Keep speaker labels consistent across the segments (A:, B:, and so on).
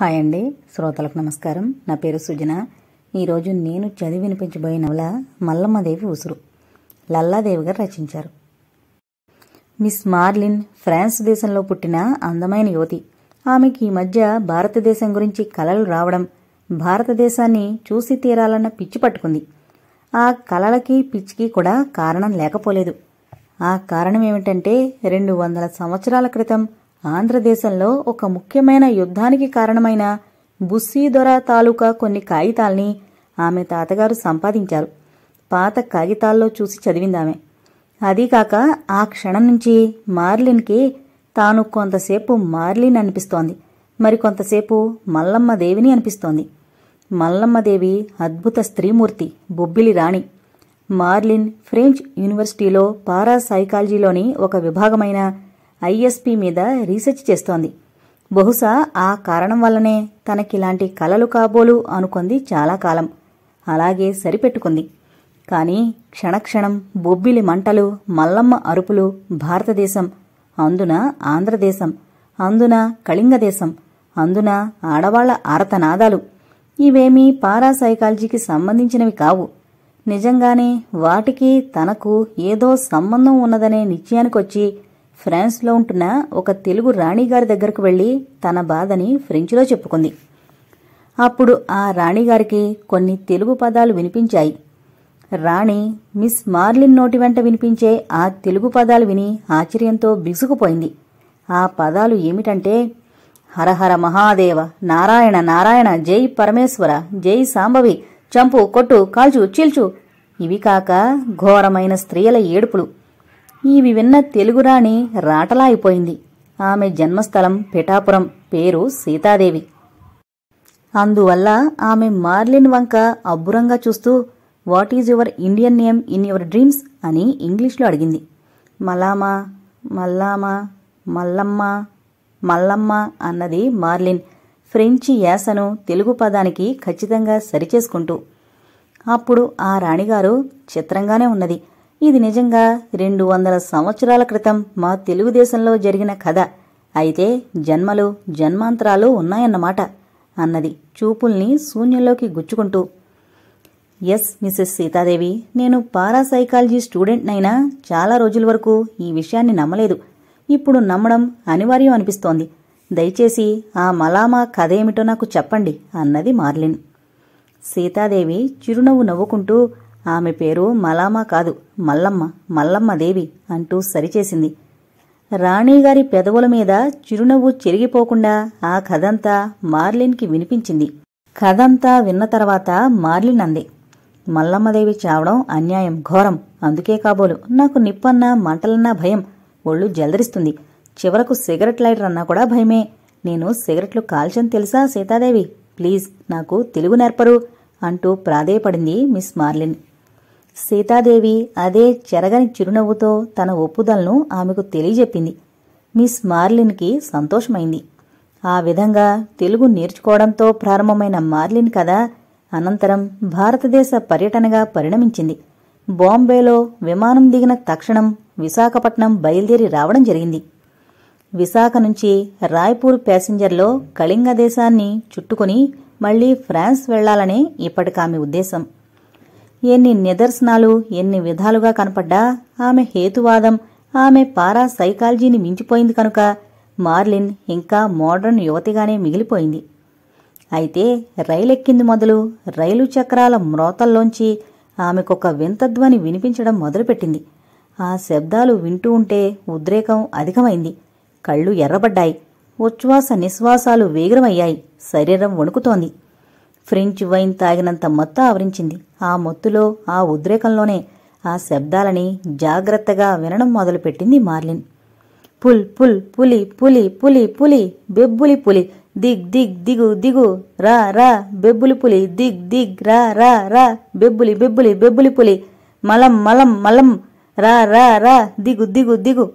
A: hi అండి శ్రోతలకు నమస్కారం నా పేరు సుజన ఈరోజు నేను చదివి వినిపించబోయే నవల మల్లమ్మదేవి ఉసురు లల్లాదేవి గారు రచించారు మిస్ మార్లిన్ ఫ్రాన్స్ దేశంలో పుట్టిన అందమైన యువతి ఆమెకి ఈ మధ్య భారతదేశం గురించి కలలు రావడం భారతదేశాన్ని చూసి తీరాలన్న పిచ్చి పట్టుకుంది ఆ కలలకి పిచ్చికి కూడా కారణం లేకపోలేదు ఆ కారణం ఏమిటంటే రెండు వందల సంవత్సరాల క్రితం ఆంధ్రదేశంలో ఒక ముఖ్యమైన యుద్ధానికి కారణమైన బుస్సీదొర తాలూకా కొన్ని కాగితాల్ని ఆమె తాతగారు సంపాదించారు పాత కాగితాల్లో చూసి చదివిందామె అదీకాక ఆ క్షణం నుంచి మార్లిన్కి తాను కొంతసేపు మార్లిన్ అనిపిస్తోంది మరికొంతసేపు మల్లమ్మదేవిని అనిపిస్తోంది మల్లమ్మదేవి అద్భుత స్త్రీమూర్తి బొబ్బిలి రాణి మార్లిన్ ఫ్రెంచ్ యూనివర్సిటీలో పారాసైకాలజీలోని ఒక విభాగమైన ఐఎస్పి మీద రీసెర్చ్ చేస్తోంది బహుశా ఆ కారణం వల్లనే తనకిలాంటి కలలు కాబోలు అనుకుంది చాలా కాలం అలాగే సరిపెట్టుకుంది కానీ క్షణక్షణం బొబ్బిలి మంటలు మల్లమ్మ అరుపులు భారతదేశం అందున ఆంధ్రదేశం అందున కళింగదేశం అందున ఆడవాళ్ల ఆరతనాదాలు ఇవేమీ పారాసైకాలజీకి సంబంధించినవి కావు నిజంగానే వాటికి తనకు ఏదో సంబంధం ఉన్నదనే నిశ్చయానికొచ్చి ఫ్రాన్స్లో ఉంటున్న ఒక తెలుగు రాణిగారి దగ్గరకు వెళ్ళి తన బాధని ఫ్రెంచ్లో చెప్పుకుంది అప్పుడు ఆ రాణిగారికి కొన్ని తెలుగు పదాలు వినిపించాయి రాణి మిస్ మార్లిన్ నోటి వెంట వినిపించే ఆ తెలుగు పదాలు విని ఆశ్చర్యంతో బిగుసుకుపోయింది ఆ పదాలు ఏమిటంటే హరహర మహాదేవ నారాయణ నారాయణ జై పరమేశ్వర జై సాంబవి చంపు కొట్టు కాల్చు చీల్చు ఇవి కాక ఘోరమైన స్త్రీల ఏడుపులు ఇవి విన్న తెలుగురాణి రాటలా అయిపోయింది ఆమె జన్మస్థలం పిఠాపురం పేరు సీతాదేవి అందువల్ల ఆమె మార్లిన్ వంక అబ్బురంగా చూస్తూ what is your Indian name in your dreams అని ఇంగ్లీష్లో అడిగింది మల్లామా మల్లామా మల్లమ్మ మల్లమ్మ అన్నది మార్లిన్ ఫ్రెంచి యాసను తెలుగు పదానికి ఖచ్చితంగా సరిచేసుకుంటూ అప్పుడు ఆ రాణిగారు చిత్రంగానే ఉన్నది ఇది నిజంగా రెండు వందల సంవత్సరాల క్రితం మా తెలుగుదేశంలో జరిగిన కథ అయితే జన్మలు జన్మాంతరాలు ఉన్నాయన్నమాట అన్నది చూపుల్ని శూన్యంలోకి గుచ్చుకుంటూ ఎస్ మిస్సెస్ సీతాదేవి నేను పారాసైకాలజీ స్టూడెంట్నైనా చాలా రోజుల వరకు ఈ విషయాన్ని నమ్మలేదు ఇప్పుడు నమ్మడం అనివార్యం అనిపిస్తోంది దయచేసి ఆ మలామా కథ ఏమిటో నాకు చెప్పండి అన్నది మార్లిన్ సీతాదేవి చిరునవ్వు నవ్వుకుంటూ ఆమె పేరు మలామా కాదు మల్లమ్మ మల్లమ్మ దేవి అంటూ సరిచేసింది రాణిగారి పెదవుల మీద చిరునవ్వు చెరిగిపోకుండా ఆ కథంతా మార్లిన్కి వినిపించింది కథంతా విన్న తర్వాత మార్లిన్ అంది మల్లమ్మదేవి చావడం అన్యాయం ఘోరం అందుకే కాబోలు నాకు నిప్పన్నా మంటలన్నా భయం ఒళ్ళు జలదరిస్తుంది చివరకు సిగరెట్ లైటర్ అన్నా కూడా భయమే నేను సిగరెట్లు కాల్చని తెలుసా సీతాదేవి ప్లీజ్ నాకు తెలుగు నేర్పరు అంటూ ప్రాధేయపడింది మిస్ మార్లిన్ సీతాదేవి అదే చెరగని చిరునవ్వుతో తన ఒప్పుదలను ఆమెకు తెలియజెప్పింది మిస్ మార్లిన్కి సంతోషమైంది ఆ విధంగా తెలుగు నేర్చుకోవడంతో ప్రారంభమైన మార్లిన్ కథ అనంతరం భారతదేశ పర్యటనగా పరిణమించింది బాంబేలో విమానం దిగిన తక్షణం విశాఖపట్నం బయలుదేరి రావడం జరిగింది విశాఖ నుంచి రాయ్పూర్ ప్యాసింజర్లో కళింగ దేశాన్ని చుట్టుకుని మళ్లీ ఫ్రాన్స్ వెళ్లాలనే ఇప్పటికామె ఉద్దేశం ఎన్ని నిదర్శనాలు ఎన్ని విధాలుగా కనపడ్డా ఆమె హేతువాదం ఆమె పారా సైకాలజీని మించిపోయింది కనుక మార్లిన్ ఇంకా మోడర్న్ యువతిగానే మిగిలిపోయింది అయితే రైలెక్కింది మొదలు రైలు చక్రాల మ్రోతల్లోంచి ఆమెకొక వింతధ్వని వినిపించడం మొదలుపెట్టింది ఆ శబ్దాలు వింటూ ఉంటే ఉద్రేకం అధికమైంది కళ్ళు ఎర్రబడ్డాయి ఉచ్ఛ్వాస నిశ్వాసాలు వేగరమయ్యాయి శరీరం వణుకుతోంది ఫ్రెంచ్ వైన్ తాగినంత మత్తు ఆవరించింది ఆ మత్తులో ఆ ఉద్రేకంలోనే ఆ శబ్దాలని జాగ్రత్తగా వినడం మొదలుపెట్టింది మార్లిన్ పుల్ పుల్ పులి పులి పులి పులి బెబ్బులి పులి దిగ్ దిగ్ దిగు దిగు రా రా బెబ్బులి పులి దిగ్ దిగ్ రా రా రా బెబ్బులి బెబ్బులి బెబ్బులి పులి మలం మలం మలం రా రా రా దిగు దిగు దిగు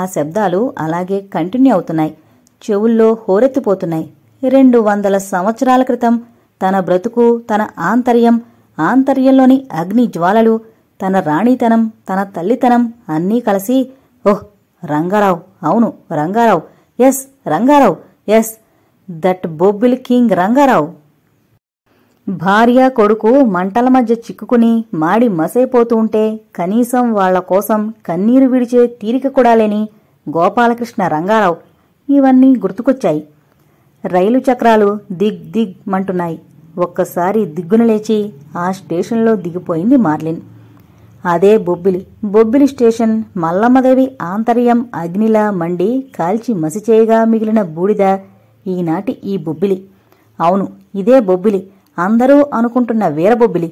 A: ఆ శబ్దాలు అలాగే కంటిన్యూ అవుతున్నాయి చెవుల్లో హోరెత్తిపోతున్నాయి రెండు వందల సంవత్సరాల క్రితం తన బ్రతుకు తన ఆంతర్యం ఆంతర్యంలోని అగ్ని జ్వాలలు తన రాణితనం తన తల్లితనం అన్నీ కలిసి ఓహ్ రంగారావు అవును Rangarao yes Rangarao yes that Bobbili king Rangarao భార్య కొడుకు మంటల మధ్య చిక్కుకుని మాడి మసైపోతూ ఉంటే కనీసం వాళ్ల కోసం కన్నీరు విడిచే తీరిక కూడా లేని గోపాలకృష్ణ రంగారావు ఇవన్నీ గుర్తుకొచ్చాయి రైలు చక్రాలు దిగ్ దిగ్ మంటున్నాయి ఒక్కసారి దిగ్గున లేచి ఆ స్టేషన్లో దిగిపోయింది మార్లిన్ అదే బొబ్బిలి బొబ్బిలి స్టేషన్ మల్లమ్మదేవి ఆంతర్యం అగ్నిలా మండి కాల్చి మసిచేయగా మిగిలిన బూడిద ఈనాటి ఈ బొబ్బిలి అవును ఇదే బొబ్బిలి అందరూ అనుకుంటున్న వీరబొబ్బిలి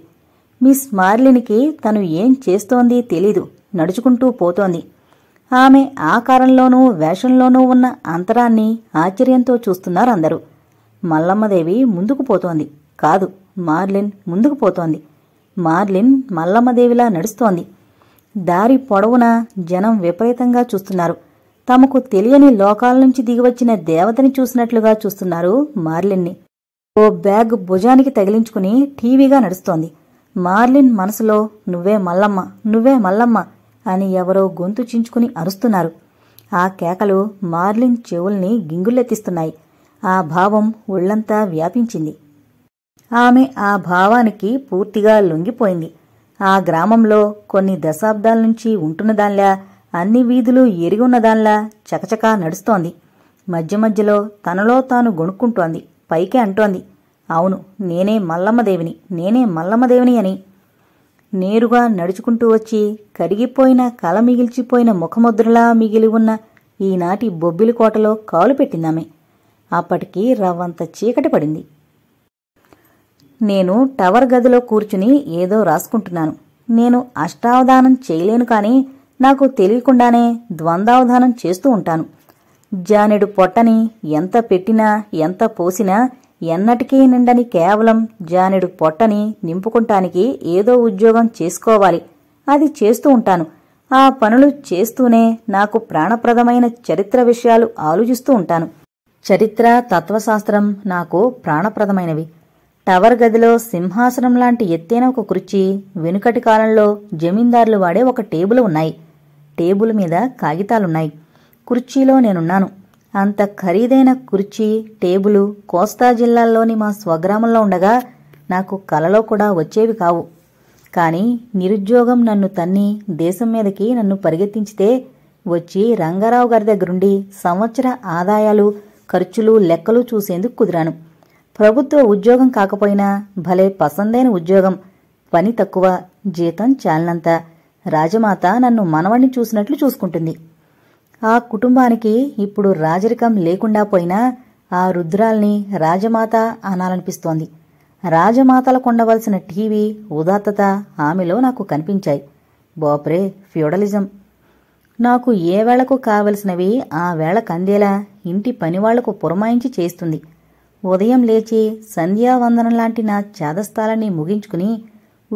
A: మిస్ మార్లిన్కి తను ఏం చేస్తోంది తెలీదు నడుచుకుంటూ పోతోంది ఆమె ఆకారంలోనూ వేషంలోనూ ఉన్న అంతరాన్ని ఆశ్చర్యంతో చూస్తున్నారందరూ మల్లమ్మదేవి ముందుకు పోతోంది కాదు మార్లిన్ ముందుకు పోతోంది మార్లిన్ మల్లమ్మదేవిలా నడుస్తోంది దారి పొడవున జనం విపరీతంగా చూస్తున్నారు తమకు తెలియని లోకాల నుంచి దిగివచ్చిన దేవతని చూసినట్లుగా చూస్తున్నారు మార్లిన్ని ఓ బ్యాగ్ భుజానికి తగిలించుకుని టీవీగా నడుస్తోంది మార్లిన్ మనసులో నువ్వే మల్లమ్మ నువ్వే మల్లమ్మ అని ఎవరో గొంతు చించుకుని అరుస్తున్నారు ఆ కేకలు మార్లిన్ చెవుల్ని గింగులెత్తిస్తున్నాయి ఆ భావం ఒళ్లంతా వ్యాపించింది ఆమె ఆ భావానికి పూర్తిగా లొంగిపోయింది ఆ గ్రామంలో కొన్ని దశాబ్దాల నుంచి ఉంటున్నదాన్లా అన్ని వీధులు ఎరిగున్నదాన్లా చకచకా నడుస్తోంది మధ్య మధ్యలో తనలో తాను గొణుక్కుంటోంది పైకే అంటోంది అవును నేనే మల్లమ్మదేవిని నేనే మల్లమ్మదేవిని అని నేరుగా నడుచుకుంటూ వచ్చి కరిగిపోయిన కల మిగిల్చిపోయిన ముఖముద్రలా మిగిలి ఉన్న ఈనాటి బొబ్బిలి కోటలో కాలు పెట్టిందామె అప్పటికి రవ్వంత చీకటి పడింది నేను టవర్ గదిలో కూర్చుని ఏదో రాసుకుంటున్నాను నేను అష్టావధానం చేయలేను కానీ నాకు తెలియకుండానే ద్వందావధానం చేస్తూ ఉంటాను జానెడు పొట్టని ఎంత పెట్టినా ఎంత పోసినా ఎన్నటికీ నిండని కేవలం జానెడు పొట్టని నింపుకుంటానికి ఏదో ఉద్యోగం చేసుకోవాలి అది చేస్తూ ఉంటాను ఆ పనులు చేస్తూనే నాకు ప్రాణప్రదమైన చరిత్ర విషయాలు ఆలోచిస్తూ ఉంటాను చరిత్ర తత్వశాస్త్రం నాకు ప్రాణప్రదమైనవి టవర్ గదిలో సింహాసనం లాంటి ఎత్తైన ఒక కుర్చీ వెనుకటి కాలంలో జమీందారులు వాడే ఒక టేబుల్ ఉన్నాయి టేబుల్ మీద కాగితాలున్నాయి కుర్చీలో నేనున్నాను అంత ఖరీదైన కుర్చీ టేబులు కోస్తా జిల్లాల్లోని మా స్వగ్రామంలో ఉండగా నాకు కలలో కూడా వచ్చేవి కావు కానీ నిరుద్యోగం నన్ను తన్ని దేశం మీదకి నన్ను పరిగెత్తించితే వచ్చి రంగారావు గారి దగ్గరుండి సంవత్సర ఆదాయాలు ఖర్చులు లెక్కలు చూసేందుకు కుదిరాను ప్రభుత్వ ఉద్యోగం కాకపోయినా భలే పసందైన ఉద్యోగం పని తక్కువ జీతం చాలినంత రాజమాత నన్ను మనవణ్ణి చూసినట్లు చూసుకుంటుంది ఆ కుటుంబానికి ఇప్పుడు రాజరికం లేకుండా పోయినా ఆ రుద్రాల్ని రాజమాత అనాలనిపిస్తోంది రాజమాతలు ఉండవలసిన టీవీ ఉదాత్తత ఆమెలో నాకు కనిపించాయి బోప్రే ఫ్యూడలిజం నాకు ఏ వేళకు కావలసినవి ఆ వేళ కందేలా ఇంటి పనివాళ్లకు పురమాయించి చేస్తుంది ఉదయం లేచి సంధ్యావందనం లాంటి నా చాదస్థాలని ముగించుకుని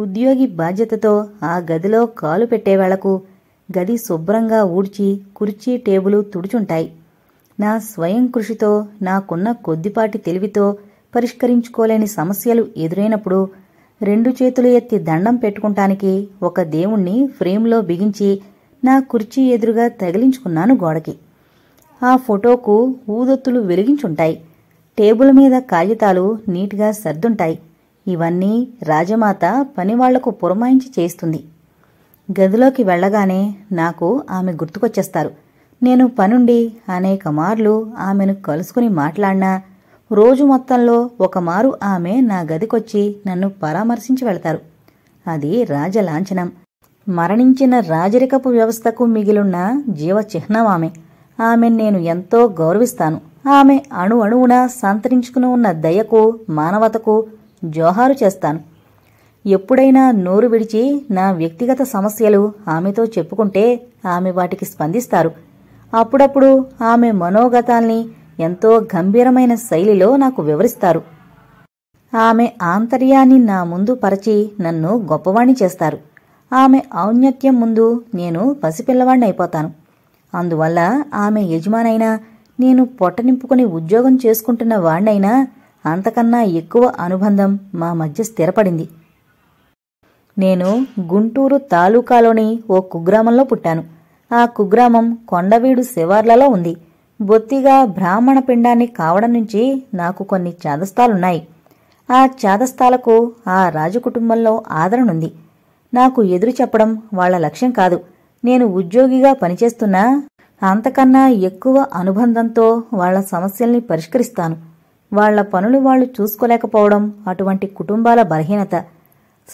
A: ఉద్యోగి బాధ్యతతో ఆ గదిలో కాలు పెట్టేవేళకు గది శుభ్రంగా ఊడ్చి కుర్చీ టేబులు తుడుచుంటాయి నా స్వయం కృషితో నాకున్న కొద్దిపాటి తెలివితో పరిష్కరించుకోలేని సమస్యలు ఎదురైనప్పుడు రెండు చేతులు ఎత్తి దండం పెట్టుకుంటానికి ఒక దేవుణ్ణి ఫ్రేమ్లో బిగించి నా కుర్చీ ఎదురుగా తగిలించుకున్నాను గోడకి ఆ ఫోటోకు ఊదొత్తులు వెలిగించుంటాయి టేబుల్ మీద కాగితాలు నీట్గా సర్దుంటాయి ఇవన్నీ రాజమాత పనివాళ్లకు పురమాయించి చేస్తుంది గదిలోకి వెళ్ళగానే నాకు ఆమె గుర్తుకొచ్చేస్తారు నేను పనుండి అనేక మార్లు ఆమెను కలుసుకుని మాట్లాడినా రోజు మొత్తంలో ఒకమారు ఆమె నా గదికొచ్చి నన్ను పరామర్శించి వెళతారు అది రాజలాంఛనం మరణించిన రాజరికపు వ్యవస్థకు మిగిలున్న జీవచిహ్నం ఆమె ఆమెను నేను ఎంతో గౌరవిస్తాను ఆమె అణు అణువున సంతరించుకుని ఉన్న దయకు మానవతకు జోహారు చేస్తాను ఎప్పుడైనా నోరు విడిచి నా వ్యక్తిగత సమస్యలు ఆమెతో చెప్పుకుంటే ఆమె వాటికి స్పందిస్తారు అప్పుడప్పుడు ఆమె మనోగతాల్ని ఎంతో గంభీరమైన శైలిలో నాకు వివరిస్తారు ఆమె ఆంతర్యాన్ని నా ముందు పరిచి నన్ను గొప్పవాణ్ణి చేస్తారు ఆమె ఔన్నత్యం ముందు నేను పసిపిల్లవాణ్ణి అయిపోతాను అందువల్ల ఆమె యజమానైనా నేను పొట్ట నింపుకుని ఉద్యోగం చేసుకుంటున్న వాణ్ణైనా అంతకన్నా ఎక్కువ అనుబంధం మా మధ్య స్థిరపడింది నేను గుంటూరు తాలూకాలోని ఓ కుగ్రామంలో పుట్టాను ఆ కుగ్రామం కొండవీడు శివార్లలో ఉంది బొత్తిగా బ్రాహ్మణ పిండాన్ని కావడం నుంచి నాకు కొన్ని చాదస్తాలున్నాయి ఆ చాదస్తాలకు ఆ రాజకుటుంబంలో ఆదరణుంది నాకు ఎదురు చెప్పడం వాళ్ల లక్ష్యం కాదు నేను ఉద్యోగిగా పనిచేస్తున్నా అంతకన్నా ఎక్కువ అనుబంధంతో వాళ్ల సమస్యల్ని పరిష్కరిస్తాను వాళ్ల పనులు వాళ్లు చూసుకోలేకపోవడం అటువంటి కుటుంబాల బలహీనత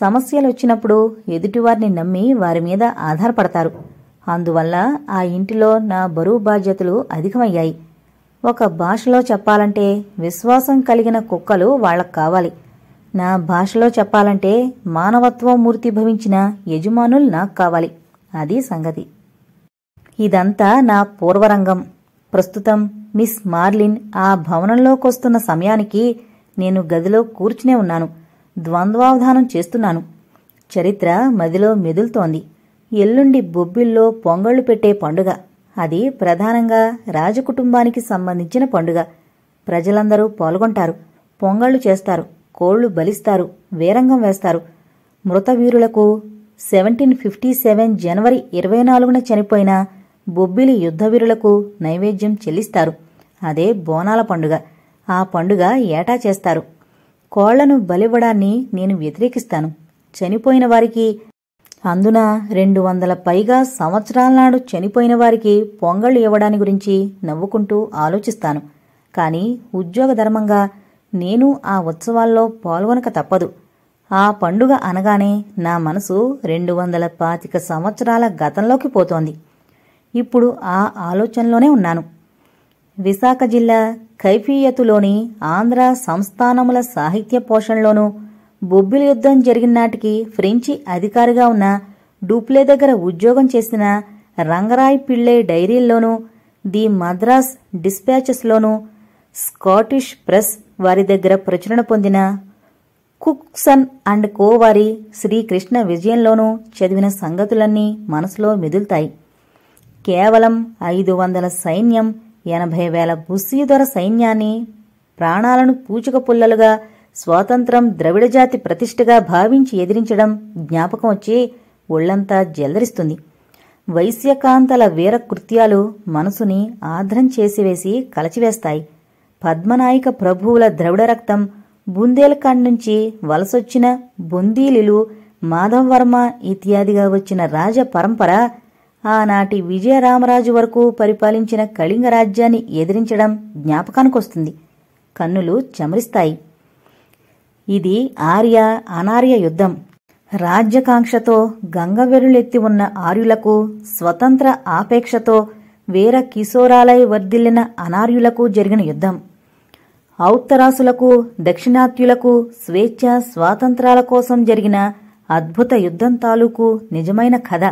A: సమస్యలు వచ్చినప్పుడు ఎదుటివారిని నమ్మి వారి మీద ఆధారపడతారు అందువల్ల ఆ ఇంటిలో నా బరువు బాధ్యతలు అధికమయ్యాయి ఒక భాషలో చెప్పాలంటే విశ్వాసం కలిగిన కుక్కలు వాళ్లకు కావాలి నా భాషలో చెప్పాలంటే మానవత్వం మూర్తిభవించిన యజమానులు నాకు కావాలి అది సంగతి ఇదంతా నా పూర్వరంగం ప్రస్తుతం మిస్ మార్లిన్ ఆ భవనంలోకొస్తున్న సమయానికి నేను గదిలో కూర్చునే ఉన్నాను ద్వంద్వావధానం చేస్తున్నాను చరిత్ర మదిలో మెదులుతోంది ఎల్లుండి బొబ్బిల్లో పొంగళ్లు పెట్టే పండుగ అది ప్రధానంగా రాజకుటుంబానికి సంబంధించిన పండుగ ప్రజలందరూ పాల్గొంటారు పొంగళ్లు చేస్తారు కోళ్లు బలిస్తారు వేరంగం వేస్తారు మృతవీరులకు సెవెంటీన్ ఫిఫ్టీ సెవెన్ జనవరి ఇరవై నాలుగున చనిపోయిన బొబ్బిలి యుద్ధవీరులకు నైవేద్యం చెల్లిస్తారు అదే బోనాల పండుగ ఆ పండుగ ఏటా చేస్తారు కోళ్లను బలివ్వడాన్ని నేను వ్యతిరేకిస్తాను చనిపోయిన వారికి అందున రెండు వందల పైగా సంవత్సరాల నాడు చనిపోయిన వారికి పొంగళ్ళు ఇవ్వడాని గురించి నవ్వుకుంటూ ఆలోచిస్తాను కానీ ఉద్యోగ ధర్మంగా నేను ఆ ఉత్సవాల్లో పాల్గొనక తప్పదు ఆ పండుగ అనగానే నా మనసు రెండు వందల పాతిక సంవత్సరాల గతంలోకి పోతోంది ఇప్పుడు ఆ ఆలోచనలోనే ఉన్నాను విశాఖ జిల్లా కైఫీయతులోని ఆంధ్ర సంస్థానముల సాహిత్య పోషణలోనూ బొబ్బిలి యుద్ధం జరిగిన నాటికి ఫ్రెంచి అధికారిగా ఉన్న డూప్లే దగ్గర ఉద్యోగం చేసిన రంగరాయ్ పిళ్ళై డైరీల్లోనూ ది మద్రాస్ డిస్పాచెస్లోనూ స్కాటిష్ ప్రెస్ వారి దగ్గర ప్రచురణ పొందిన కుక్సన్ అండ్ కో వారి శ్రీకృష్ణ విజయంలోనూ చదివిన సంగతులన్నీ మనసులో మెదులుతాయి కేవలం ఐదు వందల సైన్యం ఎనభై వేల బుస్సీధర సైన్యాన్ని ప్రాణాలను పుల్లలుగా స్వాతంత్రం ద్రవిడజాతి ప్రతిష్ఠగా భావించి ఎదిరించడం జ్ఞాపకం వచ్చి ఒళ్లంతా జల్లరిస్తుంది వైశ్యకాంతల వీర కృత్యాలు మనసుని ఆర్ద్రం చేసివేసి కలచివేస్తాయి పద్మనాయక ప్రభువుల ద్రవిడ రక్తం బుందేల్ఖండ్ నుంచి వలసొచ్చిన బుందీలిలు మాధవవర్మ ఇత్యాదిగా వచ్చిన రాజ పరంపర ఆనాటి విజయరామరాజు వరకు పరిపాలించిన కళింగ రాజ్యాన్ని ఎదిరించడం జ్ఞాపకానికొస్తుంది కన్నులు చమరిస్తాయి ఇది ఆర్య అనార్య యుద్ధం రాజ్యకాంక్షతో గంగవెరులెత్తి ఉన్న ఆర్యులకు స్వతంత్ర ఆపేక్షతో వీర కిశోరాలై వర్ధిల్లిన అనార్యులకు జరిగిన యుద్ధం ఔత్తరాసులకు దక్షిణాత్యులకు స్వేచ్ఛ స్వాతంత్రాల కోసం జరిగిన అద్భుత యుద్ధం తాలూకు నిజమైన కథ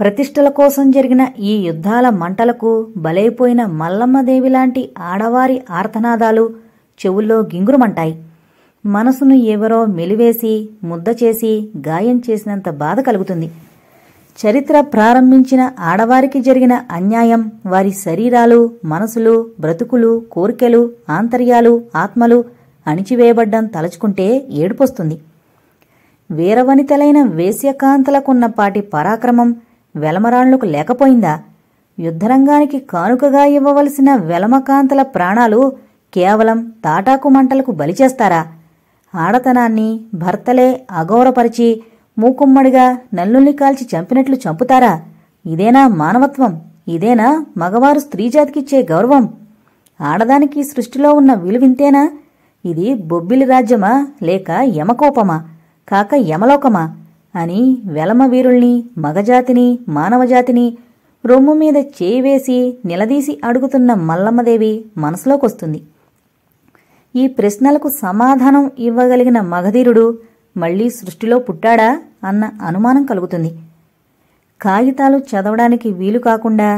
A: ప్రతిష్టల కోసం జరిగిన ఈ యుద్ధాల మంటలకు బలైపోయిన మల్లమ్మదేవి లాంటి ఆడవారి ఆర్తనాదాలు చెవుల్లో గింగురుమంటాయి మనసును ఎవరో మెలివేసి ముద్ద చేసి గాయం చేసినంత బాధ కలుగుతుంది చరిత్ర ప్రారంభించిన ఆడవారికి జరిగిన అన్యాయం వారి శరీరాలు మనసులు బ్రతుకులు కోరికలు ఆంతర్యాలు ఆత్మలు అణిచివేయబడ్డం తలచుకుంటే ఏడుపొస్తుంది వీరవనితలైన వేశ్యకాంతలకున్నపాటి పరాక్రమం వెలమరాణులకు లేకపోయిందా యుద్ధరంగానికి కానుకగా ఇవ్వవలసిన వెలమకాంతల ప్రాణాలు కేవలం తాటాకు మంటలకు బలిచేస్తారా ఆడతనాన్ని భర్తలే అగౌరపరిచి మూకుమ్మడిగా నల్లుల్ని కాల్చి చంపినట్లు చంపుతారా ఇదేనా మానవత్వం ఇదేనా మగవారు స్త్రీజాతికిచ్చే గౌరవం ఆడదానికి సృష్టిలో ఉన్న విలువింతేనా ఇది బొబ్బిలి రాజ్యమా లేక యమకోపమా కాక యమలోకమా అని వెలమ వీరుల్ని మగజాతిని మానవజాతిని రొమ్ము మీద చేయివేసి నిలదీసి అడుగుతున్న మల్లమ్మదేవి మనసులోకొస్తుంది ఈ ప్రశ్నలకు సమాధానం ఇవ్వగలిగిన మగధీరుడు మళ్లీ సృష్టిలో పుట్టాడా అన్న అనుమానం కలుగుతుంది కాగితాలు చదవడానికి వీలు కాకుండా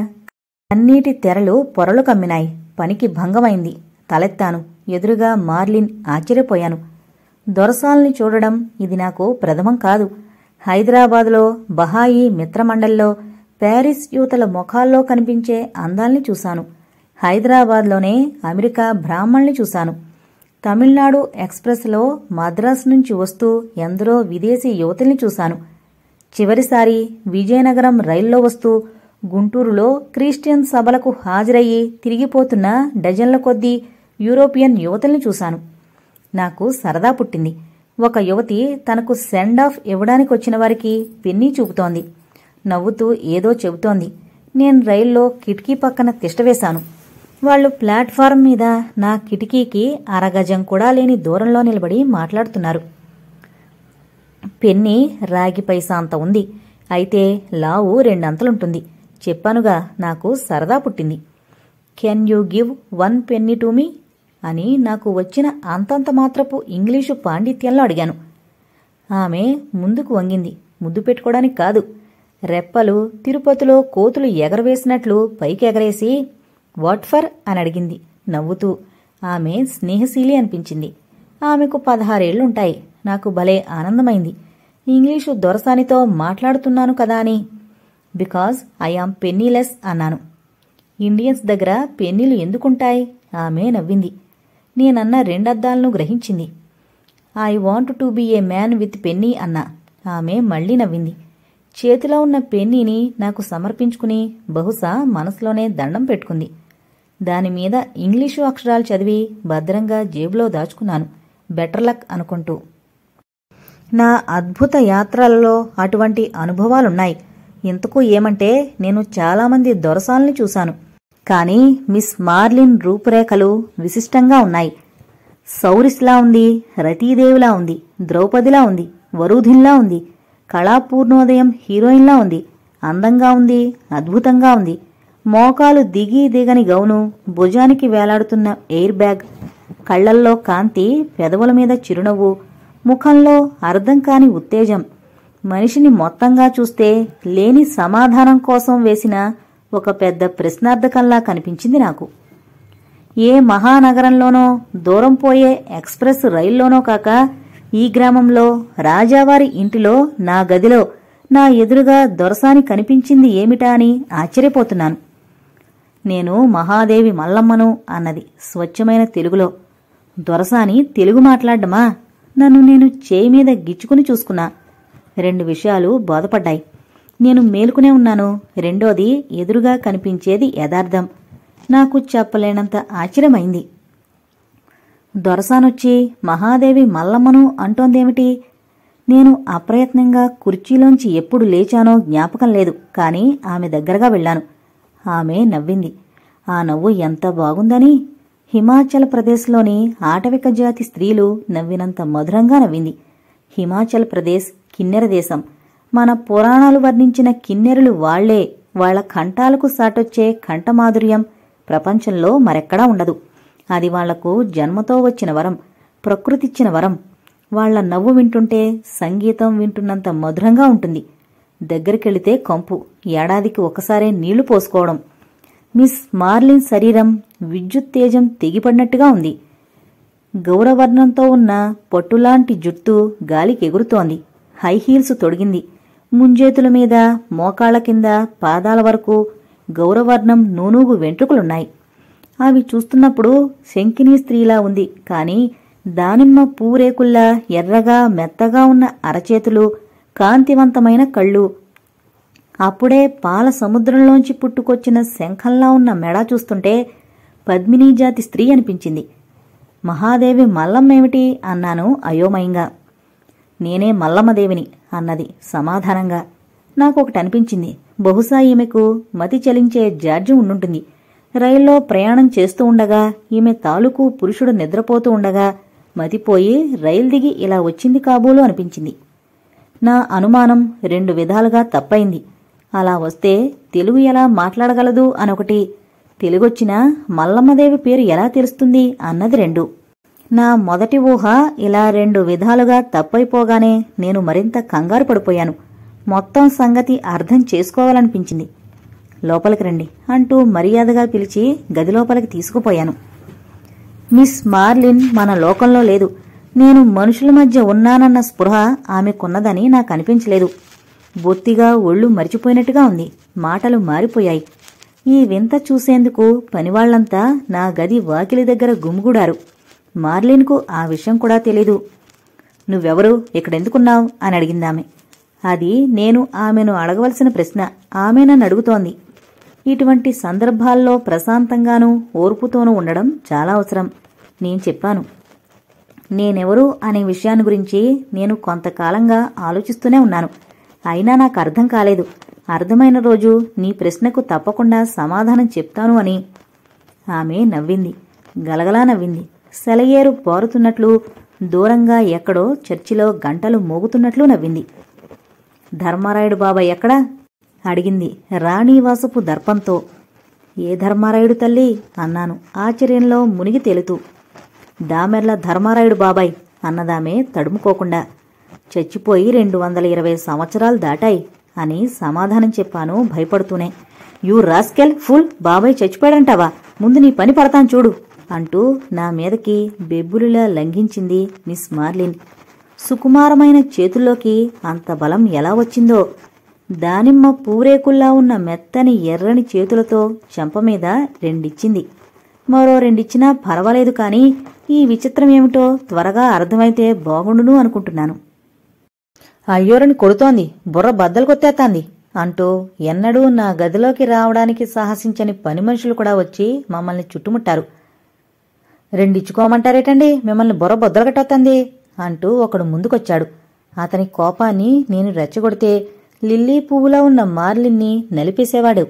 A: అన్నీటి తెరలు పొరలు కమ్మినాయి పనికి భంగమైంది తలెత్తాను ఎదురుగా మార్లిన్ ఆశ్చర్యపోయాను దొరసాల్ని చూడడం ఇది నాకు ప్రథమం కాదు హైదరాబాద్లో బహాయి మిత్రమండల్లో ప్యారిస్ యువతల ముఖాల్లో కనిపించే అందాల్ని చూశాను హైదరాబాద్లోనే అమెరికా బ్రాహ్మణ్ని చూశాను తమిళనాడు ఎక్స్ప్రెస్లో మద్రాస్ నుంచి వస్తూ ఎందరో విదేశీ యువతుల్ని చూశాను చివరిసారి విజయనగరం రైల్లో వస్తూ గుంటూరులో క్రిస్టియన్ సభలకు హాజరయ్యి తిరిగిపోతున్న డజన్ల కొద్దీ యూరోపియన్ యువతల్ని చూశాను నాకు సరదా పుట్టింది ఒక యువతి తనకు సెండ్ ఆఫ్ ఇవ్వడానికి వచ్చిన వారికి పిన్ని చూపుతోంది నవ్వుతూ ఏదో చెబుతోంది నేను రైల్లో కిటికీ పక్కన తిష్టవేశాను వాళ్ళు ప్లాట్ఫారం మీద నా కిటికీకి అరగజం కూడా లేని దూరంలో నిలబడి మాట్లాడుతున్నారు పెన్ని రాగి పైసా అంత ఉంది అయితే లావు రెండంతలుంటుంది చెప్పానుగా నాకు సరదా పుట్టింది can you give one penny to me అని నాకు వచ్చిన అంతంత మాత్రపు ఇంగ్లీషు పాండిత్యంలో అడిగాను ఆమె ముందుకు వంగింది ముద్దు పెట్టుకోవడానికి కాదు రెప్పలు తిరుపతిలో కోతులు ఎగరవేసినట్లు పైకెగరేసి వాట్ ఫర్ అని అడిగింది నవ్వుతూ ఆమె స్నేహశీలి అనిపించింది ఆమెకు పదహారేళ్లుంటాయి నాకు భలే ఆనందమైంది ఇంగ్లీషు దొరసానితో మాట్లాడుతున్నాను కదా అని బికాజ్ ఐ ఆమ్ పెన్నీలెస్ అన్నాను ఇండియన్స్ దగ్గర పెన్నీలు ఎందుకుంటాయి ఆమె నవ్వింది నేనన్న రెండద్దాలను గ్రహించింది I want to be a man with penny అన్న ఆమె మళ్లీ నవ్వింది చేతిలో ఉన్న పెన్నీని నాకు సమర్పించుకుని బహుశా మనసులోనే దండం పెట్టుకుంది దానిమీద ఇంగ్లీషు అక్షరాలు చదివి భద్రంగా జేబులో దాచుకున్నాను బెటర్ లక్ అనుకుంటూ నా అద్భుత యాత్రలలో అటువంటి అనుభవాలున్నాయి ఇంతకు ఏమంటే నేను చాలామంది దొరసాలని చూశాను కానీ మిస్ మార్లిన్ రూపురేఖలు విశిష్టంగా ఉన్నాయి సౌరిస్లా ఉంది రతీదేవిలా ఉంది ద్రౌపదిలా ఉంది వరుధిన్లా ఉంది కళాపూర్ణోదయం హీరోయిన్లా ఉంది అందంగా ఉంది అద్భుతంగా ఉంది మోకాలు దిగి దిగని గౌను భుజానికి వేలాడుతున్న ఎయిర్ బ్యాగ్ కళ్లల్లో కాంతి పెదవుల మీద చిరునవ్వు ముఖంలో అర్థం కాని ఉత్తేజం మనిషిని మొత్తంగా చూస్తే లేని సమాధానం కోసం వేసిన ఒక పెద్ద ప్రశ్నార్థకంలా కనిపించింది నాకు ఏ మహానగరంలోనో దూరం పోయే ఎక్స్ప్రెస్ రైల్లోనో కాక ఈ గ్రామంలో రాజావారి ఇంటిలో నా గదిలో నా ఎదురుగా దొరసాని కనిపించింది ఏమిటా అని ఆశ్చర్యపోతున్నాను నేను మహాదేవి మల్లమ్మను అన్నది స్వచ్ఛమైన తెలుగులో దొరసాని తెలుగు మాట్లాడ్డమా నన్ను నేను చేయి మీద గిచ్చుకుని చూసుకున్నా రెండు విషయాలు బోధపడ్డాయి నేను మేలుకునే ఉన్నాను రెండోది ఎదురుగా కనిపించేది యథార్థం నాకు చెప్పలేనంత ఆశ్చర్యమైంది దొరసానొచ్చి మహాదేవి మల్లమ్మను అంటోందేమిటి నేను అప్రయత్నంగా కుర్చీలోంచి ఎప్పుడు లేచానో జ్ఞాపకం లేదు కానీ ఆమె దగ్గరగా వెళ్ళాను ఆమె నవ్వింది ఆ నవ్వు ఎంత బాగుందని హిమాచల్ ప్రదేశ్లోని ఆటవిక జాతి స్త్రీలు నవ్వినంత మధురంగా నవ్వింది హిమాచల్ ప్రదేశ్ కిన్నెర దేశం మన పురాణాలు వర్ణించిన కిన్నెరులు వాళ్లే వాళ్ల కంఠాలకు సాటొచ్చే కంఠమాధుర్యం ప్రపంచంలో మరెక్కడా ఉండదు అది వాళ్లకు జన్మతో వచ్చిన వరం ప్రకృతిచ్చిన వరం వాళ్ల నవ్వు వింటుంటే సంగీతం వింటున్నంత మధురంగా ఉంటుంది దగ్గరికెళితే కంపు ఏడాదికి ఒకసారే నీళ్లు పోసుకోవడం మిస్ మార్లిన్ శరీరం విద్యుత్ తేజం తెగిపడినట్టుగా ఉంది గౌరవర్ణంతో ఉన్న పొట్టులాంటి జుట్టు గాలికి ఎగురుతోంది హై హీల్స్ తొడిగింది ముంజేతుల మీద మోకాళ్ల కింద పాదాల వరకు గౌరవర్ణం నూనూగు వెంట్రుకలున్నాయి అవి చూస్తున్నప్పుడు శంకినీ స్త్రీలా ఉంది కాని దానిమ్మ పూరేకుల్లా ఎర్రగా మెత్తగా ఉన్న అరచేతులు కాంతివంతమైన కళ్ళు అప్పుడే పాల సముద్రంలోంచి పుట్టుకొచ్చిన శంఖంలా ఉన్న మెడ చూస్తుంటే జాతి స్త్రీ అనిపించింది మహాదేవి మల్లమ్మేమిటి అన్నాను అయోమయంగా నేనే మల్లమ్మదేవిని అన్నది సమాధానంగా నాకు ఒకటి అనిపించింది బహుశా ఈమెకు మతి చలించే జార్జి ఉండుంటుంది రైల్లో ప్రయాణం చేస్తూ ఉండగా ఈమె తాలూకు పురుషుడు నిద్రపోతూ ఉండగా మతిపోయి రైలు దిగి ఇలా వచ్చింది కాబోలు అనిపించింది నా అనుమానం రెండు విధాలుగా తప్పైంది అలా వస్తే తెలుగు ఎలా మాట్లాడగలదు అనొకటి తెలుగొచ్చిన మల్లమ్మదేవి పేరు ఎలా తెలుస్తుంది అన్నది రెండు నా మొదటి ఊహ ఇలా రెండు విధాలుగా తప్పైపోగానే నేను మరింత కంగారు పడిపోయాను మొత్తం సంగతి అర్థం చేసుకోవాలనిపించింది లోపలికి రండి అంటూ మర్యాదగా పిలిచి గదిలోపలికి తీసుకుపోయాను మిస్ మార్లిన్ మన లోకంలో లేదు నేను మనుషుల మధ్య ఉన్నానన్న స్పృహ ఆమెకున్నదని నాకు అనిపించలేదు బొత్తిగా ఒళ్ళు మరిచిపోయినట్టుగా ఉంది మాటలు మారిపోయాయి ఈ వింత చూసేందుకు పనివాళ్లంతా నా గది వాకిలి దగ్గర గుమ్ముగుడారు మార్లిన్కు ఆ విషయం కూడా తెలీదు నువ్వెవరు ఇక్కడెందుకున్నావు అని అడిగిందామె అది నేను ఆమెను అడగవలసిన ప్రశ్న ఆమె నన్ను అడుగుతోంది ఇటువంటి సందర్భాల్లో ప్రశాంతంగానూ ఓర్పుతోనూ ఉండడం చాలా అవసరం నేను చెప్పాను నేనెవరు అనే విషయాన్ని గురించి నేను కొంతకాలంగా ఆలోచిస్తూనే ఉన్నాను అయినా నాకు అర్థం కాలేదు అర్థమైన రోజు నీ ప్రశ్నకు తప్పకుండా సమాధానం చెప్తాను అని ఆమె నవ్వింది గలగలా నవ్వింది సెలయేరు పారుతున్నట్లు దూరంగా ఎక్కడో చర్చిలో గంటలు మోగుతున్నట్లు నవ్వింది ధర్మారాయుడు బాబా ఎక్కడా అడిగింది రాణివాసపు దర్పంతో ఏ ధర్మారాయుడు తల్లి అన్నాను ఆశ్చర్యంలో మునిగి తేలుతూ దామెర్ల ధర్మారాయుడు బాబాయ్ అన్నదామే తడుముకోకుండా చచ్చిపోయి రెండు వందల ఇరవై సంవత్సరాలు దాటాయి అని సమాధానం చెప్పాను భయపడుతూనే యూ రాస్కెల్ ఫుల్ బాబాయ్ చచ్చిపోయాడంటావా ముందు నీ పని పడతాను చూడు అంటూ నా మీదకి బెబ్బులులా లంఘించింది మిస్ మార్లిన్ సుకుమారమైన చేతుల్లోకి అంత బలం ఎలా వచ్చిందో దానిమ్మ పూరేకుల్లా ఉన్న మెత్తని ఎర్రని చేతులతో చెంప మీద రెండిచ్చింది మరో రెండిచ్చినా పర్వాలేదు కానీ ఈ విచిత్రం ఏమిటో త్వరగా అర్థమైతే బాగుండును అనుకుంటున్నాను అయ్యోరని కొడుతోంది బుర్ర బద్దలు కొత్తేస్తాంది అంటూ ఎన్నడూ నా గదిలోకి రావడానికి సాహసించని పని మనుషులు కూడా వచ్చి మమ్మల్ని చుట్టుముట్టారు రెండిచ్చుకోమంటారేటండి మిమ్మల్ని బుర్ర బొద్దలు అంటూ ఒకడు ముందుకొచ్చాడు అతని కోపాన్ని నేను రెచ్చగొడితే లిల్లీ పువ్వులా ఉన్న మార్లిన్ని నలిపేసేవాడు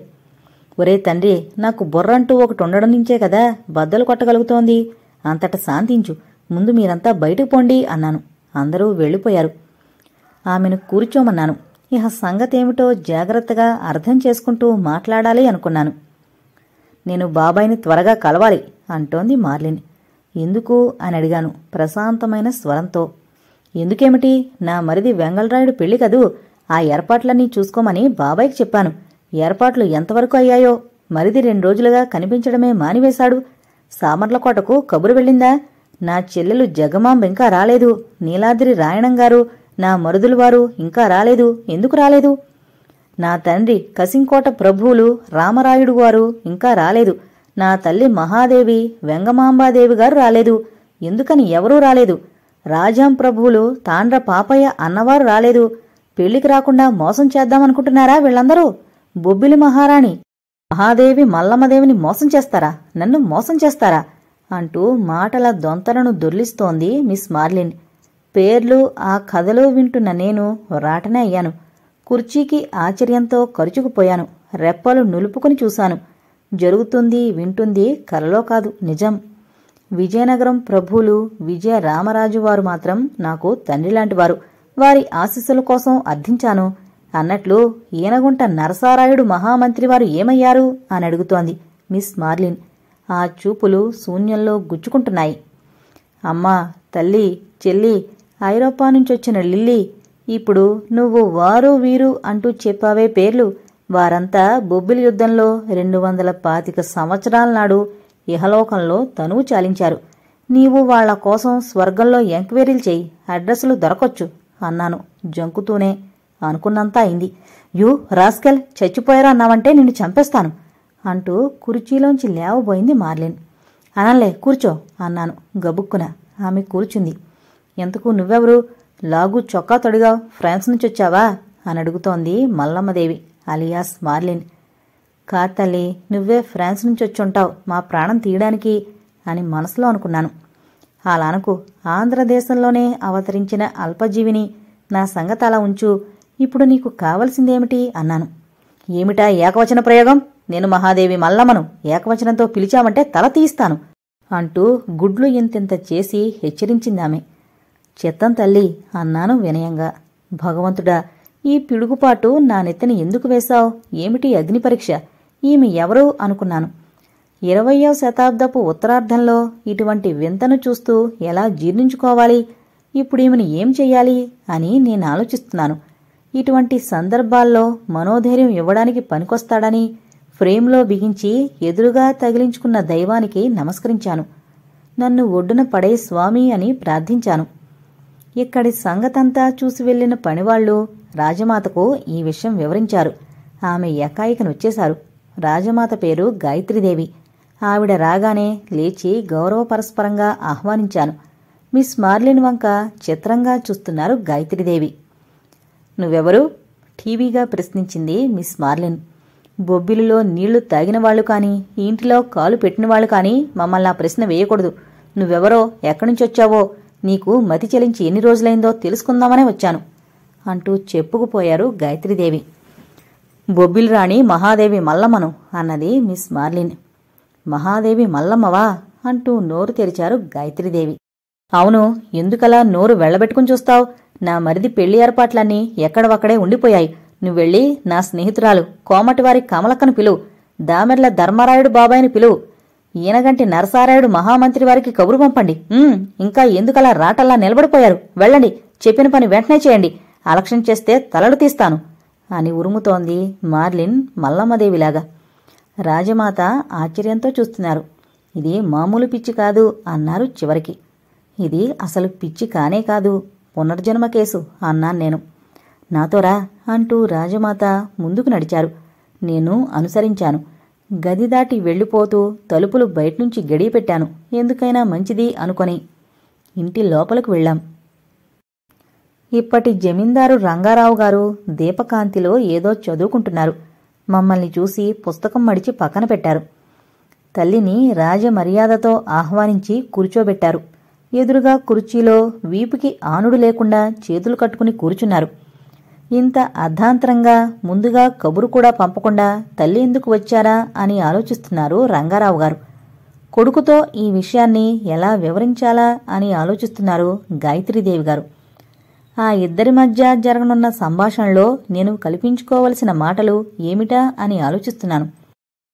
A: ఒరే తండ్రి నాకు బుర్రంటూ ఒకటి ఉండడం నుంచే కదా బద్దలు కొట్టగలుగుతోంది అంతట శాంతించు ముందు మీరంతా బయటకు పోండి అన్నాను అందరూ వెళ్ళిపోయారు ఆమెను కూర్చోమన్నాను ఇహ సంగతేమిటో జాగ్రత్తగా అర్థం చేసుకుంటూ మాట్లాడాలి అనుకున్నాను నేను బాబాయిని త్వరగా కలవాలి అంటోంది మార్లిని ఎందుకు అని అడిగాను ప్రశాంతమైన స్వరంతో ఎందుకేమిటి నా మరిది వెంగళరాయుడు పెళ్లి కదూ ఆ ఏర్పాట్లన్నీ చూసుకోమని బాబాయికి చెప్పాను ఏర్పాట్లు ఎంతవరకు అయ్యాయో మరిది రెండు రోజులుగా కనిపించడమే మానివేశాడు సామర్లకోటకు కబురు వెళ్ళిందా నా చెల్లెలు జగమాంబ ఇంకా రాలేదు నీలాద్రి రాయణం గారు నా మరుదులవారు ఇంకా రాలేదు ఎందుకు రాలేదు నా తండ్రి కసింకోట ప్రభువులు రామరాయుడు వారు ఇంకా రాలేదు నా తల్లి మహాదేవి వెంగమాంబాదేవి గారు రాలేదు ఎందుకని ఎవరూ రాలేదు రాజాం ప్రభువులు తాండ్ర పాపయ్య అన్నవారు రాలేదు పెళ్లికి రాకుండా మోసం చేద్దామనుకుంటున్నారా వీళ్ళందరూ బొబ్బిలి మహారాణి మహాదేవి మల్లమ్మదేవిని మోసం చేస్తారా నన్ను మోసం చేస్తారా అంటూ మాటల దొంతలను దొర్లిస్తోంది మిస్ మార్లిన్ పేర్లు ఆ కథలు వింటున్న నేను రాటనే అయ్యాను కుర్చీకి ఆశ్చర్యంతో కరుచుకుపోయాను రెప్పలు నులుపుకుని చూశాను జరుగుతుంది వింటుంది కలలో కాదు నిజం విజయనగరం ప్రభువులు విజయ రామరాజు వారు మాత్రం నాకు తండ్రి లాంటివారు వారి ఆశీస్సుల కోసం అర్థించాను అన్నట్లు ఈయనగుంట నరసారాయుడు మహామంత్రి వారు ఏమయ్యారు అని అడుగుతోంది మిస్ మార్లిన్ ఆ చూపులు శూన్యంలో గుచ్చుకుంటున్నాయి అమ్మా తల్లి చెల్లి ఐరోపా నుంచొచ్చిన లిల్లీ ఇప్పుడు నువ్వు వారు వీరు అంటూ చెప్పావే పేర్లు వారంతా బొబ్బిలి యుద్ధంలో రెండు వందల పాతిక సంవత్సరాల నాడు ఇహలోకంలో తనువు చాలించారు నీవు వాళ్ల కోసం స్వర్గంలో ఎంక్వైరీలు చేయి అడ్రస్లు దొరకొచ్చు అన్నాను జంకుతూనే అనుకున్నంతా అయింది యు రాస్కెల్ చచ్చిపోయారా అన్నావంటే నిన్ను చంపేస్తాను అంటూ కుర్చీలోంచి లేవబోయింది మార్లిన్ అనలే కూర్చో అన్నాను గబుక్కున ఆమె కూర్చుంది ఎంతకు నువ్వెవరు లాగు చొక్కా తొడిగా ఫ్రాన్స్ నుంచి వచ్చావా అని అడుగుతోంది మల్లమ్మదేవి అలియాస్ మార్లిన్ కాతల్లి నువ్వే ఫ్రాన్స్ నుంచి వచ్చుంటావు మా ప్రాణం తీయడానికి అని మనసులో అనుకున్నాను అలా ఆంధ్రదేశంలోనే అవతరించిన అల్పజీవిని నా సంగతి అలా ఉంచు ఇప్పుడు నీకు కావలసిందేమిటి అన్నాను ఏమిటా ఏకవచన ప్రయోగం నేను మహాదేవి మల్లమ్మను ఏకవచనంతో పిలిచామంటే తల తీస్తాను అంటూ గుడ్లు ఇంతింత చేసి హెచ్చరించిందామె చిత్తం తల్లి అన్నాను వినయంగా భగవంతుడా ఈ పిడుగుపాటు నా నెత్తని ఎందుకు వేశావు ఏమిటి అగ్నిపరీక్ష ఈమె ఎవరో అనుకున్నాను ఇరవయో శతాబ్దపు ఉత్తరార్ధంలో ఇటువంటి వింతను చూస్తూ ఎలా జీర్ణించుకోవాలి ఇప్పుడు ఈమెను ఏం చెయ్యాలి అని నేను ఆలోచిస్తున్నాను ఇటువంటి సందర్భాల్లో మనోధైర్యం ఇవ్వడానికి పనికొస్తాడని ఫ్రేమ్లో బిగించి ఎదురుగా తగిలించుకున్న దైవానికి నమస్కరించాను నన్ను ఒడ్డున పడే స్వామి అని ప్రార్థించాను ఇక్కడి సంగతంతా చూసి వెళ్లిన పనివాళ్లు రాజమాతకు ఈ విషయం వివరించారు ఆమె ఏకాయికను వచ్చేశారు రాజమాత పేరు గాయత్రీదేవి ఆవిడ రాగానే లేచి గౌరవపరస్పరంగా ఆహ్వానించాను మిస్ మార్లిన్ వంక చిత్రంగా చూస్తున్నారు గాయత్రీదేవి నువ్వెవరు టీవీగా ప్రశ్నించింది మిస్ మార్లిన్ బొబ్బిలిలో నీళ్లు తాగిన వాళ్ళు కానీ ఇంటిలో కాలు పెట్టిన వాళ్ళు కానీ మమ్మల్ని ఆ ప్రశ్న వేయకూడదు నువ్వెవరో ఎక్కడి నుంచి వచ్చావో నీకు మతి చెలించి ఎన్ని రోజులైందో తెలుసుకుందామనే వచ్చాను అంటూ చెప్పుకుపోయారు గాయత్రీదేవి బొబ్బిలిరాణి మహాదేవి మల్లమ్మను అన్నది మిస్ మార్లిన్ మహాదేవి మల్లమ్మవా అంటూ నోరు తెరిచారు గాయత్రీదేవి అవును ఎందుకలా నోరు వెళ్లబెట్టుకుని చూస్తావు నా మరిది పెళ్లి ఏర్పాట్లన్నీ ఎక్కడవక్కడే ఉండిపోయాయి నువ్వెళ్ళి నా స్నేహితురాలు కోమటివారి కమలక్కను పిలువు దామెర్ల ధర్మరాయుడు బాబాయిని పిలువు ఈయనగంటి నరసారాయుడు మహామంత్రి వారికి కబురు పంపండి ఇంకా ఎందుకలా రాటల్లా నిలబడిపోయారు వెళ్ళండి చెప్పిన పని వెంటనే చేయండి అలక్ష్యం చేస్తే తలలు తీస్తాను అని ఉరుముతోంది మార్లిన్ మల్లమ్మదేవిలాగా రాజమాత ఆశ్చర్యంతో చూస్తున్నారు ఇది మామూలు పిచ్చి కాదు అన్నారు చివరికి ఇది అసలు పిచ్చి కానే కాదు పునర్జన్మ కేసు అన్నాను నేను నాతోరా అంటూ రాజమాత ముందుకు నడిచారు నేను అనుసరించాను గది దాటి వెళ్ళిపోతూ తలుపులు బయట నుంచి గడియపెట్టాను ఎందుకైనా మంచిది అనుకొని ఇంటి లోపలకు వెళ్ళాం ఇప్పటి జమీందారు రంగారావు గారు దీపకాంతిలో ఏదో చదువుకుంటున్నారు మమ్మల్ని చూసి పుస్తకం మడిచి పక్కన పెట్టారు తల్లిని రాజమర్యాదతో ఆహ్వానించి కూర్చోబెట్టారు ఎదురుగా కుర్చీలో వీపుకి ఆనుడు లేకుండా చేతులు కట్టుకుని కూర్చున్నారు ఇంత అర్ధాంతరంగా ముందుగా కబురు కూడా పంపకుండా తల్లి ఎందుకు వచ్చారా అని ఆలోచిస్తున్నారు రంగారావు గారు కొడుకుతో ఈ విషయాన్ని ఎలా వివరించాలా అని ఆలోచిస్తున్నారు గాయత్రీదేవి గారు ఆ ఇద్దరి మధ్య జరగనున్న సంభాషణలో నేను కల్పించుకోవలసిన మాటలు ఏమిటా అని ఆలోచిస్తున్నాను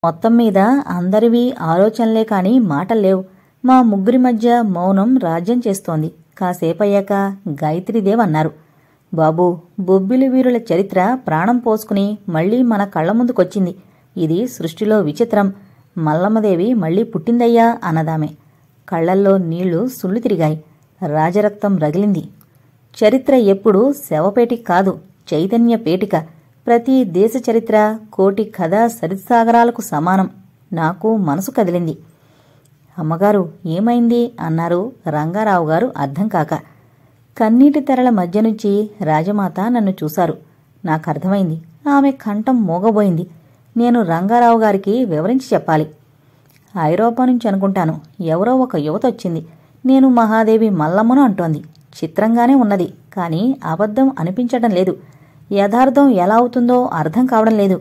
A: మొత్తం మీద అందరివి ఆలోచనలే కాని మాటల్లేవు మా ముగ్గురి మధ్య మౌనం రాజ్యం చేస్తోంది కాసేపయ్యాక గాయత్రీదేవ్ అన్నారు బాబూ బొబ్బిలి వీరుల చరిత్ర ప్రాణం పోసుకుని మళ్లీ మన కళ్ల ముందుకొచ్చింది ఇది సృష్టిలో విచిత్రం మల్లమ్మదేవి మళ్లీ పుట్టిందయ్యా అన్నదామె కళ్లల్లో నీళ్లు సుళ్ళు తిరిగాయి రాజరక్తం రగిలింది చరిత్ర ఎప్పుడూ శవపేటిక కాదు చైతన్య పేటిక ప్రతి దేశ చరిత్ర కోటి కథ సరిత్సాగరాలకు సమానం నాకు మనసు కదిలింది అమ్మగారు ఏమైంది అన్నారు రంగారావు గారు అర్థం కాక కన్నీటి తెరల మధ్య నుంచి రాజమాత నన్ను చూశారు నాకు అర్థమైంది ఆమె కంఠం మోగబోయింది నేను రంగారావు గారికి వివరించి చెప్పాలి ఐరోపా నుంచి అనుకుంటాను ఎవరో ఒక యువత వచ్చింది నేను మహాదేవి మల్లమ్మను అంటోంది చిత్రంగానే ఉన్నది కానీ అబద్ధం అనిపించడం లేదు యథార్థం ఎలా అవుతుందో అర్థం కావడం లేదు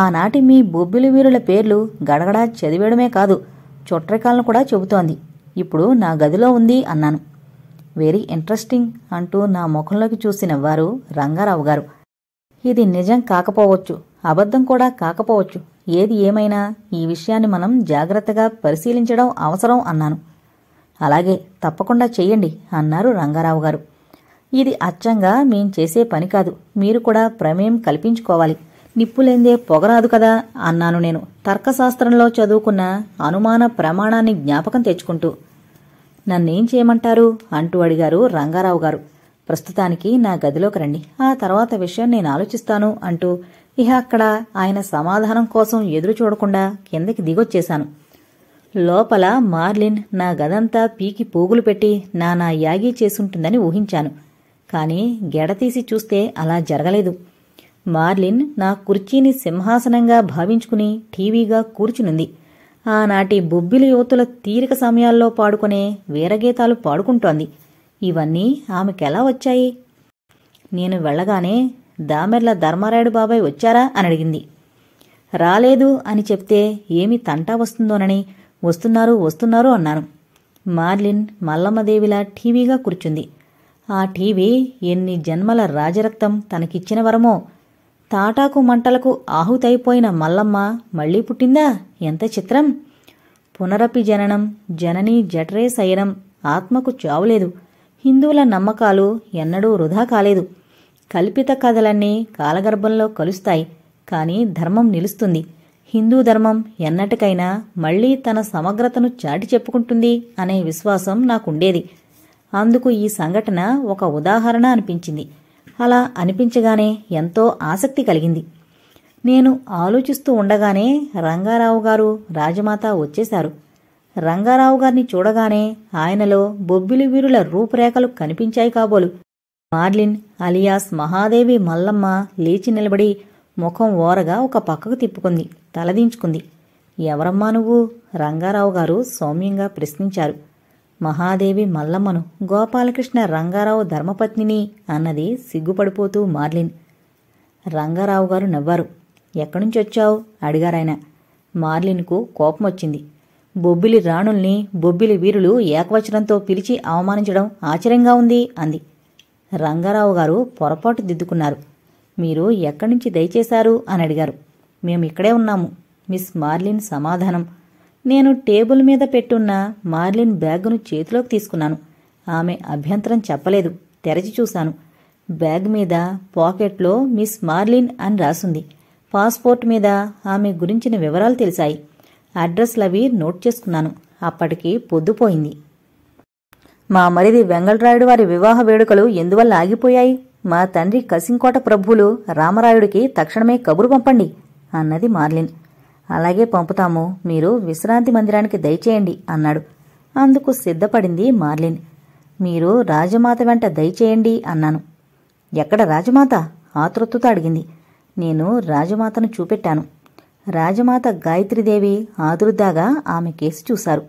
A: ఆనాటి మీ బొబ్బిలి వీరుల పేర్లు గడగడా చదివేయడమే కాదు చుట్రకాలను కూడా చెబుతోంది ఇప్పుడు నా గదిలో ఉంది అన్నాను వెరీ ఇంట్రెస్టింగ్ అంటూ నా ముఖంలోకి చూసిన వారు రంగారావు గారు ఇది నిజం కాకపోవచ్చు అబద్ధం కూడా కాకపోవచ్చు ఏది ఏమైనా ఈ విషయాన్ని మనం జాగ్రత్తగా పరిశీలించడం అవసరం అన్నాను అలాగే తప్పకుండా చెయ్యండి అన్నారు రంగారావు గారు ఇది అచ్చంగా మేం చేసే పని కాదు మీరు కూడా ప్రమేయం కల్పించుకోవాలి నిప్పులేందే పొగరాదు కదా అన్నాను నేను తర్కశాస్త్రంలో చదువుకున్న అనుమాన ప్రమాణాన్ని జ్ఞాపకం తెచ్చుకుంటూ నన్నేం చేయమంటారు అంటూ అడిగారు రంగారావు గారు ప్రస్తుతానికి నా గదిలోకి రండి ఆ తర్వాత విషయం నేను ఆలోచిస్తాను అంటూ ఇహ అక్కడ ఆయన సమాధానం కోసం ఎదురు చూడకుండా కిందకి దిగొచ్చేశాను లోపల మార్లిన్ నా గదంతా పీకి పోగులు పెట్టి నానా యాగి చేసుంటుందని ఊహించాను కానీ గెడతీసి చూస్తే అలా జరగలేదు మార్లిన్ నా కుర్చీని సింహాసనంగా భావించుకుని టీవీగా కూర్చునుంది ఆనాటి బొబ్బిలి యువతుల తీరిక సమయాల్లో పాడుకునే వీరగీతాలు పాడుకుంటోంది ఇవన్నీ ఆమెకెలా వచ్చాయి నేను వెళ్ళగానే దామెర్ల ధర్మారాయుడు బాబాయ్ వచ్చారా అని అడిగింది రాలేదు అని చెప్తే ఏమి తంటా వస్తుందోనని వస్తున్నారు వస్తున్నారు అన్నాను మార్లిన్ మల్లమ్మదేవిలా టీవీగా కూర్చుంది ఆ టీవీ ఎన్ని జన్మల రాజరక్తం తనకిచ్చిన వరమో తాటాకు మంటలకు ఆహుతైపోయిన మల్లమ్మ మళ్లీ పుట్టిందా ఎంత చిత్రం పునరపి జననం జనని జఠరే శయనం ఆత్మకు చావులేదు హిందువుల నమ్మకాలు ఎన్నడూ వృధా కాలేదు కల్పిత కథలన్నీ కాలగర్భంలో కలుస్తాయి కానీ ధర్మం నిలుస్తుంది హిందూ ధర్మం ఎన్నటికైనా మళ్లీ తన సమగ్రతను చాటి చెప్పుకుంటుంది అనే విశ్వాసం నాకుండేది అందుకు ఈ సంఘటన ఒక ఉదాహరణ అనిపించింది అలా అనిపించగానే ఎంతో ఆసక్తి కలిగింది నేను ఆలోచిస్తూ ఉండగానే రంగారావు గారు రాజమాత వచ్చేశారు రంగారావు గారిని చూడగానే ఆయనలో బొబ్బిలి వీరుల రూపురేఖలు కనిపించాయి కాబోలు మార్లిన్ అలియాస్ మహాదేవి మల్లమ్మ లేచి నిలబడి ముఖం ఓరగా ఒక పక్కకు తిప్పుకుంది తలదించుకుంది ఎవరమ్మా నువ్వు రంగారావు గారు సౌమ్యంగా ప్రశ్నించారు మహాదేవి మల్లమ్మను గోపాలకృష్ణ రంగారావు ధర్మపత్నిని అన్నది సిగ్గుపడిపోతూ మార్లిన్ రంగారావు గారు నవ్వారు ఎక్కడి వచ్చావు అడిగారాయన మార్లిన్కు కోపం వచ్చింది బొబ్బిలి రాణుల్ని బొబ్బిలి వీరులు ఏకవచనంతో పిలిచి అవమానించడం ఆశ్చర్యంగా ఉంది అంది రంగారావు గారు పొరపాటు దిద్దుకున్నారు మీరు ఎక్కడి నుంచి దయచేశారు అని అడిగారు మేము ఇక్కడే ఉన్నాము మిస్ మార్లిన్ సమాధానం నేను టేబుల్ మీద పెట్టున్న మార్లిన్ బ్యాగును చేతిలోకి తీసుకున్నాను ఆమె అభ్యంతరం చెప్పలేదు తెరచి చూశాను బ్యాగ్ మీద పాకెట్లో మిస్ మార్లిన్ అని రాసుంది పాస్పోర్ట్ మీద ఆమె గురించిన వివరాలు తెలిసాయి అడ్రస్లవి నోట్ చేసుకున్నాను అప్పటికి పొద్దుపోయింది మా మరిది వెంగళరాయుడు వారి వివాహ వేడుకలు ఎందువల్ల ఆగిపోయాయి మా తండ్రి కసింకోట ప్రభువులు రామరాయుడికి తక్షణమే కబురు పంపండి అన్నది మార్లిన్ అలాగే పంపుతాము మీరు విశ్రాంతి మందిరానికి దయచేయండి అన్నాడు అందుకు సిద్ధపడింది మార్లిన్ మీరు రాజమాత వెంట దయచేయండి అన్నాను ఎక్కడ రాజమాత ఆతృత్తుతో అడిగింది నేను రాజమాతను చూపెట్టాను రాజమాత గాయత్రీదేవి ఆదురుద్దాగా ఆమె కేసి చూశారు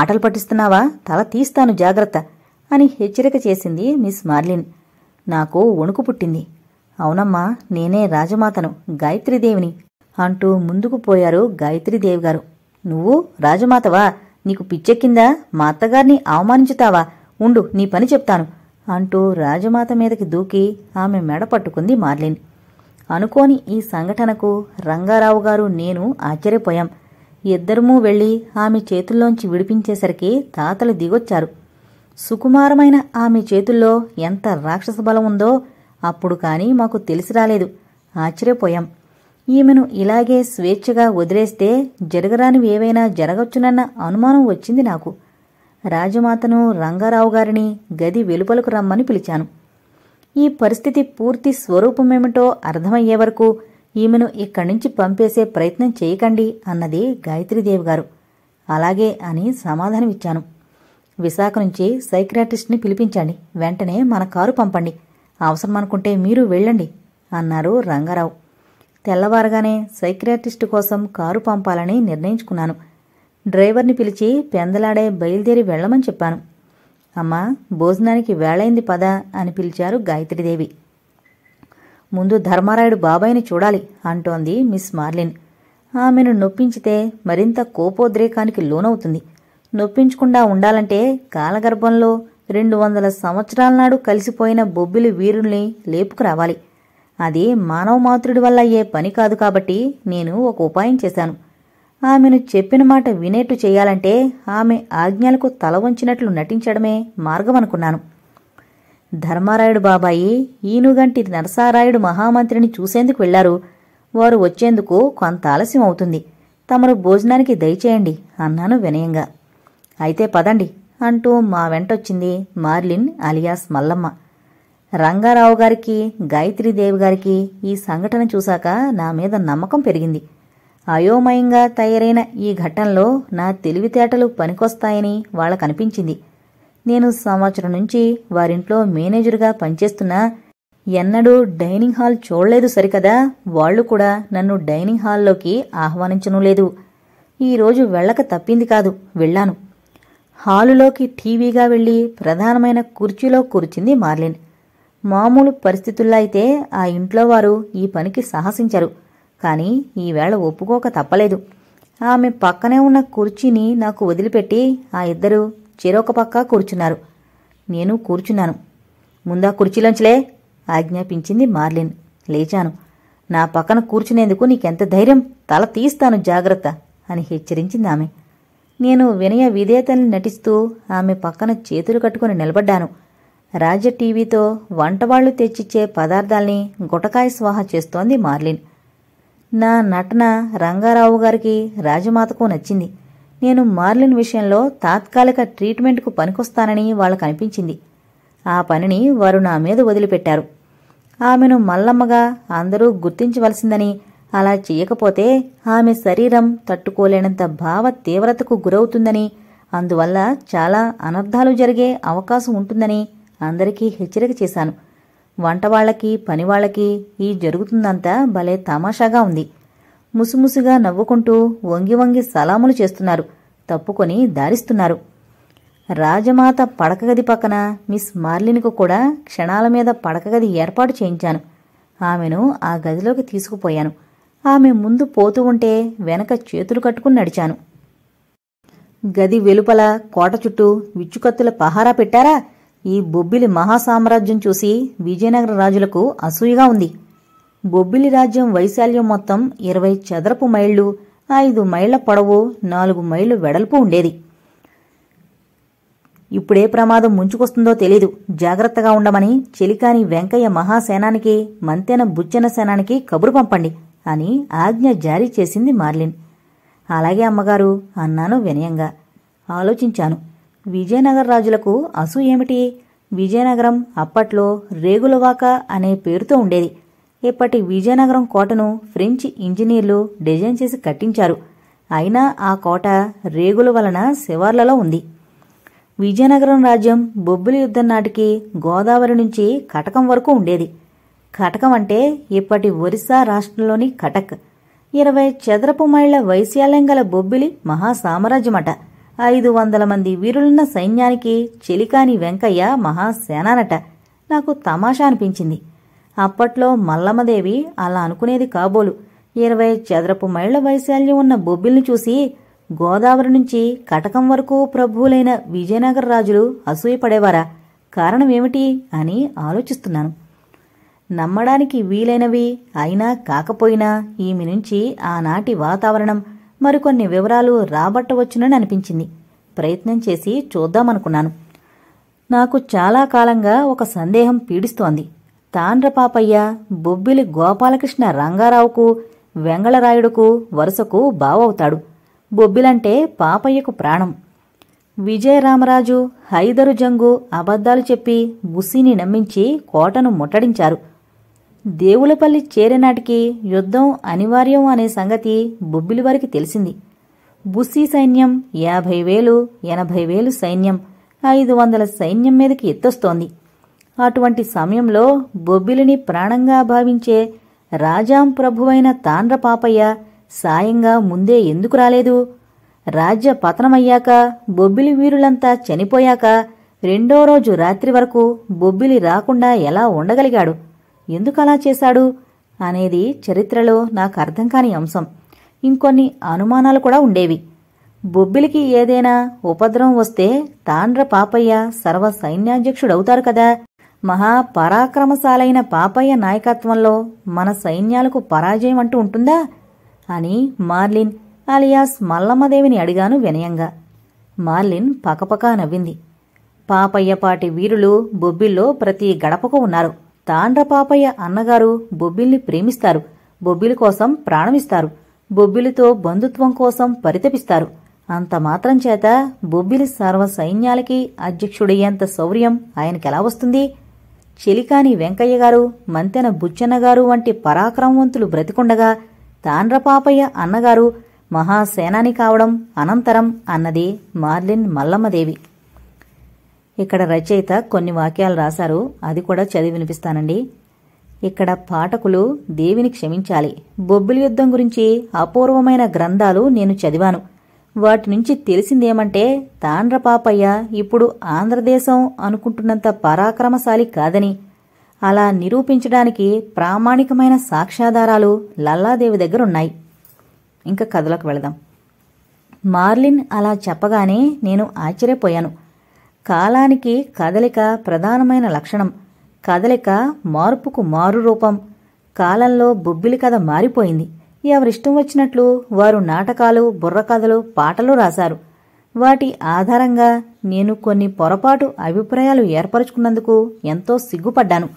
A: ఆటలు పట్టిస్తున్నావా తల తీస్తాను జాగ్రత్త అని హెచ్చరిక చేసింది మిస్ మార్లిన్ నాకు వణుకు పుట్టింది అవునమ్మా నేనే రాజమాతను గాయత్రీదేవిని అంటూ ముందుకు పోయారు గాయత్రీదేవి గారు నువ్వు రాజమాతవా నీకు పిచ్చెక్కిందా మా అత్తగారిని అవమానించుతావా ఉండు నీ పని చెప్తాను అంటూ రాజమాత మీదకి దూకి ఆమె మెడ పట్టుకుంది మార్లిన్ అనుకోని ఈ సంఘటనకు రంగారావు గారు నేను ఆశ్చర్యపోయాం ఇద్దరమూ వెళ్ళి ఆమె చేతుల్లోంచి విడిపించేసరికి తాతలు దిగొచ్చారు సుకుమారమైన ఆమె చేతుల్లో ఎంత రాక్షస బలం ఉందో అప్పుడు కానీ మాకు తెలిసి రాలేదు ఆశ్చర్యపోయాం ఈమెను ఇలాగే స్వేచ్ఛగా వదిలేస్తే జరగరానివి ఏవైనా జరగవచ్చునన్న అనుమానం వచ్చింది నాకు రాజమాతను రంగారావు గారిని గది వెలుపలకు రమ్మని పిలిచాను ఈ పరిస్థితి పూర్తి స్వరూపమేమిటో అర్థమయ్యే వరకు ఈమెను ఇక్కడి నుంచి పంపేసే ప్రయత్నం చేయకండి అన్నది గాయత్రీదేవి గారు అలాగే అని సమాధానమిచ్చాను విశాఖ నుంచి సైక్రాటిస్ట్ని పిలిపించండి వెంటనే మన కారు పంపండి అవసరం అనుకుంటే మీరు వెళ్ళండి అన్నారు రంగారావు తెల్లవారగానే సైక్రాటిస్ట్ కోసం కారు పంపాలని నిర్ణయించుకున్నాను డ్రైవర్ని పిలిచి పెందలాడే బయలుదేరి వెళ్ళమని చెప్పాను అమ్మా భోజనానికి వేళైంది పద అని పిలిచారు గాయత్రిదేవి ముందు ధర్మారాయుడు బాబాయిని చూడాలి అంటోంది మిస్ మార్లిన్ ఆమెను నొప్పించితే మరింత కోపోద్రేకానికి లోనవుతుంది నొప్పించకుండా ఉండాలంటే కాలగర్భంలో రెండు వందల సంవత్సరాల నాడు కలిసిపోయిన బొబ్బిలి వీరుల్ని లేపుకురావాలి అది మానవ మాతృడి వల్ల అయ్యే పని కాదు కాబట్టి నేను ఒక ఉపాయం చేశాను ఆమెను చెప్పిన మాట వినేట్టు చేయాలంటే ఆమె ఆజ్ఞలకు తల వంచినట్లు నటించడమే మార్గం అనుకున్నాను ధర్మారాయుడు బాబాయి ఈనుగంటి నరసారాయుడు మహామంత్రిని చూసేందుకు వెళ్లారు వారు వచ్చేందుకు కొంత ఆలస్యం అవుతుంది తమరు భోజనానికి దయచేయండి అన్నాను వినయంగా అయితే పదండి అంటూ మా వెంటొచ్చింది మార్లిన్ అలియాస్ మల్లమ్మ రంగారావు గారికి గాయత్రీదేవి గారికి ఈ సంఘటన చూశాక నా మీద నమ్మకం పెరిగింది అయోమయంగా తయారైన ఈ ఘట్టంలో నా తెలివితేటలు పనికొస్తాయని వాళ్ళకనిపించింది నేను సంవత్సరం నుంచి వారింట్లో మేనేజర్గా పనిచేస్తున్న ఎన్నడూ డైనింగ్ హాల్ చూడలేదు సరికదా వాళ్ళు కూడా నన్ను డైనింగ్ హాల్లోకి ఆహ్వానించను లేదు ఈరోజు వెళ్ళక తప్పింది కాదు వెళ్ళాను హాలులోకి టీవీగా వెళ్ళి ప్రధానమైన కుర్చీలో కూర్చుంది మార్లిన్ మామూలు పరిస్థితుల్లో అయితే ఆ ఇంట్లో వారు ఈ పనికి సాహసించరు కానీ ఈవేళ ఒప్పుకోక తప్పలేదు ఆమె పక్కనే ఉన్న కుర్చీని నాకు వదిలిపెట్టి ఆ ఇద్దరు చెరొక పక్క కూర్చున్నారు నేను కూర్చున్నాను ముందా కుర్చీలోంచిలే ఆజ్ఞాపించింది మార్లిన్ లేచాను నా పక్కన కూర్చునేందుకు నీకెంత ధైర్యం తల తీస్తాను జాగ్రత్త అని హెచ్చరించింది ఆమె నేను వినయ విధేయతని నటిస్తూ ఆమె పక్కన చేతులు కట్టుకుని నిలబడ్డాను రాజ టీవీతో వంటవాళ్లు తెచ్చిచ్చే పదార్థాల్ని గుటకాయ స్వాహ చేస్తోంది మార్లిన్ నా నటన రంగారావు గారికి రాజమాతకు నచ్చింది నేను మార్లిన్ విషయంలో తాత్కాలిక ట్రీట్మెంట్కు పనికొస్తానని వాళ్ళకు అనిపించింది ఆ పనిని వారు నా మీద వదిలిపెట్టారు ఆమెను మల్లమ్మగా అందరూ గుర్తించవలసిందని అలా చేయకపోతే ఆమె శరీరం తట్టుకోలేనంత భావ తీవ్రతకు గురవుతుందని అందువల్ల చాలా అనర్థాలు జరిగే అవకాశం ఉంటుందని అందరికీ హెచ్చరిక చేశాను వంటవాళ్లకి పనివాళ్లకి ఈ జరుగుతుందంతా భలే తమాషాగా ఉంది ముసుముసుగా నవ్వుకుంటూ వంగి వంగి సలాములు చేస్తున్నారు తప్పుకొని దారిస్తున్నారు రాజమాత పడకగది పక్కన మిస్ మార్లినికు కూడా క్షణాల మీద పడకగది ఏర్పాటు చేయించాను ఆమెను ఆ గదిలోకి తీసుకుపోయాను ఆమె ముందు పోతూ ఉంటే వెనక చేతులు కట్టుకుని నడిచాను గది వెలుపల కోట చుట్టూ విచ్చుకత్తుల పహారా పెట్టారా ఈ బొబ్బిలి మహాసామ్రాజ్యం చూసి విజయనగర రాజులకు అసూయగా ఉంది బొబ్బిలి రాజ్యం వైశాల్యం మొత్తం ఇరవై చదరపు మైళ్ళు ఐదు మైళ్ల పొడవు నాలుగు మైళ్ళు వెడల్పు ఉండేది ఇప్పుడే ప్రమాదం ముంచుకొస్తుందో తెలీదు జాగ్రత్తగా ఉండమని చెలికాని వెంకయ్య మహాసేనానికి మంతెన బుచ్చెన సేనానికి కబురు పంపండి అని ఆజ్ఞ జారీ చేసింది మార్లిన్ అలాగే అమ్మగారు అన్నాను వినయంగా ఆలోచించాను విజయనగర రాజులకు అసు ఏమిటి విజయనగరం అప్పట్లో రేగులవాక అనే పేరుతో ఉండేది ఇప్పటి విజయనగరం కోటను ఫ్రెంచ్ ఇంజనీర్లు డిజైన్ చేసి కట్టించారు అయినా ఆ కోట రేగుల వలన శివార్లలో ఉంది విజయనగరం రాజ్యం బొబ్బిలి యుద్ధం నాటికి గోదావరి నుంచి కటకం వరకు ఉండేది కటకం అంటే ఇప్పటి ఒరిస్సా రాష్ట్రంలోని కటక్ ఇరవై చదరపు మైళ్ల వైశాల్యం గల బొబ్బిలి మహాసామ్రాజ్యమట ఐదు వందల మంది వీరులున్న సైన్యానికి చెలికాని వెంకయ్య మహాసేనానట నాకు తమాషా అనిపించింది అప్పట్లో మల్లమ్మదేవి అలా అనుకునేది కాబోలు ఇరవై చదరపు మైళ్ల వైశాల్యం ఉన్న బొబ్బిల్ని చూసి గోదావరి నుంచి కటకం వరకు ప్రభువులైన విజయనగర రాజులు అసూయపడేవారా కారణమేమిటి అని ఆలోచిస్తున్నాను నమ్మడానికి వీలైనవి అయినా కాకపోయినా ఈమె నుంచి ఆనాటి వాతావరణం మరికొన్ని వివరాలు రాబట్టవచ్చునని అనిపించింది ప్రయత్నం చేసి చూద్దామనుకున్నాను నాకు చాలా కాలంగా ఒక సందేహం పీడిస్తోంది తాండ్రపాపయ్య బొబ్బిలి గోపాలకృష్ణ రంగారావుకు వెంగళరాయుడుకు వరుసకు బావవుతాడు బొబ్బిలంటే పాపయ్యకు ప్రాణం విజయరామరాజు హైదరు జంగు అబద్ధాలు చెప్పి బుస్సిని నమ్మించి కోటను ముట్టడించారు దేవులపల్లి చేరేనాటికి యుద్ధం అనివార్యం అనే సంగతి బొబ్బిలి వారికి తెలిసింది బుస్సీ సైన్యం యాభై వేలు ఎనభై వేలు సైన్యం ఐదు వందల సైన్యం మీదకి ఎత్తొస్తోంది అటువంటి సమయంలో బొబ్బిలిని ప్రాణంగా భావించే రాజాం ప్రభువైన తాండ్ర పాపయ్య సాయంగా ముందే ఎందుకు రాలేదు రాజ్య పతనమయ్యాక బొబ్బిలి వీరులంతా చనిపోయాక రెండో రోజు రాత్రి వరకు బొబ్బిలి రాకుండా ఎలా ఉండగలిగాడు ఎందుకు అలా చేశాడు అనేది చరిత్రలో నాకు అర్థం కాని అంశం ఇంకొన్ని అనుమానాలు కూడా ఉండేవి బొబ్బిలికి ఏదైనా ఉపద్రవం వస్తే తాండ్ర పాపయ్య సర్వ సైన్యాధ్యక్షుడవుతారు కదా మహా పరాక్రమశాలైన పాపయ్య నాయకత్వంలో మన సైన్యాలకు పరాజయం అంటూ ఉంటుందా అని మార్లిన్ అలియాస్ మల్లమ్మదేవిని అడిగాను వినయంగా మార్లిన్ పకపకా నవ్వింది పాపయ్యపాటి వీరులు బొబ్బిల్లో ప్రతి గడపకు ఉన్నారు తాండ్ర పాపయ్య అన్నగారు బొబ్బిల్ని ప్రేమిస్తారు బొబ్బిలి కోసం ప్రాణమిస్తారు బొబ్బిలితో బంధుత్వం కోసం పరితపిస్తారు అంత మాత్రం చేత బొబ్బిలి సర్వ సైన్యాలకి అధ్యక్షుడయ్యేంత శౌర్యం ఆయనకెలా వస్తుంది చెలికాని వెంకయ్య గారు మంతెన బుచ్చన్న గారు వంటి పరాక్రమవంతులు బ్రతికుండగా పాపయ్య అన్నగారు మహాసేనాని కావడం అనంతరం అన్నది మార్లిన్ మల్లమ్మదేవి ఇక్కడ రచయిత కొన్ని వాక్యాలు రాశారు అది కూడా చదివి వినిపిస్తానండి ఇక్కడ పాఠకులు దేవిని క్షమించాలి బొబ్బుల యుద్ధం గురించి అపూర్వమైన గ్రంథాలు నేను చదివాను వాటి నుంచి తెలిసిందేమంటే తాండ్రపాపయ్య ఇప్పుడు ఆంధ్రదేశం అనుకుంటున్నంత పరాక్రమశాలి కాదని అలా నిరూపించడానికి ప్రామాణికమైన సాక్ష్యాధారాలు లల్లాదేవి దగ్గరున్నాయి ఇంకా కథలకు వెళదాం మార్లిన్ అలా చెప్పగానే నేను ఆశ్చర్యపోయాను కాలానికి కదలిక ప్రధానమైన లక్షణం కదలిక మార్పుకు మారు రూపం కాలంలో బొబ్బిలి కథ మారిపోయింది ఎవరిష్టం వచ్చినట్లు వారు నాటకాలు బుర్రకథలు పాటలు రాశారు వాటి ఆధారంగా నేను కొన్ని పొరపాటు అభిప్రాయాలు ఏర్పరచుకున్నందుకు ఎంతో సిగ్గుపడ్డాను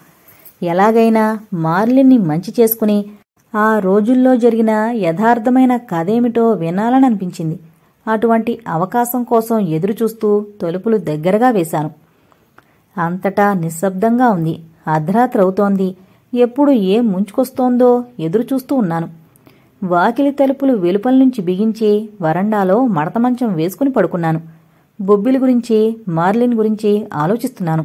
A: ఎలాగైనా మార్లిన్ని మంచి చేసుకుని ఆ రోజుల్లో జరిగిన యథార్థమైన కథేమిటో వినాలననిపించింది అటువంటి అవకాశం కోసం ఎదురుచూస్తూ తలుపులు దగ్గరగా వేశాను అంతటా నిశ్శబ్దంగా ఉంది అర్ధరాత్రి అవుతోంది ఎప్పుడు ఏం ముంచుకొస్తోందో ఎదురుచూస్తూ ఉన్నాను వాకిలి తలుపులు వెలుపల నుంచి బిగించి వరండాలో మడతమంచం వేసుకుని పడుకున్నాను బొబ్బిలి గురించి మార్లిన్ గురించి ఆలోచిస్తున్నాను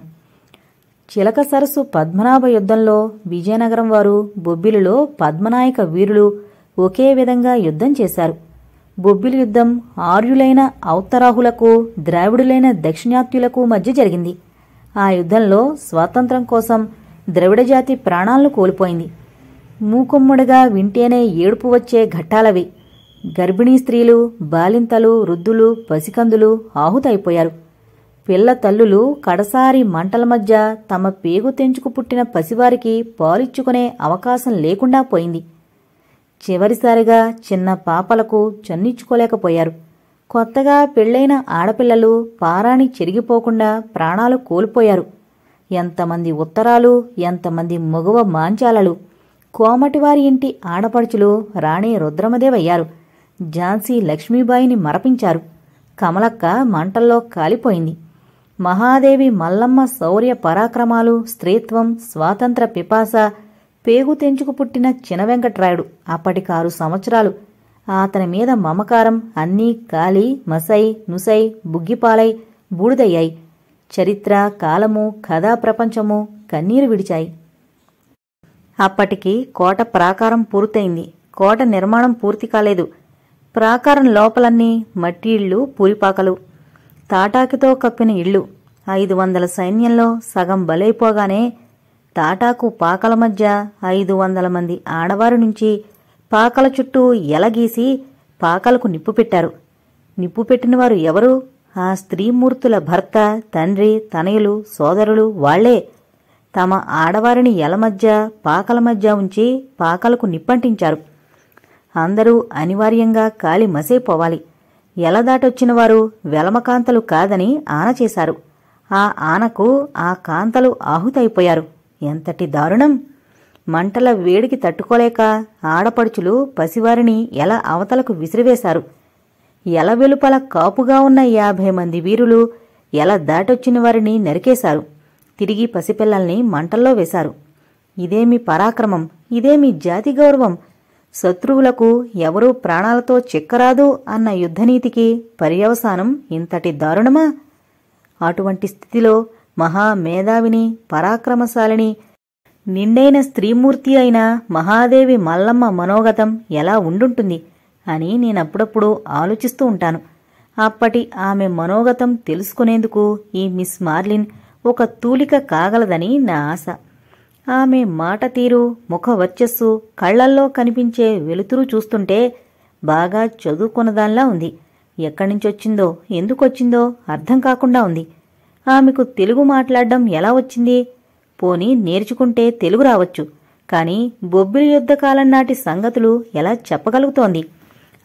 A: చిలక సరస్సు పద్మనాభ యుద్ధంలో విజయనగరం వారు బొబ్బిలిలో పద్మనాయక వీరులు ఒకే విధంగా యుద్ధం చేశారు బొబ్బిలి యుద్ధం ఆర్యులైన ఔత్తరాహులకు ద్రావిడులైన దక్షిణాత్యులకు మధ్య జరిగింది ఆ యుద్ధంలో స్వాతంత్రం కోసం ద్రవిడ జాతి ప్రాణాలను కోల్పోయింది మూకుమ్మడిగా వింటేనే ఏడుపు వచ్చే ఘట్టాలవి గర్భిణీ స్త్రీలు బాలింతలు వృద్ధులు పసికందులు ఆహుతైపోయారు పిల్ల తల్లులు కడసారి మంటల మధ్య తమ పేగు తెంచుకు పుట్టిన పసివారికి పాలిచ్చుకునే అవకాశం లేకుండా పోయింది చివరిసారిగా చిన్న పాపలకు చన్నిచ్చుకోలేకపోయారు కొత్తగా పెళ్లైన ఆడపిల్లలు పారాణి చెరిగిపోకుండా ప్రాణాలు కోల్పోయారు ఎంతమంది ఉత్తరాలు ఎంతమంది మగువ మాంచాలలు కోమటివారి ఇంటి ఆడపడుచులు రాణి రుద్రమదేవయ్యారు ఝాన్సీ లక్ష్మీబాయిని మరపించారు కమలక్క మంటల్లో కాలిపోయింది మహాదేవి మల్లమ్మ శౌర్య పరాక్రమాలు స్త్రీత్వం స్వాతంత్ర పిపాస పేగు తెంచుకు పుట్టిన చినవెంకట్రాయుడు అప్పటికి ఆరు సంవత్సరాలు అతని మీద మమకారం అన్నీ కాలి మసై నుసై బుగ్గిపాలై బూడిదయ్యాయి చరిత్ర కాలము కథా ప్రపంచము కన్నీరు విడిచాయి అప్పటికి కోట ప్రాకారం పూర్తయింది కోట నిర్మాణం పూర్తి కాలేదు ప్రాకారం లోపలన్నీ మట్టి ఇళ్ళు పూరిపాకలు తాటాకితో కప్పిన ఇళ్ళు ఐదు వందల సైన్యంలో సగం బలైపోగానే తాటాకు పాకల మధ్య ఐదు వందల మంది ఆడవారి నుంచి పాకల చుట్టూ ఎలగీసి పాకలకు నిప్పు పెట్టారు నిప్పు పెట్టినవారు ఎవరు ఆ స్త్రీమూర్తుల భర్త తండ్రి తనయులు సోదరులు వాళ్లే తమ ఆడవారిని ఎల మధ్య పాకల మధ్య ఉంచి పాకలకు నిప్పంటించారు అందరూ అనివార్యంగా కాలి మసైపోవాలి ఎల దాటొచ్చిన వారు వెలమకాంతలు కాదని ఆన చేశారు ఆ ఆనకు ఆ కాంతలు ఆహుతైపోయారు ఎంతటి దారుణం మంటల వేడికి తట్టుకోలేక ఆడపడుచులు పసివారిని ఎలా అవతలకు విసిరివేశారు ఎల వెలుపల కాపుగా ఉన్న యాభై మంది వీరులు ఎలా దాటొచ్చిన వారిని నరికేశారు తిరిగి పసిపిల్లల్ని మంటల్లో వేశారు ఇదేమి పరాక్రమం ఇదేమి జాతి గౌరవం శత్రువులకు ఎవరూ ప్రాణాలతో చిక్కరాదు అన్న యుద్ధనీతికి పర్యవసానం ఇంతటి దారుణమా అటువంటి స్థితిలో మహామేధావిని పరాక్రమశాలిని నిండైన స్త్రీమూర్తి అయిన మహాదేవి మల్లమ్మ మనోగతం ఎలా ఉండుంటుంది అని నేనప్పుడప్పుడు ఆలోచిస్తూ ఉంటాను అప్పటి ఆమె మనోగతం తెలుసుకునేందుకు ఈ మిస్ మార్లిన్ ఒక తూలిక కాగలదని నా ఆశ ఆమె మాట తీరు ముఖ వర్చస్సు కళ్లల్లో కనిపించే వెలుతురు చూస్తుంటే బాగా చదువుకున్నదానిలా ఉంది ఎక్కడి నుంచొచ్చిందో ఎందుకొచ్చిందో అర్థం కాకుండా ఉంది ఆమెకు తెలుగు మాట్లాడడం ఎలా వచ్చింది పోని నేర్చుకుంటే తెలుగు రావచ్చు కానీ బొబ్బిలి యుద్ధకాలం నాటి సంగతులు ఎలా చెప్పగలుగుతోంది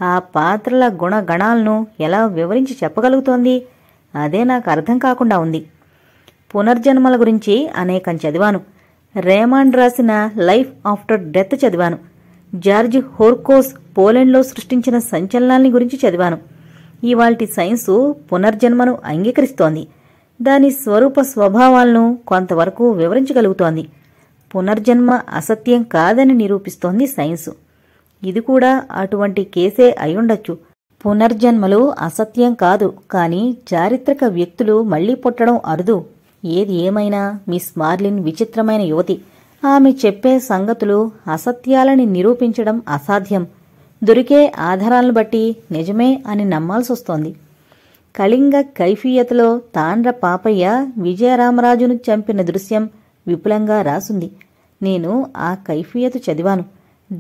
A: ఆ పాత్రల గుణగణాలను ఎలా వివరించి చెప్పగలుగుతోంది అదే నాకు అర్థం కాకుండా ఉంది పునర్జన్మల గురించి అనేకం చదివాను రేమాండ్ రాసిన లైఫ్ ఆఫ్టర్ డెత్ చదివాను జార్జ్ హోర్కోస్ పోలెండ్లో సృష్టించిన సంచలనాల్ని గురించి చదివాను ఇవాల్టి సైన్సు పునర్జన్మను అంగీకరిస్తోంది దాని స్వరూప స్వభావాలను కొంతవరకు వివరించగలుగుతోంది పునర్జన్మ అసత్యం కాదని నిరూపిస్తోంది సైన్సు ఇది కూడా అటువంటి కేసే అయ్యుండొచ్చు పునర్జన్మలు అసత్యం కాదు కానీ చారిత్రక వ్యక్తులు మళ్లీ పుట్టడం అరుదు ఏది ఏమైనా మిస్ మార్లిన్ విచిత్రమైన యువతి ఆమె చెప్పే సంగతులు అసత్యాలని నిరూపించడం అసాధ్యం దొరికే ఆధారాలను బట్టి నిజమే అని నమ్మాల్సొస్తోంది కళింగ కైఫియతలో తాండ్ర పాపయ్య విజయరామరాజును చంపిన దృశ్యం విపులంగా రాసుంది నేను ఆ కైఫియతు చదివాను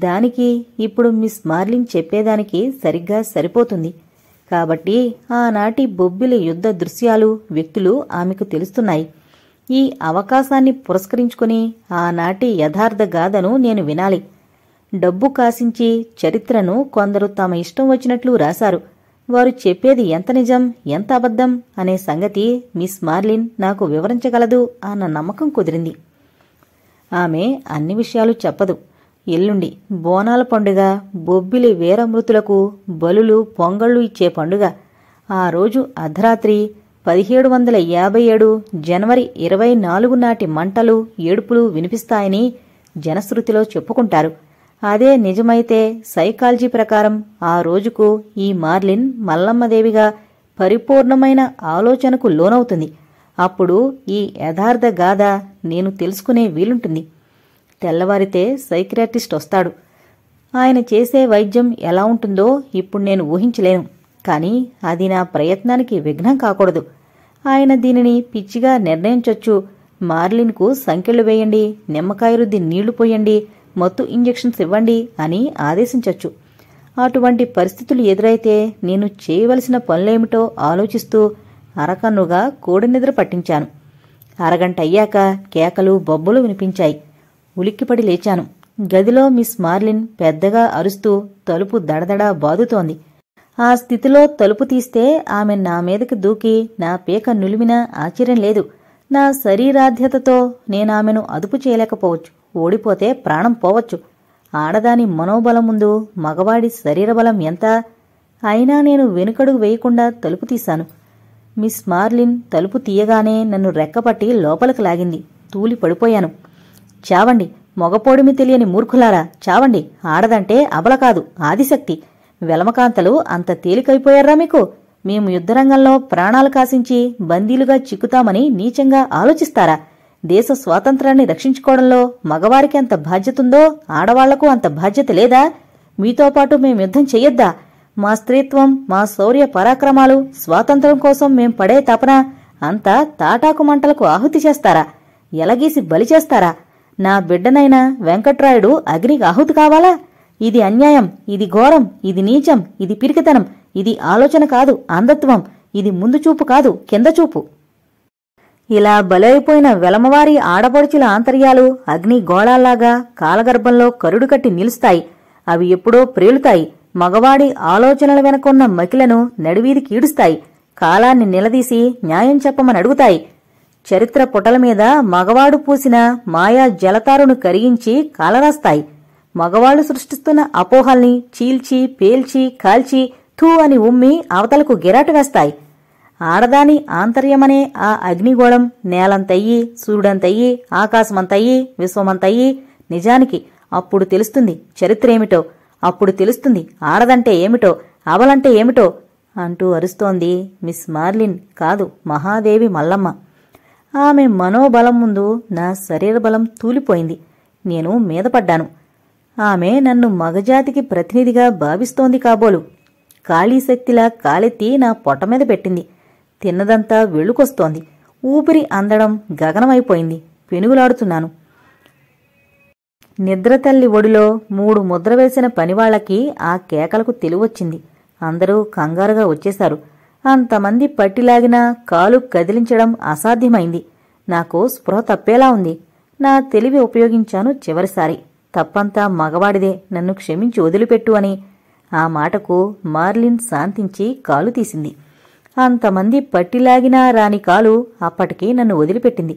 A: దానికి ఇప్పుడు మిస్ మార్లిన్ చెప్పేదానికి సరిగ్గా సరిపోతుంది కాబట్టి ఆనాటి బొబ్బిలి యుద్ధ దృశ్యాలు వ్యక్తులు ఆమెకు తెలుస్తున్నాయి ఈ అవకాశాన్ని పురస్కరించుకుని ఆనాటి యథార్థ గాథను నేను వినాలి డబ్బు కాసించి చరిత్రను కొందరు తమ ఇష్టం వచ్చినట్లు రాశారు వారు చెప్పేది ఎంత నిజం ఎంత అబద్ధం అనే సంగతి మిస్ మార్లిన్ నాకు వివరించగలదు అన్న నమ్మకం కుదిరింది ఆమె అన్ని విషయాలు చెప్పదు ఎల్లుండి బోనాల పండుగ బొబ్బిలి వీరమృతులకు బలులు పొంగళ్ళు ఇచ్చే పండుగ ఆ రోజు అర్ధరాత్రి పదిహేడు వందల యాభై ఏడు జనవరి ఇరవై నాలుగు నాటి మంటలు ఏడుపులు వినిపిస్తాయని జనశ్రుతిలో చెప్పుకుంటారు అదే నిజమైతే సైకాలజీ ప్రకారం ఆ రోజుకు ఈ మార్లిన్ మల్లమ్మదేవిగా పరిపూర్ణమైన ఆలోచనకు లోనవుతుంది అప్పుడు ఈ యథార్థ గాథ నేను తెలుసుకునే వీలుంటుంది తెల్లవారితే సైక్రాటిస్ట్ వస్తాడు ఆయన చేసే వైద్యం ఎలా ఉంటుందో ఇప్పుడు నేను ఊహించలేను కానీ అది నా ప్రయత్నానికి విఘ్నం కాకూడదు ఆయన దీనిని పిచ్చిగా నిర్ణయించొచ్చు మార్లిన్కు సంకెళ్ళు వేయండి నిమ్మకాయ రుద్ది నీళ్లు పోయండి మత్తు ఇంజెక్షన్స్ ఇవ్వండి అని ఆదేశించవచ్చు అటువంటి పరిస్థితులు ఎదురైతే నేను చేయవలసిన పనులేమిటో ఆలోచిస్తూ అరకన్నుగా కోడి నిద్ర పట్టించాను అరగంట అయ్యాక కేకలు బొబ్బలు వినిపించాయి ఉలిక్కిపడి లేచాను గదిలో మిస్ మార్లిన్ పెద్దగా అరుస్తూ తలుపు దడదడా బాదుతోంది ఆ స్థితిలో తలుపు తీస్తే ఆమె నా మీదకి దూకి నా పేక నులిమిన ఆశ్చర్యం లేదు నా శరీరాధ్యతతో నేనామెను అదుపు చేయలేకపోవచ్చు ఓడిపోతే ప్రాణం పోవచ్చు ఆడదాని మనోబలం ముందు మగవాడి శరీరబలం ఎంత అయినా నేను వెనుకడుగు వేయకుండా తలుపు తీశాను మిస్ మార్లిన్ తలుపు తీయగానే నన్ను రెక్కపట్టి లోపలికి లాగింది తూలి పడిపోయాను చావండి మొగపోడిమి తెలియని మూర్ఖులారా చావండి ఆడదంటే అబల కాదు ఆదిశక్తి వెలమకాంతలు అంత తేలికైపోయారా మీకు మేము యుద్ధరంగంలో ప్రాణాలు కాసించి బందీలుగా చిక్కుతామని నీచంగా ఆలోచిస్తారా దేశ స్వాతంత్రాన్ని రక్షించుకోవడంలో మగవారికి అంత బాధ్యతుందో ఆడవాళ్లకు అంత బాధ్యత లేదా మీతో పాటు మేం యుద్ధం చెయ్యొద్దా మా స్త్రీత్వం మా శౌర్య పరాక్రమాలు స్వాతంత్రం కోసం మేం పడే తపన అంతా తాటాకు మంటలకు ఆహుతి చేస్తారా ఎలగీసి బలి చేస్తారా నా బిడ్డనైనా వెంకట్రాయుడు అగ్నికి ఆహుతి కావాలా ఇది అన్యాయం ఇది ఘోరం ఇది నీచం ఇది పిరికితనం ఇది ఆలోచన కాదు అంధత్వం ఇది ముందు చూపు కాదు కింద చూపు ఇలా బలైపోయిన వెలమవారి ఆడపడుచుల ఆంతర్యాలు అగ్ని గోళాల్లాగా కాలగర్భంలో కరుడు కట్టి నిలుస్తాయి అవి ఎప్పుడో ప్రేలుతాయి మగవాడి ఆలోచనల వెనకున్న మకిలను నడివీది కీడుస్తాయి కాలాన్ని నిలదీసి న్యాయం చెప్పమని అడుగుతాయి చరిత్ర పుటల మీద మగవాడు పూసిన మాయా జలతారును కరిగించి కాలరాస్తాయి మగవాళ్లు సృష్టిస్తున్న అపోహల్ని చీల్చి పేల్చి కాల్చి థూ అని ఉమ్మి అవతలకు గిరాటు వేస్తాయి ఆడదాని ఆంతర్యమనే ఆ అగ్నిగోళం నేలంతయ్యి సూర్యుడంతయ్యి ఆకాశమంతయ్యి విశ్వమంతయ్యి నిజానికి అప్పుడు తెలుస్తుంది చరిత్రేమిటో అప్పుడు తెలుస్తుంది ఆడదంటే ఏమిటో అవలంటే ఏమిటో అంటూ అరుస్తోంది మిస్ మార్లిన్ కాదు మహాదేవి మల్లమ్మ ఆమె మనోబలం ముందు నా శరీర బలం తూలిపోయింది నేను మీదపడ్డాను ఆమె నన్ను మగజాతికి ప్రతినిధిగా భావిస్తోంది కాబోలు కాళీశక్తిలా కాలెత్తి నా పొట్ట మీద పెట్టింది తిన్నదంతా వెళ్ళుకొస్తోంది ఊపిరి అందడం గగనమైపోయింది పెనుగులాడుతున్నాను నిద్రతల్లి ఒడిలో మూడు ముద్ర వేసిన పనివాళ్లకి ఆ కేకలకు తెలివొచ్చింది అందరూ కంగారుగా వచ్చేశారు అంతమంది పట్టిలాగినా కాలు కదిలించడం అసాధ్యమైంది నాకు స్పృహ తప్పేలా ఉంది నా తెలివి ఉపయోగించాను చివరిసారి తప్పంతా మగవాడిదే నన్ను క్షమించి వదిలిపెట్టు అని ఆ మాటకు మార్లిన్ శాంతించి కాలు తీసింది అంతమంది పట్టిలాగినా రాని కాలు అప్పటికే నన్ను వదిలిపెట్టింది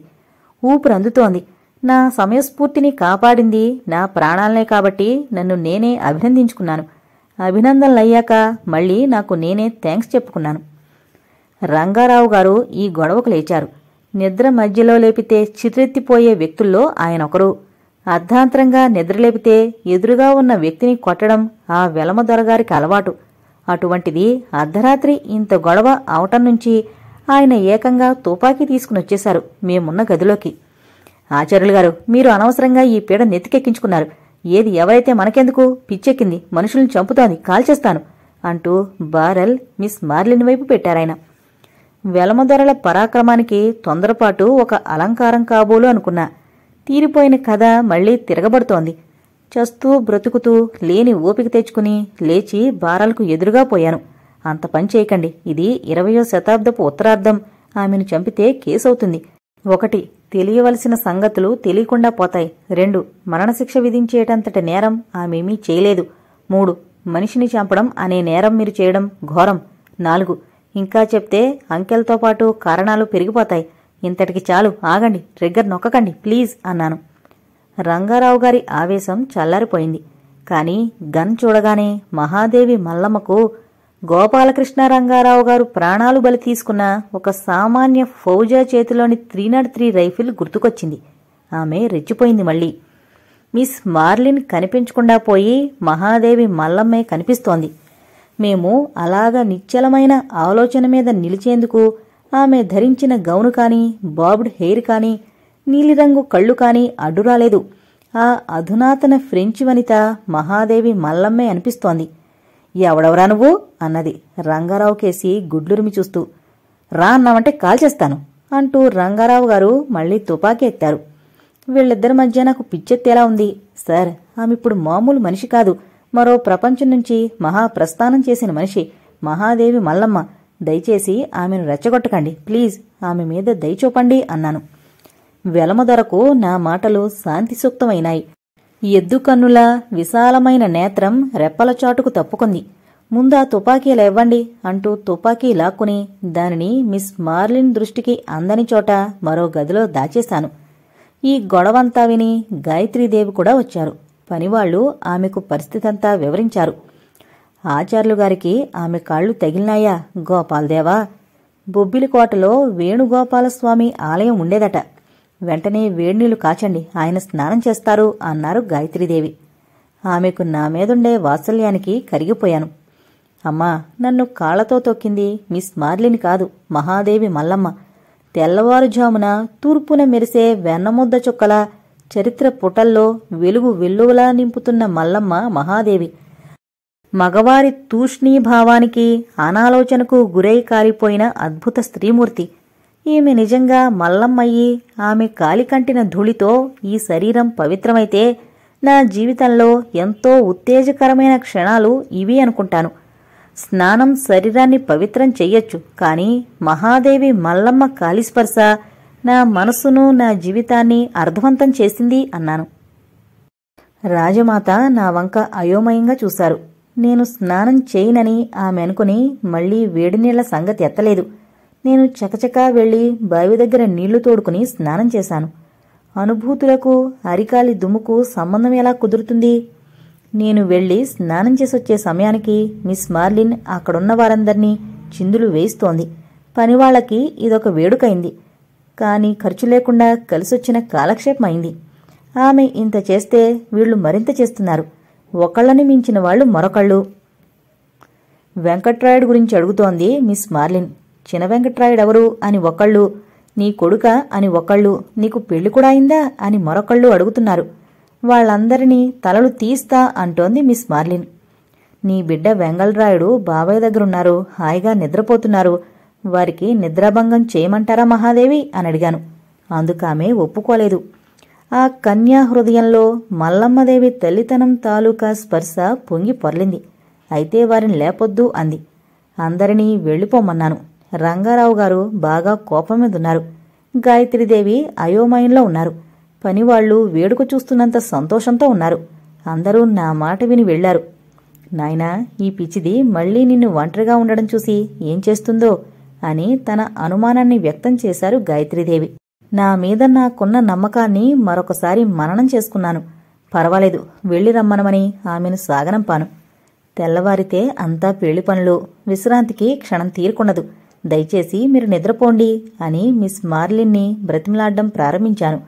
A: ఊపిరి అందుతోంది నా సమయస్ఫూర్తిని కాపాడింది నా ప్రాణాలనే కాబట్టి నన్ను నేనే అభినందించుకున్నాను అభినందనలయ్యాక మళ్ళీ నాకు నేనే థ్యాంక్స్ చెప్పుకున్నాను రంగారావు గారు ఈ గొడవకు లేచారు నిద్ర మధ్యలో లేపితే చిత్రెత్తిపోయే వ్యక్తుల్లో ఆయన ఒకరు అర్ధాంతరంగా నిద్రలేపితే ఎదురుగా ఉన్న వ్యక్తిని కొట్టడం ఆ వెలమ దొరగారికి అలవాటు అటువంటిది అర్ధరాత్రి ఇంత గొడవ అవటం నుంచి ఆయన ఏకంగా తుపాకీ తీసుకుని వచ్చేశారు మేమున్న గదిలోకి ఆచార్యులు గారు మీరు అనవసరంగా ఈ పీడ నెత్తికెక్కించుకున్నారు ఏది ఎవరైతే మనకెందుకు పిచ్చెక్కింది మనుషుల్ని చంపుతోంది కాల్చేస్తాను అంటూ బారెల్ మిస్ మార్లిని వైపు పెట్టారాయన వెలమదొరల పరాక్రమానికి తొందరపాటు ఒక అలంకారం కాబోలు అనుకున్నా తీరిపోయిన కథ మళ్లీ తిరగబడుతోంది చస్తూ బ్రతుకుతూ లేని ఓపిక తెచ్చుకుని లేచి బారాలకు ఎదురుగా పోయాను అంత పని చేయకండి ఇది ఇరవయో శతాబ్దపు ఉత్తరార్ధం ఆమెను చంపితే కేసవుతుంది ఒకటి తెలియవలసిన సంగతులు తెలియకుండా పోతాయి రెండు మరణశిక్ష విధించేటంతటి నేరం ఆమెమీ చేయలేదు మూడు మనిషిని చంపడం అనే నేరం మీరు చేయడం ఘోరం నాలుగు ఇంకా చెప్తే అంకెలతో పాటు కారణాలు పెరిగిపోతాయి ఇంతటికి చాలు ఆగండి ట్రిగ్గర్ నొక్కకండి ప్లీజ్ అన్నాను రంగారావు గారి ఆవేశం చల్లారిపోయింది కాని గన్ చూడగానే మహాదేవి మల్లమ్మకు గోపాలకృష్ణ రంగారావు గారు ప్రాణాలు బలి తీసుకున్న ఒక సామాన్య ఫౌజా చేతిలోని త్రీ నాట్ త్రీ రైఫిల్ గుర్తుకొచ్చింది ఆమె రెచ్చిపోయింది మళ్ళీ మిస్ మార్లిన్ కనిపించకుండా పోయి మహాదేవి మల్లమ్మే కనిపిస్తోంది మేము అలాగ నిశ్చలమైన ఆలోచన మీద నిలిచేందుకు ఆమె ధరించిన గౌను కానీ బాబ్డ్ హెయిర్ కానీ నీలిరంగు కళ్ళు కాని అడ్డురాలేదు ఆ అధునాతన ఫ్రెంచి వనిత మహాదేవి మల్లమ్మే అనిపిస్తోంది ఎవడెవరా నువ్వు అన్నది రంగారావు కేసి గుడ్లురిమి చూస్తూ రా అన్నామంటే కాల్చేస్తాను అంటూ రంగారావు గారు మళ్లీ తుపాకీ ఎత్తారు వీళ్ళిద్దరి మధ్య నాకు పిచ్చెత్తేలా ఉంది సార్ ఆమె ఇప్పుడు మామూలు మనిషి కాదు మరో ప్రపంచం నుంచి మహాప్రస్థానం చేసిన మనిషి మహాదేవి మల్లమ్మ దయచేసి ఆమెను రెచ్చగొట్టకండి ప్లీజ్ ఆమె మీద దయచూపండి అన్నాను వెలమదొరకు నా మాటలు శాంతిసూక్తమైనాయి ఎద్దు కన్నుల విశాలమైన నేత్రం రెప్పల చాటుకు తప్పుకుంది ముందా తుపాకీల ఇవ్వండి అంటూ తుపాకీ లాక్కుని దానిని మిస్ మార్లిన్ దృష్టికి అందని చోట మరో గదిలో దాచేశాను ఈ గొడవంతా విని గాయత్రీదేవి కూడా వచ్చారు పనివాళ్లు ఆమెకు పరిస్థితంతా వివరించారు ఆచార్యులు గారికి ఆమె కాళ్లు తగిలినాయా గోపాల్దేవా బొబ్బిలికోటలో వేణుగోపాలస్వామి ఆలయం ఉండేదట వెంటనే వేడినీళ్లు కాచండి ఆయన స్నానం చేస్తారు అన్నారు గాయత్రీదేవి ఆమెకు నా మీదుండే వాత్సల్యానికి కరిగిపోయాను అమ్మా నన్ను కాళ్లతో తొక్కింది మిస్ మార్లిని కాదు మహాదేవి మల్లమ్మ తెల్లవారుజామున తూర్పున మెరిసే వెన్నముద్ద చుక్కల చరిత్ర పుటల్లో వెలుగు వెల్లువలా నింపుతున్న మల్లమ్మ మహాదేవి మగవారి తూష్ణీభావానికి అనాలోచనకు గురై కారిపోయిన అద్భుత స్త్రీమూర్తి ఈమె నిజంగా మల్లమ్మయ్యి ఆమె కాలికంటిన ధూళితో ఈ శరీరం పవిత్రమైతే నా జీవితంలో ఎంతో ఉత్తేజకరమైన క్షణాలు ఇవి అనుకుంటాను స్నానం శరీరాన్ని పవిత్రం చెయ్యొచ్చు కానీ మహాదేవి మల్లమ్మ కాలిస్పర్శ నా మనసును నా జీవితాన్ని అర్థవంతం చేసింది అన్నాను రాజమాత నా వంక అయోమయంగా చూశారు నేను స్నానం చేయనని ఆమె అనుకుని మళ్లీ వేడినీళ్ల సంగతి ఎత్తలేదు నేను చకచకా వెళ్ళి బావి దగ్గర నీళ్లు తోడుకుని స్నానం చేశాను అనుభూతులకు అరికాలి దుమ్ముకు సంబంధం ఎలా కుదురుతుంది నేను వెళ్ళి స్నానం చేసొచ్చే సమయానికి మిస్ మార్లిన్ అక్కడున్న వారందర్నీ చిందులు వేయిస్తోంది పనివాళ్లకి ఇదొక వేడుకైంది కానీ ఖర్చు లేకుండా కలిసొచ్చిన కాలక్షేపమైంది ఆమె ఇంత చేస్తే వీళ్లు మరింత చేస్తున్నారు ఒకళ్ళని మించిన వాళ్ళు మరొకళ్ళు వెంకట్రాయుడు గురించి అడుగుతోంది మిస్ మార్లిన్ చిన ఎవరు అని ఒకళ్ళు నీ కొడుక అని ఒకళ్ళు నీకు పెళ్లి కూడా అయిందా అని మరొకళ్ళు అడుగుతున్నారు వాళ్ళందరినీ తలలు తీస్తా అంటోంది మిస్ మార్లిన్ నీ బిడ్డ వెంగళరాయుడు బాబాయ్ దగ్గరున్నారు హాయిగా నిద్రపోతున్నారు వారికి నిద్రాభంగం చేయమంటారా మహాదేవి అని అడిగాను అందుకామె ఒప్పుకోలేదు ఆ కన్యా హృదయంలో మల్లమ్మదేవి తల్లితనం తాలూకా స్పర్శ పొంగి పొర్లింది అయితే వారిని లేపొద్దు అంది అందరినీ వెళ్ళిపోమన్నాను రంగారావు గారు బాగా కోపం మీద ఉన్నారు గాయత్రీదేవి అయోమయంలో ఉన్నారు పనివాళ్లు వేడుక చూస్తున్నంత సంతోషంతో ఉన్నారు అందరూ నా మాట విని వెళ్లారు నాయనా ఈ పిచ్చిది మళ్లీ నిన్ను ఒంటరిగా ఉండడం చూసి ఏం చేస్తుందో అని తన అనుమానాన్ని వ్యక్తం చేశారు గాయత్రీదేవి నా మీద నాకున్న నమ్మకాన్ని మరొకసారి మననం చేసుకున్నాను పర్వాలేదు వెళ్లి రమ్మనమని ఆమెను సాగనంపాను తెల్లవారితే అంతా పెళ్లి పనులు విశ్రాంతికి క్షణం తీరుకున్నదు దయచేసి మీరు నిద్రపోండి అని మిస్ మార్లిన్ని బ్రతిమలాడ్డం ప్రారంభించాను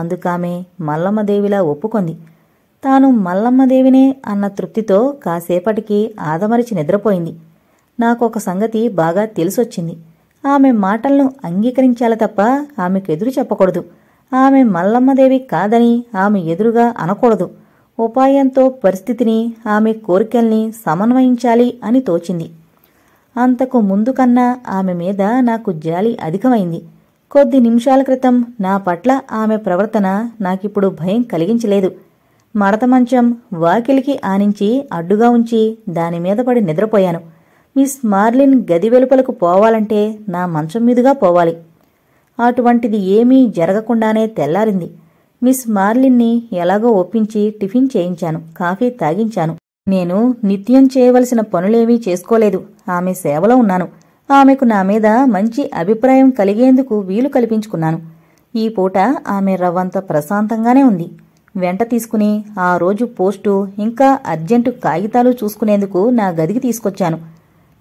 A: అందుకామె మల్లమ్మదేవిలా ఒప్పుకుంది తాను మల్లమ్మదేవినే అన్న తృప్తితో కాసేపటికి ఆదమరిచి నిద్రపోయింది నాకొక సంగతి బాగా తెలిసొచ్చింది ఆమె మాటలను అంగీకరించాలి తప్ప ఆమెకు ఎదురు చెప్పకూడదు ఆమె మల్లమ్మదేవి కాదని ఆమె ఎదురుగా అనకూడదు ఉపాయంతో పరిస్థితిని ఆమె కోరికల్ని సమన్వయించాలి అని తోచింది అంతకు ముందు కన్నా ఆమె మీద నాకు జాలి అధికమైంది కొద్ది నిమిషాల క్రితం నా పట్ల ఆమె ప్రవర్తన నాకిప్పుడు భయం కలిగించలేదు మడత మంచం వాకిలికి ఆనించి అడ్డుగా ఉంచి దానిమీద పడి నిద్రపోయాను మిస్ మార్లిన్ గది వెలుపలకు పోవాలంటే నా మంచం మీదుగా పోవాలి అటువంటిది ఏమీ జరగకుండానే తెల్లారింది మిస్ మార్లిన్ని ఎలాగో ఒప్పించి టిఫిన్ చేయించాను కాఫీ తాగించాను నేను నిత్యం చేయవలసిన పనులేమీ చేసుకోలేదు ఆమె సేవలో ఉన్నాను ఆమెకు నా మీద మంచి అభిప్రాయం కలిగేందుకు వీలు కల్పించుకున్నాను ఈ పూట ఆమె రవ్వంత ప్రశాంతంగానే ఉంది వెంట తీసుకుని ఆ రోజు పోస్టు ఇంకా అర్జెంటు కాగితాలు చూసుకునేందుకు నా గదికి తీసుకొచ్చాను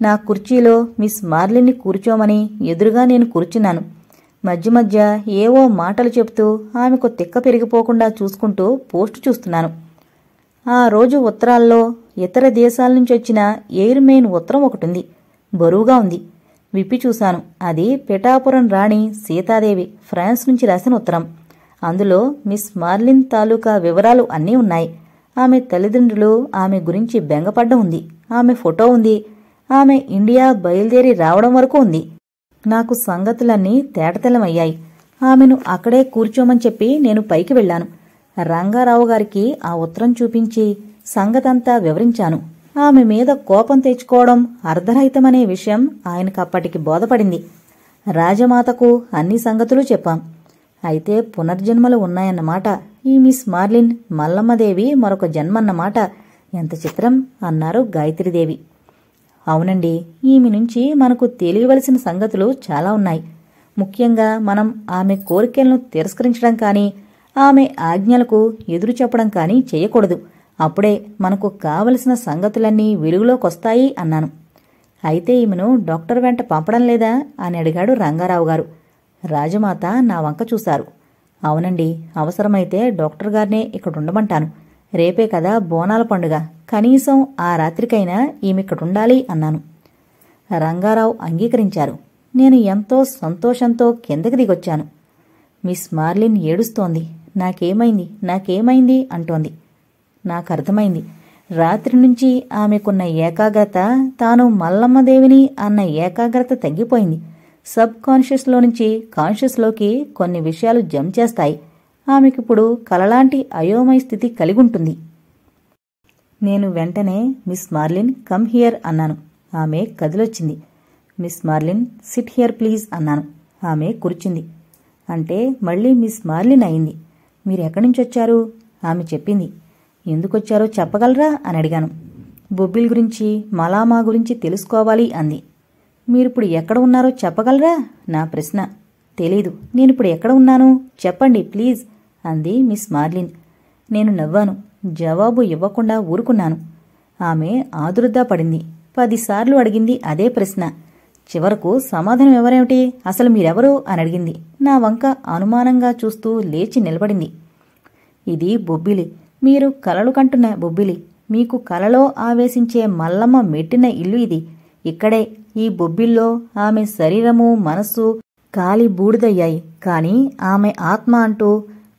A: నా కుర్చీలో మిస్ మార్లిన్ని కూర్చోమని ఎదురుగా నేను కూర్చున్నాను మధ్య మధ్య ఏవో మాటలు చెప్తూ ఆమెకు తిక్క పెరిగిపోకుండా చూసుకుంటూ పోస్టు చూస్తున్నాను ఆ రోజు ఉత్తరాల్లో ఇతర దేశాల నుంచి వచ్చిన ఎయిర్మెయిన్ ఉత్తరం ఉంది బరువుగా ఉంది విప్పి చూశాను అది పిఠాపురం రాణి సీతాదేవి ఫ్రాన్స్ నుంచి రాసిన ఉత్తరం అందులో మిస్ మార్లిన్ తాలూకా వివరాలు అన్నీ ఉన్నాయి ఆమె తల్లిదండ్రులు ఆమె గురించి బెంగపడ్డం ఉంది ఆమె ఫోటో ఉంది ఆమె ఇండియా బయలుదేరి రావడం వరకు ఉంది నాకు సంగతులన్నీ తేటతెలమయ్యాయి ఆమెను అక్కడే కూర్చోమని చెప్పి నేను పైకి వెళ్లాను రంగారావు గారికి ఆ ఉత్తరం చూపించి సంగతంతా వివరించాను ఆమె మీద కోపం తెచ్చుకోవడం అర్ధరహితమనే విషయం ఆయనకు అప్పటికి బోధపడింది రాజమాతకు అన్ని సంగతులు చెప్పాం అయితే పునర్జన్మలు ఉన్నాయన్నమాట ఈ మిస్ మార్లిన్ మల్లమ్మదేవి మరొక జన్మన్నమాట ఎంత చిత్రం అన్నారు గాయత్రిదేవి అవునండి ఈమె నుంచి మనకు తెలియవలసిన సంగతులు చాలా ఉన్నాయి ముఖ్యంగా మనం ఆమె కోరికలను తిరస్కరించడం కానీ ఆమె ఆజ్ఞలకు ఎదురు చెప్పడం కానీ చేయకూడదు అప్పుడే మనకు కావలసిన సంగతులన్నీ వెలుగులోకొస్తాయి అన్నాను అయితే ఈమెను డాక్టర్ వెంట పంపడం లేదా అని అడిగాడు రంగారావు గారు రాజమాత నా వంక చూశారు అవునండి అవసరమైతే డాక్టర్ గారినే ఇక్కడ ఉండమంటాను రేపే కదా బోనాల పండుగ కనీసం ఆ రాత్రికైనా ఈమెక్కడుండాలి అన్నాను రంగారావు అంగీకరించారు నేను ఎంతో సంతోషంతో కిందకి దిగొచ్చాను మిస్ మార్లిన్ ఏడుస్తోంది నాకేమైంది నాకేమైంది అంటోంది నాకు అర్థమైంది రాత్రి నుంచి ఆమెకున్న ఏకాగ్రత తాను మల్లమ్మదేవిని అన్న ఏకాగ్రత తగ్గిపోయింది సబ్ కాన్షియస్లో నుంచి కాన్షియస్లోకి కొన్ని విషయాలు జంప్ చేస్తాయి ఆమెకిప్పుడు కలలాంటి అయోమయ స్థితి కలిగుంటుంది నేను వెంటనే మిస్ మార్లిన్ కమ్ హియర్ అన్నాను ఆమె కదిలొచ్చింది Miss Marlin sit here please అన్నాను ఆమె కూర్చుంది అంటే మళ్ళీ మిస్ మార్లిన్ అయింది మీరు ఎక్కడి నుంచి వచ్చారు ఆమె చెప్పింది ఎందుకొచ్చారో చెప్పగలరా అని అడిగాను బొబ్బిల్ గురించి మలామా గురించి తెలుసుకోవాలి అంది మీరిప్పుడు ఎక్కడ ఉన్నారో చెప్పగలరా నా ప్రశ్న తెలీదు నేనిప్పుడు ఎక్కడ ఉన్నాను చెప్పండి ప్లీజ్ అంది మిస్ మార్లిన్ నేను నవ్వాను జవాబు ఇవ్వకుండా ఊరుకున్నాను ఆమె ఆదురుద్దా పడింది పదిసార్లు అడిగింది అదే ప్రశ్న చివరకు సమాధానం ఎవరేమిటి అసలు మీరెవరు అని అడిగింది నా వంక అనుమానంగా చూస్తూ లేచి నిలబడింది ఇది బొబ్బిలి మీరు కలలు కంటున్న బొబ్బిలి మీకు కలలో ఆవేశించే మల్లమ్మ మెట్టిన ఇల్లు ఇది ఇక్కడే ఈ బొబ్బిల్లో ఆమె శరీరము మనస్సు కాలి బూడిదయ్యాయి కానీ ఆమె ఆత్మ అంటూ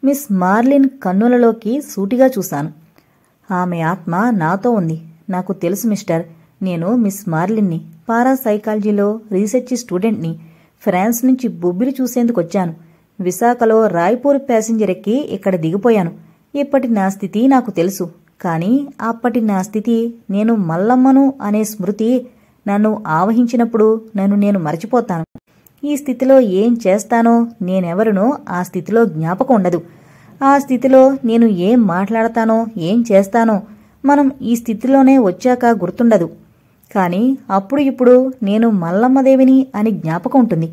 A: మిస్ మార్లిన్ కన్నులలోకి సూటిగా చూశాను ఆమె ఆత్మ నాతో ఉంది నాకు తెలుసు మిస్టర్ నేను మిస్ మార్లిన్ని పారాసైకాలజీలో రీసెర్చ్ స్టూడెంట్ని ఫ్రాన్స్ నుంచి బొబ్బిలు చూసేందుకు వచ్చాను విశాఖలో రాయ్పూర్ ప్యాసింజర్ ఎక్కి ఇక్కడ దిగిపోయాను ఇప్పటి నా స్థితి నాకు తెలుసు కానీ అప్పటి నా స్థితి నేను మల్లమ్మను అనే స్మృతి నన్ను ఆవహించినప్పుడు నన్ను నేను మరచిపోతాను ఈ స్థితిలో ఏం చేస్తానో నేనెవరునో ఆ స్థితిలో జ్ఞాపకం ఉండదు ఆ స్థితిలో నేను ఏం మాట్లాడతానో ఏం చేస్తానో మనం ఈ స్థితిలోనే వచ్చాక గుర్తుండదు కానీ అప్పుడు ఇప్పుడు నేను మల్లమ్మదేవిని అని జ్ఞాపకం ఉంటుంది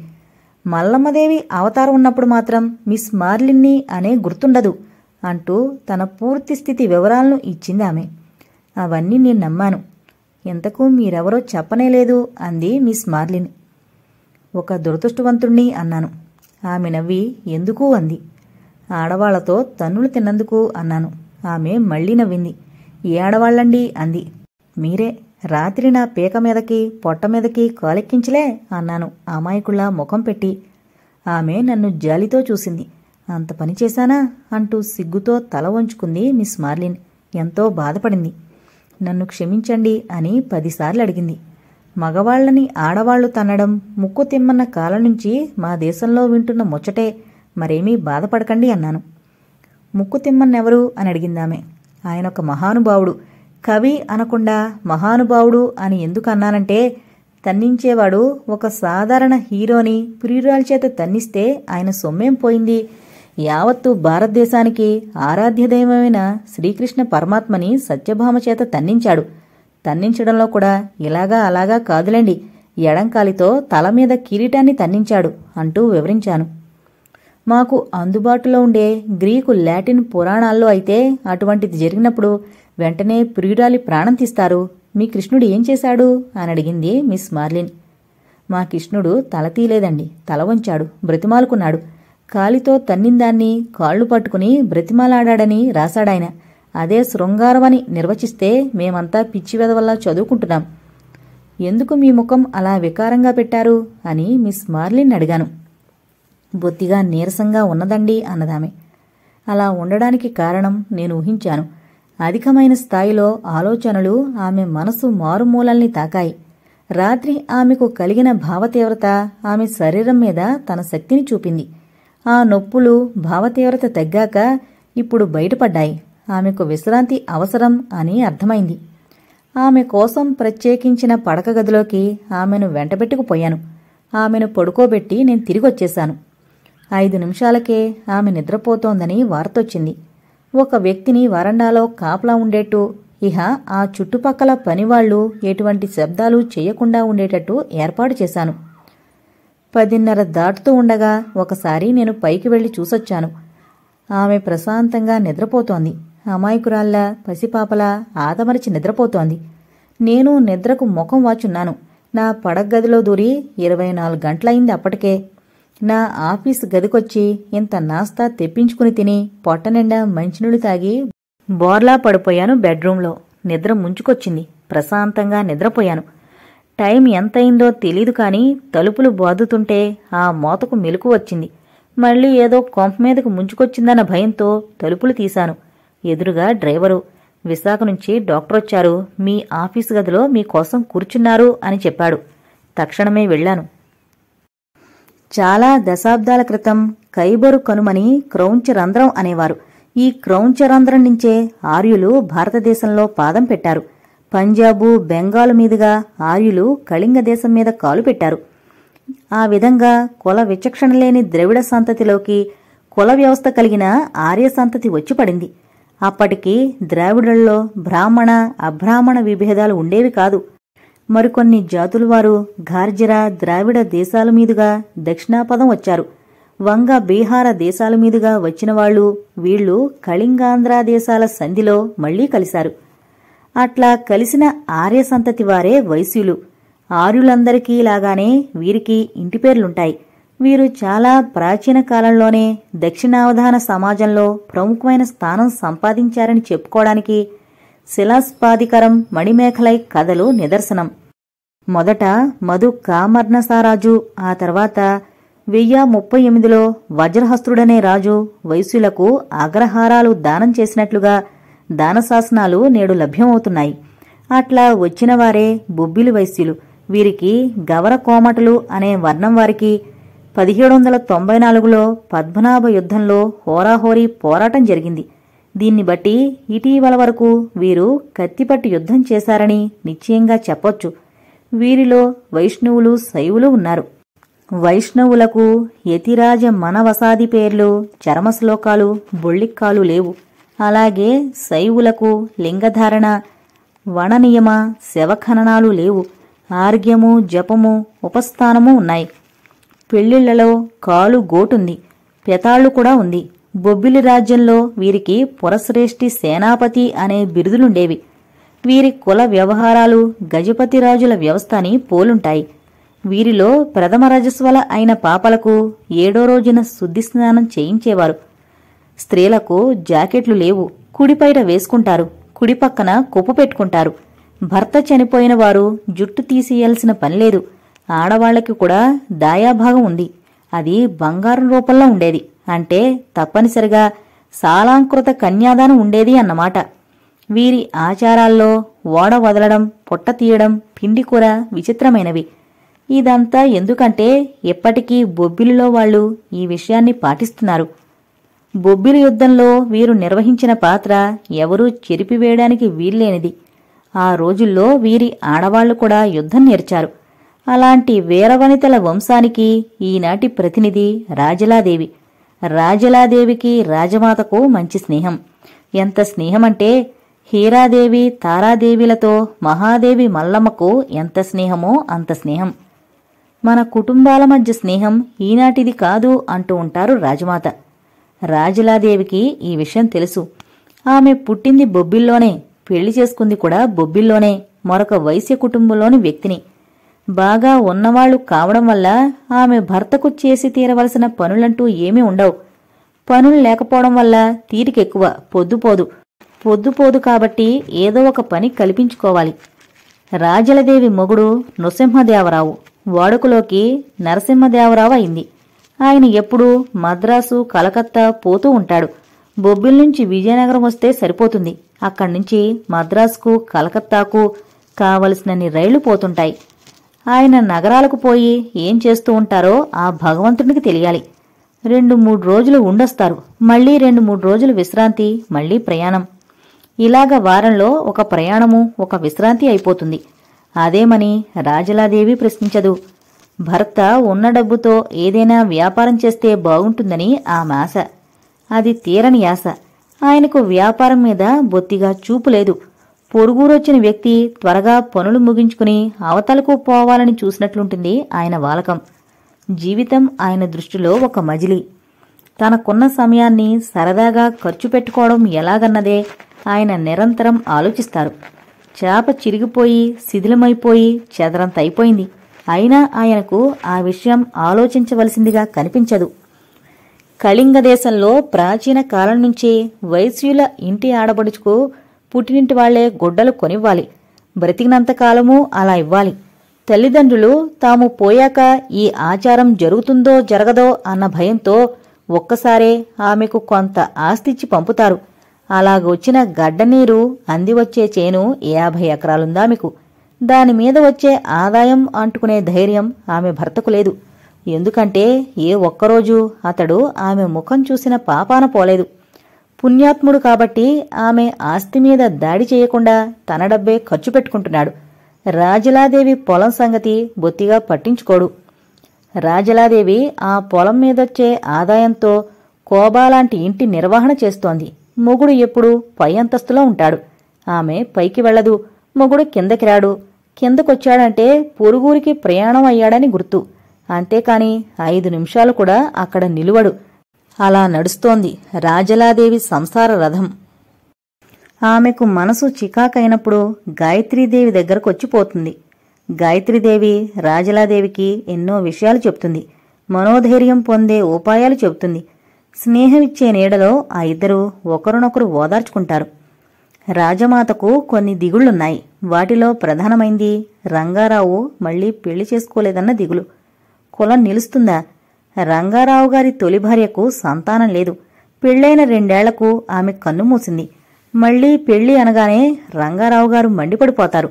A: మల్లమ్మదేవి అవతారం ఉన్నప్పుడు మాత్రం మిస్ మార్లిన్ని అనే గుర్తుండదు అంటూ తన పూర్తి స్థితి వివరాలను ఇచ్చింది ఆమె అవన్నీ నేను నమ్మాను ఎంతకు మీరెవరో చెప్పనేలేదు అంది మిస్ మార్లిన్ ఒక దురదృష్టవంతుణ్ణి అన్నాను ఆమె నవ్వి ఎందుకు అంది ఆడవాళ్లతో తన్నులు తిన్నందుకు అన్నాను ఆమె మళ్లీ నవ్వింది ఏ ఆడవాళ్ళండి అంది మీరే రాత్రి నా పీక మీదకి పొట్ట మీదకి కాలెక్కించలే అన్నాను అమాయకుళ్ళ ముఖం పెట్టి ఆమె నన్ను జాలితో చూసింది అంత పని చేశానా అంటూ సిగ్గుతో తల వంచుకుంది మిస్ మార్లిన్ ఎంతో బాధపడింది నన్ను క్షమించండి అని పదిసార్లు అడిగింది మగవాళ్లని ఆడవాళ్లు తన్నడం ముక్కు తిమ్మన్న కాలం నుంచి మా దేశంలో వింటున్న ముచ్చటే మరేమీ బాధపడకండి అన్నాను ముక్కు తిమ్మన్నెవరు అని అడిగిందామె ఆయన ఒక మహానుభావుడు కవి అనకుండా మహానుభావుడు అని ఎందుకు అన్నానంటే తన్నించేవాడు ఒక సాధారణ హీరోని ప్రియురాల చేత తన్నిస్తే ఆయన సొమ్మేం పోయింది యావత్తు భారతదేశానికి ఆరాధ్యదైవమైన శ్రీకృష్ణ పరమాత్మని సత్యభామ చేత తన్నించాడు తన్నించడంలో కూడా ఇలాగా అలాగా కాదులేండి ఎడంకాలితో తల మీద కిరీటాన్ని తన్నించాడు అంటూ వివరించాను మాకు అందుబాటులో ఉండే గ్రీకు లాటిన్ పురాణాల్లో అయితే అటువంటిది జరిగినప్పుడు వెంటనే ప్రియురాలి ప్రాణం తీస్తారు మీ కృష్ణుడు ఏం చేశాడు అని అడిగింది మిస్ మార్లిన్ మా కృష్ణుడు తల తీలేదండి తల వంచాడు బ్రతిమాలుకున్నాడు కాలితో తన్నిందాన్ని కాళ్ళు పట్టుకుని బ్రతిమాలాడాడని రాశాడాయన అదే శృంగారమని నిర్వచిస్తే మేమంతా పిచ్చివెదవల్లా చదువుకుంటున్నాం ఎందుకు మీ ముఖం అలా వికారంగా పెట్టారు అని మిస్ మార్లిన్ అడిగాను బొత్తిగా నీరసంగా ఉన్నదండి అన్నదామె అలా ఉండడానికి కారణం నేను ఊహించాను అధికమైన స్థాయిలో ఆలోచనలు ఆమె మనసు మారుమూలల్ని తాకాయి రాత్రి ఆమెకు కలిగిన భావతీవ్రత ఆమె శరీరం మీద తన శక్తిని చూపింది ఆ నొప్పులు భావతీవ్రత తగ్గాక ఇప్పుడు బయటపడ్డాయి ఆమెకు విశ్రాంతి అవసరం అని అర్థమైంది ఆమె కోసం ప్రత్యేకించిన పడక గదిలోకి ఆమెను వెంటబెట్టుకుపోయాను ఆమెను పడుకోబెట్టి నేను తిరిగొచ్చేశాను ఐదు నిమిషాలకే ఆమె నిద్రపోతోందని వార్తొచ్చింది ఒక వ్యక్తిని వరండాలో కాపలా ఉండేట్టు ఇహ ఆ చుట్టుపక్కల పనివాళ్లు ఎటువంటి శబ్దాలు చేయకుండా ఉండేటట్టు ఏర్పాటు చేశాను పదిన్నర దాటుతూ ఉండగా ఒకసారి నేను పైకి వెళ్లి చూసొచ్చాను ఆమె ప్రశాంతంగా నిద్రపోతోంది అమాయకురాళ్ళ పసిపాపలా ఆదమరిచి నిద్రపోతోంది నేను నిద్రకు ముఖం వాచున్నాను నా పడగదిలో దూరి ఇరవై నాలుగు గంటలైంది అప్పటికే నా ఆఫీస్ గదికొచ్చి ఇంత నాస్తా తెప్పించుకుని తిని పొట్టనిండా మంచినీళ్ళు తాగి బోర్లా పడిపోయాను బెడ్రూంలో నిద్ర ముంచుకొచ్చింది ప్రశాంతంగా నిద్రపోయాను టైం ఎంతయిందో తెలీదు కానీ తలుపులు బాదుతుంటే ఆ మోతకు మెలుకు వచ్చింది మళ్ళీ ఏదో కొంప మీదకు ముంచుకొచ్చిందన్న భయంతో తలుపులు తీశాను ఎదురుగా డ్రైవరు విశాఖ నుంచి డాక్టర్ వచ్చారు మీ ఆఫీస్ గదిలో మీకోసం కూర్చున్నారు అని చెప్పాడు తక్షణమే వెళ్ళాను చాలా దశాబ్దాల క్రితం ఖైబరు కనుమని క్రౌంచరంధ్రం అనేవారు ఈ క్రౌంచరంధ్రం నుంచే ఆర్యులు భారతదేశంలో పాదం పెట్టారు పంజాబు బెంగాలు మీదుగా ఆర్యులు కళింగ దేశం మీద కాలు పెట్టారు ఆ విధంగా కుల విచక్షణ లేని ద్రవిడ సంతతిలోకి కుల వ్యవస్థ కలిగిన ఆర్య సంతతి వచ్చిపడింది అప్పటికి ద్రావిడల్లో బ్రాహ్మణ అబ్రాహ్మణ విభేదాలు ఉండేవి కాదు మరికొన్ని జాతుల వారు ఘార్జర ద్రావిడ దేశాల మీదుగా దక్షిణాపదం వచ్చారు వంగ బీహార దేశాల మీదుగా వచ్చిన వాళ్ళు వీళ్లు కళింగాంధ్ర దేశాల సంధిలో మళ్లీ కలిశారు అట్లా కలిసిన ఆర్య సంతతి వారే వైశ్యులు ఆర్యులందరికీ లాగానే వీరికి ఇంటి పేర్లుంటాయి వీరు చాలా ప్రాచీన కాలంలోనే దక్షిణావధాన సమాజంలో ప్రముఖమైన స్థానం సంపాదించారని చెప్పుకోవడానికి శిలాస్పాధికరం మణిమేఖలై కథలు నిదర్శనం మొదట మధు కామర్ణసారాజు ఆ తర్వాత వెయ్యి ముప్పై ఎనిమిదిలో వజ్రహస్తుడనే రాజు వైశ్యులకు అగ్రహారాలు దానం చేసినట్లుగా దానశాసనాలు నేడు లభ్యమవుతున్నాయి అట్లా వచ్చినవారే బొబ్బిలి వైశ్యులు వీరికి గవర కోమటలు అనే వర్ణం వారికి పదిహేడు వందల తొంభై నాలుగులో పద్మనాభ యుద్ధంలో హోరాహోరీ పోరాటం జరిగింది దీన్ని బట్టి ఇటీవల వరకు వీరు కత్తిపట్టి యుద్ధం చేశారని నిశ్చయంగా చెప్పొచ్చు వీరిలో వైష్ణవులు శైవులు ఉన్నారు వైష్ణవులకు యతిరాజ మనవసాది పేర్లు చర్మశ్లోకాలు బొళ్ళిక్కాలు లేవు అలాగే శైవులకు లింగధారణ వననియమ శవఖననాలు లేవు ఆర్గ్యము జపము ఉపస్థానము ఉన్నాయి పెళ్లిళ్లలో కాలు గోటుంది పెతాళ్ళు కూడా ఉంది బొబ్బిలి రాజ్యంలో వీరికి పురశ్రేష్ఠి సేనాపతి అనే బిరుదులుండేవి వీరి కుల వ్యవహారాలు గజపతిరాజుల వ్యవస్థ అని పోలుంటాయి వీరిలో ప్రథమ రజస్వల అయిన పాపలకు ఏడో రోజున శుద్ధి స్నానం చేయించేవారు స్త్రీలకు జాకెట్లు లేవు కుడిపైట వేసుకుంటారు కుడి పక్కన కొప్పు పెట్టుకుంటారు భర్త చనిపోయిన వారు జుట్టు తీసేయాల్సిన పనిలేదు ఆడవాళ్లకి కూడా దాయాభాగం ఉంది అది బంగారం రూపంలో ఉండేది అంటే తప్పనిసరిగా సాలాంకృత కన్యాదానం ఉండేది అన్నమాట వీరి ఆచారాల్లో ఓడ వదలడం పొట్ట తీయడం పిండి కూర విచిత్రమైనవి ఇదంతా ఎందుకంటే ఎప్పటికీ బొబ్బిలిలో వాళ్ళు ఈ విషయాన్ని పాటిస్తున్నారు బొబ్బిలి యుద్ధంలో వీరు నిర్వహించిన పాత్ర ఎవరూ చెరిపివేయడానికి వీల్లేనిది ఆ రోజుల్లో వీరి ఆడవాళ్లు కూడా యుద్ధం నేర్చారు అలాంటి వీరవనితల వంశానికి ఈనాటి ప్రతినిధి రాజలాదేవి రాజలాదేవికి రాజమాతకు మంచి స్నేహం ఎంత స్నేహమంటే హీరాదేవి తారాదేవిలతో మహాదేవి మల్లమ్మకు ఎంత స్నేహమో అంత స్నేహం మన కుటుంబాల మధ్య స్నేహం ఈనాటిది కాదు అంటూ ఉంటారు రాజమాత రాజలాదేవికి ఈ విషయం తెలుసు ఆమె పుట్టింది బొబ్బిల్లోనే పెళ్లి చేసుకుంది కూడా బొబ్బిల్లోనే మరొక వైశ్య కుటుంబంలోని వ్యక్తిని బాగా ఉన్నవాళ్లు కావడం వల్ల ఆమె భర్తకు చేసి తీరవలసిన పనులంటూ ఏమీ ఉండవు పనులు లేకపోవడం వల్ల తీరికెక్కువ పొద్దుపోదు పొద్దుపోదు కాబట్టి ఏదో ఒక పని కల్పించుకోవాలి రాజలదేవి మొగుడు నృసింహదేవరావు వాడుకలోకి నరసింహదేవరావు అయింది ఆయన ఎప్పుడూ మద్రాసు కలకత్తా పోతూ ఉంటాడు బొబ్బిల్ నుంచి విజయనగరం వస్తే సరిపోతుంది అక్కడి నుంచి మద్రాసుకు కలకత్తాకు కావలసినన్ని రైళ్లు పోతుంటాయి ఆయన నగరాలకు పోయి ఏం చేస్తూ ఉంటారో ఆ భగవంతునికి తెలియాలి రెండు మూడు రోజులు ఉండొస్తారు మళ్లీ రెండు మూడు రోజులు విశ్రాంతి మళ్లీ ప్రయాణం ఇలాగ వారంలో ఒక ప్రయాణము ఒక విశ్రాంతి అయిపోతుంది అదేమని రాజలాదేవి ప్రశ్నించదు భర్త ఉన్న డబ్బుతో ఏదైనా వ్యాపారం చేస్తే బాగుంటుందని ఆమె ఆశ అది తీరని ఆశ ఆయనకు వ్యాపారం మీద బొత్తిగా చూపు లేదు పొరుగురొచ్చిన వ్యక్తి త్వరగా పనులు ముగించుకుని అవతలకు పోవాలని చూసినట్లుంటుంది ఆయన వాలకం జీవితం ఆయన దృష్టిలో ఒక మజిలి తనకున్న సమయాన్ని సరదాగా ఖర్చు పెట్టుకోవడం ఎలాగన్నదే ఆయన నిరంతరం ఆలోచిస్తారు చేప చిరిగిపోయి శిథిలమైపోయి చెదరంత అయిపోయింది అయినా ఆయనకు ఆ విషయం ఆలోచించవలసిందిగా కనిపించదు కళింగ దేశంలో ప్రాచీన కాలం నుంచే వైశ్యుల ఇంటి ఆడబడుచుకు పుట్టినింటి వాళ్లే గొడ్డలు కొనివ్వాలి బ్రతికినంతకాలమూ అలా ఇవ్వాలి తల్లిదండ్రులు తాము పోయాక ఈ ఆచారం జరుగుతుందో జరగదో అన్న భయంతో ఒక్కసారే ఆమెకు కొంత ఆస్తిచ్చి పంపుతారు అలాగొచ్చిన గడ్డనీరు అందివచ్చే చేను యాభై ఎకరాలుందా మీకు దానిమీద వచ్చే ఆదాయం అంటుకునే ధైర్యం ఆమె భర్తకు లేదు ఎందుకంటే ఏ ఒక్కరోజు అతడు ఆమె ముఖం చూసిన పాపాన పోలేదు పుణ్యాత్ముడు కాబట్టి ఆమె ఆస్తి మీద దాడి చేయకుండా తన డబ్బే ఖర్చు పెట్టుకుంటున్నాడు రాజలాదేవి పొలం సంగతి బొత్తిగా పట్టించుకోడు రాజలాదేవి ఆ పొలం మీదొచ్చే ఆదాయంతో కోబాలాంటి ఇంటి నిర్వహణ చేస్తోంది మొగుడు ఎప్పుడు పై అంతస్తులో ఉంటాడు ఆమె పైకి వెళ్ళదు మొగుడు కిందకి రాడు కిందకొచ్చాడంటే పొరుగురికి ప్రయాణం అయ్యాడని గుర్తు అంతేకాని ఐదు నిమిషాలు కూడా అక్కడ నిలువడు అలా నడుస్తోంది రాజలాదేవి సంసార రథం ఆమెకు మనసు చికాకైనప్పుడు గాయత్రీదేవి దగ్గరకొచ్చిపోతుంది గాయత్రీదేవి రాజలాదేవికి ఎన్నో విషయాలు చెప్తుంది మనోధైర్యం పొందే ఉపాయాలు చెబుతుంది స్నేహమిచ్చే నీడలో ఆ ఇద్దరు ఒకరినొకరు ఓదార్చుకుంటారు రాజమాతకు కొన్ని దిగుళ్లున్నాయి వాటిలో ప్రధానమైంది రంగారావు మళ్లీ పెళ్లి చేసుకోలేదన్న దిగులు కులం నిలుస్తుందా రంగారావు గారి తొలి భార్యకు సంతానం లేదు పెళ్లైన రెండేళ్లకు ఆమె కన్నుమూసింది మళ్లీ పెళ్లి అనగానే రంగారావు గారు మండిపడిపోతారు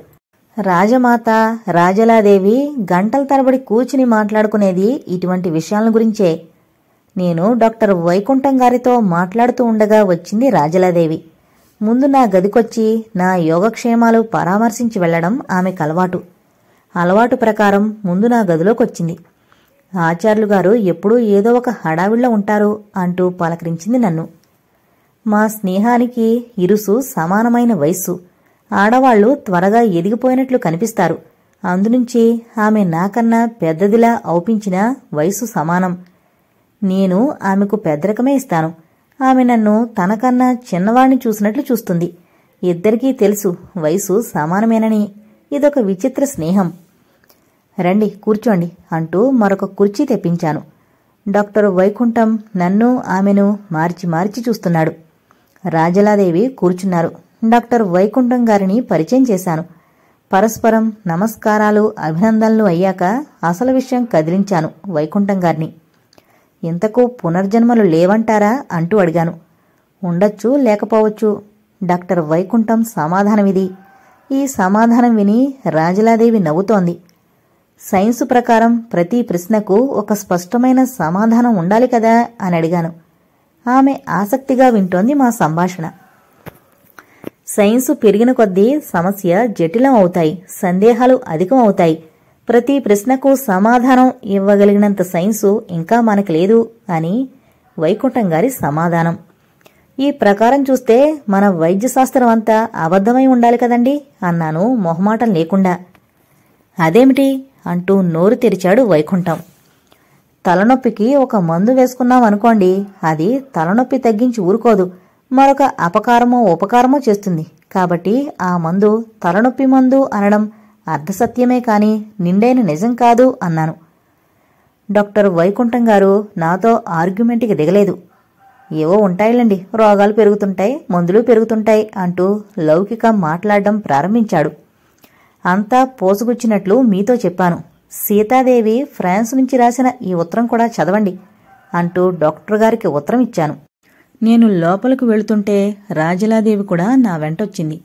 A: రాజమాత రాజలాదేవి గంటల తరబడి కూచుని మాట్లాడుకునేది ఇటువంటి విషయాల గురించే నేను డాక్టర్ వైకుంఠం గారితో మాట్లాడుతూ ఉండగా వచ్చింది రాజలాదేవి ముందు నా గదికొచ్చి నా యోగక్షేమాలు పరామర్శించి వెళ్లడం ఆమెకు అలవాటు అలవాటు ప్రకారం ముందు నా గదిలోకొచ్చింది ఆచార్యులు గారు ఎప్పుడూ ఏదో ఒక హడావిడిలో ఉంటారు అంటూ పలకరించింది నన్ను మా స్నేహానికి ఇరుసు సమానమైన వయస్సు ఆడవాళ్లు త్వరగా ఎదిగిపోయినట్లు కనిపిస్తారు అందునుంచి ఆమె నాకన్నా పెద్దదిలా ఔపించిన వయసు సమానం నేను ఆమెకు పెద్దరకమే ఇస్తాను ఆమె నన్ను తనకన్నా చిన్నవాణ్ణి చూసినట్లు చూస్తుంది ఇద్దరికీ తెలుసు వయసు సమానమేనని ఇదొక విచిత్ర స్నేహం రండి కూర్చోండి అంటూ మరొక కుర్చీ తెప్పించాను డాక్టర్ వైకుంఠం నన్ను ఆమెను మార్చి మార్చి చూస్తున్నాడు రాజలాదేవి కూర్చున్నారు డాక్టర్ వైకుంఠం గారిని పరిచయం చేశాను పరస్పరం నమస్కారాలు అభినందనలు అయ్యాక అసలు విషయం కదిలించాను వైకుంఠం గారిని ఇంతకు పునర్జన్మలు లేవంటారా అంటూ అడిగాను ఉండొచ్చు లేకపోవచ్చు డాక్టర్ వైకుంఠం సమాధానమిది ఈ సమాధానం విని రాజలాదేవి నవ్వుతోంది సైన్సు ప్రకారం ప్రతి ప్రశ్నకు ఒక స్పష్టమైన సమాధానం ఉండాలి కదా అని అడిగాను ఆమె ఆసక్తిగా వింటోంది మా సంభాషణ సైన్సు పెరిగిన కొద్దీ సమస్య జటిలం అవుతాయి సందేహాలు అధికం అవుతాయి ప్రతి ప్రశ్నకు సమాధానం ఇవ్వగలిగినంత సైన్సు ఇంకా మనకు లేదు అని వైకుంఠం గారి సమాధానం ఈ ప్రకారం చూస్తే మన వైద్యశాస్త్రం అంతా అబద్ధమై ఉండాలి కదండి అన్నాను మొహమాటం లేకుండా అదేమిటి అంటూ నోరు తెరిచాడు వైకుంఠం తలనొప్పికి ఒక మందు వేసుకున్నాం అనుకోండి అది తలనొప్పి తగ్గించి ఊరుకోదు మరొక అపకారమో ఉపకారమో చేస్తుంది కాబట్టి ఆ మందు తలనొప్పి మందు అనడం అర్ధసత్యమే కాని నిండైన నిజం కాదు అన్నాను డాక్టర్ వైకుంఠం గారు నాతో ఆర్గ్యుమెంట్కి దిగలేదు ఏవో ఉంటాయిలండి రోగాలు పెరుగుతుంటాయి మందులు పెరుగుతుంటాయి అంటూ లౌకిక మాట్లాడడం ప్రారంభించాడు అంతా పోసుకొచ్చినట్లు మీతో చెప్పాను సీతాదేవి ఫ్రాన్స్ నుంచి రాసిన ఈ ఉత్తరం కూడా చదవండి అంటూ డాక్టర్ గారికి ఉత్తరం ఇచ్చాను నేను లోపలకు వెళుతుంటే రాజలాదేవి కూడా నా వెంటొచ్చింది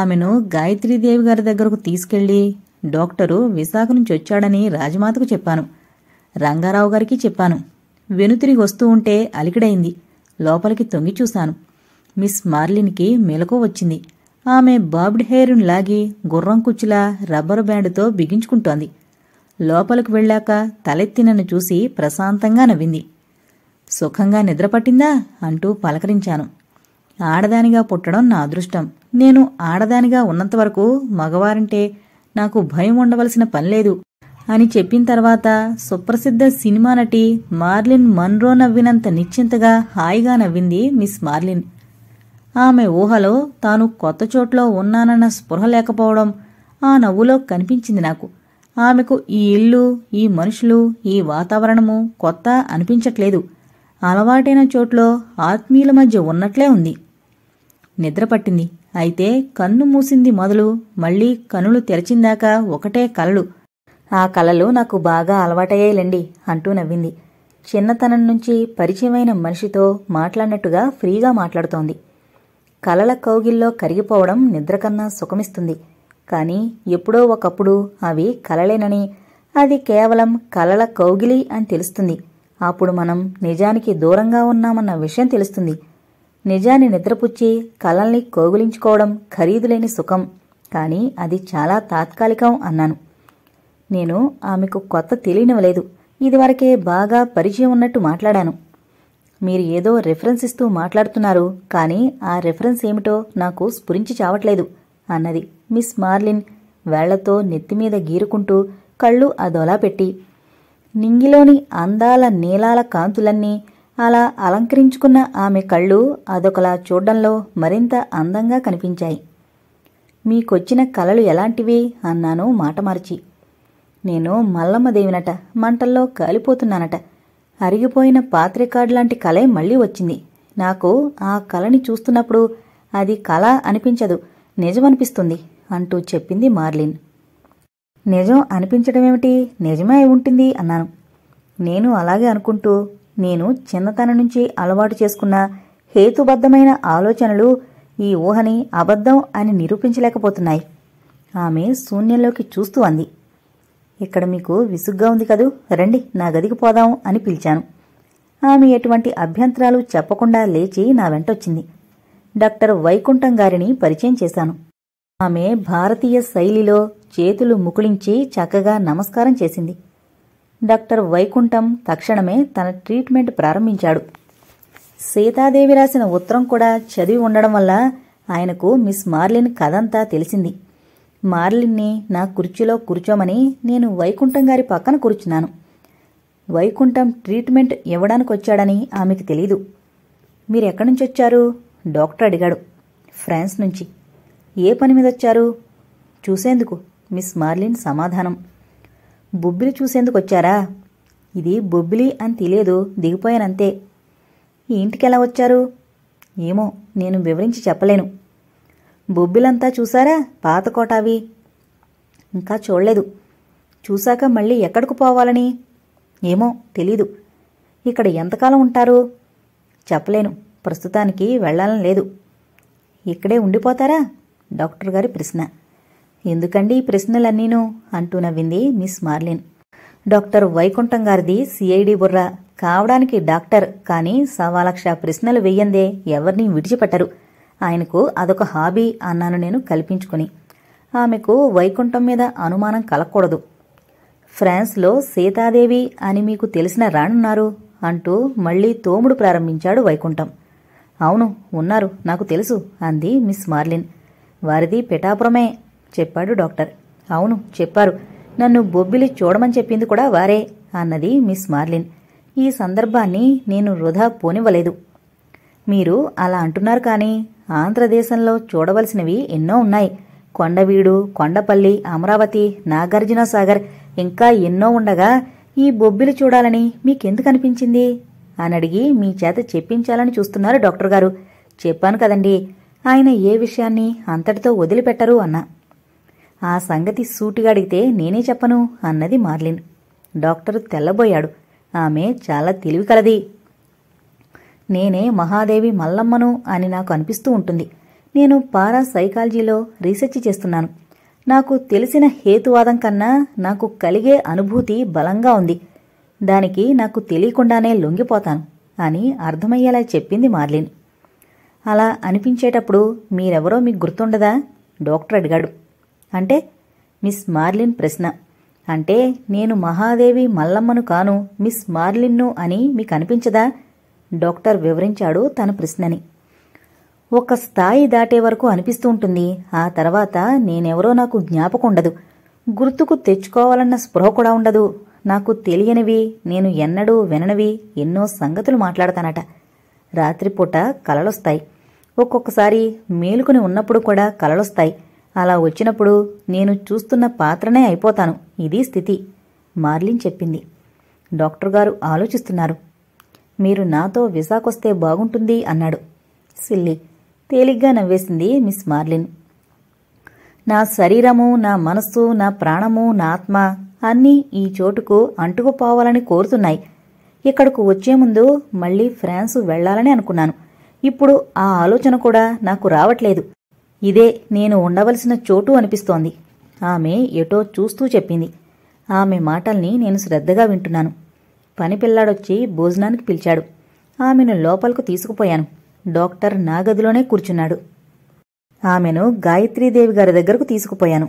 A: ఆమెను గాయత్రీదేవి గారి దగ్గరకు తీసుకెళ్లి డాక్టరు విశాఖ నుంచి వచ్చాడని రాజమాతకు చెప్పాను రంగారావు గారికి చెప్పాను వెనుతిరిగి వస్తూ ఉంటే అలికిడైంది లోపలికి తొంగి చూశాను మిస్ మార్లిన్కి మెలకు వచ్చింది ఆమె బాబ్డ్ హెయిర్ను లాగి గుర్రం కుచ్చులా రబ్బరు బ్యాండ్తో బిగించుకుంటోంది లోపలికి వెళ్ళాక తలెత్తినను చూసి ప్రశాంతంగా నవ్వింది సుఖంగా నిద్రపట్టిందా అంటూ పలకరించాను ఆడదానిగా పుట్టడం నా అదృష్టం నేను ఆడదానిగా ఉన్నంత వరకు మగవారంటే నాకు భయం ఉండవలసిన పనిలేదు అని చెప్పిన తర్వాత సుప్రసిద్ధ సినిమా నటి మార్లిన్ మన్రో నవ్వినంత నిశ్చింతగా హాయిగా నవ్వింది మిస్ మార్లిన్ ఆమె ఊహలో తాను కొత్త చోట్లో ఉన్నానన్న స్పృహ లేకపోవడం ఆ నవ్వులో కనిపించింది నాకు ఆమెకు ఈ ఇల్లు ఈ మనుషులు ఈ వాతావరణము కొత్త అనిపించట్లేదు అలవాటైన చోట్లో ఆత్మీయుల మధ్య ఉన్నట్లే ఉంది నిద్రపట్టింది అయితే కన్ను మూసింది మొదలు మళ్ళీ కనులు తెరచిందాక ఒకటే కలలు ఆ కలలు నాకు బాగా అలవాటయ్యేలండి అంటూ నవ్వింది చిన్నతనం నుంచి పరిచయమైన మనిషితో మాట్లాడినట్టుగా ఫ్రీగా మాట్లాడుతోంది కలల కౌగిల్లో కరిగిపోవడం నిద్రకన్నా సుఖమిస్తుంది కానీ ఎప్పుడో ఒకప్పుడు అవి కలలేనని అది కేవలం కలల కౌగిలి అని తెలుస్తుంది అప్పుడు మనం నిజానికి దూరంగా ఉన్నామన్న విషయం తెలుస్తుంది నిజాన్ని నిద్రపుచ్చి కలల్ని కోగులించుకోవడం ఖరీదులేని సుఖం కానీ అది చాలా తాత్కాలికం అన్నాను నేను ఆమెకు కొత్త తెలియనివ్వలేదు ఇదివరకే బాగా పరిచయం ఉన్నట్టు మాట్లాడాను మీరు ఏదో రెఫరెన్స్ ఇస్తూ మాట్లాడుతున్నారు కానీ ఆ రెఫరెన్స్ ఏమిటో నాకు స్ఫురించి చావట్లేదు అన్నది మిస్ మార్లిన్ వేళ్లతో నెత్తిమీద గీరుకుంటూ కళ్ళు అదోలా పెట్టి నింగిలోని అందాల నీలాల కాంతులన్నీ అలా అలంకరించుకున్న ఆమె కళ్ళు అదొకలా చూడ్డంలో మరింత అందంగా కనిపించాయి మీకొచ్చిన కలలు ఎలాంటివి అన్నాను మాట మార్చి నేను మల్లమ్మదేవినట మంటల్లో కాలిపోతున్నానట అరిగిపోయిన పాత్రికాడ్ లాంటి కలే మళ్ళీ వచ్చింది నాకు ఆ కళని చూస్తున్నప్పుడు అది కళ అనిపించదు నిజమనిపిస్తుంది అంటూ చెప్పింది మార్లిన్ నిజం అనిపించడమేమిటి నిజమే ఉంటుంది అన్నాను నేను అలాగే అనుకుంటూ నేను చిన్నతనం నుంచి అలవాటు చేసుకున్న హేతుబద్ధమైన ఆలోచనలు ఈ ఊహని అబద్ధం అని నిరూపించలేకపోతున్నాయి ఆమె శూన్యంలోకి చూస్తూ అంది ఇక్కడ మీకు విసుగ్గా ఉంది కదూ రండి నా గదికి పోదాం అని పిలిచాను ఆమె ఎటువంటి అభ్యంతరాలు చెప్పకుండా లేచి నా వెంటొచ్చింది డాక్టర్ వైకుంఠం గారిని పరిచయం చేశాను ఆమె భారతీయ శైలిలో చేతులు ముకుళించి చక్కగా నమస్కారం చేసింది డాక్టర్ వైకుంఠం తక్షణమే తన ట్రీట్మెంట్ ప్రారంభించాడు సీతాదేవి రాసిన ఉత్తరం కూడా చదివి ఉండడం వల్ల ఆయనకు మిస్ మార్లిన్ కథంతా తెలిసింది మార్లిన్ని నా కుర్చీలో కూర్చోమని నేను వైకుంఠం గారి పక్కన కూర్చున్నాను వైకుంఠం ట్రీట్మెంట్ ఇవ్వడానికి వచ్చాడని ఆమెకు తెలీదు మీరెక్కడి నుంచి వచ్చారు డాక్టర్ అడిగాడు ఫ్రాన్స్ నుంచి ఏ పని మీద వచ్చారు చూసేందుకు మిస్ మార్లిన్ సమాధానం బొబ్బిలి చూసేందుకు వచ్చారా ఇది బొబ్బిలి అని తెలియదు దిగిపోయానంతే ఈ ఇంటికి ఎలా వచ్చారు ఏమో నేను వివరించి చెప్పలేను బొబ్బిలంతా చూసారా పాత కోటావి ఇంకా చూడలేదు చూశాక మళ్ళీ ఎక్కడికి పోవాలని ఏమో తెలీదు ఇక్కడ ఎంతకాలం ఉంటారు చెప్పలేను ప్రస్తుతానికి వెళ్ళాలని లేదు ఇక్కడే ఉండిపోతారా డాక్టర్ గారి ప్రశ్న ఎందుకండి ఈ ప్రశ్నలన్నీను అంటూ నవ్వింది మిస్ మార్లిన్ డాక్టర్ వైకుంఠం గారిది సిఐడి బుర్ర కావడానికి డాక్టర్ కానీ సవాలక్ష ప్రశ్నలు వెయ్యందే ఎవరిని విడిచిపెట్టరు ఆయనకు అదొక హాబీ అన్నాను నేను కల్పించుకుని ఆమెకు వైకుంఠం మీద అనుమానం కలగకూడదు ఫ్రాన్స్లో సీతాదేవి అని మీకు తెలిసిన రానున్నారు అంటూ మళ్లీ తోముడు ప్రారంభించాడు వైకుంఠం అవును ఉన్నారు నాకు తెలుసు అంది మిస్ మార్లిన్ వారిది పిఠాపురమే చెప్పాడు డాక్టర్ అవును చెప్పారు నన్ను బొబ్బిలి చూడమని చెప్పింది కూడా వారే అన్నది మిస్ మార్లిన్ ఈ సందర్భాన్ని నేను వృధా పోనివ్వలేదు మీరు అలా అంటున్నారు కానీ ఆంధ్రదేశంలో చూడవలసినవి ఎన్నో ఉన్నాయి కొండవీడు కొండపల్లి అమరావతి నాగార్జున సాగర్ ఇంకా ఎన్నో ఉండగా ఈ బొబ్బిలి చూడాలని మీకెందుకు అనిపించింది అని అడిగి మీ చేత చెప్పించాలని చూస్తున్నారు డాక్టర్ గారు చెప్పాను కదండి ఆయన ఏ విషయాన్ని అంతటితో వదిలిపెట్టరు అన్నా ఆ సంగతి సూటిగా అడిగితే నేనే చెప్పను అన్నది మార్లిన్ డాక్టర్ తెల్లబోయాడు ఆమె చాలా తెలివి కలది నేనే మహాదేవి మల్లమ్మను అని నాకు అనిపిస్తూ ఉంటుంది నేను పారా సైకాలజీలో రీసెర్చ్ చేస్తున్నాను నాకు తెలిసిన హేతువాదం కన్నా నాకు కలిగే అనుభూతి బలంగా ఉంది దానికి నాకు తెలియకుండానే లొంగిపోతాను అని అర్థమయ్యేలా చెప్పింది మార్లిన్ అలా అనిపించేటప్పుడు మీరెవరో మీకు గుర్తుండదా డాక్టర్ అడిగాడు అంటే మిస్ మార్లిన్ ప్రశ్న అంటే నేను మహాదేవి మల్లమ్మను కాను మిస్ మార్లిన్ను అని మీకు అనిపించదా డాక్టర్ వివరించాడు తన ప్రశ్నని ఒక స్థాయి దాటే వరకు అనిపిస్తూ ఉంటుంది ఆ తర్వాత నేనెవరో నాకు జ్ఞాపకం ఉండదు గుర్తుకు తెచ్చుకోవాలన్న స్పృహ కూడా ఉండదు నాకు తెలియనివి నేను ఎన్నడూ విననివి ఎన్నో సంగతులు మాట్లాడతానట రాత్రిపూట కలలొస్తాయి ఒక్కొక్కసారి మేలుకుని ఉన్నప్పుడు కూడా కలలొస్తాయి అలా వచ్చినప్పుడు నేను చూస్తున్న పాత్రనే అయిపోతాను ఇది స్థితి మార్లిన్ చెప్పింది డాక్టర్ గారు ఆలోచిస్తున్నారు మీరు నాతో విశాఖొస్తే బాగుంటుంది అన్నాడు సిల్లి తేలిగ్గా నవ్వేసింది మిస్ మార్లిన్ నా శరీరము నా మనస్సు నా ప్రాణము నా ఆత్మ అన్నీ ఈ చోటుకు అంటుకుపోవాలని కోరుతున్నాయి ఇక్కడకు వచ్చే ముందు మళ్ళీ ఫ్రాన్సు వెళ్లాలని అనుకున్నాను ఇప్పుడు ఆ ఆలోచన కూడా నాకు రావట్లేదు ఇదే నేను ఉండవలసిన చోటు అనిపిస్తోంది ఆమె ఎటో చూస్తూ చెప్పింది ఆమె మాటల్ని నేను శ్రద్ధగా వింటున్నాను పని పిల్లాడొచ్చి భోజనానికి పిలిచాడు ఆమెను లోపలకు తీసుకుపోయాను డాక్టర్ నా గదిలోనే కూర్చున్నాడు ఆమెను గాయత్రీదేవి గారి దగ్గరకు తీసుకుపోయాను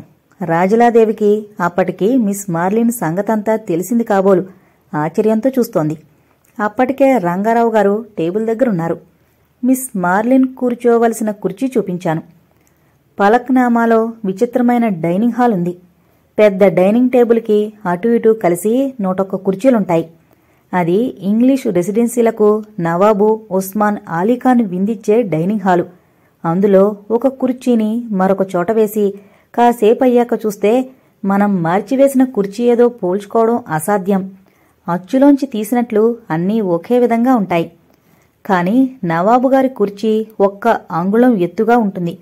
A: రాజలాదేవికి అప్పటికి మిస్ మార్లిన్ సంగతంతా తెలిసింది కాబోలు ఆశ్చర్యంతో చూస్తోంది అప్పటికే రంగారావు గారు టేబుల్ దగ్గరున్నారు మిస్ మార్లిన్ కూర్చోవలసిన కుర్చీ చూపించాను పలక్నామాలో విచిత్రమైన డైనింగ్ హాల్ ఉంది పెద్ద డైనింగ్ టేబుల్కి అటు ఇటు కలిసి నూటొక్క కుర్చీలుంటాయి అది ఇంగ్లీష్ రెసిడెన్సీలకు నవాబు ఉస్మాన్ ఆలీఖాన్ విందిచ్చే డైనింగ్ హాలు అందులో ఒక కుర్చీని మరొక చోట వేసి కాసేపు అయ్యాక చూస్తే మనం మార్చివేసిన కుర్చీ ఏదో పోల్చుకోవడం అసాధ్యం అచ్చులోంచి తీసినట్లు అన్నీ ఒకే విధంగా ఉంటాయి కాని నవాబుగారి కుర్చీ ఒక్క అంగుళం ఎత్తుగా ఉంటుంది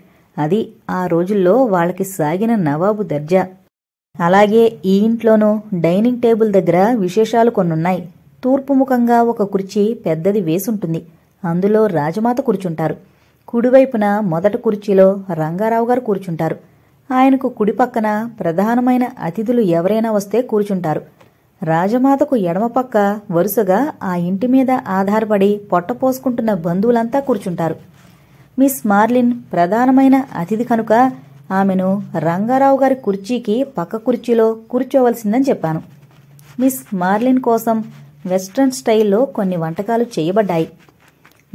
A: అది ఆ రోజుల్లో వాళ్ళకి సాగిన నవాబు దర్జా అలాగే ఈ ఇంట్లోనూ డైనింగ్ టేబుల్ దగ్గర విశేషాలు కొన్నున్నాయి తూర్పుముఖంగా ఒక కుర్చీ పెద్దది వేసుంటుంది అందులో రాజమాత కూర్చుంటారు కుడివైపున మొదట కుర్చీలో రంగారావు గారు కూర్చుంటారు ఆయనకు కుడి పక్కన ప్రధానమైన అతిథులు ఎవరైనా వస్తే కూర్చుంటారు రాజమాతకు ఎడమపక్క వరుసగా ఆ ఇంటి మీద ఆధారపడి పొట్టపోసుకుంటున్న బంధువులంతా కూర్చుంటారు మిస్ మార్లిన్ ప్రధానమైన అతిథి కనుక ఆమెను రంగారావు గారి కుర్చీకి పక్క కుర్చీలో కూర్చోవలసిందని చెప్పాను మిస్ మార్లిన్ కోసం వెస్ట్రన్ స్టైల్లో కొన్ని వంటకాలు చేయబడ్డాయి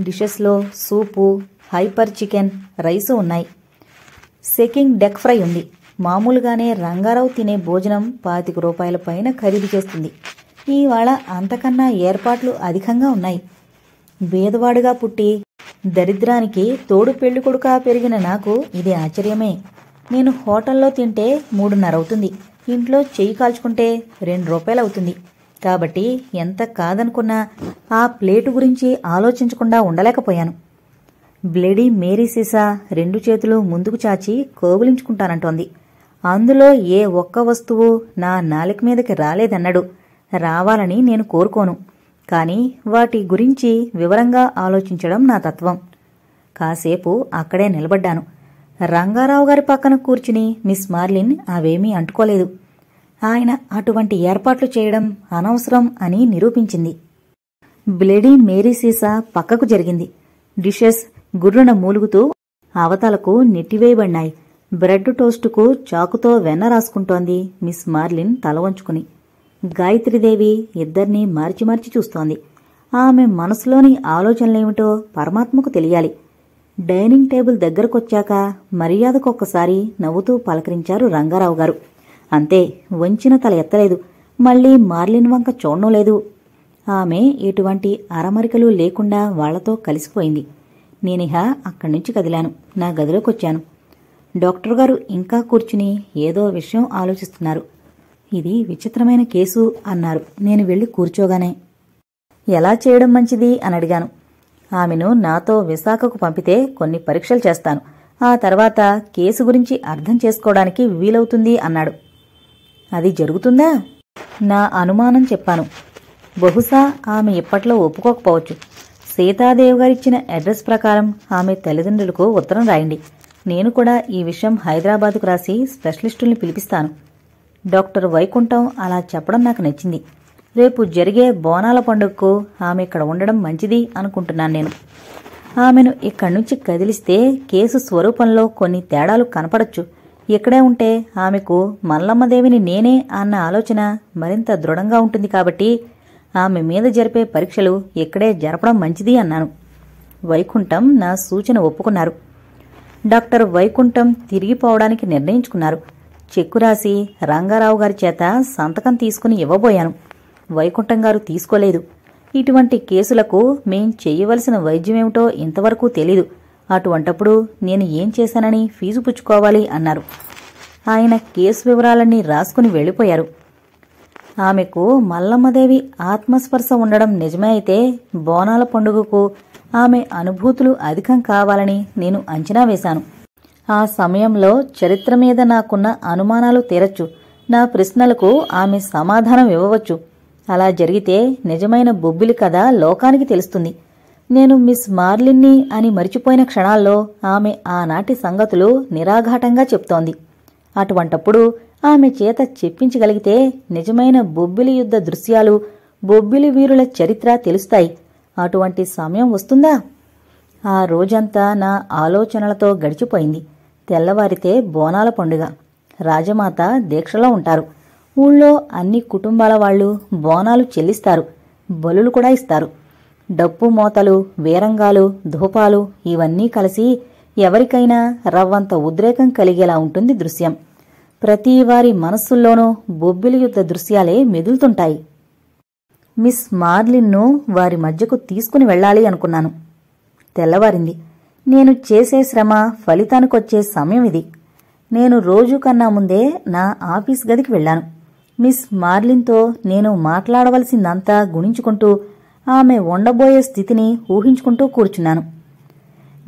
A: డిషెస్లో సూపు హైపర్ చికెన్ రైసు ఉన్నాయి సెకింగ్ డెక్ ఫ్రై ఉంది మామూలుగానే రంగారావు తినే భోజనం పాతిక రూపాయల పైన ఖరీదు చేస్తుంది ఇవాళ అంతకన్నా ఏర్పాట్లు అధికంగా ఉన్నాయి బేదవాడుగా పుట్టి దరిద్రానికి తోడు పెళ్ళికొడుకా పెరిగిన నాకు ఇది ఆశ్చర్యమే నేను హోటల్లో తింటే మూడున్నర అవుతుంది ఇంట్లో చెయ్యి కాల్చుకుంటే రెండు రూపాయలు అవుతుంది కాబట్టి ఎంత కాదనుకున్నా ఆ ప్లేటు గురించి ఆలోచించకుండా ఉండలేకపోయాను బ్లెడీ మేరీ సీసా రెండు చేతులు ముందుకు చాచి కోగులించుకుంటానంటోంది అందులో ఏ ఒక్క వస్తువు నా నాలుక మీదకి రాలేదన్నాడు రావాలని నేను కోరుకోను కానీ వాటి గురించి వివరంగా ఆలోచించడం నా తత్వం కాసేపు అక్కడే నిలబడ్డాను రంగారావు గారి పక్కన కూర్చుని మిస్ మార్లిన్ అవేమీ అంటుకోలేదు ఆయన అటువంటి ఏర్పాట్లు చేయడం అనవసరం అని నిరూపించింది బ్లెడీ మేరీ సీసా పక్కకు జరిగింది డిషెస్ గుర్రున మూలుగుతూ అవతలకు నెట్టివేయబడినాయి బ్రెడ్ టోస్టుకు చాకుతో వెన్న రాసుకుంటోంది మిస్ మార్లిన్ తల వంచుకుని గాయత్రీదేవి ఇద్దరినీ మార్చి మార్చి చూస్తోంది ఆమె మనసులోని ఆలోచనలేమిటో పరమాత్మకు తెలియాలి డైనింగ్ టేబుల్ దగ్గరకొచ్చాక మర్యాదకొక్కసారి నవ్వుతూ పలకరించారు రంగారావు గారు అంతే వంచిన తల ఎత్తలేదు మళ్లీ మార్లిన్ వంక చూడడం లేదు ఆమె ఎటువంటి అరమరికలు లేకుండా వాళ్లతో కలిసిపోయింది నేనిహ అక్కడి నుంచి కదిలాను నా గదిలోకొచ్చాను డాక్టర్ గారు ఇంకా కూర్చుని ఏదో విషయం ఆలోచిస్తున్నారు ఇది విచిత్రమైన కేసు అన్నారు నేను వెళ్ళి కూర్చోగానే ఎలా చేయడం మంచిది అని అడిగాను ఆమెను నాతో విశాఖకు పంపితే కొన్ని పరీక్షలు చేస్తాను ఆ తర్వాత కేసు గురించి అర్థం చేసుకోవడానికి వీలవుతుంది అన్నాడు అది జరుగుతుందా నా అనుమానం చెప్పాను బహుశా ఆమె ఇప్పట్లో ఒప్పుకోకపోవచ్చు సీతాదేవి గారిచ్చిన అడ్రస్ ప్రకారం ఆమె తల్లిదండ్రులకు ఉత్తరం రాయండి నేను కూడా ఈ విషయం హైదరాబాదుకు రాసి స్పెషలిస్టుల్ని పిలిపిస్తాను డాక్టర్ వైకుంఠం అలా చెప్పడం నాకు నచ్చింది రేపు జరిగే బోనాల పండుగకు ఆమె ఇక్కడ ఉండడం మంచిది అనుకుంటున్నాను నేను ఆమెను ఇక్కడి నుంచి కదిలిస్తే కేసు స్వరూపంలో కొన్ని తేడాలు కనపడచ్చు ఇక్కడే ఉంటే ఆమెకు మల్లమ్మదేవిని నేనే అన్న ఆలోచన మరింత దృఢంగా ఉంటుంది కాబట్టి ఆమె మీద జరిపే పరీక్షలు ఇక్కడే జరపడం మంచిది అన్నాను వైకుంఠం నా సూచన ఒప్పుకున్నారు డాక్టర్ వైకుంఠం తిరిగిపోవడానికి నిర్ణయించుకున్నారు చెక్కు రాసి రంగారావు గారి చేత సంతకం తీసుకుని ఇవ్వబోయాను వైకుంఠం గారు తీసుకోలేదు ఇటువంటి కేసులకు మేం చేయవలసిన వైద్యమేమిటో ఇంతవరకు తెలీదు అటువంటప్పుడు నేను ఏం చేశానని ఫీజు పుచ్చుకోవాలి అన్నారు ఆయన కేసు వివరాలన్నీ రాసుకుని వెళ్ళిపోయారు ఆమెకు మల్లమ్మదేవి ఆత్మస్పర్శ ఉండడం నిజమే అయితే బోనాల పండుగకు ఆమె అనుభూతులు అధికం కావాలని నేను అంచనా వేశాను ఆ సమయంలో చరిత్ర మీద నాకున్న అనుమానాలు తీరచ్చు నా ప్రశ్నలకు ఆమె సమాధానం ఇవ్వవచ్చు అలా జరిగితే నిజమైన బొబ్బిలి కథ లోకానికి తెలుస్తుంది నేను మిస్ మార్లిన్ని అని మరిచిపోయిన క్షణాల్లో ఆమె ఆనాటి సంగతులు నిరాఘాటంగా చెప్తోంది అటువంటప్పుడు ఆమె చేత చెప్పించగలిగితే నిజమైన బొబ్బిలి యుద్ధ దృశ్యాలు బొబ్బిలి వీరుల చరిత్ర తెలుస్తాయి అటువంటి సమయం వస్తుందా ఆ రోజంతా నా ఆలోచనలతో గడిచిపోయింది తెల్లవారితే బోనాల పండుగ రాజమాత దీక్షలో ఉంటారు ఊళ్ళో అన్ని కుటుంబాల వాళ్ళు బోనాలు చెల్లిస్తారు బలులు కూడా ఇస్తారు డప్పు మోతలు వీరంగాలు ధూపాలు ఇవన్నీ కలిసి ఎవరికైనా రవ్వంత ఉద్రేకం కలిగేలా ఉంటుంది దృశ్యం ప్రతి వారి మనస్సుల్లోనూ బొబ్బిలి యుద్ధ దృశ్యాలే మెదులుతుంటాయి మిస్ మార్లిన్ను వారి మధ్యకు తీసుకుని వెళ్ళాలి అనుకున్నాను తెల్లవారింది నేను చేసే శ్రమ ఫలితానికొచ్చే సమయం ఇది నేను రోజు కన్నా ముందే నా ఆఫీస్ గదికి వెళ్ళాను మిస్ మార్లిన్తో నేను మాట్లాడవలసిందంతా గుణించుకుంటూ ఆమె ఉండబోయే స్థితిని ఊహించుకుంటూ కూర్చున్నాను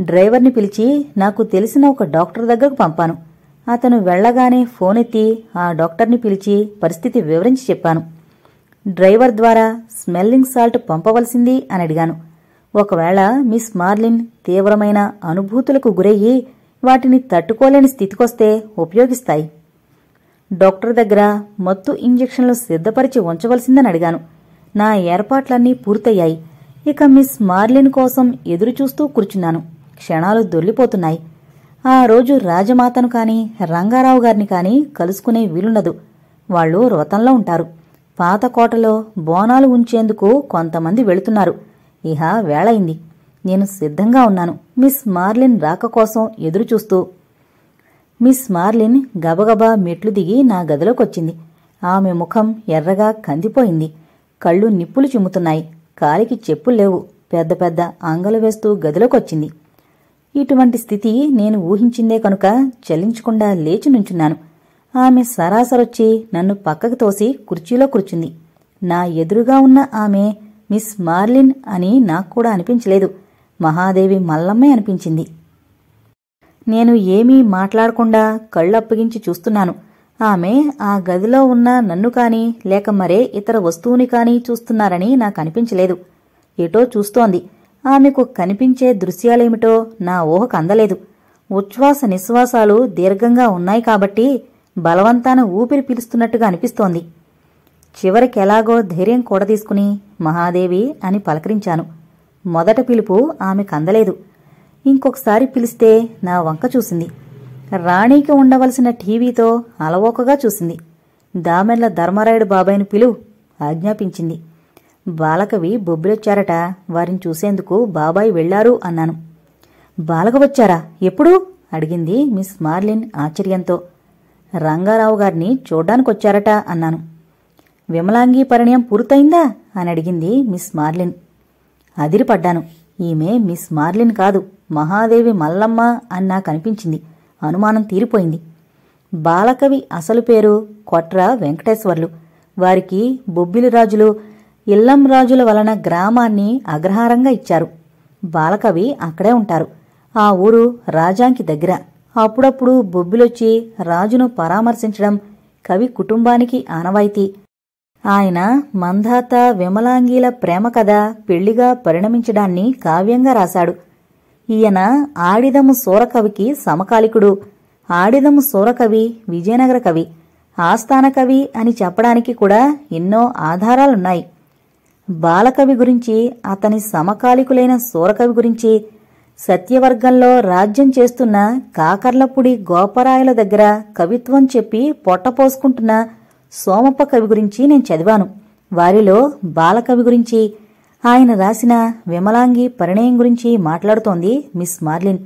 A: డ్రైవర్ని పిలిచి నాకు తెలిసిన ఒక డాక్టర్ దగ్గరకు పంపాను అతను వెళ్లగానే ఫోన్ ఎత్తి ఆ డాక్టర్ని పిలిచి పరిస్థితి వివరించి చెప్పాను డ్రైవర్ ద్వారా స్మెల్లింగ్ సాల్ట్ పంపవలసింది అని అడిగాను ఒకవేళ మిస్ మార్లిన్ తీవ్రమైన అనుభూతులకు గురయ్యి వాటిని తట్టుకోలేని స్థితికొస్తే ఉపయోగిస్తాయి డాక్టర్ దగ్గర మత్తు ఇంజెక్షన్లు సిద్ధపరిచి ఉంచవలసిందని అడిగాను నా ఏర్పాట్లన్నీ పూర్తయ్యాయి ఇక మిస్ మార్లిన్ కోసం ఎదురుచూస్తూ కూర్చున్నాను క్షణాలు దొల్లిపోతున్నాయి ఆ రోజు రాజమాతను కాని రంగారావు గారిని కాని కలుసుకునే వీలుండదు వాళ్ళు వ్రతంలో ఉంటారు పాత కోటలో బోనాలు ఉంచేందుకు కొంతమంది వెళుతున్నారు ఇహ వేళయింది నేను సిద్ధంగా ఉన్నాను మిస్ మార్లిన్ రాక కోసం ఎదురుచూస్తూ మిస్ మార్లిన్ గబగబా మెట్లు దిగి నా గదిలోకొచ్చింది ఆమె ముఖం ఎర్రగా కందిపోయింది కళ్ళు నిప్పులు చిమ్ముతున్నాయి కాలికి చెప్పులు లేవు పెద్ద పెద్ద ఆంగలు వేస్తూ గదిలోకొచ్చింది ఇటువంటి స్థితి నేను ఊహించిందే కనుక చలించకుండా లేచి నుంచున్నాను ఆమె సరాసరొచ్చి నన్ను పక్కకు తోసి కుర్చీలో కూర్చుంది నా ఎదురుగా ఉన్న ఆమె మిస్ మార్లిన్ అని నాకు కూడా అనిపించలేదు మహాదేవి మల్లమ్మే అనిపించింది నేను ఏమీ మాట్లాడకుండా కళ్ళప్పగించి చూస్తున్నాను ఆమె ఆ గదిలో ఉన్న నన్ను కాని లేక మరే ఇతర వస్తువుని కాని చూస్తున్నారని నాకు అనిపించలేదు ఏటో చూస్తోంది ఆమెకు కనిపించే దృశ్యాలేమిటో నా ఊహకు అందలేదు ఉచ్ఛ్వాస నిశ్వాసాలు దీర్ఘంగా ఉన్నాయి కాబట్టి బలవంతాన ఊపిరి పీలుస్తున్నట్టుగా అనిపిస్తోంది చివరికి ఎలాగో ధైర్యం కూడదీసుకుని మహాదేవి అని పలకరించాను మొదట పిలుపు ఆమె కందలేదు ఇంకొకసారి పిలిస్తే నా వంక చూసింది రాణికి ఉండవలసిన టీవీతో అలవోకగా చూసింది దామెన్ల ధర్మరాయుడు బాబాయిని పిలు ఆజ్ఞాపించింది బాలకవి బొబ్బిలొచ్చారట వారిని చూసేందుకు బాబాయి వెళ్లారు అన్నాను బాలక వచ్చారా ఎప్పుడు అడిగింది మిస్ మార్లిన్ ఆశ్చర్యంతో రంగారావు గారిని చూడ్డానికొచ్చారట అన్నాను విమలాంగి పరిణయం పూర్తయిందా అని అడిగింది మిస్ మార్లిన్ అదిరిపడ్డాను ఈమె మిస్ మార్లిన్ కాదు మహాదేవి మల్లమ్మ అని నాకు అనిపించింది అనుమానం తీరిపోయింది బాలకవి అసలు పేరు కొట్ర వెంకటేశ్వర్లు వారికి బొబ్బిలి రాజులు ఇల్లం రాజుల వలన గ్రామాన్ని అగ్రహారంగా ఇచ్చారు బాలకవి అక్కడే ఉంటారు ఆ ఊరు రాజాంకి దగ్గర అప్పుడప్పుడు బొబ్బిలొచ్చి రాజును పరామర్శించడం కవి కుటుంబానికి ఆనవాయితీ ఆయన మందాత విమలాంగిల ప్రేమ కథ పెళ్లిగా పరిణమించడాన్ని కావ్యంగా రాశాడు ఈయన ఆడిదము సూరకవికి సమకాలికుడు ఆడిదము సూరకవి విజయనగర కవి ఆస్థాన కవి అని చెప్పడానికి కూడా ఎన్నో ఆధారాలున్నాయి బాలకవి గురించి అతని సమకాలికులైన సూరకవి గురించి సత్యవర్గంలో రాజ్యం చేస్తున్న కాకర్లపుడి గోపరాయల దగ్గర కవిత్వం చెప్పి పొట్టపోసుకుంటున్న సోమప్ప కవి గురించి నేను చదివాను వారిలో బాలకవి గురించి ఆయన రాసిన విమలాంగి పరిణయం గురించి మాట్లాడుతోంది Miss Marlin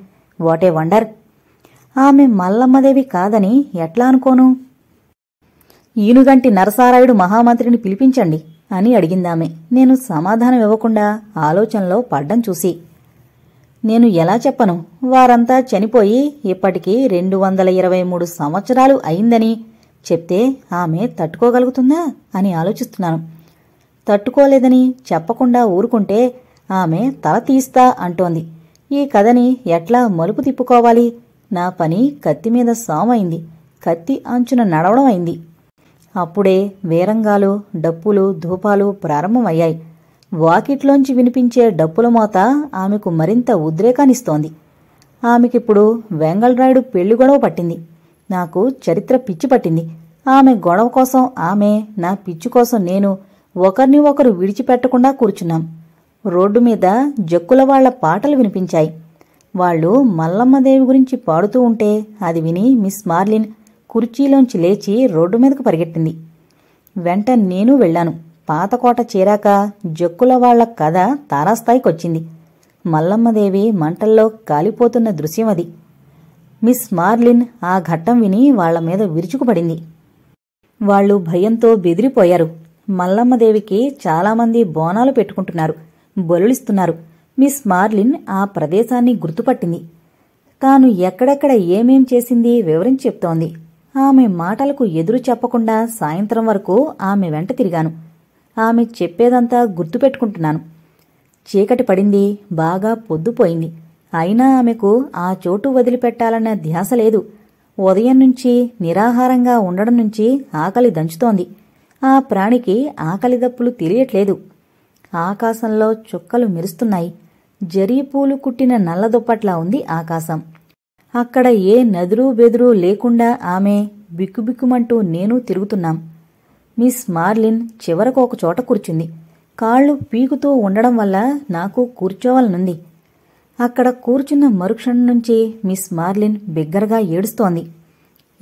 A: what a wonder ఆమె మల్లమ్మదేవి కాదని ఎట్లా అనుకోను ఈనుగంటి నరసారాయుడు మహామంత్రిని పిలిపించండి అని అడిగిందామె నేను సమాధానం ఇవ్వకుండా ఆలోచనలో పడ్డం చూసి నేను ఎలా చెప్పను వారంతా చనిపోయి ఇప్పటికీ రెండు వందల ఇరవై మూడు సంవత్సరాలు అయిందని చెప్తే ఆమె తట్టుకోగలుగుతుందా అని ఆలోచిస్తున్నాను తట్టుకోలేదని చెప్పకుండా ఊరుకుంటే ఆమె తల తీస్తా అంటోంది ఈ కథని ఎట్లా మలుపు తిప్పుకోవాలి నా పని కత్తి మీద సామైంది కత్తి అంచున నడవడం అయింది అప్పుడే వేరంగాలు డప్పులు ధూపాలు ప్రారంభమయ్యాయి వాకిట్లోంచి వినిపించే డప్పుల మోత ఆమెకు మరింత ఉద్రేకానిస్తోంది ఆమెకిప్పుడు వెంగళరాయుడు పెళ్లి గొడవ పట్టింది నాకు చరిత్ర పిచ్చి పట్టింది ఆమె గొడవ కోసం ఆమె నా పిచ్చు కోసం నేను ఒకరిని ఒకరు విడిచిపెట్టకుండా కూర్చున్నాం రోడ్డు మీద జక్కుల వాళ్ల పాటలు వినిపించాయి వాళ్ళు మల్లమ్మదేవి గురించి పాడుతూ ఉంటే అది విని మిస్ మార్లిన్ కుర్చీలోంచి లేచి రోడ్డు మీదకు పరిగెట్టింది వెంట నేను వెళ్ళాను పాతకోట చేరాక జక్కుల వాళ్ల కథ తారాస్థాయికొచ్చింది మల్లమ్మదేవి మంటల్లో కాలిపోతున్న దృశ్యం అది మిస్ మార్లిన్ ఆ ఘట్టం విని వాళ్ల మీద విరుచుకుపడింది వాళ్లు భయంతో బెదిరిపోయారు మల్లమ్మదేవికి చాలామంది బోనాలు పెట్టుకుంటున్నారు బలులిస్తున్నారు మిస్ మార్లిన్ ఆ ప్రదేశాన్ని గుర్తుపట్టింది తాను ఎక్కడెక్కడ ఏమేం చేసింది వివరించి చెప్తోంది ఆమె మాటలకు ఎదురు చెప్పకుండా సాయంత్రం వరకు ఆమె వెంట తిరిగాను ఆమె చెప్పేదంతా గుర్తుపెట్టుకుంటున్నాను చీకటి పడింది బాగా పొద్దుపోయింది అయినా ఆమెకు ఆ చోటు వదిలిపెట్టాలన్న ధ్యాస లేదు ఉదయం నుంచి నిరాహారంగా ఉండడం నుంచి ఆకలి దంచుతోంది ఆ ప్రాణికి ఆకలి దప్పులు తెలియట్లేదు ఆకాశంలో చుక్కలు మెరుస్తున్నాయి జరీపూలు కుట్టిన నల్లదుప్పట్లా ఉంది ఆకాశం అక్కడ ఏ నదురూ బెదురు లేకుండా ఆమె బిక్కుబిక్కుమంటూ నేను తిరుగుతున్నాం మిస్ మార్లిన్ చివరకు ఒక చోట కూర్చుంది కాళ్ళు పీకుతూ ఉండడం వల్ల నాకు కూర్చోవాలనుంది అక్కడ కూర్చున్న మరుక్షణం నుంచి మిస్ మార్లిన్ బిగ్గరగా ఏడుస్తోంది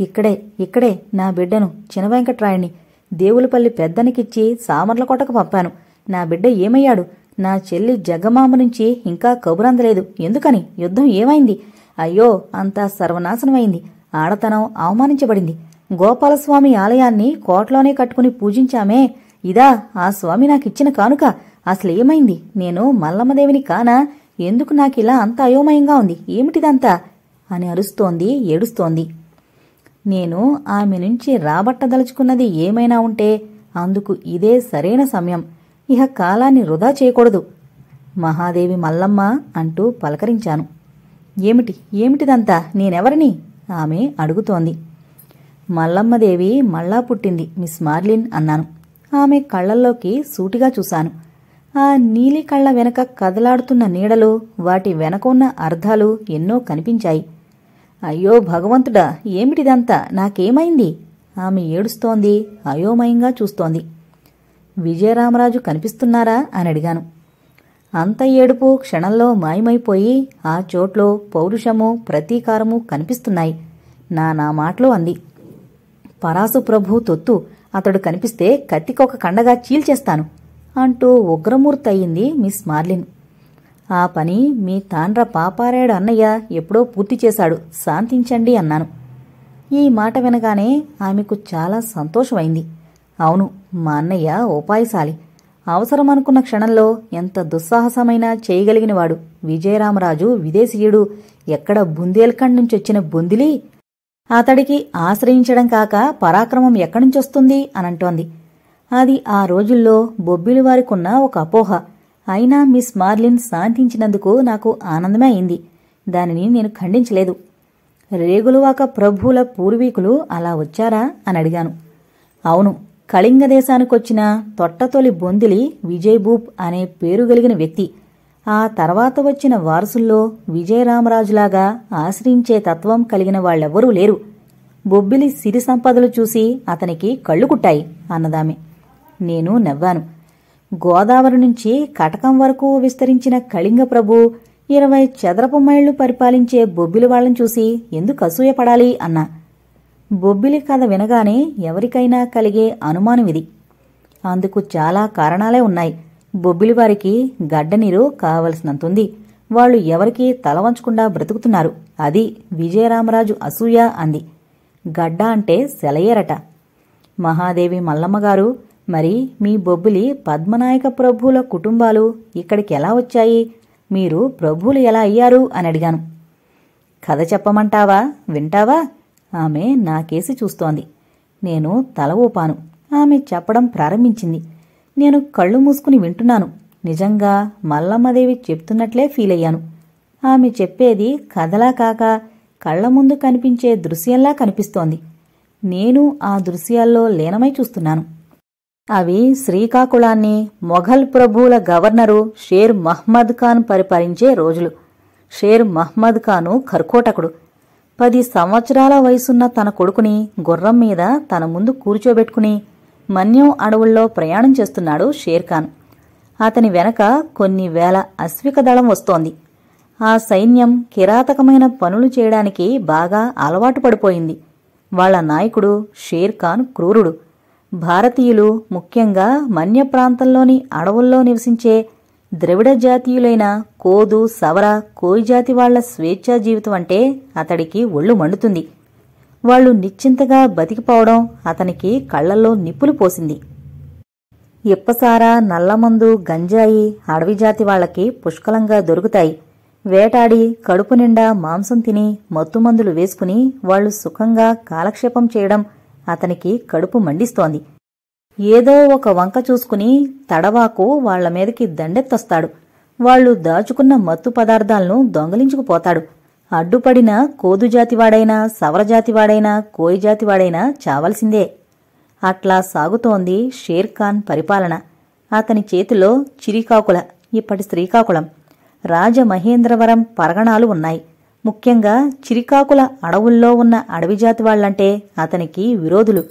A: ఇక్కడే ఇక్కడే నా బిడ్డను చినవెంకట్రాయుణ్ణి దేవులపల్లి పెద్దనికిచ్చి సామర్లకోటకు పంపాను నా బిడ్డ ఏమయ్యాడు నా చెల్లి జగమామ నుంచి ఇంకా కబురందలేదు ఎందుకని యుద్ధం ఏమైంది అయ్యో అంతా సర్వనాశనమైంది ఆడతనం అవమానించబడింది గోపాలస్వామి ఆలయాన్ని కోటలోనే కట్టుకుని పూజించామే ఇదా ఆ స్వామి నాకిచ్చిన కానుక అసలేమైంది నేను మల్లమ్మదేవిని కానా ఎందుకు నాకిలా అంత అయోమయంగా ఉంది ఏమిటిదంతా అని అరుస్తోంది ఏడుస్తోంది నేను ఆమె నుంచి రాబట్టదలుచుకున్నది ఏమైనా ఉంటే అందుకు ఇదే సరైన సమయం ఇహ కాలాన్ని వృధా చేయకూడదు మహాదేవి మల్లమ్మ అంటూ పలకరించాను ఏమిటి ఏమిటిదంతా నేనెవరిని ఆమె అడుగుతోంది మల్లమ్మదేవి మళ్ళా పుట్టింది మిస్ మార్లిన్ అన్నాను ఆమె కళ్లల్లోకి సూటిగా చూశాను ఆ నీలి కళ్ళ వెనక కదలాడుతున్న నీడలు వాటి వెనక ఉన్న అర్థాలు ఎన్నో కనిపించాయి అయ్యో భగవంతుడా ఏమిటిదంతా నాకేమైంది ఆమె ఏడుస్తోంది అయోమయంగా చూస్తోంది విజయరామరాజు కనిపిస్తున్నారా అని అడిగాను అంత ఏడుపు క్షణంలో మాయమైపోయి ఆ చోట్లో పౌరుషము ప్రతీకారము కనిపిస్తున్నాయి నా నా మాటలో అంది పరాసు ప్రభు తొత్తు అతడు కనిపిస్తే కత్తికొక కండగా చీల్చేస్తాను అంటూ ఉగ్రమూర్తి అయింది మిస్ మార్లిన్ ఆ పని మీ తాండ్ర పాపారాయుడు అన్నయ్య ఎప్పుడో పూర్తి చేశాడు శాంతించండి అన్నాను ఈ మాట వినగానే ఆమెకు చాలా సంతోషమైంది అవును మా అన్నయ్య ఉపాయశాలి అవసరమనుకున్న క్షణంలో ఎంత దుస్సాహసమైనా చేయగలిగినవాడు విజయరామరాజు విదేశీయుడు ఎక్కడ బుందేల్ఖండ్ నుంచి వచ్చిన బొందిలి అతడికి ఆశ్రయించడం కాక పరాక్రమం ఎక్కడి నుంచొస్తుంది అనంటోంది అది ఆ రోజుల్లో బొబ్బిలి వారికున్న ఒక అపోహ అయినా మిస్ మార్లిన్ శాంతించినందుకు నాకు ఆనందమే అయింది దానిని నేను ఖండించలేదు రేగులువాక ప్రభువుల పూర్వీకులు అలా వచ్చారా అని అడిగాను అవును కళింగ దేశానికొచ్చిన తొట్టతొలి బొందిలి విజయభూప్ అనే పేరు కలిగిన వ్యక్తి ఆ తర్వాత వచ్చిన వారసుల్లో విజయరామరాజులాగా ఆశ్రయించే తత్వం కలిగిన వాళ్లెవ్వరూ లేరు బొబ్బిలి సిరి సంపదలు చూసి అతనికి కళ్ళు కుట్టాయి నేను నవ్వాను గోదావరి నుంచి కటకం వరకు విస్తరించిన కళింగప్రభు ఇరవై చదరపు మైళ్లు పరిపాలించే బొబ్బిలి వాళ్ళని చూసి ఎందుకు అసూయపడాలి అన్నా బొబ్బిలి కథ వినగానే ఎవరికైనా కలిగే అనుమానం ఇది అందుకు చాలా కారణాలే ఉన్నాయి బొబ్బిలి వారికి గడ్డనీరు కావలసినంతుంది వాళ్ళు ఎవరికీ తలవంచకుండా బ్రతుకుతున్నారు అది విజయరామరాజు అసూయ అంది గడ్డ అంటే సెలయేరట మహాదేవి మల్లమ్మగారు మరి మీ బొబ్బులి పద్మనాయక ప్రభువుల కుటుంబాలు ఇక్కడికి ఎలా వచ్చాయి మీరు ప్రభువులు ఎలా అయ్యారు అని అడిగాను కథ చెప్పమంటావా వింటావా ఆమె నాకేసి చూస్తోంది నేను తల ఊపాను ఆమె చెప్పడం ప్రారంభించింది నేను కళ్ళు మూసుకుని వింటున్నాను నిజంగా మల్లమ్మదేవి చెప్తున్నట్లే ఫీల్ అయ్యాను ఆమె చెప్పేది కథలా కాక కళ్ల ముందు కనిపించే దృశ్యంలా కనిపిస్తోంది నేను ఆ దృశ్యాల్లో లీనమై చూస్తున్నాను అవి శ్రీకాకుళాన్ని మొఘల్ ప్రభువుల గవర్నరు షేర్ మహ్మద్ ఖాన్ పరిపాలించే రోజులు షేర్ మహ్మద్ ఖాను కర్కోటకుడు పది సంవత్సరాల వయసున్న తన కొడుకుని గుర్రం మీద తన ముందు కూర్చోబెట్టుకుని మన్యం అడవుల్లో ప్రయాణం చేస్తున్నాడు షేర్ ఖాన్ అతని వెనక కొన్ని వేల అశ్విక దళం వస్తోంది ఆ సైన్యం కిరాతకమైన పనులు చేయడానికి బాగా అలవాటు పడిపోయింది వాళ్ల నాయకుడు షేర్ ఖాన్ క్రూరుడు భారతీయులు ముఖ్యంగా మన్య ప్రాంతంలోని అడవుల్లో నివసించే ద్రవిడ జాతీయులైన కోదు సవర కోయి జాతి వాళ్ల స్వేచ్ఛా జీవితం అంటే అతడికి ఒళ్ళు మండుతుంది వాళ్లు నిశ్చింతగా బతికిపోవడం అతనికి కళ్లల్లో నిప్పులు పోసింది ఇప్పసార నల్లమందు గంజాయి అడవి జాతి వాళ్లకి పుష్కలంగా దొరుకుతాయి వేటాడి కడుపు నిండా మాంసం తిని మత్తుమందులు వేసుకుని వాళ్లు సుఖంగా కాలక్షేపం చేయడం అతనికి కడుపు మండిస్తోంది ఏదో ఒక వంక చూసుకుని తడవాకు వాళ్ల మీదకి దండెత్తొస్తాడు వాళ్లు దాచుకున్న మత్తు పదార్థాలను దొంగలించుకుపోతాడు అడ్డుపడిన కోదుజాతివాడైనా సవరజాతివాడైనా కోయిజాతివాడైనా చావలసిందే అట్లా సాగుతోంది షేర్ఖాన్ పరిపాలన అతని చేతిలో చిరికాకుల ఇప్పటి శ్రీకాకుళం రాజమహేంద్రవరం పరగణాలు ఉన్నాయి ముఖ్యంగా చిరికాకుల అడవుల్లో ఉన్న అడవిజాతి వాళ్లంటే అతనికి విరోధులు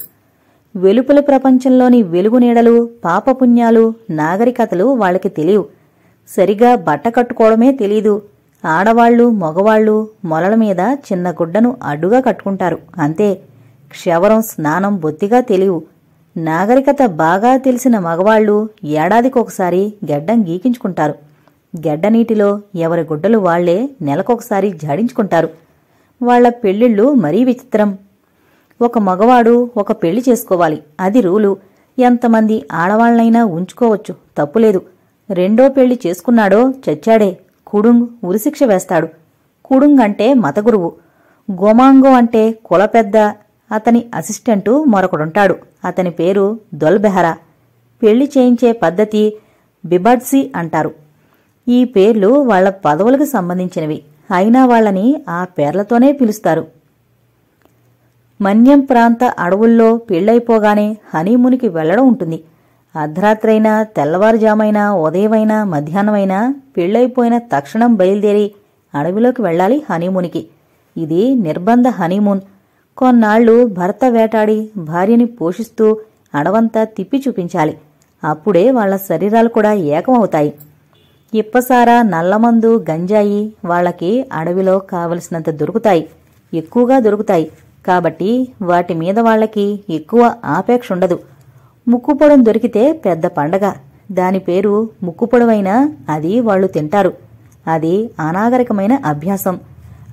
A: వెలుపల ప్రపంచంలోని వెలుగునీడలు పాపపుణ్యాలు నాగరికతలు వాళ్ళకి తెలియవు సరిగా బట్ట కట్టుకోవడమే తెలీదు ఆడవాళ్లు మగవాళ్లు మొలల మీద చిన్న గుడ్డను అడ్డుగా కట్టుకుంటారు అంతే క్షవరం స్నానం బొత్తిగా తెలియవు నాగరికత బాగా తెలిసిన మగవాళ్లు ఏడాదికొకసారి గెడ్డం గీకించుకుంటారు గెడ్డనీటిలో ఎవరి గుడ్డలు వాళ్లే నెలకొకసారి జాడించుకుంటారు వాళ్ల పెళ్లిళ్ళు మరీ విచిత్రం ఒక మగవాడు ఒక పెళ్లి చేసుకోవాలి అది రూలు ఎంతమంది ఆడవాళ్లైనా ఉంచుకోవచ్చు తప్పులేదు రెండో పెళ్లి చేసుకున్నాడో చచ్చాడే కుడుంగ్ ఉరిశిక్ష వేస్తాడు కుడుంగ్ అంటే మతగురువు గోమాంగో అంటే కులపెద్ద అతని అసిస్టెంటు మరొకడుంటాడు అతని పేరు దొల్బెహరా పెళ్లి చేయించే పద్ధతి బిబడ్సి అంటారు ఈ పేర్లు వాళ్ల పదవులకు సంబంధించినవి అయినా వాళ్లని ఆ పేర్లతోనే పిలుస్తారు మన్యం ప్రాంత అడవుల్లో పెళ్ళైపోగానే హనీమునికి వెళ్లడం ఉంటుంది అర్ధరాత్రైనా తెల్లవారుజామైనా ఉదయమైనా మధ్యాహ్నమైనా పెళ్ళైపోయిన తక్షణం బయలుదేరి అడవిలోకి వెళ్ళాలి హనీమూనికి ఇది నిర్బంధ హనీమూన్ కొన్నాళ్లు భర్త వేటాడి భార్యని పోషిస్తూ అడవంతా తిప్పి చూపించాలి అప్పుడే వాళ్ల శరీరాలు కూడా ఏకమవుతాయి ఇప్పసారా నల్లమందు గంజాయి వాళ్ళకి అడవిలో కావలసినంత దొరుకుతాయి ఎక్కువగా దొరుకుతాయి కాబట్టి వాటి మీద వాళ్ళకి ఎక్కువ ఆపేక్ష ఉండదు ముక్కుపొడం దొరికితే పెద్ద పండగ దాని పేరు ముక్కుపొడవైనా అది వాళ్ళు తింటారు అది అనాగరికమైన అభ్యాసం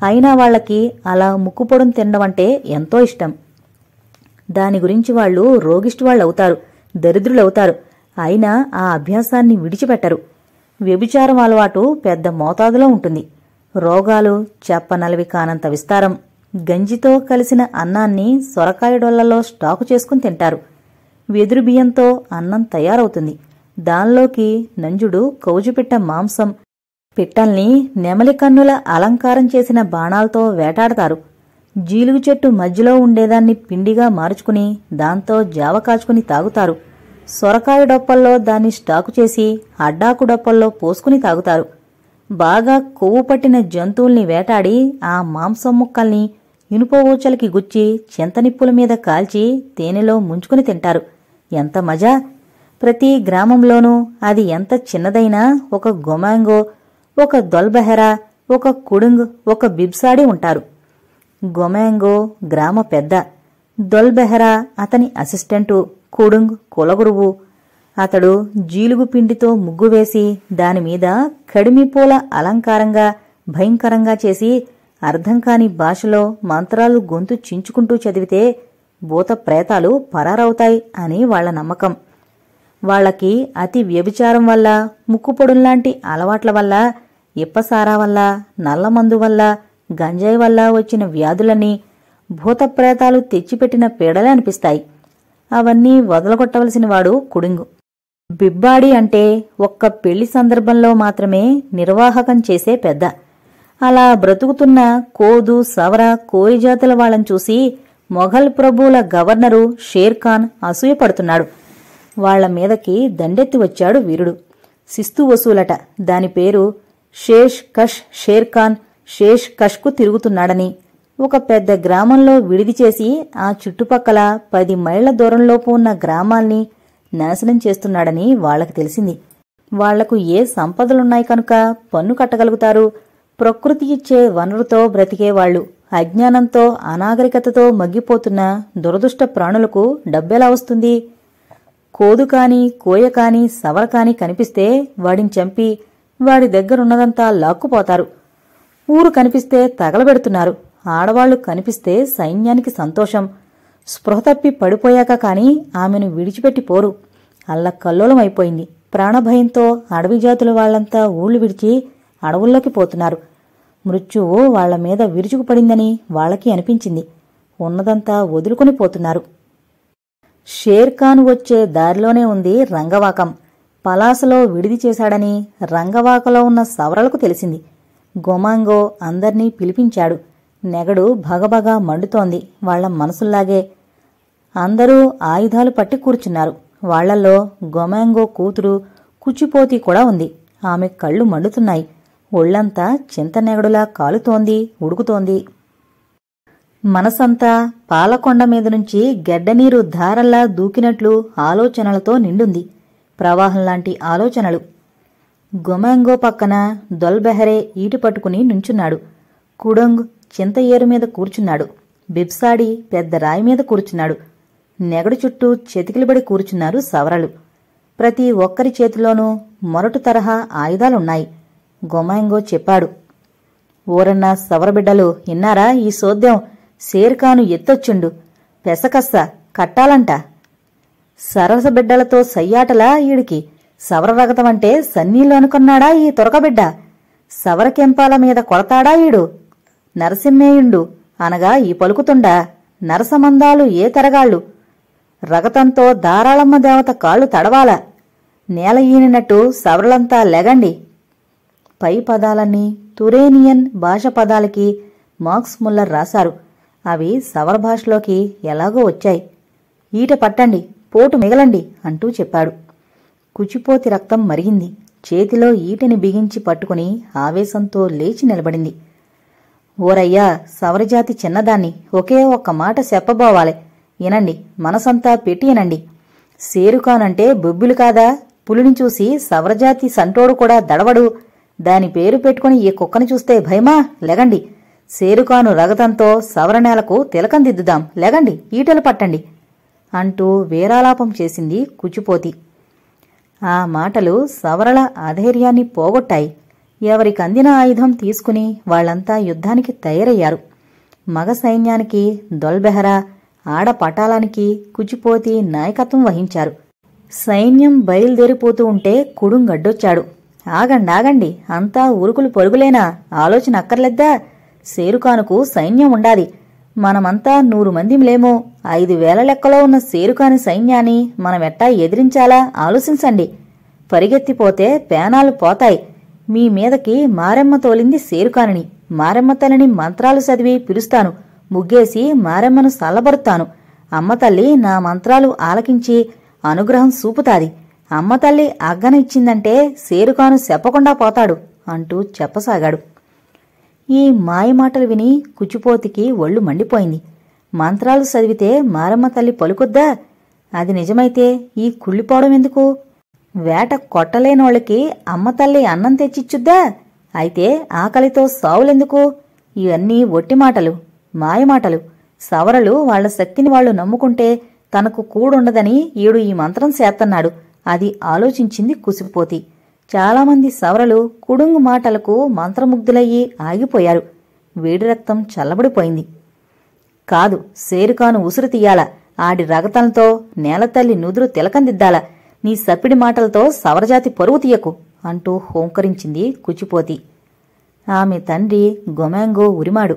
A: అయినా వాళ్ళకి అలా ముక్కుపొడం తినడం అంటే ఎంతో ఇష్టం దాని గురించి వాళ్ళు రోగిష్టి వాళ్ళవుతారు దరిద్రులవుతారు అయినా ఆ అభ్యాసాన్ని విడిచిపెట్టరు వ్యభిచారం అలవాటు పెద్ద మోతాదులో ఉంటుంది రోగాలు చెప్పనలవి కానంత విస్తారం గంజితో కలిసిన అన్నాన్ని సొరకాయడొల్లలో స్టాకు చేసుకుని తింటారు వెదురు బియ్యంతో అన్నం తయారవుతుంది దానిలోకి నంజుడు కౌజుపిట్ట మాంసం పిట్టల్ని నెమలి కన్నుల అలంకారం చేసిన బాణాలతో వేటాడతారు జీలుగు చెట్టు మధ్యలో ఉండేదాన్ని పిండిగా మార్చుకుని దాంతో జావ కాచుకుని తాగుతారు సొరకాయ డొప్పల్లో దాన్ని స్టాకు చేసి అడ్డాకు డొప్పల్లో పోసుకుని తాగుతారు బాగా కొవ్వు పట్టిన జంతువుల్ని వేటాడి ఆ మాంసం ముక్కల్ని ఇనుప గుచ్చి చింతనిప్పుల మీద కాల్చి తేనెలో ముంచుకుని తింటారు ఎంత మజా ప్రతి గ్రామంలోనూ అది ఎంత చిన్నదైనా ఒక గొమాంగో ఒక దొల్బెహెరా ఒక కుడుంగ్ ఒక బిబ్సాడి ఉంటారు గొమాంగో గ్రామ పెద్ద దొల్బెహెరా అతని అసిస్టెంటు కుడుంగ్ కులగురువు అతడు జీలుగు పిండితో ముగ్గు వేసి దానిమీద కడిమిపూల అలంకారంగా భయంకరంగా చేసి అర్థం కాని భాషలో మంత్రాలు గొంతు చించుకుంటూ చదివితే భూత ప్రేతాలు పరారవుతాయి అని వాళ్ల నమ్మకం వాళ్లకి అతి వ్యభిచారం వల్ల ముక్కుపొడుల్లాంటి అలవాట్ల వల్ల ఇప్పసారా వల్ల నల్లమందు వల్ల గంజాయి వల్ల వచ్చిన వ్యాధులని భూతప్రేతాలు తెచ్చిపెట్టిన పీడలే అనిపిస్తాయి అవన్నీ వదలగొట్టవలసిన వాడు కుడుంగు బిబ్బాడి అంటే ఒక్క పెళ్లి సందర్భంలో మాత్రమే నిర్వాహకం చేసే పెద్ద అలా బ్రతుకుతున్న కోదు సవర కోరి జాతుల వాళ్ళని చూసి మొఘల్ ప్రభువుల గవర్నరు షేర్ఖాన్ అసూయపడుతున్నాడు వాళ్ల మీదకి దండెత్తి వచ్చాడు వీరుడు శిస్తు వసూలట దాని పేరు షేష్ కష్ షేర్ఖాన్ షేష్ కష్కు తిరుగుతున్నాడని ఒక పెద్ద గ్రామంలో విడిది చేసి ఆ చుట్టుపక్కల పది మైళ్ల దూరంలోపు ఉన్న గ్రామాల్ని నాశనం చేస్తున్నాడని వాళ్లకు తెలిసింది వాళ్లకు ఏ సంపదలున్నాయి కనుక పన్ను కట్టగలుగుతారు ప్రకృతి ఇచ్చే వనరుతో బ్రతికేవాళ్లు అజ్ఞానంతో అనాగరికతతో మగ్గిపోతున్న దురదృష్ట ప్రాణులకు డబ్బెలా వస్తుంది కోదు కాని కోయ కాని సవర కాని కనిపిస్తే వాడిని చంపి వాడి దగ్గరున్నదంతా లాక్కుపోతారు ఊరు కనిపిస్తే తగలబెడుతున్నారు ఆడవాళ్లు కనిపిస్తే సైన్యానికి సంతోషం స్పృహ తప్పి పడిపోయాక కాని ఆమెను విడిచిపెట్టి పోరు అల్లకల్లోలమైపోయింది ప్రాణభయంతో అడవి జాతుల వాళ్లంతా ఊళ్ళు విడిచి అడవుల్లోకి పోతున్నారు మృత్యువు వాళ్ల మీద విరుచుకుపడిందని వాళ్ళకి అనిపించింది ఉన్నదంతా వదులుకొని పోతున్నారు షేర్ఖాన్ వచ్చే దారిలోనే ఉంది రంగవాకం పలాసలో విడిది చేశాడని రంగవాకలో ఉన్న సవరలకు తెలిసింది గొమాంగో అందర్నీ పిలిపించాడు నెగడు భగభగా మండుతోంది వాళ్ల మనసుల్లాగే అందరూ ఆయుధాలు పట్టి కూర్చున్నారు వాళ్లల్లో గొమాంగో కూతురు కుచ్చిపోతి కూడా ఉంది ఆమె కళ్ళు మండుతున్నాయి ఒళ్లంతా చింతనెగడులా కాలుతోంది ఉడుకుతోంది మనసంతా పాలకొండ మీద నుంచి గెడ్డనీరు ధారల్లా దూకినట్లు ఆలోచనలతో నిండుంది ప్రవాహంలాంటి ఆలోచనలు గొమాంగో పక్కన దొల్బెహరే ఈటి పట్టుకుని నుంచున్నాడు కుడంగ్ చింత ఏరు మీద కూర్చున్నాడు బిబ్సాడి పెద్ద రాయి మీద కూర్చున్నాడు నెగడు చుట్టూ చెతికిలిబడి కూర్చున్నారు సవరలు ప్రతి ఒక్కరి చేతిలోనూ మొరటు తరహా ఆయుధాలున్నాయి గొమాయింగో చెప్పాడు ఓరన్న సవరబిడ్డలు ఇన్నారా ఈ సోద్యం షేర్ఖాను ఎత్తొచ్చుండు పెసకస్స కట్టాలంట సరసబిడ్డలతో సయ్యాటలా ఈడికి సవరరగతమంటే సన్నీలు అనుకున్నాడా ఈ తొరకబిడ్డ సవరకెంపాల మీద కొడతాడా ఈడు నరసింహేయుండు అనగా ఈ పలుకుతుండా నరసమందాలు ఏ తరగాళ్ళు రగతంతో ధారాళమ్మ దేవత కాళ్ళు తడవాల నేల ఈనినట్టు సవరలంతా లెగండి పై పదాలన్నీ తురేనియన్ భాష పదాలకి మార్క్స్ ముల్లర్ రాశారు అవి సవర భాషలోకి ఎలాగో వచ్చాయి ఈట పట్టండి పోటు మిగలండి అంటూ చెప్పాడు కుచిపోతి రక్తం మరిగింది చేతిలో ఈటని బిగించి పట్టుకుని ఆవేశంతో లేచి నిలబడింది ఓరయ్యా సవరజాతి చిన్నదాన్ని ఒకే ఒక్క మాట చెప్పబోవాలి ఇనండి మనసంతా పెట్టినండి సేరుకానంటే బొబ్బులు కాదా పులిని చూసి సవరజాతి సంటోడు కూడా దడవడు దాని పేరు పెట్టుకుని ఈ కుక్కను చూస్తే భయమా లెగండి సేరుకాను రగతంతో సవరణేలకు తిలకం దిద్దుదాం లెగండి ఈటలు పట్టండి అంటూ వీరాలాపం చేసింది కుచిపోతి ఆ మాటలు సవరల అధైర్యాన్ని పోగొట్టాయి ఎవరికి అందిన ఆయుధం తీసుకుని వాళ్లంతా యుద్ధానికి తయారయ్యారు మగ సైన్యానికి దొల్బెహరా ఆడ పటాలానికి కుచిపోతి నాయకత్వం వహించారు సైన్యం బయలుదేరిపోతూ ఉంటే కుడుంగడ్డొచ్చాడు ఆగండాగండి అంతా ఉరుకులు పొరుగులేనా ఆలోచన అక్కర్లేద్దా సేరుకానుకు సైన్యం ఉండాలి మనమంతా నూరు లేమో ఐదు వేల లెక్కలో ఉన్న సేరుకాని సైన్యాన్ని మనమెట్టా ఎదిరించాలా ఆలోచించండి పరిగెత్తిపోతే పేనాలు పోతాయి మీ మీదకి మారమ్మ తోలింది సేరుకానని మారమ్మ తల్లిని మంత్రాలు చదివి పిలుస్తాను ముగ్గేసి మారమ్మను సల్లబరుతాను అమ్మతల్లి నా మంత్రాలు ఆలకించి అనుగ్రహం సూపుతాది అమ్మతల్లి అగ్గన ఇచ్చిందంటే సేరుకాను చెప్పకుండా పోతాడు అంటూ చెప్పసాగాడు ఈ మాయమాటలు విని కుచిపోతికి ఒళ్ళు మండిపోయింది మంత్రాలు చదివితే మారమ్మ తల్లి పలుకొద్దా అది నిజమైతే ఈ కుళ్ళిపోవడం ఎందుకు వేట కొట్టలేనోళ్ళకి అమ్మతల్లి అన్నం తెచ్చిచ్చుద్దా అయితే ఆకలితో సావులెందుకు ఇవన్నీ ఒట్టిమాటలు మాటలు మాయమాటలు సవరలు వాళ్ల శక్తిని వాళ్లు నమ్ముకుంటే తనకు కూడుండదని ఈడు ఈ మంత్రం చేత్తన్నాడు అది ఆలోచించింది కుసిపోతి చాలామంది సవరలు కుడుంగు మాటలకు మంత్రముగ్ధులయ్యి ఆగిపోయారు వేడి రక్తం చల్లబడిపోయింది కాదు సేరుకాను ఉసురు తీయాల ఆడి రగతంతో నేలతల్లి నుదురు తిలకందిద్దాలా నీ సప్పిడి మాటలతో సవరజాతి పరువు తీయకు అంటూ హోంకరించింది కుచిపోతి ఆమె తండ్రి గొమాంగో ఉరిమాడు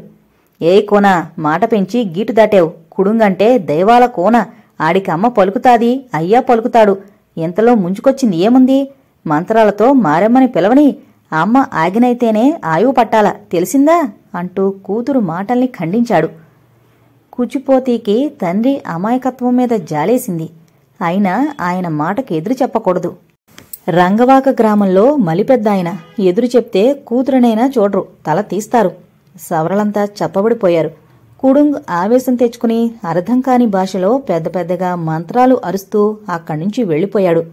A: ఏ కోన మాట పెంచి గీటు దాటావు కుడుంగంటే దైవాల కోన ఆడికి అమ్మ పలుకుతాది అయ్యా పలుకుతాడు ఎంతలో ముంచుకొచ్చింది ఏముంది మంత్రాలతో మారెమ్మని పిలవని అమ్మ ఆగినైతేనే ఆయువు పట్టాల తెలిసిందా అంటూ కూతురు మాటల్ని ఖండించాడు కుచిపోతీకి తండ్రి అమాయకత్వం మీద జాలేసింది అయినా ఆయన మాటకు ఎదురు చెప్పకూడదు రంగవాక గ్రామంలో మలిపెద్ద ఆయన ఎదురు చెప్తే కూతురునైనా చూడరు తల తీస్తారు సవరలంతా చెప్పబడిపోయారు కుడుంగ్ ఆవేశం తెచ్చుకుని అర్థం కాని భాషలో పెద్ద పెద్దగా మంత్రాలు అరుస్తూ అక్కడి నుంచి వెళ్ళిపోయాడు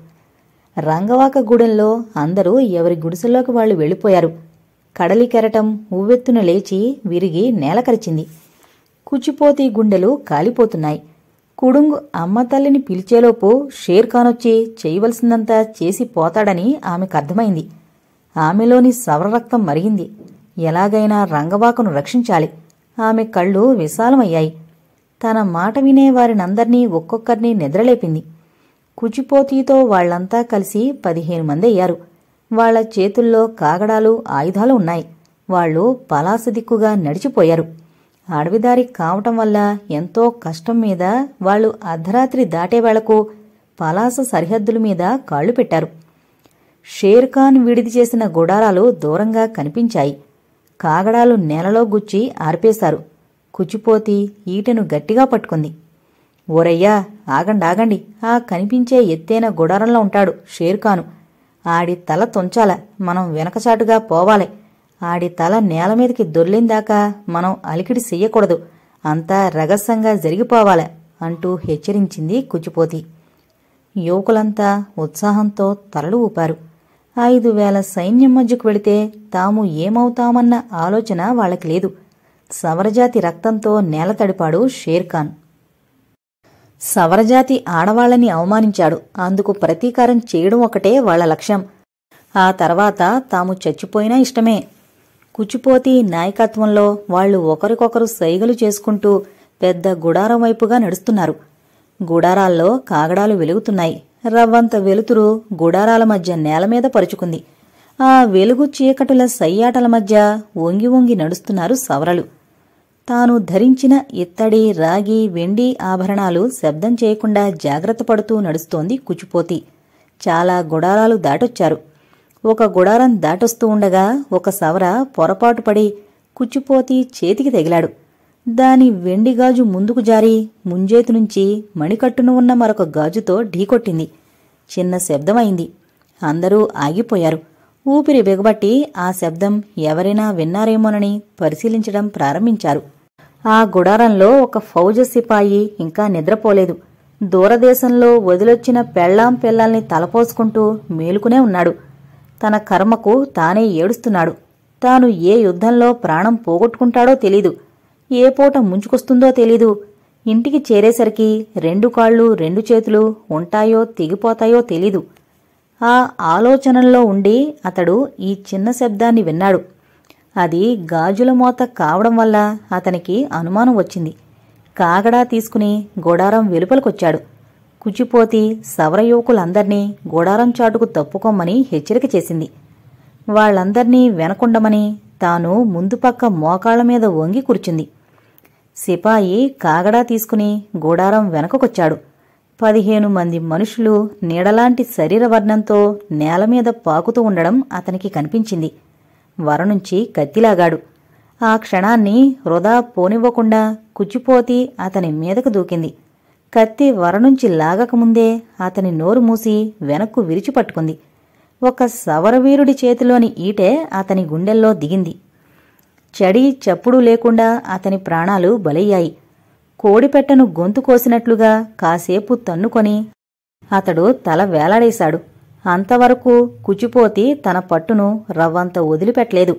A: రంగవాక గూడెంలో అందరూ ఎవరి గుడిసెల్లోకి వాళ్ళు వెళ్ళిపోయారు కడలి కెరటం ఉవ్వెత్తున లేచి విరిగి నేలకరిచింది కుచిపోతీ గుండెలు కాలిపోతున్నాయి కుడుంగు అమ్మ తల్లిని పిలిచేలోపు షేర్ఖాన్ వచ్చి చేయవలసిందంతా చేసి పోతాడని ఆమెకు అర్థమైంది ఆమెలోని సవరరక్తం మరిగింది ఎలాగైనా రంగవాకును రక్షించాలి ఆమె కళ్ళు విశాలమయ్యాయి తన మాట వినే వారినందర్నీ ఒక్కొక్కరిని నిద్రలేపింది కుచిపోతీతో వాళ్లంతా కలిసి పదిహేను మంది అయ్యారు వాళ్ల చేతుల్లో కాగడాలు ఆయుధాలు ఉన్నాయి వాళ్ళు పలాస దిక్కుగా నడిచిపోయారు అడవిదారి కావటం వల్ల ఎంతో కష్టం మీద వాళ్ళు అర్ధరాత్రి దాటేవాళ్లకు పలాస సరిహద్దుల మీద కాళ్లు పెట్టారు షేర్ఖాన్ విడిది చేసిన గుడారాలు దూరంగా కనిపించాయి కాగడాలు నేలలో గుచ్చి ఆర్పేశారు కుచిపోతి ఈటెను గట్టిగా పట్టుకుంది ఓరయ్యా ఆగండాగండి ఆ కనిపించే ఎత్తైన గుడారంలో ఉంటాడు షేర్ఖాను ఆడి తల తుంచాల మనం వెనకచాటుగా పోవాలి ఆడి తల నేల మీదకి దొర్లిందాకా మనం అలికిడి చెయ్యకూడదు అంతా రగస్సంగా జరిగిపోవాలి అంటూ హెచ్చరించింది కుచిపోతి యువకులంతా ఉత్సాహంతో తలలు ఊపారు ఐదు వేల సైన్యం మధ్యకు వెళితే తాము ఏమవుతామన్న ఆలోచన వాళ్ళకి లేదు సవరజాతి రక్తంతో నేల తడిపాడు షేర్ఖాన్ సవరజాతి ఆడవాళ్ళని అవమానించాడు అందుకు ప్రతీకారం చేయడం ఒకటే వాళ్ల లక్ష్యం ఆ తర్వాత తాము చచ్చిపోయినా ఇష్టమే కుచిపోతీ నాయకత్వంలో వాళ్లు ఒకరికొకరు సైగలు చేసుకుంటూ పెద్ద గుడారం వైపుగా నడుస్తున్నారు గుడారాల్లో కాగడాలు వెలుగుతున్నాయి రవ్వంత వెలుతురు గుడారాల మధ్య నేల మీద పరుచుకుంది ఆ వెలుగు చీకటుల సయ్యాటల మధ్య వొంగి వొంగి నడుస్తున్నారు సవరలు తాను ధరించిన ఇత్తడి రాగి వెండి ఆభరణాలు శబ్దం చేయకుండా జాగ్రత్త పడుతూ నడుస్తోంది కుచిపోతి చాలా గుడారాలు దాటొచ్చారు ఒక గుడారం దాటొస్తూ ఉండగా ఒక సవర పొరపాటుపడి కుచ్చిపోతి చేతికి తగిలాడు దాని వెండి గాజు ముందుకు జారి ముంజేతునుంచి నుంచి మణికట్టును ఉన్న మరొక గాజుతో ఢీకొట్టింది చిన్న శబ్దమైంది అందరూ ఆగిపోయారు ఊపిరి బిగబట్టి ఆ శబ్దం ఎవరైనా విన్నారేమోనని పరిశీలించడం ప్రారంభించారు ఆ గుడారంలో ఒక ఫౌజ సిపాయి ఇంకా నిద్రపోలేదు దూరదేశంలో వదిలొచ్చిన పెళ్లాం పిల్లల్ని తలపోసుకుంటూ మేలుకునే ఉన్నాడు తన కర్మకు తానే ఏడుస్తున్నాడు తాను ఏ యుద్ధంలో ప్రాణం పోగొట్టుకుంటాడో తెలీదు ఏ పూట ముంచుకొస్తుందో తెలీదు ఇంటికి చేరేసరికి రెండు కాళ్ళు రెండు చేతులు ఉంటాయో తెగిపోతాయో తెలీదు ఆ ఆలోచనల్లో ఉండి అతడు ఈ చిన్న శబ్దాన్ని విన్నాడు అది గాజుల మోత కావడం వల్ల అతనికి అనుమానం వచ్చింది కాగడా తీసుకుని గొడారం వెలుపలకొచ్చాడు కుచిపోతి సవరయువకులందర్నీ గోడారం చాటుకు తప్పుకోమని హెచ్చరిక చేసింది వాళ్లందర్నీ వెనకుండమని తాను ముందుపక్క మోకాళ్ల మీద వంగి కూర్చుంది సిపాయి కాగడా తీసుకుని గోడారం వెనకకొచ్చాడు పదిహేను మంది మనుషులు నీడలాంటి శరీరవర్ణంతో నేల మీద పాకుతూ ఉండడం అతనికి కనిపించింది వరనుంచి కత్తిలాగాడు ఆ క్షణాన్ని వృధా పోనివ్వకుండా కుచ్చిపోతి అతని మీదకు దూకింది కత్తి వరనుంచి లాగకముందే అతని నోరు మూసి వెనక్కు విరిచిపట్టుకుంది ఒక సవరవీరుడి చేతిలోని ఈటే అతని గుండెల్లో దిగింది చడి చప్పుడు లేకుండా అతని ప్రాణాలు బలయ్యాయి కోడిపెట్టను గొంతు కోసినట్లుగా కాసేపు తన్నుకొని అతడు తల వేలాడేశాడు అంతవరకు కుచిపోతి తన పట్టును రవ్వంత వదిలిపెట్టలేదు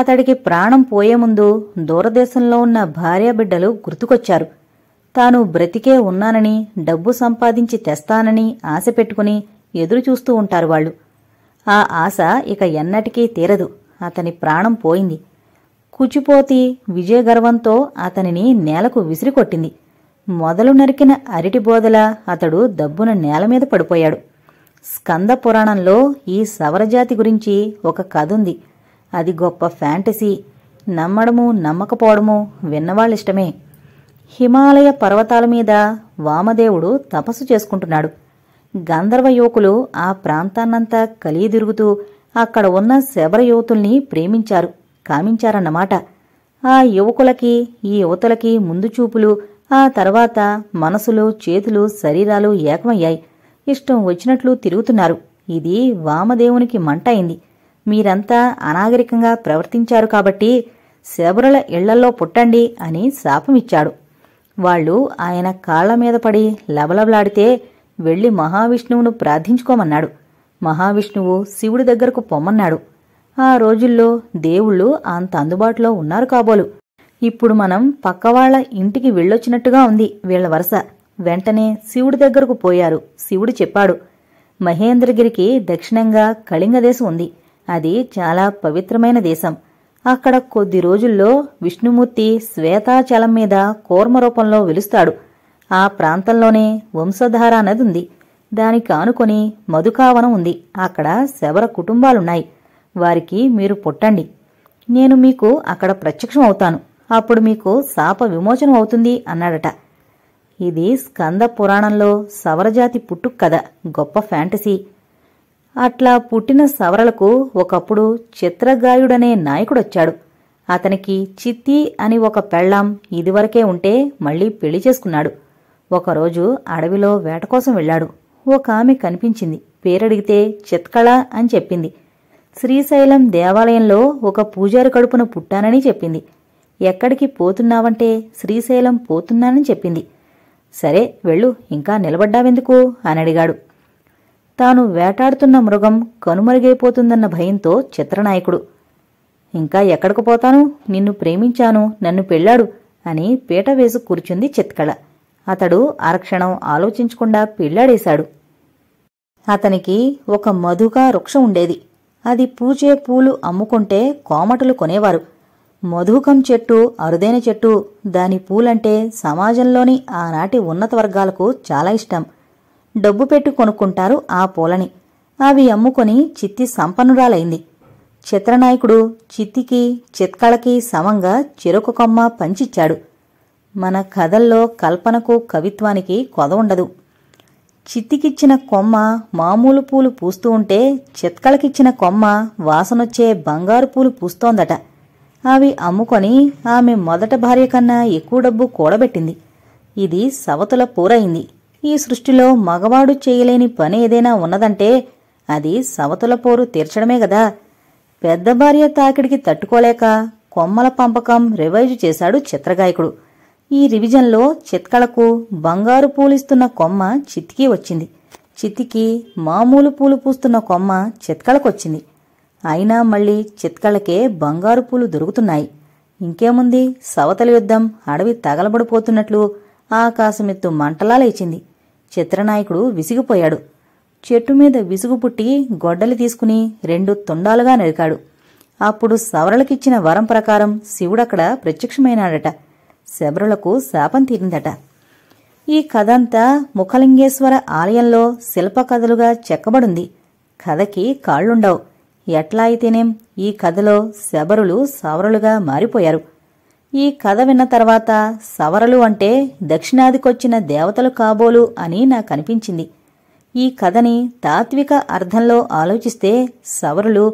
A: అతడికి ప్రాణం పోయే ముందు దూరదేశంలో ఉన్న భార్యాబిడ్డలు గుర్తుకొచ్చారు తాను బ్రతికే ఉన్నానని డబ్బు సంపాదించి తెస్తానని ఆశ పెట్టుకుని ఎదురుచూస్తూ ఉంటారు వాళ్ళు ఆ ఆశ ఇక ఎన్నటికీ తీరదు అతని ప్రాణం పోయింది కుచిపోతి విజయగర్వంతో అతనిని నేలకు విసిరికొట్టింది మొదలు నరికిన బోదల అతడు దబ్బున నేలమీద పడిపోయాడు స్కంద పురాణంలో ఈ సవరజాతి గురించి ఒక కథుంది అది గొప్ప ఫ్యాంటసీ నమ్మడము నమ్మకపోవడము విన్నవాళ్ళిష్టమే హిమాలయ పర్వతాల మీద వామదేవుడు తపస్సు చేసుకుంటున్నాడు గంధర్వ యువకులు ఆ ప్రాంతాన్నంతా కలియదిరుగుతూ అక్కడ ఉన్న శబర యువతుల్ని ప్రేమించారు కామించారన్నమాట ఆ యువకులకి ఈ యువతలకి ముందు చూపులు ఆ తర్వాత మనసులు చేతులు శరీరాలు ఏకమయ్యాయి ఇష్టం వచ్చినట్లు తిరుగుతున్నారు ఇది వామదేవునికి మంట అయింది మీరంతా అనాగరికంగా ప్రవర్తించారు కాబట్టి శబరుల ఇళ్లలో పుట్టండి అని శాపమిచ్చాడు వాళ్ళు ఆయన కాళ్ల మీద పడి లబలబలాడితే వెళ్లి మహావిష్ణువును ప్రార్థించుకోమన్నాడు మహావిష్ణువు శివుడి దగ్గరకు పొమ్మన్నాడు ఆ రోజుల్లో దేవుళ్ళు అంత అందుబాటులో ఉన్నారు కాబోలు ఇప్పుడు మనం పక్కవాళ్ల ఇంటికి వెళ్ళొచ్చినట్టుగా ఉంది వీళ్ల వరుస వెంటనే శివుడి దగ్గరకు పోయారు శివుడు చెప్పాడు మహేంద్రగిరికి దక్షిణంగా కళింగ దేశం ఉంది అది చాలా పవిత్రమైన దేశం అక్కడ కొద్ది రోజుల్లో విష్ణుమూర్తి శ్వేతాచలం మీద కూర్మ రూపంలో వెలుస్తాడు ఆ ప్రాంతంలోనే వంశధార నది ఉంది దానికి ఆనుకొని మధుకావనం ఉంది అక్కడ శబర కుటుంబాలున్నాయి వారికి మీరు పుట్టండి నేను మీకు అక్కడ ప్రత్యక్షం అవుతాను అప్పుడు మీకు శాప విమోచనం అవుతుంది అన్నాడట ఇది స్కంద పురాణంలో సవరజాతి పుట్టుక్ కథ గొప్ప ఫ్యాంటసీ అట్లా పుట్టిన సవరలకు ఒకప్పుడు చిత్రగాయుడనే నాయకుడొచ్చాడు అతనికి చిత్తి అని ఒక పెళ్లాం ఇదివరకే ఉంటే మళ్లీ పెళ్లి చేసుకున్నాడు ఒకరోజు అడవిలో వేట కోసం వెళ్లాడు ఒక ఆమె కనిపించింది పేరడిగితే చిత్కళ అని చెప్పింది శ్రీశైలం దేవాలయంలో ఒక పూజారి కడుపున పుట్టానని చెప్పింది ఎక్కడికి పోతున్నావంటే శ్రీశైలం పోతున్నానని చెప్పింది సరే వెళ్ళు ఇంకా నిలబడ్డావెందుకు అని అడిగాడు తాను వేటాడుతున్న మృగం కనుమరుగైపోతుందన్న భయంతో చిత్రనాయకుడు ఇంకా ఎక్కడికి పోతాను నిన్ను ప్రేమించాను నన్ను పెళ్ళాడు అని పీట వేసి కూర్చుంది చిత్కళ అతడు అరక్షణం ఆలోచించకుండా పెళ్ళాడేశాడు అతనికి ఒక మధుగా వృక్షం ఉండేది అది పూచే పూలు అమ్ముకుంటే కోమటలు కొనేవారు మధుకం చెట్టు అరుదైన చెట్టు దాని పూలంటే సమాజంలోని ఆనాటి ఉన్నత వర్గాలకు చాలా ఇష్టం డబ్బు పెట్టి కొనుక్కుంటారు ఆ పూలని అవి అమ్ముకొని చిత్తి సంపన్నురాలైంది చిత్రనాయకుడు చిత్తికి చిత్కళకి సమంగా చెరుకు కొమ్మ పంచిచ్చాడు మన కథల్లో కల్పనకు కవిత్వానికి కొద ఉండదు చిత్తికిచ్చిన కొమ్మ మామూలు పూలు పూస్తూ ఉంటే చిత్కళకిచ్చిన కొమ్మ వాసనొచ్చే బంగారు పూలు పూస్తోందట అవి అమ్ముకొని ఆమె మొదట భార్య కన్నా ఎక్కువ డబ్బు కూడబెట్టింది ఇది సవతుల పూరైంది ఈ సృష్టిలో మగవాడు చేయలేని పని ఏదైనా ఉన్నదంటే అది సవతుల పోరు తీర్చడమే గదా పెద్ద భార్య తాకిడికి తట్టుకోలేక కొమ్మల పంపకం రివైజ్ చేశాడు చిత్రగాయకుడు ఈ రివిజన్లో చిత్కళకు బంగారు పూలిస్తున్న కొమ్మ చిత్తికి వచ్చింది చిత్తికి మామూలు పూలు పూస్తున్న కొమ్మ చిత్కళకొచ్చింది అయినా మళ్ళీ చిత్కళకే బంగారు పూలు దొరుకుతున్నాయి ఇంకేముంది సవతల యుద్ధం అడవి తగలబడిపోతున్నట్లు ఆకాశమెత్తు మంటలా లేచింది చిత్రనాయకుడు విసిగిపోయాడు చెట్టు మీద విసుగు పుట్టి గొడ్డలి తీసుకుని రెండు తొండాలుగా నరికాడు అప్పుడు సవరలకిచ్చిన వరం ప్రకారం శివుడక్కడ ప్రత్యక్షమైనాడట శబరులకు శాపం తీరిందట ఈ కథంతా ముఖలింగేశ్వర ఆలయంలో శిల్పకథలుగా చెక్కబడుంది కథకి కాళ్లుండవు ఎట్లా అయితేనేం ఈ కథలో శబరులు సవరులుగా మారిపోయారు ఈ కథ విన్న తర్వాత సవరలు అంటే దక్షిణాదికొచ్చిన దేవతలు కాబోలు అని నాకనిపించింది ఈ కథని తాత్విక అర్థంలో ఆలోచిస్తే సవరులు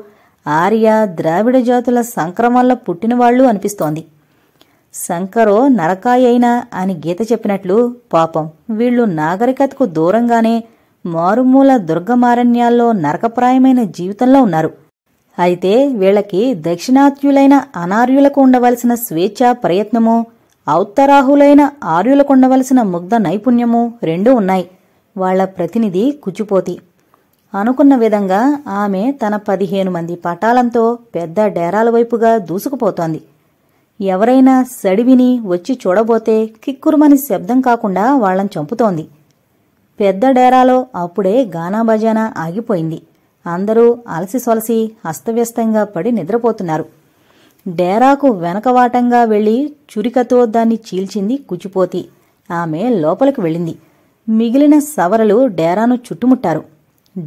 A: ఆర్య ద్రావిడ జాతుల సంక్రమంలో పుట్టినవాళ్లు అనిపిస్తోంది శంకరో నరకాయైనా అని గీత చెప్పినట్లు పాపం వీళ్లు నాగరికతకు దూరంగానే మారుమూల దుర్గమారణ్యాల్లో నరకప్రాయమైన జీవితంలో ఉన్నారు అయితే వీళ్ళకి దక్షిణాత్యులైన అనార్యులకు ఉండవలసిన స్వేచ్ఛ ప్రయత్నము ఔత్తరాహులైన ఆర్యులకు ఉండవలసిన ముగ్ధ నైపుణ్యము రెండూ ఉన్నాయి వాళ్ల ప్రతినిధి కుచిపోతి అనుకున్న విధంగా ఆమె తన పదిహేను మంది పటాలంతో పెద్ద డేరాల వైపుగా దూసుకుపోతోంది ఎవరైనా సడివిని వచ్చి చూడబోతే కిక్కురుమని శబ్దం కాకుండా వాళ్లం చంపుతోంది పెద్ద డేరాలో అప్పుడే గానాభజన ఆగిపోయింది అందరూ అలసిసొలసి అస్తవ్యస్తంగా పడి నిద్రపోతున్నారు డేరాకు వెనకవాటంగా వెళ్ళి చురికతో దాన్ని చీల్చింది కుచిపోతి ఆమె లోపలికి వెళ్ళింది మిగిలిన సవరలు డేరాను చుట్టుముట్టారు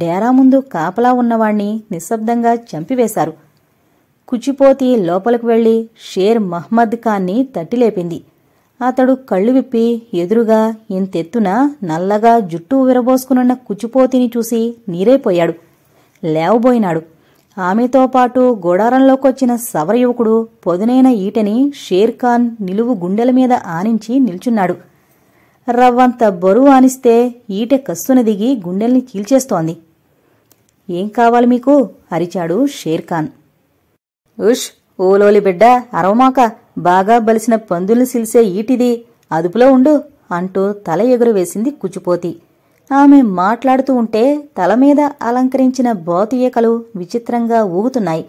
A: డేరా ముందు కాపలా ఉన్నవాణ్ణి నిశ్శబ్దంగా చంపివేశారు కుచిపోతి లోపలికి వెళ్ళి షేర్ మహ్మద్ ఖాన్ని తట్టిలేపింది అతడు కళ్ళు విప్పి ఎదురుగా ఇంతెత్తున నల్లగా జుట్టు విరబోసుకునున్న కుచిపోతిని చూసి నీరైపోయాడు లేవబోయినాడు ఆమెతో పాటు గోడారంలోకొచ్చిన సవర యువకుడు పొదునైన ఈటని షేర్ఖాన్ నిలువు గుండెల మీద ఆనించి నిల్చున్నాడు రవ్వంత బరువు ఆనిస్తే ఈట కస్సున దిగి గుండెల్ని చీల్చేస్తోంది ఏం కావాలి మీకు అరిచాడు షేర్ఖాన్ ఉష్ ఓలోలి బిడ్డ అరవమాక బాగా బలిసిన పందుల్ని సిలిసే ఈటిది అదుపులో ఉండు అంటూ తల ఎగురవేసింది కుచిపోతి ఆమె మాట్లాడుతూ ఉంటే తల మీద అలంకరించిన బాతుయేకలు విచిత్రంగా ఊగుతున్నాయి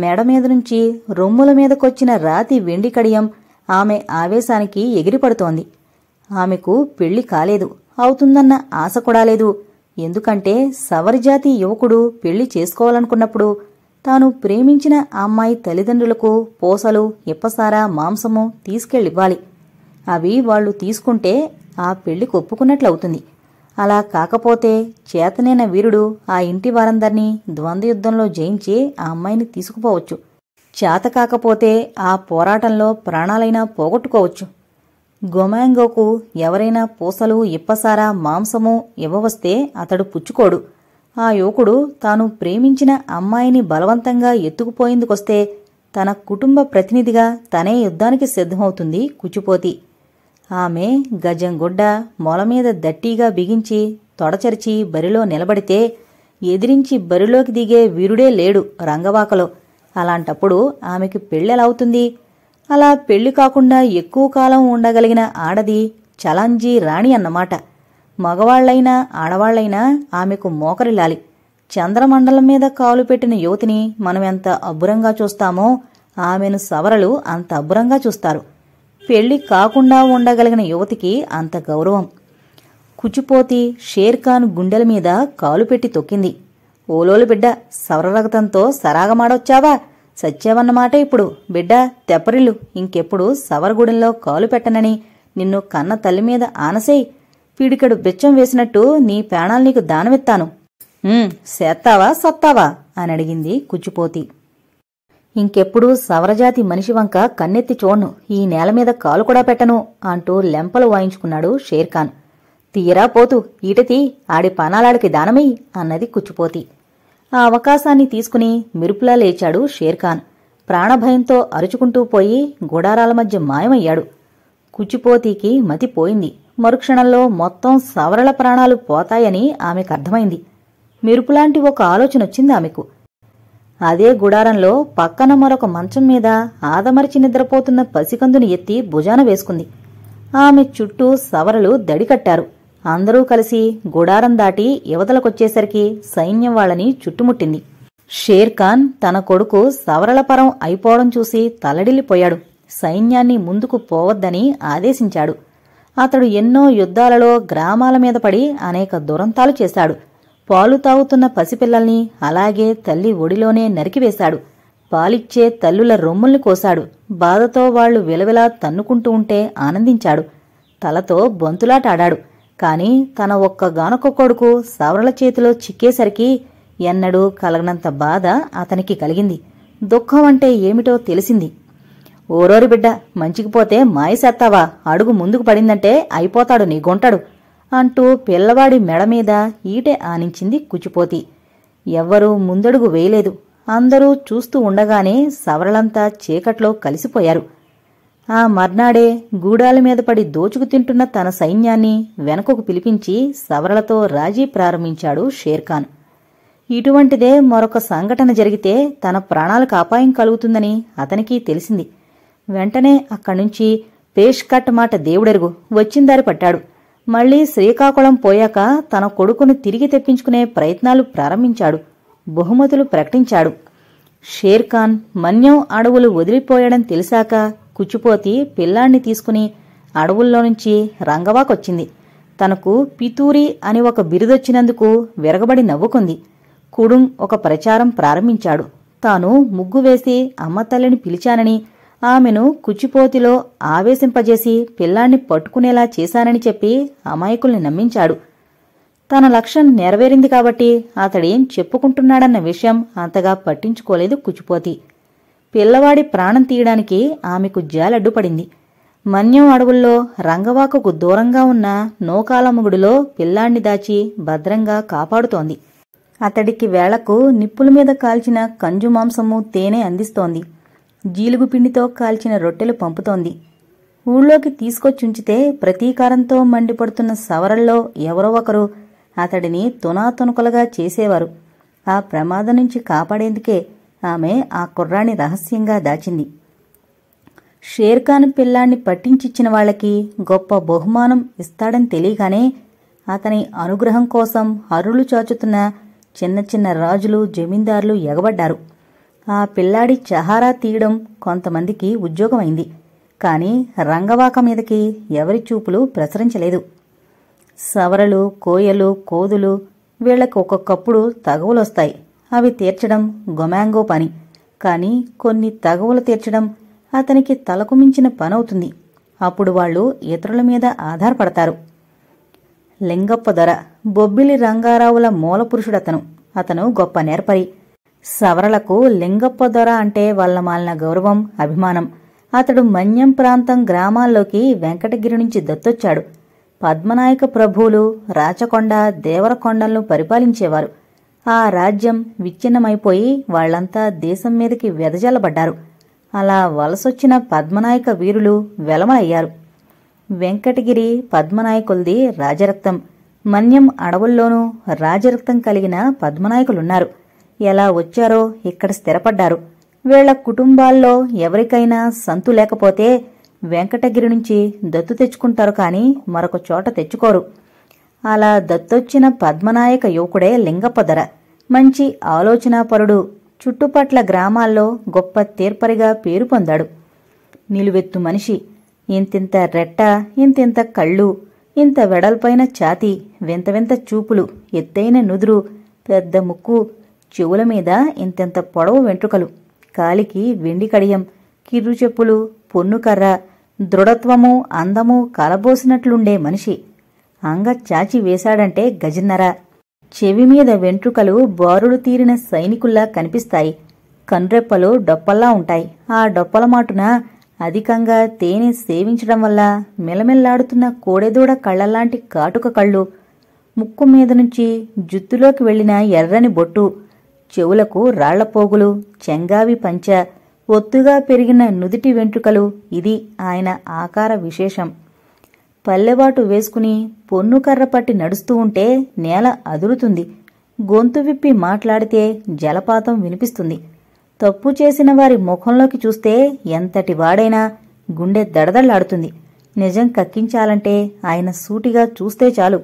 A: మెడ మీద నుంచి రొమ్ముల మీదకొచ్చిన రాతి వెండి కడియం ఆమె ఆవేశానికి ఎగిరిపడుతోంది ఆమెకు పెళ్లి కాలేదు అవుతుందన్న ఆశ కూడా లేదు ఎందుకంటే సవరిజాతి యువకుడు పెళ్లి చేసుకోవాలనుకున్నప్పుడు తాను ప్రేమించిన అమ్మాయి తల్లిదండ్రులకు పూసలు ఇప్పసారా మాంసము తీసుకెళ్ళివ్వాలి అవి వాళ్ళు తీసుకుంటే ఆ పెళ్లి కొప్పుకున్నట్లవుతుంది అలా కాకపోతే చేతనైన వీరుడు ఆ ఇంటి వారందర్నీ ద్వంద్వయుద్ధంలో జయించి ఆ అమ్మాయిని తీసుకుపోవచ్చు చేత కాకపోతే ఆ పోరాటంలో ప్రాణాలైనా పోగొట్టుకోవచ్చు గొమాంగోకు ఎవరైనా పూసలు ఇప్పసారా మాంసము ఇవ్వవస్తే అతడు పుచ్చుకోడు ఆ యువకుడు తాను ప్రేమించిన అమ్మాయిని బలవంతంగా ఎత్తుకుపోయేందుకొస్తే తన కుటుంబ ప్రతినిధిగా తనే యుద్ధానికి సిద్ధమవుతుంది కుచిపోతి ఆమె గజం గుడ్డ మొల మీద దట్టిగా బిగించి తొడచరిచి బరిలో నిలబడితే ఎదిరించి బరిలోకి దిగే వీరుడే లేడు రంగవాకలో అలాంటప్పుడు ఆమెకి పెళ్ళెలవుతుంది అలా పెళ్లి కాకుండా ఎక్కువ కాలం ఉండగలిగిన ఆడది చలాంజీ రాణి అన్నమాట మగవాళ్లైనా ఆడవాళ్లైనా ఆమెకు మోకరిల్లాలి చంద్రమండలం మీద కాలు పెట్టిన యువతిని మనం ఎంత అబ్బురంగా చూస్తామో ఆమెను సవరలు అంత అబ్బురంగా చూస్తారు పెళ్లి కాకుండా ఉండగలిగిన యువతికి అంత గౌరవం కుచిపోతి షేర్ఖాన్ గుండెల మీద కాలు పెట్టి తొక్కింది ఓలోలు బిడ్డ సవరరగతంతో సరాగమాడొచ్చావా సత్యవన్నమాట ఇప్పుడు బిడ్డ తెప్పరిల్లు ఇంకెప్పుడు సవరగూడెంలో కాలు పెట్టనని నిన్ను కన్న తల్లి మీద ఆనసేయ్ పీడికడు బిచ్చం వేసినట్టు నీ పేణాలు నీకు దానమిత్తాను సేత్తావా సత్తావా అని అడిగింది కుచ్చిపోతి ఇంకెప్పుడూ సవరజాతి మనిషి వంక కన్నెత్తి చూడను ఈ నేల మీద కాలు కూడా పెట్టను అంటూ లెంపలు వాయించుకున్నాడు షేర్ఖాన్ తీరా పోతు ఈటతి ఆడి పానాలాడికి దానమై అన్నది కుచ్చిపోతి ఆ అవకాశాన్ని తీసుకుని మిరుపులా లేచాడు షేర్ఖాన్ ప్రాణభయంతో అరుచుకుంటూ పోయి గుడారాల మధ్య మాయమయ్యాడు కుచ్చిపోతీకి మతిపోయింది మరుక్షణంలో మొత్తం సవరల ప్రాణాలు పోతాయని ఆమెకు అర్థమైంది మెరుపులాంటి ఒక ఆలోచన వచ్చింది ఆమెకు అదే గుడారంలో పక్కన మరొక మంచం మీద ఆదమరిచి నిద్రపోతున్న పసికందుని ఎత్తి భుజాన వేసుకుంది ఆమె చుట్టూ సవరలు దడికట్టారు అందరూ కలిసి గుడారం దాటి యువతలకొచ్చేసరికి సైన్యం వాళ్ళని చుట్టుముట్టింది షేర్ఖాన్ తన కొడుకు సవరలపరం అయిపోవడం చూసి తలడిల్లిపోయాడు సైన్యాన్ని ముందుకు పోవద్దని ఆదేశించాడు అతడు ఎన్నో యుద్ధాలలో గ్రామాల మీద పడి అనేక దురంతాలు చేశాడు పాలు తాగుతున్న పసిపిల్లల్ని అలాగే తల్లి ఒడిలోనే నరికివేశాడు పాలిచ్చే తల్లుల రొమ్ముల్ని కోశాడు బాధతో వాళ్లు విలవిలా తన్నుకుంటూ ఉంటే ఆనందించాడు తలతో బొంతులాటాడాడు కాని తన ఒక్క గానొక్క కొడుకు సవరల చేతిలో చిక్కేసరికి ఎన్నడూ కలగనంత బాధ అతనికి కలిగింది దుఃఖం అంటే ఏమిటో తెలిసింది ఓరోరి బిడ్డ మంచికిపోతే మాయసేత్తావా అడుగు ముందుకు పడిందంటే అయిపోతాడు నీ గుంటాడు అంటూ పిల్లవాడి మెడ మీద ఈటే ఆనించింది కుచిపోతి ఎవ్వరూ ముందడుగు వేయలేదు అందరూ చూస్తూ ఉండగానే సవరలంతా చీకట్లో కలిసిపోయారు ఆ మర్నాడే గూడాల మీద పడి దోచుకు తింటున్న తన సైన్యాన్ని వెనకకు పిలిపించి సవరలతో రాజీ ప్రారంభించాడు షేర్ఖాన్ ఇటువంటిదే మరొక సంఘటన జరిగితే తన ప్రాణాలకు అపాయం కలుగుతుందని అతనికి తెలిసింది వెంటనే అక్కడి నుంచి పేష్కట్ మాట దేవుడెరుగు వచ్చిందారి పట్టాడు మళ్లీ శ్రీకాకుళం పోయాక తన కొడుకును తిరిగి తెప్పించుకునే ప్రయత్నాలు ప్రారంభించాడు బహుమతులు ప్రకటించాడు షేర్ఖాన్ మన్యం అడవులు వదిలిపోయాడని తెలిసాక కుచ్చిపోతి పిల్లాన్ని తీసుకుని అడవుల్లో నుంచి రంగవాకొచ్చింది తనకు పితూరి అని ఒక బిరుదొచ్చినందుకు విరగబడి నవ్వుకుంది కుడుం ఒక ప్రచారం ప్రారంభించాడు తాను ముగ్గు వేసి అమ్మతల్లిని పిలిచానని ఆమెను కుచ్చిపోతిలో ఆవేశింపజేసి పిల్లాన్ని పట్టుకునేలా చేశానని చెప్పి అమాయకుల్ని నమ్మించాడు తన లక్ష్యం నెరవేరింది కాబట్టి అతడేం చెప్పుకుంటున్నాడన్న విషయం అంతగా పట్టించుకోలేదు కుచిపోతి పిల్లవాడి ప్రాణం తీయడానికి ఆమెకు జాలడ్డుపడింది మన్యం అడవుల్లో రంగవాకకు దూరంగా ఉన్న నోకాలముగుడిలో పిల్లాన్ని దాచి భద్రంగా కాపాడుతోంది అతడికి వేళకు నిప్పుల మీద కాల్చిన కంజు మాంసము తేనె అందిస్తోంది జీలుగు పిండితో కాల్చిన రొట్టెలు పంపుతోంది ఊళ్ళోకి తీసుకొచ్చుంచితే ప్రతీకారంతో మండిపడుతున్న సవరల్లో ఎవరో ఒకరు అతడిని తునాతునుకలుగా చేసేవారు ఆ ప్రమాదం నుంచి కాపాడేందుకే ఆమె ఆ కుర్రాన్ని రహస్యంగా దాచింది షేర్ఖాన్ పిల్లాన్ని పట్టించిచ్చిన వాళ్ళకి గొప్ప బహుమానం ఇస్తాడని తెలియగానే అతని అనుగ్రహం కోసం అరులు చాచుతున్న చిన్న చిన్న రాజులు జమీందారులు ఎగబడ్డారు ఆ పిల్లాడి చహారా తీయడం కొంతమందికి ఉద్యోగమైంది కానీ రంగవాక మీదకి ఎవరి చూపులు ప్రసరించలేదు సవరలు కోయలు కోదులు వీళ్లకు ఒక్కొక్కప్పుడు తగవులొస్తాయి అవి తీర్చడం గొమాంగో పని కానీ కొన్ని తగవులు తీర్చడం అతనికి తలకు మించిన పనవుతుంది అప్పుడు వాళ్ళు ఇతరుల మీద ఆధారపడతారు లింగప్ప ధర బొబ్బిలి రంగారావుల మూలపురుషుడతను అతను గొప్ప నేర్పరి సవరలకు లింగప్ప దొర అంటే వాళ్ళ మాలిన గౌరవం అభిమానం అతడు మన్యం ప్రాంతం గ్రామాల్లోకి వెంకటగిరి నుంచి దత్తొచ్చాడు పద్మనాయక ప్రభువులు రాచకొండ దేవరకొండలను పరిపాలించేవారు ఆ రాజ్యం విచ్ఛిన్నమైపోయి వాళ్లంతా దేశం మీదకి వెదజల్లబడ్డారు అలా వలసొచ్చిన పద్మనాయక వీరులు వెలమలయ్యారు వెంకటగిరి పద్మనాయకులది రాజరక్తం మన్యం అడవుల్లోనూ రాజరక్తం కలిగిన పద్మనాయకులున్నారు ఎలా వచ్చారో ఇక్కడ స్థిరపడ్డారు వీళ్ల కుటుంబాల్లో ఎవరికైనా సంతు లేకపోతే వెంకటగిరి నుంచి దత్తు తెచ్చుకుంటారు కాని మరొక చోట తెచ్చుకోరు అలా దత్తొచ్చిన పద్మనాయక యువకుడే లింగపదర మంచి ఆలోచనాపరుడు చుట్టుపట్ల గ్రామాల్లో గొప్ప తీర్పరిగా పేరు పొందాడు నిలువెత్తు మనిషి ఇంతింత రెట్ట ఇంతింత కళ్ళు ఇంత వెడల్పైన ఛాతి వింత వింత చూపులు ఎత్తైన నుదురు పెద్ద ముక్కు చెవుల మీద ఇంతెంత పొడవు వెంట్రుకలు కాలికి వెండి కడియం కిర్రు చెప్పులు పొన్నుకర్ర దృఢత్వము అందము కలబోసినట్లుండే మనిషి అంగ చాచి వేశాడంటే గజన్నర చెవి మీద వెంట్రుకలు బారులు తీరిన సైనికుల్లా కనిపిస్తాయి కన్రెప్పలు డొప్పల్లా ఉంటాయి ఆ డొప్పల మాటున అధికంగా తేనె సేవించడం వల్ల మెలమెల్లాడుతున్న కోడెదూడ కళ్లలాంటి కాటుక కళ్ళు ముక్కు మీద నుంచి జుత్తులోకి వెళ్లిన ఎర్రని బొట్టు చెవులకు రాళ్లపోగులు చెంగావి పంచ ఒత్తుగా పెరిగిన నుదిటి వెంట్రుకలు ఇది ఆయన ఆకార విశేషం పల్లెబాటు వేసుకుని పొన్నుకర్ర పట్టి నడుస్తూ ఉంటే నేల అదురుతుంది గొంతు విప్పి మాట్లాడితే జలపాతం వినిపిస్తుంది తప్పు చేసిన వారి ముఖంలోకి చూస్తే ఎంతటి వాడైనా గుండె దడదళ్లాడుతుంది నిజం కక్కించాలంటే ఆయన సూటిగా చూస్తే చాలు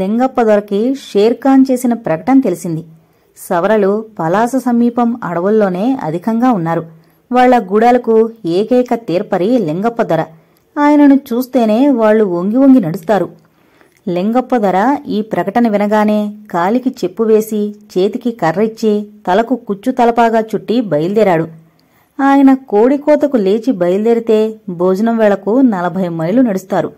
A: లింగప్ప దొరకి షేర్ఖాన్ చేసిన ప్రకటన తెలిసింది సవరలు పలాస సమీపం అడవుల్లోనే అధికంగా ఉన్నారు వాళ్ల గూడాలకు ఏకైక తీర్పరి లింగప్పధర ఆయనను చూస్తేనే వాళ్లు వంగి వంగి నడుస్తారు లింగప్పధర ఈ ప్రకటన వినగానే కాలికి చెప్పు వేసి చేతికి కర్రిచ్చి తలకు కుచ్చు తలపాగా చుట్టి బయలుదేరాడు ఆయన కోడికోతకు లేచి బయలుదేరితే భోజనం వేళకు నలభై మైలు నడుస్తారు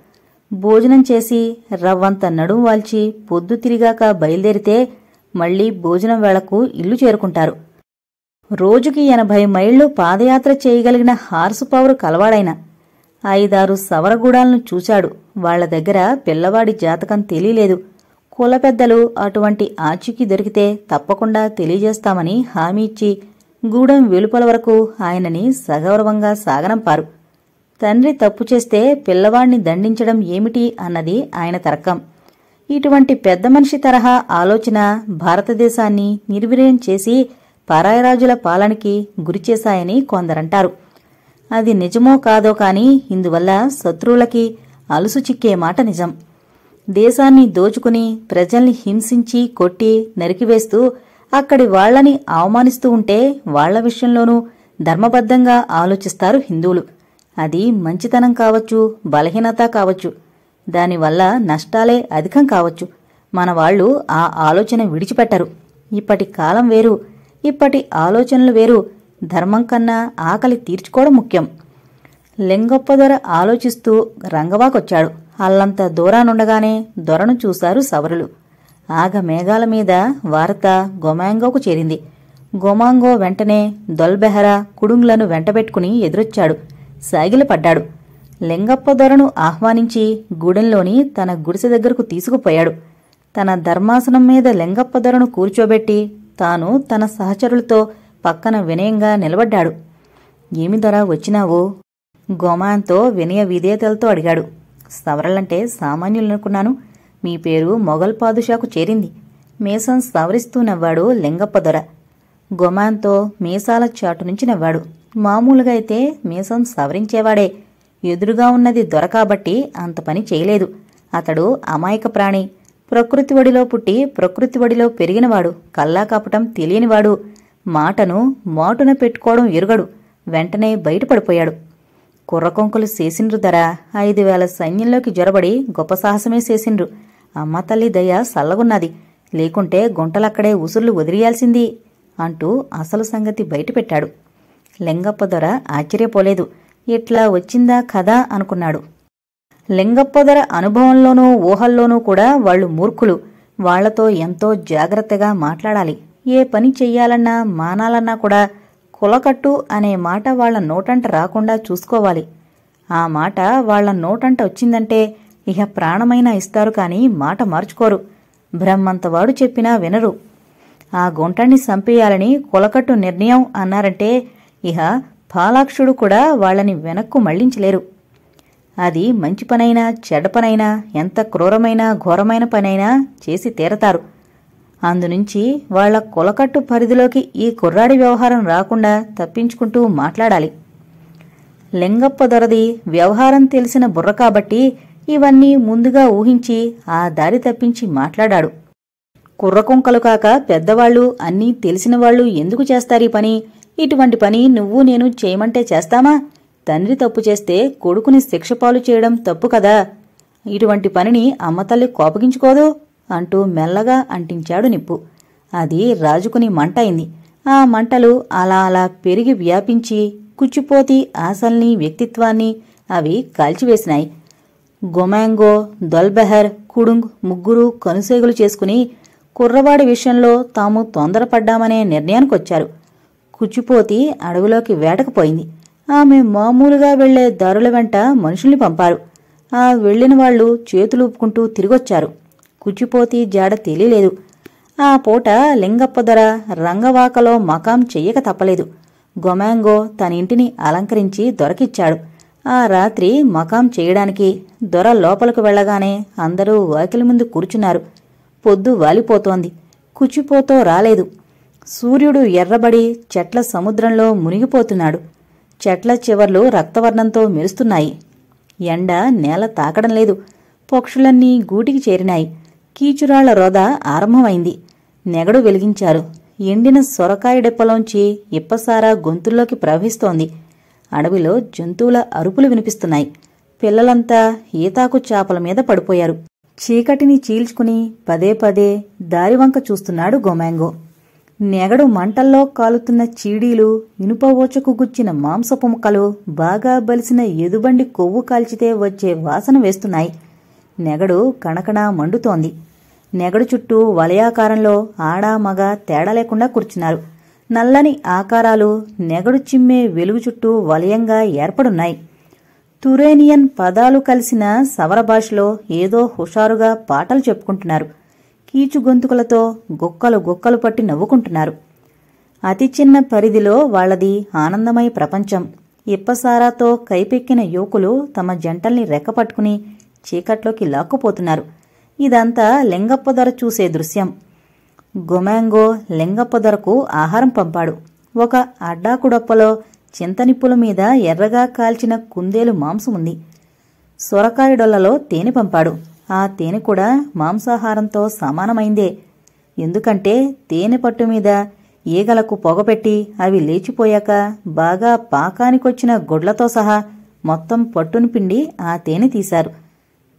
A: భోజనం చేసి రవ్వంత నడుం వాల్చి పొద్దుతిరిగాక బయలుదేరితే మళ్లీ భోజనం వేళకు ఇల్లు చేరుకుంటారు రోజుకి ఎనభై మైళ్ళు పాదయాత్ర చేయగలిగిన హార్సు పవర్ కలవాడైన ఐదారు సవరగూడాలను చూశాడు వాళ్ల దగ్గర పిల్లవాడి జాతకం తెలియలేదు కుల పెద్దలు అటువంటి ఆచూకీ దొరికితే తప్పకుండా తెలియజేస్తామని హామీ ఇచ్చి గూడెం వెలుపల వరకు ఆయనని సగౌరవంగా సాగనంపారు తండ్రి తప్పు చేస్తే పిల్లవాణ్ణి దండించడం ఏమిటి అన్నది ఆయన తర్కం ఇటువంటి పెద్ద మనిషి తరహా ఆలోచన భారతదేశాన్ని నిర్వీర్యం చేసి పరాయరాజుల పాలనకి గురిచేశాయని కొందరంటారు అది నిజమో కాదో కానీ ఇందువల్ల శత్రువులకి అలుసు చిక్కే మాట నిజం దేశాన్ని దోచుకుని ప్రజల్ని హింసించి కొట్టి నరికివేస్తూ అక్కడి వాళ్లని అవమానిస్తూ ఉంటే వాళ్ల విషయంలోనూ ధర్మబద్ధంగా ఆలోచిస్తారు హిందువులు అది మంచితనం కావచ్చు బలహీనత కావచ్చు దానివల్ల నష్టాలే అధికం కావచ్చు మన వాళ్ళు ఆ ఆలోచన విడిచిపెట్టరు ఇప్పటి కాలం వేరు ఇప్పటి ఆలోచనలు వేరు ధర్మం కన్నా ఆకలి తీర్చుకోవడం ముఖ్యం లింగొప్పదొర ఆలోచిస్తూ రంగవాకొచ్చాడు అల్లంత దూరానుండగానే దొరను చూశారు సవరులు ఆగ మేఘాల మీద వార్త గొమాంగోకు చేరింది గొమాంగో వెంటనే దొల్బెహరా కుడుంగ్లను వెంటబెట్టుకుని ఎదురొచ్చాడు సాగిలపడ్డాడు లింగప్ప దొరను ఆహ్వానించి గూడెంలోని తన గుడిసె దగ్గరకు తీసుకుపోయాడు తన ధర్మాసనం మీద లింగప్ప దొరను కూర్చోబెట్టి తాను తన సహచరులతో పక్కన వినయంగా నిలబడ్డాడు ఏమి దొర వచ్చినావు గోమాన్తో వినయ విధేయతలతో అడిగాడు సవరలంటే సామాన్యులనుకున్నాను మీ పేరు మొఘల్ పాదుషాకు చేరింది మీసం సవరిస్తూ నవ్వాడు లింగప్ప దొర గొమాన్తో మీసాల చాటు నుంచి నవ్వాడు మామూలుగా అయితే మీసం సవరించేవాడే ఎదురుగా ఉన్నది దొరకాబట్టి అంత పని చేయలేదు అతడు అమాయక ప్రాణి ప్రకృతి ఒడిలో పుట్టి ప్రకృతి ఒడిలో పెరిగినవాడు కల్లా కపటం తెలియనివాడు మాటను మాటున పెట్టుకోవడం ఎరుగడు వెంటనే బయటపడిపోయాడు కుర్రకొంకులు చేసిండ్రు ధర ఐదు వేల సైన్యంలోకి జొరబడి గొప్ప సాహసమే చేసిండ్రు అమ్మ తల్లి దయ సల్లగున్నది లేకుంటే గుంటలక్కడే ఉసుర్లు వదిలియాల్సింది అంటూ అసలు సంగతి బయటపెట్టాడు లింగప్ప దొర ఆశ్చర్యపోలేదు ఇట్లా వచ్చిందా కదా అనుకున్నాడు లింగప్పదర అనుభవంలోనూ ఊహల్లోనూ కూడా వాళ్ళు మూర్ఖులు వాళ్లతో ఎంతో జాగ్రత్తగా మాట్లాడాలి ఏ పని చెయ్యాలన్నా మానాలన్నా కూడా కులకట్టు అనే మాట వాళ్ల నోటంట రాకుండా చూసుకోవాలి ఆ మాట వాళ్ల నోటంట వచ్చిందంటే ఇహ ప్రాణమైనా ఇస్తారు కాని మాట మార్చుకోరు బ్రహ్మంతవాడు చెప్పినా వినరు ఆ గుంటణ్ణి సంపేయాలని కులకట్టు నిర్ణయం అన్నారంటే ఇహ పాలాక్షుడు కూడా వాళ్ళని వెనక్కు మళ్లించలేరు అది మంచి పనైనా చెడ్డ పనైనా ఎంత క్రూరమైన ఘోరమైన పనైనా చేసి తీరతారు అందునుంచి వాళ్ల కొలకట్టు పరిధిలోకి ఈ కుర్రాడి వ్యవహారం రాకుండా తప్పించుకుంటూ మాట్లాడాలి లింగప్ప దొరది వ్యవహారం తెలిసిన బుర్ర కాబట్టి ఇవన్నీ ముందుగా ఊహించి ఆ దారి తప్పించి మాట్లాడాడు కుర్రకుంకలు కాక పెద్దవాళ్లు అన్నీ తెలిసినవాళ్లు ఎందుకు చేస్తారీ పని ఇటువంటి పని నువ్వు నేను చేయమంటే చేస్తామా తండ్రి తప్పు చేస్తే కొడుకుని శిక్షపాలు చేయడం తప్పు కదా ఇటువంటి పనిని అమ్మతల్లి కోపగించుకోదు అంటూ మెల్లగా అంటించాడు నిప్పు అది రాజుకుని మంట అయింది ఆ మంటలు అలా అలా పెరిగి వ్యాపించి కుచ్చిపోతి ఆశల్ని వ్యక్తిత్వాన్ని అవి కాల్చివేసినాయి గొమాంగో దొల్బెహర్ కుడుంగ్ ముగ్గురు కనుసేగులు చేసుకుని కుర్రవాడి విషయంలో తాము తొందరపడ్డామనే నిర్ణయానికొచ్చారు కుచ్చిపోతి అడవిలోకి వేటకుపోయింది ఆమె మామూలుగా వెళ్లే దారుల వెంట మనుషుల్ని పంపారు ఆ వెళ్లిన వాళ్లు చేతులూపుకుంటూ తిరిగొచ్చారు కుచ్చిపోతి జాడ తెలియలేదు ఆ పూట లింగప్పదొర రంగవాకలో మకాం చెయ్యక తప్పలేదు గొమాంగో తన ఇంటిని అలంకరించి దొరకిచ్చాడు ఆ రాత్రి మకాం చేయడానికి దొర లోపలకు వెళ్లగానే అందరూ వాకిలి ముందు కూర్చున్నారు పొద్దు వాలిపోతోంది కుచ్చిపోతో రాలేదు సూర్యుడు ఎర్రబడి చెట్ల సముద్రంలో మునిగిపోతున్నాడు చెట్ల చివర్లు రక్తవర్ణంతో మెరుస్తున్నాయి ఎండ నేల తాకడం లేదు పక్షులన్నీ గూటికి చేరినాయి కీచురాళ్ల రోద ఆరంభమైంది నెగడు వెలిగించారు ఎండిన సొరకాయ డెప్పలోంచి ఇప్పసారా గొంతుల్లోకి ప్రవహిస్తోంది అడవిలో జంతువుల అరుపులు వినిపిస్తున్నాయి పిల్లలంతా ఈతాకు చాపల మీద పడిపోయారు చీకటిని చీల్చుకుని పదే పదే దారివంక చూస్తున్నాడు గొమాంగో నెగడు మంటల్లో కాలుతున్న చీడీలు ఇనుపవోచకు గుచ్చిన మాంసపు ముక్కలు బాగా బలిసిన ఎదుబండి కొవ్వు కాల్చితే వచ్చే వాసన వేస్తున్నాయి నెగడు కణకణ మండుతోంది నెగడు చుట్టూ వలయాకారంలో ఆడా మగ తేడా లేకుండా కూర్చున్నారు నల్లని ఆకారాలు నెగడు చిమ్మే వెలుగు చుట్టూ వలయంగా ఏర్పడున్నాయి తురేనియన్ పదాలు కలిసిన సవర భాషలో ఏదో హుషారుగా పాటలు చెప్పుకుంటున్నారు కీచు గొంతుకలతో గొక్కలు గొక్కలు పట్టి నవ్వుకుంటున్నారు అతి చిన్న పరిధిలో వాళ్లది ఆనందమయ ప్రపంచం ఇప్పసారాతో కైపెక్కిన యువకులు తమ జంటల్ని రెక్కపట్టుకుని చీకట్లోకి లాక్కుపోతున్నారు ఇదంతా లింగప్పదొర చూసే దృశ్యం గొమాంగో లింగప్పదొరకు ఆహారం పంపాడు ఒక అడ్డాకుడొప్పలో చింతనిప్పుల మీద ఎర్రగా కాల్చిన కుందేలు మాంసం ఉంది సొరకాయడొల్లలో తేనె పంపాడు ఆ తేనె కూడా మాంసాహారంతో సమానమైందే ఎందుకంటే తేనె పట్టు మీద ఈగలకు పొగపెట్టి అవి లేచిపోయాక బాగా పాకానికొచ్చిన గొడ్లతో సహా మొత్తం పట్టును పిండి ఆ తేనె తీశారు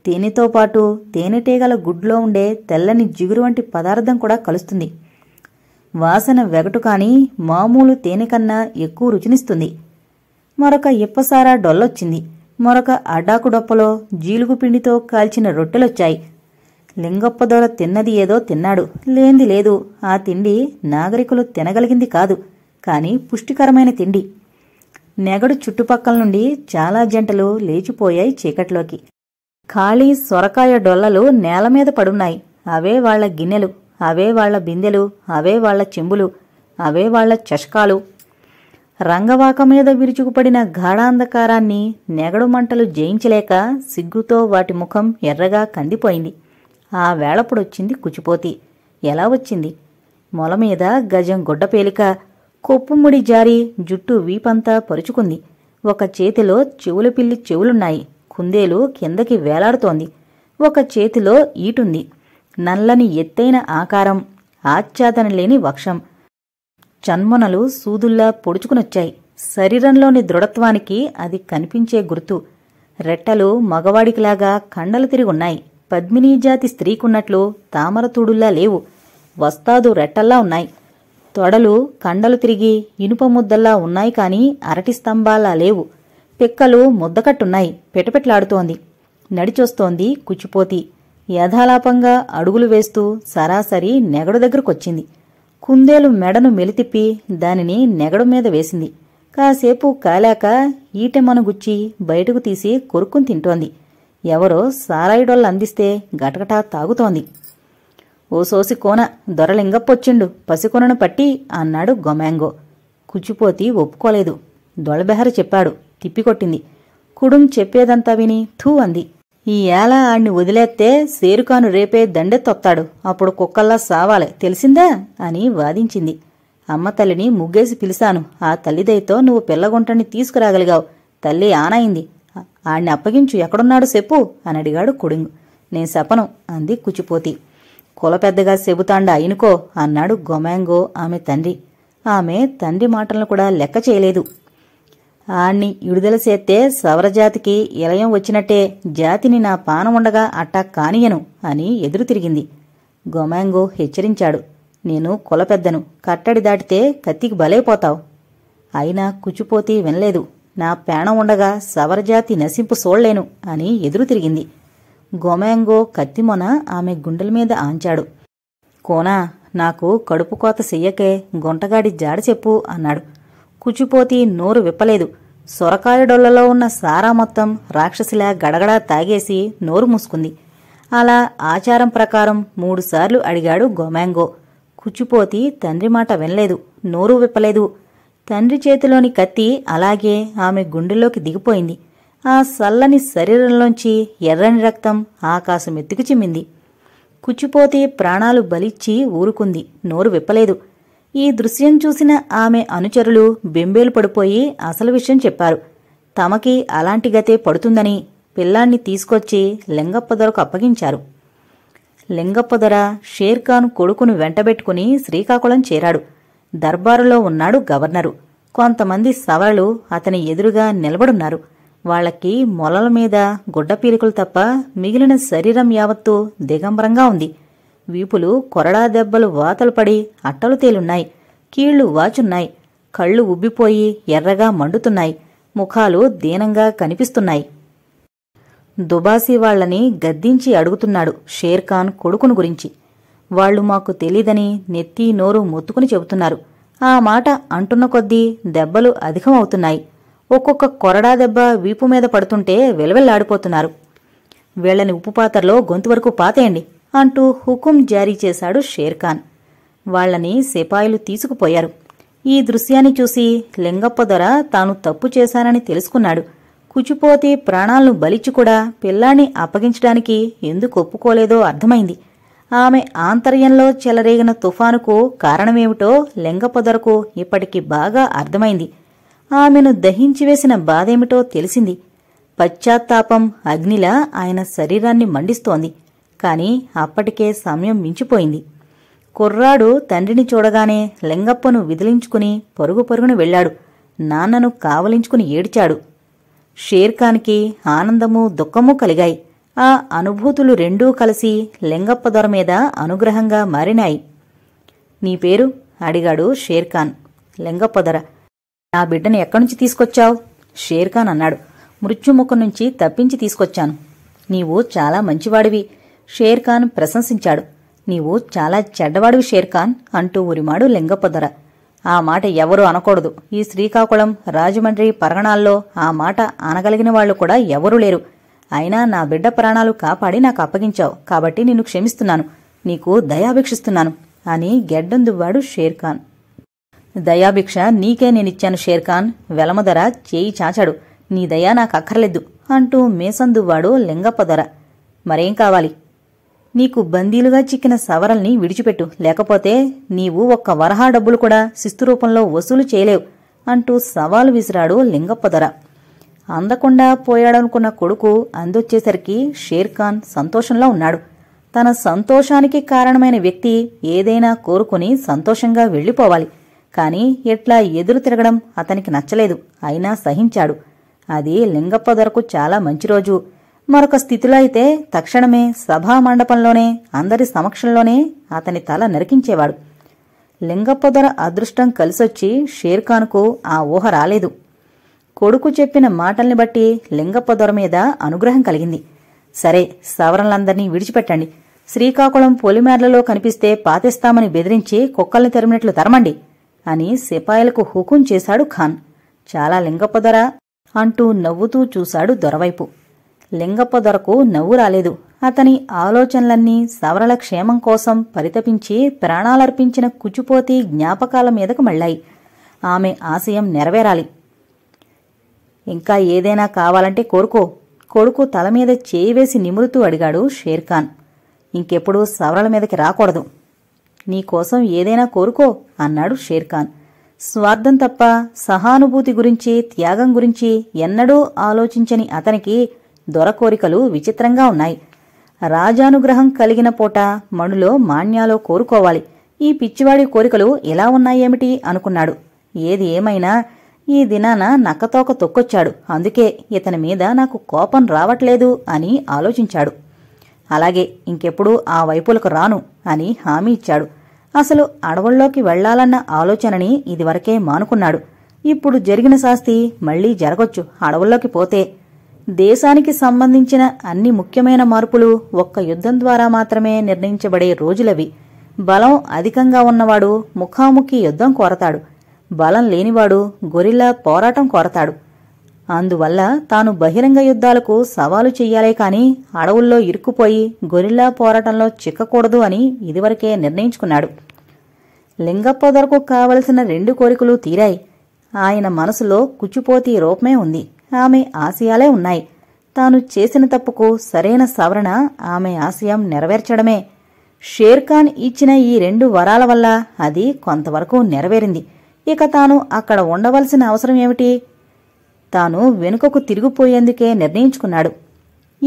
A: తేనెతో పాటు తేనెటీగల గుడ్లో ఉండే తెల్లని జిగురు వంటి పదార్థం కూడా కలుస్తుంది వాసన వెగటు కాని మామూలు తేనె కన్నా ఎక్కువ రుచినిస్తుంది మరొక ఇప్పసారా డొల్లొచ్చింది మరొక అడ్డాకుడొప్పలో జీలుగు పిండితో కాల్చిన రొట్టెలొచ్చాయి లింగొప్పదోర తిన్నది ఏదో తిన్నాడు లేంది లేదు ఆ తిండి నాగరికులు తినగలిగింది కాదు కాని పుష్టికరమైన తిండి నెగడు చుట్టుపక్కల నుండి చాలా జంటలు లేచిపోయాయి చీకట్లోకి ఖాళీ సొరకాయ డొల్లలు నేలమీద పడున్నాయి అవే వాళ్ల గిన్నెలు అవే వాళ్ల బిందెలు అవే వాళ్ల చెంబులు అవే వాళ్ల చష్కాలు రంగవాక మీద విరుచుకుపడిన గాఢాంధకారాన్ని నెగడు మంటలు జయించలేక సిగ్గుతో వాటి ముఖం ఎర్రగా కందిపోయింది ఆ వేళప్పుడొచ్చింది కుచిపోతి ఎలా వచ్చింది మొల మీద గజం గుడ్డపేలిక కొప్పుముడి జారి జుట్టు వీపంతా పరుచుకుంది ఒక చేతిలో చెవుల పిల్లి చెవులున్నాయి కుందేలు కిందకి వేలాడుతోంది ఒక చేతిలో ఈటుంది నల్లని ఎత్తైన ఆకారం ఆచ్ఛాదన లేని వక్షం చన్మనలు సూదుల్లా పొడుచుకునొచ్చాయి శరీరంలోని దృఢత్వానికి అది కనిపించే గుర్తు రెట్టలు మగవాడికిలాగా కండలు తిరిగున్నాయి పద్మినీజాతి స్త్రీకున్నట్లు తామరతూడుల్లా లేవు వస్తాదు రెట్టల్లా ఉన్నాయి తొడలు కండలు తిరిగి ఇనుప ఉన్నాయి కాని అరటి స్తంభాలా లేవు పిక్కలు ముద్దకట్టున్నాయి పెటపెట్లాడుతోంది నడిచొస్తోంది కుచ్చిపోతి యథాలాపంగా అడుగులు వేస్తూ సరాసరి నెగడు దగ్గరకొచ్చింది కుందేలు మెడను మెలితిప్పి దానిని నెగడు మీద వేసింది కాసేపు కాలాక మనగుచ్చి బయటకు తీసి కొరుక్కుని తింటోంది ఎవరో సారాయిడోళ్ళు అందిస్తే గటగటా తాగుతోంది ఓ సోసి కోన దొరలింగప్పొచ్చిండు పసికొనను పట్టి అన్నాడు గొమాంగో కుచ్చిపోతి ఒప్పుకోలేదు దొళబెహర చెప్పాడు తిప్పికొట్టింది కుడుం చెప్పేదంతా విని థూ అంది ఈ ఏల ఆణ్ణి వదిలేస్తే సేరుకాను రేపే దండెత్తొత్తాడు అప్పుడు కుక్కల్లా సావాలి తెలిసిందా అని వాదించింది అమ్మ తల్లిని ముగ్గేసి పిలిచాను ఆ తల్లిదయ్యతో నువ్వు పిల్లగుంటని తీసుకురాగలిగావు తల్లి ఆనాయింది ఆణ్ణి అప్పగించు ఎక్కడున్నాడు చెప్పు అని అడిగాడు కుడింగు నేను చెప్పను అంది కుచిపోతి కులపెద్దగా చెబుతాండ అయినుకో అన్నాడు గొమాంగో ఆమె తండ్రి ఆమె తండ్రి మాటలను కూడా లెక్క చేయలేదు ఆణ్ణి విడుదల చేస్తే సవరజాతికి ఇలయం వచ్చినట్టే జాతిని నా పానముండగా అట్టా కానియను అని ఎదురు తిరిగింది గొమాంగో హెచ్చరించాడు నేను కులపెద్దను కట్టడి దాటితే కత్తికి బలైపోతావు అయినా కుచిపోతి వినలేదు నా పేణం ఉండగా సవరజాతి నశింపు సోళ్లేను అని ఎదురు తిరిగింది గొమాంగో కత్తిమొన ఆమె గుండెల మీద ఆంచాడు కోనా నాకు కడుపు కోత చెయ్యకే గుంటగాడి జాడ చెప్పు అన్నాడు కుచిపోతి నోరు విప్పలేదు సొరకాయ ఉన్న సారా మొత్తం రాక్షసిలా గడగడా తాగేసి నోరు మూసుకుంది అలా ఆచారం ప్రకారం మూడుసార్లు అడిగాడు గొమాంగో కుచిపోతి తండ్రి మాట వినలేదు నోరు విప్పలేదు తండ్రి చేతిలోని కత్తి అలాగే ఆమె గుండెలోకి దిగిపోయింది ఆ సల్లని శరీరంలోంచి ఎర్రని రక్తం ఆకాశమెత్తుకు చిమ్మింది కుచ్చిపోతే ప్రాణాలు బలిచ్చి ఊరుకుంది నోరు విప్పలేదు ఈ దృశ్యం చూసిన ఆమె అనుచరులు బెంబేలు పడిపోయి అసలు విషయం చెప్పారు తమకి అలాంటి గతే పడుతుందని పిల్లాన్ని తీసుకొచ్చి లింగప్పదొరకు అప్పగించారు లింగప్పదొర షేర్ఖాన్ కొడుకును వెంటబెట్టుకుని శ్రీకాకుళం చేరాడు దర్బారులో ఉన్నాడు గవర్నరు కొంతమంది సవరలు అతని ఎదురుగా నిలబడున్నారు వాళ్లకి మొలల మీద గుడ్డపీరికలు తప్ప మిగిలిన శరీరం యావత్తూ దిగంబరంగా ఉంది వీపులు కొరడా దెబ్బలు వాతలు పడి అట్టలు తేలున్నాయి కీళ్లు వాచున్నాయి కళ్ళు ఉబ్బిపోయి ఎర్రగా మండుతున్నాయి ముఖాలు దీనంగా కనిపిస్తున్నాయి దుబాసీవాళ్లని గద్దించి అడుగుతున్నాడు షేర్ఖాన్ కొడుకును గురించి వాళ్లు మాకు తెలీదని నెత్తి నోరు మొత్తుకుని చెబుతున్నారు ఆ మాట అంటున్న కొద్దీ దెబ్బలు అధికమవుతున్నాయి ఒక్కొక్క కొరడా దెబ్బ వీపు మీద పడుతుంటే వెలవెల్లాడిపోతున్నారు వీళ్లని ఉప్పు పాత్రలో గొంతు వరకు పాతేయండి అంటూ హుకుం జారీ చేశాడు షేర్ఖాన్ వాళ్లని సిపాయిలు తీసుకుపోయారు ఈ దృశ్యాన్ని చూసి దొర తాను తప్పు చేశానని తెలుసుకున్నాడు కుచిపోతే ప్రాణాలను బలిచి కూడా పిల్లాన్ని అప్పగించడానికి ఎందుకు ఒప్పుకోలేదో అర్థమైంది ఆమె ఆంతర్యంలో చెలరేగిన తుఫానుకు కారణమేమిటో లింగపొదరకు ఇప్పటికి బాగా అర్థమైంది ఆమెను దహించివేసిన బాధేమిటో తెలిసింది పశ్చాత్తాపం అగ్నిలా ఆయన శరీరాన్ని మండిస్తోంది కాని అప్పటికే సమయం మించిపోయింది కుర్రాడు తండ్రిని చూడగానే లింగప్పను విదిలించుకుని పరుగు పరుగున వెళ్ళాడు నాన్నను కావలించుకుని ఏడ్చాడు షేర్ఖాన్కి ఆనందము దుఃఖము కలిగాయి ఆ అనుభూతులు రెండూ కలిసి లింగప్ప దొర మీద అనుగ్రహంగా మారినాయి నీ పేరు అడిగాడు షేర్ఖాన్ లింగప్ప దొర నా బిడ్డను ఎక్కనుంచి తీసుకొచ్చావు షేర్ఖాన్ అన్నాడు మృత్యుముఖం నుంచి తప్పించి తీసుకొచ్చాను నీవు చాలా మంచివాడివి షేర్ఖాన్ ప్రశంసించాడు నీవు చాలా చెడ్డవాడివి షేర్ఖాన్ అంటూ ఉరిమాడు లింగపొదర ఆ మాట ఎవరూ అనకూడదు ఈ శ్రీకాకుళం రాజమండ్రి పరగణాల్లో ఆ మాట అనగలిగిన వాళ్లు కూడా ఎవరూ లేరు అయినా నా బిడ్డ ప్రాణాలు కాపాడి నాకు అప్పగించావు కాబట్టి నిన్ను క్షమిస్తున్నాను నీకు దయాభిక్షిస్తున్నాను అని గెడ్డం దువ్వాడు షేర్ఖాన్ దయాభిక్ష నీకే నేనిచ్చాను షేర్ఖాన్ వెలమదర చేయి చాచాడు నీ దయా నాకు అక్కర్లేదు అంటూ మేసం దువ్వాడు లింగప్పదొర మరేం కావాలి నీకు బందీలుగా చిక్కిన సవరల్ని విడిచిపెట్టు లేకపోతే నీవు ఒక్క వరహా డబ్బులు కూడా శిస్తు రూపంలో వసూలు చేయలేవు అంటూ సవాలు విసిరాడు లింగప్పదొర అందకుండా పోయాడనుకున్న కొడుకు అందొచ్చేసరికి షేర్ఖాన్ సంతోషంలో ఉన్నాడు తన సంతోషానికి కారణమైన వ్యక్తి ఏదైనా కోరుకుని సంతోషంగా వెళ్ళిపోవాలి కాని ఎట్లా ఎదురు తిరగడం అతనికి నచ్చలేదు అయినా సహించాడు అది లింగప్పదొరకు చాలా మంచి రోజు మరొక స్థితిలో అయితే తక్షణమే సభామండపంలోనే అందరి సమక్షంలోనే అతని తల నరికించేవాడు లింగప్పదొర అదృష్టం కలిసొచ్చి షేర్ఖాన్కు ఆ ఊహ రాలేదు కొడుకు చెప్పిన మాటల్ని బట్టి దొర మీద అనుగ్రహం కలిగింది సరే సవరణలందరినీ విడిచిపెట్టండి శ్రీకాకుళం పొలిమేర్లలో కనిపిస్తే పాతిస్తామని బెదిరించి కుక్కల్ని తెరిమినట్లు తరమండి అని సిపాయిలకు హుకుం చేశాడు ఖాన్ చాలా లింగపొదర అంటూ నవ్వుతూ చూశాడు దొరవైపు లింగప్ప దొరకు నవ్వు రాలేదు అతని ఆలోచనలన్నీ సవరల క్షేమం కోసం పరితపించి ప్రాణాలర్పించిన కుచిపోతి జ్ఞాపకాల మీదకు మళ్ళాయి ఆమె ఆశయం నెరవేరాలి ఇంకా ఏదైనా కావాలంటే కోరుకో కొడుకు తల మీద చేయి వేసి నిమురుతూ అడిగాడు షేర్ఖాన్ ఇంకెప్పుడు సవరల మీదకి రాకూడదు నీకోసం ఏదైనా కోరుకో అన్నాడు షేర్ఖాన్ స్వార్థం తప్ప సహానుభూతి గురించి త్యాగం గురించి ఎన్నడూ ఆలోచించని అతనికి దొరకోరికలు విచిత్రంగా ఉన్నాయి రాజానుగ్రహం కలిగిన పూట మణులో మాన్యాలో కోరుకోవాలి ఈ పిచ్చివాడి కోరికలు ఎలా ఉన్నాయేమిటి అనుకున్నాడు ఏది ఏమైనా ఈ దినాన నక్కతోక తొక్కొచ్చాడు అందుకే ఇతని మీద నాకు కోపం రావట్లేదు అని ఆలోచించాడు అలాగే ఇంకెప్పుడు ఆ వైపులకు రాను అని హామీ ఇచ్చాడు అసలు అడవుల్లోకి వెళ్లాలన్న ఆలోచనని ఇదివరకే మానుకున్నాడు ఇప్పుడు జరిగిన శాస్తి మళ్లీ జరగొచ్చు అడవుల్లోకి పోతే దేశానికి సంబంధించిన అన్ని ముఖ్యమైన మార్పులు ఒక్క యుద్ధం ద్వారా మాత్రమే నిర్ణయించబడే రోజులవి బలం అధికంగా ఉన్నవాడు ముఖాముఖి యుద్ధం కోరతాడు బలం లేనివాడు గొరిల్లా పోరాటం కోరతాడు అందువల్ల తాను బహిరంగ యుద్ధాలకు సవాలు చెయ్యాలే కాని అడవుల్లో ఇరుక్కుపోయి గొరిల్లా పోరాటంలో చిక్కకూడదు అని ఇదివరకే నిర్ణయించుకున్నాడు లింగప్ప కావలసిన రెండు కోరికలు తీరాయి ఆయన మనసులో కుచ్చిపోతి రూపమే ఉంది ఆమె ఆశయాలే ఉన్నాయి తాను చేసిన తప్పుకు సరైన సవరణ ఆమె ఆశయం నెరవేర్చడమే షేర్ఖాన్ ఇచ్చిన ఈ రెండు వరాల వల్ల అది కొంతవరకు నెరవేరింది ఇక తాను అక్కడ ఉండవలసిన అవసరం ఏమిటి తాను వెనుకకు తిరిగిపోయేందుకే నిర్ణయించుకున్నాడు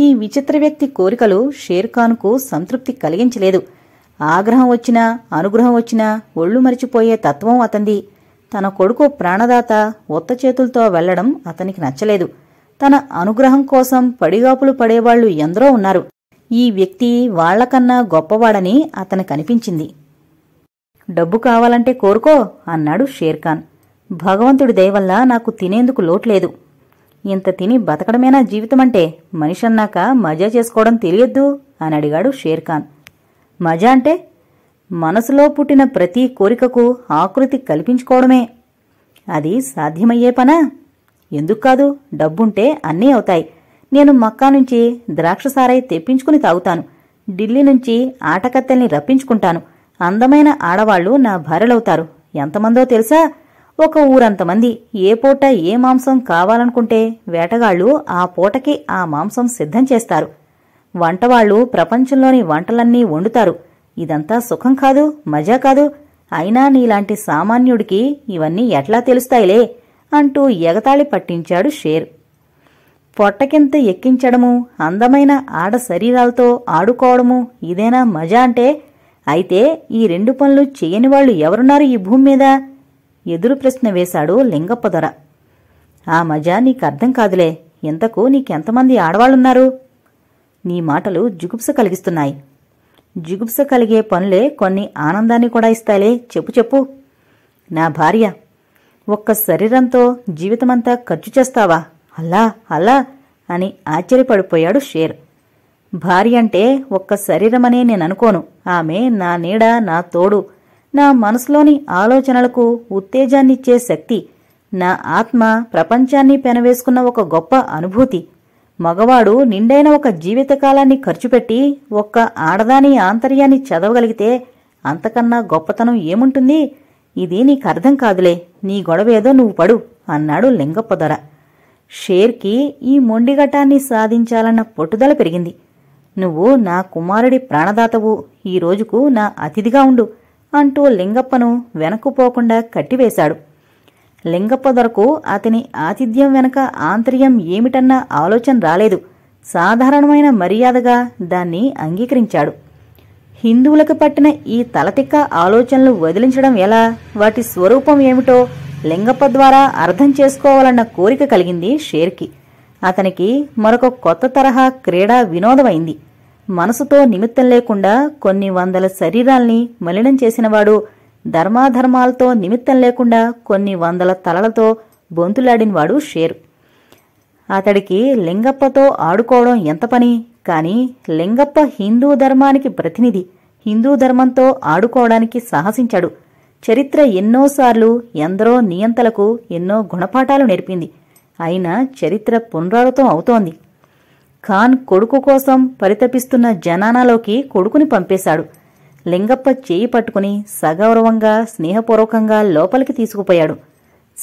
A: ఈ విచిత్ర వ్యక్తి కోరికలు షేర్ఖాన్కు సంతృప్తి కలిగించలేదు ఆగ్రహం వచ్చినా అనుగ్రహం వచ్చినా ఒళ్ళు మరిచిపోయే తత్వం అతంది తన కొడుకు ప్రాణదాత ఒత్త చేతులతో వెళ్లడం అతనికి నచ్చలేదు తన అనుగ్రహం కోసం పడిగాపులు పడేవాళ్లు ఎందరో ఉన్నారు ఈ వ్యక్తి వాళ్లకన్నా గొప్పవాడని అతను కనిపించింది డబ్బు కావాలంటే కోరుకో అన్నాడు షేర్ఖాన్ భగవంతుడి దయవల్ల నాకు తినేందుకు లోట్లేదు ఇంత తిని బతకడమేనా జీవితమంటే మనిషన్నాక మజా చేసుకోవడం తెలియద్దు అని అడిగాడు షేర్ఖాన్ మజా అంటే మనసులో పుట్టిన ప్రతి కోరికకు ఆకృతి కల్పించుకోవడమే అది సాధ్యమయ్యే పనా ఎందుకు కాదు డబ్బుంటే అన్నీ అవుతాయి నేను మక్కా నుంచి ద్రాక్షసారాయి తెప్పించుకుని తాగుతాను ఢిల్లీ నుంచి ఆటకత్తెల్ని రప్పించుకుంటాను అందమైన ఆడవాళ్లు నా భార్యలవుతారు ఎంతమందో తెలుసా ఒక ఊరంతమంది ఏ పూట ఏ మాంసం కావాలనుకుంటే వేటగాళ్లు ఆ పూటకి ఆ మాంసం సిద్ధం చేస్తారు వంటవాళ్లు ప్రపంచంలోని వంటలన్నీ వండుతారు ఇదంతా సుఖం కాదు మజా కాదు అయినా నీలాంటి సామాన్యుడికి ఇవన్నీ ఎట్లా తెలుస్తాయిలే అంటూ ఎగతాళి పట్టించాడు షేర్ పొట్టకింత ఎక్కించడము అందమైన ఆడ శరీరాలతో ఆడుకోవడము ఇదేనా మజా అంటే అయితే ఈ రెండు పనులు చేయని వాళ్ళు ఎవరున్నారు ఈ భూమి మీద ఎదురు ప్రశ్న వేశాడు లింగప్పదొర ఆ మజా నీకు అర్థం కాదులే ఇంతకు నీకెంతమంది ఆడవాళ్ళున్నారు నీ మాటలు జుగుప్స కలిగిస్తున్నాయి జిగుప్స కలిగే పనులే కొన్ని ఆనందాన్ని కూడా ఇస్తాలే చెప్పు చెప్పు నా భార్య ఒక్క శరీరంతో జీవితమంతా ఖర్చు చేస్తావా అల్లా అల్లా అని ఆశ్చర్యపడిపోయాడు షేర్ భార్య అంటే ఒక్క శరీరమనే నేను అనుకోను ఆమె నా నీడ నా తోడు నా మనసులోని ఆలోచనలకు ఉత్తేజాన్నిచ్చే శక్తి నా ఆత్మ ప్రపంచాన్ని పెనవేసుకున్న ఒక గొప్ప అనుభూతి మగవాడు నిండైన ఒక జీవితకాలాన్ని ఖర్చుపెట్టి ఒక్క ఆడదాని ఆంతర్యాన్ని చదవగలిగితే అంతకన్నా గొప్పతనం ఏముంటుంది ఇది నీకు అర్థం కాదులే నీ గొడవేదో నువ్వు పడు అన్నాడు లింగప్పదొర షేర్కి ఈ మొండిఘటాన్ని సాధించాలన్న పట్టుదల పెరిగింది నువ్వు నా కుమారుడి ప్రాణదాతవు ఈ రోజుకు నా అతిథిగా ఉండు అంటూ లింగప్పను వెనక్కుపోకుండా కట్టివేశాడు లింగప్పదొరకు అతని ఆతిథ్యం వెనక ఆంతర్యం ఏమిటన్న ఆలోచన రాలేదు సాధారణమైన మర్యాదగా దాన్ని అంగీకరించాడు హిందువులకు పట్టిన ఈ తలతిక్క ఆలోచనలు వదిలించడం ఎలా వాటి స్వరూపం ఏమిటో లింగప్ప ద్వారా అర్థం చేసుకోవాలన్న కోరిక కలిగింది షేర్కి అతనికి మరొక కొత్త తరహా క్రీడా వినోదమైంది మనసుతో నిమిత్తం లేకుండా కొన్ని వందల శరీరాల్ని మలినం చేసినవాడు ధర్మాధర్మాలతో నిమిత్తం లేకుండా కొన్ని వందల తలలతో బొంతులాడినవాడు షేరు అతడికి లింగప్పతో ఆడుకోవడం ఎంత పని కాని లింగప్ప హిందూ ధర్మానికి ప్రతినిధి హిందూ ధర్మంతో ఆడుకోవడానికి సాహసించాడు చరిత్ర ఎన్నోసార్లు ఎందరో నియంతలకు ఎన్నో గుణపాఠాలు నేర్పింది అయినా చరిత్ర పునరావృతం అవుతోంది ఖాన్ కొడుకు కోసం పరితపిస్తున్న జనానాలోకి కొడుకుని పంపేశాడు లింగప్ప చేయి పట్టుకుని సగౌరవంగా స్నేహపూర్వకంగా లోపలికి తీసుకుపోయాడు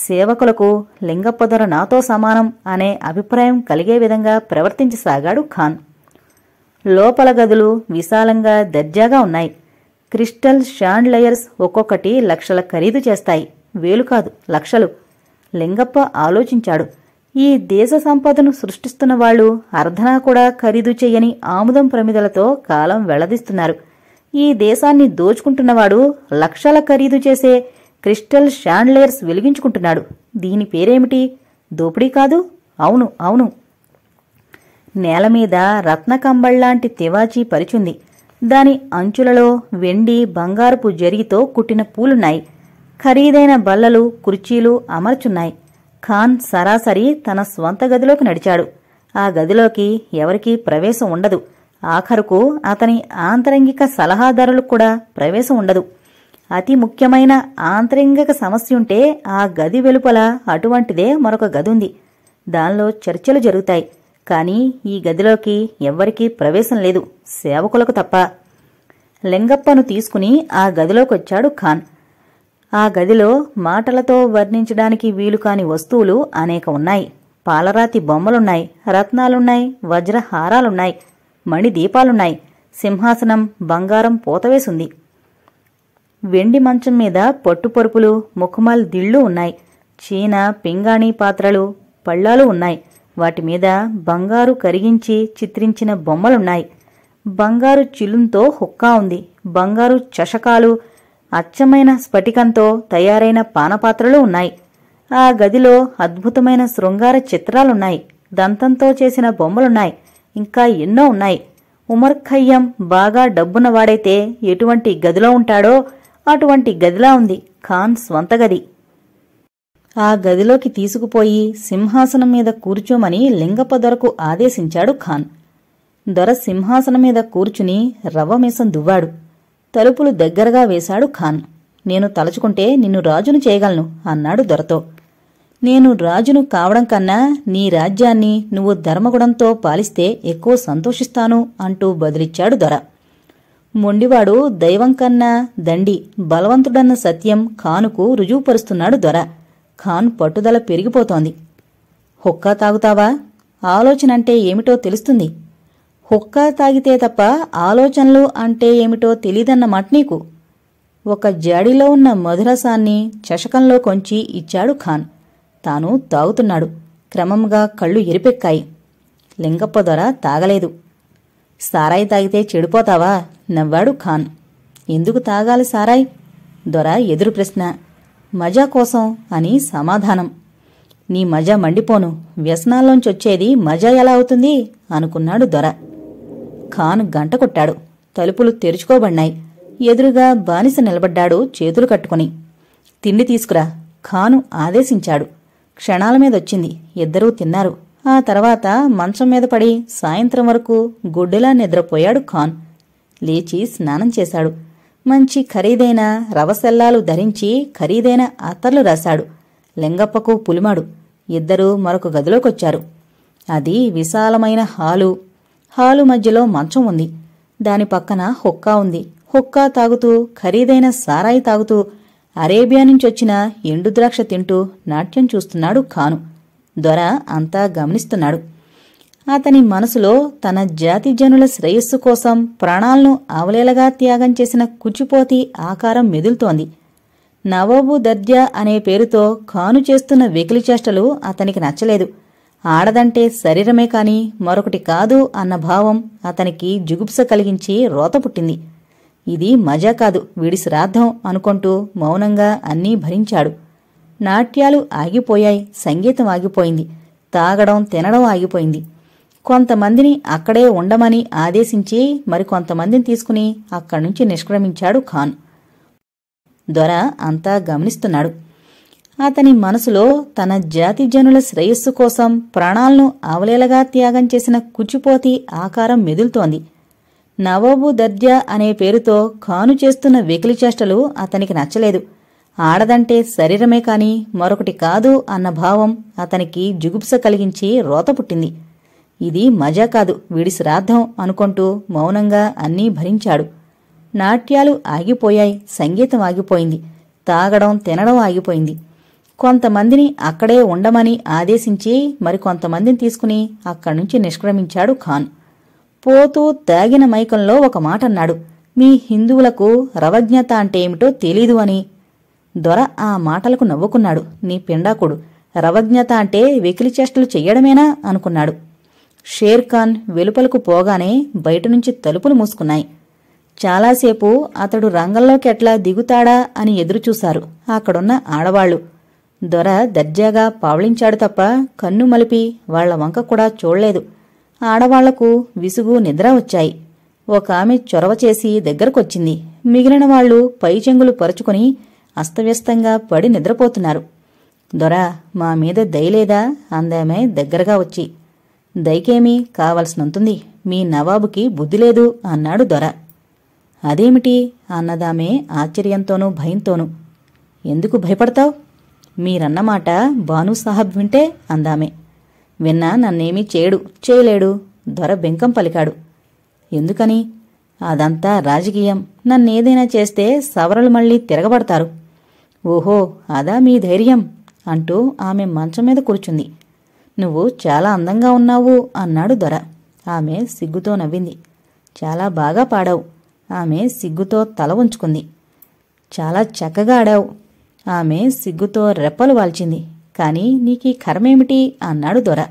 A: సేవకులకు లింగప్ప ధర నాతో సమానం అనే అభిప్రాయం కలిగే విధంగా ప్రవర్తించసాగాడు ఖాన్ లోపల గదులు విశాలంగా దర్జాగా ఉన్నాయి క్రిస్టల్ షాండ్ లయర్స్ ఒక్కొక్కటి లక్షల ఖరీదు చేస్తాయి వేలు కాదు లక్షలు లింగప్ప ఆలోచించాడు ఈ దేశ సంపదను సృష్టిస్తున్న వాళ్ళు అర్ధనా కూడా ఖరీదు చేయని ఆముదం ప్రమిదలతో కాలం వెళ్లదీస్తున్నారు ఈ దేశాన్ని దోచుకుంటున్నవాడు లక్షల ఖరీదు చేసే క్రిస్టల్ షాండ్లేర్స్ వెలిగించుకుంటున్నాడు దీని పేరేమిటి దోపిడీ కాదు అవును అవును నేల మీద రత్నకంబళ్లాంటి తివాచీ పరిచుంది దాని అంచులలో వెండి బంగారపు జరిగితో కుట్టిన పూలున్నాయి ఖరీదైన బల్లలు కుర్చీలు అమర్చున్నాయి ఖాన్ సరాసరి తన స్వంత గదిలోకి నడిచాడు ఆ గదిలోకి ఎవరికీ ప్రవేశం ఉండదు ఆఖరుకు అతని ఆంతరంగిక సలహాదారులకు కూడా ప్రవేశం ఉండదు అతి ముఖ్యమైన ఆంతరంగిక సమస్య ఉంటే ఆ గది వెలుపల అటువంటిదే మరొక గది ఉంది దానిలో చర్చలు జరుగుతాయి కానీ ఈ గదిలోకి ఎవ్వరికీ ప్రవేశం లేదు సేవకులకు తప్ప లింగప్పను తీసుకుని ఆ గదిలోకొచ్చాడు ఖాన్ ఆ గదిలో మాటలతో వర్ణించడానికి వీలు కాని వస్తువులు అనేక ఉన్నాయి పాలరాతి బొమ్మలున్నాయి రత్నాలున్నాయి వజ్రహారాలున్నాయి మణి దీపాలున్నాయి సింహాసనం బంగారం పోతవేసుంది వెండి మంచం మీద పట్టుపరుపులు ముఖమల్ దిళ్ళు ఉన్నాయి చీన పింగాణీ పాత్రలు పళ్ళాలు ఉన్నాయి వాటి మీద బంగారు కరిగించి చిత్రించిన బొమ్మలున్నాయి బంగారు చిలుంతో హుక్కా ఉంది బంగారు చషకాలు అచ్చమైన స్ఫటికంతో తయారైన పానపాత్రలు ఉన్నాయి ఆ గదిలో అద్భుతమైన శృంగార చిత్రాలున్నాయి దంతంతో చేసిన బొమ్మలున్నాయి ఇంకా ఎన్నో ఉన్నాయి ఉమర్ ఖయ్యం బాగా వాడైతే ఎటువంటి గదిలో ఉంటాడో అటువంటి గదిలా ఉంది ఖాన్ స్వంత గది ఆ గదిలోకి తీసుకుపోయి సింహాసనం మీద కూర్చోమని లింగప్ప దొరకు ఆదేశించాడు ఖాన్ దొర సింహాసనం మీద కూర్చుని రవ్వమేసం దువ్వాడు తలుపులు దగ్గరగా వేశాడు ఖాన్ నేను తలచుకుంటే నిన్ను రాజును చేయగలను అన్నాడు దొరతో నేను రాజును కావడం కన్నా నీ రాజ్యాన్ని నువ్వు ధర్మగుణంతో పాలిస్తే ఎక్కువ సంతోషిస్తాను అంటూ బదిలిచ్చాడు దొర మొండివాడు దైవం కన్నా దండి బలవంతుడన్న సత్యం ఖానుకు రుజువుపరుస్తున్నాడు దొర ఖాన్ పట్టుదల పెరిగిపోతోంది హుక్కా తాగుతావా ఆలోచన అంటే ఏమిటో తెలుస్తుంది హుక్కా తాగితే తప్ప ఆలోచనలు అంటే ఏమిటో తెలీదన్నమాట నీకు ఒక జాడిలో ఉన్న మధురసాన్ని చషకంలో కొంచి ఇచ్చాడు ఖాన్ తాను తాగుతున్నాడు క్రమంగా కళ్ళు ఎరిపెక్కాయి లింగప్ప దొర తాగలేదు సారాయి తాగితే చెడిపోతావా నవ్వాడు ఖాన్ ఎందుకు తాగాలి సారాయ్ దొర ఎదురు ప్రశ్న మజా కోసం అని సమాధానం నీ మజా మండిపోను వ్యసనాల్లోంచి వచ్చేది మజా ఎలా అవుతుంది అనుకున్నాడు దొర ఖాన్ గంట కొట్టాడు తలుపులు తెరుచుకోబడినాయి ఎదురుగా బానిస నిలబడ్డాడు చేతులు కట్టుకుని తిండి తీసుకురా ఖాను ఆదేశించాడు క్షణాల మీద వచ్చింది ఇద్దరూ తిన్నారు ఆ తర్వాత మంచం మీద పడి సాయంత్రం వరకు గుడ్డులా నిద్రపోయాడు ఖాన్ లేచి స్నానం చేశాడు మంచి ఖరీదైన రవసెల్లాలు ధరించి ఖరీదైన అత్తర్లు రాశాడు లింగప్పకు పులిమాడు ఇద్దరూ మరొక గదిలోకొచ్చారు అది విశాలమైన హాలు హాలు మధ్యలో మంచం ఉంది దాని పక్కన హుక్కా ఉంది హుక్కా తాగుతూ ఖరీదైన సారాయి తాగుతూ అరేబియా నుంచి వచ్చిన ఎండుద్రాక్ష తింటూ నాట్యం చూస్తున్నాడు ఖాను దొర అంతా గమనిస్తున్నాడు అతని మనసులో తన జాతి జనుల శ్రేయస్సు కోసం ప్రాణాలను అవలేలగా త్యాగం చేసిన కుచిపోతి ఆకారం మెదులుతోంది నవాబు దర్జా అనే పేరుతో ఖాను చేస్తున్న వెకిలి చేష్టలు అతనికి నచ్చలేదు ఆడదంటే శరీరమే కాని మరొకటి కాదు అన్న భావం అతనికి జుగుప్స కలిగించి రోత పుట్టింది ఇది మజా కాదు వీడి శ్రాద్ధం అనుకుంటూ మౌనంగా అన్నీ భరించాడు నాట్యాలు ఆగిపోయాయి సంగీతం ఆగిపోయింది తాగడం తినడం ఆగిపోయింది కొంతమందిని అక్కడే ఉండమని ఆదేశించి మరికొంతమందిని తీసుకుని అక్కడి నుంచి నిష్క్రమించాడు ఖాన్ దొర అంతా గమనిస్తున్నాడు అతని మనసులో తన జాతి జనుల శ్రేయస్సు కోసం ప్రాణాలను అవలేలగా త్యాగం చేసిన కుచిపోతి ఆకారం మెదులుతోంది నవాబు దర్జా అనే పేరుతో ఖాను చేస్తున్న వెకిలి చేష్టలు అతనికి నచ్చలేదు ఆడదంటే శరీరమే కాని మరొకటి కాదు అన్న భావం అతనికి జుగుప్స కలిగించి రోత పుట్టింది ఇది మజా కాదు వీడి శ్రాద్ధం అనుకుంటూ మౌనంగా అన్నీ భరించాడు నాట్యాలు ఆగిపోయాయి సంగీతం ఆగిపోయింది తాగడం తినడం ఆగిపోయింది కొంతమందిని అక్కడే ఉండమని ఆదేశించి మరికొంతమందిని తీసుకుని అక్కడి నుంచి నిష్క్రమించాడు ఖాన్ పోతూ తాగిన మైకంలో ఒక మాట అన్నాడు మీ హిందువులకు రవజ్ఞత అంటే ఏమిటో తెలీదు అని దొర ఆ మాటలకు నవ్వుకున్నాడు నీ పిండాకుడు రవజ్ఞత అంటే వెకిలిచేష్టలు చెయ్యడమేనా అనుకున్నాడు షేర్ఖాన్ వెలుపలకు పోగానే బయట నుంచి తలుపులు మూసుకున్నాయి చాలాసేపు అతడు రంగంలోకి ఎట్లా దిగుతాడా అని ఎదురుచూశారు అక్కడున్న ఆడవాళ్లు దొర దర్జాగా పావళించాడు తప్ప కన్ను మలిపి వాళ్ల వంక కూడా చూడలేదు ఆడవాళ్లకు విసుగు నిద్ర వచ్చాయి ఒక ఆమె చొరవ చేసి దగ్గరకొచ్చింది మిగిలిన వాళ్లు పై చెంగులు పరుచుకుని అస్తవ్యస్తంగా పడి నిద్రపోతున్నారు దొరా మా మీద దయలేదా అందామే దగ్గరగా వచ్చి దయకేమీ కావలసినంతుంది మీ నవాబుకి బుద్ధి లేదు అన్నాడు దొర అదేమిటి అన్నదామే ఆశ్చర్యంతోనూ భయంతోనూ ఎందుకు భయపడతావు మీరన్నమాట బాను సాహబ్ వింటే అందామే విన్నా నన్నేమీ చేయడు చేయలేడు దొర బెంకం పలికాడు ఎందుకని అదంతా రాజకీయం నన్నేదైనా చేస్తే సవరలు మళ్ళీ తిరగబడతారు ఓహో అదా మీ ధైర్యం అంటూ ఆమె మంచం మీద కూర్చుంది నువ్వు చాలా అందంగా ఉన్నావు అన్నాడు దొర ఆమె సిగ్గుతో నవ్వింది చాలా బాగా పాడావు ఆమె సిగ్గుతో తల ఉంచుకుంది చాలా చక్కగా ఆడావు ఆమె సిగ్గుతో రెప్పలు వాల్చింది కాని నీకీ కర్మేమిటి అన్నాడు దొర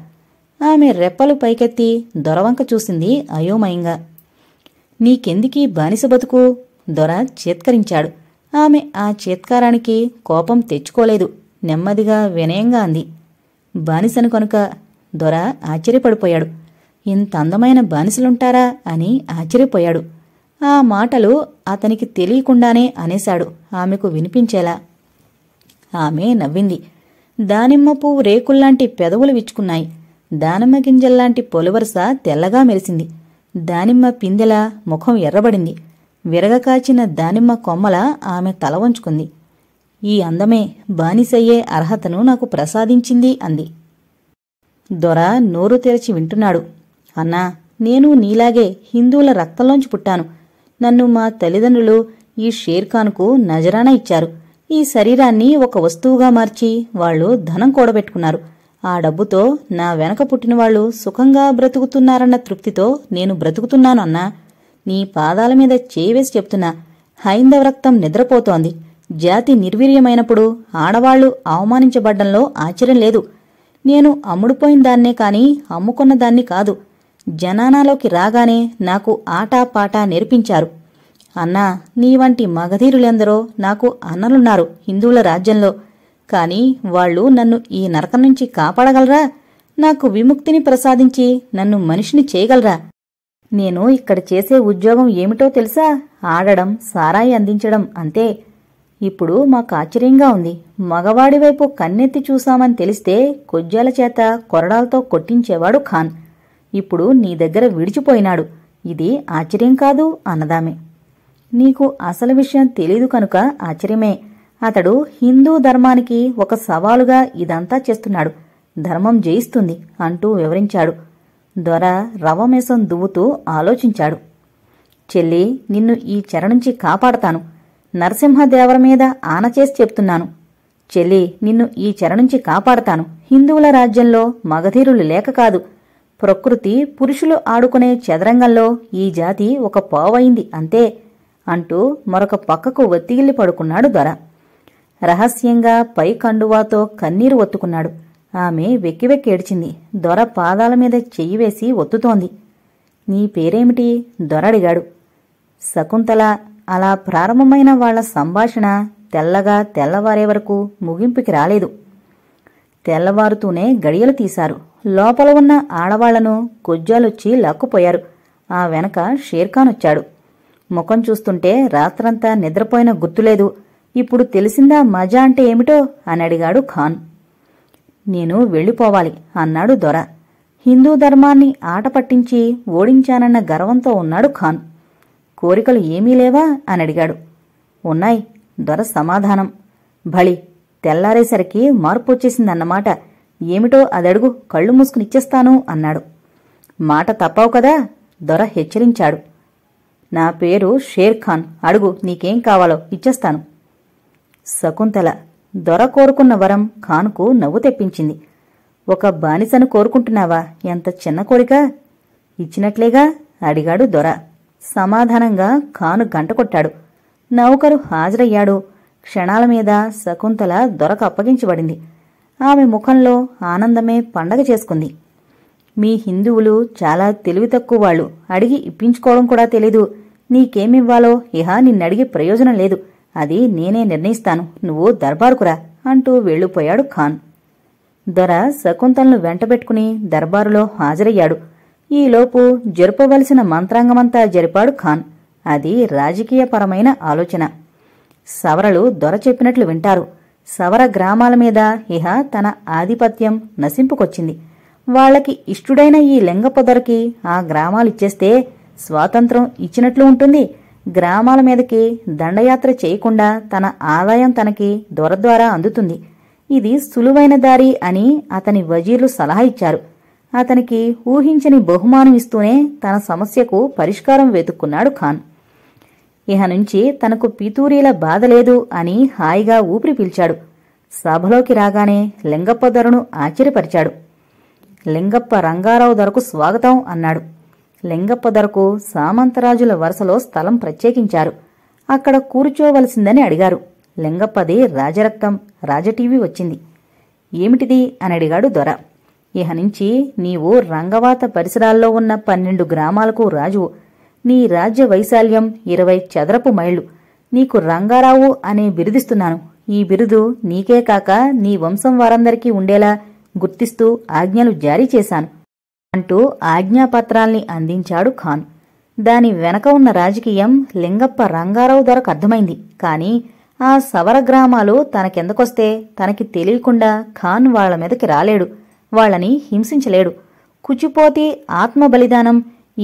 A: ఆమె రెప్పలు పైకెత్తి దొరవంక చూసింది అయోమయంగా నీకెందుకీ బానిస బతుకు దొర చేత్కరించాడు ఆమె ఆ చేత్కారానికి కోపం తెచ్చుకోలేదు నెమ్మదిగా వినయంగా అంది బానిసను కనుక దొర ఆశ్చర్యపడిపోయాడు ఇంత అందమైన బానిసలుంటారా అని ఆశ్చర్యపోయాడు ఆ మాటలు అతనికి తెలియకుండానే అనేశాడు ఆమెకు వినిపించేలా ఆమె నవ్వింది దానిమ్మ పువ్వు రేకుల్లాంటి పెదవులు విచ్చుకున్నాయి దానిమ్మ గింజల్లాంటి పొలివరస తెల్లగా మెరిసింది దానిమ్మ పిందెల ముఖం ఎర్రబడింది విరగకాచిన దానిమ్మ కొమ్మల ఆమె తల వంచుకుంది ఈ అందమే బానిసయ్యే అర్హతను నాకు ప్రసాదించింది అంది దొర నోరు తెరచి వింటున్నాడు అన్నా నేను నీలాగే హిందువుల రక్తంలోంచి పుట్టాను నన్ను మా తల్లిదండ్రులు ఈ షేర్ఖాన్కు నజరానా ఇచ్చారు ఈ శరీరాన్ని ఒక వస్తువుగా మార్చి వాళ్ళు ధనం కూడబెట్టుకున్నారు ఆ డబ్బుతో నా వెనక వాళ్లు సుఖంగా బ్రతుకుతున్నారన్న తృప్తితో నేను బ్రతుకుతున్నానన్నా నీ పాదాల మీద చేవేసి చెప్తున్నా హైందవ రక్తం నిద్రపోతోంది జాతి నిర్వీర్యమైనప్పుడు ఆడవాళ్లు అవమానించబడ్డంలో ఆశ్చర్యం లేదు నేను అమ్ముడుపోయిన దాన్నే కాని అమ్ముకున్న దాన్ని కాదు జనానాలోకి రాగానే నాకు ఆటాపాటా నేర్పించారు అన్నా నీ వంటి మగధీరులెందరో నాకు అన్నలున్నారు హిందువుల రాజ్యంలో కాని వాళ్ళు నన్ను ఈ నరకం నుంచి కాపాడగలరా నాకు విముక్తిని ప్రసాదించి నన్ను మనిషిని చేయగలరా నేను ఇక్కడ చేసే ఉద్యోగం ఏమిటో తెలుసా ఆడడం సారాయి అందించడం అంతే ఇప్పుడు మాకు ఆశ్చర్యంగా ఉంది మగవాడి వైపు కన్నెత్తి చూశామని తెలిస్తే కొజ్జాల చేత కొరడాలతో కొట్టించేవాడు ఖాన్ ఇప్పుడు నీ దగ్గర విడిచిపోయినాడు ఇది ఆశ్చర్యం కాదు అన్నదామే నీకు అసలు విషయం తెలీదు కనుక ఆశ్చర్యమే అతడు హిందూ ధర్మానికి ఒక సవాలుగా ఇదంతా చేస్తున్నాడు ధర్మం జయిస్తుంది అంటూ వివరించాడు దొర రవమేసం దువ్వుతూ ఆలోచించాడు చెల్లి నిన్ను ఈ చెరనుంచి నుంచి కాపాడతాను నరసింహదేవర మీద ఆనచేసి చెప్తున్నాను చెల్లి నిన్ను ఈ చెరనుంచి నుంచి కాపాడతాను హిందువుల రాజ్యంలో మగధీరులు లేక కాదు ప్రకృతి పురుషులు ఆడుకునే చదరంగంలో ఈ జాతి ఒక పావైంది అంతే అంటూ మరొక పక్కకు ఒత్తిగిల్లి పడుకున్నాడు దొర రహస్యంగా పై కండువాతో కన్నీరు ఒత్తుకున్నాడు ఆమె వెక్కి వెక్కి ఏడ్చింది దొర పాదాల మీద చెయ్యి వేసి ఒత్తుతోంది నీ పేరేమిటి దొరడిగాడు శకుంతల అలా ప్రారంభమైన వాళ్ల సంభాషణ తెల్లగా తెల్లవారే వరకు ముగింపుకి రాలేదు తెల్లవారుతూనే గడియలు తీశారు లోపల ఉన్న ఆడవాళ్లను కొజ్జాలొచ్చి లాక్కుపోయారు ఆ వెనక షేర్ఖాన్ వచ్చాడు ముఖం చూస్తుంటే రాత్రంతా నిద్రపోయిన గుర్తులేదు ఇప్పుడు తెలిసిందా మజా అంటే ఏమిటో అని అడిగాడు ఖాన్ నేను వెళ్ళిపోవాలి అన్నాడు దొర హిందూ ధర్మాన్ని ఆట పట్టించి ఓడించానన్న గర్వంతో ఉన్నాడు ఖాన్ కోరికలు ఏమీ లేవా అని అడిగాడు ఉన్నాయి దొర సమాధానం భళి తెల్లారేసరికి మార్పు వచ్చేసిందన్నమాట ఏమిటో అదడుగు కళ్ళు మూసుకునిచ్చేస్తాను అన్నాడు మాట తప్పవు కదా దొర హెచ్చరించాడు నా పేరు షేర్ ఖాన్ అడుగు నీకేం కావాలో ఇచ్చేస్తాను శకుంతల దొర కోరుకున్న వరం ఖాన్కు నవ్వు తెప్పించింది ఒక బానిసను కోరుకుంటున్నావా ఎంత చిన్న కోరిక ఇచ్చినట్లేగా అడిగాడు దొర సమాధానంగా ఖాను గంట కొట్టాడు నౌకరు హాజరయ్యాడు క్షణాల మీద శకుంతల దొరకు అప్పగించబడింది ఆమె ముఖంలో ఆనందమే పండగ చేసుకుంది మీ హిందువులు చాలా తెలివి తక్కువ వాళ్ళు అడిగి ఇప్పించుకోవడం కూడా తెలీదు నీకేమివ్వాలో ఇహా నిన్నడిగే ప్రయోజనం లేదు అది నేనే నిర్ణయిస్తాను నువ్వు దర్బారుకురా అంటూ వెళ్ళిపోయాడు ఖాన్ దొర శకుంతలను వెంటబెట్టుకుని దర్బారులో హాజరయ్యాడు ఈలోపు జరుపవలసిన మంత్రాంగమంతా జరిపాడు ఖాన్ అది రాజకీయపరమైన ఆలోచన సవరలు దొర చెప్పినట్లు వింటారు సవర గ్రామాల మీద ఇహ తన ఆధిపత్యం నశింపుకొచ్చింది వాళ్ళకి ఇష్టుడైన ఈ లెంగ పొదరికి ఆ గ్రామాలిచ్చేస్తే స్వాతంత్రం ఇచ్చినట్లు ఉంటుంది గ్రామాల మీదకి దండయాత్ర చేయకుండా తన ఆదాయం తనకి దొరద్వారా ద్వారా అందుతుంది ఇది సులువైన దారి అని అతని వజీర్లు సలహా ఇచ్చారు అతనికి ఊహించని బహుమానం ఇస్తూనే తన సమస్యకు పరిష్కారం వెతుక్కున్నాడు ఖాన్ ఇహ నుంచి తనకు పితూరీల బాధ లేదు అని హాయిగా ఊపిరి పిలిచాడు సభలోకి రాగానే లింగపొదరును ఆశ్చర్యపరిచాడు లింగప్ప రంగారావు ధరకు స్వాగతం అన్నాడు లింగప్ప ధరకు సామంతరాజుల వరుసలో స్థలం ప్రత్యేకించారు అక్కడ కూర్చోవలసిందని అడిగారు లింగప్పది రాజరక్తం రాజటీవీ వచ్చింది ఏమిటిది అని అడిగాడు దొర ఇహ నుంచి నీవు రంగవాత పరిసరాల్లో ఉన్న పన్నెండు గ్రామాలకు రాజువు నీ రాజ్య వైశాల్యం ఇరవై చదరపు మైళ్ళు నీకు రంగారావు అనే బిరుదిస్తున్నాను ఈ బిరుదు నీకే కాక నీ వంశం వారందరికీ ఉండేలా గుర్తిస్తూ ఆజ్ఞలు జారీ చేశాను అంటూ ఆజ్ఞాపత్రాల్ని అందించాడు ఖాన్ దాని వెనక ఉన్న రాజకీయం లింగప్ప రంగారావు ధరకు అర్థమైంది కానీ ఆ సవర గ్రామాలు తనకెందుకొస్తే తనకి తెలియకుండా ఖాన్ వాళ్ల మీదకి రాలేడు వాళ్లని హింసించలేడు కుచిపోతి ఆత్మ బలిదానం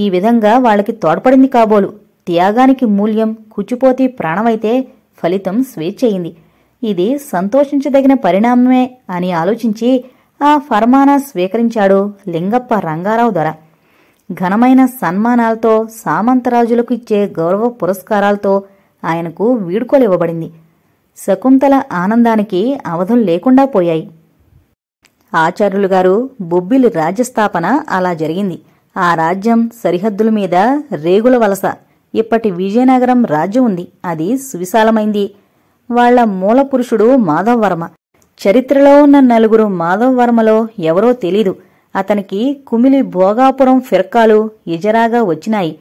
A: ఈ విధంగా వాళ్ళకి తోడ్పడింది కాబోలు త్యాగానికి మూల్యం కుచిపోతి ప్రాణమైతే ఫలితం స్వేచ్ఛయింది ఇది సంతోషించదగిన పరిణామమే అని ఆలోచించి ఆ ఫర్మానా స్వీకరించాడు లింగప్ప రంగారావు దొర ఘనమైన సన్మానాలతో సామంతరాజులకు ఇచ్చే గౌరవ పురస్కారాలతో ఆయనకు వీడుకోలివ్వబడింది శకుంతల ఆనందానికి అవధులు లేకుండా పోయాయి ఆచార్యులు గారు బొబ్బిలి రాజ్యస్థాపన అలా జరిగింది ఆ రాజ్యం సరిహద్దుల మీద రేగుల వలస ఇప్పటి విజయనగరం రాజ్యం ఉంది అది సువిశాలమైంది వాళ్ల మూలపురుషుడు వర్మ చరిత్రలో ఉన్న నలుగురు మాధవ్ వర్మలో ఎవరో తెలీదు అతనికి కుమిలి భోగాపురం ఫిర్కాలు ఇజరాగా వచ్చినాయి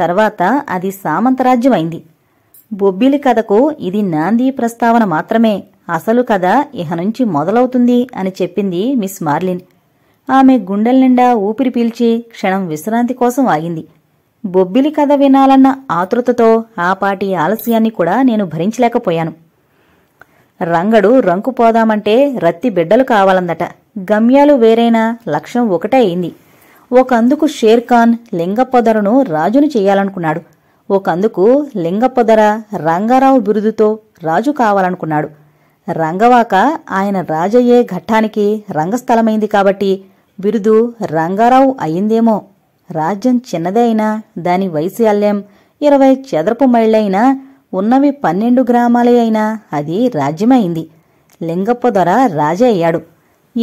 A: తర్వాత అది సామంతరాజ్యమైంది బొబ్బిలి కథకు ఇది నాంది ప్రస్తావన మాత్రమే అసలు కథ ఇహ నుంచి మొదలవుతుంది అని చెప్పింది మిస్ మార్లిన్ ఆమె గుండెల నిండా ఊపిరి పీల్చి క్షణం విశ్రాంతి కోసం ఆగింది బొబ్బిలి కథ వినాలన్న ఆతృతతో ఆ పాటి ఆలస్యాన్ని కూడా నేను భరించలేకపోయాను రంగడు రంకు పోదామంటే రత్తి బిడ్డలు కావాలందట గమ్యాలు వేరైనా లక్ష్యం ఒకటే అయింది ఒకందుకు షేర్ఖాన్ లింగపొదరను రాజును చేయాలనుకున్నాడు ఒకందుకు లింగపొదర రంగారావు బిరుదుతో రాజు కావాలనుకున్నాడు రంగవాక ఆయన రాజయ్యే ఘట్టానికి రంగస్థలమైంది కాబట్టి బిరుదు రంగారావు అయిందేమో రాజ్యం చిన్నదే అయినా దాని వైశాల్యం ఇరవై చదరపు మైళ్ళైనా ఉన్నవి పన్నెండు గ్రామాలే అయినా అది రాజ్యమైంది లింగప్పదొర రాజే అయ్యాడు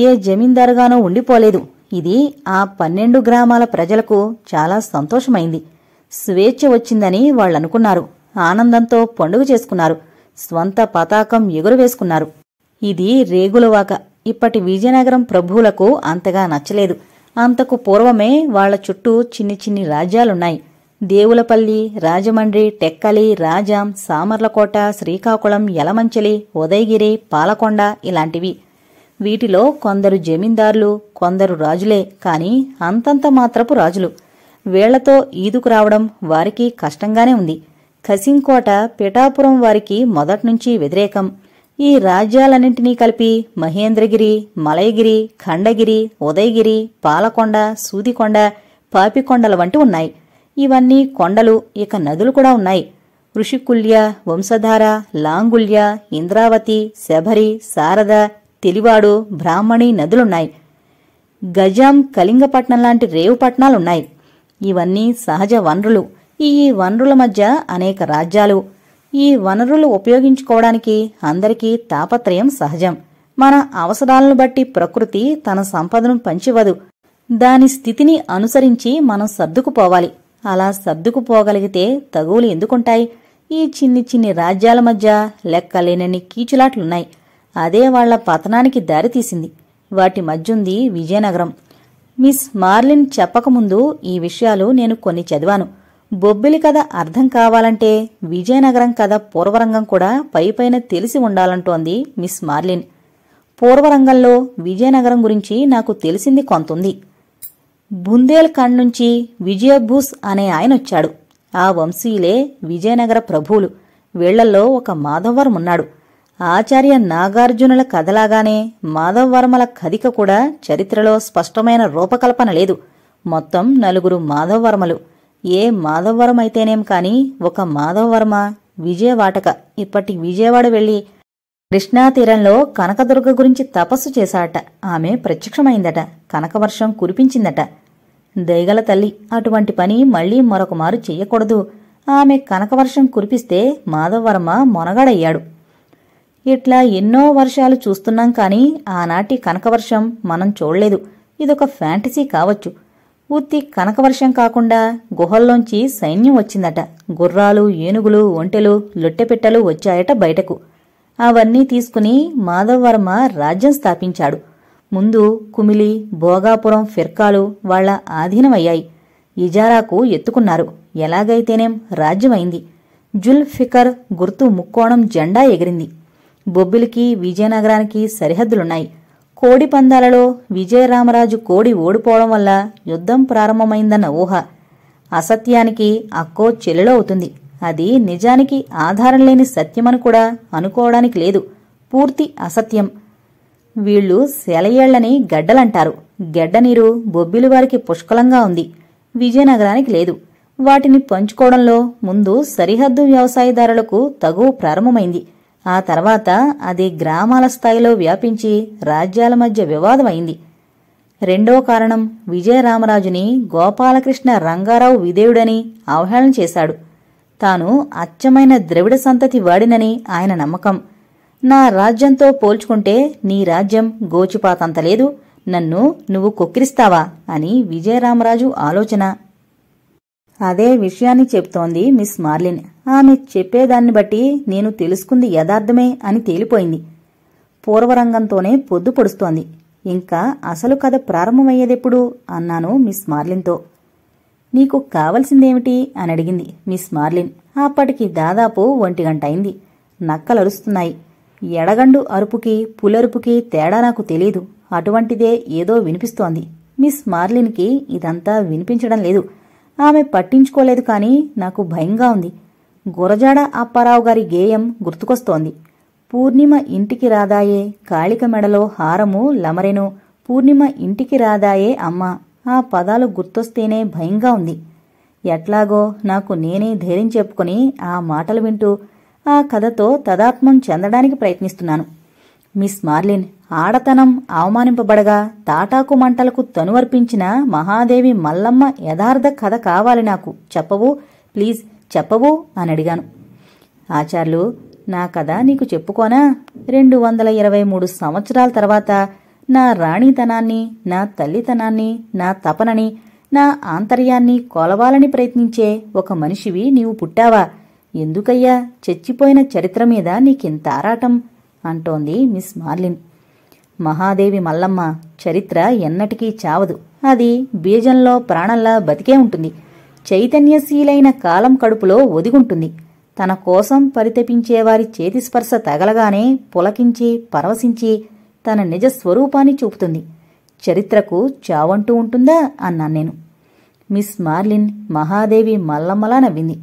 A: ఏ జమీందారుగానో ఉండిపోలేదు ఇది ఆ పన్నెండు గ్రామాల ప్రజలకు చాలా సంతోషమైంది స్వేచ్ఛ వచ్చిందని వాళ్ళనుకున్నారు ఆనందంతో పండుగ చేసుకున్నారు స్వంత పతాకం ఎగురువేసుకున్నారు ఇది రేగులవాక ఇప్పటి విజయనగరం ప్రభువులకు అంతగా నచ్చలేదు అంతకు పూర్వమే వాళ్ల చుట్టూ చిన్ని చిన్ని రాజ్యాలున్నాయి దేవులపల్లి రాజమండ్రి టెక్కలి రాజాం సామర్లకోట శ్రీకాకుళం యలమంచలి ఉదయగిరి పాలకొండ ఇలాంటివి వీటిలో కొందరు జమీందారులు కొందరు రాజులే కాని అంతంత మాత్రపు రాజులు వీళ్లతో ఈదుకు రావడం వారికి కష్టంగానే ఉంది కసింకోట పిఠాపురం వారికి మొదట్నుంచి వ్యతిరేకం ఈ రాజ్యాలన్నింటినీ కలిపి మహేంద్రగిరి మలయగిరి ఖండగిరి ఉదయగిరి పాలకొండ సూదికొండ పాపికొండల వంటి ఉన్నాయి ఇవన్నీ కొండలు ఇక నదులు కూడా ఉన్నాయి ఋషికుల్య వంశధార లాంగుల్య ఇంద్రావతి శబరి శారద తెలివాడు బ్రాహ్మణి నదులున్నాయి గజం కళింగపట్నం లాంటి రేవు పట్టణాలున్నాయి ఇవన్నీ సహజ వనరులు ఈ వనరుల మధ్య అనేక రాజ్యాలు ఈ వనరులు ఉపయోగించుకోవడానికి అందరికీ తాపత్రయం సహజం మన అవసరాలను బట్టి ప్రకృతి తన సంపదను పంచివదు దాని స్థితిని అనుసరించి మనం సర్దుకుపోవాలి అలా సర్దుకుపోగలిగితే తగువులు ఎందుకుంటాయి ఈ చిన్ని చిన్ని రాజ్యాల మధ్య లెక్కలేనన్ని కీచులాట్లున్నాయి అదే వాళ్ల పతనానికి దారితీసింది వాటి మధ్యుంది విజయనగరం మిస్ మార్లిన్ చెప్పకముందు ఈ విషయాలు నేను కొన్ని చదివాను బొబ్బిలి కథ అర్థం కావాలంటే విజయనగరం కథ పూర్వరంగం కూడా పైపైన తెలిసి ఉండాలంటోంది మిస్ మార్లిన్ పూర్వరంగంలో విజయనగరం గురించి నాకు తెలిసింది కొంతుంది బుందేల్ఖండ్ నుంచి విజయభూస్ అనే ఆయన వచ్చాడు ఆ వంశీయులే విజయనగర ప్రభువులు వీళ్లలో ఒక మాధవ్వర్మున్నాడు ఆచార్య నాగార్జునుల కథలాగానే మాధవ్వర్మల కథిక కూడా చరిత్రలో స్పష్టమైన రూపకల్పన లేదు మొత్తం నలుగురు మాధవ్వర్మలు ఏ మాధవ్వరమైతేనేం అయితేనేం కాని ఒక మాధవ్వర్మ విజయవాటక ఇప్పటి విజయవాడ వెళ్ళి కృష్ణాతీరంలో కనకదుర్గ గురించి తపస్సు చేశాట ఆమె ప్రత్యక్షమైందట కనకవర్షం కురిపించిందట దయగల తల్లి అటువంటి పని మళ్లీ మరొకమారు చెయ్యకూడదు ఆమె కనకవర్షం కురిపిస్తే మాధవవర్మ మొనగాడయ్యాడు ఇట్లా ఎన్నో వర్షాలు చూస్తున్నాం కానీ ఆనాటి కనకవర్షం మనం చూడలేదు ఇదొక ఫ్యాంటసీ కావచ్చు ఉత్తి కనకవర్షం కాకుండా గుహల్లోంచి సైన్యం వచ్చిందట గుర్రాలు ఏనుగులు ఒంటెలు లొట్టెపెట్టలు వచ్చాయట బయటకు అవన్నీ తీసుకుని మాధవవర్మ రాజ్యం స్థాపించాడు ముందు కుమిలి భోగాపురం ఫిర్కాలు వాళ్ల ఆధీనమయ్యాయి ఇజారాకు ఎత్తుకున్నారు ఎలాగైతేనేం రాజ్యమైంది జుల్ ఫికర్ గుర్తు ముక్కోణం జెండా ఎగిరింది బొబ్బిలికి విజయనగరానికి సరిహద్దులున్నాయి కోడి పందాలలో విజయరామరాజు కోడి ఓడిపోవడం వల్ల యుద్ధం ప్రారంభమైందన్న ఊహ అసత్యానికి అక్కో చెల్లెలో అవుతుంది అది నిజానికి ఆధారం లేని సత్యమని కూడా అనుకోవడానికి లేదు పూర్తి అసత్యం వీళ్లు శెలయేళ్లని గడ్డలంటారు గడ్డనీరు బొబ్బిలి వారికి పుష్కలంగా ఉంది విజయనగరానికి లేదు వాటిని పంచుకోవడంలో ముందు సరిహద్దు వ్యవసాయదారులకు తగు ప్రారంభమైంది ఆ తర్వాత అది గ్రామాల స్థాయిలో వ్యాపించి రాజ్యాల మధ్య వివాదమైంది రెండో కారణం విజయరామరాజుని గోపాలకృష్ణ రంగారావు విధేయుడని అవహేళన చేశాడు తాను అచ్చమైన ద్రవిడ సంతతి వాడినని ఆయన నమ్మకం నా రాజ్యంతో పోల్చుకుంటే నీ రాజ్యం గోచిపాతంతలేదు లేదు నన్ను నువ్వు కొక్కిరిస్తావా అని విజయరామరాజు ఆలోచన అదే విషయాన్ని చెప్తోంది మిస్ మార్లిన్ ఆమె చెప్పేదాన్ని బట్టి నేను తెలుసుకుంది యథార్థమే అని తేలిపోయింది పూర్వరంగంతోనే పొద్దు పొడుస్తోంది ఇంకా అసలు కథ ప్రారంభమయ్యేదెప్పుడు అన్నాను మిస్ మార్లిన్తో నీకు కావలసిందేమిటి అని అడిగింది మిస్ మార్లిన్ అప్పటికి దాదాపు ఒంటి గంట అయింది నక్కలరుస్తున్నాయి ఎడగండు అరుపుకి పులరుపుకి తేడా నాకు తెలీదు అటువంటిదే ఏదో వినిపిస్తోంది మిస్ మార్లిన్కి ఇదంతా వినిపించడం లేదు ఆమె పట్టించుకోలేదు కానీ నాకు భయంగా ఉంది గురజాడ అప్పారావు గారి గేయం గుర్తుకొస్తోంది పూర్ణిమ ఇంటికి రాదాయే కాళిక మెడలో హారము లమరెను పూర్ణిమ ఇంటికి రాదాయే అమ్మా ఆ పదాలు గుర్తొస్తేనే భయంగా ఉంది ఎట్లాగో నాకు నేనే ధైర్యం చెప్పుకుని ఆ మాటలు వింటూ ఆ కథతో తదాత్మం చెందడానికి ప్రయత్నిస్తున్నాను మిస్ మార్లిన్ ఆడతనం అవమానింపబడగా తాటాకు మంటలకు తనువర్పించిన మహాదేవి మల్లమ్మ యథార్థ కథ కావాలి నాకు చెప్పవు ప్లీజ్ చెప్పవు అని అడిగాను ఆచార్యులు నా కథ నీకు చెప్పుకోనా రెండు వందల ఇరవై మూడు సంవత్సరాల తర్వాత నా రాణితనాన్ని నా తల్లితనాన్ని నా తపనని నా ఆంతర్యాన్ని కొలవాలని ప్రయత్నించే ఒక మనిషివి నీవు పుట్టావా ఎందుకయ్యా చచ్చిపోయిన చరిత్ర మీద నీకింత ఆరాటం అంటోంది మిస్ మార్లిన్ మహాదేవి మల్లమ్మ చరిత్ర ఎన్నటికీ చావదు అది బీజంలో ప్రాణంలా బతికే ఉంటుంది చైతన్యశీలైన కాలం కడుపులో ఒదిగుంటుంది తన కోసం పరితపించేవారి చేతిస్పర్శ తగలగానే పులకించి పరవశించి తన నిజ స్వరూపాన్ని చూపుతుంది చరిత్రకు చావంటూ ఉంటుందా అన్నాను నేను మిస్ మార్లిన్ మహాదేవి మల్లమ్మలా నవ్వింది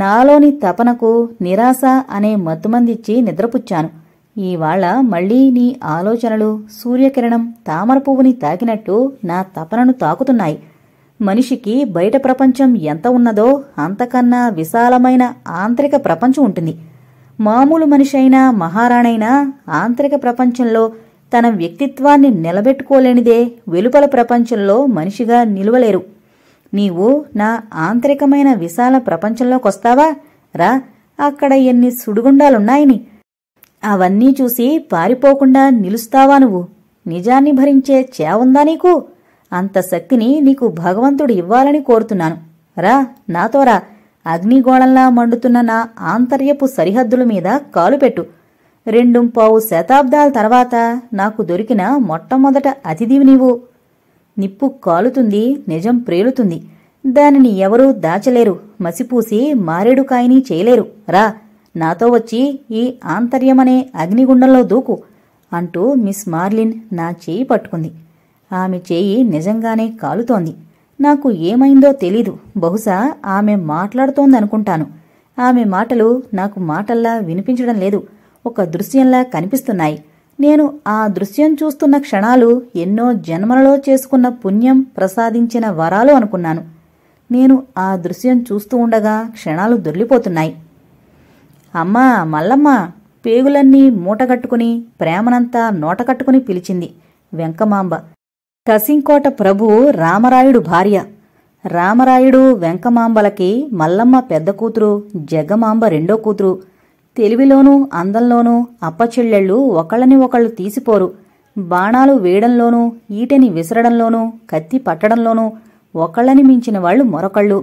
A: నాలోని తపనకు నిరాశ అనే మత్తుమందిచ్చి నిద్రపుచ్చాను ఇవాళ మళ్లీ నీ ఆలోచనలు సూర్యకిరణం తామర పువ్వుని తాకినట్టు నా తపనను తాకుతున్నాయి మనిషికి బయట ప్రపంచం ఎంత ఉన్నదో అంతకన్నా విశాలమైన ఆంతరిక ప్రపంచం ఉంటుంది మామూలు మనిషి అయినా మహారాణైనా ఆంతరిక ప్రపంచంలో తన వ్యక్తిత్వాన్ని నిలబెట్టుకోలేనిదే వెలుపల ప్రపంచంలో మనిషిగా నిలువలేరు నీవు నా ఆంతరికమైన విశాల ప్రపంచంలోకొస్తావా రా అక్కడ ఎన్ని సుడిగుండాలున్నాయని అవన్నీ చూసి పారిపోకుండా నిలుస్తావా నువ్వు నిజాన్ని భరించే చేవుందా నీకు అంత శక్తిని నీకు భగవంతుడు ఇవ్వాలని కోరుతున్నాను రా నాతో రా అగ్నిగోళంలా మండుతున్న నా ఆంతర్యపు సరిహద్దుల మీద కాలుపెట్టు రెండు పావు శతాబ్దాల తర్వాత నాకు దొరికిన మొట్టమొదట అతిథివి నీవు నిప్పు కాలుతుంది నిజం ప్రేలుతుంది దానిని ఎవరూ దాచలేరు మసిపూసి మారేడుకాయని చేయలేరు రా నాతో వచ్చి ఈ ఆంతర్యమనే అగ్నిగుండంలో దూకు అంటూ మిస్ మార్లిన్ నా చేయి పట్టుకుంది ఆమె చేయి నిజంగానే కాలుతోంది నాకు ఏమైందో తెలీదు బహుశా ఆమె మాట్లాడుతోందనుకుంటాను ఆమె మాటలు నాకు మాటల్లా వినిపించడం లేదు ఒక దృశ్యంలా కనిపిస్తున్నాయి నేను ఆ దృశ్యం చూస్తున్న క్షణాలు ఎన్నో జన్మలలో చేసుకున్న పుణ్యం ప్రసాదించిన వరాలు అనుకున్నాను నేను ఆ దృశ్యం చూస్తూ ఉండగా క్షణాలు దొర్లిపోతున్నాయి అమ్మా మల్లమ్మ పేగులన్నీ మూటగట్టుకుని ప్రేమనంతా నోటకట్టుకుని పిలిచింది వెంకమాంబ తసింకోట ప్రభు రామరాయుడు భార్య రామరాయుడు వెంకమాంబలకి మల్లమ్మ పెద్ద కూతురు జగమాంబ రెండో కూతురు తెలివిలోనూ అందంలోనూ అప్పచెల్లెళ్ళు ఒకళ్ళని ఒకళ్ళు తీసిపోరు బాణాలు వేయడంలోనూ ఈటెని విసరడంలోనూ కత్తి పట్టడంలోనూ ఒకళ్ళని మించిన వాళ్ళు మరొకళ్ళు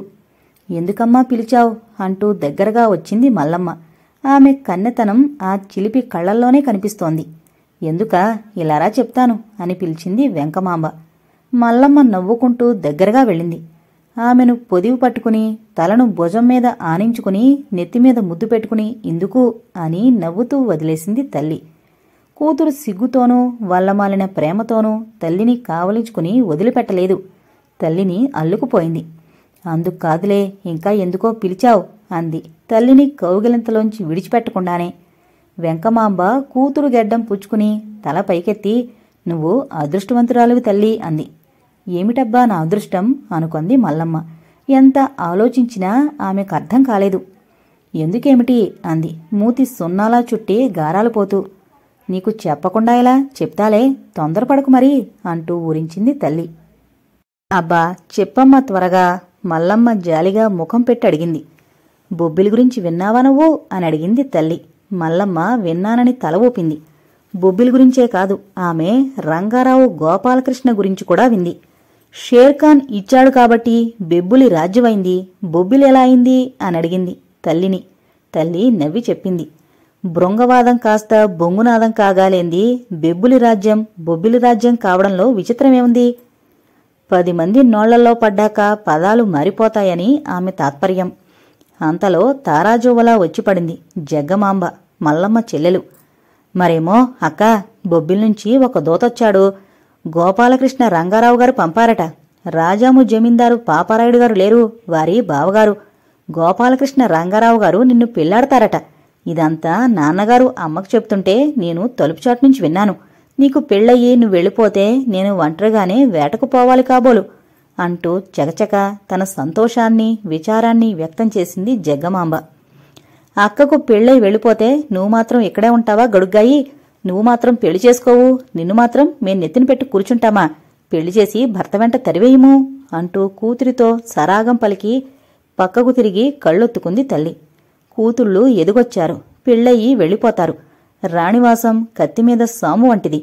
A: ఎందుకమ్మా పిలిచావు అంటూ దగ్గరగా వచ్చింది మల్లమ్మ ఆమె కన్నెతనం ఆ చిలిపి కళ్లల్లోనే కనిపిస్తోంది ఎందుక ఇలారా చెప్తాను అని పిలిచింది వెంకమాంబ మల్లమ్మ నవ్వుకుంటూ దగ్గరగా వెళ్ళింది ఆమెను పొదివి పట్టుకుని తలను భుజం మీద ఆనించుకుని నెత్తిమీద ముద్దు పెట్టుకుని ఇందుకు అని నవ్వుతూ వదిలేసింది తల్లి కూతురు సిగ్గుతోనూ వల్లమాలిన ప్రేమతోనూ తల్లిని కావలించుకుని వదిలిపెట్టలేదు తల్లిని అల్లుకుపోయింది అందుకు కాదులే ఇంకా ఎందుకో పిలిచావు అంది తల్లిని కౌగిలింతలోంచి విడిచిపెట్టకుండానే వెంకమాంబ కూతురు గెడ్డం పుచ్చుకుని తల పైకెత్తి నువ్వు అదృష్టవంతురాలివి తల్లి అంది ఏమిటబ్బా నా అదృష్టం అనుకుంది మల్లమ్మ ఎంత ఆలోచించినా ఆమెకు అర్థం కాలేదు ఎందుకేమిటి అంది మూతి సున్నాలా చుట్టి గారాలు పోతూ నీకు చెప్పకుండా ఎలా చెప్తాలే తొందరపడకు మరీ అంటూ ఊరించింది తల్లి అబ్బా చెప్పమ్మ త్వరగా మల్లమ్మ జాలిగా ముఖం పెట్టి అడిగింది బొబ్బిలి గురించి విన్నావా నువ్వు అని అడిగింది తల్లి మల్లమ్మ విన్నానని తల ఊపింది బొబ్బిలి గురించే కాదు ఆమె రంగారావు గోపాలకృష్ణ గురించి కూడా వింది షేర్ఖాన్ ఇచ్చాడు కాబట్టి బెబ్బులి రాజ్యమైంది బొబ్బిలి ఎలా అయింది అని అడిగింది తల్లిని తల్లి నవ్వి చెప్పింది బృంగవాదం కాస్త బొంగునాదం కాగాలేంది బెబ్బులి రాజ్యం బొబ్బిలి రాజ్యం కావడంలో విచిత్రమేముంది పది మంది నోళ్లలో పడ్డాక పదాలు మారిపోతాయని ఆమె తాత్పర్యం అంతలో తారాజువలా వచ్చిపడింది జగ్గమాంబ మల్లమ్మ చెల్లెలు మరేమో అక్క బొబ్బిల్నుంచి ఒక దోతొచ్చాడు గోపాలకృష్ణ రంగారావు గారు పంపారట రాజాము జమీందారు పాపారాయుడు గారు లేరు వారి బావగారు గోపాలకృష్ణ రంగారావు గారు నిన్ను పెళ్లాడతారట ఇదంతా నాన్నగారు అమ్మకు చెప్తుంటే నేను తలుపుచాటు నుంచి విన్నాను నీకు పెళ్ళయ్యి నువ్వు వెళ్ళిపోతే నేను ఒంటరిగానే వేటకు పోవాలి కాబోలు అంటూ చకచక తన సంతోషాన్ని విచారాన్ని వ్యక్తం చేసింది జగ్గమాంబ అక్కకు పెళ్ళై వెళ్ళిపోతే నువ్వు మాత్రం ఇక్కడే ఉంటావా గడుగ్గాయి నువ్వు మాత్రం పెళ్లి చేసుకోవు నిన్ను మాత్రం మేం నెత్తిన పెట్టి కూర్చుంటామా పెళ్లి చేసి భర్త వెంట తరివేయము అంటూ కూతురితో సరాగం పలికి పక్కకు తిరిగి కళ్ళొత్తుకుంది తల్లి కూతుళ్ళు ఎదుగొచ్చారు పెళ్ళయి వెళ్ళిపోతారు రాణివాసం కత్తిమీద సాము వంటిది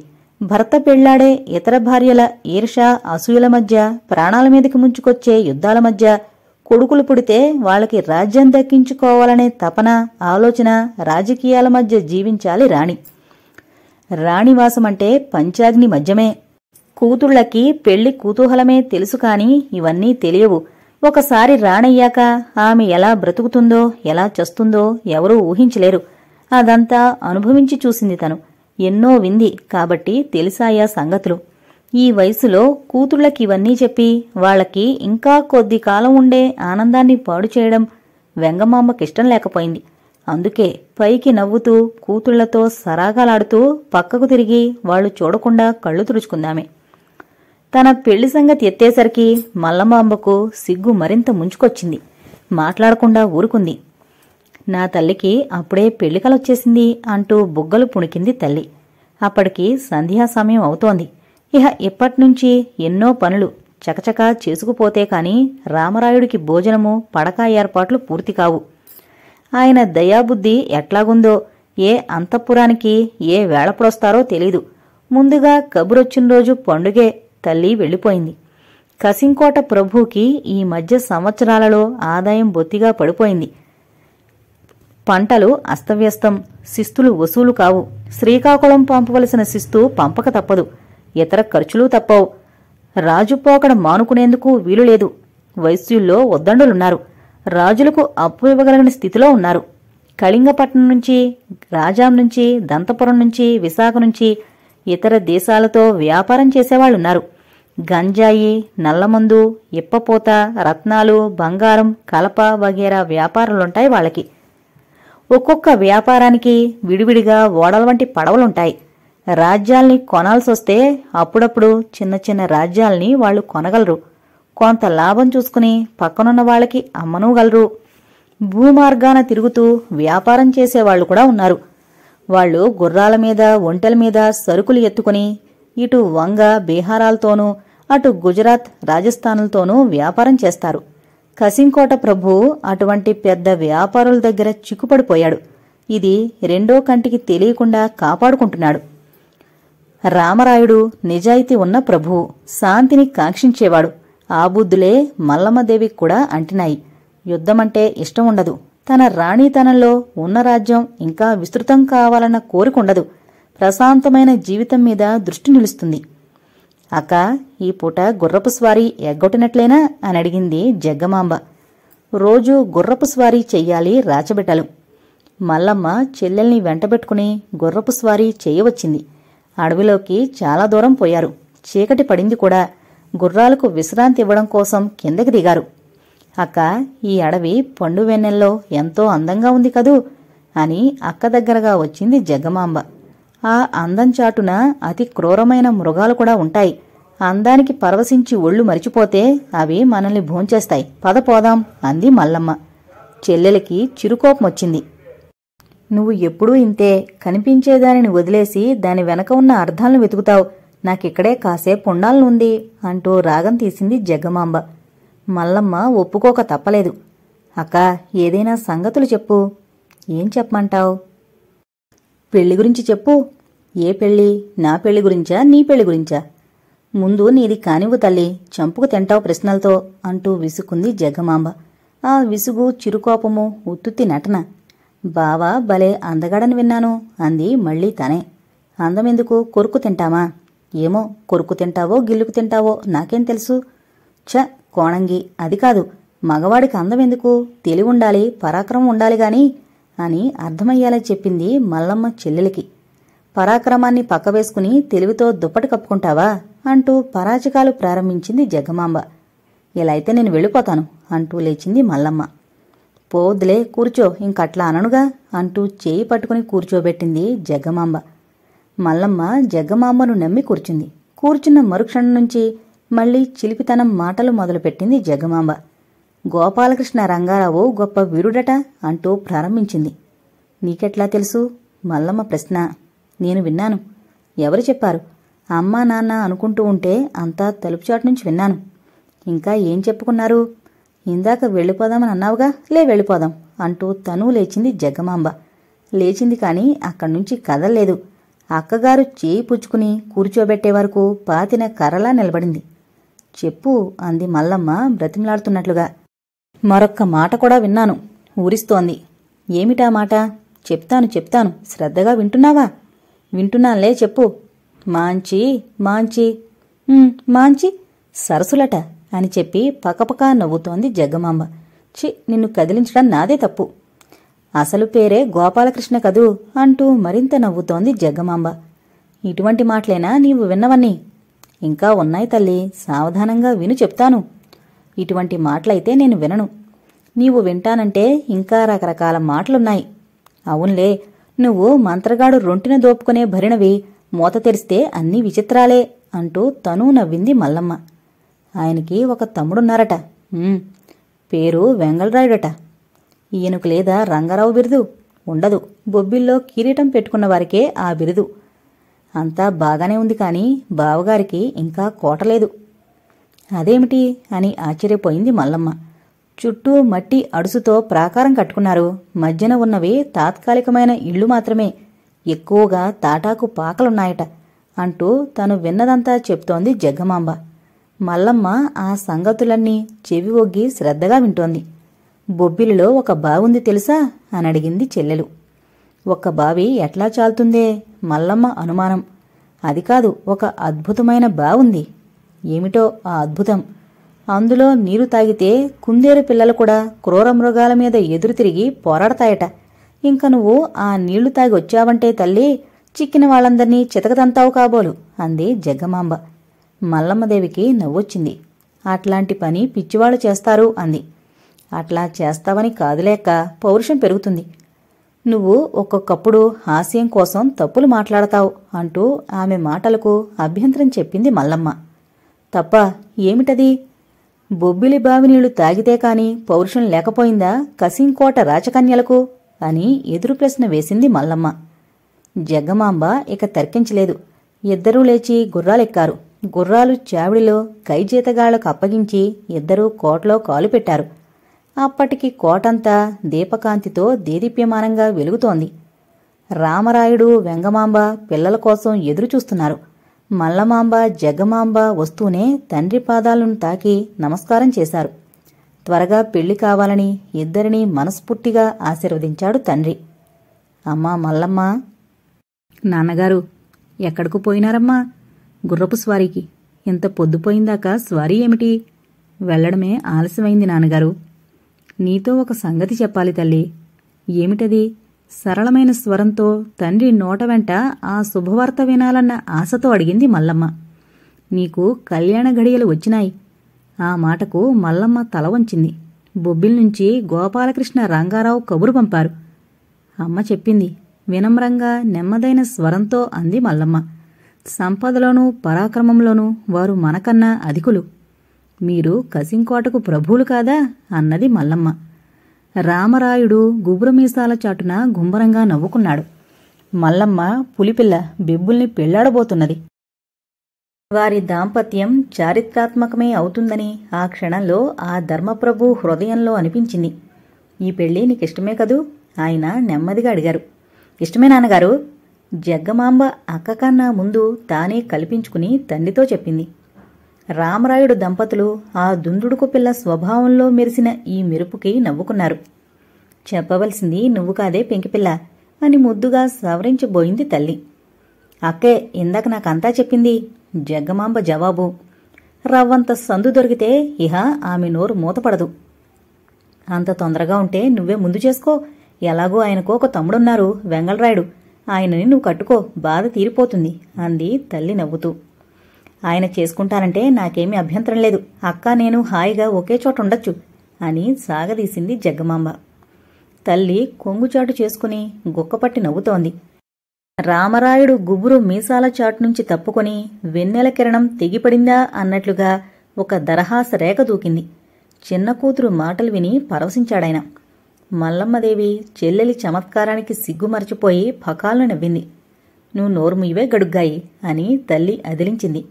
A: భర్త పెళ్లాడే ఇతర భార్యల ఈర్ష అసూయల మధ్య ప్రాణాల మీదకి ముంచుకొచ్చే యుద్ధాల మధ్య కొడుకులు పుడితే వాళ్ళకి రాజ్యం దక్కించుకోవాలనే తపన ఆలోచన రాజకీయాల మధ్య జీవించాలి రాణి రాణివాసం అంటే పంచాగ్ని మధ్యమే కూతుళ్లకి పెళ్లి కుతూహలమే తెలుసు కాని ఇవన్నీ తెలియవు ఒకసారి రాణయ్యాక ఆమె ఎలా బ్రతుకుతుందో ఎలా చస్తుందో ఎవరూ ఊహించలేరు అదంతా అనుభవించి చూసింది తను ఎన్నో వింది కాబట్టి తెలిసాయా సంగతులు ఈ వయసులో కూతుళ్ళకివన్నీ చెప్పి వాళ్ళకి ఇంకా కొద్ది కాలం ఉండే ఆనందాన్ని పాడు చేయడం వెంగమామకిష్టం లేకపోయింది అందుకే పైకి నవ్వుతూ కూతుళ్లతో సరాగాలాడుతూ పక్కకు తిరిగి వాళ్ళు చూడకుండా కళ్ళు తుడుచుకుందామే తన పెళ్లి సంగతి ఎత్తేసరికి మల్లమాంబకు సిగ్గు మరింత ముంచుకొచ్చింది మాట్లాడకుండా ఊరుకుంది నా తల్లికి అప్పుడే పెళ్లికలొచ్చేసింది అంటూ బుగ్గలు పుణికింది తల్లి అప్పటికి సంధ్యా సమయం అవుతోంది ఇహ ఇప్పటినుంచి ఎన్నో పనులు చకచక చేసుకుపోతే కాని రామరాయుడికి భోజనము పడక ఏర్పాట్లు పూర్తి కావు ఆయన దయాబుద్ధి ఎట్లాగుందో ఏ అంతఃపురానికి ఏ వేళప్పుడొస్తారో తెలీదు ముందుగా కబురొచ్చిన రోజు పండుగే తల్లి వెళ్ళిపోయింది కసింకోట ప్రభుకి ఈ మధ్య సంవత్సరాలలో ఆదాయం బొత్తిగా పడిపోయింది పంటలు అస్తవ్యస్తం శిస్తులు వసూలు కావు శ్రీకాకుళం పంపవలసిన శిస్తు పంపక తప్పదు ఇతర ఖర్చులు తప్పవు రాజుపోకడ మానుకునేందుకు వీలులేదు వైశ్యుల్లో వద్దండులున్నారు రాజులకు అప్పు ఇవ్వగలిగిన స్థితిలో ఉన్నారు కళింగపట్నం నుంచి రాజాం నుంచి దంతపురం నుంచి విశాఖ నుంచి ఇతర దేశాలతో వ్యాపారం చేసేవాళ్లున్నారు గంజాయి నల్లమందు ఇప్పపోత రత్నాలు బంగారం కలప వగేరా వ్యాపారాలుంటాయి వాళ్ళకి ఒక్కొక్క వ్యాపారానికి విడివిడిగా ఓడల వంటి పడవలుంటాయి రాజ్యాల్ని కొనాల్సొస్తే అప్పుడప్పుడు చిన్న చిన్న రాజ్యాల్ని వాళ్ళు కొనగలరు కొంత లాభం చూసుకుని పక్కనున్న వాళ్ళకి అమ్మనూగలరు భూమార్గాన తిరుగుతూ వ్యాపారం చేసేవాళ్లు కూడా ఉన్నారు వాళ్ళు గుర్రాల మీద ఒంటెల మీద సరుకులు ఎత్తుకుని ఇటు వంగ బీహారాలతోనూ అటు గుజరాత్ రాజస్థాన్లతోనూ వ్యాపారం చేస్తారు కసింకోట ప్రభు అటువంటి పెద్ద వ్యాపారుల దగ్గర చిక్కుపడిపోయాడు ఇది రెండో కంటికి తెలియకుండా కాపాడుకుంటున్నాడు రామరాయుడు నిజాయితీ ఉన్న ప్రభు శాంతిని కాంక్షించేవాడు ఆ బుద్ధులే కూడా అంటినాయి యుద్ధమంటే ఇష్టం ఉండదు తన రాణితనంలో ఉన్న రాజ్యం ఇంకా విస్తృతం కావాలన్న కోరికుండదు ప్రశాంతమైన జీవితం మీద దృష్టి నిలుస్తుంది అక్కా ఈ పూట గుర్రపు స్వారీ ఎగ్గొట్టినట్లేనా అని అడిగింది జగ్గమాంబ రోజూ గుర్రపు స్వారీ చెయ్యాలి రాచబెట్టలు మల్లమ్మ చెల్లెల్ని వెంటబెట్టుకుని గుర్రపు స్వారీ చేయవచ్చింది అడవిలోకి చాలా దూరం పోయారు చీకటి పడింది కూడా గుర్రాలకు విశ్రాంతి ఇవ్వడం కోసం కిందకి దిగారు అక్క ఈ అడవి పండు ఎంతో అందంగా ఉంది కదూ అని అక్క దగ్గరగా వచ్చింది జగ్గమాంబ ఆ అందం చాటున అతి క్రూరమైన మృగాలు కూడా ఉంటాయి అందానికి పరవశించి ఒళ్ళు మరిచిపోతే అవి మనల్ని భోంచేస్తాయి పద పోదాం అంది మల్లమ్మ చెల్లెలకి చిరుకోపం వచ్చింది నువ్వు ఎప్పుడూ ఇంతే కనిపించేదానిని వదిలేసి దాని వెనక ఉన్న అర్థాలను వెతుకుతావు నాకిక్కడే కాసేపు ఉండాలనుంది అంటూ రాగం తీసింది జగ్గమాంబ మల్లమ్మ ఒప్పుకోక తప్పలేదు అక్క ఏదైనా సంగతులు చెప్పు ఏం చెప్పమంటావు పెళ్లి గురించి చెప్పు ఏ పెళ్ళి నా పెళ్లి గురించా నీ పెళ్లి గురించా ముందు నీది కానివ్వు తల్లి చంపుకు తింటావు ప్రశ్నలతో అంటూ విసుకుంది జగ్గమాంబ ఆ విసుగు చిరుకోపము ఉత్తుత్తి నటన బావా భలే అందగాడని విన్నాను అంది మళ్లీ తనే అందమెందుకు కొరుకు తింటామా ఏమో కొరుకు తింటావో గిల్లుకు తింటావో నాకేం తెలుసు ఛ కోణంగి అది కాదు మగవాడికి అందమెందుకు తెలివుండాలి పరాక్రమం ఉండాలి గాని అని అర్థమయ్యేలా చెప్పింది మల్లమ్మ చెల్లెలికి పరాక్రమాన్ని పక్కవేసుకుని తెలివితో దుప్పటి కప్పుకుంటావా అంటూ పరాచకాలు ప్రారంభించింది జగమాంబ ఇలా అయితే నేను వెళ్ళిపోతాను అంటూ లేచింది మల్లమ్మ పోద్దులే కూర్చో ఇంకట్లా అననుగా అంటూ చేయి పట్టుకుని కూర్చోబెట్టింది జగమాంబ మల్లమ్మ జగమాంబను నమ్మి కూర్చుంది కూర్చున్న మరుక్షణం నుంచి మళ్లీ చిలిపితనం మాటలు మొదలుపెట్టింది జగమాంబ గోపాలకృష్ణ రంగారావు గొప్ప వీరుడట అంటూ ప్రారంభించింది నీకెట్లా తెలుసు మల్లమ్మ ప్రశ్న నేను విన్నాను ఎవరు చెప్పారు అమ్మా నాన్న అనుకుంటూ ఉంటే అంతా తలుపుచాటు నుంచి విన్నాను ఇంకా ఏం చెప్పుకున్నారు ఇందాక వెళ్ళిపోదామని అన్నావుగా లే వెళ్ళిపోదాం అంటూ తను లేచింది జగ్గమాంబ లేచింది కానీ అక్కడి నుంచి కదల్లేదు అక్కగారు చేయి పుచ్చుకుని కూర్చోబెట్టే వరకు పాతిన కర్రలా నిలబడింది చెప్పు అంది మల్లమ్మ బ్రతిమలాడుతున్నట్లుగా మరొక్క మాట కూడా విన్నాను ఊరిస్తోంది ఏమిటా మాట చెప్తాను చెప్తాను శ్రద్ధగా వింటున్నావా వింటున్నానులే చెప్పు మాంచి మాంచి మాంచి సరసులట అని చెప్పి పకపకా నవ్వుతోంది జగ్గమాంబ చి నిన్ను కదిలించడం నాదే తప్పు అసలు పేరే గోపాలకృష్ణ కదూ అంటూ మరింత నవ్వుతోంది జగ్గమాంబ ఇటువంటి మాటలేనా నీవు విన్నవన్నీ ఇంకా ఉన్నాయి తల్లి సావధానంగా విను చెప్తాను ఇటువంటి మాటలైతే నేను వినను నీవు వింటానంటే ఇంకా రకరకాల మాటలున్నాయి అవునులే నువ్వు మంత్రగాడు రొంటిన దోపుకునే భరిణవి మూత తెరిస్తే అన్నీ విచిత్రాలే అంటూ తను నవ్వింది మల్లమ్మ ఆయనకి ఒక తమ్ముడున్నారట పేరు వెంగళరాయుడట ఈయనకు లేదా రంగారావు బిరుదు ఉండదు బొబ్బిల్లో కిరీటం పెట్టుకున్న వారికే ఆ బిరుదు అంతా బాగానే ఉంది కానీ బావగారికి ఇంకా కోటలేదు అదేమిటి అని ఆశ్చర్యపోయింది మల్లమ్మ చుట్టూ మట్టి అడుసుతో ప్రాకారం కట్టుకున్నారు మధ్యన ఉన్నవి తాత్కాలికమైన ఇళ్ళు మాత్రమే ఎక్కువగా తాటాకు పాకలున్నాయట అంటూ తను విన్నదంతా చెప్తోంది జగ్గమాంబ మల్లమ్మ ఆ సంగతులన్నీ చెవి ఒగ్గి శ్రద్ధగా వింటోంది బొబ్బిలిలో ఒక బావుంది తెలుసా అని అడిగింది చెల్లెలు ఒక్క బావి ఎట్లా చాలుతుందే మల్లమ్మ అనుమానం అది కాదు ఒక అద్భుతమైన బావుంది ఏమిటో ఆ అద్భుతం అందులో నీరు తాగితే కుందేరు పిల్లలు కూడా క్రూర మృగాల మీద ఎదురు తిరిగి పోరాడతాయట ఇంక నువ్వు ఆ నీళ్లు తాగి వచ్చావంటే తల్లి చిక్కిన వాళ్ళందర్నీ చితకదంతావు కాబోలు అంది జగ్గమాంబ మల్లమ్మదేవికి నవ్వొచ్చింది అట్లాంటి పని పిచ్చివాళ్ళు చేస్తారు అంది అట్లా చేస్తావని కాదులేక పౌరుషం పెరుగుతుంది నువ్వు ఒక్కొక్కప్పుడు హాస్యం కోసం తప్పులు మాట్లాడతావు అంటూ ఆమె మాటలకు అభ్యంతరం చెప్పింది మల్లమ్మ తప్ప ఏమిటది బొబ్బిలి బావినీళ్లు తాగితే కాని పౌరుషం లేకపోయిందా కసింకోట రాచకన్యలకు అని ఎదురు ప్రశ్న వేసింది మల్లమ్మ జగ్గమాంబ ఇక తర్కించలేదు ఇద్దరూ లేచి గుర్రాలెక్కారు గుర్రాలు చావిడిలో కైజీతగాళ్లకు అప్పగించి ఇద్దరూ కోటలో కాలు పెట్టారు అప్పటికి కోటంతా దీపకాంతితో దేదీప్యమానంగా వెలుగుతోంది రామరాయుడు వెంగమాంబ పిల్లల కోసం ఎదురుచూస్తున్నారు మల్లమాంబ జగమాంబ వస్తూనే తండ్రి పాదాలను తాకి నమస్కారం చేశారు త్వరగా పెళ్లి కావాలని ఇద్దరినీ మనస్ఫూర్తిగా ఆశీర్వదించాడు తండ్రి అమ్మా మల్లమ్మ నాన్నగారు ఎక్కడకు పోయినారమ్మా గుర్రపు స్వారీకి ఇంత పొద్దుపోయిందాక స్వారీ ఏమిటి వెళ్లడమే ఆలస్యమైంది నాన్నగారు నీతో ఒక సంగతి చెప్పాలి తల్లి ఏమిటది సరళమైన స్వరంతో తండ్రి నోట వెంట ఆ శుభవార్త వినాలన్న ఆశతో అడిగింది మల్లమ్మ నీకు కళ్యాణ ఘడియలు వచ్చినాయి ఆ మాటకు మల్లమ్మ తల వంచింది బొబ్బిల్ నుంచి గోపాలకృష్ణ రంగారావు కబురు పంపారు అమ్మ చెప్పింది వినమ్రంగా నెమ్మదైన స్వరంతో అంది మల్లమ్మ సంపదలోనూ పరాక్రమంలోనూ వారు మనకన్నా అధికులు మీరు కసింకోటకు ప్రభువులు కాదా అన్నది మల్లమ్మ రామరాయుడు గుబురమీసాల చాటున గుంబరంగా నవ్వుకున్నాడు మల్లమ్మ పులిపిల్ల బిబ్బుల్ని పెళ్లాడబోతున్నది వారి దాంపత్యం చారిత్రాత్మకమే అవుతుందని ఆ క్షణంలో ఆ ధర్మప్రభు హృదయంలో అనిపించింది ఈ పెళ్ళి నీకిష్టమే కదూ ఆయన నెమ్మదిగా అడిగారు ఇష్టమే నాన్నగారు జగ్గమాంబ అక్కకన్నా ముందు తానే కల్పించుకుని తండ్రితో చెప్పింది రామరాయుడు దంపతులు ఆ దుందుడుకు పిల్ల స్వభావంలో మెరిసిన ఈ మెరుపుకి నవ్వుకున్నారు చెప్పవలసింది నువ్వు కాదే పెంకిపిల్ల అని ముద్దుగా సవరించబోయింది తల్లి అక్కే ఇందాక నాకంతా చెప్పింది జగ్గమాంబ జవాబు రవ్వంత సందు దొరికితే ఇహ ఆమె నోరు మూతపడదు అంత తొందరగా ఉంటే నువ్వే ముందు చేసుకో ఎలాగో ఆయనకు ఒక తమ్ముడున్నారు వెంగళరాయుడు ఆయనని నువ్వు కట్టుకో బాధ తీరిపోతుంది అంది తల్లి నవ్వుతూ ఆయన చేసుకుంటానంటే నాకేమీ అభ్యంతరం లేదు అక్క నేను హాయిగా ఒకే చోట ఉండొచ్చు అని సాగదీసింది జగ్గమాంబ తల్లి కొంగుచాటు చేసుకుని గుక్కపట్టి నవ్వుతోంది రామరాయుడు గుబురు మీసాల చాటు నుంచి తప్పుకొని వెన్నెల కిరణం తెగిపడిందా అన్నట్లుగా ఒక దరహాస రేఖ దూకింది చిన్న కూతురు మాటలు విని పరవశించాడాయన మల్లమ్మదేవి చెల్లెలి చమత్కారానికి సిగ్గుమరచిపోయి ఫకాలను నవ్వింది నువ్వు ఇవే గడుగ్గాయి అని తల్లి అదిలించింది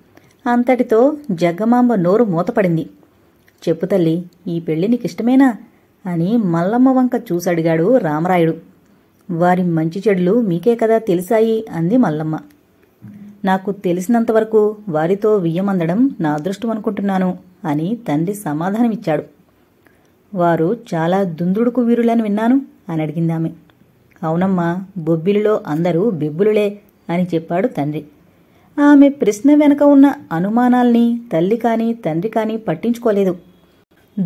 A: అంతటితో జగ్గమాంబ నోరు మూతపడింది చెప్పు తల్లి ఈ పెళ్లి నీకిష్టమేనా అని మల్లమ్మ వంక చూసడిగాడు రామరాయుడు వారి మంచి చెడులు మీకే కదా తెలిసాయి అంది మల్లమ్మ నాకు తెలిసినంతవరకు వారితో వియ్యమందడం నా అదృష్టం అనుకుంటున్నాను అని తండ్రి సమాధానమిచ్చాడు వారు చాలా దుందుడుకు వీరులని విన్నాను అని అడిగిందామె అవునమ్మా బొబ్బిలిలో అందరూ బిబ్బులులే అని చెప్పాడు తండ్రి ఆమె ప్రశ్న వెనక ఉన్న అనుమానాల్ని తల్లి కాని తండ్రి కాని పట్టించుకోలేదు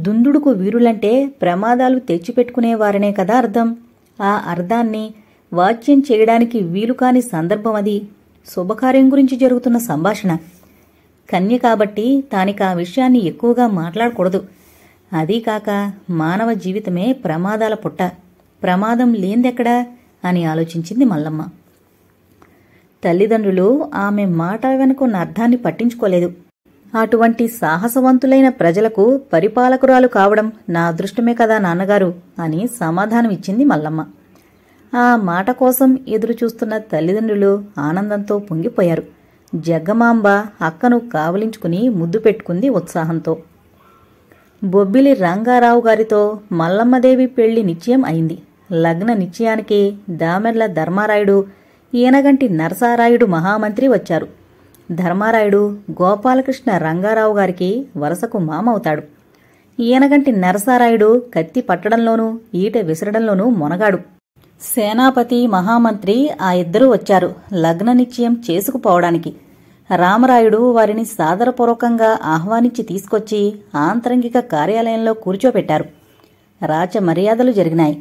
A: దుందుడుకు వీరులంటే ప్రమాదాలు తెచ్చిపెట్టుకునేవారనే కదా అర్థం ఆ అర్థాన్ని వాచ్యం చేయడానికి కాని సందర్భం అది శుభకార్యం గురించి జరుగుతున్న సంభాషణ కన్య కాబట్టి తానికా విషయాన్ని ఎక్కువగా మాట్లాడకూడదు అదీకాక మానవ జీవితమే ప్రమాదాల పుట్ట ప్రమాదం లేందెక్కడా అని ఆలోచించింది మల్లమ్మ తల్లిదండ్రులు ఆమె మాట వెనుకున్న అర్థాన్ని పట్టించుకోలేదు అటువంటి సాహసవంతులైన ప్రజలకు పరిపాలకురాలు కావడం నా అదృష్టమే కదా నాన్నగారు అని సమాధానమిచ్చింది మల్లమ్మ ఆ మాట కోసం ఎదురుచూస్తున్న తల్లిదండ్రులు ఆనందంతో పొంగిపోయారు జగ్గమాంబ అక్కను కావలించుకుని ముద్దు పెట్టుకుంది ఉత్సాహంతో బొబ్బిలి రంగారావు గారితో మల్లమ్మదేవి పెళ్లి నిశ్చయం అయింది లగ్న నిశ్చయానికి దామెర్ల ధర్మారాయుడు ఈనగంటి నరసారాయుడు మహామంత్రి వచ్చారు ధర్మారాయుడు గోపాలకృష్ణ రంగారావు గారికి వరసకు మామవుతాడు ఈయనగంటి నరసారాయుడు కత్తి పట్టడంలోనూ ఈట విసరడంలోనూ మొనగాడు సేనాపతి మహామంత్రి ఆ ఇద్దరూ వచ్చారు లగ్న నిశ్చయం చేసుకుపోవడానికి రామరాయుడు వారిని సాదరపూర్వకంగా ఆహ్వానించి తీసుకొచ్చి ఆంతరంగిక కార్యాలయంలో కూర్చోపెట్టారు రాచ మర్యాదలు జరిగినాయి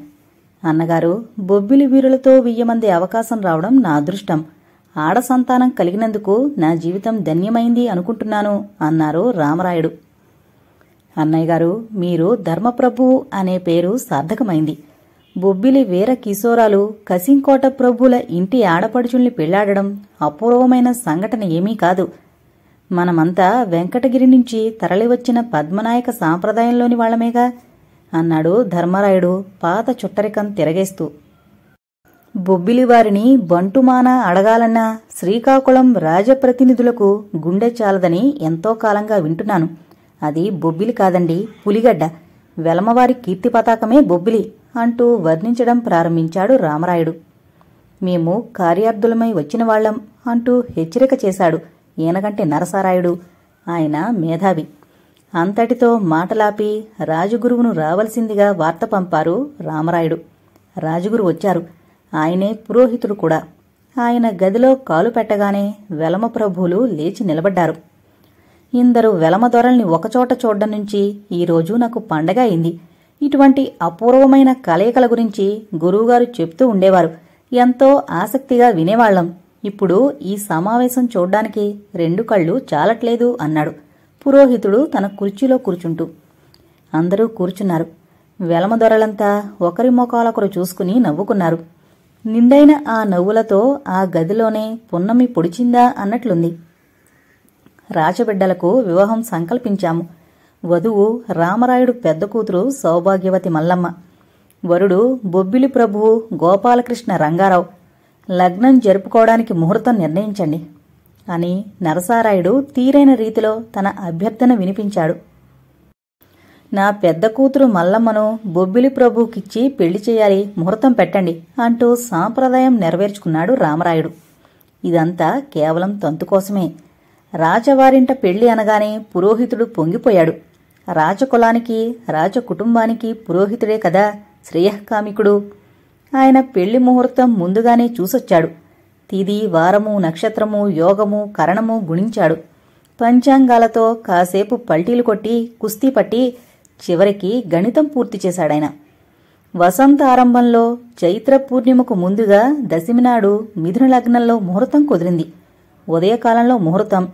A: అన్నగారు బొబ్బిలి వీరులతో వెయ్యమందే అవకాశం రావడం నా అదృష్టం ఆడ సంతానం కలిగినందుకు నా జీవితం ధన్యమైంది అనుకుంటున్నాను అన్నారు రామరాయుడు అన్నయ్య గారు మీరు ధర్మప్రభు అనే పేరు సార్థకమైంది బొబ్బిలి వీర కిశోరాలు కసింకోట ప్రభుల ఇంటి ఆడపడుచుల్ని పెళ్లాడడం అపూర్వమైన సంఘటన ఏమీ కాదు మనమంతా వెంకటగిరి నుంచి తరలివచ్చిన పద్మనాయక సాంప్రదాయంలోని వాళ్లమేగా అన్నాడు ధర్మరాయుడు పాత చుట్టరికం తిరగేస్తూ బొబ్బిలివారిని బంటుమానా అడగాలన్నా శ్రీకాకుళం రాజప్రతినిధులకు గుండె చాలదని ఎంతో కాలంగా వింటున్నాను అది బొబ్బిలి కాదండి పులిగడ్డ వెలమవారి కీర్తి పతాకమే బొబ్బిలి అంటూ వర్ణించడం ప్రారంభించాడు రామరాయుడు మేము కార్యార్థులమై వచ్చిన వాళ్ళం అంటూ హెచ్చరిక చేశాడు ఈయనకంటే నరసారాయుడు ఆయన మేధావి అంతటితో మాటలాపి రాజుగురువును రావలసిందిగా వార్త పంపారు రామరాయుడు రాజుగురు వచ్చారు ఆయనే పురోహితుడు కూడా ఆయన గదిలో కాలు పెట్టగానే వెలమ ప్రభువులు లేచి నిలబడ్డారు ఇందరు వెలమదొరల్ని ఒకచోట చూడ్డం నుంచి ఈరోజు నాకు పండగ అయింది ఇటువంటి అపూర్వమైన కలయికల గురించి గురువుగారు చెప్తూ ఉండేవారు ఎంతో ఆసక్తిగా వినేవాళ్లం ఇప్పుడు ఈ సమావేశం చూడ్డానికి రెండు కళ్ళు చాలట్లేదు అన్నాడు పురోహితుడు తన కుర్చీలో కూర్చుంటూ అందరూ కూర్చున్నారు వెలమదొరలంతా ఒకరి ముఖాలొకరు చూసుకుని నవ్వుకున్నారు నిండైన ఆ నవ్వులతో ఆ గదిలోనే పున్నమి పొడిచిందా అన్నట్లుంది రాచబిడ్డలకు వివాహం సంకల్పించాము వధువు రామరాయుడు పెద్ద కూతురు సౌభాగ్యవతి మల్లమ్మ వరుడు బొబ్బిలి ప్రభువు గోపాలకృష్ణ రంగారావు లగ్నం జరుపుకోవడానికి ముహూర్తం నిర్ణయించండి అని నరసారాయుడు తీరైన రీతిలో తన అభ్యర్థన వినిపించాడు నా పెద్ద కూతురు మల్లమ్మను బొబ్బిలి ప్రభుకిచ్చి పెళ్లి చేయాలి ముహూర్తం పెట్టండి అంటూ సాంప్రదాయం నెరవేర్చుకున్నాడు రామరాయుడు ఇదంతా కేవలం తంతు కోసమే రాజవారింట పెళ్లి అనగానే పురోహితుడు పొంగిపోయాడు రాజకులానికి రాజకుటుంబానికి పురోహితుడే కదా శ్రేయకామికుడు ఆయన పెళ్లి ముహూర్తం ముందుగానే చూసొచ్చాడు తిది వారము నక్షత్రము యోగము కరణము గుణించాడు పంచాంగాలతో కాసేపు పల్టీలు కొట్టి కుస్తీ పట్టి చివరికి గణితం పూర్తి చేశాడాయన వసంత ఆరంభంలో చైత్ర పూర్ణిమకు ముందుగా దశమినాడు మిథున లగ్నంలో ముహూర్తం కుదిరింది ఉదయకాలంలో ముహూర్తం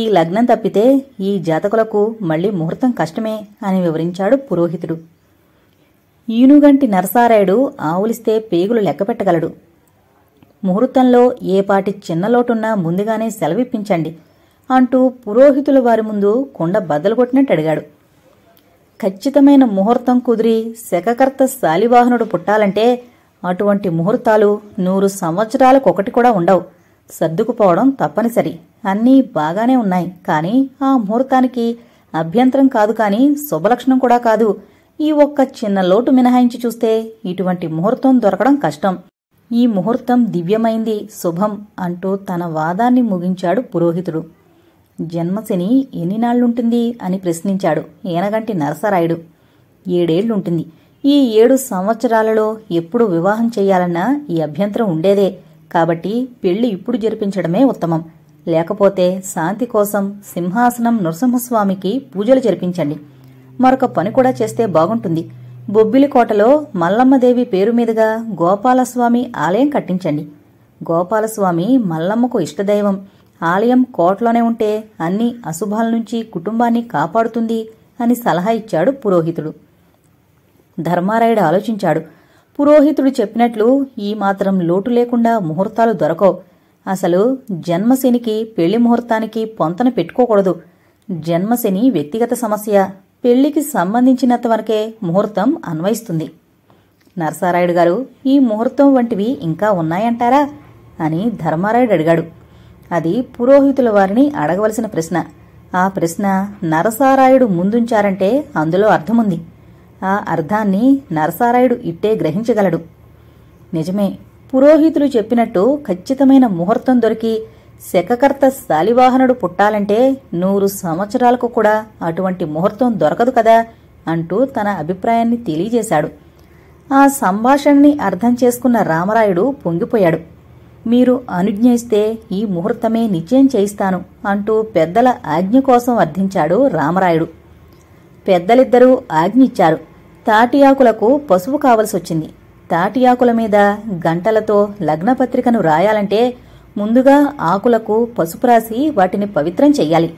A: ఈ లగ్నం తప్పితే ఈ జాతకులకు మళ్లీ ముహూర్తం కష్టమే అని వివరించాడు పురోహితుడు ఈనుగంటి నరసారాయుడు ఆవులిస్తే పేగులు లెక్కపెట్టగలడు ముహూర్తంలో ఏపాటి చిన్నలోటున్నా ముందుగానే సెలవిప్పించండి అంటూ పురోహితుల వారి ముందు కుండ బద్దలు కొట్టినట్టు అడిగాడు ఖచ్చితమైన ముహూర్తం కుదిరి శకకర్త శాలివాహనుడు పుట్టాలంటే అటువంటి ముహూర్తాలు నూరు సంవత్సరాలకు ఒకటి కూడా ఉండవు సర్దుకుపోవడం తప్పనిసరి అన్నీ బాగానే ఉన్నాయి కానీ ఆ ముహూర్తానికి అభ్యంతరం కాదు కానీ శుభలక్షణం కూడా కాదు ఈ ఒక్క చిన్న లోటు మినహాయించి చూస్తే ఇటువంటి ముహూర్తం దొరకడం కష్టం ఈ ముహూర్తం దివ్యమైంది శుభం అంటూ తన వాదాన్ని ముగించాడు పురోహితుడు జన్మశని ఎన్ని నాళ్లుంటుంది అని ప్రశ్నించాడు ఏనగంటి నరసరాయుడు ఏడేళ్లుంటుంది ఈ ఏడు సంవత్సరాలలో ఎప్పుడు వివాహం చేయాలన్నా ఈ అభ్యంతరం ఉండేదే కాబట్టి పెళ్లి ఇప్పుడు జరిపించడమే ఉత్తమం లేకపోతే శాంతి కోసం సింహాసనం నృసింహస్వామికి పూజలు జరిపించండి మరొక పని కూడా చేస్తే బాగుంటుంది బొబ్బిలికోటలో మల్లమ్మదేవి పేరు మీదుగా గోపాలస్వామి ఆలయం కట్టించండి గోపాలస్వామి మల్లమ్మకు ఇష్టదైవం ఆలయం కోటలోనే ఉంటే అన్ని అశుభాల నుంచి కుటుంబాన్ని కాపాడుతుంది అని సలహా ఇచ్చాడు పురోహితుడు ధర్మారాయుడు ఆలోచించాడు పురోహితుడు చెప్పినట్లు ఈ మాత్రం లోటు లేకుండా ముహూర్తాలు దొరకవు అసలు జన్మశనికి పెళ్లి ముహూర్తానికి పొంతన పెట్టుకోకూడదు జన్మశని వ్యక్తిగత సమస్య పెళ్లికి సంబంధించినంత వరకే ముహూర్తం అన్వయిస్తుంది నరసారాయుడు గారు ఈ ముహూర్తం వంటివి ఇంకా ఉన్నాయంటారా అని ధర్మారాయుడు అడిగాడు అది పురోహితుల వారిని అడగవలసిన ప్రశ్న ఆ ప్రశ్న నరసారాయుడు ముందుంచారంటే అందులో అర్థముంది ఆ అర్థాన్ని నరసారాయుడు ఇట్టే గ్రహించగలడు నిజమే పురోహితులు చెప్పినట్టు ఖచ్చితమైన ముహూర్తం దొరికి శకకర్త శాలివాహనుడు పుట్టాలంటే నూరు సంవత్సరాలకు కూడా అటువంటి ముహూర్తం దొరకదు కదా అంటూ తన అభిప్రాయాన్ని తెలియజేశాడు ఆ సంభాషణని అర్థం చేసుకున్న రామరాయుడు పొంగిపోయాడు మీరు అనుజ్ఞయిస్తే ఈ ముహూర్తమే నిశ్చయం చేయిస్తాను అంటూ పెద్దల ఆజ్ఞ కోసం అర్థించాడు రామరాయుడు పెద్దలిద్దరూ ఆజ్ఞిచ్చారు తాటియాకులకు పసుపు కావలసొచ్చింది తాటియాకుల మీద గంటలతో లగ్నపత్రికను రాయాలంటే ముందుగా ఆకులకు పసుపు రాసి వాటిని పవిత్రం చెయ్యాలి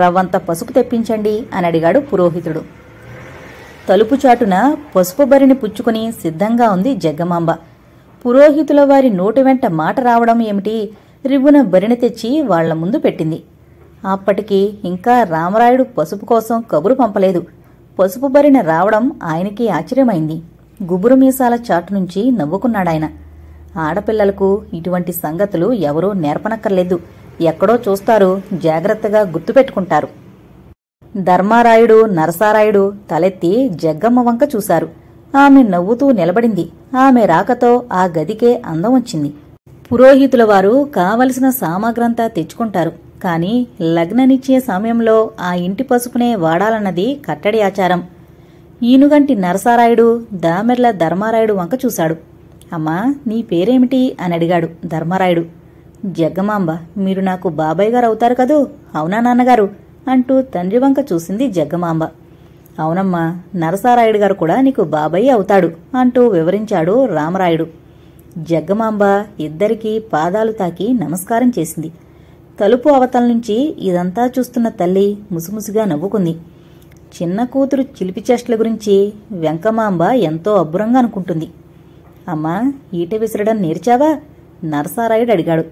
A: రవ్వంత పసుపు తెప్పించండి అని అడిగాడు పురోహితుడు తలుపు చాటున పసుపు బరిని పుచ్చుకుని సిద్ధంగా ఉంది జగ్గమాంబ పురోహితుల వారి నోటి వెంట మాట రావడం ఏమిటి రివ్వున బరిని తెచ్చి వాళ్ల ముందు పెట్టింది అప్పటికి ఇంకా రామరాయుడు పసుపు కోసం కబురు పంపలేదు పసుపు బరిన రావడం ఆయనకి ఆశ్చర్యమైంది గుబురు మీసాల చాటు నుంచి నవ్వుకున్నాడాయన ఆడపిల్లలకు ఇటువంటి సంగతులు ఎవరూ నేర్పనక్కర్లేదు ఎక్కడో చూస్తారు జాగ్రత్తగా గుర్తుపెట్టుకుంటారు ధర్మారాయుడు నరసారాయుడు తలెత్తి జగ్గమ్మ వంక చూశారు ఆమె నవ్వుతూ నిలబడింది ఆమె రాకతో ఆ గదికే అందం వచ్చింది పురోహితుల వారు కావలసిన సామాగ్రంతా తెచ్చుకుంటారు కాని లగ్ననిచ్చే సమయంలో ఆ ఇంటి పసుపునే వాడాలన్నది కట్టడి ఆచారం ఈనుగంటి నరసారాయుడు దామెర్ల ధర్మారాయుడు వంక చూశాడు అమ్మా నీ పేరేమిటి అని అడిగాడు ధర్మరాయుడు జగ్గమాంబ మీరు నాకు బాబాయ్ గారు అవుతారు కదూ అవునా నాన్నగారు అంటూ తండ్రి వంక చూసింది జగ్గమాంబ అవునమ్మా నరసారాయుడు గారు కూడా నీకు బాబాయ్ అవుతాడు అంటూ వివరించాడు రామరాయుడు జగ్గమాంబ ఇద్దరికీ పాదాలు తాకి నమస్కారం చేసింది తలుపు అవతల నుంచి ఇదంతా చూస్తున్న తల్లి ముసుముసుగా నవ్వుకుంది చిన్న కూతురు చిలిపిచేష్టల గురించి వెంకమాంబ ఎంతో అబ్బురంగా అనుకుంటుంది అమ్మా ఈట విసరడం నేర్చావా నరసారాయుడు అడిగాడు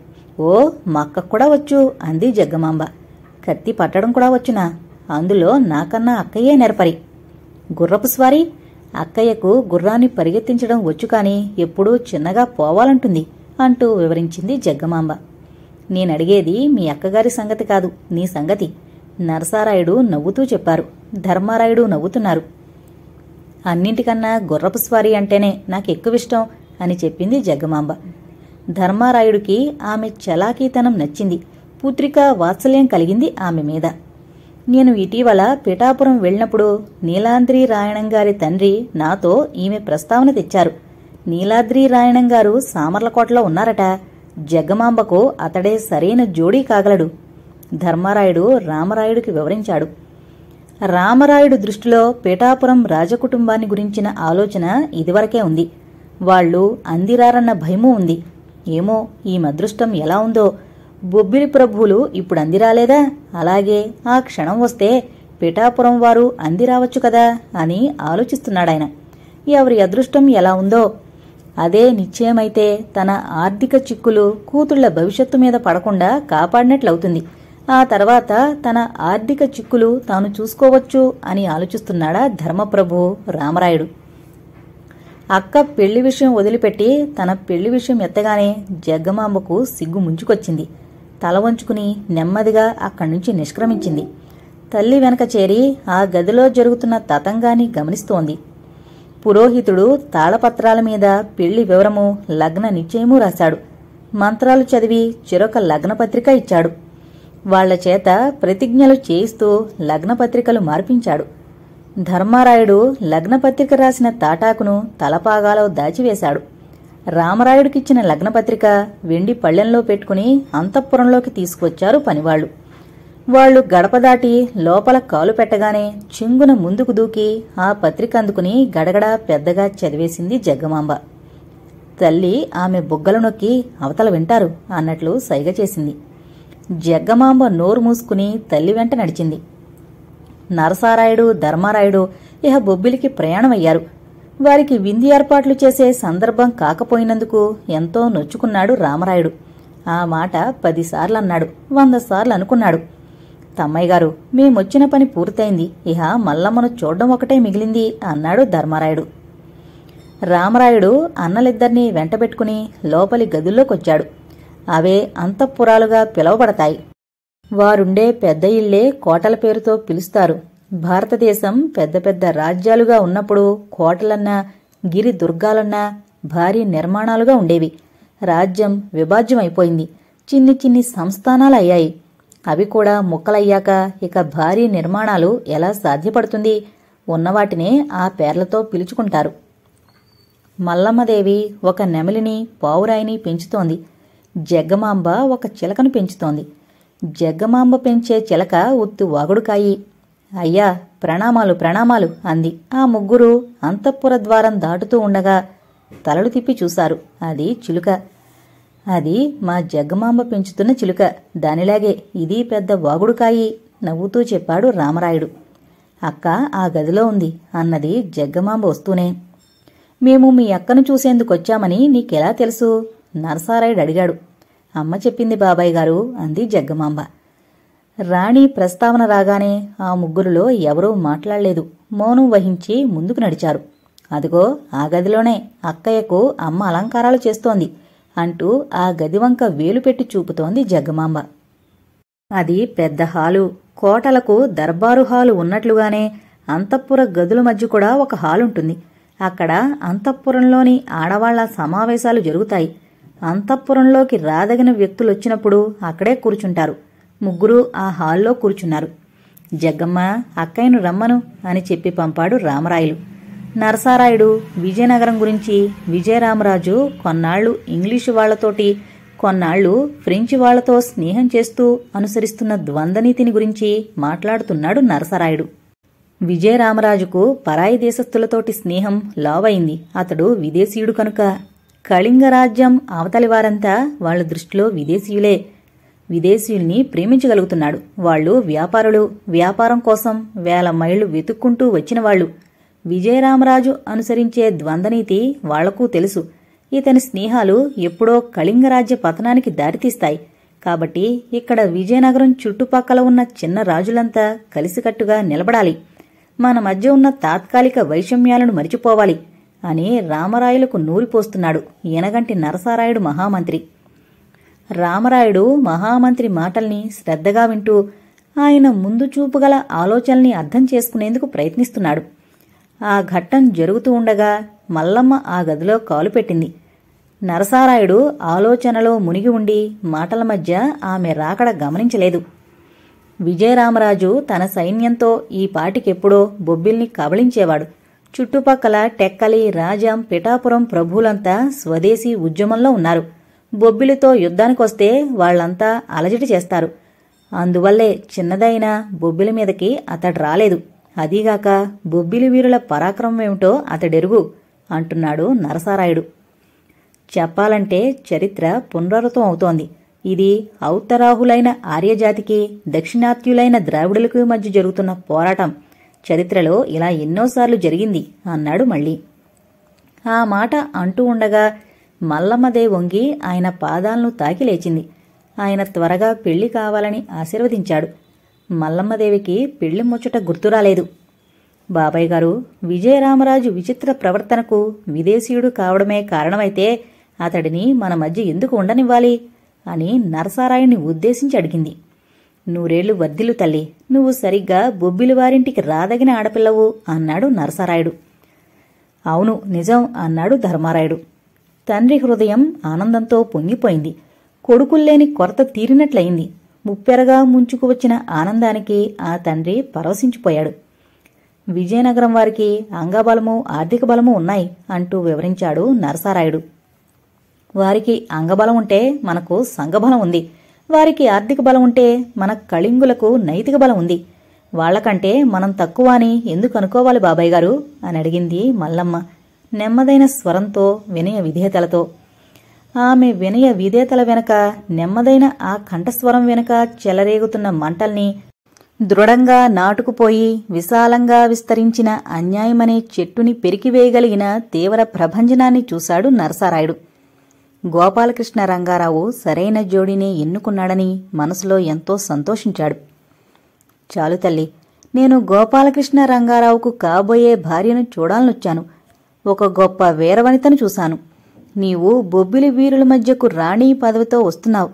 A: ఓ మక్క కూడా వచ్చు అంది జగ్గమాంబ కత్తి పట్టడం కూడా వచ్చునా అందులో నాకన్నా అక్కయ్యే నెరపరి గుర్రపు స్వారీ అక్కయ్యకు గుర్రాన్ని పరిగెత్తించడం వచ్చు కానీ ఎప్పుడూ చిన్నగా పోవాలంటుంది అంటూ వివరించింది జగ్గమాంబ నేనడిగేది మీ అక్కగారి సంగతి కాదు నీ సంగతి నరసారాయుడు నవ్వుతూ చెప్పారు ధర్మారాయుడు నవ్వుతున్నారు అన్నింటికన్నా గుర్రపు స్వారీ అంటేనే నాకు ఎక్కువ ఇష్టం అని చెప్పింది జగ్గమాంబ ధర్మారాయుడికి ఆమె చలాకీతనం నచ్చింది పుత్రిక వాత్సల్యం కలిగింది ఆమె మీద నేను ఇటీవల పిఠాపురం వెళ్ళినప్పుడు నీలాద్రి రాయణం గారి తండ్రి నాతో ఈమె ప్రస్తావన తెచ్చారు నీలాద్రి రాయణం గారు సామర్లకోటలో ఉన్నారట జగ్గమాంబకు అతడే సరైన జోడీ కాగలడు ధర్మారాయుడు రామరాయుడికి వివరించాడు రామరాయుడు దృష్టిలో పేటాపురం రాజకుటుంబాన్ని గురించిన ఆలోచన ఇదివరకే ఉంది వాళ్ళు అందిరారన్న భయమూ ఉంది ఏమో ఈ మదృష్టం ఎలా ఉందో బొబ్బిలి ప్రభువులు ఇప్పుడు అందిరాలేదా అలాగే ఆ క్షణం వస్తే పిఠాపురం వారు అందిరావచ్చు కదా అని ఆలోచిస్తున్నాడాయన ఎవరి అదృష్టం ఎలా ఉందో అదే నిశ్చయమైతే తన ఆర్థిక చిక్కులు కూతుళ్ల భవిష్యత్తు మీద పడకుండా కాపాడినట్లవుతుంది ఆ తర్వాత తన ఆర్థిక చిక్కులు తాను చూసుకోవచ్చు అని ఆలోచిస్తున్నాడా ధర్మప్రభు రామరాయుడు అక్క పెళ్లి విషయం వదిలిపెట్టి తన పెళ్లి విషయం ఎత్తగానే జగ్గమాంబకు సిగ్గు ముంచుకొచ్చింది తల వంచుకుని నెమ్మదిగా అక్కడి నుంచి నిష్క్రమించింది తల్లి వెనక చేరి ఆ గదిలో జరుగుతున్న తతంగాన్ని గమనిస్తోంది పురోహితుడు తాళపత్రాల మీద పెళ్లి వివరము లగ్న నిశ్చయము రాశాడు మంత్రాలు చదివి చిరొక లగ్నపత్రిక ఇచ్చాడు వాళ్ల చేత ప్రతిజ్ఞలు చేయిస్తూ లగ్నపత్రికలు మార్పించాడు ధర్మారాయుడు లగ్నపత్రిక రాసిన తాటాకును తలపాగాలో దాచివేశాడు రామరాయుడికిచ్చిన లగ్నపత్రిక వెండి పళ్లెంలో పెట్టుకుని అంతఃపురంలోకి తీసుకొచ్చారు పనివాళ్లు వాళ్లు గడప దాటి లోపల కాలు పెట్టగానే చింగున ముందుకు దూకి ఆ పత్రిక అందుకుని గడగడా పెద్దగా చదివేసింది జగ్గమాంబ తల్లి ఆమె బుగ్గలు నొక్కి అవతల వింటారు అన్నట్లు సైగ చేసింది జగ్గమాంబ నోరు మూసుకుని తల్లి వెంట నడిచింది నరసారాయుడు ధర్మారాయుడు ఇహ బొబ్బిలికి ప్రయాణమయ్యారు వారికి విందు ఏర్పాట్లు చేసే సందర్భం కాకపోయినందుకు ఎంతో నొచ్చుకున్నాడు రామరాయుడు ఆ మాట పదిసార్లు అన్నాడు వంద సార్లు అనుకున్నాడు తమ్మయ్య గారు మేమొచ్చిన పని పూర్తయింది ఇహ మల్లమ్మను చూడడం ఒకటే మిగిలింది అన్నాడు ధర్మారాయుడు రామరాయుడు అన్నలిద్దరినీ వెంటబెట్టుకుని లోపలి గదుల్లోకొచ్చాడు అవే అంతఃపురాలుగా పిలువబడతాయి వారుండే పెద్ద ఇళ్లే కోటల పేరుతో పిలుస్తారు భారతదేశం పెద్ద పెద్ద రాజ్యాలుగా ఉన్నప్పుడు కోటలన్నా గిరి దుర్గాలన్నా భారీ నిర్మాణాలుగా ఉండేవి రాజ్యం విభాజ్యమైపోయింది చిన్ని చిన్ని సంస్థానాలు అయ్యాయి అవి కూడా ముక్కలయ్యాక ఇక భారీ నిర్మాణాలు ఎలా సాధ్యపడుతుంది ఉన్నవాటినే ఆ పేర్లతో పిలుచుకుంటారు మల్లమ్మదేవి ఒక నెమిలిని పావురాయిని పెంచుతోంది జగ్గమాంబ ఒక చిలకను పెంచుతోంది జగ్గమాంబ పెంచే చిలక ఒత్తు వాగుడుకాయి అయ్యా ప్రణామాలు ప్రణామాలు అంది ఆ ముగ్గురు అంతఃపుర ద్వారం దాటుతూ ఉండగా తలలు తిప్పి చూశారు అది చిలుక అది మా జగ్గమాంబ పెంచుతున్న చిలుక దానిలాగే ఇది పెద్ద వాగుడుకాయి నవ్వుతూ చెప్పాడు రామరాయుడు అక్క ఆ గదిలో ఉంది అన్నది జగ్గమాంబ వస్తూనే మేము మీ అక్కను చూసేందుకొచ్చామని నీకెలా తెలుసు నరసారాయుడు అడిగాడు అమ్మ చెప్పింది బాబాయ్ గారు అంది జగ్గమాంబ రాణి ప్రస్తావన రాగానే ఆ ముగ్గురులో ఎవరూ మాట్లాడలేదు మౌనం వహించి ముందుకు నడిచారు అదిగో ఆ గదిలోనే అక్కయ్యకు అమ్మ అలంకారాలు చేస్తోంది అంటూ ఆ గది వంక వేలు పెట్టి చూపుతోంది జగ్గమాంబ అది పెద్ద హాలు కోటలకు దర్బారు హాలు ఉన్నట్లుగానే అంతఃపుర గదుల మధ్య కూడా ఒక హాలుంటుంది అక్కడ అంతఃపురంలోని ఆడవాళ్ల సమావేశాలు జరుగుతాయి అంతఃపురంలోకి రాదగిన వ్యక్తులు వచ్చినప్పుడు అక్కడే కూర్చుంటారు ముగ్గురు ఆ హాల్లో కూర్చున్నారు జగ్గమ్మ అక్కయ్యను రమ్మను అని చెప్పి పంపాడు రామరాయలు నరసారాయుడు విజయనగరం గురించి విజయరామరాజు కొన్నాళ్లు ఇంగ్లీషు వాళ్లతోటి కొన్నాళ్లు ఫ్రెంచి వాళ్లతో స్నేహం చేస్తూ అనుసరిస్తున్న ద్వంద్వనీతిని గురించి మాట్లాడుతున్నాడు నరసరాయుడు విజయరామరాజుకు పరాయి దేశస్థులతోటి స్నేహం లావైంది అతడు విదేశీయుడు కనుక కళింగ రాజ్యం అవతలి వారంతా వాళ్ళ దృష్టిలో విదేశీయులే విదేశీయుల్ని ప్రేమించగలుగుతున్నాడు వాళ్ళు వ్యాపారులు వ్యాపారం కోసం వేల మైళ్లు వెతుక్కుంటూ వచ్చిన వాళ్ళు విజయరామరాజు అనుసరించే ద్వంద్వనీతి వాళ్లకూ తెలుసు ఇతని స్నేహాలు ఎప్పుడో కళింగరాజ్య పతనానికి దారితీస్తాయి కాబట్టి ఇక్కడ విజయనగరం చుట్టుపక్కల ఉన్న చిన్న రాజులంతా కలిసికట్టుగా నిలబడాలి మన మధ్య ఉన్న తాత్కాలిక వైషమ్యాలను మరిచిపోవాలి అని రామరాయులకు నూరిపోస్తున్నాడు ఎనగంటి నరసారాయుడు మహామంత్రి రామరాయుడు మహామంత్రి మాటల్ని శ్రద్ధగా వింటూ ఆయన ముందు చూపుగల ఆలోచనల్ని అర్థం చేసుకునేందుకు ప్రయత్నిస్తున్నాడు ఆ ఘట్టం జరుగుతూ ఉండగా మల్లమ్మ ఆ గదిలో కాలు పెట్టింది నరసారాయుడు ఆలోచనలో మునిగి ఉండి మాటల మధ్య ఆమె రాకడ గమనించలేదు విజయరామరాజు తన సైన్యంతో ఈ పాటికెప్పుడో బొబ్బిల్ని కబళించేవాడు చుట్టుపక్కల టెక్కలి రాజాం పిఠాపురం ప్రభువులంతా స్వదేశీ ఉద్యమంలో ఉన్నారు బొబ్బిలితో యుద్ధానికొస్తే వాళ్లంతా అలజడి చేస్తారు అందువల్లే చిన్నదైన బొబ్బిలి మీదకి అతడు రాలేదు అదీగాక బొబ్బిలి వీరుల పరాక్రమమేమిటో అతడెరుగు అంటున్నాడు నరసారాయుడు చెప్పాలంటే చరిత్ర పునరావృతం అవుతోంది ఇది ఔత్తరాహులైన ఆర్యజాతికి దక్షిణాత్యులైన ద్రావిడులకు మధ్య జరుగుతున్న పోరాటం చరిత్రలో ఇలా ఎన్నోసార్లు జరిగింది అన్నాడు మళ్ళీ ఆ మాట అంటూ ఉండగా మల్లమ్మదే వంగి ఆయన పాదాలను తాకి లేచింది ఆయన త్వరగా పెళ్లి కావాలని ఆశీర్వదించాడు మల్లమ్మదేవికి పెళ్లి ముచ్చట గుర్తురాలేదు బాబాయ్ గారు విజయరామరాజు విచిత్ర ప్రవర్తనకు విదేశీయుడు కావడమే కారణమైతే అతడిని మన మధ్య ఎందుకు ఉండనివ్వాలి అని నరసారాయణ్ణి ఉద్దేశించి అడిగింది నూరేళ్లు వద్దిలు తల్లి నువ్వు సరిగ్గా బొబ్బిలి వారింటికి రాదగిన ఆడపిల్లవు అన్నాడు నరసరాయుడు అవును నిజం అన్నాడు ధర్మారాయుడు తండ్రి హృదయం ఆనందంతో పొంగిపోయింది కొడుకుల్లేని కొరత తీరినట్లయింది ముప్పెరగా ముంచుకు వచ్చిన ఆనందానికి ఆ తండ్రి పరవశించిపోయాడు విజయనగరం వారికి అంగబలము ఆర్థిక బలము ఉన్నాయి అంటూ వివరించాడు నరసారాయుడు వారికి అంగబలం ఉంటే మనకు సంఘబలం ఉంది వారికి ఆర్థిక బలం ఉంటే మన కళింగులకు నైతిక బలం ఉంది వాళ్లకంటే మనం తక్కువ అని ఎందుకు అనుకోవాలి బాబాయ్ గారు అని అడిగింది మల్లమ్మ నెమ్మదైన స్వరంతో వినయ విధేతలతో ఆమె వినయ విధేతల వెనక నెమ్మదైన ఆ కంఠస్వరం వెనక చెలరేగుతున్న మంటల్ని దృఢంగా నాటుకుపోయి విశాలంగా విస్తరించిన అన్యాయమనే చెట్టుని పెరికివేయగలిగిన తీవ్ర ప్రభంజనాన్ని చూశాడు నరసారాయుడు గోపాలకృష్ణ రంగారావు సరైన జోడిని ఎన్నుకున్నాడని మనసులో ఎంతో సంతోషించాడు చాలు తల్లి నేను గోపాలకృష్ణ రంగారావుకు కాబోయే భార్యను చూడాలనొచ్చాను ఒక గొప్ప వీరవనితను చూశాను నీవు బొబ్బిలి వీరుల మధ్యకు రాణి పదవితో వస్తున్నావు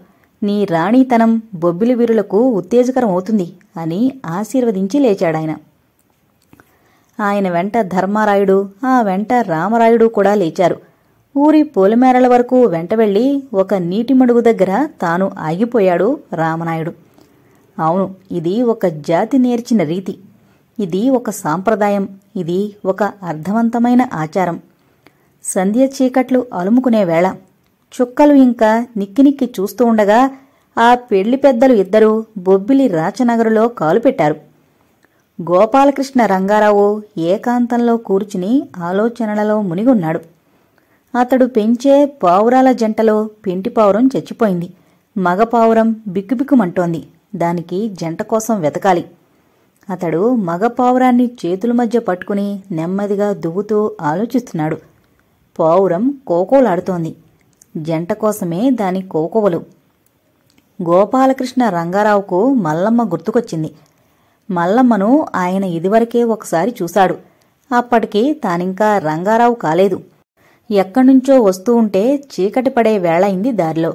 A: నీ రాణితనం బొబ్బిలి వీరులకు ఉత్తేజకరం అవుతుంది అని ఆశీర్వదించి లేచాడాయన ఆయన వెంట ధర్మారాయుడు ఆ వెంట రామరాయుడు కూడా లేచారు ఊరి పూలమేరల వరకు వెంట వెళ్ళి ఒక నీటి మడుగు దగ్గర తాను ఆగిపోయాడు రామనాయుడు అవును ఇది ఒక జాతి నేర్చిన రీతి ఇది ఒక సాంప్రదాయం ఇది ఒక అర్థవంతమైన ఆచారం సంధ్య చీకట్లు అలుముకునే వేళ చుక్కలు ఇంకా నిక్కినిక్కి చూస్తూ ఉండగా ఆ పెళ్లి పెద్దలు ఇద్దరూ బొబ్బిలి రాచనగరులో కాలుపెట్టారు గోపాలకృష్ణ రంగారావు ఏకాంతంలో కూర్చుని ఆలోచనలలో మునిగున్నాడు అతడు పెంచే పావురాల జంటలో పెంటి పావురం చచ్చిపోయింది మగ పావురం బిక్కుబిక్కుమంటోంది దానికి జంట కోసం వెతకాలి అతడు మగ పావురాన్ని చేతుల మధ్య పట్టుకుని నెమ్మదిగా దువ్వుతూ ఆలోచిస్తున్నాడు పావురం కోకోలాడుతోంది జంట కోసమే దాని కోకోవలు గోపాలకృష్ణ రంగారావుకు మల్లమ్మ గుర్తుకొచ్చింది మల్లమ్మను ఆయన ఇదివరకే ఒకసారి చూశాడు అప్పటికి తానింకా రంగారావు కాలేదు ఎక్కడ్నుంచో వస్తూ ఉంటే చీకటి పడే వేళయింది దారిలో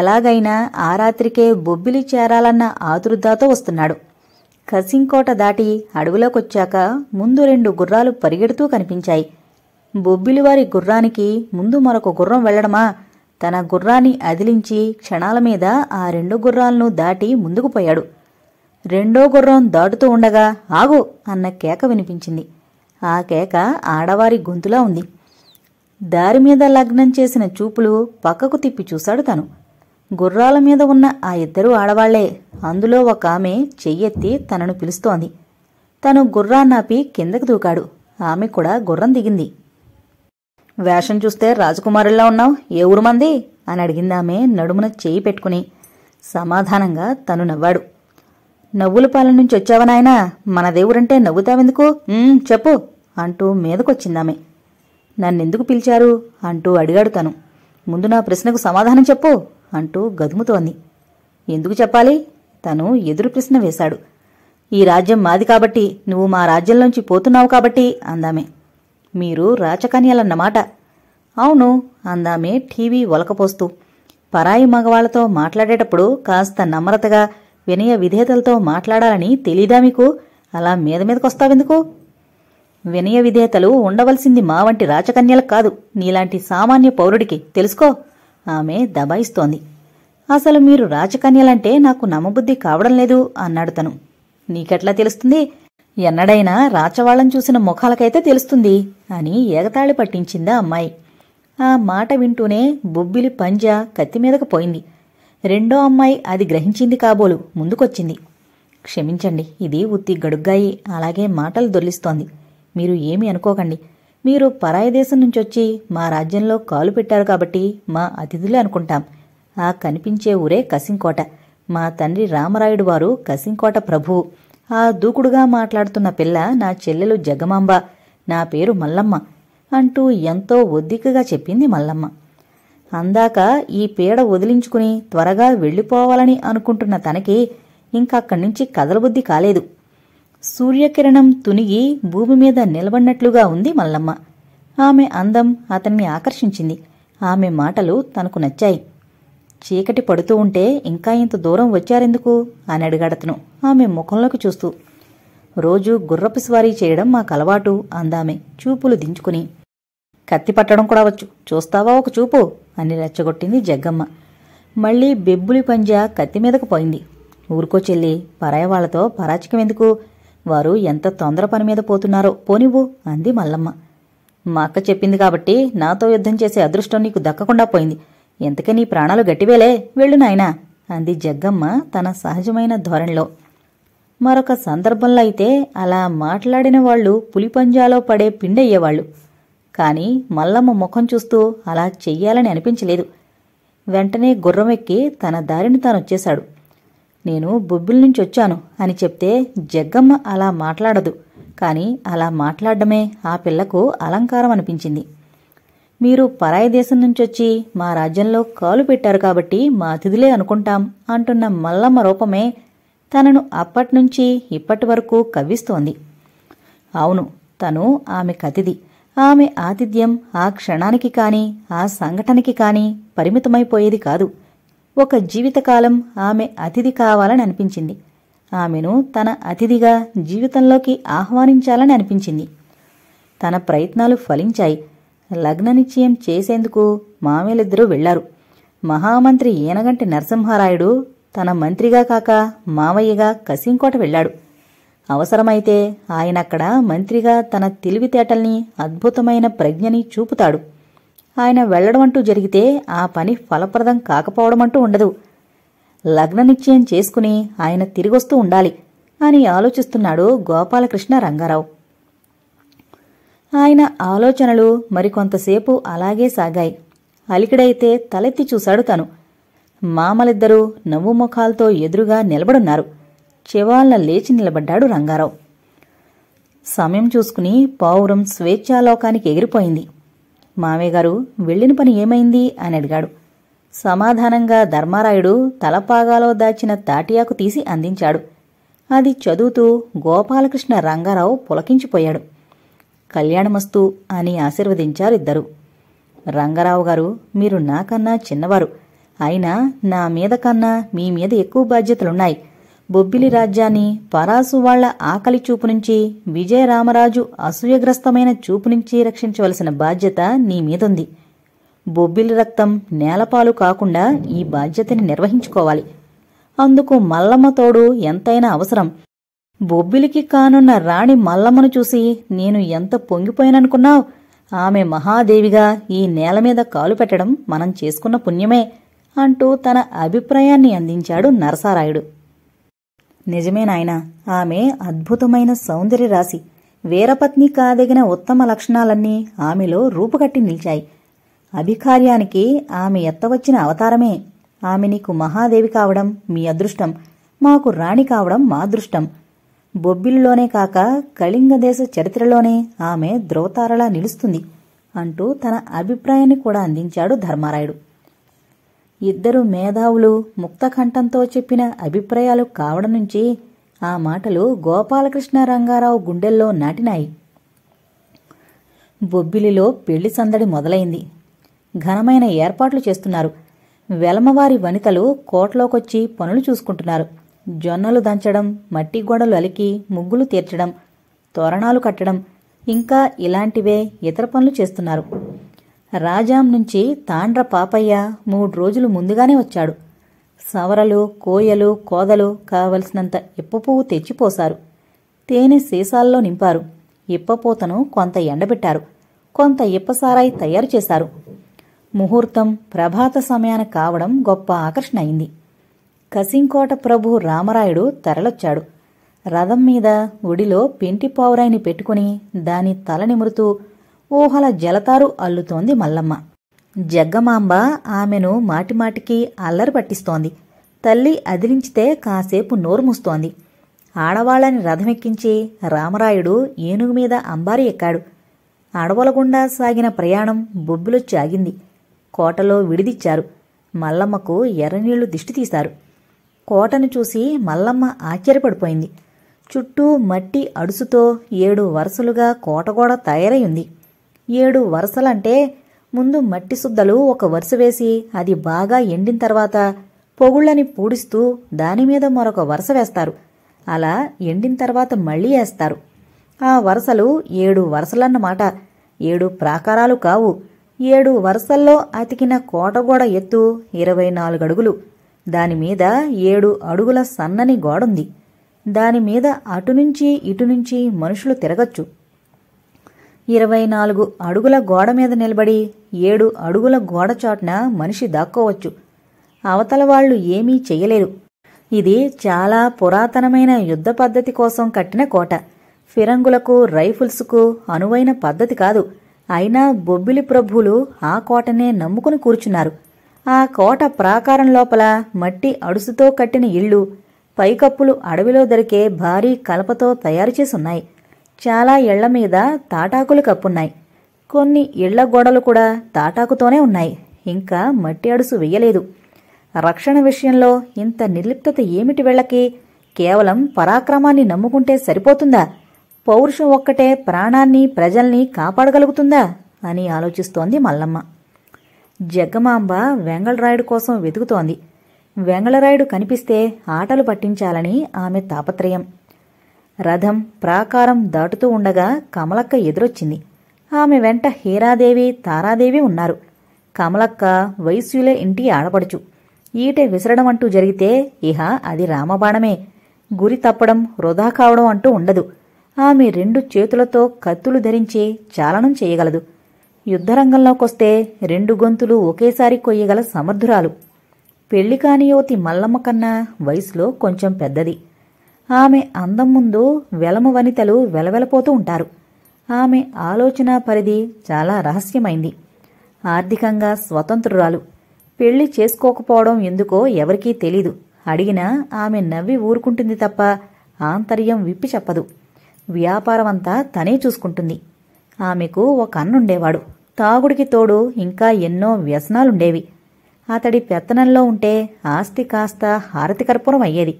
A: ఎలాగైనా ఆ రాత్రికే బొబ్బిలి చేరాలన్న ఆతురుద్దాతో వస్తున్నాడు కసింకోట దాటి అడుగులోకొచ్చాక ముందు రెండు గుర్రాలు పరిగెడుతూ కనిపించాయి బొబ్బిలివారి గుర్రానికి ముందు మరొక గుర్రం వెళ్లడమా తన గుర్రాన్ని అదిలించి క్షణాల మీద ఆ రెండు గుర్రాలను దాటి ముందుకు పోయాడు రెండో గుర్రం దాటుతూ ఉండగా ఆగు అన్న కేక వినిపించింది ఆ కేక ఆడవారి గొంతులా ఉంది దారి మీద లగ్నం చేసిన చూపులు పక్కకు తిప్పి చూశాడు తను గుర్రాల మీద ఉన్న ఆ ఇద్దరు ఆడవాళ్లే అందులో ఒక ఆమె చెయ్యెత్తి తనను పిలుస్తోంది తను గుర్రాన్నాపి కిందకు దూకాడు ఆమె కూడా గుర్రం దిగింది వేషం చూస్తే రాజకుమారుల్లా ఉన్నావు ఏ ఊరు మంది అని అడిగింది ఆమె నడుమున చేయి పెట్టుకుని సమాధానంగా తను నవ్వాడు నవ్వులపాలెం నుంచి వచ్చావనాయనా మన దేవురంటే నవ్వుతావెందుకు చెప్పు అంటూ మీదకొచ్చిందామె నన్నెందుకు పిలిచారు అంటూ అడిగాడు తను ముందు నా ప్రశ్నకు సమాధానం చెప్పు అంటూ గదుముతోంది ఎందుకు చెప్పాలి తను ఎదురు ప్రశ్న వేశాడు ఈ రాజ్యం మాది కాబట్టి నువ్వు మా రాజ్యంలోంచి పోతున్నావు కాబట్టి అందామే మీరు రాచకన్యాలన్నమాట అవును అందామే టీవీ ఒలకపోస్తూ పరాయి మగవాళ్లతో మాట్లాడేటప్పుడు కాస్త నమ్రతగా వినయ విధేతలతో మాట్లాడాలని తెలీదా మీకు అలా మీద మీదకొస్తావెందుకు వినయ విధేతలు ఉండవలసింది మా వంటి రాచకన్యలకు కాదు నీలాంటి సామాన్య పౌరుడికి తెలుసుకో ఆమె దబాయిస్తోంది అసలు మీరు రాచకన్యలంటే నాకు నమ్మబుద్ధి కావడం లేదు అన్నాడు తను నీకెట్లా తెలుస్తుంది ఎన్నడైనా రాచవాళ్లం చూసిన ముఖాలకైతే తెలుస్తుంది అని ఏగతాళి పట్టించింది అమ్మాయి ఆ మాట వింటూనే బొబ్బిలి పంజా కత్తిమీదకు పోయింది రెండో అమ్మాయి అది గ్రహించింది కాబోలు ముందుకొచ్చింది క్షమించండి ఇది ఉత్తి గడుగ్గాయి అలాగే మాటలు దొర్లిస్తోంది మీరు ఏమి అనుకోకండి మీరు పరాయి దేశం నుంచి వచ్చి మా రాజ్యంలో కాలు పెట్టారు కాబట్టి మా అతిథులే అనుకుంటాం ఆ కనిపించే ఊరే కసింకోట మా తండ్రి రామరాయుడు వారు కసింకోట ప్రభువు ఆ దూకుడుగా మాట్లాడుతున్న పిల్ల నా చెల్లెలు జగమాంబ నా పేరు మల్లమ్మ అంటూ ఎంతో ఒద్దికగా చెప్పింది మల్లమ్మ అందాక ఈ పీడ వదిలించుకుని త్వరగా వెళ్ళిపోవాలని అనుకుంటున్న తనకి ఇంకక్కడి నుంచి కదలబుద్ధి కాలేదు సూర్యకిరణం తునిగి భూమి మీద నిలబడినట్లుగా ఉంది మల్లమ్మ ఆమె అందం అతన్ని ఆకర్షించింది ఆమె మాటలు తనకు నచ్చాయి చీకటి పడుతూ ఉంటే ఇంకా ఇంత దూరం వచ్చారెందుకు అని అడిగాడతను ఆమె ముఖంలోకి చూస్తూ రోజు గుర్రపు స్వారీ చేయడం మాకు అలవాటు అందామె చూపులు దించుకుని కత్తి పట్టడం కూడా వచ్చు చూస్తావా ఒక చూపు అని రెచ్చగొట్టింది జగ్గమ్మ మళ్లీ బెబ్బులి పంజా కత్తి మీదకు పోయింది ఊరుకోచెల్లి చెల్లి పరాయి పరాచికం ఎందుకు వారు ఎంత తొందర పని మీద పోతున్నారో పోనివ్వు అంది మల్లమ్మ మా అక్క చెప్పింది కాబట్టి నాతో యుద్ధం చేసే అదృష్టం నీకు దక్కకుండా పోయింది ఎంతక నీ ప్రాణాలు గట్టివేలే వెళ్ళు నాయనా అంది జగ్గమ్మ తన సహజమైన ధోరణిలో మరొక సందర్భంలో అయితే అలా మాట్లాడిన వాళ్ళు పులిపంజాలో పడే పిండయ్యేవాళ్లు కాని మల్లమ్మ ముఖం చూస్తూ అలా చెయ్యాలని అనిపించలేదు వెంటనే గుర్రమెక్కి తన దారిని తానొచ్చేశాడు నేను బొబ్బిల్ నుంచి వచ్చాను అని చెప్తే జగ్గమ్మ అలా మాట్లాడదు కానీ అలా మాట్లాడడమే ఆ పిల్లకు అలంకారం అనిపించింది మీరు పరాయి దేశం నుంచి వచ్చి మా రాజ్యంలో కాలు పెట్టారు కాబట్టి మా అతిథులే అనుకుంటాం అంటున్న మల్లమ్మ రూపమే తనను అప్పటినుంచి ఇప్పటి వరకు కవ్విస్తోంది అవును తను ఆమె కతిది ఆమె ఆతిథ్యం ఆ క్షణానికి కాని ఆ సంఘటనకి కాని పరిమితమైపోయేది కాదు ఒక జీవితకాలం ఆమె అతిథి కావాలని అనిపించింది ఆమెను తన అతిథిగా జీవితంలోకి ఆహ్వానించాలని అనిపించింది తన ప్రయత్నాలు ఫలించాయి లగ్న నిశ్చయం చేసేందుకు మామేలిద్దరూ వెళ్లారు మహామంత్రి ఈనగంటి నరసింహారాయుడు తన మంత్రిగా కాక మావయ్యగా కసింకోట వెళ్లాడు అవసరమైతే ఆయనక్కడ మంత్రిగా తన తెలివితేటల్ని అద్భుతమైన ప్రజ్ఞని చూపుతాడు ఆయన వెళ్లడం అంటూ జరిగితే ఆ పని ఫలప్రదం కాకపోవడం అంటూ ఉండదు లగ్న నిశ్చయం చేసుకుని ఆయన తిరిగొస్తూ ఉండాలి అని ఆలోచిస్తున్నాడు గోపాలకృష్ణ రంగారావు ఆయన ఆలోచనలు మరికొంతసేపు అలాగే సాగాయి అలికిడైతే తలెత్తి చూశాడు తను మామలిద్దరూ నవ్వు ముఖాలతో ఎదురుగా నిలబడున్నారు చెవాల్న లేచి నిలబడ్డాడు రంగారావు సమయం చూసుకుని పావురం స్వేచ్ఛాలోకానికి ఎగిరిపోయింది మామయ్య గారు వెళ్ళిన పని ఏమైంది అని అడిగాడు సమాధానంగా ధర్మారాయుడు తలపాగాలో దాచిన తాటియాకు తీసి అందించాడు అది చదువుతూ గోపాలకృష్ణ రంగారావు పులకించిపోయాడు కళ్యాణమస్తు అని ఆశీర్వదించారిద్దరు రంగారావు గారు మీరు నాకన్నా చిన్నవారు అయినా నా మీద కన్నా మీ మీద ఎక్కువ బాధ్యతలున్నాయి బొబ్బిలి రాజ్యాన్ని పరాసు వాళ్ల ఆకలి చూపు నుంచి విజయరామరాజు అసూయగ్రస్తమైన చూపు నుంచి రక్షించవలసిన బాధ్యత నీ మీదుంది బొబ్బిలి రక్తం నేలపాలు కాకుండా ఈ బాధ్యతని నిర్వహించుకోవాలి అందుకు మల్లమ్మ తోడు ఎంతైనా అవసరం బొబ్బిలికి కానున్న రాణి మల్లమ్మను చూసి నేను ఎంత పొంగిపోయాననుకున్నావు ఆమె మహాదేవిగా ఈ నేల మీద కాలు పెట్టడం మనం చేసుకున్న పుణ్యమే అంటూ తన అభిప్రాయాన్ని అందించాడు నరసారాయుడు నిజమే నాయనా ఆమె అద్భుతమైన సౌందర్య రాశి వీరపత్ని కాదగిన ఉత్తమ లక్షణాలన్నీ ఆమెలో రూపుగట్టి నిలిచాయి అభికార్యానికి ఆమె ఎత్తవచ్చిన అవతారమే ఆమె నీకు మహాదేవి కావడం మీ అదృష్టం మాకు రాణి కావడం మా అదృష్టం బొబ్బిలిలోనే కాక కళింగ దేశ చరిత్రలోనే ఆమె ద్రోతారలా నిలుస్తుంది అంటూ తన అభిప్రాయాన్ని కూడా అందించాడు ధర్మారాయుడు ఇద్దరు మేధావులు ముక్తకంఠంతో చెప్పిన అభిప్రాయాలు కావడం నుంచి ఆ మాటలు గోపాలకృష్ణ రంగారావు గుండెల్లో నాటినాయి బొబ్బిలిలో పెళ్లి సందడి మొదలైంది ఘనమైన ఏర్పాట్లు చేస్తున్నారు వెలమవారి వనితలు కోట్లోకొచ్చి పనులు చూసుకుంటున్నారు జొన్నలు దంచడం మట్టి గోడలు అలికి ముగ్గులు తీర్చడం తోరణాలు కట్టడం ఇంకా ఇలాంటివే ఇతర పనులు చేస్తున్నారు రాజాం నుంచి తాండ్ర పాపయ్య మూడు రోజులు ముందుగానే వచ్చాడు సవరలు కోయలు కోదలు కావలసినంత ఇప్పపువ్వు తెచ్చిపోశారు తేనె సీసాల్లో నింపారు ఇప్పపోతను కొంత ఎండబెట్టారు కొంత ఇప్పసారాయి తయారు చేశారు ముహూర్తం ప్రభాత సమయాన కావడం గొప్ప ఆకర్షణ అయింది కసింకోట ప్రభు రామరాయుడు తరలొచ్చాడు రథం మీద ఒడిలో పెంటి పావురాయిని పెట్టుకుని దాని తల నిమురుతూ ఊహల జలతారు అల్లుతోంది మల్లమ్మ జగ్గమాంబ ఆమెను మాటిమాటికి అల్లరి పట్టిస్తోంది తల్లి అదిలించితే కాసేపు నోరు మూస్తోంది ఆడవాళ్లని రథమెక్కించి రామరాయుడు ఏనుగు మీద అంబారి ఎక్కాడు అడవలగుండా గుండా సాగిన ప్రయాణం బొబ్బులు చాగింది కోటలో విడిదిచ్చారు మల్లమ్మకు ఎర్రనీళ్లు దిష్టి తీశారు కోటను చూసి మల్లమ్మ ఆశ్చర్యపడిపోయింది చుట్టూ మట్టి అడుసుతో ఏడు వరుసలుగా కోటగోడ తయారై ఉంది ఏడు వరసలంటే ముందు మట్టి సుద్దలు ఒక వరుస వేసి అది బాగా ఎండిన తర్వాత పొగుళ్ళని పూడిస్తూ దానిమీద మరొక వరుస వేస్తారు అలా ఎండిన తర్వాత మళ్లీ వేస్తారు ఆ వరుసలు ఏడు వరసలన్నమాట ఏడు ప్రాకారాలు కావు ఏడు వరుసల్లో అతికిన కోటగోడ ఎత్తు ఇరవై నాలుగడుగులు దానిమీద ఏడు అడుగుల సన్నని గోడుంది దానిమీద అటునుంచి ఇటునుంచి మనుషులు తిరగచ్చు ఇరవై నాలుగు అడుగుల గోడ మీద నిలబడి ఏడు అడుగుల గోడ చాటున మనిషి దాక్కోవచ్చు అవతల వాళ్ళు ఏమీ చెయ్యలేరు ఇది చాలా పురాతనమైన యుద్ధ పద్ధతి కోసం కట్టిన కోట ఫిరంగులకు రైఫిల్స్కు అనువైన పద్ధతి కాదు అయినా బొబ్బిలి ప్రభువులు ఆ కోటనే నమ్ముకుని కూర్చున్నారు ఆ కోట ప్రాకారం లోపల మట్టి అడుసుతో కట్టిన ఇళ్ళు పైకప్పులు అడవిలో దొరికే భారీ కలపతో తయారు చేసున్నాయి చాలా ఇళ్ల మీద తాటాకులు కప్పున్నాయి కొన్ని ఇళ్ల గోడలు కూడా తాటాకుతోనే ఉన్నాయి ఇంకా మట్టి అడుసు వెయ్యలేదు రక్షణ విషయంలో ఇంత నిర్లిప్తత ఏమిటి వెళ్ళకి కేవలం పరాక్రమాన్ని నమ్ముకుంటే సరిపోతుందా పౌరుషం ఒక్కటే ప్రాణాన్ని ప్రజల్ని కాపాడగలుగుతుందా అని ఆలోచిస్తోంది మల్లమ్మ జగ్గమాంబ వెంగళరాయుడు కోసం వెతుకుతోంది వెంగళరాయుడు కనిపిస్తే ఆటలు పట్టించాలని ఆమె తాపత్రయం రథం ప్రాకారం దాటుతూ ఉండగా కమలక్క ఎదురొచ్చింది ఆమె వెంట హీరాదేవి తారాదేవి ఉన్నారు కమలక్క వైశ్యులే ఇంటి ఆడపడుచు ఈటె విసరడం అంటూ జరిగితే ఇహ అది రామబాణమే గురి తప్పడం వృధా కావడం అంటూ ఉండదు ఆమె రెండు చేతులతో కత్తులు ధరించి చాలనం చేయగలదు యుద్ధరంగంలోకొస్తే రెండు గొంతులు ఒకేసారి కొయ్యగల సమర్థురాలు పెళ్లికాని యువతి మల్లమ్మ కన్నా వయసులో కొంచెం పెద్దది ఆమె అందం ముందు వెలము వనితలు వెలవెలపోతూ ఉంటారు ఆమె ఆలోచన పరిధి చాలా రహస్యమైంది ఆర్థికంగా స్వతంత్రురాలు పెళ్లి చేసుకోకపోవడం ఎందుకో ఎవరికీ తెలీదు అడిగినా ఆమె నవ్వి ఊరుకుంటుంది తప్ప ఆంతర్యం విప్పి చెప్పదు వ్యాపారమంతా తనే చూసుకుంటుంది ఆమెకు ఒక అన్నుండేవాడు తాగుడికి తోడు ఇంకా ఎన్నో వ్యసనాలుండేవి అతడి పెత్తనంలో ఉంటే ఆస్తి కాస్త హారతి కర్పూరం అయ్యేది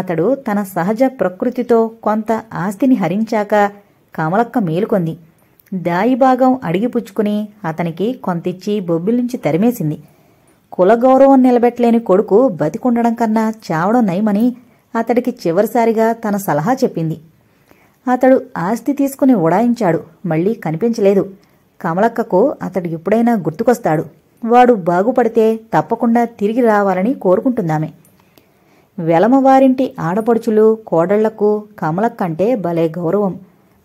A: అతడు తన సహజ ప్రకృతితో కొంత ఆస్తిని హరించాక కమలక్క మేలుకొంది దాయిభాగం అడిగిపుచ్చుకుని అతనికి కొంతిచ్చి బొబ్బిలించి తరిమేసింది కులగౌరవం నిలబెట్టలేని కొడుకు బతికుండడం కన్నా చావడం నయమని అతడికి చివరిసారిగా తన సలహా చెప్పింది అతడు ఆస్తి తీసుకుని ఉడాయించాడు మళ్లీ కనిపించలేదు కమలక్కకు అతడు ఎప్పుడైనా గుర్తుకొస్తాడు వాడు బాగుపడితే తప్పకుండా తిరిగి రావాలని కోరుకుంటుందామే వెలమవారింటి ఆడపడుచులు కోడళ్లకు కమలక్కంటే భలే గౌరవం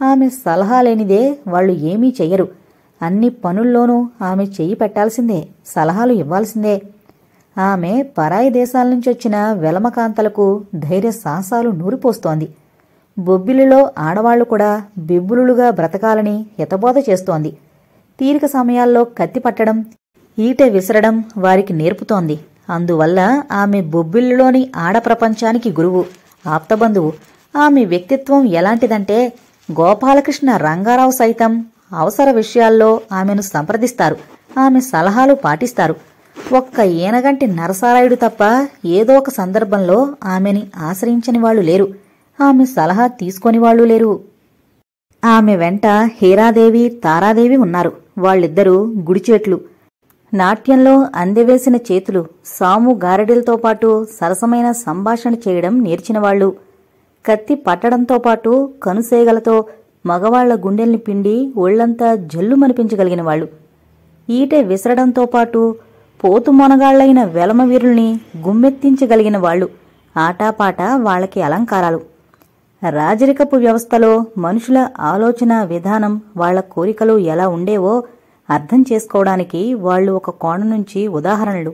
A: ఆమె సలహా లేనిదే వాళ్ళు ఏమీ చెయ్యరు అన్ని పనుల్లోనూ ఆమె చెయ్యి పెట్టాల్సిందే సలహాలు ఇవ్వాల్సిందే ఆమె పరాయి దేశాల నుంచి వచ్చిన వెలమకాంతలకు ధైర్య సాహసాలు నూరిపోస్తోంది బొబ్బిలిలో ఆడవాళ్లు కూడా బిబ్బులుగా బ్రతకాలని హితబోధ చేస్తోంది తీరిక సమయాల్లో కత్తి పట్టడం ఈట విసరడం వారికి నేర్పుతోంది అందువల్ల ఆమె బొబ్బిల్లులోని ఆడప్రపంచానికి గురువు ఆప్తబంధువు ఆమె వ్యక్తిత్వం ఎలాంటిదంటే గోపాలకృష్ణ రంగారావు సైతం అవసర విషయాల్లో ఆమెను సంప్రదిస్తారు ఆమె సలహాలు పాటిస్తారు ఒక్క ఏనగంటి నరసారాయుడు తప్ప ఏదో ఒక సందర్భంలో ఆమెని ఆశ్రయించని వాళ్ళు లేరు ఆమె సలహా తీసుకొని వాళ్ళు లేరు ఆమె వెంట హీరాదేవి తారాదేవి ఉన్నారు వాళ్ళిద్దరూ గుడిచేట్లు నాట్యంలో అందివేసిన చేతులు సాము గారడీలతో పాటు సరసమైన సంభాషణ చేయడం నేర్చినవాళ్లు కత్తి పట్టడంతో పాటు కనుసేగలతో మగవాళ్ల గుండెల్ని పిండి ఒళ్లంతా జల్లుమనిపించగలిగిన వాళ్ళు ఈట విసరడంతో పాటు పోతు మొనగాళ్లైన వెలమవీరుల్ని గుమ్మెత్తించగలిగిన వాళ్ళు ఆటాపాట వాళ్ళకి అలంకారాలు రాజరికపు వ్యవస్థలో మనుషుల ఆలోచన విధానం వాళ్ల కోరికలు ఎలా ఉండేవో అర్థం చేసుకోవడానికి వాళ్ళు ఒక కోణ నుంచి ఉదాహరణలు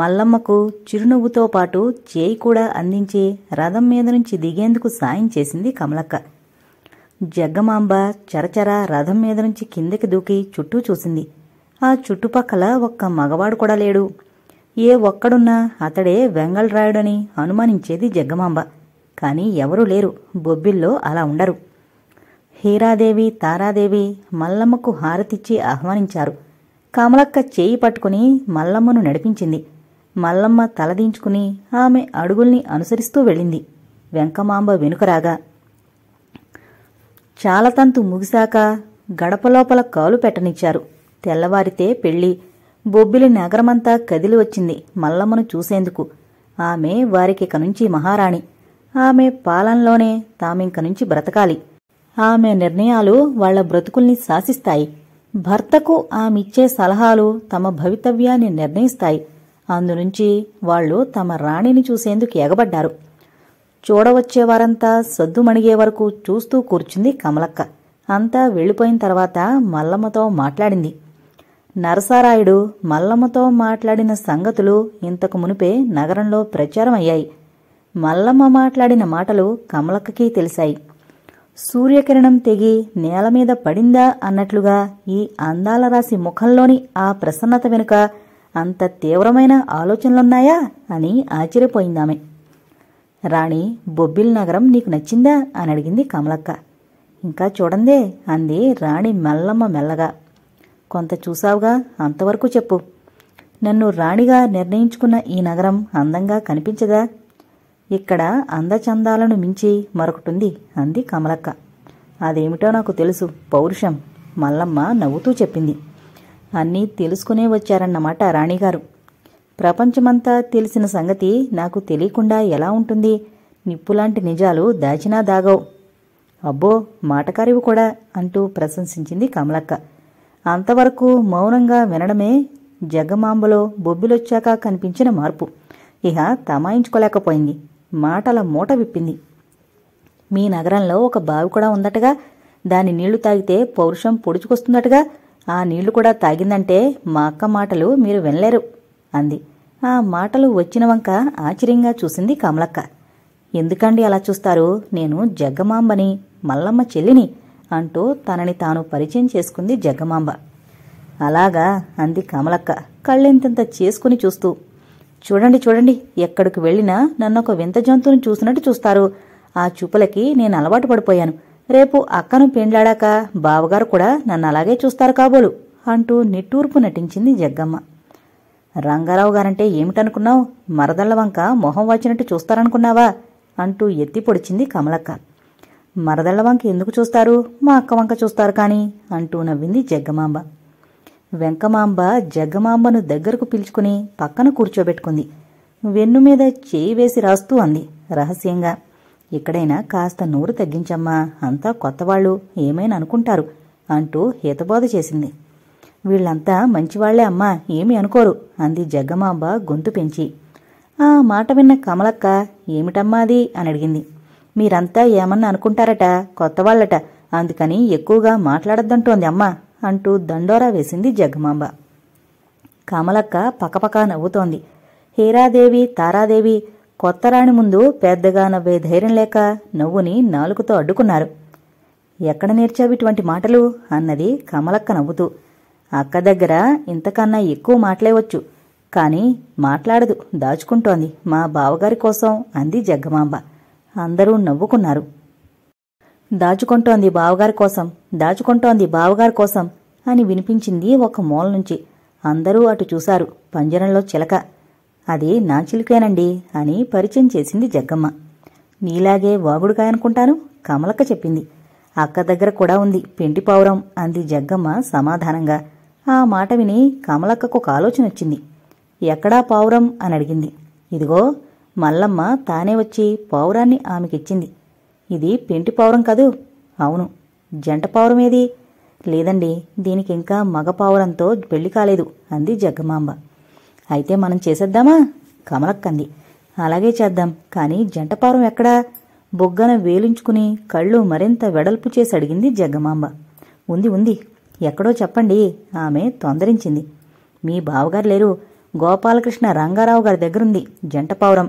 A: మల్లమ్మకు చిరునవ్వుతో పాటు చేయి కూడా అందించి రథం మీద నుంచి దిగేందుకు సాయం చేసింది కమలక్క జగ్గమాంబ చరచర రథం మీద నుంచి కిందకి దూకి చుట్టూ చూసింది ఆ చుట్టుపక్కల ఒక్క మగవాడు కూడా లేడు ఏ ఒక్కడున్నా అతడే వెంగళరాయుడని అనుమానించేది జగ్గమాంబ కానీ ఎవరూ లేరు బొబ్బిల్లో అలా ఉండరు హీరాదేవి తారాదేవి మల్లమ్మకు హారతిచ్చి ఆహ్వానించారు కమలక్క చేయి పట్టుకుని మల్లమ్మను నడిపించింది మల్లమ్మ తలదించుకుని ఆమె అడుగుల్ని అనుసరిస్తూ వెళ్ళింది వెంకమాంబ వెనుకరాగా చాలతంతు ముగిశాక గడపలోపల కాలు పెట్టనిచ్చారు తెల్లవారితే పెళ్లి బొబ్బిలి నగరమంతా కదిలి వచ్చింది మల్లమ్మను చూసేందుకు ఆమె వారికి నుంచి మహారాణి ఆమె పాలనలోనే తామింక నుంచి బ్రతకాలి ఆమె నిర్ణయాలు వాళ్ల బ్రతుకుల్ని శాసిస్తాయి భర్తకు ఆమెచ్చే సలహాలు తమ భవితవ్యాన్ని నిర్ణయిస్తాయి అందునుంచి వాళ్ళు తమ రాణిని చూసేందుకు ఎగబడ్డారు చూడవచ్చేవారంతా సద్దుమణిగే వరకు చూస్తూ కూర్చుంది కమలక్క అంతా వెళ్ళిపోయిన తర్వాత మల్లమ్మతో మాట్లాడింది నరసారాయుడు మల్లమ్మతో మాట్లాడిన సంగతులు ఇంతకు మునిపే నగరంలో ప్రచారం అయ్యాయి మల్లమ్మ మాట్లాడిన మాటలు కమలక్కకి తెలిశాయి సూర్యకిరణం తెగి నేల మీద పడిందా అన్నట్లుగా ఈ అందాల రాశి ముఖంలోని ఆ ప్రసన్నత వెనుక అంత తీవ్రమైన ఆలోచనలున్నాయా అని ఆశ్చర్యపోయిందామె రాణి బొబ్బిల్ నగరం నీకు నచ్చిందా అని అడిగింది కమలక్క ఇంకా చూడందే అంది రాణి మెల్లమ్మ మెల్లగా కొంత చూసావుగా అంతవరకు చెప్పు నన్ను రాణిగా నిర్ణయించుకున్న ఈ నగరం అందంగా కనిపించదా ఇక్కడ అందచందాలను మించి మరొకటుంది అంది కమలక్క అదేమిటో నాకు తెలుసు పౌరుషం మల్లమ్మ నవ్వుతూ చెప్పింది అన్నీ తెలుసుకునే వచ్చారన్నమాట రాణిగారు ప్రపంచమంతా తెలిసిన సంగతి నాకు తెలియకుండా ఎలా ఉంటుంది నిప్పులాంటి నిజాలు దాచినా దాగవు అబ్బో మాటకారివి కూడా అంటూ ప్రశంసించింది కమలక్క అంతవరకు మౌనంగా వినడమే జగమాంబలో బొబ్బిలొచ్చాక కనిపించిన మార్పు ఇహ తమాయించుకోలేకపోయింది మాటల మూట విప్పింది మీ నగరంలో ఒక బావి కూడా ఉందటగా దాని నీళ్లు తాగితే పౌరుషం పొడుచుకొస్తుందటగా ఆ నీళ్లు కూడా తాగిందంటే మా అక్క మాటలు మీరు వినలేరు అంది ఆ మాటలు వచ్చిన వంక ఆశ్చర్యంగా చూసింది కమలక్క ఎందుకండి అలా చూస్తారు నేను జగ్గమాంబని మల్లమ్మ చెల్లిని అంటూ తనని తాను పరిచయం చేసుకుంది జగ్గమాంబ అలాగా అంది కమలక్క కళ్ళెంతెంత చేసుకుని చూస్తూ చూడండి చూడండి ఎక్కడికి వెళ్ళినా నన్ను ఒక వింత జంతువుని చూసినట్టు చూస్తారు ఆ చూపులకి నేను అలవాటు పడిపోయాను రేపు అక్కను పెండ్లాడాక బావగారు కూడా నన్ను అలాగే చూస్తారు కాబోలు అంటూ నిట్టూర్పు నటించింది జగ్గమ్మ రంగారావు గారంటే ఏమిటనుకున్నావు మరదళ్ళ వంక మొహం వచ్చినట్టు చూస్తారనుకున్నావా అంటూ ఎత్తి పొడిచింది కమలక్క మరదళ్ళ వంక ఎందుకు చూస్తారు మా అక్క వంక చూస్తారు కానీ అంటూ నవ్వింది జగ్గమాంబ వెంకమాంబ జగ్గమాంబను దగ్గరకు పిలుచుకుని పక్కన కూర్చోబెట్టుకుంది వెన్ను మీద చేయి వేసి రాస్తూ అంది రహస్యంగా ఇక్కడైనా కాస్త నోరు తగ్గించమ్మా అంతా కొత్తవాళ్ళు ఏమైనా అనుకుంటారు అంటూ హితబోధ చేసింది వీళ్లంతా మంచివాళ్లే అమ్మా ఏమి అనుకోరు అంది జగ్గమాంబ గొంతు పెంచి ఆ మాట విన్న కమలక్క ఏమిటమ్మా అది అని అడిగింది మీరంతా ఏమన్నా అనుకుంటారట కొత్తవాళ్లట అందుకని ఎక్కువగా మాట్లాడద్దంటోంది అమ్మా అంటూ దండోరా వేసింది జగమాంబ కమలక్క పక్కపక్క నవ్వుతోంది హీరాదేవి తారాదేవి కొత్త రాణి ముందు పెద్దగా నవ్వే ధైర్యం లేక నవ్వుని నాలుగుతో అడ్డుకున్నారు ఎక్కడ ఇటువంటి మాటలు అన్నది కమలక్క నవ్వుతూ అక్క దగ్గర ఇంతకన్నా ఎక్కువ మాట్లాడవచ్చు కానీ మాట్లాడదు దాచుకుంటోంది మా బావగారి కోసం అంది జగ్గమాంబ అందరూ నవ్వుకున్నారు దాచుకుంటోంది బావగారి కోసం దాచుకుంటోంది బావగారి కోసం అని వినిపించింది ఒక మూల నుంచి అందరూ అటు చూశారు పంజరంలో చిలక అది నా చిలుకేనండి అని పరిచయం చేసింది జగ్గమ్మ నీలాగే వాగుడుకాయనుకుంటాను కమలక్క చెప్పింది అక్క దగ్గర కూడా ఉంది పెంటి పావురం అంది జగ్గమ్మ సమాధానంగా ఆ మాట విని కమలక్కకు ఒక ఆలోచన వచ్చింది ఎక్కడా పావురం అని అడిగింది ఇదిగో మల్లమ్మ తానే వచ్చి పావురాన్ని ఆమెకిచ్చింది ఇది పెంటి పావురం కదూ అవును జంట పావురమేది లేదండి దీనికి ఇంకా మగ పావురంతో పెళ్లి కాలేదు అంది జగ్గమాంబ అయితే మనం చేసేద్దామా కమలక్కంది అలాగే చేద్దాం కానీ జంట పావురం ఎక్కడా బొగ్గన వేలించుకుని కళ్ళు మరింత వెడల్పు చేసి అడిగింది జగ్గమాంబ ఉంది ఉంది ఎక్కడో చెప్పండి ఆమె తొందరించింది మీ బావగారు లేరు గోపాలకృష్ణ రంగారావు గారి దగ్గరుంది జంట పావురం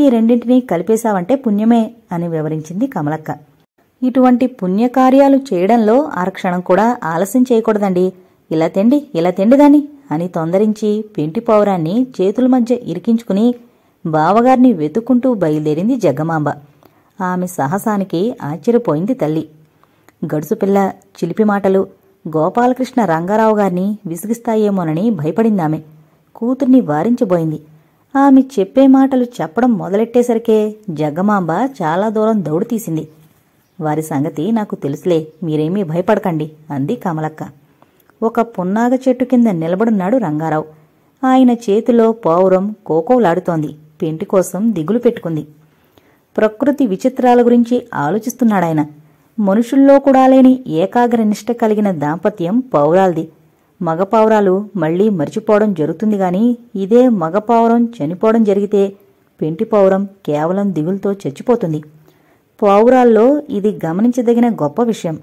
A: ఈ రెండింటినీ కలిపేశావంటే పుణ్యమే అని వివరించింది కమలక్క ఇటువంటి పుణ్యకార్యాలు చేయడంలో ఆరక్షణం కూడా ఆలస్యం చేయకూడదండి ఇలా తెండి ఇలా తెండిదాని అని తొందరించి పెంటి పౌరాన్ని చేతుల మధ్య ఇరికించుకుని బావగారిని వెతుక్కుంటూ బయలుదేరింది జగ్గమాంబ ఆమె సాహసానికి ఆశ్చర్యపోయింది తల్లి గడుసుపిల్ల చిలిపి మాటలు గోపాలకృష్ణ రంగారావు గారిని విసిగిస్తాయేమోనని భయపడిందామె కూతుర్ని వారించబోయింది ఆమె చెప్పే మాటలు చెప్పడం మొదలెట్టేసరికే జగ్గమాంబ చాలా దూరం దౌడు తీసింది వారి సంగతి నాకు తెలుసులే మీరేమీ భయపడకండి అంది కమలక్క ఒక పున్నాగ చెట్టు కింద నిలబడున్నాడు రంగారావు ఆయన చేతిలో పావురం కోకోలాడుతోంది పెంటి కోసం దిగులు పెట్టుకుంది ప్రకృతి విచిత్రాల గురించి ఆలోచిస్తున్నాడాయన మనుషుల్లో కూడా లేని ఏకాగ్ర నిష్ట కలిగిన దాంపత్యం పౌరాల్ది మగపావురాలు మళ్లీ మరిచిపోవడం జరుగుతుంది గాని ఇదే మగపావురం చనిపోవడం జరిగితే పెంటిపావురం కేవలం దిగులతో చచ్చిపోతుంది పావురాల్లో ఇది గమనించదగిన గొప్ప విషయం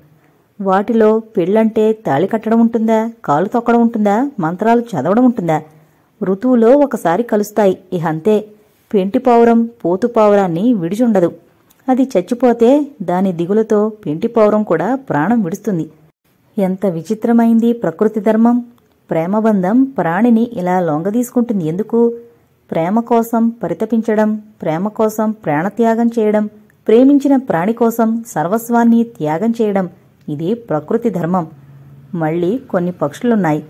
A: వాటిలో పెళ్ళంటే తాళి కట్టడం ఉంటుందా కాలు తొక్కడం ఉంటుందా మంత్రాలు చదవడం ఉంటుందా ఋతువులో ఒకసారి కలుస్తాయి ఇహంతే పెంటిపావురం పోతుపావురాన్ని విడిచుండదు అది చచ్చిపోతే దాని దిగులతో పెంటిపావురం కూడా ప్రాణం విడుస్తుంది ఎంత విచిత్రమైంది ప్రకృతి ధర్మం ప్రేమబంధం ప్రాణిని ఇలా లొంగదీసుకుంటుంది ఎందుకు ప్రేమ కోసం పరితపించడం ప్రేమ కోసం ప్రాణత్యాగం చేయడం ప్రేమించిన ప్రాణి కోసం సర్వస్వాన్ని త్యాగం చేయడం ఇది ప్రకృతి ధర్మం మళ్ళీ కొన్ని పక్షులున్నాయి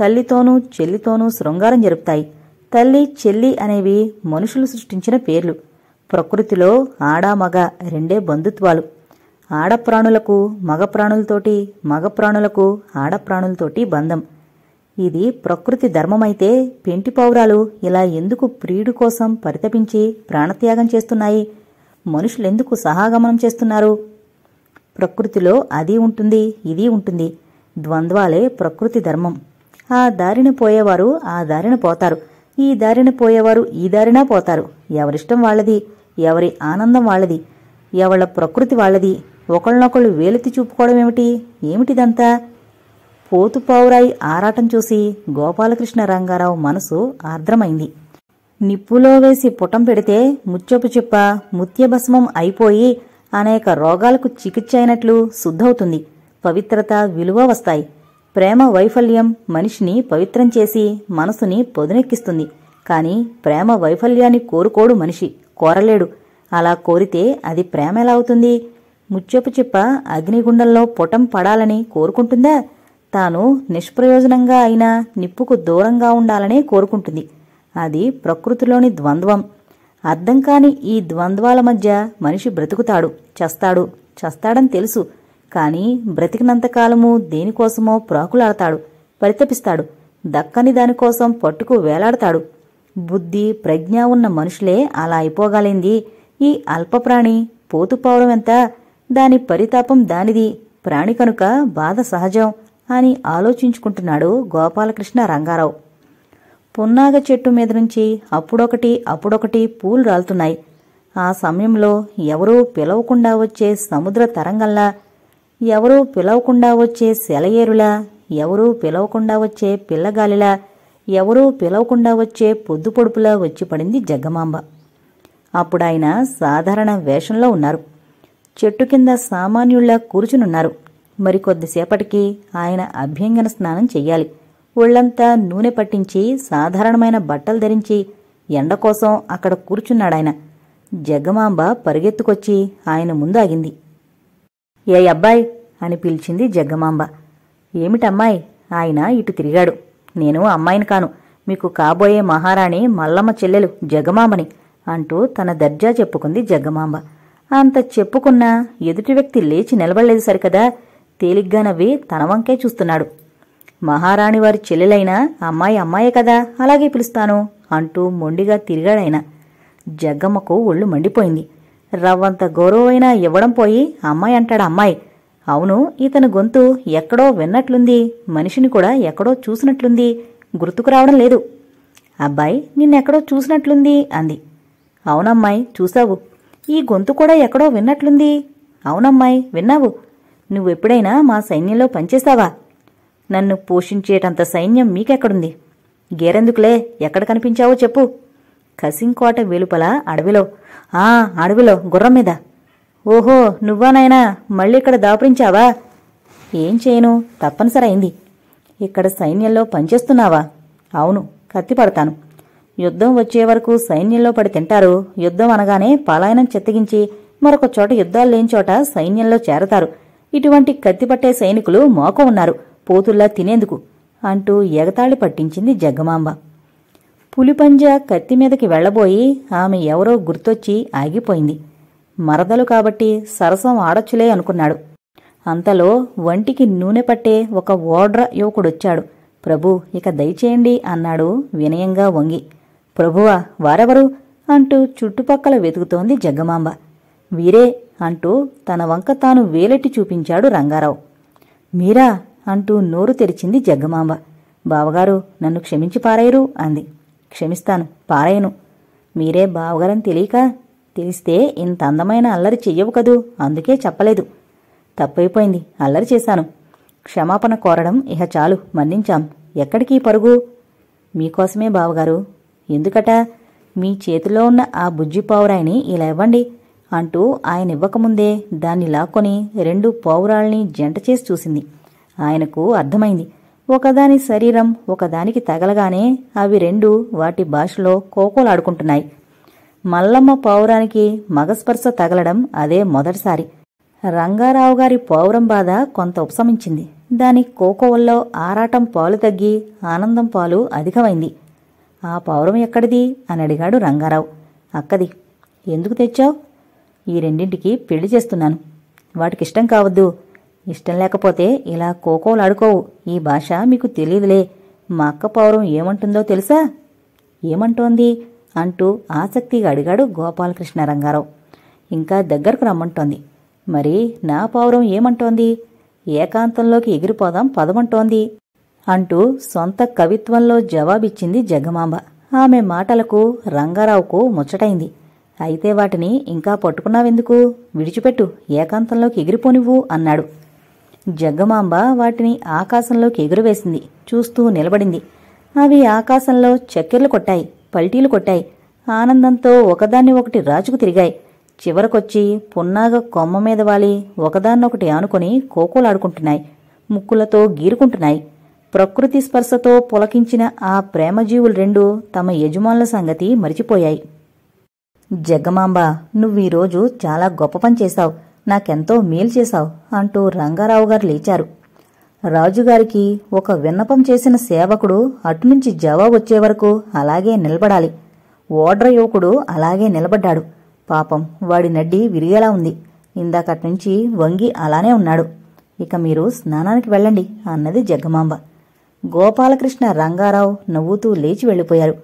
A: తల్లితోనూ చెల్లితోనూ శృంగారం జరుపుతాయి తల్లి చెల్లి అనేవి మనుషులు సృష్టించిన పేర్లు ప్రకృతిలో ఆడామగ రెండే బంధుత్వాలు ఆడప్రాణులకు మగప్రాణులతోటి మగప్రాణులకు ఆడప్రాణులతోటి బంధం ఇది ప్రకృతి ధర్మమైతే పెంటి పౌరాలు ఇలా ఎందుకు ప్రియుడి కోసం పరితపించి ప్రాణత్యాగం చేస్తున్నాయి మనుషులెందుకు సహాగమనం చేస్తున్నారు ప్రకృతిలో అది ఉంటుంది ఇది ఉంటుంది ద్వంద్వాలే ప్రకృతి ధర్మం ఆ దారిన పోయేవారు ఆ దారిన పోతారు ఈ దారిన పోయేవారు ఈ దారినా పోతారు ఎవరిష్టం వాళ్ళది ఎవరి ఆనందం వాళ్ళది ఎవళ్ళ ప్రకృతి వాళ్ళది ఒకళ్ళనొకళ్ళు వేలెత్తి చూపుకోవడం ఏమిటి ఏమిటిదంతా పోతుపావురాయి ఆరాటం చూసి గోపాలకృష్ణ రంగారావు మనసు ఆర్ద్రమైంది నిప్పులో వేసి పుటం పెడితే ముచ్చపు చిప్ప ముత్యభస్మం అయిపోయి అనేక రోగాలకు చికిత్స అయినట్లు శుద్ధవుతుంది పవిత్రత విలువ వస్తాయి ప్రేమ వైఫల్యం మనిషిని పవిత్రం చేసి మనసుని పొదునెక్కిస్తుంది కానీ ప్రేమ వైఫల్యాన్ని కోరుకోడు మనిషి కోరలేడు అలా కోరితే అది ప్రేమ ఎలా అవుతుంది ముచ్చపు చిప్ప అగ్నిగుండంలో పొటం పడాలని కోరుకుంటుందా తాను నిష్ప్రయోజనంగా అయినా నిప్పుకు దూరంగా ఉండాలనే కోరుకుంటుంది అది ప్రకృతిలోని ద్వంద్వం అర్థం కాని ఈ ద్వంద్వాల మధ్య మనిషి బ్రతుకుతాడు చస్తాడు చస్తాడని తెలుసు కానీ బ్రతికినంతకాలము దేనికోసమో ప్రాకులాడతాడు పరితపిస్తాడు దక్కని దానికోసం పట్టుకు వేలాడతాడు బుద్ధి ప్రజ్ఞ ఉన్న మనుషులే అలా అయిపోగలింది ఈ అల్పప్రాణి ప్రాణి ఎంత దాని పరితాపం దానిది ప్రాణి కనుక బాధ సహజం అని ఆలోచించుకుంటున్నాడు గోపాలకృష్ణ రంగారావు పున్నాగ చెట్టు మీద నుంచి అప్పుడొకటి అప్పుడొకటి పూలు రాలుతున్నాయి ఆ సమయంలో ఎవరూ పిలవకుండా వచ్చే సముద్ర తరంగంలా ఎవరూ పిలవకుండా వచ్చే సెలయేరులా ఎవరూ పిలవకుండా వచ్చే పిల్లగాలిలా ఎవరూ పిలవకుండా వచ్చే పొద్దుపొడుపులా వచ్చి పడింది జగ్గమాంబ అప్పుడు ఆయన సాధారణ వేషంలో ఉన్నారు చెట్టు కింద సామాన్యుల్లా కూర్చునున్నారు మరి కొద్దిసేపటికి ఆయన అభ్యంగన స్నానం చెయ్యాలి ఒళ్లంతా నూనె పట్టించి సాధారణమైన బట్టలు ధరించి ఎండ కోసం అక్కడ కూర్చున్నాడాయన జగ్గమాంబ పరిగెత్తుకొచ్చి ఆయన ముందు ఆగింది ఏ అబ్బాయ్ అని పిలిచింది జగ్గమాంబ ఏమిటమ్మాయి ఆయన ఇటు తిరిగాడు నేను అమ్మాయిని కాను మీకు కాబోయే మహారాణి మల్లమ్మ చెల్లెలు జగమామని అంటూ తన దర్జా చెప్పుకుంది జగ్గమాంబ అంత చెప్పుకున్నా ఎదుటి వ్యక్తి లేచి నిలబడలేదు సరికదా తేలిగ్గా నవ్వి తన వంకే చూస్తున్నాడు మహారాణి వారి చెల్లెలైనా అమ్మాయి అమ్మాయే కదా అలాగే పిలుస్తాను అంటూ మొండిగా తిరిగాడైన జగ్గమ్మకు ఒళ్ళు మండిపోయింది రవ్వంత గౌరవమైన ఇవ్వడం పోయి అమ్మాయి అంటాడు అమ్మాయి అవును ఇతని గొంతు ఎక్కడో విన్నట్లుంది మనిషిని కూడా ఎక్కడో చూసినట్లుంది గుర్తుకు రావడం లేదు అబ్బాయి నిన్నెక్కడో చూసినట్లుంది అంది అవునమ్మాయి చూశావు ఈ గొంతు కూడా ఎక్కడో విన్నట్లుంది అవునమ్మాయి విన్నావు నువ్వెప్పుడైనా మా సైన్యంలో పనిచేశావా నన్ను పోషించేటంత సైన్యం మీకెక్కడుంది గేరెందుకులే ఎక్కడ కనిపించావో చెప్పు కసింకోట వెలుపల అడవిలో ఆ అడవిలో గుర్రం మీద ఓహో నువ్వా నాయనా మళ్ళీ ఇక్కడ దాపురించావా ఏం చేయను తప్పనిసరైంది ఇక్కడ సైన్యంలో పనిచేస్తున్నావా అవును కత్తిపడతాను యుద్ధం వచ్చే వరకు సైన్యంలో పడి తింటారు యుద్ధం అనగానే పలాయనం చెత్తగించి మరొక చోట యుద్ధాలు లేని చోట సైన్యంలో చేరతారు ఇటువంటి కత్తిపట్టే సైనికులు మోక ఉన్నారు పోతుల్లా తినేందుకు అంటూ ఎగతాళి పట్టించింది జగ్గమాంబ పులిపంజ కత్తి మీదకి వెళ్లబోయి ఆమె ఎవరో గుర్తొచ్చి ఆగిపోయింది మరదలు కాబట్టి సరసం ఆడొచ్చులే అనుకున్నాడు అంతలో వంటికి నూనె పట్టే ఒక ఓడ్ర యువకుడొచ్చాడు ప్రభు ఇక దయచేయండి అన్నాడు వినయంగా వంగి ప్రభువా వారెవరు అంటూ చుట్టుపక్కల వెతుకుతోంది జగ్గమాంబ వీరే అంటూ తన వంక తాను వేలెట్టి చూపించాడు రంగారావు మీరా అంటూ నోరు తెరిచింది జగ్గమాంబ బావగారు నన్ను క్షమించి పారయరు అంది క్షమిస్తాను పారయను మీరే బావగారని తెలియక తెలిస్తే ఇంత అందమైన అల్లరి చెయ్యవు కదూ అందుకే చెప్పలేదు తప్పైపోయింది అల్లరి చేశాను క్షమాపణ కోరడం ఇహ చాలు మన్నించాం ఎక్కడికి పరుగు మీకోసమే బావగారు ఎందుకట మీ చేతిలో ఉన్న ఆ బుజ్జి పావురాయిని ఇలా ఇవ్వండి అంటూ ఆయన ఇవ్వకముందే దాన్ని లాక్కొని రెండు పావురాల్ని జంట చేసి చూసింది ఆయనకు అర్థమైంది ఒకదాని శరీరం ఒకదానికి తగలగానే అవి రెండు వాటి భాషలో కోకోలాడుకుంటున్నాయి మల్లమ్మ పావురానికి మగస్పర్శ తగలడం అదే మొదటిసారి రంగారావు గారి పావురం బాధ కొంత ఉపశమించింది దాని కోకోవల్లో ఆరాటం పాలు తగ్గి ఆనందం పాలు అధికమైంది ఆ పౌరం ఎక్కడిది అని అడిగాడు రంగారావు అక్కది ఎందుకు తెచ్చావు ఈ రెండింటికి పెళ్లి చేస్తున్నాను వాటికిష్టం కావద్దు ఇష్టం లేకపోతే ఇలా కోకోలాడుకోవు ఈ భాష మీకు తెలియదులే మా అక్క పౌరం ఏమంటుందో తెలుసా ఏమంటోంది అంటూ ఆసక్తిగా అడిగాడు గోపాలకృష్ణ రంగారావు ఇంకా దగ్గరకు రమ్మంటోంది మరి నా పౌరం ఏమంటోంది ఏకాంతంలోకి ఎగిరిపోదాం పదమంటోంది అంటూ సొంత కవిత్వంలో జవాబిచ్చింది జగమాంబ ఆమె మాటలకు రంగారావుకు ముచ్చటైంది అయితే వాటిని ఇంకా పట్టుకున్నావెందుకు విడిచిపెట్టు ఏకాంతంలోకి ఎగిరిపోనివ్వు అన్నాడు జగ్గమాంబ వాటిని ఆకాశంలోకి ఎగురువేసింది చూస్తూ నిలబడింది అవి ఆకాశంలో చక్కెర్లు కొట్టాయి పల్టీలు కొట్టాయి ఆనందంతో ఒకదాన్ని ఒకటి రాజుకు తిరిగాయి చివరకొచ్చి పున్నాగ కొమ్మ మీద వాలి ఒకదాన్నొకటి ఆనుకుని కోకోలాడుకుంటున్నాయి ముక్కులతో గీరుకుంటున్నాయి ప్రకృతి స్పర్శతో పులకించిన ఆ ప్రేమజీవులు రెండు తమ యజమానుల సంగతి మరిచిపోయాయి జగ్గమాంబ నువ్వీరోజు చాలా గొప్ప పని చేశావు నాకెంతో మేలు చేశావు అంటూ రంగారావు గారు లేచారు రాజుగారికి ఒక విన్నపం చేసిన సేవకుడు అటునుంచి జవాబు వచ్చే వరకు అలాగే నిలబడాలి ఓడ్ర యువకుడు అలాగే నిలబడ్డాడు పాపం వాడి నడ్డి విరిగేలా ఉంది నుంచి వంగి అలానే ఉన్నాడు ఇక మీరు స్నానానికి వెళ్ళండి అన్నది జగ్గమాంబ గోపాలకృష్ణ రంగారావు నవ్వుతూ లేచి వెళ్ళిపోయారు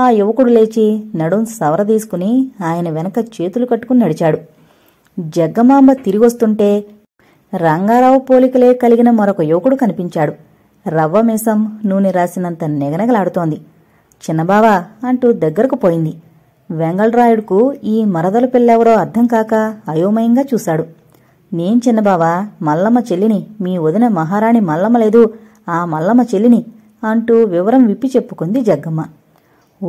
A: ఆ యువకుడు లేచి నడుం సవర తీసుకుని ఆయన వెనక చేతులు కట్టుకుని నడిచాడు జగ్గమాంబ తిరిగొస్తుంటే రంగారావు పోలికలే కలిగిన మరొక యువకుడు కనిపించాడు రవ్వ మీసం నూనె రాసినంత నెగనగలాడుతోంది చిన్నబావా అంటూ దగ్గరకు పోయింది వెంగళరాయుడుకు ఈ మరదల పిల్లెవరో అర్థం కాక అయోమయంగా చూశాడు నేను చిన్నబావా మల్లమ్మ చెల్లిని మీ వదిన మహారాణి మల్లమ్మ లేదు ఆ మల్లమ్మ చెల్లిని అంటూ వివరం విప్పి చెప్పుకుంది జగ్గమ్మ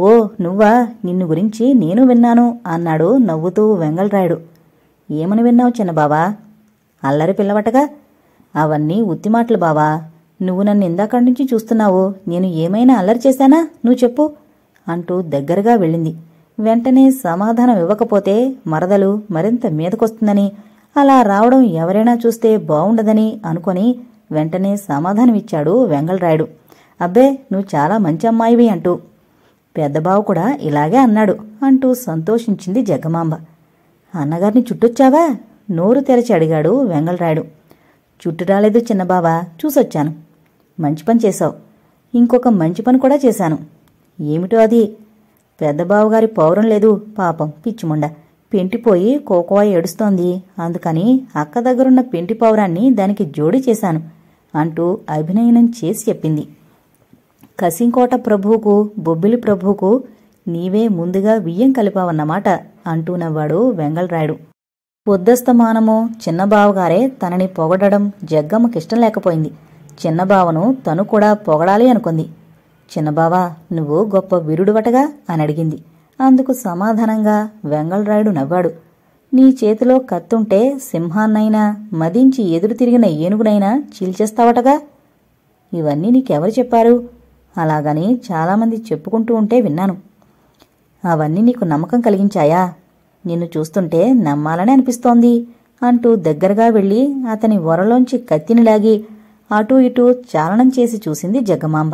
A: ఓ నువ్వా నిన్ను గురించి నేను విన్నాను అన్నాడు నవ్వుతూ వెంగళరాయుడు ఏమని విన్నావు చిన్నబావా అల్లరి పిల్లవటగా అవన్నీ ఉత్తిమాటలు బావా నువ్వు నన్ను ఇందాకాడి నుంచి చూస్తున్నావు నేను ఏమైనా అల్లరి చేశానా నువ్వు చెప్పు అంటూ దగ్గరగా వెళ్ళింది వెంటనే సమాధానం ఇవ్వకపోతే మరదలు మరింత మీదకొస్తుందని అలా రావడం ఎవరైనా చూస్తే బావుండదని అనుకొని వెంటనే సమాధానమిచ్చాడు వెంగళరాయుడు అబ్బే నువ్వు చాలా మంచి అమ్మాయివి అంటూ పెద్దబావు కూడా ఇలాగే అన్నాడు అంటూ సంతోషించింది జగ్గమాంబ అన్నగారిని చుట్టొచ్చావా నోరు తెరచి అడిగాడు వెంగళరాయుడు చుట్టు రాలేదు చిన్నబావా చూసొచ్చాను మంచి పని చేశావు ఇంకొక మంచి పని కూడా చేశాను ఏమిటో అది పెద్దబావుగారి గారి పౌరం లేదు పాపం పిచ్చిముండ పెంటిపోయి కోకోవా ఏడుస్తోంది అందుకని అక్క దగ్గరున్న పెంటి పౌరాన్ని దానికి జోడి చేశాను అంటూ అభినయనం చేసి చెప్పింది కసింకోట ప్రభువుకు బొబ్బిలి ప్రభువుకు నీవే ముందుగా బియ్యం కలిపావన్నమాట అంటూ నవ్వాడు వెంగళరాయుడు పొద్దస్తమానము చిన్నబావగారే తనని పొగడడం జగ్గమ్మకిష్టం లేకపోయింది చిన్నబావను తను కూడా పొగడాలి అనుకుంది చిన్నబావా నువ్వు గొప్ప వీరుడువటగా అని అడిగింది అందుకు సమాధానంగా వెంగళరాయుడు నవ్వాడు నీ చేతిలో కత్తుంటే సింహాన్నైనా మదించి ఎదురు తిరిగిన ఏనుగునైనా చీల్చేస్తావటగా ఇవన్నీ నీకెవరు చెప్పారు అలాగని చాలామంది చెప్పుకుంటూ ఉంటే విన్నాను అవన్నీ నీకు నమ్మకం కలిగించాయా నిన్ను చూస్తుంటే నమ్మాలని అనిపిస్తోంది అంటూ దగ్గరగా వెళ్ళి అతని వరలోంచి కత్తిని లాగి అటూ ఇటూ చాలనం చేసి చూసింది జగ్గమాంబ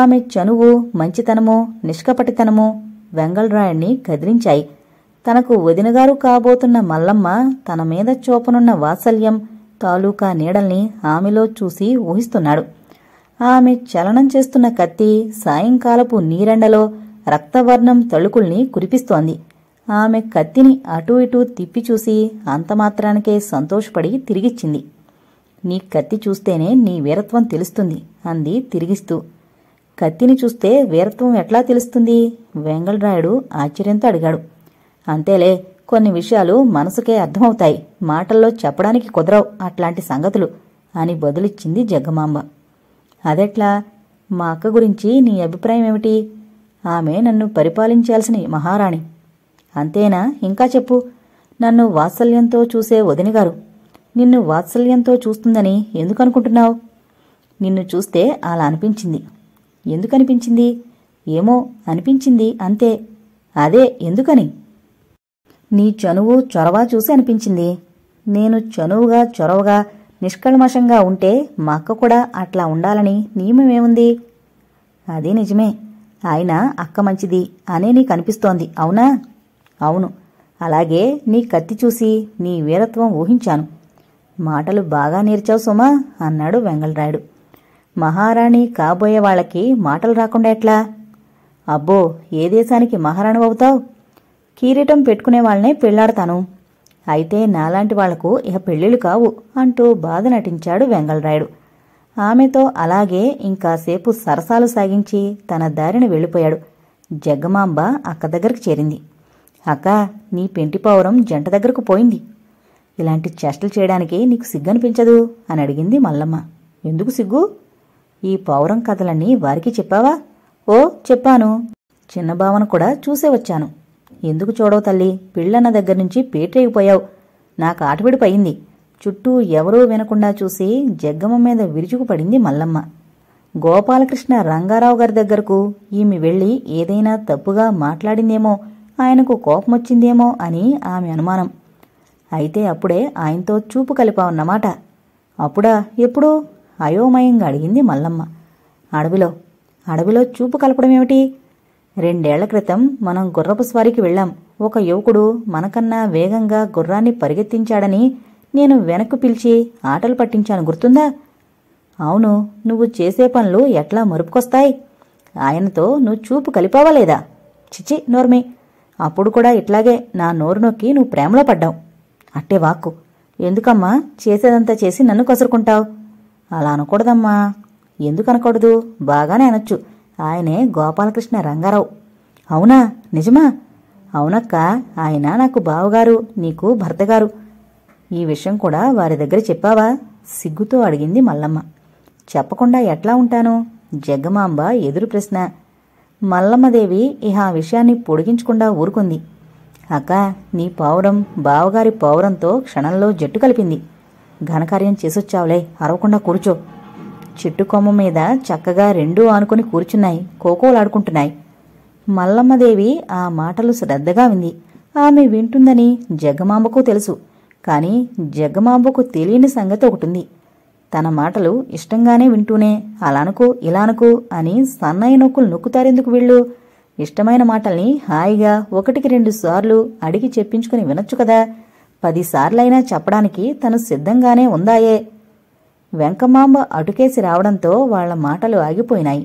A: ఆమె చనువు మంచితనము నిష్కపటితనము వెంగళరాయణ్ణి కదిలించాయి తనకు వదినగారు కాబోతున్న మల్లమ్మ తన మీద చూపనున్న వాత్సల్యం తాలూకా నీడల్ని ఆమెలో చూసి ఊహిస్తున్నాడు ఆమె చలనం చేస్తున్న కత్తి సాయంకాలపు నీరెండలో రక్తవర్ణం తళుకుల్ని కురిపిస్తోంది ఆమె కత్తిని అటూ ఇటూ తిప్పిచూసి అంతమాత్రానికే సంతోషపడి తిరిగిచ్చింది నీ కత్తి చూస్తేనే నీ వీరత్వం తెలుస్తుంది అంది తిరిగిస్తూ కత్తిని చూస్తే వీరత్వం ఎట్లా తెలుస్తుంది వెంగళరాయుడు ఆశ్చర్యంతో అడిగాడు అంతేలే కొన్ని విషయాలు మనసుకే అర్థమవుతాయి మాటల్లో చెప్పడానికి కుదరవు అట్లాంటి సంగతులు అని బదులిచ్చింది జగ్గమాంబ అదెట్లా మా అక్క గురించి నీ అభిప్రాయం ఏమిటి ఆమె నన్ను పరిపాలించాల్సిన మహారాణి అంతేనా ఇంకా చెప్పు నన్ను వాత్సల్యంతో చూసే వదినగారు నిన్ను వాత్సల్యంతో చూస్తుందని ఎందుకనుకుంటున్నావు నిన్ను చూస్తే అలా అనిపించింది ఎందుకనిపించింది ఏమో అనిపించింది అంతే అదే ఎందుకని నీ చనువు చొరవ చూసి అనిపించింది నేను చనువుగా చొరవగా నిష్కల్మషంగా ఉంటే మా అక్క కూడా అట్లా ఉండాలని నియమమేముంది అది నిజమే ఆయన అక్క మంచిది అనే నీకు అనిపిస్తోంది అవునా అవును అలాగే నీ కత్తి చూసి నీ వీరత్వం ఊహించాను మాటలు బాగా నేర్చావు సుమా అన్నాడు వెంగళరాయుడు మహారాణి కాబోయే వాళ్ళకి మాటలు రాకుండా ఎట్లా అబ్బో ఏ దేశానికి మహారాణి అవుతావు కీరీటం పెట్టుకునే వాళ్ళనే పెళ్లాడతాను అయితే నాలాంటి వాళ్లకు ఇక పెళ్లిళ్ళు కావు అంటూ బాధ నటించాడు వెంగళరాయుడు ఆమెతో అలాగే ఇంకాసేపు సరసాలు సాగించి తన దారిని వెళ్ళిపోయాడు జగ్గమాంబ అక్క దగ్గరికి చేరింది అక్క నీ పెంటి పావురం జంట దగ్గరకు పోయింది ఇలాంటి చేష్టలు చేయడానికి నీకు సిగ్గనిపించదు అని అడిగింది మల్లమ్మ ఎందుకు సిగ్గు ఈ పావురం కథలన్నీ వారికి చెప్పావా ఓ చెప్పాను చిన్న భావన కూడా చూసే వచ్చాను ఎందుకు చూడవు తల్లి పిళ్ళన్న దగ్గర నుంచి పేటేగిపోయావు నాకు ఆటబిడిపోయింది చుట్టూ ఎవరూ వినకుండా చూసి జగ్గమ్మ మీద విరుచుకుపడింది మల్లమ్మ గోపాలకృష్ణ రంగారావు గారి దగ్గరకు ఈమె వెళ్ళి ఏదైనా తప్పుగా మాట్లాడిందేమో ఆయనకు కోపమొచ్చిందేమో అని ఆమె అనుమానం అయితే అప్పుడే ఆయనతో చూపు కలిపావన్నమాట అప్పుడా ఎప్పుడు అయోమయంగా అడిగింది మల్లమ్మ అడవిలో అడవిలో చూపు కలపడమేమిటి రెండేళ్ల క్రితం మనం గుర్రపు స్వారీకి వెళ్ళాం ఒక యువకుడు మనకన్నా వేగంగా గుర్రాన్ని పరిగెత్తించాడని నేను వెనక్కు పిలిచి ఆటలు పట్టించాను గుర్తుందా అవును నువ్వు చేసే పనులు ఎట్లా మరుపుకొస్తాయి ఆయనతో నువ్వు చూపు కలిపావా చిచి నోర్మి అప్పుడు కూడా ఇట్లాగే నా నోరు నొక్కి నువ్వు ప్రేమలో పడ్డావు అట్టే వాక్కు ఎందుకమ్మా చేసేదంతా చేసి నన్ను కసురుకుంటావు అలా అనకూడదమ్మా ఎందుకనకూడదు బాగానే అనొచ్చు ఆయనే గోపాలకృష్ణ రంగారావు అవునా నిజమా అవునక్క ఆయన నాకు బావగారు నీకు భర్తగారు ఈ విషయం కూడా వారి దగ్గర చెప్పావా సిగ్గుతో అడిగింది మల్లమ్మ చెప్పకుండా ఎట్లా ఉంటాను జగ్గమాంబ ఎదురు ప్రశ్న మల్లమ్మదేవి ఇహ ఆ విషయాన్ని పొడిగించకుండా ఊరుకుంది అక్క నీ పావురం బావగారి పావురంతో క్షణంలో జట్టు కలిపింది ఘనకార్యం చేసొచ్చావులే అరవకుండా కూర్చో చెట్టు కొమ్మ మీద చక్కగా రెండూ ఆనుకుని కూర్చున్నాయి కోకోలాడుకుంటున్నాయి మల్లమ్మదేవి ఆ మాటలు శ్రద్ధగా వింది ఆమె వింటుందని జగ్గమాంబకు తెలుసు కాని జగ్గమాంబకు తెలియని సంగతి ఒకటుంది తన మాటలు ఇష్టంగానే వింటూనే అలానుకో ఇలానుకో అని సన్నయ్య నొక్కులు నొక్కుతారెందుకు వీళ్ళు ఇష్టమైన మాటల్ని హాయిగా ఒకటికి రెండు సార్లు అడిగి చెప్పించుకుని వినొచ్చు కదా పదిసార్లైనా చెప్పడానికి తను సిద్ధంగానే ఉందాయే వెంకమాంబ అటుకేసి రావడంతో వాళ్ల మాటలు ఆగిపోయినాయి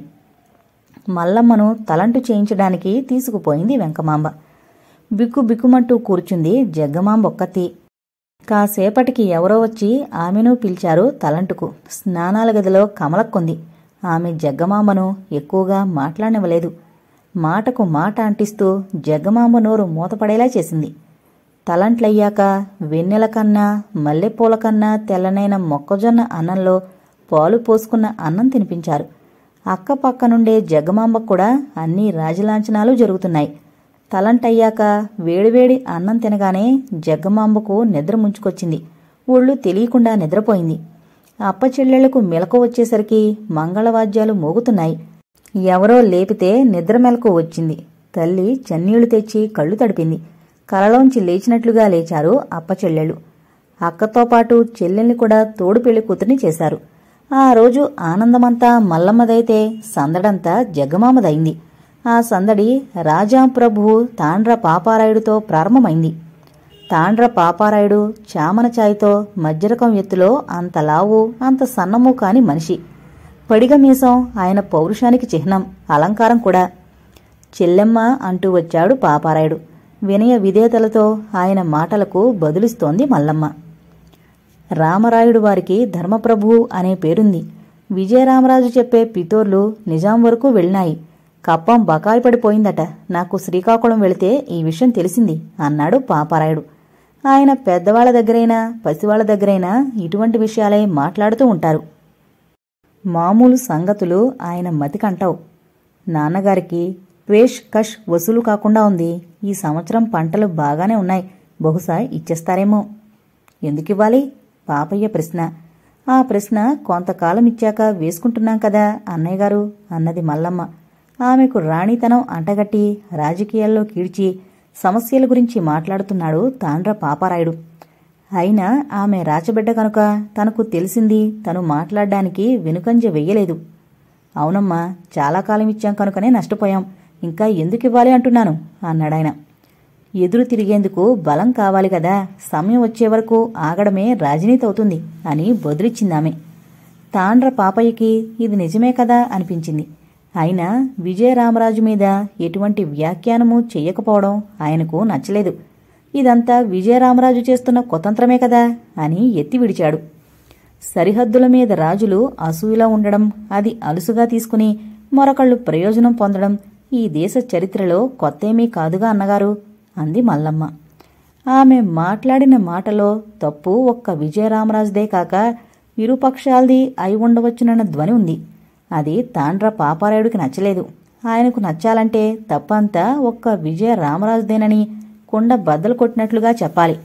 A: మల్లమ్మను తలంటు చేయించడానికి తీసుకుపోయింది వెంకమాంబ బిక్కు బిక్కుమంటూ కూర్చుంది జగ్గమాంబ ఒక్కతి కాసేపటికి ఎవరో వచ్చి ఆమెను పిలిచారు తలంటుకు స్నానాల గదిలో కమలక్కుంది ఆమె జగ్గమాంబను ఎక్కువగా మాట్లాడనివ్వలేదు మాటకు మాట అంటిస్తూ జగ్గమాంబ నోరు మూతపడేలా చేసింది తలంట్లయ్యాక వెన్నెల కన్నా మల్లెపూల కన్నా తెల్లనైన మొక్కజొన్న అన్నంలో పాలు పోసుకున్న అన్నం తినిపించారు అక్క పక్క నుండే జగమాంబ కూడా అన్ని రాజలాంఛనాలు జరుగుతున్నాయి తలంటయ్యాక వేడివేడి అన్నం తినగానే జగ్గమాంబకు నిద్ర ముంచుకొచ్చింది ఒళ్ళు తెలియకుండా నిద్రపోయింది అప్పచెల్లెళ్లకు మెలకు వచ్చేసరికి మంగళవాద్యాలు మోగుతున్నాయి ఎవరో లేపితే నిద్ర మెలకు వచ్చింది తల్లి చన్నీళ్లు తెచ్చి కళ్ళు తడిపింది కలలోంచి లేచినట్లుగా లేచారు అప్పచెల్లెలు అక్కతో పాటు చెల్లెల్ని కూడా తోడు పెళ్లి కూతుర్ని చేశారు ఆ రోజు ఆనందమంతా మల్లమ్మదైతే సందడంతా జగ్గమామదైంది ఆ సందడి రాజాప్రభు తాండ్ర పాపారాయుడుతో ప్రారంభమైంది తాండ్ర పాపారాయుడు చామన మజ్జరకం ఎత్తులో అంత లావు అంత సన్నము కాని మనిషి పడిగ మీసం ఆయన పౌరుషానికి చిహ్నం అలంకారం కూడా చెల్లెమ్మ అంటూ వచ్చాడు పాపారాయుడు వినయ విధేతలతో ఆయన మాటలకు బదులిస్తోంది మల్లమ్మ రామరాయుడు వారికి ధర్మప్రభు అనే పేరుంది విజయరామరాజు చెప్పే పితోర్లు నిజాం వరకు వెళ్ళినాయి కప్పం బకాయి పడిపోయిందట నాకు శ్రీకాకుళం వెళితే ఈ విషయం తెలిసింది అన్నాడు పాపరాయుడు ఆయన పెద్దవాళ్ల దగ్గరైనా పసివాళ్ల దగ్గరైనా ఇటువంటి విషయాలే మాట్లాడుతూ ఉంటారు మామూలు సంగతులు ఆయన మతికంటావు నాన్నగారికి క్వేష్ కష్ వసూలు కాకుండా ఉంది ఈ సంవత్సరం పంటలు బాగానే ఉన్నాయి బహుశా ఇచ్చేస్తారేమో ఎందుకివ్వాలి పాపయ్య ప్రశ్న ఆ ప్రశ్న కొంతకాలం ఇచ్చాక వేసుకుంటున్నాం కదా అన్నయ్య గారు అన్నది మల్లమ్మ ఆమెకు రాణితనం అంటగట్టి రాజకీయాల్లో కీడ్చి సమస్యల గురించి మాట్లాడుతున్నాడు తాండ్ర పాపారాయుడు అయినా ఆమె రాచబిడ్డ కనుక తనకు తెలిసింది తను మాట్లాడడానికి వెనుకంజ వెయ్యలేదు అవునమ్మా చాలా కాలం ఇచ్చాం కనుకనే నష్టపోయాం ఇంకా ఎందుకు ఇవ్వాలి అంటున్నాను అన్నాడాయన ఎదురు తిరిగేందుకు బలం కావాలి కదా సమయం వచ్చే వరకు ఆగడమే రాజనీతి అవుతుంది అని బదులిచ్చిందామె తాండ్ర పాపయ్యకి ఇది నిజమే కదా అనిపించింది అయినా విజయరామరాజు మీద ఎటువంటి వ్యాఖ్యానము చెయ్యకపోవడం ఆయనకు నచ్చలేదు ఇదంతా విజయరామరాజు చేస్తున్న కుతంత్రమే కదా అని ఎత్తి విడిచాడు సరిహద్దుల మీద రాజులు అసూయలా ఉండడం అది అలుసుగా తీసుకుని మరొకళ్ళు ప్రయోజనం పొందడం ఈ దేశ చరిత్రలో కొత్తేమీ కాదుగా అన్నగారు అంది మల్లమ్మ ఆమె మాట్లాడిన మాటలో తప్పు ఒక్క విజయరామరాజుదే కాక ఇరుపక్షాలది అయి ఉండవచ్చునన్న ధ్వని ఉంది అది తాండ్ర పాపారాయుడికి నచ్చలేదు ఆయనకు నచ్చాలంటే తప్పంతా ఒక్క విజయ రామరాజుదేనని కుండ బద్దలు కొట్టినట్లుగా చెప్పాలి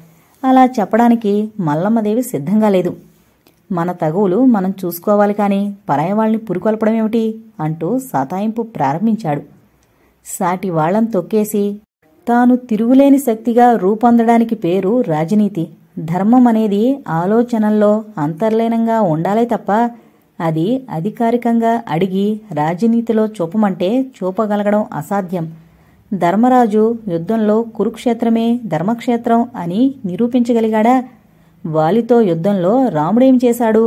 A: అలా చెప్పడానికి మల్లమ్మదేవి సిద్ధంగా లేదు మన తగువులు మనం చూసుకోవాలి కాని పరాయవాళ్ళని పురుకొల్పడమేమిటి ఏమిటి అంటూ సతాయింపు ప్రారంభించాడు సాటి వాళ్లం తొక్కేసి తాను తిరుగులేని శక్తిగా రూపొందడానికి పేరు రాజనీతి ధర్మం అనేది ఆలోచనల్లో అంతర్లీనంగా ఉండాలే తప్ప అది అధికారికంగా అడిగి రాజనీతిలో చూపమంటే చూపగలగడం అసాధ్యం ధర్మరాజు యుద్ధంలో కురుక్షేత్రమే ధర్మక్షేత్రం అని నిరూపించగలిగాడా వాలితో యుద్ధంలో రాముడేం చేశాడు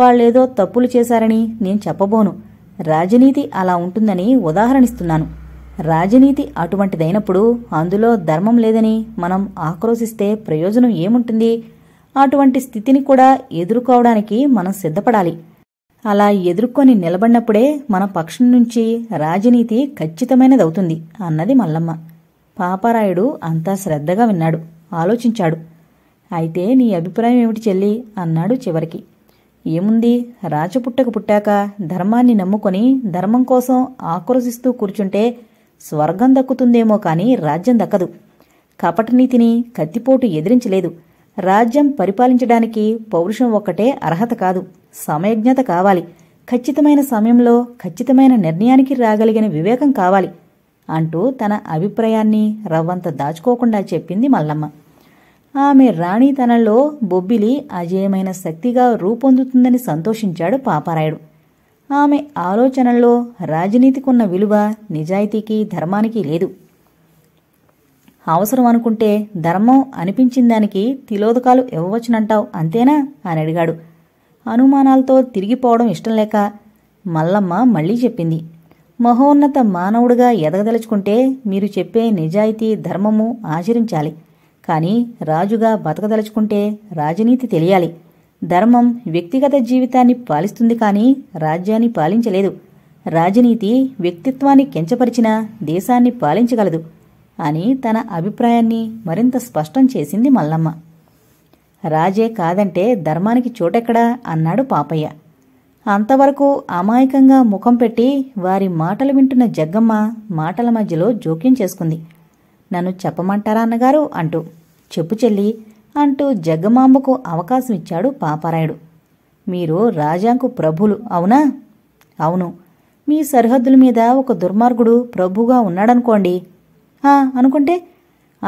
A: వాళ్లేదో తప్పులు చేశారని నేను చెప్పబోను రాజనీతి అలా ఉంటుందని ఉదాహరణిస్తున్నాను రాజనీతి అటువంటిదైనప్పుడు అందులో ధర్మం లేదని మనం ఆక్రోశిస్తే ప్రయోజనం ఏముంటుంది అటువంటి స్థితిని కూడా ఎదుర్కోవడానికి మనం సిద్ధపడాలి అలా ఎదుర్కొని నిలబడినప్పుడే మన పక్షం నుంచి రాజనీతి ఖచ్చితమైనదవుతుంది అన్నది మల్లమ్మ పాపారాయుడు అంతా శ్రద్ధగా విన్నాడు ఆలోచించాడు అయితే నీ అభిప్రాయం ఏమిటి చెల్లి అన్నాడు చివరికి ఏముంది రాచపుట్టకు పుట్టాక ధర్మాన్ని నమ్ముకొని ధర్మం కోసం ఆక్రోశిస్తూ కూర్చుంటే స్వర్గం దక్కుతుందేమో కానీ రాజ్యం దక్కదు కపటనీతిని కత్తిపోటు ఎదిరించలేదు రాజ్యం పరిపాలించడానికి పౌరుషం ఒక్కటే అర్హత కాదు సమయజ్ఞత కావాలి ఖచ్చితమైన సమయంలో ఖచ్చితమైన నిర్ణయానికి రాగలిగిన వివేకం కావాలి అంటూ తన అభిప్రాయాన్ని రవ్వంత దాచుకోకుండా చెప్పింది మల్లమ్మ ఆమె రాణి తనలో బొబ్బిలి అజేయమైన శక్తిగా రూపొందుతుందని సంతోషించాడు పాపారాయుడు ఆమె ఆలోచనల్లో రాజనీతికున్న విలువ నిజాయితీకి ధర్మానికి లేదు అవసరం అనుకుంటే ధర్మం అనిపించిన దానికి తిలోదకాలు ఇవ్వవచ్చునంటావు అంతేనా అని అడిగాడు అనుమానాలతో తిరిగిపోవడం ఇష్టం లేక మల్లమ్మ మళ్లీ చెప్పింది మహోన్నత మానవుడుగా ఎదగదలుచుకుంటే మీరు చెప్పే నిజాయితీ ధర్మము ఆచరించాలి కానీ రాజుగా బతకదలుచుకుంటే రాజనీతి తెలియాలి ధర్మం వ్యక్తిగత జీవితాన్ని పాలిస్తుంది కానీ రాజ్యాన్ని పాలించలేదు రాజనీతి వ్యక్తిత్వాన్ని కించపరిచినా దేశాన్ని పాలించగలదు అని తన అభిప్రాయాన్ని మరింత స్పష్టం చేసింది మల్లమ్మ రాజే కాదంటే ధర్మానికి చోటెక్కడా అన్నాడు పాపయ్య అంతవరకు అమాయకంగా ముఖం పెట్టి వారి మాటలు వింటున్న జగ్గమ్మ మాటల మధ్యలో జోక్యం చేసుకుంది నన్ను చెప్పమంటారా అన్నగారు అంటూ చెప్పు చెల్లి అంటూ జగ్గమాంబకు అవకాశం ఇచ్చాడు పాపారాయుడు మీరు రాజాంకు ప్రభులు అవునా అవును మీ సరిహద్దుల మీద ఒక దుర్మార్గుడు ప్రభుగా ఉన్నాడనుకోండి అనుకుంటే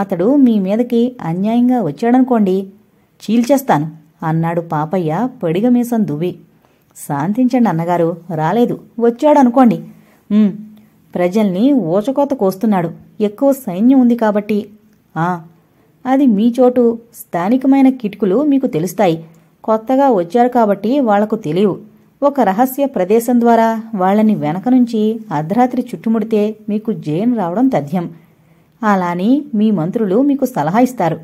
A: అతడు మీ మీదకి అన్యాయంగా వచ్చాడనుకోండి చీల్చేస్తాను అన్నాడు పాపయ్య పొడిగమీసం దువ్వి శాంతించండి అన్నగారు రాలేదు వచ్చాడు అనుకోండి ప్రజల్ని ఊచకోత కోస్తున్నాడు ఎక్కువ సైన్యం ఉంది కాబట్టి ఆ అది మీ చోటు స్థానికమైన కిటుకులు మీకు తెలుస్తాయి కొత్తగా వచ్చారు కాబట్టి వాళ్లకు తెలియవు ఒక రహస్య ప్రదేశం ద్వారా వాళ్ళని వెనక నుంచి అర్ధరాత్రి చుట్టుముడితే మీకు జైన్ రావడం తథ్యం అలాని మీ మంత్రులు మీకు సలహా ఇస్తారు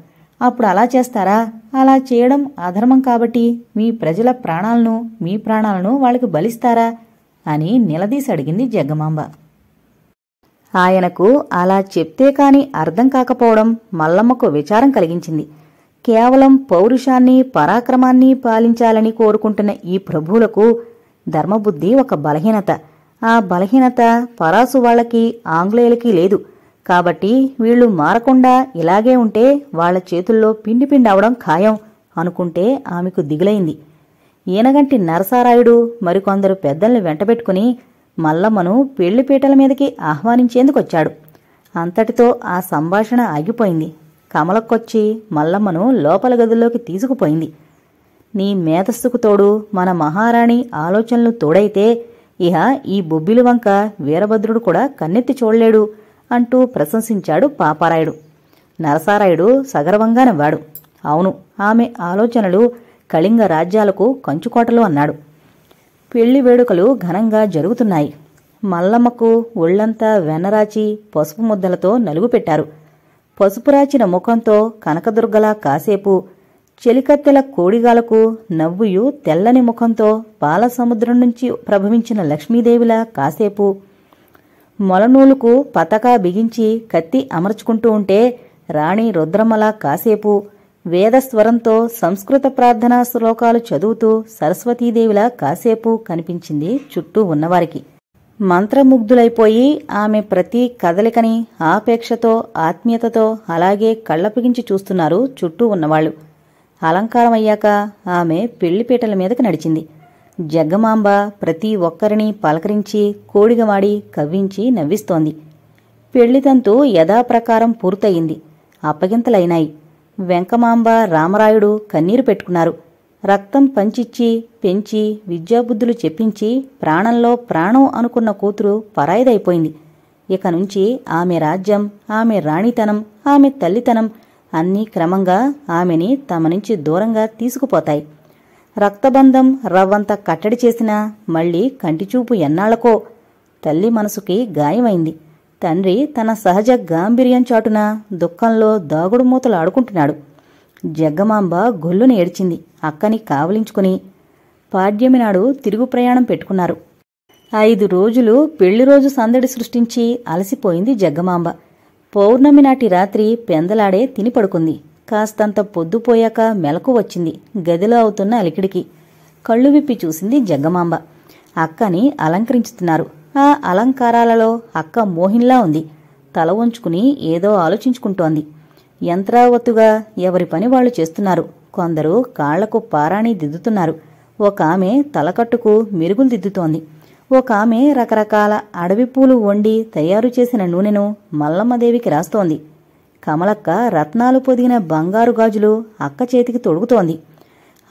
A: అప్పుడు అలా చేస్తారా అలా చేయడం అధర్మం కాబట్టి మీ ప్రజల ప్రాణాలను మీ ప్రాణాలను వాళ్ళకి బలిస్తారా అని నిలదీసి అడిగింది జగ్గమాంబ ఆయనకు అలా చెప్తే కాని అర్థం కాకపోవడం మల్లమ్మకు విచారం కలిగించింది కేవలం పౌరుషాన్ని పరాక్రమాన్ని పాలించాలని కోరుకుంటున్న ఈ ప్రభువులకు ధర్మబుద్ధి ఒక బలహీనత ఆ బలహీనత పరాసు వాళ్ళకి ఆంగ్లేయులకి లేదు కాబట్టి వీళ్లు మారకుండా ఇలాగే ఉంటే వాళ్ల చేతుల్లో పిండి పిండి అవడం ఖాయం అనుకుంటే ఆమెకు దిగులైంది ఈనగంటి నరసారాయుడు మరికొందరు పెద్దల్ని వెంటబెట్టుకుని మల్లమ్మను పెళ్లిపీటల మీదకి ఆహ్వానించేందుకొచ్చాడు అంతటితో ఆ సంభాషణ ఆగిపోయింది కమలకొచ్చి మల్లమ్మను లోపల గదిలోకి తీసుకుపోయింది నీ మేధస్సుకు తోడు మన మహారాణి ఆలోచనలు తోడైతే ఇహ ఈ బొబ్బిలి వంక వీరభద్రుడు కూడా కన్నెత్తి చూడలేడు అంటూ ప్రశంసించాడు పాపారాయుడు నరసారాయుడు సగర్వంగా నవ్వాడు అవును ఆమె ఆలోచనలు కళింగ రాజ్యాలకు కంచుకోటలు అన్నాడు పెళ్లి వేడుకలు ఘనంగా జరుగుతున్నాయి మల్లమ్మకు ఒళ్లంతా వెనరాచి పసుపు ముద్దలతో నలుగు పెట్టారు పసుపురాచిన ముఖంతో కనకదుర్గలా కాసేపు చెలికత్తెల కోడిగాలకు నవ్వుయు తెల్లని ముఖంతో పాలసముద్రం నుంచి ప్రభవించిన లక్ష్మీదేవిలా కాసేపు మొలనూలుకు పతకా బిగించి కత్తి అమర్చుకుంటూ ఉంటే రాణి రుద్రమలా కాసేపు వేదస్వరంతో సంస్కృత ప్రార్థనా శ్లోకాలు చదువుతూ సరస్వతీదేవిలా కాసేపు కనిపించింది చుట్టూ ఉన్నవారికి మంత్రముగ్ధులైపోయి ఆమె ప్రతి కదలికని ఆపేక్షతో ఆత్మీయతతో అలాగే కళ్లపిగించి చూస్తున్నారు చుట్టూ ఉన్నవాళ్లు అలంకారమయ్యాక ఆమె పెళ్లిపీటల మీదకి నడిచింది జగ్గమాంబ ప్రతి ఒక్కరిని పలకరించి కోడిగమాడి కవ్వించి నవ్విస్తోంది పెళ్లితంతు యథాప్రకారం పూర్తయింది అప్పగింతలైనాయి వెంకమాంబ రామరాయుడు కన్నీరు పెట్టుకున్నారు రక్తం పంచిచ్చి పెంచి విద్యాబుద్ధులు చెప్పించి ప్రాణంలో ప్రాణం అనుకున్న కూతురు పరాయిదైపోయింది ఇక నుంచి ఆమె రాజ్యం ఆమె రాణితనం ఆమె తల్లితనం అన్నీ క్రమంగా ఆమెని తమ నుంచి దూరంగా తీసుకుపోతాయి రక్తబంధం రవ్వంత కట్టడి చేసినా మళ్లీ కంటిచూపు ఎన్నాళ్లకో తల్లి మనసుకి గాయమైంది తండ్రి తన సహజ గాంభీర్యం చాటున దుఃఖంలో దాగుడు మూతలు ఆడుకుంటున్నాడు జగ్గమాంబ గొల్లుని ఏడ్చింది అక్కని కావలించుకుని పాడ్యమి నాడు తిరుగు ప్రయాణం పెట్టుకున్నారు ఐదు రోజులు పెళ్లి రోజు సందడి సృష్టించి అలసిపోయింది జగ్గమాంబ పౌర్ణమి నాటి రాత్రి పెందలాడే తిని పడుకుంది కాస్తంత పొద్దుపోయాక మెలకు వచ్చింది గదిలో అవుతున్న అలికిడికి కళ్ళు విప్పి చూసింది జగ్గమాంబ అక్కని అలంకరించుతున్నారు ఆ అలంకారాలలో అక్క మోహిన్లా ఉంది తల ఉంచుకుని ఏదో ఆలోచించుకుంటోంది యంత్రావత్తుగా ఎవరి పని వాళ్ళు చేస్తున్నారు కొందరు కాళ్లకు పారాణి దిద్దుతున్నారు ఒక ఆమె తలకట్టుకు మెరుగులు దిద్దుతోంది ఒక ఆమె రకరకాల అడవి పూలు వండి తయారు చేసిన నూనెను మల్లమ్మదేవికి రాస్తోంది కమలక్క రత్నాలు పొదిగిన బంగారు గాజులు అక్క చేతికి తొడుగుతోంది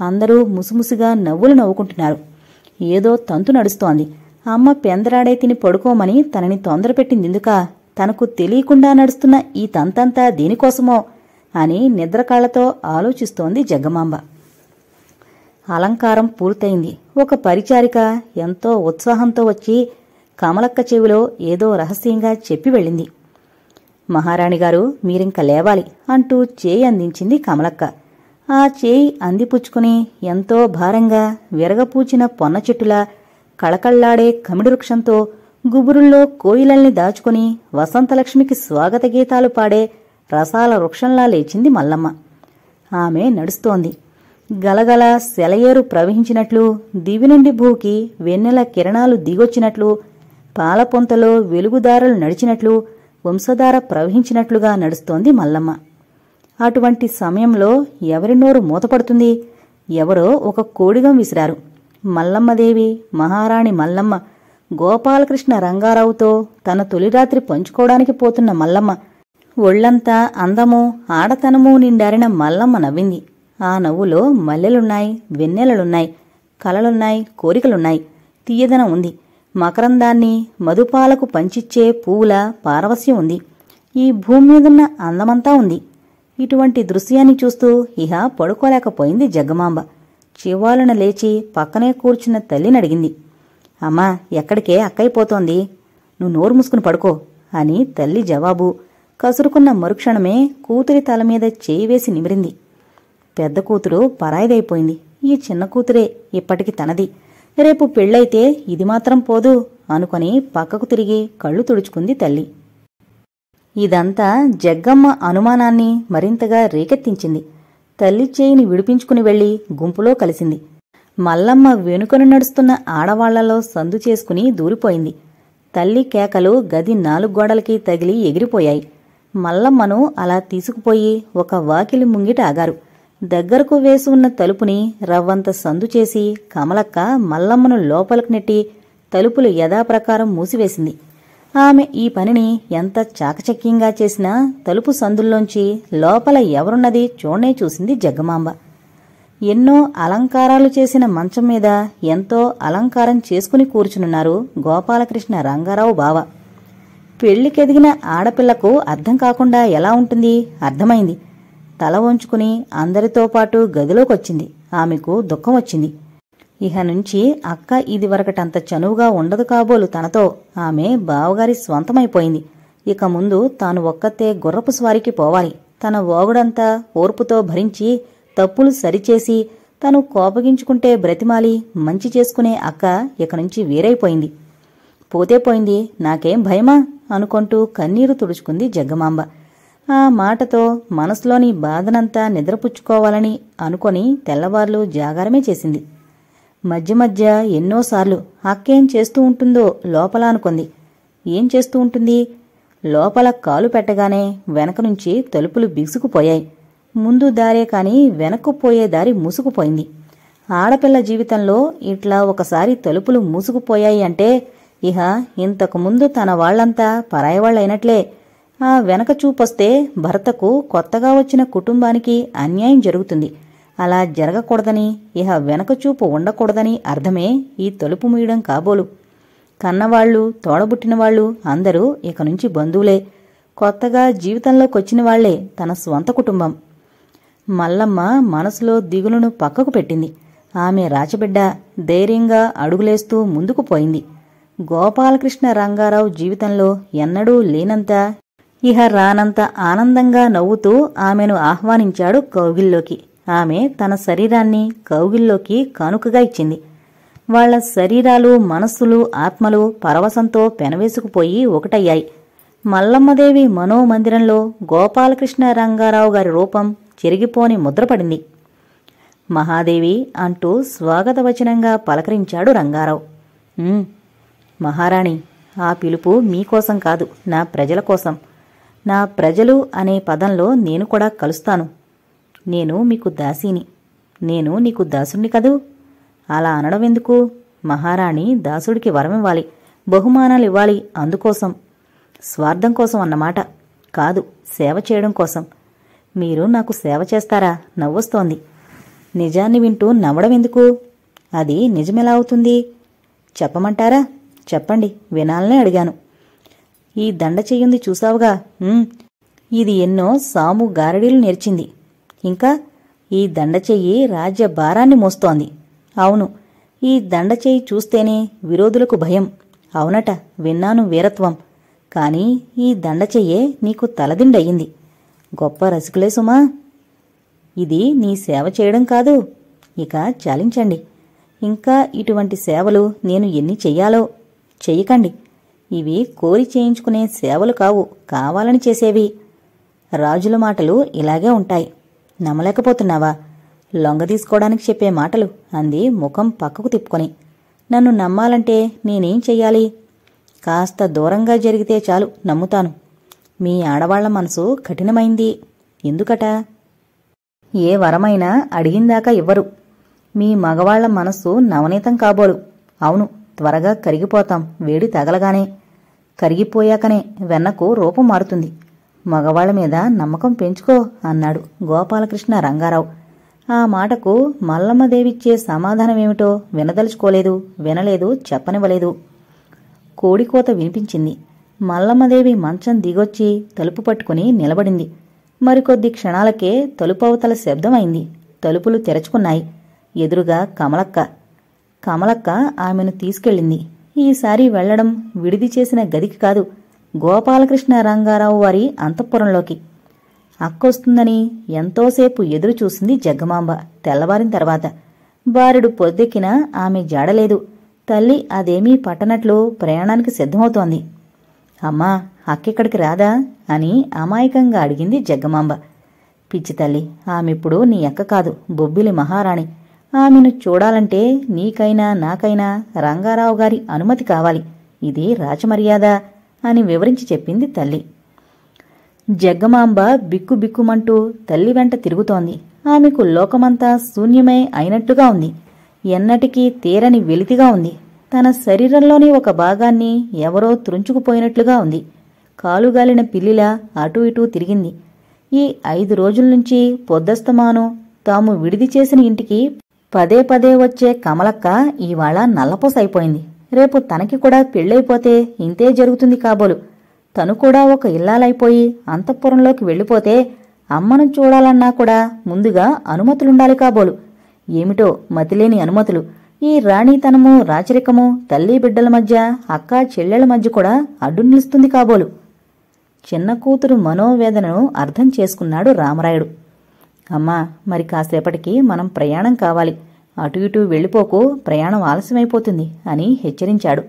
A: అందరూ ముసుముసుగా నవ్వులు నవ్వుకుంటున్నారు ఏదో తంతు నడుస్తోంది అమ్మ పెందరాడై తిని పడుకోమని తనని ఎందుక తనకు తెలియకుండా నడుస్తున్న ఈ తంతంతా దేనికోసమో అని నిద్రకాళ్లతో ఆలోచిస్తోంది జగ్గమాంబ అలంకారం పూర్తయింది ఒక పరిచారిక ఎంతో ఉత్సాహంతో వచ్చి కమలక్క చెవిలో ఏదో రహస్యంగా చెప్పి వెళ్ళింది మహారాణిగారు మీరింక లేవాలి అంటూ చేయి అందించింది కమలక్క ఆ చేయి అందిపుచ్చుకుని ఎంతో భారంగా విరగపూచిన పొన్న చెట్టులా కళకళ్లాడే కమిడి వృక్షంతో గుబురుల్లో కోయిలల్ని దాచుకుని వసంతలక్ష్మికి స్వాగత గీతాలు పాడే రసాల వృక్షంలా లేచింది మల్లమ్మ ఆమె నడుస్తోంది గలగల సెలయేరు ప్రవహించినట్లు దివి నుండి భూకి వెన్నెల కిరణాలు దిగొచ్చినట్లు పాలపొంతలో వెలుగుదారులు నడిచినట్లు వంశధార ప్రవహించినట్లుగా నడుస్తోంది మల్లమ్మ అటువంటి సమయంలో ఎవరి నోరు మూతపడుతుంది ఎవరో ఒక కోడిగం విసిరారు మల్లమ్మదేవి మహారాణి మల్లమ్మ గోపాలకృష్ణ రంగారావుతో తన తొలిరాత్రి పంచుకోవడానికి పోతున్న మల్లమ్మ ఒళ్లంతా అందము ఆడతనము నిండారిన మల్లమ్మ నవ్వింది ఆ నవ్వులో మల్లెలున్నాయి వెన్నెలలున్నాయి కలలున్నాయి కోరికలున్నాయి తీయదనం ఉంది మకరందాన్ని మధుపాలకు పంచిచ్చే పూల పారవస్యం ఉంది ఈ భూమి మీదున్న అందమంతా ఉంది ఇటువంటి దృశ్యాన్ని చూస్తూ ఇహ పడుకోలేకపోయింది జగ్గమాంబ చివాలన లేచి పక్కనే కూర్చున్న తల్లిని అడిగింది అమ్మా ఎక్కడికే అక్కైపోతోంది నువ్వు నోరు మూసుకుని పడుకో అని తల్లి జవాబు కసురుకున్న మరుక్షణమే కూతురి తల మీద చేయి వేసి నిమిరింది పెద్ద కూతురు పరాయిదైపోయింది ఈ చిన్న కూతురే ఇప్పటికి తనది రేపు పెళ్ళైతే ఇది మాత్రం పోదు అనుకొని పక్కకు తిరిగి కళ్ళు తుడుచుకుంది తల్లి ఇదంతా జగ్గమ్మ అనుమానాన్ని మరింతగా రేకెత్తించింది తల్లి చేయిని విడిపించుకుని వెళ్ళి గుంపులో కలిసింది మల్లమ్మ వెనుకను నడుస్తున్న ఆడవాళ్లలో సందు చేసుకుని దూరిపోయింది తల్లి కేకలు గది నాలుగు గోడలకి తగిలి ఎగిరిపోయాయి మల్లమ్మను అలా తీసుకుపోయి ఒక వాకిలి ముంగిట ఆగారు దగ్గరకు వేసి ఉన్న తలుపుని రవ్వంత సందు చేసి కమలక్క మల్లమ్మను లోపలకు నెట్టి తలుపులు యథాప్రకారం మూసివేసింది ఆమె ఈ పనిని ఎంత చాకచక్యంగా చేసినా తలుపు సందుల్లోంచి లోపల ఎవరున్నది చూడనే చూసింది జగ్గమాంబ ఎన్నో అలంకారాలు చేసిన మంచం మీద ఎంతో అలంకారం చేసుకుని కూర్చునున్నారు గోపాలకృష్ణ రంగారావు బావ పెళ్లికెదిగిన ఆడపిల్లకు అర్థం కాకుండా ఎలా ఉంటుంది అర్థమైంది తల వంచుకుని అందరితో పాటు గదిలోకొచ్చింది ఆమెకు దుఃఖం వచ్చింది ఇహ నుంచి అక్క ఇది వరకటంత చనువుగా ఉండదు కాబోలు తనతో ఆమె బావగారి స్వంతమైపోయింది ఇక ముందు తాను ఒక్కతే గుర్రపు స్వారికి పోవాలి తన ఓగుడంతా ఓర్పుతో భరించి తప్పులు సరిచేసి తను కోపగించుకుంటే బ్రతిమాలి మంచి చేసుకునే అక్క ఇక నుంచి వేరైపోయింది పోతే పోయింది నాకేం భయమా అనుకుంటూ కన్నీరు తుడుచుకుంది జగ్గమాంబ ఆ మాటతో మనసులోని బాధనంతా నిద్రపుచ్చుకోవాలని అనుకొని తెల్లవార్లు జాగారమే చేసింది మధ్య మధ్య ఎన్నోసార్లు అక్కేం చేస్తూ ఉంటుందో లోపల అనుకుంది ఏం చేస్తూ ఉంటుంది లోపల కాలు పెట్టగానే వెనక నుంచి తలుపులు బిగుసుకుపోయాయి ముందు దారే కాని వెనక్కుపోయే దారి మూసుకుపోయింది ఆడపిల్ల జీవితంలో ఇట్లా ఒకసారి తలుపులు మూసుకుపోయాయి అంటే ఇహ ఇంతకుముందు తన వాళ్లంతా పరాయవాళ్లైనట్లే ఆ వెనక చూపొస్తే భర్తకు కొత్తగా వచ్చిన కుటుంబానికి అన్యాయం జరుగుతుంది అలా జరగకూడదని ఇహ వెనక చూపు ఉండకూడదని అర్థమే ఈ తలుపు మూయడం కాబోలు కన్నవాళ్ళు తోడబుట్టినవాళ్ళు అందరూ ఇక నుంచి బంధువులే కొత్తగా జీవితంలోకొచ్చిన వాళ్లే తన స్వంత కుటుంబం మల్లమ్మ మనసులో దిగులును పక్కకు పెట్టింది ఆమె రాచబిడ్డ ధైర్యంగా అడుగులేస్తూ ముందుకు పోయింది గోపాలకృష్ణ రంగారావు జీవితంలో ఎన్నడూ లేనంత ఇహ రానంత ఆనందంగా నవ్వుతూ ఆమెను ఆహ్వానించాడు కౌగిల్లోకి ఆమె తన శరీరాన్ని కౌగిల్లోకి కానుకగా ఇచ్చింది వాళ్ల శరీరాలు మనస్సులు ఆత్మలు పరవశంతో పెనవేసుకుపోయి ఒకటయ్యాయి మల్లమ్మదేవి మనోమందిరంలో గోపాలకృష్ణ రంగారావు గారి రూపం చెరిగిపోని ముద్రపడింది మహాదేవి అంటూ స్వాగతవచనంగా పలకరించాడు రంగారావు మహారాణి ఆ పిలుపు మీకోసం కాదు నా ప్రజల కోసం నా ప్రజలు అనే పదంలో నేను కూడా కలుస్తాను నేను మీకు దాసిని నేను నీకు దాసుణ్ణి కదూ అలా అనడం ఎందుకు మహారాణి దాసుడికి వరం ఇవ్వాలి బహుమానాలు ఇవ్వాలి అందుకోసం స్వార్థం కోసం అన్నమాట కాదు సేవ చేయడం కోసం మీరు నాకు సేవ చేస్తారా నవ్వొస్తోంది నిజాన్ని వింటూ నవ్వడం ఎందుకు అది నిజమెలా అవుతుంది చెప్పమంటారా చెప్పండి వినాలనే అడిగాను ఈ దండ చెయ్యుంది చూసావుగా ఇది ఎన్నో సాము గారడీలు నేర్చింది ఇంకా ఈ దండచెయ్యి రాజ్య భారాన్ని మోస్తోంది అవును ఈ దండచెయ్యి చూస్తేనే విరోధులకు భయం అవునట విన్నాను వీరత్వం కాని ఈ దండచెయ్యే నీకు తలదిండయ్యింది గొప్ప రసికులే సుమా ఇది నీ సేవ చేయడం కాదు ఇక చాలించండి ఇంకా ఇటువంటి సేవలు నేను ఎన్ని చెయ్యాలో చెయ్యకండి ఇవి కోరి చేయించుకునే సేవలు కావు కావాలని చేసేవి రాజుల మాటలు ఇలాగే ఉంటాయి నమ్మలేకపోతున్నావా లొంగ తీసుకోవడానికి చెప్పే మాటలు అంది ముఖం పక్కకు తిప్పుకొని నన్ను నమ్మాలంటే నేనేం చెయ్యాలి కాస్త దూరంగా జరిగితే చాలు నమ్ముతాను మీ ఆడవాళ్ల మనసు కఠినమైంది ఎందుకట ఏ వరమైనా అడిగిందాక ఇవ్వరు మీ మగవాళ్ల మనస్సు నవనీతం కాబోలు అవును త్వరగా కరిగిపోతాం వేడి తగలగానే కరిగిపోయాకనే వెన్నకు రూపం మారుతుంది మగవాళ్ల మీద నమ్మకం పెంచుకో అన్నాడు గోపాలకృష్ణ రంగారావు ఆ మాటకు మల్లమ్మదేవిచ్చే సమాధానమేమిటో వినదలుచుకోలేదు వినలేదు చెప్పనివ్వలేదు కోడికోత వినిపించింది మల్లమ్మదేవి మంచం దిగొచ్చి తలుపు పట్టుకుని నిలబడింది మరికొద్ది క్షణాలకే తలుపవతల శబ్దమైంది తలుపులు తెరచుకున్నాయి ఎదురుగా కమలక్క కమలక్క ఆమెను తీసుకెళ్ళింది ఈసారి వెళ్లడం విడిది చేసిన గదికి కాదు గోపాలకృష్ణ రంగారావు వారి అంతఃపురంలోకి అక్కొస్తుందని ఎంతోసేపు ఎదురు చూసింది జగ్గమాంబ తెల్లవారిన తర్వాత బారుడు పొద్దెక్కినా ఆమె జాడలేదు తల్లి అదేమీ పట్టనట్లు ప్రయాణానికి సిద్ధమవుతోంది అమ్మా అక్కిక్కడికి రాదా అని అమాయకంగా అడిగింది జగ్గమాంబ పిచ్చి తల్లి ఆమెప్పుడు నీ అక్క కాదు బొబ్బిలి మహారాణి ఆమెను చూడాలంటే నీకైనా నాకైనా రంగారావు గారి అనుమతి కావాలి ఇది రాచమర్యాద అని వివరించి చెప్పింది తల్లి జగ్గమాంబ బిక్కుబిక్కుమంటూ తల్లి వెంట తిరుగుతోంది ఆమెకు లోకమంతా శూన్యమై అయినట్టుగా ఉంది ఎన్నటికీ తీరని వెలితిగా ఉంది తన శరీరంలోని ఒక భాగాన్ని ఎవరో త్రుంచుకుపోయినట్లుగా ఉంది కాలుగాలిన పిల్లిలా అటూ ఇటూ తిరిగింది ఈ ఐదు రోజుల నుంచి పొద్దస్తమాను తాము విడిది చేసిన ఇంటికి పదే పదే వచ్చే కమలక్క ఇవాళ నల్లపోసైపోయింది రేపు తనకి కూడా పెళ్ళైపోతే ఇంతే జరుగుతుంది కాబోలు తను కూడా ఒక ఇల్లాలైపోయి అంతఃపురంలోకి వెళ్ళిపోతే అమ్మను చూడాలన్నా కూడా ముందుగా అనుమతులుండాలి కాబోలు ఏమిటో మతిలేని అనుమతులు ఈ రాణితనము రాచరికము తల్లి బిడ్డల మధ్య అక్క చెల్లెల మధ్య కూడా అడ్డు నిలుస్తుంది కాబోలు చిన్న కూతురు మనోవేదనను అర్థం చేసుకున్నాడు రామరాయుడు అమ్మా మరి కాసేపటికి మనం ప్రయాణం కావాలి అటు ఇటు వెళ్ళిపోకు ప్రయాణం ఆలస్యమైపోతుంది అని హెచ్చరించాడు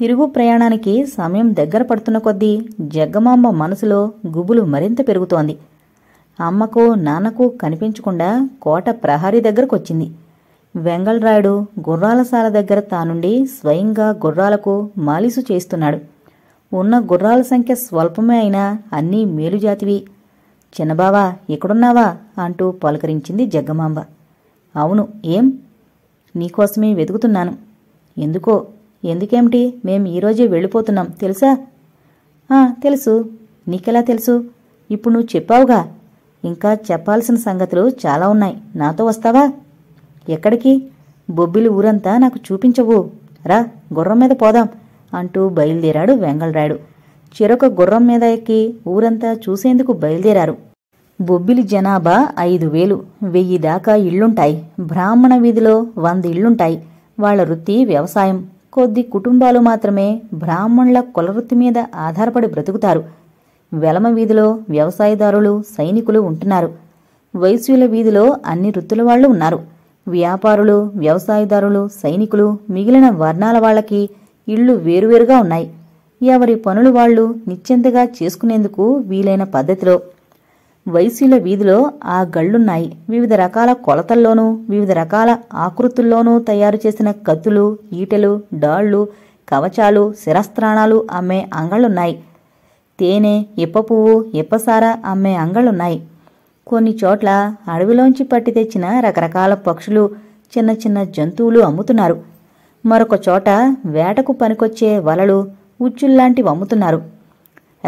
A: తిరుగు ప్రయాణానికి సమయం దగ్గర పడుతున్న కొద్దీ జగ్గమాంబ మనసులో గుబులు మరింత పెరుగుతోంది అమ్మకు నాన్నకు కనిపించకుండా కోట ప్రహరీ దగ్గరకొచ్చింది వెంగళరాయుడు గుర్రాలసాల దగ్గర తానుండి స్వయంగా గుర్రాలకు మాలిసు చేస్తున్నాడు ఉన్న గుర్రాల సంఖ్య స్వల్పమే అయినా అన్నీ మేలుజాతివి చిన్నబావా ఇక్కడున్నావా అంటూ పలకరించింది జగ్గమాంబ అవును ఏం నీకోసమే వెతుకుతున్నాను ఎందుకో ఎందుకేమిటి మేం ఈరోజే వెళ్ళిపోతున్నాం తెలుసా తెలుసు నీకెలా తెలుసు ఇప్పుడు నువ్వు చెప్పావుగా ఇంకా చెప్పాల్సిన సంగతులు చాలా ఉన్నాయి నాతో వస్తావా ఎక్కడికి బొబ్బిలి ఊరంతా నాకు చూపించవు రా గుర్రం మీద పోదాం అంటూ బయలుదేరాడు వెంగళరాయుడు చెరొక గుర్రం మీద ఎక్కి ఊరంతా చూసేందుకు బయలుదేరారు బొబ్బిలి జనాభా ఐదు వేలు వెయ్యి దాకా ఇళ్లుంటాయి బ్రాహ్మణ వీధిలో వంద ఇళ్లుంటాయి వాళ్ల వృత్తి వ్యవసాయం కొద్ది కుటుంబాలు మాత్రమే బ్రాహ్మణుల వృత్తి మీద ఆధారపడి బ్రతుకుతారు వెలమ వీధిలో వ్యవసాయదారులు సైనికులు ఉంటున్నారు వైశ్యుల వీధిలో అన్ని వృత్తుల వాళ్లు ఉన్నారు వ్యాపారులు వ్యవసాయదారులు సైనికులు మిగిలిన వర్ణాల వాళ్లకి ఇళ్లు వేరువేరుగా ఉన్నాయి ఎవరి పనులు వాళ్లు నిశ్చింతగా చేసుకునేందుకు వీలైన పద్ధతిలో వైశ్యుల వీధిలో ఆ గళ్లున్నాయి వివిధ రకాల కొలతల్లోనూ వివిధ రకాల ఆకృతుల్లోనూ తయారు చేసిన కత్తులు ఈటెలు డాళ్లు కవచాలు శిరస్త్రాణాలు అమ్మే అంగళ్ళున్నాయి తేనె ఇప్పపువ్వు ఇప్పసార అమ్మే అంగళ్ళున్నాయి కొన్ని చోట్ల అడవిలోంచి పట్టి తెచ్చిన రకరకాల పక్షులు చిన్న చిన్న జంతువులు అమ్ముతున్నారు మరొక చోట వేటకు పనికొచ్చే వలలు ఉచ్చుల్లాంటివి అమ్ముతున్నారు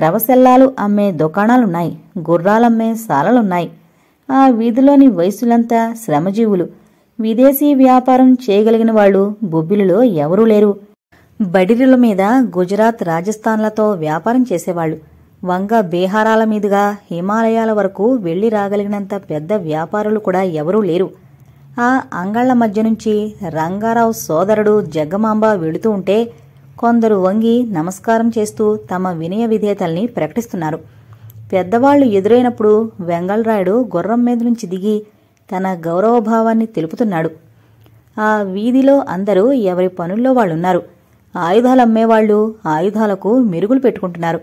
A: రవసెల్లాలు అమ్మే దుకాణాలున్నాయి గుర్రాలమ్మే సాలలున్నాయి ఆ వీధిలోని వయసులంతా శ్రమజీవులు విదేశీ వ్యాపారం చేయగలిగిన వాళ్ళు బొబ్బిలిలో ఎవరూ లేరు బడిరుల మీద గుజరాత్ రాజస్థాన్లతో వ్యాపారం చేసేవాళ్లు వంగ బీహారాల మీదుగా హిమాలయాల వరకు వెళ్లి రాగలిగినంత పెద్ద వ్యాపారులు కూడా ఎవరూ లేరు ఆ అంగళ్ల మధ్య నుంచి రంగారావు సోదరుడు జగ్గమాంబ వెళుతూ ఉంటే కొందరు వంగి నమస్కారం చేస్తూ తమ వినయ విధేయతల్ని ప్రకటిస్తున్నారు పెద్దవాళ్లు ఎదురైనప్పుడు వెంగళరాయుడు గుర్రం మీద నుంచి దిగి తన గౌరవభావాన్ని తెలుపుతున్నాడు ఆ వీధిలో అందరూ ఎవరి పనుల్లో వాళ్ళున్నారు ఆయుధాలు అమ్మేవాళ్లు ఆయుధాలకు మెరుగులు పెట్టుకుంటున్నారు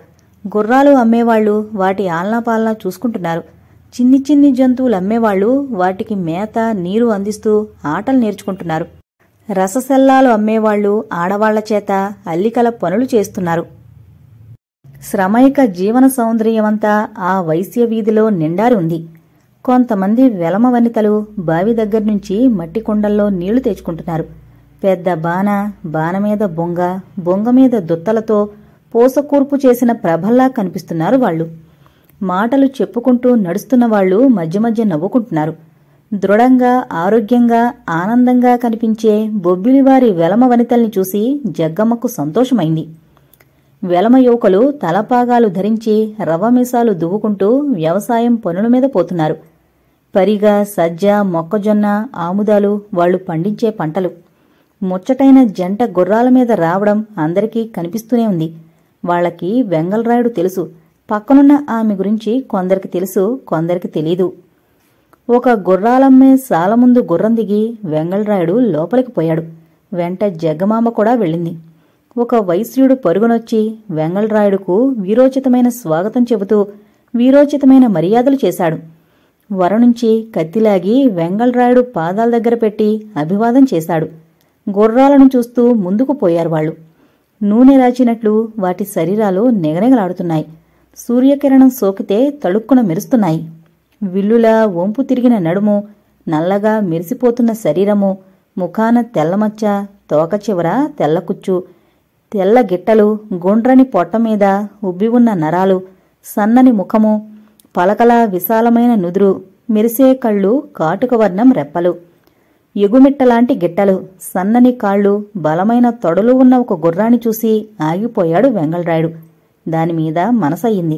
A: గుర్రాలు అమ్మేవాళ్లు వాటి ఆలనాపాలనా చూసుకుంటున్నారు చిన్ని చిన్ని జంతువులు అమ్మేవాళ్లు వాటికి మేత నీరు అందిస్తూ ఆటలు నేర్చుకుంటున్నారు రససల్లాలు అమ్మేవాళ్లు ఆడవాళ్ల చేత అల్లికల పనులు చేస్తున్నారు శ్రమైక జీవన సౌందర్యమంతా ఆ వైశ్య వీధిలో నిండారి ఉంది కొంతమంది వెలమ వనితలు బావి దగ్గర నుంచి మట్టి కుండల్లో నీళ్లు తెచ్చుకుంటున్నారు పెద్ద బాణ బానమీద బొంగ బొంగ మీద దుత్తలతో పోసకూర్పు చేసిన ప్రభల్లా కనిపిస్తున్నారు వాళ్ళు మాటలు చెప్పుకుంటూ నడుస్తున్న వాళ్ళు మధ్య మధ్య నవ్వుకుంటున్నారు దృఢంగా ఆరోగ్యంగా ఆనందంగా కనిపించే బొబ్బిలివారి వెలమ వనితల్ని చూసి జగ్గమ్మకు సంతోషమైంది వెలమ యువకులు తలపాగాలు ధరించి రవ్వమీసాలు దువ్వుకుంటూ వ్యవసాయం పనుల మీద పోతున్నారు పరిగ సజ్జ మొక్కజొన్న ఆముదాలు వాళ్లు పండించే పంటలు ముచ్చటైన జంట గుర్రాల మీద రావడం అందరికీ కనిపిస్తూనే ఉంది వాళ్లకి వెంగళరాయుడు తెలుసు పక్కనున్న ఆమె గురించి కొందరికి తెలుసు కొందరికి తెలీదు ఒక గుర్రాలమ్మే సాలముందు గుర్రం దిగి వెంగళరాయుడు లోపలికి పోయాడు వెంట జగ్గమామ కూడా వెళ్ళింది ఒక వైశ్యుడు పరుగునొచ్చి వెంగళరాయుడుకు వీరోచితమైన స్వాగతం చెబుతూ వీరోచితమైన మర్యాదలు చేశాడు వరనుంచి కత్తిలాగి వెంగళరాయుడు పాదాల దగ్గర పెట్టి అభివాదం చేశాడు గుర్రాలను చూస్తూ ముందుకు పోయారు వాళ్ళు నూనె రాచినట్లు వాటి శరీరాలు నిగనిగలాడుతున్నాయి సూర్యకిరణం సోకితే తళుక్కున మెరుస్తున్నాయి విల్లులా వంపు తిరిగిన నడుము నల్లగా మెరిసిపోతున్న శరీరము ముఖాన తెల్లమచ్చ తోక చివర తెల్లకుచ్చు తెల్లగిట్టలు గుండ్రని పొట్ట మీద ఉబ్బి ఉన్న నరాలు సన్నని ముఖము పలకల విశాలమైన నుదురు మెరిసే కళ్ళు కాటుకవర్ణం రెప్పలు ఎగుమిట్టలాంటి గిట్టలు సన్నని కాళ్ళు బలమైన తొడలు ఉన్న ఒక గుర్రాన్ని చూసి ఆగిపోయాడు వెంగళరాయుడు దానిమీద మనసయ్యింది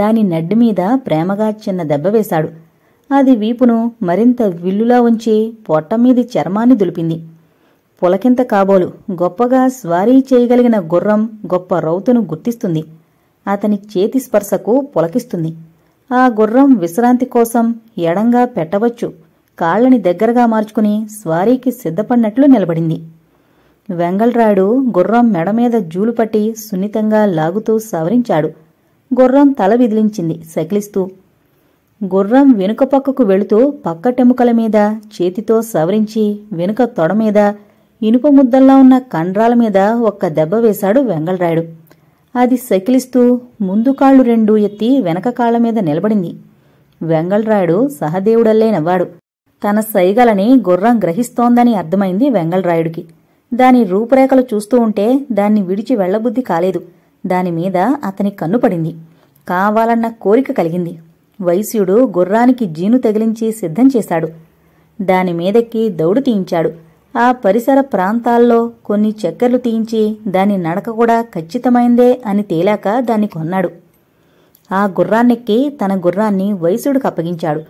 A: దాని నడ్డి మీద ప్రేమగా చిన్న దెబ్బ వేశాడు అది వీపును మరింత విల్లులా ఉంచి పొట్టమీది చర్మాన్ని దులిపింది పులకింత కాబోలు గొప్పగా స్వారీ చేయగలిగిన గుర్రం గొప్ప రౌతును గుర్తిస్తుంది అతని చేతి స్పర్శకు పులకిస్తుంది ఆ గుర్రం విశ్రాంతి కోసం ఎడంగా పెట్టవచ్చు కాళ్ళని దగ్గరగా మార్చుకుని స్వారీకి సిద్ధపడినట్లు నిలబడింది వెంగళరాయుడు గుర్రం మెడ మీద జూలుపట్టి సున్నితంగా లాగుతూ సవరించాడు గుర్రం తల విదిలించింది సకిలిస్తూ గుర్రం వెనుక పక్కకు వెళుతూ పక్కటెముకల మీద చేతితో సవరించి వెనుక తొడమీద ఇనుప ముద్దల్లా ఉన్న కండ్రాల మీద ఒక్క దెబ్బ వేశాడు వెంగళరాయుడు అది సకిలిస్తూ ముందు కాళ్ళు రెండు ఎత్తి వెనక కాళ్ల మీద నిలబడింది వెంగళరాయుడు సహదేవుడల్లే నవ్వాడు తన సైగలని గుర్రం గ్రహిస్తోందని అర్థమైంది వెంగళరాయుడికి దాని రూపురేఖలు చూస్తూ ఉంటే దాన్ని విడిచి వెళ్లబుద్ధి కాలేదు దానిమీద అతని కన్ను పడింది కావాలన్న కోరిక కలిగింది వైశ్యుడు గుర్రానికి జీను తగిలించి సిద్ధం చేశాడు దానిమీదకి దౌడు తీయించాడు ఆ పరిసర ప్రాంతాల్లో కొన్ని చక్కెర్లు తీయించి దాని నడక కూడా ఖచ్చితమైందే అని తేలాక దాన్ని కొన్నాడు ఆ గుర్రాన్నెక్కి తన గుర్రాన్ని వైశ్యుడికి అప్పగించాడు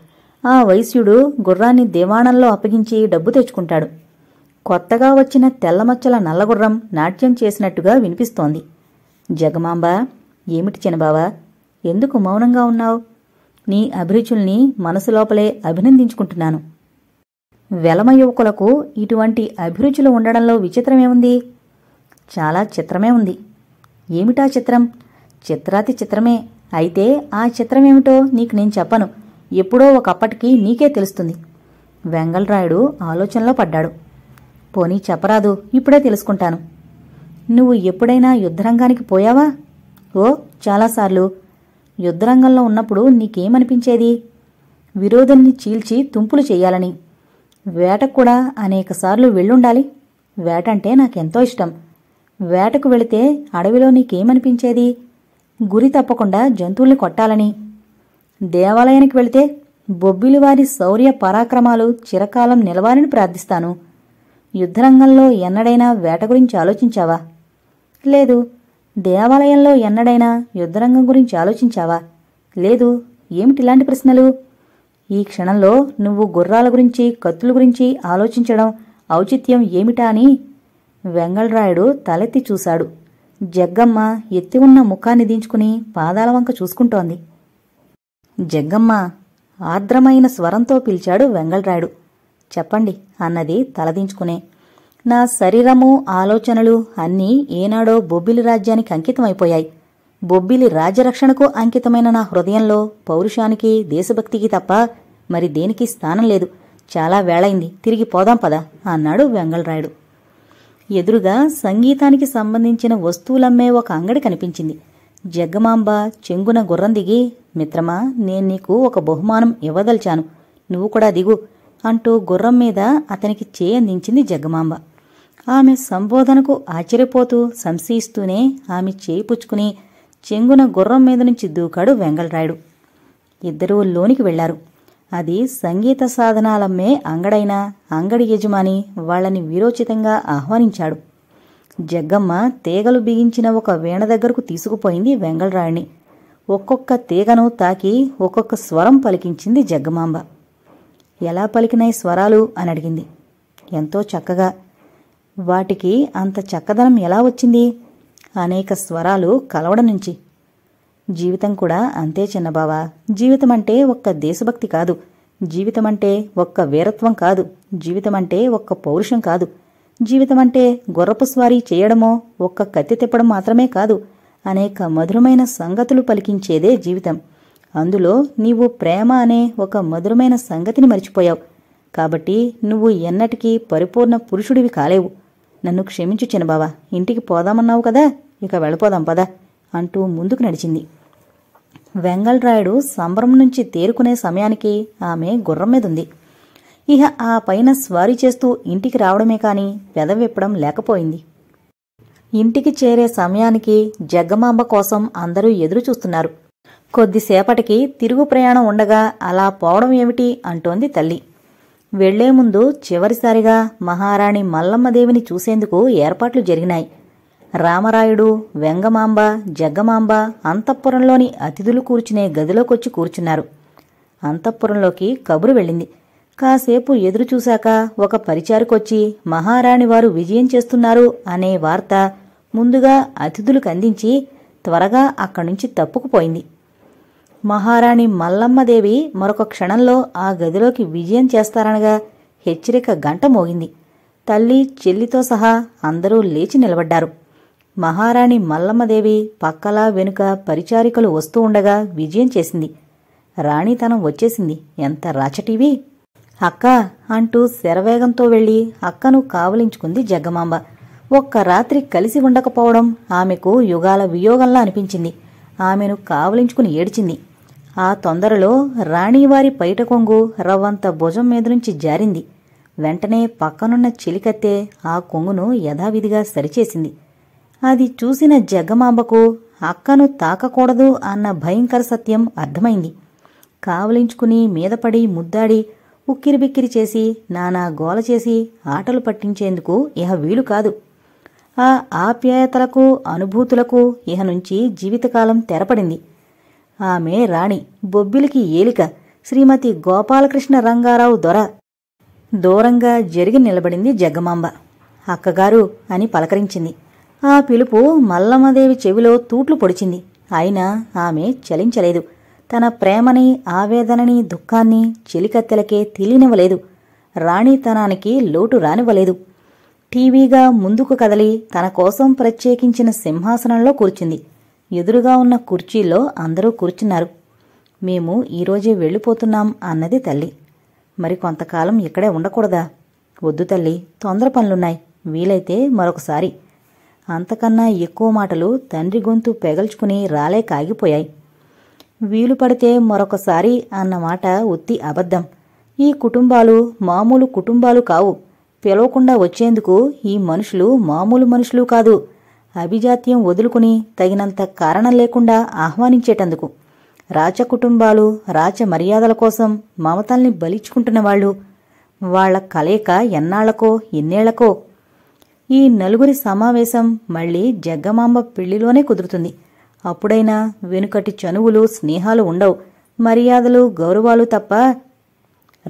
A: ఆ వైశ్యుడు గుర్రాన్ని దేవాణంలో అప్పగించి డబ్బు తెచ్చుకుంటాడు కొత్తగా వచ్చిన తెల్లమచ్చల నల్లగుర్రం నాట్యం చేసినట్టుగా వినిపిస్తోంది జగమాంబా ఏమిటి చినబావా ఎందుకు మౌనంగా ఉన్నావు నీ అభిరుచుల్ని మనసులోపలే అభినందించుకుంటున్నాను వెలమ యువకులకు ఇటువంటి అభిరుచులు ఉండడంలో విచిత్రమేముంది చాలా చిత్రమే ఉంది ఏమిటా చిత్రం చిత్రాతి చిత్రమే అయితే ఆ చిత్రమేమిటో నీకు నేను చెప్పను ఎప్పుడో ఒకప్పటికి నీకే తెలుస్తుంది వెంగళరాయుడు ఆలోచనలో పడ్డాడు పోనీ చెప్పరాదు ఇప్పుడే తెలుసుకుంటాను నువ్వు ఎప్పుడైనా యుద్ధరంగానికి పోయావా ఓ చాలాసార్లు యుద్ధరంగంలో ఉన్నప్పుడు నీకేమనిపించేది విరోధుల్ని చీల్చి తుంపులు చేయాలని వేటకు కూడా అనేకసార్లు వెళ్ళుండాలి వేటంటే నాకెంతో ఇష్టం వేటకు వెళితే అడవిలో నీకేమనిపించేది గురి తప్పకుండా జంతువుల్ని కొట్టాలని దేవాలయానికి వెళితే బొబ్బిలివారి శౌర్య పరాక్రమాలు చిరకాలం నిలవాలని ప్రార్థిస్తాను యుద్ధరంగంలో ఎన్నడైనా వేట గురించి ఆలోచించావా లేదు దేవాలయంలో ఎన్నడైనా యుద్ధరంగం గురించి ఆలోచించావా లేదు ఏమిటిలాంటి ప్రశ్నలు ఈ క్షణంలో నువ్వు గుర్రాల గురించి కత్తుల గురించి ఆలోచించడం ఔచిత్యం ఏమిటా అని వెంగళరాయుడు తలెత్తి చూశాడు జగ్గమ్మ ఎత్తి ఉన్న ముఖాన్ని దించుకుని పాదాల వంక చూసుకుంటోంది జగ్గమ్మ ఆర్ద్రమైన స్వరంతో పిలిచాడు వెంగళరాయుడు చెప్పండి అన్నది తలదించుకునే నా శరీరము ఆలోచనలు అన్నీ ఏనాడో బొబ్బిలి రాజ్యానికి అంకితమైపోయాయి బొబ్బిలి రాజ్యరక్షణకు అంకితమైన నా హృదయంలో పౌరుషానికి దేశభక్తికి తప్ప మరి దేనికి స్థానం లేదు చాలా వేళైంది తిరిగి పోదాం పదా అన్నాడు వెంగళరాయుడు ఎదురుగా సంగీతానికి సంబంధించిన వస్తువులమ్మే ఒక అంగడి కనిపించింది జగ్గమాంబ చెంగున గుర్రం దిగి మిత్రమా నేను నీకు ఒక బహుమానం ఇవ్వదలిచాను నువ్వు కూడా దిగు అంటూ గుర్రం మీద అతనికి చేయందించింది జగ్గమాంబ ఆమె సంబోధనకు ఆశ్చర్యపోతూ సంశయిస్తూనే ఆమె చేయి పుచ్చుకుని చెంగున గుర్రం మీద నుంచి దూకాడు వెంగళరాయుడు ఇద్దరూ లోనికి వెళ్లారు అది సంగీత సాధనాలమ్మే అంగడైన అంగడి యజమాని వాళ్ళని విరోచితంగా ఆహ్వానించాడు జగ్గమ్మ తీగలు బిగించిన ఒక వీణ దగ్గరకు తీసుకుపోయింది వెంగళరాయుణ్ణి ఒక్కొక్క తీగను తాకి ఒక్కొక్క స్వరం పలికించింది జగ్గమాంబ ఎలా పలికినాయి స్వరాలు అని అడిగింది ఎంతో చక్కగా వాటికి అంత చక్కదనం ఎలా వచ్చింది అనేక స్వరాలు కలవడం నుంచి జీవితం కూడా అంతే చిన్నబావా జీవితం అంటే ఒక్క దేశభక్తి కాదు జీవితం అంటే ఒక్క వీరత్వం కాదు జీవితం అంటే ఒక్క పౌరుషం కాదు జీవితం అంటే గుర్రపు స్వారీ చేయడమో ఒక్క కత్తి తిప్పడం మాత్రమే కాదు అనేక మధురమైన సంగతులు పలికించేదే జీవితం అందులో నీవు ప్రేమ అనే ఒక మధురమైన సంగతిని మరిచిపోయావు కాబట్టి నువ్వు ఎన్నటికీ పరిపూర్ణ పురుషుడివి కాలేవు నన్ను క్షమించు చిన్నబావా ఇంటికి పోదామన్నావు కదా ఇక వెళ్ళిపోదాం పదా అంటూ ముందుకు నడిచింది వెంగళరాయుడు సంబరం నుంచి తేరుకునే సమయానికి ఆమె గుర్రం మీదుంది ఇహ ఆ పైన స్వారీ చేస్తూ ఇంటికి రావడమే కాని పెదవిప్పడం లేకపోయింది ఇంటికి చేరే సమయానికి జగ్గమాంబ కోసం అందరూ ఎదురుచూస్తున్నారు కొద్దిసేపటికి తిరుగు ప్రయాణం ఉండగా అలా పోవడం ఏమిటి అంటోంది తల్లి వెళ్లే ముందు చివరిసారిగా మహారాణి మల్లమ్మదేవిని చూసేందుకు ఏర్పాట్లు జరిగినాయి రామరాయుడు వెంగమాంబ జగ్గమాంబ అంతఃపురంలోని అతిథులు కూర్చునే గదిలోకొచ్చి కూర్చున్నారు అంతఃపురంలోకి కబురు వెళ్ళింది కాసేపు ఎదురుచూశాక ఒక పరిచారికొచ్చి మహారాణి వారు విజయం చేస్తున్నారు అనే వార్త ముందుగా అతిథులకు అందించి త్వరగా అక్కడి నుంచి తప్పుకుపోయింది మహారాణి మల్లమ్మదేవి మరొక క్షణంలో ఆ గదిలోకి విజయం చేస్తారనగా హెచ్చరిక గంట మోగింది తల్లి చెల్లితో సహా అందరూ లేచి నిలబడ్డారు మహారాణి మల్లమ్మదేవి పక్కలా వెనుక పరిచారికలు వస్తూ ఉండగా విజయం చేసింది రాణితనం వచ్చేసింది ఎంత రాచటివి అక్క అంటూ శరవేగంతో వెళ్ళి అక్కను కావలించుకుంది జగ్గమాంబ ఒక్క రాత్రి కలిసి ఉండకపోవడం ఆమెకు యుగాల వియోగంలా అనిపించింది ఆమెను కావలించుకుని ఏడ్చింది ఆ తొందరలో రాణివారి పైట కొంగు రవ్వంత భుజం మీద నుంచి జారింది వెంటనే పక్కనున్న చిలికత్తె ఆ కొంగును యథావిధిగా సరిచేసింది అది చూసిన జగ్గమాంబకు అక్కను తాకకూడదు అన్న భయంకర సత్యం అర్థమైంది కావలించుకుని మీదపడి ముద్దాడి ఉక్కిరిబిక్కిరి చేసి నానా గోల చేసి ఆటలు పట్టించేందుకు ఇహ వీలు కాదు ఆ ఆప్యాయతలకు అనుభూతులకు ఇహ నుంచి జీవితకాలం తెరపడింది ఆమె రాణి బొబ్బిలికి ఏలిక శ్రీమతి గోపాలకృష్ణ రంగారావు దొర దూరంగా జరిగి నిలబడింది జగ్గమాంబ అక్కగారు అని పలకరించింది ఆ పిలుపు మల్లమ్మదేవి చెవిలో తూట్లు పొడిచింది అయినా ఆమె చలించలేదు తన ప్రేమని ఆవేదనని దుఃఖాన్ని చెలికత్తెలకే తెలియనివ్వలేదు రాణితనానికి లోటు రానివ్వలేదు టీవీగా ముందుకు కదలి తన కోసం ప్రత్యేకించిన సింహాసనంలో కూర్చుంది ఎదురుగా ఉన్న కుర్చీలో అందరూ కూర్చున్నారు మేము ఈరోజే వెళ్ళిపోతున్నాం అన్నది తల్లి మరి కొంతకాలం ఇక్కడే ఉండకూడదా వద్దు తల్లి తొందర పనులున్నాయి వీలైతే మరొకసారి అంతకన్నా ఎక్కువ మాటలు తండ్రి గొంతు పెగల్చుకుని రాలే కాగిపోయాయి వీలు పడితే మరొకసారి అన్నమాట ఉత్తి అబద్ధం ఈ కుటుంబాలు మామూలు కుటుంబాలు కావు పిలవకుండా వచ్చేందుకు ఈ మనుషులు మామూలు మనుషులు కాదు అభిజాత్యం వదులుకుని తగినంత కారణం లేకుండా ఆహ్వానించేటందుకు రాచకుటుంబాలు రాచ మర్యాదల కోసం మమతల్ని బలిచ్చుకుంటున్న వాళ్ళు వాళ్ల కలయిక ఎన్నాళ్లకో ఎన్నేళ్లకో ఈ నలుగురి సమావేశం మళ్లీ జగ్గమాంబ పెళ్లిలోనే కుదురుతుంది అప్పుడైనా వెనుకటి చనువులు స్నేహాలు ఉండవు మర్యాదలు గౌరవాలు తప్ప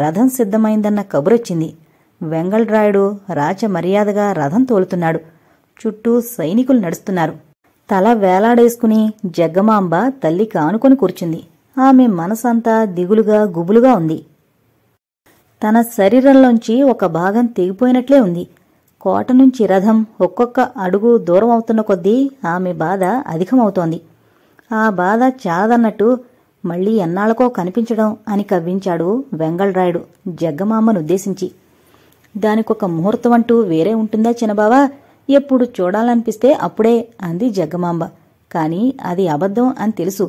A: రథం సిద్ధమైందన్న కబురొచ్చింది వెంగళరాయుడు రాచ మర్యాదగా రథం తోలుతున్నాడు చుట్టూ సైనికులు నడుస్తున్నారు తల వేలాడేసుకుని జగ్గమాంబ తల్లి కానుకొని కూర్చుంది ఆమె మనసంతా దిగులుగా గుబులుగా ఉంది తన శరీరంలోంచి ఒక భాగం తెగిపోయినట్లే ఉంది కోట నుంచి రథం ఒక్కొక్క అడుగు దూరం అవుతున్న కొద్దీ ఆమె బాధ అధికమవుతోంది ఆ బాధ చాలదన్నట్టు మళ్లీ ఎన్నాళ్ళకో కనిపించడం అని కవ్వించాడు వెంగళరాయుడు జగ్గమామను ఉద్దేశించి దానికొక ముహూర్తం అంటూ వేరే ఉంటుందా చిన్నబావా ఎప్పుడు చూడాలనిపిస్తే అప్పుడే అంది జగ్గమాంబ కాని అది అబద్ధం అని తెలుసు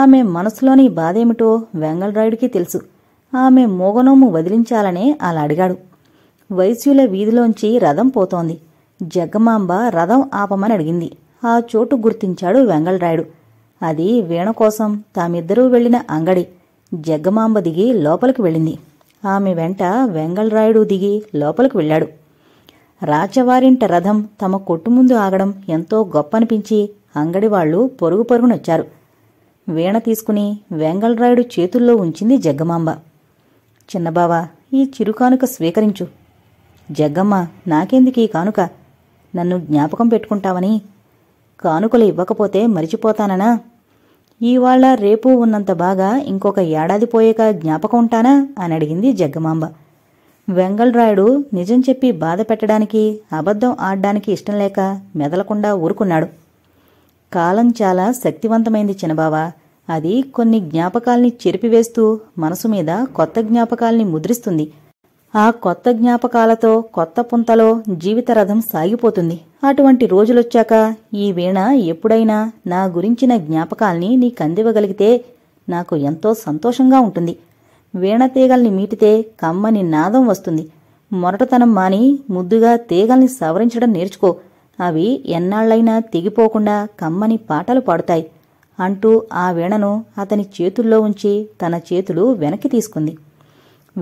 A: ఆమె మనసులోని బాధేమిటో వెంగళరాయుడికి తెలుసు ఆమె మూగనోము వదిలించాలనే అలా అడిగాడు వైశ్యుల వీధిలోంచి రథం పోతోంది జగ్గమాంబ రథం ఆపమని అడిగింది ఆ చోటు గుర్తించాడు వెంగళరాయుడు అది వీణ కోసం తామిద్దరూ వెళ్లిన అంగడి జగ్గమాంబ దిగి లోపలికి వెళ్ళింది ఆమె వెంట వెంగళరాయుడు దిగి లోపలికి వెళ్ళాడు రాజవారింట రథం తమ కొట్టు ముందు ఆగడం ఎంతో గొప్పనిపించి అంగడివాళ్లు పొరుగు పొరుగునొచ్చారు వీణ తీసుకుని వెంగళరాయుడు చేతుల్లో ఉంచింది జగ్గమాంబ చిన్నబావా ఈ చిరుకానుక స్వీకరించు జగ్గమ్మ నాకెందుకు ఈ కానుక నన్ను జ్ఞాపకం పెట్టుకుంటావని కానుకలు ఇవ్వకపోతే మరిచిపోతాననా ఈవాళ రేపు ఉన్నంత బాగా ఇంకొక ఏడాది పోయాక జ్ఞాపకం ఉంటానా అని అడిగింది జగ్గమాంబ వెంగళరాయుడు నిజం చెప్పి బాధ పెట్టడానికి అబద్ధం ఆడడానికి ఇష్టం లేక మెదలకుండా ఊరుకున్నాడు కాలం చాలా శక్తివంతమైంది చిన్నబావా అది కొన్ని జ్ఞాపకాల్ని చెరిపివేస్తూ మనసు మీద కొత్త జ్ఞాపకాల్ని ముద్రిస్తుంది ఆ కొత్త జ్ఞాపకాలతో కొత్త పుంతలో జీవితరథం సాగిపోతుంది అటువంటి రోజులొచ్చాక ఈ వీణ ఎప్పుడైనా నా గురించిన జ్ఞాపకాల్ని నీకందివ్వగలిగితే నాకు ఎంతో సంతోషంగా ఉంటుంది వీణతీగల్ని మీటితే కమ్మని నాదం వస్తుంది మొరటతనం మాని ముద్దుగా తీగల్ని సవరించడం నేర్చుకో అవి ఎన్నాళ్లైనా తెగిపోకుండా కమ్మని పాటలు పాడుతాయి అంటూ ఆ వీణను అతని చేతుల్లో ఉంచి తన చేతులు వెనక్కి తీసుకుంది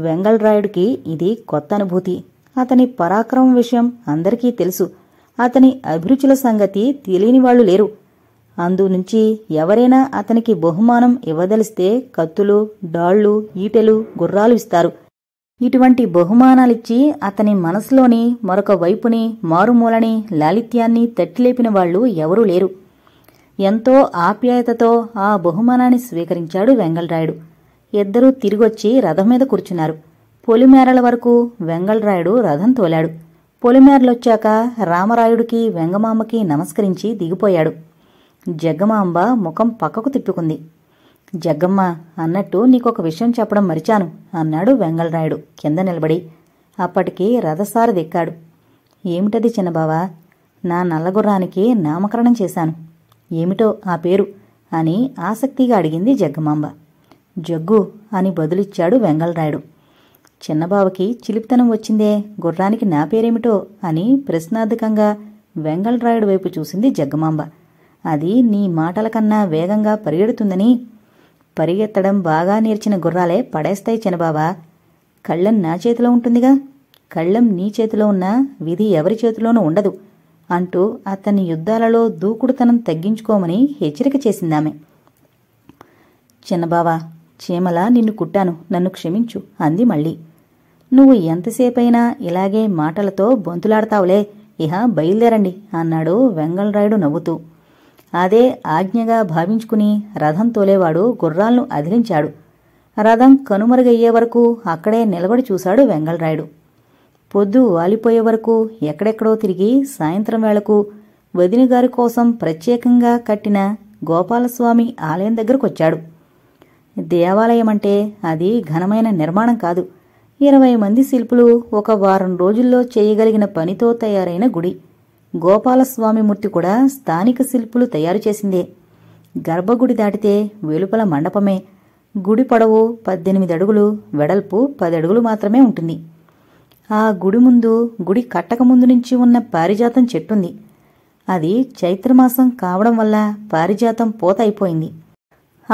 A: వెంగళరాయుడికి ఇది కొత్త అనుభూతి అతని పరాక్రమం విషయం అందరికీ తెలుసు అతని అభిరుచుల సంగతి తెలియని వాళ్ళు లేరు అందునుంచి ఎవరైనా అతనికి బహుమానం ఇవ్వదలిస్తే కత్తులు డాళ్లు ఈటెలు గుర్రాలు ఇస్తారు ఇటువంటి బహుమానాలిచ్చి అతని మనసులోని మరొక వైపుని మారుమూలని లాలిత్యాన్ని తట్టిలేపిన వాళ్లు ఎవరూ లేరు ఎంతో ఆప్యాయతతో ఆ బహుమానాన్ని స్వీకరించాడు వెంగళరాయుడు ఇద్దరూ తిరిగొచ్చి రథం మీద కూర్చున్నారు పొలిమేరల వరకు వెంగళరాయుడు రథం తోలాడు పొలిమేరలొచ్చాక రామరాయుడికి వెంగమామకి నమస్కరించి దిగిపోయాడు జగ్గమాంబ ముఖం పక్కకు తిప్పుకుంది జగ్గమ్మ అన్నట్టు నీకొక విషయం చెప్పడం మరిచాను అన్నాడు వెంగళరాయుడు కింద నిలబడి అప్పటికి రథసారి దిక్కాడు ఏమిటది చిన్నబావా నా నల్లగుర్రానికి నామకరణం చేశాను ఏమిటో ఆ పేరు అని ఆసక్తిగా అడిగింది జగ్గమాంబ జగ్గు అని బదులిచ్చాడు వెంగళరాయుడు చిన్నబావకి చిలిపితనం వచ్చిందే గుర్రానికి నా పేరేమిటో అని ప్రశ్నార్థకంగా వెంగళరాయుడు వైపు చూసింది జగ్గమాంబ అది నీ మాటల కన్నా వేగంగా పరిగెడుతుందని పరిగెత్తడం బాగా నేర్చిన గుర్రాలే పడేస్తాయి చినబాబా కళ్ళం నా చేతిలో ఉంటుందిగా కళ్ళం నీ చేతిలో ఉన్నా విధి ఎవరి చేతిలోనూ ఉండదు అంటూ అతని యుద్ధాలలో దూకుడుతనం తగ్గించుకోమని హెచ్చరిక చేసిందామె చిన్నబావా చీమలా నిన్ను కుట్టాను నన్ను క్షమించు అంది మళ్ళీ నువ్వు ఎంతసేపైనా ఇలాగే మాటలతో బొంతులాడతావులే ఇహ బయలుదేరండి అన్నాడు వెంగళరాయుడు నవ్వుతూ అదే ఆజ్ఞగా భావించుకుని రథం తోలేవాడు గుర్రాలను అదిలించాడు రథం కనుమరుగయ్యే వరకు అక్కడే నిలబడి చూశాడు వెంగళరాయుడు పొద్దు వాలిపోయే వరకు ఎక్కడెక్కడో తిరిగి సాయంత్రం వేళకు వదినగారి కోసం ప్రత్యేకంగా కట్టిన గోపాలస్వామి ఆలయం దగ్గరకొచ్చాడు దేవాలయం అంటే అది ఘనమైన నిర్మాణం కాదు ఇరవై మంది శిల్పులు ఒక వారం రోజుల్లో చేయగలిగిన పనితో తయారైన గుడి గోపాలస్వామి మూర్తి కూడా స్థానిక శిల్పులు తయారు చేసిందే గర్భగుడి దాటితే వెలుపల మండపమే గుడి పొడవు పద్దెనిమిది అడుగులు వెడల్పు పది అడుగులు మాత్రమే ఉంటుంది ఆ గుడి ముందు గుడి కట్టక ముందు నుంచి ఉన్న పారిజాతం చెట్టుంది అది చైత్రమాసం కావడం వల్ల పారిజాతం పూత అయిపోయింది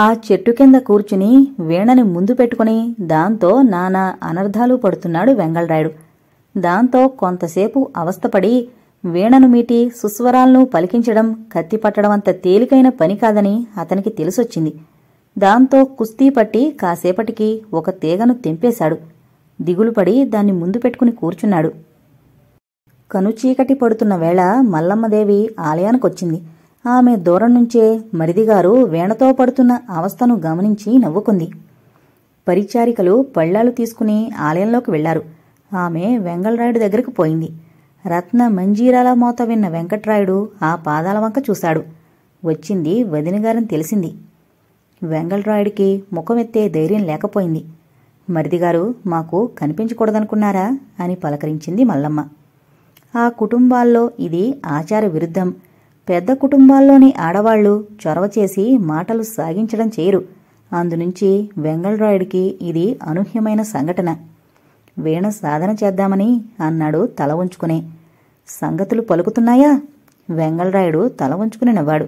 A: ఆ చెట్టు కింద కూర్చుని వీణని ముందు పెట్టుకుని దాంతో నానా అనర్ధాలు పడుతున్నాడు వెంగళరాయుడు దాంతో కొంతసేపు అవస్థపడి వీణను మీటి సుస్వరాలను పలికించడం పట్టడం అంత తేలికైన పని కాదని అతనికి తెలిసొచ్చింది దాంతో కుస్తీ పట్టి కాసేపటికి ఒక తీగను తెంపేశాడు దిగులుపడి దాన్ని ముందు పెట్టుకుని కూర్చున్నాడు కనుచీకటి పడుతున్న వేళ మల్లమ్మదేవి ఆలయానికొచ్చింది ఆమె దూరం నుంచే మరిదిగారు వీణతో పడుతున్న అవస్థను గమనించి నవ్వుకుంది పరిచారికలు పళ్ళాలు తీసుకుని ఆలయంలోకి వెళ్లారు ఆమె వెంగళరాయుడి దగ్గరికి పోయింది రత్న మంజీరాల మోత విన్న వెంకట్రాయుడు ఆ పాదాల వంక చూశాడు వచ్చింది వదినగారని తెలిసింది వెంగళరాయుడికి ముఖమెత్తే ధైర్యం లేకపోయింది మరిదిగారు మాకు కనిపించకూడదనుకున్నారా అని పలకరించింది మల్లమ్మ ఆ కుటుంబాల్లో ఇది ఆచార విరుద్ధం పెద్ద కుటుంబాల్లోని ఆడవాళ్లు చొరవ చేసి మాటలు సాగించడం చేయరు అందునుంచి వెంగళరాయుడికి ఇది అనూహ్యమైన సంఘటన వీణ సాధన చేద్దామని అన్నాడు తల ఉంచుకునే సంగతులు పలుకుతున్నాయా వెంగళరాయుడు తల ఉంచుకుని నవ్వాడు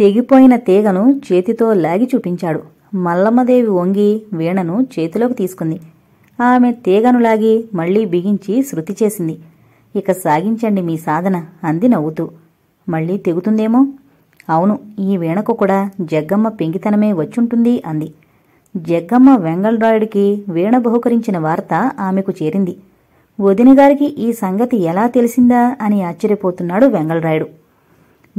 A: తెగిపోయిన తీగను చేతితో లాగి చూపించాడు మల్లమ్మదేవి వంగి వీణను చేతిలోకి తీసుకుంది ఆమె తీగను లాగి మళ్లీ బిగించి శృతి చేసింది ఇక సాగించండి మీ సాధన అంది నవ్వుతూ మళ్లీ తెగుతుందేమో అవును ఈ వీణకు కూడా జగ్గమ్మ పెంగితనమే వచ్చుంటుంది అంది జగ్గమ్మ వెంగళరాయుడికి వీణ బహుకరించిన వార్త ఆమెకు చేరింది వదినగారికి ఈ సంగతి ఎలా తెలిసిందా అని ఆశ్చర్యపోతున్నాడు వెంగళరాయుడు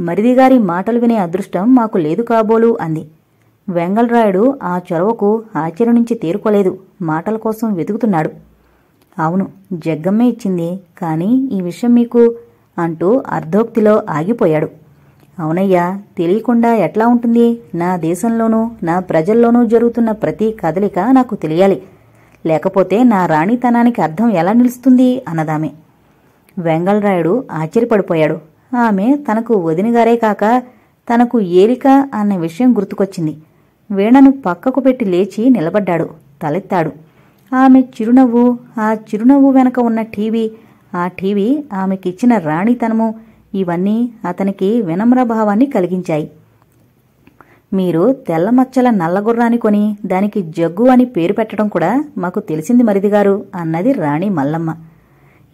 A: మరిదిగారి మాటలు వినే అదృష్టం మాకు లేదు కాబోలు అంది వెంగళరాయుడు ఆ చొరవకు ఆశ్చర్యం నుంచి తేరుకోలేదు మాటల కోసం వెతుకుతున్నాడు అవును జగ్గమ్మే ఇచ్చింది కానీ ఈ విషయం మీకు అంటూ అర్ధోక్తిలో ఆగిపోయాడు అవునయ్యా తెలియకుండా ఎట్లా ఉంటుంది నా దేశంలోనూ నా ప్రజల్లోనూ జరుగుతున్న ప్రతి కదలిక నాకు తెలియాలి లేకపోతే నా రాణితనానికి అర్థం ఎలా నిలుస్తుంది అన్నదామె వెంగళరాయుడు ఆశ్చర్యపడిపోయాడు ఆమె తనకు వదినగారే కాక తనకు ఏలిక అన్న విషయం గుర్తుకొచ్చింది వీణను పక్కకు పెట్టి లేచి నిలబడ్డాడు తలెత్తాడు ఆమె చిరునవ్వు ఆ చిరునవ్వు వెనక ఉన్న టీవీ ఆ టీవీ ఆమెకిచ్చిన రాణితనము ఇవన్నీ అతనికి వినమ్రభావాన్ని కలిగించాయి మీరు తెల్ల మచ్చల నల్లగుర్రాన్ని కొని దానికి జగ్గు అని పేరు పెట్టడం కూడా మాకు తెలిసింది మరిదిగారు అన్నది రాణి మల్లమ్మ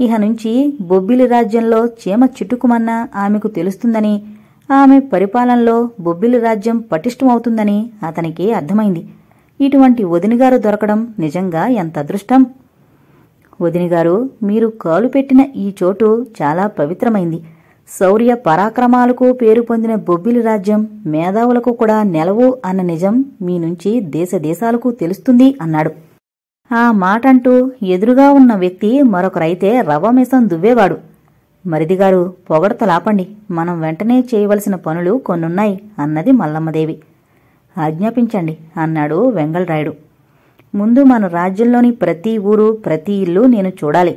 A: ఇహ నుంచి బొబ్బిలి రాజ్యంలో చీమ చిట్టుకుమన్నా ఆమెకు తెలుస్తుందని ఆమె పరిపాలనలో బొబ్బిలి రాజ్యం పటిష్టమవుతుందని అతనికి అర్థమైంది ఇటువంటి వదినిగారు దొరకడం నిజంగా ఎంత అదృష్టం వదినిగారు మీరు కాలు పెట్టిన ఈ చోటు చాలా పవిత్రమైంది శౌర్య పరాక్రమాలకు పేరు పొందిన బొబ్బిలి రాజ్యం మేధావులకు కూడా నెలవు అన్న నిజం మీ నుంచి దేశదేశాలకు తెలుస్తుంది అన్నాడు ఆ మాటంటూ ఎదురుగా ఉన్న వ్యక్తి మరొకరైతే రవమేసం దువ్వేవాడు మరిదిగారు పొగడతలాపండి మనం వెంటనే చేయవలసిన పనులు కొన్నున్నాయి అన్నది మల్లమ్మదేవి ఆజ్ఞాపించండి అన్నాడు వెంగళరాయుడు ముందు మన రాజ్యంలోని ప్రతి ఊరు ప్రతి ఇల్లు నేను చూడాలి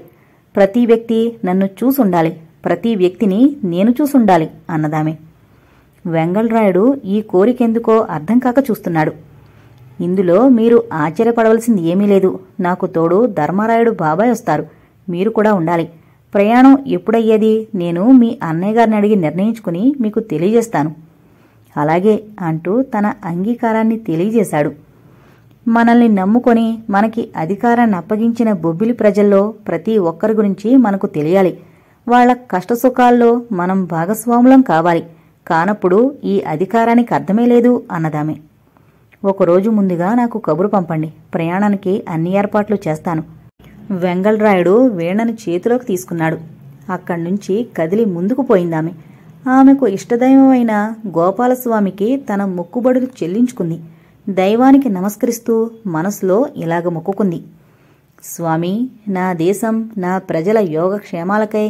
A: ప్రతి వ్యక్తి నన్ను చూసుండాలి ప్రతి వ్యక్తిని నేను చూసుండాలి అన్నదామె వెంగళరాయుడు ఈ కోరికెందుకో అర్థం కాక చూస్తున్నాడు ఇందులో మీరు ఆశ్చర్యపడవలసింది ఏమీ లేదు నాకు తోడు ధర్మరాయుడు బాబాయ్ వస్తారు మీరు కూడా ఉండాలి ప్రయాణం ఎప్పుడయ్యేది నేను మీ అన్నయ్య గారిని అడిగి నిర్ణయించుకుని మీకు తెలియజేస్తాను అలాగే అంటూ తన అంగీకారాన్ని తెలియజేశాడు మనల్ని నమ్ముకొని మనకి అధికారాన్ని అప్పగించిన బొబ్బిలి ప్రజల్లో ప్రతి ఒక్కరి గురించి మనకు తెలియాలి వాళ్ల కష్టసుఖాల్లో మనం భాగస్వాములం కావాలి కానప్పుడు ఈ అధికారానికి అర్థమే లేదు అన్నదామె ఒకరోజు ముందుగా నాకు కబురు పంపండి ప్రయాణానికి అన్ని ఏర్పాట్లు చేస్తాను వెంగళరాయుడు వీణను చేతిలోకి తీసుకున్నాడు అక్కడి నుంచి కదిలి ముందుకు పోయిందామె ఆమెకు ఇష్టదైవమైన గోపాలస్వామికి తన మొక్కుబడులు చెల్లించుకుంది దైవానికి నమస్కరిస్తూ మనసులో ఇలాగ మొక్కుకుంది స్వామి నా దేశం నా ప్రజల యోగక్షేమాలకై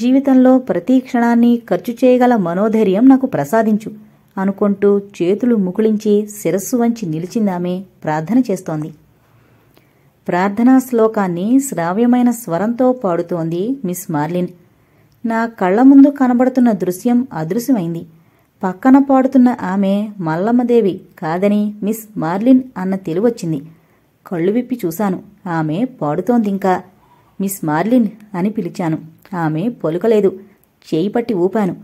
A: జీవితంలో ప్రతి క్షణాన్ని ఖర్చు చేయగల మనోధైర్యం నాకు ప్రసాదించు అనుకుంటూ చేతులు ముకుళించి శిరస్సు వంచి నిలిచిందామె ప్రార్థన చేస్తోంది ప్రార్థనా శ్లోకాన్ని శ్రావ్యమైన స్వరంతో పాడుతోంది మిస్ మార్లిన్ నా కళ్ల ముందు కనబడుతున్న దృశ్యం అదృశ్యమైంది పక్కన పాడుతున్న ఆమె మల్లమ్మదేవి కాదని మిస్ మార్లిన్ అన్న తెలివచ్చింది కళ్ళు విప్పి చూశాను ఆమె పాడుతోందింకా మిస్ మార్లిన్ అని పిలిచాను ఆమె పొలుకలేదు చేయి పట్టి ఊపాను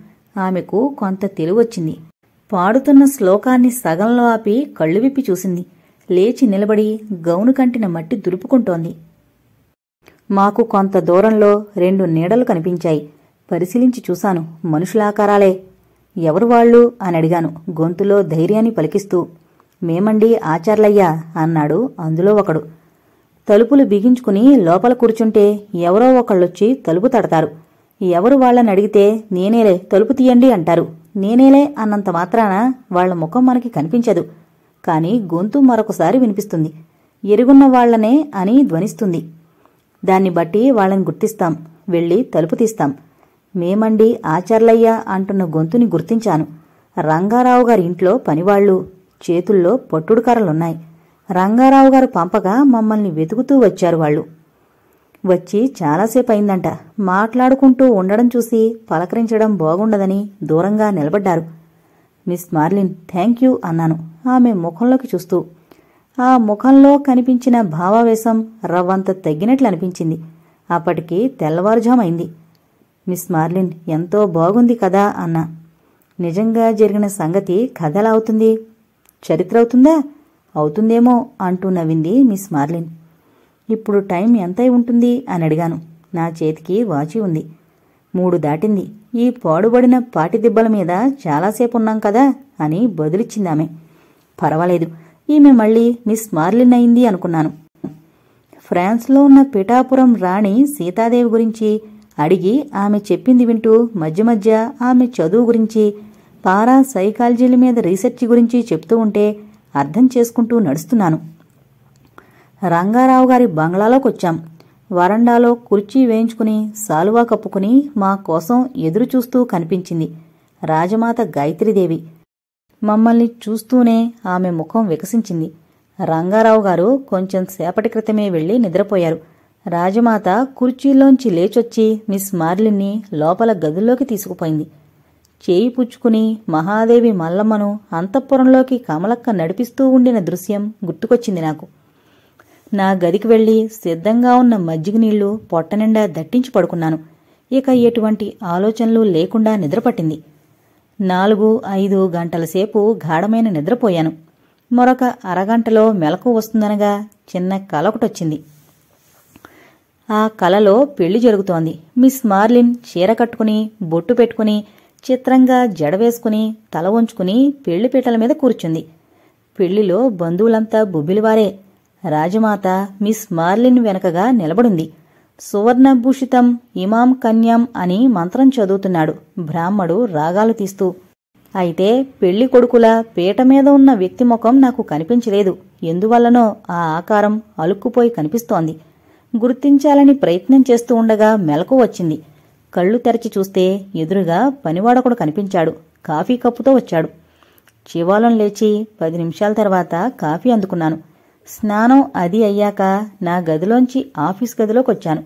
A: ఆమెకు కొంత తెలివొచ్చింది పాడుతున్న శ్లోకాన్ని సగంలో ఆపి కళ్ళు విప్పి చూసింది లేచి నిలబడి గౌను కంటిన మట్టి దురుపుకుంటోంది మాకు కొంత దూరంలో రెండు నీడలు కనిపించాయి పరిశీలించి చూశాను మనుషులాకారాలే ఎవరు వాళ్ళు అని అడిగాను గొంతులో ధైర్యాన్ని పలికిస్తూ మేమండి ఆచార్లయ్య అన్నాడు అందులో ఒకడు తలుపులు బిగించుకుని లోపల కూర్చుంటే ఎవరో ఒకళ్ళొచ్చి తలుపు తడతారు ఎవరు వాళ్ళని అడిగితే నేనేలే తలుపు తీయండి అంటారు నేనేలే అన్నంత మాత్రాన వాళ్ల ముఖం మనకి కనిపించదు కాని గొంతు మరొకసారి వినిపిస్తుంది ఎరుగున్న వాళ్లనే అని ధ్వనిస్తుంది దాన్ని బట్టి వాళ్ళని గుర్తిస్తాం వెళ్ళి తలుపు తీస్తాం మేమండి ఆచార్లయ్య అంటున్న గొంతుని గుర్తించాను రంగారావు గారి ఇంట్లో పనివాళ్లు చేతుల్లో పొట్టుడుకారలున్నాయి రంగారావు గారు పంపగా మమ్మల్ని వెతుకుతూ వచ్చారు వాళ్ళు వచ్చి చాలాసేపు అయిందంట మాట్లాడుకుంటూ ఉండడం చూసి పలకరించడం బాగుండదని దూరంగా నిలబడ్డారు మిస్ మార్లిన్ థ్యాంక్ యూ అన్నాను ఆమె ముఖంలోకి చూస్తూ ఆ ముఖంలో కనిపించిన భావావేశం రవ్వంత తగ్గినట్లు అనిపించింది అప్పటికి తెల్లవారుజామైంది మిస్ మార్లిన్ ఎంతో బాగుంది కదా అన్నా నిజంగా జరిగిన సంగతి కథలా అవుతుంది చరిత్ర అవుతుందా అవుతుందేమో అంటూ నవ్వింది మిస్ మార్లిన్ ఇప్పుడు టైం ఎంత ఉంటుంది అని అడిగాను నా చేతికి వాచి ఉంది మూడు దాటింది ఈ పాడుబడిన పాటిదిబ్బల మీద చాలాసేపు ఉన్నాం కదా అని బదులిచ్చింది ఆమె పర్వాలేదు ఈమె మళ్ళీ మిస్ మార్లిన్ అయింది అనుకున్నాను ఫ్రాన్స్లో ఉన్న పిఠాపురం రాణి సీతాదేవి గురించి అడిగి ఆమె చెప్పింది వింటూ మధ్య మధ్య ఆమె చదువు గురించి పారా సైకాలజీల మీద రీసెర్చ్ గురించి చెప్తూ ఉంటే అర్థం చేసుకుంటూ నడుస్తున్నాను రంగారావు గారి బంగ్లాలోకొచ్చాం వరండాలో కుర్చీ వేయించుకుని సాలువా కప్పుకుని మా కోసం ఎదురుచూస్తూ కనిపించింది రాజమాత గాయత్రీదేవి మమ్మల్ని చూస్తూనే ఆమె ముఖం వికసించింది రంగారావు గారు కొంచెం సేపటి క్రితమే వెళ్లి నిద్రపోయారు రాజమాత కుర్చీలోంచి లేచొచ్చి మిస్ మార్లిన్ని లోపల గదుల్లోకి తీసుకుపోయింది చేయి పుచ్చుకుని మహాదేవి మల్లమ్మను అంతఃపురంలోకి కమలక్క నడిపిస్తూ ఉండిన దృశ్యం గుర్తుకొచ్చింది నాకు నా గదికి వెళ్ళి సిద్ధంగా ఉన్న మజ్జిగ నీళ్లు పొట్టనిండా దట్టించి పడుకున్నాను ఇక ఎటువంటి ఆలోచనలు లేకుండా నిద్రపట్టింది నాలుగు ఐదు గంటల సేపు గాఢమైన నిద్రపోయాను మరొక అరగంటలో మెలకు వస్తుందనగా చిన్న కల ఒకటొచ్చింది ఆ కలలో పెళ్లి జరుగుతోంది మిస్ మార్లిన్ చీర కట్టుకుని బొట్టు పెట్టుకుని చిత్రంగా జడ వేసుకుని తల ఉంచుకుని పెళ్లిపీటల మీద కూర్చుంది పెళ్లిలో బంధువులంతా బొబ్బిలివారే రాజమాత మిస్ మార్లిన్ వెనకగా నిలబడింది సువర్ణభూషితం ఇమాం కన్యాం అని మంత్రం చదువుతున్నాడు బ్రాహ్మడు రాగాలు తీస్తూ అయితే పెళ్లి కొడుకుల పీట మీద ఉన్న వ్యక్తి ముఖం నాకు కనిపించలేదు ఎందువల్లనో ఆ ఆకారం అలుక్కుపోయి కనిపిస్తోంది గుర్తించాలని ప్రయత్నం చేస్తూ ఉండగా మెలకు వచ్చింది కళ్ళు తెరచి చూస్తే ఎదురుగా పనివాడకుడు కనిపించాడు కాఫీ కప్పుతో వచ్చాడు చివాలం లేచి పది నిమిషాల తర్వాత కాఫీ అందుకున్నాను స్నానం అది అయ్యాక నా గదిలోంచి ఆఫీస్ గదిలోకి వచ్చాను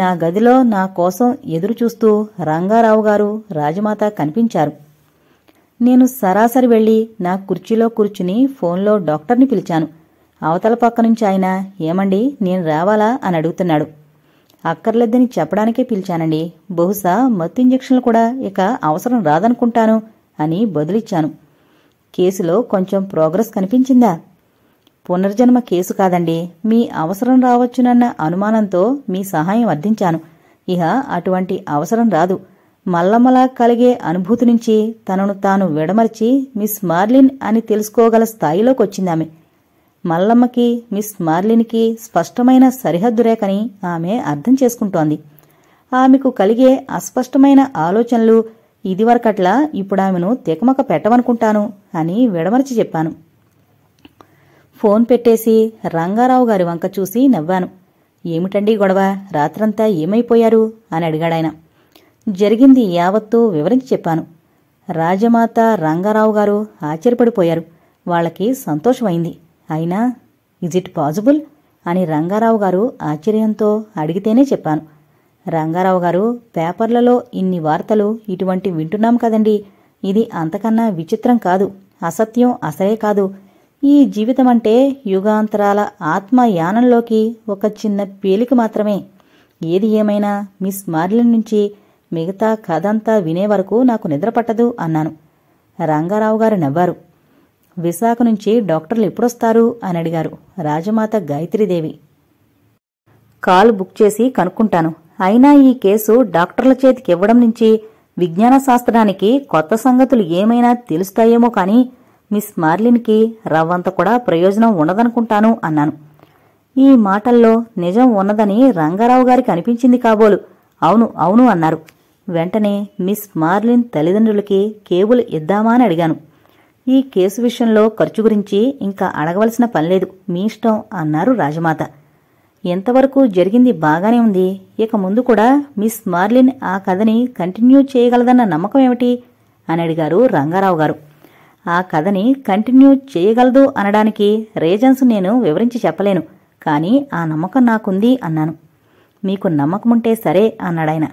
A: నా గదిలో నా కోసం ఎదురు చూస్తూ రంగారావు గారు రాజమాత కనిపించారు నేను సరాసరి వెళ్ళి నా కుర్చీలో కూర్చుని ఫోన్లో డాక్టర్ని పిలిచాను అవతల పక్క నుంచి ఆయన ఏమండి నేను రావాలా అని అడుగుతున్నాడు అక్కర్లేదని చెప్పడానికే పిలిచానండి బహుశా మత్తు ఇంజక్షన్లు కూడా ఇక అవసరం రాదనుకుంటాను అని బదులిచ్చాను కేసులో కొంచెం ప్రోగ్రెస్ కనిపించిందా పునర్జన్మ కేసు కాదండి మీ అవసరం రావచ్చునన్న అనుమానంతో మీ సహాయం అర్థించాను ఇహ అటువంటి అవసరం రాదు మల్లమలా కలిగే అనుభూతి నుంచి తనను తాను విడమర్చి మిస్ మార్లిన్ అని తెలుసుకోగల వచ్చిందామే మల్లమ్మకి మిస్ మార్లినికి స్పష్టమైన సరిహద్దు రేఖని ఆమె అర్థం చేసుకుంటోంది ఆమెకు కలిగే అస్పష్టమైన ఆలోచనలు ఇదివరకట్లా ఇప్పుడు ఆమెను తికమక పెట్టమనుకుంటాను అని విడమరిచి చెప్పాను ఫోన్ పెట్టేసి రంగారావు గారి వంక చూసి నవ్వాను ఏమిటండి గొడవ రాత్రంతా ఏమైపోయారు అని అడిగాడాయన జరిగింది యావత్తూ వివరించి చెప్పాను రాజమాత రంగారావు గారు ఆశ్చర్యపడిపోయారు వాళ్ళకి సంతోషమైంది అయినా ఇజ్ ఇట్ పాజిబుల్ అని రంగారావు గారు ఆశ్చర్యంతో అడిగితేనే చెప్పాను రంగారావు గారు పేపర్లలో ఇన్ని వార్తలు ఇటువంటి వింటున్నాం కదండి ఇది అంతకన్నా విచిత్రం కాదు అసత్యం అసలే కాదు ఈ జీవితం అంటే యుగాంతరాల ఆత్మ యానంలోకి ఒక చిన్న పేలిక మాత్రమే ఏది ఏమైనా మిస్ మార్లిన్ నుంచి మిగతా కథంతా వినే వరకు నాకు నిద్రపట్టదు అన్నాను రంగారావు గారు నవ్వారు విశాఖ నుంచి డాక్టర్లు ఎప్పుడొస్తారు అని అడిగారు రాజమాత గాయత్రీదేవి కాల్ బుక్ చేసి కనుక్కుంటాను అయినా ఈ కేసు డాక్టర్ల చేతికి ఇవ్వడం నుంచి విజ్ఞాన శాస్త్రానికి కొత్త సంగతులు ఏమైనా తెలుస్తాయేమో కానీ మిస్ మార్లిన్కి రవ్వంత కూడా ప్రయోజనం ఉండదనుకుంటాను అన్నాను ఈ మాటల్లో నిజం ఉన్నదని రంగారావు గారికి అనిపించింది కాబోలు అవును అవును అన్నారు వెంటనే మిస్ మార్లిన్ తల్లిదండ్రులకి కేబుల్ ఇద్దామా అని అడిగాను ఈ కేసు విషయంలో ఖర్చు గురించి ఇంకా అడగవలసిన పనిలేదు మీ ఇష్టం అన్నారు రాజమాత ఎంతవరకు జరిగింది బాగానే ఉంది ఇక ముందు కూడా మిస్ మార్లిన్ ఆ కథని కంటిన్యూ చేయగలదన్న నమ్మకం ఏమిటి అని అడిగారు రంగారావు గారు ఆ కథని కంటిన్యూ చేయగలదు అనడానికి రీజన్స్ నేను వివరించి చెప్పలేను కానీ ఆ నమ్మకం నాకుంది అన్నాను మీకు నమ్మకముంటే సరే అన్నాడాయన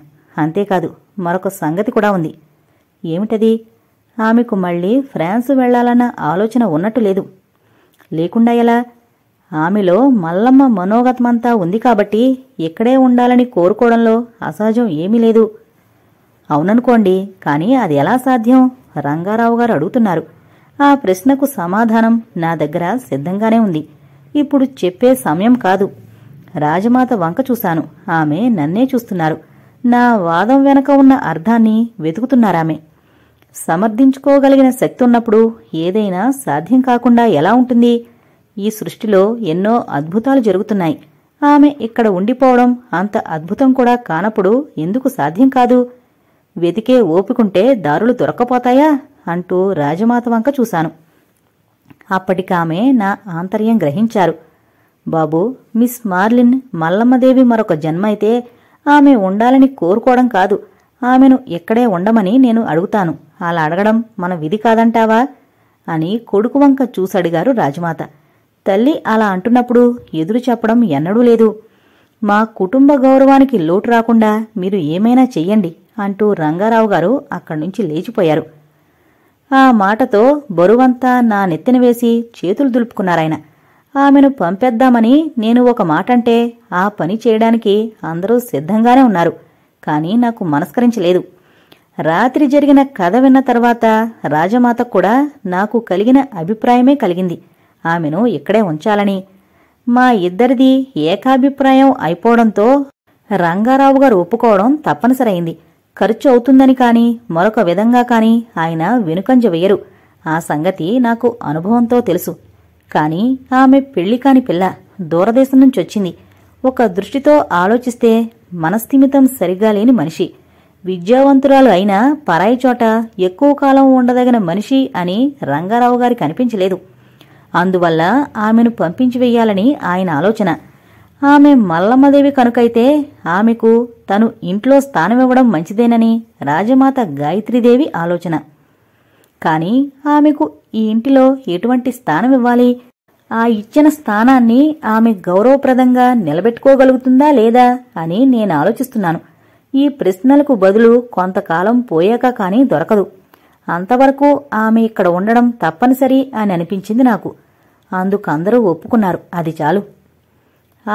A: అంతేకాదు మరొక సంగతి కూడా ఉంది ఏమిటది ఆమెకు మళ్ళీ ఫ్రాన్స్ వెళ్లాలన్న ఆలోచన ఉన్నట్టు లేదు లేకుండా ఎలా ఆమెలో మల్లమ్మ మనోగతమంతా ఉంది కాబట్టి ఇక్కడే ఉండాలని కోరుకోవడంలో అసహజం ఏమీ లేదు అవుననుకోండి కానీ అది ఎలా సాధ్యం రంగారావు గారు అడుగుతున్నారు ఆ ప్రశ్నకు సమాధానం నా దగ్గర సిద్ధంగానే ఉంది ఇప్పుడు చెప్పే సమయం కాదు రాజమాత వంక చూశాను ఆమె నన్నే చూస్తున్నారు నా వాదం వెనక ఉన్న అర్థాన్ని వెతుకుతున్నారామె సమర్థించుకోగలిగిన శక్తి ఉన్నప్పుడు ఏదైనా సాధ్యం కాకుండా ఎలా ఉంటుంది ఈ సృష్టిలో ఎన్నో అద్భుతాలు జరుగుతున్నాయి ఆమె ఇక్కడ ఉండిపోవడం అంత అద్భుతం కూడా కానప్పుడు ఎందుకు సాధ్యం కాదు వెతికే ఓపికుంటే దారులు దొరక్కపోతాయా అంటూ రాజమాత వంక చూశాను అప్పటికామె నా ఆంతర్యం గ్రహించారు బాబు మిస్ మార్లిన్ మల్లమ్మదేవి మరొక జన్మ అయితే ఆమె ఉండాలని కోరుకోవడం కాదు ఆమెను ఎక్కడే ఉండమని నేను అడుగుతాను అలా అడగడం మన విధి కాదంటావా అని కొడుకు వంక చూసడిగారు రాజమాత తల్లి అలా అంటున్నప్పుడు ఎదురు చెప్పడం ఎన్నడూ లేదు మా కుటుంబ గౌరవానికి లోటు రాకుండా మీరు ఏమైనా చెయ్యండి అంటూ రంగారావు గారు అక్కడి నుంచి లేచిపోయారు ఆ మాటతో బరువంతా నా నెత్తిన వేసి చేతులు దులుపుకున్నారాయన ఆమెను పంపేద్దామని నేను ఒక మాట అంటే ఆ పని చేయడానికి అందరూ సిద్ధంగానే ఉన్నారు కానీ నాకు మనస్కరించలేదు రాత్రి జరిగిన కథ విన్న తర్వాత రాజమాత కూడా నాకు కలిగిన అభిప్రాయమే కలిగింది ఆమెను ఇక్కడే ఉంచాలని మా ఇద్దరిది ఏకాభిప్రాయం అయిపోవడంతో రంగారావు గారు ఒప్పుకోవడం తప్పనిసరైంది ఖర్చు అవుతుందని కాని మరొక విధంగా కాని ఆయన వెనుకంజ వేయరు ఆ సంగతి నాకు అనుభవంతో తెలుసు కాని ఆమె పెళ్లి కాని పిల్ల దూరదేశం నుంచొచ్చింది ఒక దృష్టితో ఆలోచిస్తే మనస్థిమితం సరిగా లేని మనిషి విద్యావంతురాలు అయినా పరాయి చోట ఎక్కువ కాలం ఉండదగిన మనిషి అని రంగారావు గారికి అనిపించలేదు అందువల్ల ఆమెను పంపించి వెయ్యాలని ఆయన ఆలోచన ఆమె మల్లమ్మదేవి కనుకైతే ఆమెకు తను ఇంట్లో స్థానమివ్వడం మంచిదేనని రాజమాత గాయత్రీదేవి ఆలోచన కాని ఆమెకు ఈ ఇంటిలో ఎటువంటి స్థానం ఇవ్వాలి ఆ ఇచ్చిన స్థానాన్ని ఆమె గౌరవప్రదంగా నిలబెట్టుకోగలుగుతుందా లేదా అని నేను ఆలోచిస్తున్నాను ఈ ప్రశ్నలకు బదులు కొంతకాలం పోయాక కానీ దొరకదు అంతవరకు ఆమె ఇక్కడ ఉండడం తప్పనిసరి అని అనిపించింది నాకు అందుకందరూ ఒప్పుకున్నారు అది చాలు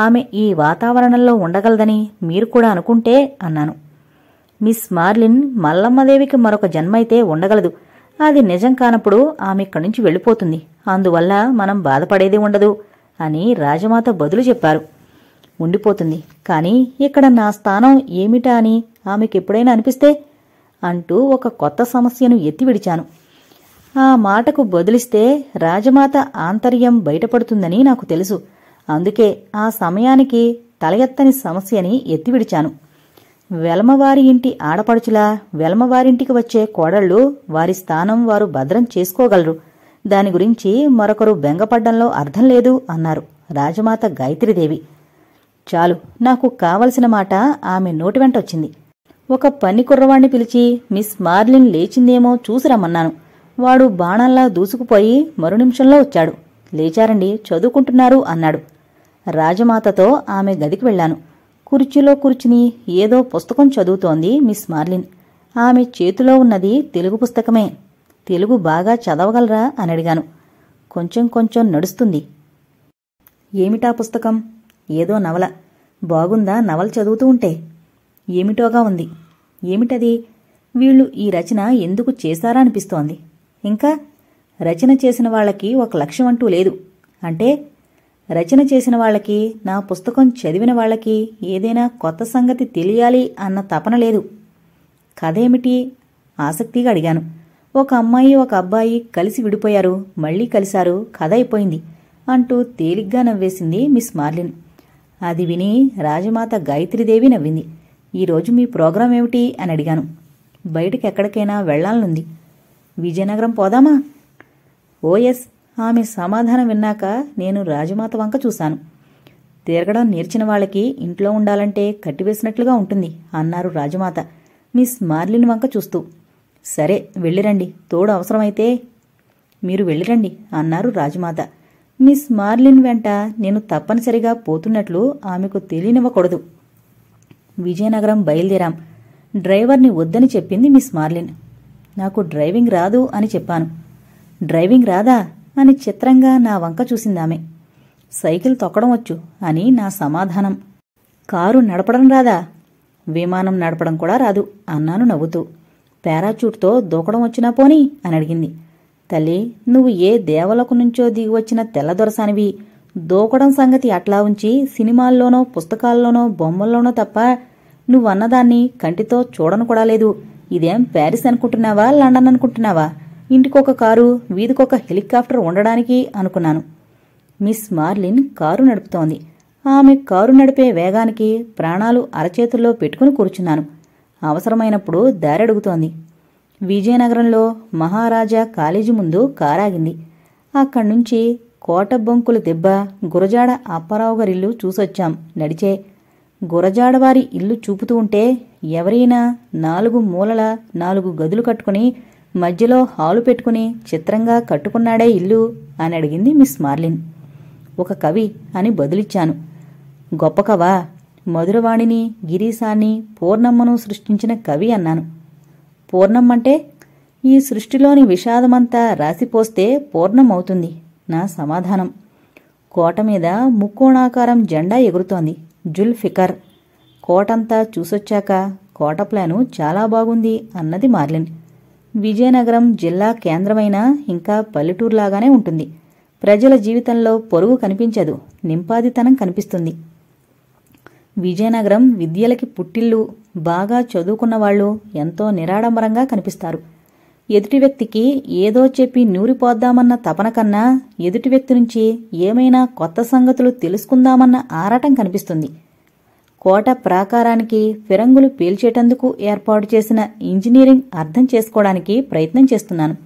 A: ఆమె ఈ వాతావరణంలో ఉండగలదని మీరు కూడా అనుకుంటే అన్నాను మిస్ మార్లిన్ మల్లమ్మదేవికి మరొక జన్మైతే ఉండగలదు అది నిజం కానప్పుడు ఆమె ఇక్కడి నుంచి వెళ్ళిపోతుంది అందువల్ల మనం బాధపడేది ఉండదు అని రాజమాత బదులు చెప్పారు ఉండిపోతుంది కానీ ఇక్కడ నా స్థానం ఏమిటా అని ఆమెకెప్పుడైనా అనిపిస్తే అంటూ ఒక కొత్త సమస్యను ఎత్తివిడిచాను ఆ మాటకు బదులిస్తే రాజమాత ఆంతర్యం బయటపడుతుందని నాకు తెలుసు అందుకే ఆ సమయానికి తలయెత్తని సమస్యని ఎత్తివిడిచాను వెలమవారి ఇంటి ఆడపడుచులా వెలమవారింటికి వచ్చే కోడళ్ళు వారి స్థానం వారు భద్రం చేసుకోగలరు దాని గురించి మరొకరు బెంగపడ్డంలో అర్థం లేదు అన్నారు రాజమాత గాయత్రీదేవి చాలు నాకు కావలసిన మాట ఆమె నోటి వెంట వచ్చింది ఒక పని కుర్రవాణ్ణి పిలిచి మిస్ మార్లిన్ లేచిందేమో చూసిరమ్మన్నాను వాడు బాణంలా దూసుకుపోయి మరు నిమిషంలో వచ్చాడు లేచారండి చదువుకుంటున్నారు అన్నాడు రాజమాతతో ఆమె గదికి వెళ్లాను కుర్చీలో కూర్చుని ఏదో పుస్తకం చదువుతోంది మిస్ మార్లిన్ ఆమె చేతిలో ఉన్నది తెలుగు పుస్తకమే తెలుగు బాగా చదవగలరా అని అడిగాను కొంచెం కొంచెం నడుస్తుంది ఏమిటా పుస్తకం ఏదో నవల బాగుందా నవల చదువుతూ ఉంటే ఏమిటోగా ఉంది ఏమిటది వీళ్ళు ఈ రచన ఎందుకు చేశారా అనిపిస్తోంది ఇంకా రచన చేసిన వాళ్ళకి ఒక లక్ష్యం అంటూ లేదు అంటే రచన చేసిన వాళ్ళకి నా పుస్తకం చదివిన వాళ్ళకి ఏదైనా కొత్త సంగతి తెలియాలి అన్న తపన లేదు కథ ఏమిటి ఆసక్తిగా అడిగాను ఒక అమ్మాయి ఒక అబ్బాయి కలిసి విడిపోయారు మళ్లీ కలిశారు కథ అయిపోయింది అంటూ తేలిగ్గా నవ్వేసింది మిస్ మార్లిన్ అది విని రాజమాత గాయత్రీదేవి నవ్వింది ఈరోజు మీ ప్రోగ్రాం ఏమిటి అని అడిగాను బయటికి ఎక్కడికైనా వెళ్లాలనుంది విజయనగరం పోదామా ఓఎస్ ఆమె సమాధానం విన్నాక నేను రాజమాత వంక చూశాను తిరగడం నేర్చిన వాళ్ళకి ఇంట్లో ఉండాలంటే కట్టివేసినట్లుగా ఉంటుంది అన్నారు రాజమాత మిస్ మార్లిన్ వంక చూస్తూ సరే వెళ్ళిరండి తోడు అవసరమైతే మీరు వెళ్ళిరండి అన్నారు రాజమాత మిస్ మార్లిన్ వెంట నేను తప్పనిసరిగా పోతున్నట్లు ఆమెకు తెలియనివ్వకూడదు విజయనగరం బయలుదేరాం డ్రైవర్ని వద్దని చెప్పింది మిస్ మార్లిన్ నాకు డ్రైవింగ్ రాదు అని చెప్పాను డ్రైవింగ్ రాదా అని చిత్రంగా నా వంక చూసిందామె సైకిల్ తొక్కడం వచ్చు అని నా సమాధానం కారు నడపడం రాదా విమానం నడపడం కూడా రాదు అన్నాను నవ్వుతూ పారాచూట్తో దూకడం వచ్చినా పోనీ అని అడిగింది తల్లి నువ్వు ఏ దేవలకు నుంచో దిగివచ్చిన తెల్లదొరసానివి దూకడం సంగతి అట్లా ఉంచి సినిమాల్లోనో పుస్తకాల్లోనో బొమ్మల్లోనో తప్ప నువ్వన్నదాన్ని కంటితో చూడను కూడా లేదు ఇదేం ప్యారిస్ అనుకుంటున్నావా లండన్ అనుకుంటున్నావా ఇంటికొక కారు వీధికొక హెలికాప్టర్ ఉండడానికి అనుకున్నాను మిస్ మార్లిన్ కారు నడుపుతోంది ఆమె కారు నడిపే వేగానికి ప్రాణాలు అరచేతుల్లో పెట్టుకుని కూర్చున్నాను అవసరమైనప్పుడు దారి అడుగుతోంది విజయనగరంలో మహారాజా కాలేజీ ముందు కారాగింది అక్కడి నుంచి కోటబొంకుల దెబ్బ గురజాడ అప్పారావు గారిల్లు చూసొచ్చాం నడిచే గురజాడవారి ఇల్లు చూపుతూ ఉంటే ఎవరైనా నాలుగు మూలల నాలుగు గదులు కట్టుకుని మధ్యలో హాలు పెట్టుకుని చిత్రంగా కట్టుకున్నాడే ఇల్లు అని అడిగింది మిస్ మార్లిన్ ఒక కవి అని బదులిచ్చాను గొప్ప కవా మధురవాణిని గిరీశాన్ని పూర్ణమ్మను సృష్టించిన కవి అన్నాను పూర్ణం అంటే ఈ సృష్టిలోని విషాదమంతా రాసిపోస్తే పూర్ణమవుతుంది నా సమాధానం కోట మీద ముక్కోణాకారం జెండా ఎగురుతోంది జుల్ ఫికర్ కోటంతా చూసొచ్చాక కోట ప్లాను చాలా బాగుంది అన్నది మార్లిన్ విజయనగరం జిల్లా కేంద్రమైన ఇంకా పల్లెటూరులాగానే ఉంటుంది ప్రజల జీవితంలో పొరుగు కనిపించదు నింపాదితనం కనిపిస్తుంది విజయనగరం విద్యలకి పుట్టిల్లు బాగా చదువుకున్న వాళ్ళు ఎంతో నిరాడంబరంగా కనిపిస్తారు ఎదుటి వ్యక్తికి ఏదో చెప్పి నూరిపోద్దామన్న తపన కన్నా ఎదుటి వ్యక్తి నుంచి ఏమైనా కొత్త సంగతులు తెలుసుకుందామన్న ఆరాటం కనిపిస్తుంది కోట ప్రాకారానికి ఫిరంగులు పేల్చేటందుకు ఏర్పాటు చేసిన ఇంజనీరింగ్ అర్థం చేసుకోవడానికి ప్రయత్నం చేస్తున్నాను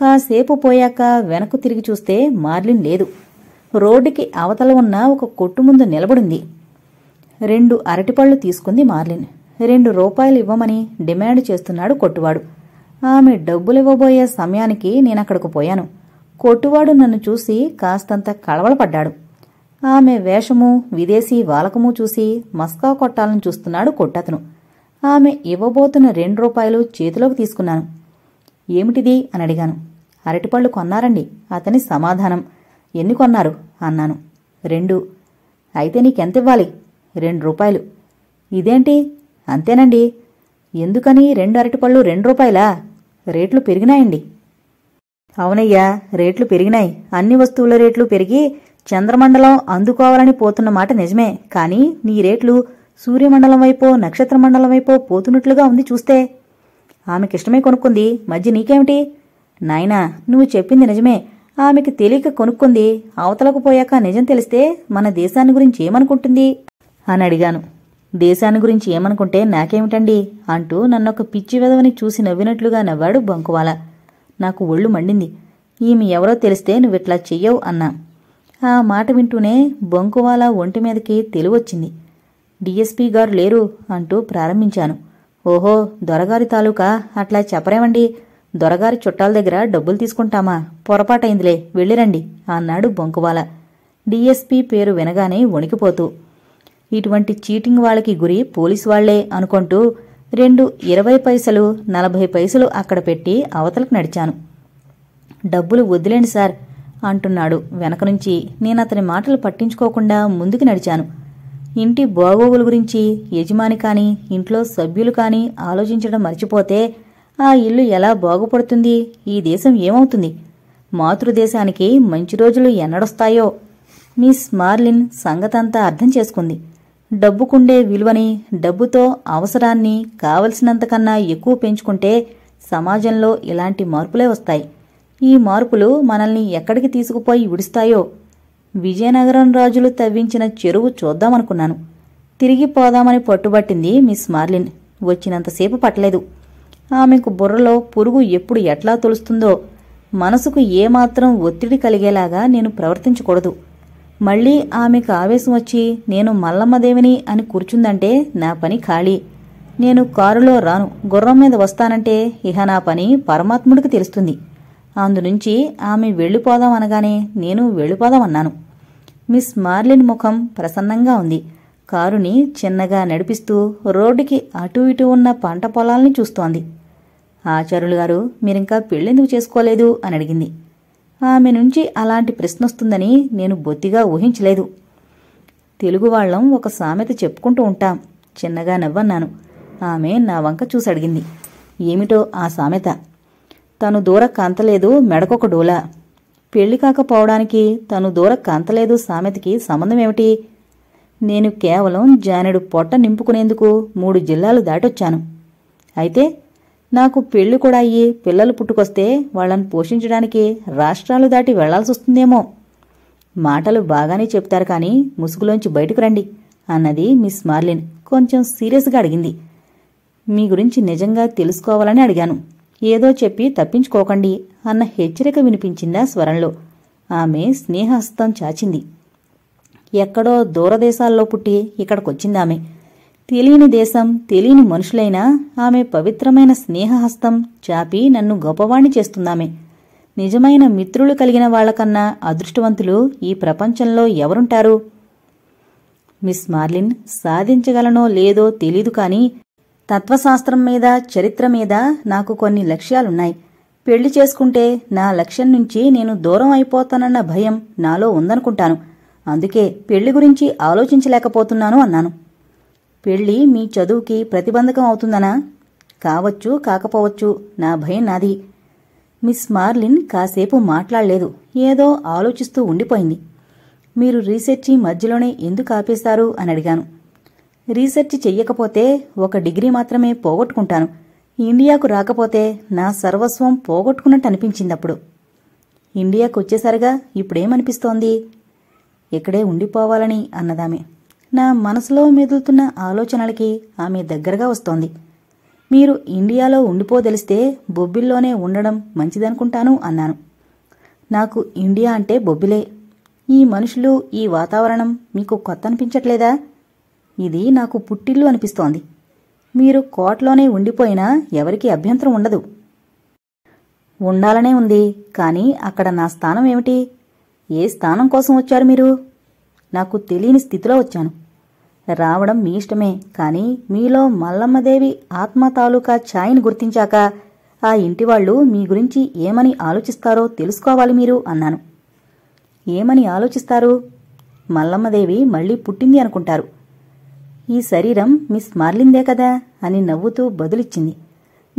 A: కాసేపు పోయాక వెనక్కు తిరిగి చూస్తే మార్లిన్ లేదు రోడ్డుకి అవతల ఉన్న ఒక కొట్టు ముందు నిలబడింది రెండు అరటిపళ్ళు తీసుకుంది మార్లిన్ రెండు రూపాయలు ఇవ్వమని డిమాండ్ చేస్తున్నాడు కొట్టువాడు ఆమె డబ్బులివ్వబోయే సమయానికి నేనక్కడకు పోయాను కొట్టువాడు నన్ను చూసి కాస్తంత కళవలపడ్డాడు ఆమె వేషము విదేశీ వాలకము చూసి మస్కా కొట్టాలని చూస్తున్నాడు కొట్టతను ఆమె ఇవ్వబోతున్న రెండు రూపాయలు చేతిలోకి తీసుకున్నాను ఏమిటిది అని అడిగాను అరటిపళ్ళు కొన్నారండి అతని సమాధానం ఎన్ని కొన్నారు అన్నాను రెండు అయితే నీకెంత ఇవ్వాలి రెండు రూపాయలు ఇదేంటి అంతేనండి ఎందుకని రెండు అరటిపళ్ళు రెండు రూపాయలా రేట్లు పెరిగినాయండి అవునయ్యా రేట్లు పెరిగినాయి అన్ని వస్తువుల రేట్లు పెరిగి చంద్రమండలం అందుకోవాలని పోతున్న మాట నిజమే కానీ నీ రేట్లు సూర్యమండలం వైపో నక్షత్రమండలం వైపో పోతున్నట్లుగా ఉంది చూస్తే ఆమెకిష్టమే కొనుక్కుంది మధ్య నీకేమిటి నాయనా నువ్వు చెప్పింది నిజమే ఆమెకి తెలియక కొనుక్కుంది అవతలకు పోయాక నిజం తెలిస్తే మన దేశాన్ని గురించి ఏమనుకుంటుంది అని అడిగాను దేశాన్ని గురించి ఏమనుకుంటే నాకేమిటండి అంటూ నన్నొక పిచ్చి వెదవని చూసి నవ్వినట్లుగా నవ్వాడు బంకువాల నాకు ఒళ్ళు మండింది ఈమె ఎవరో తెలిస్తే నువ్విట్లా చెయ్యవు అన్నా ఆ మాట వింటూనే బొంకువాల ఒంటి మీదకి తెలివొచ్చింది డిఎస్పీ గారు లేరు అంటూ ప్రారంభించాను ఓహో దొరగారి తాలూకా అట్లా చెప్పరేమండి దొరగారి చుట్టాల దగ్గర డబ్బులు తీసుకుంటామా పొరపాటైందిలే వెళ్ళిరండి అన్నాడు బొంకువాల డిఎస్పీ పేరు వినగానే వణికిపోతూ ఇటువంటి చీటింగ్ వాళ్ళకి గురి పోలీసు వాళ్లే అనుకుంటూ రెండు ఇరవై పైసలు నలభై పైసలు అక్కడ పెట్టి అవతలకు నడిచాను డబ్బులు వద్దులేండి సార్ అంటున్నాడు వెనక నుంచి నేను అతని మాటలు పట్టించుకోకుండా ముందుకు నడిచాను ఇంటి బోగోగుల గురించి యజమాని కానీ ఇంట్లో సభ్యులు కానీ ఆలోచించడం మర్చిపోతే ఆ ఇల్లు ఎలా బాగుపడుతుంది ఈ దేశం ఏమవుతుంది మాతృదేశానికి మంచి రోజులు ఎన్నడొస్తాయో మిస్ మార్లిన్ సంగతంతా అర్థం చేసుకుంది డబ్బుకుండే విలువని డబ్బుతో అవసరాన్ని కావలసినంతకన్నా ఎక్కువ పెంచుకుంటే సమాజంలో ఇలాంటి మార్పులే వస్తాయి ఈ మార్పులు మనల్ని ఎక్కడికి తీసుకుపోయి విడుస్తాయో విజయనగరం రాజులు తవ్వించిన చెరువు చూద్దామనుకున్నాను తిరిగి పోదామని పట్టుబట్టింది మిస్ మార్లిన్ వచ్చినంతసేపు పట్టలేదు ఆమెకు బుర్రలో పురుగు ఎప్పుడు ఎట్లా తొలుస్తుందో మనసుకు ఏమాత్రం ఒత్తిడి కలిగేలాగా నేను ప్రవర్తించకూడదు మళ్ళీ ఆమెకు ఆవేశం వచ్చి నేను మల్లమ్మదేవిని అని కూర్చుందంటే నా పని ఖాళీ నేను కారులో రాను గుర్రం మీద వస్తానంటే ఇహ నా పని పరమాత్ముడికి తెలుస్తుంది అందునుంచి ఆమె వెళ్ళిపోదాం అనగానే నేను వెళ్ళిపోదామన్నాను మిస్ మార్లిన్ ముఖం ప్రసన్నంగా ఉంది కారుని చిన్నగా నడిపిస్తూ రోడ్డుకి అటు ఇటు ఉన్న పంట పొలాల్ని చూస్తోంది ఆచార్యులు గారు మీరింకా పెళ్ళెందుకు చేసుకోలేదు అని అడిగింది ఆమె నుంచి అలాంటి ప్రశ్నొస్తుందని నేను బొత్తిగా ఊహించలేదు తెలుగు వాళ్ళం ఒక సామెత చెప్పుకుంటూ ఉంటాం చిన్నగా నవ్వన్నాను ఆమె నా వంక చూసడిగింది ఏమిటో ఆ సామెత తను దూర కాంతలేదు మెడకొక డోలా పెళ్లి కాకపోవడానికి తను దూర కాంతలేదు సామెతకి సంబంధమేమిటి నేను కేవలం జానెడు పొట్ట నింపుకునేందుకు మూడు జిల్లాలు దాటొచ్చాను అయితే నాకు పెళ్లి కూడా అయ్యి పిల్లలు పుట్టుకొస్తే వాళ్ళని పోషించడానికి రాష్ట్రాలు దాటి వస్తుందేమో మాటలు బాగానే చెప్తారు కానీ ముసుగులోంచి బయటకు రండి అన్నది మిస్ మార్లిన్ కొంచెం సీరియస్గా అడిగింది మీ గురించి నిజంగా తెలుసుకోవాలని అడిగాను ఏదో చెప్పి తప్పించుకోకండి అన్న హెచ్చరిక వినిపించిందా స్వరంలో ఆమె స్నేహహస్తం చాచింది ఎక్కడో దూరదేశాల్లో పుట్టి ఇక్కడికొచ్చిందామె ఆమె తెలియని దేశం తెలియని మనుషులైనా ఆమె పవిత్రమైన స్నేహహస్తం చాపి నన్ను గొప్పవాణ్ణి చేస్తున్నామే నిజమైన మిత్రులు కలిగిన వాళ్లకన్నా అదృష్టవంతులు ఈ ప్రపంచంలో ఎవరుంటారు మిస్ మార్లిన్ సాధించగలనో లేదో తెలీదు కానీ తత్వశాస్త్రం మీద చరిత్ర మీద నాకు కొన్ని లక్ష్యాలున్నాయి పెళ్లి చేసుకుంటే నా లక్ష్యం నుంచి నేను దూరం అయిపోతానన్న భయం నాలో ఉందనుకుంటాను అందుకే పెళ్లి గురించి ఆలోచించలేకపోతున్నాను అన్నాను పెళ్ళి మీ చదువుకి ప్రతిబంధకం అవుతుందనా కావచ్చు కాకపోవచ్చు నా భయం నాది మిస్ మార్లిన్ కాసేపు మాట్లాడలేదు ఏదో ఆలోచిస్తూ ఉండిపోయింది మీరు రీసెర్చి మధ్యలోనే ఎందుకు ఆపేశారు అని అడిగాను రీసెర్చ్ చెయ్యకపోతే ఒక డిగ్రీ మాత్రమే పోగొట్టుకుంటాను ఇండియాకు రాకపోతే నా సర్వస్వం పోగొట్టుకున్నట్టు అనిపించింది అప్పుడు ఇండియాకు వచ్చేసరిగా ఇప్పుడేమనిపిస్తోంది ఇక్కడే ఉండిపోవాలని అన్నదామే నా మనసులో మెదులుతున్న ఆలోచనలకి ఆమె దగ్గరగా వస్తోంది మీరు ఇండియాలో ఉండిపోదలిస్తే బొబ్బిల్లోనే ఉండడం మంచిదనుకుంటాను అన్నాను నాకు ఇండియా అంటే బొబ్బిలే ఈ మనుషులు ఈ వాతావరణం మీకు కొత్త అనిపించట్లేదా ఇది నాకు పుట్టిల్లు అనిపిస్తోంది మీరు కోట్లోనే ఉండిపోయినా ఎవరికీ అభ్యంతరం ఉండదు ఉండాలనే ఉంది కానీ అక్కడ నా స్థానం ఏమిటి ఏ స్థానం కోసం వచ్చారు మీరు నాకు తెలియని స్థితిలో వచ్చాను రావడం మీ ఇష్టమే కానీ మీలో మల్లమ్మదేవి ఆత్మ తాలూకా ఛాయ్ని గుర్తించాక ఆ ఇంటివాళ్లు మీ గురించి ఏమని ఆలోచిస్తారో తెలుసుకోవాలి మీరు అన్నాను ఏమని ఆలోచిస్తారు మల్లమ్మదేవి మళ్లీ పుట్టింది అనుకుంటారు ఈ శరీరం మిస్ మార్లిందే కదా అని నవ్వుతూ బదులిచ్చింది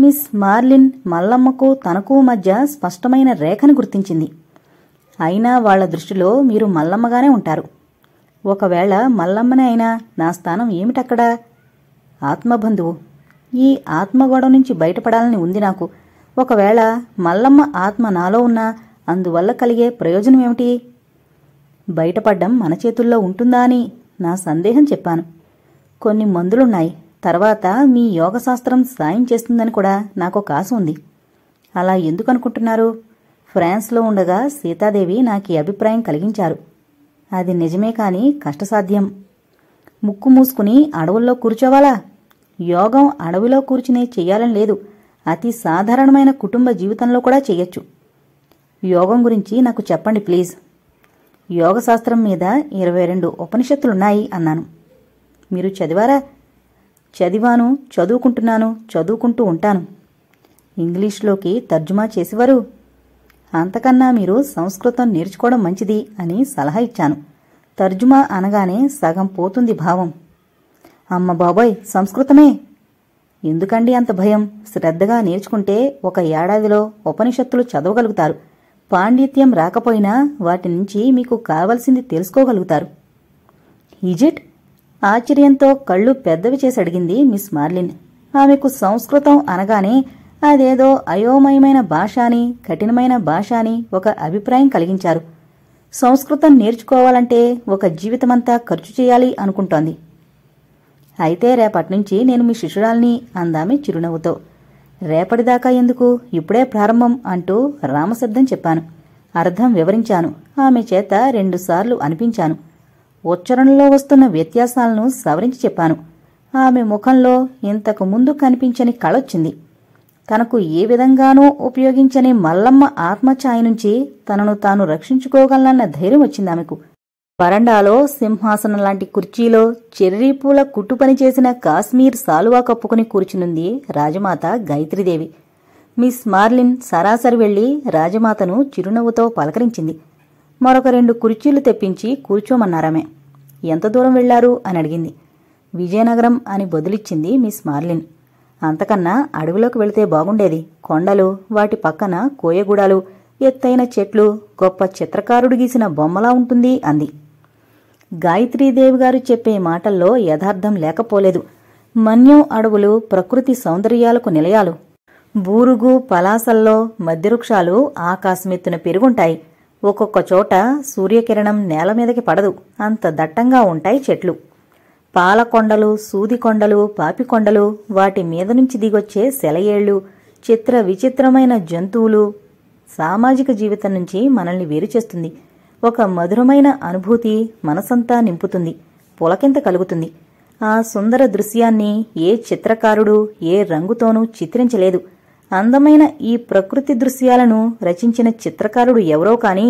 A: మిస్ మార్లిన్ మల్లమ్మకు తనకు మధ్య స్పష్టమైన రేఖను గుర్తించింది అయినా వాళ్ల దృష్టిలో మీరు మల్లమ్మగానే ఉంటారు ఒకవేళ మల్లమ్మనే అయినా నా స్థానం ఏమిటక్కడ ఆత్మబంధువు ఈ ఆత్మగోడ నుంచి బయటపడాలని ఉంది నాకు ఒకవేళ మల్లమ్మ ఆత్మ నాలో ఉన్నా అందువల్ల కలిగే ప్రయోజనం ఏమిటి బయటపడ్డం మన చేతుల్లో ఉంటుందా అని నా సందేహం చెప్పాను కొన్ని మందులున్నాయి తర్వాత మీ యోగశాస్త్రం సాయం చేస్తుందని కూడా నాకు కాసు ఉంది అలా ఎందుకనుకుంటున్నారు ఫ్రాన్స్లో ఉండగా సీతాదేవి నాకు అభిప్రాయం కలిగించారు అది నిజమే కాని కష్టసాధ్యం ముక్కు మూసుకుని అడవుల్లో కూర్చోవాలా యోగం అడవిలో కూర్చునే చెయ్యాలని లేదు అతి సాధారణమైన కుటుంబ జీవితంలో కూడా చెయ్యొచ్చు యోగం గురించి నాకు చెప్పండి ప్లీజ్ యోగశాస్త్రం మీద ఇరవై రెండు ఉపనిషత్తులున్నాయి అన్నాను మీరు చదివారా చదివాను చదువుకుంటున్నాను చదువుకుంటూ ఉంటాను ఇంగ్లీష్లోకి తర్జుమా చేసేవారు అంతకన్నా మీరు సంస్కృతం నేర్చుకోవడం మంచిది అని సలహా ఇచ్చాను తర్జుమా అనగానే సగం పోతుంది భావం అమ్మ బాబోయ్ సంస్కృతమే ఎందుకండి అంత భయం శ్రద్ధగా నేర్చుకుంటే ఒక ఏడాదిలో ఉపనిషత్తులు చదవగలుగుతారు పాండిత్యం రాకపోయినా వాటి నుంచి మీకు కావలసింది తెలుసుకోగలుగుతారు ఈజిట్ ఆశ్చర్యంతో కళ్ళు పెద్దవి చేసి అడిగింది మిస్ మార్లిన్ ఆమెకు సంస్కృతం అనగానే అదేదో అయోమయమైన భాష అని కఠినమైన భాష అని ఒక అభిప్రాయం కలిగించారు సంస్కృతం నేర్చుకోవాలంటే ఒక జీవితమంతా ఖర్చు చేయాలి అనుకుంటోంది అయితే రేపటి నుంచి నేను మీ శిష్యురాల్ని అందామె చిరునవ్వుతో రేపటిదాకా ఎందుకు ఇప్పుడే ప్రారంభం అంటూ రామశబ్దం చెప్పాను అర్థం వివరించాను ఆమె చేత రెండుసార్లు అనిపించాను ఉచ్చరణలో వస్తున్న వ్యత్యాసాలను సవరించి చెప్పాను ఆమె ముఖంలో ఇంతకు ముందు కనిపించని కళొచ్చింది తనకు ఏ విధంగానూ ఉపయోగించని మల్లమ్మ ఆత్మఛాయ నుంచి తనను తాను రక్షించుకోగలనన్న ధైర్యం వచ్చింది ఆమెకు వరండాలో సింహాసనం లాంటి కుర్చీలో చెర్రీ పూల కుట్టుపని చేసిన కాశ్మీర్ సాలువా కప్పుకుని కూర్చునుంది రాజమాత గాయత్రీదేవి మిస్ మార్లిన్ సరాసరి వెళ్లి రాజమాతను చిరునవ్వుతో పలకరించింది మరొక రెండు కుర్చీలు తెప్పించి కూర్చోమన్నారామే ఎంత దూరం వెళ్లారు అని అడిగింది విజయనగరం అని బదులిచ్చింది మిస్ మార్లిన్ అంతకన్నా అడవిలోకి వెళితే బాగుండేది కొండలు వాటి పక్కన కోయగూడాలు ఎత్తైన చెట్లు గొప్ప చిత్రకారుడు గీసిన బొమ్మలా ఉంటుంది అంది గాయత్రీదేవి గారు చెప్పే మాటల్లో యథార్థం లేకపోలేదు మన్యం అడవులు ప్రకృతి సౌందర్యాలకు నిలయాలు బూరుగు పలాసల్లో మధ్యవృక్షాలు ఆకాశమెత్తున పెరుగుంటాయి ఒక్కొక్క చోట సూర్యకిరణం నేల మీదకి పడదు అంత దట్టంగా ఉంటాయి చెట్లు పాలకొండలు సూదికొండలు పాపికొండలు వాటి మీద నుంచి దిగొచ్చే సెలయేళ్లు చిత్ర విచిత్రమైన జంతువులు సామాజిక జీవితం నుంచి మనల్ని వేరుచేస్తుంది ఒక మధురమైన అనుభూతి మనసంతా నింపుతుంది పులకింత కలుగుతుంది ఆ సుందర దృశ్యాన్ని ఏ చిత్రకారుడు ఏ రంగుతోనూ చిత్రించలేదు అందమైన ఈ ప్రకృతి దృశ్యాలను రచించిన చిత్రకారుడు ఎవరో కానీ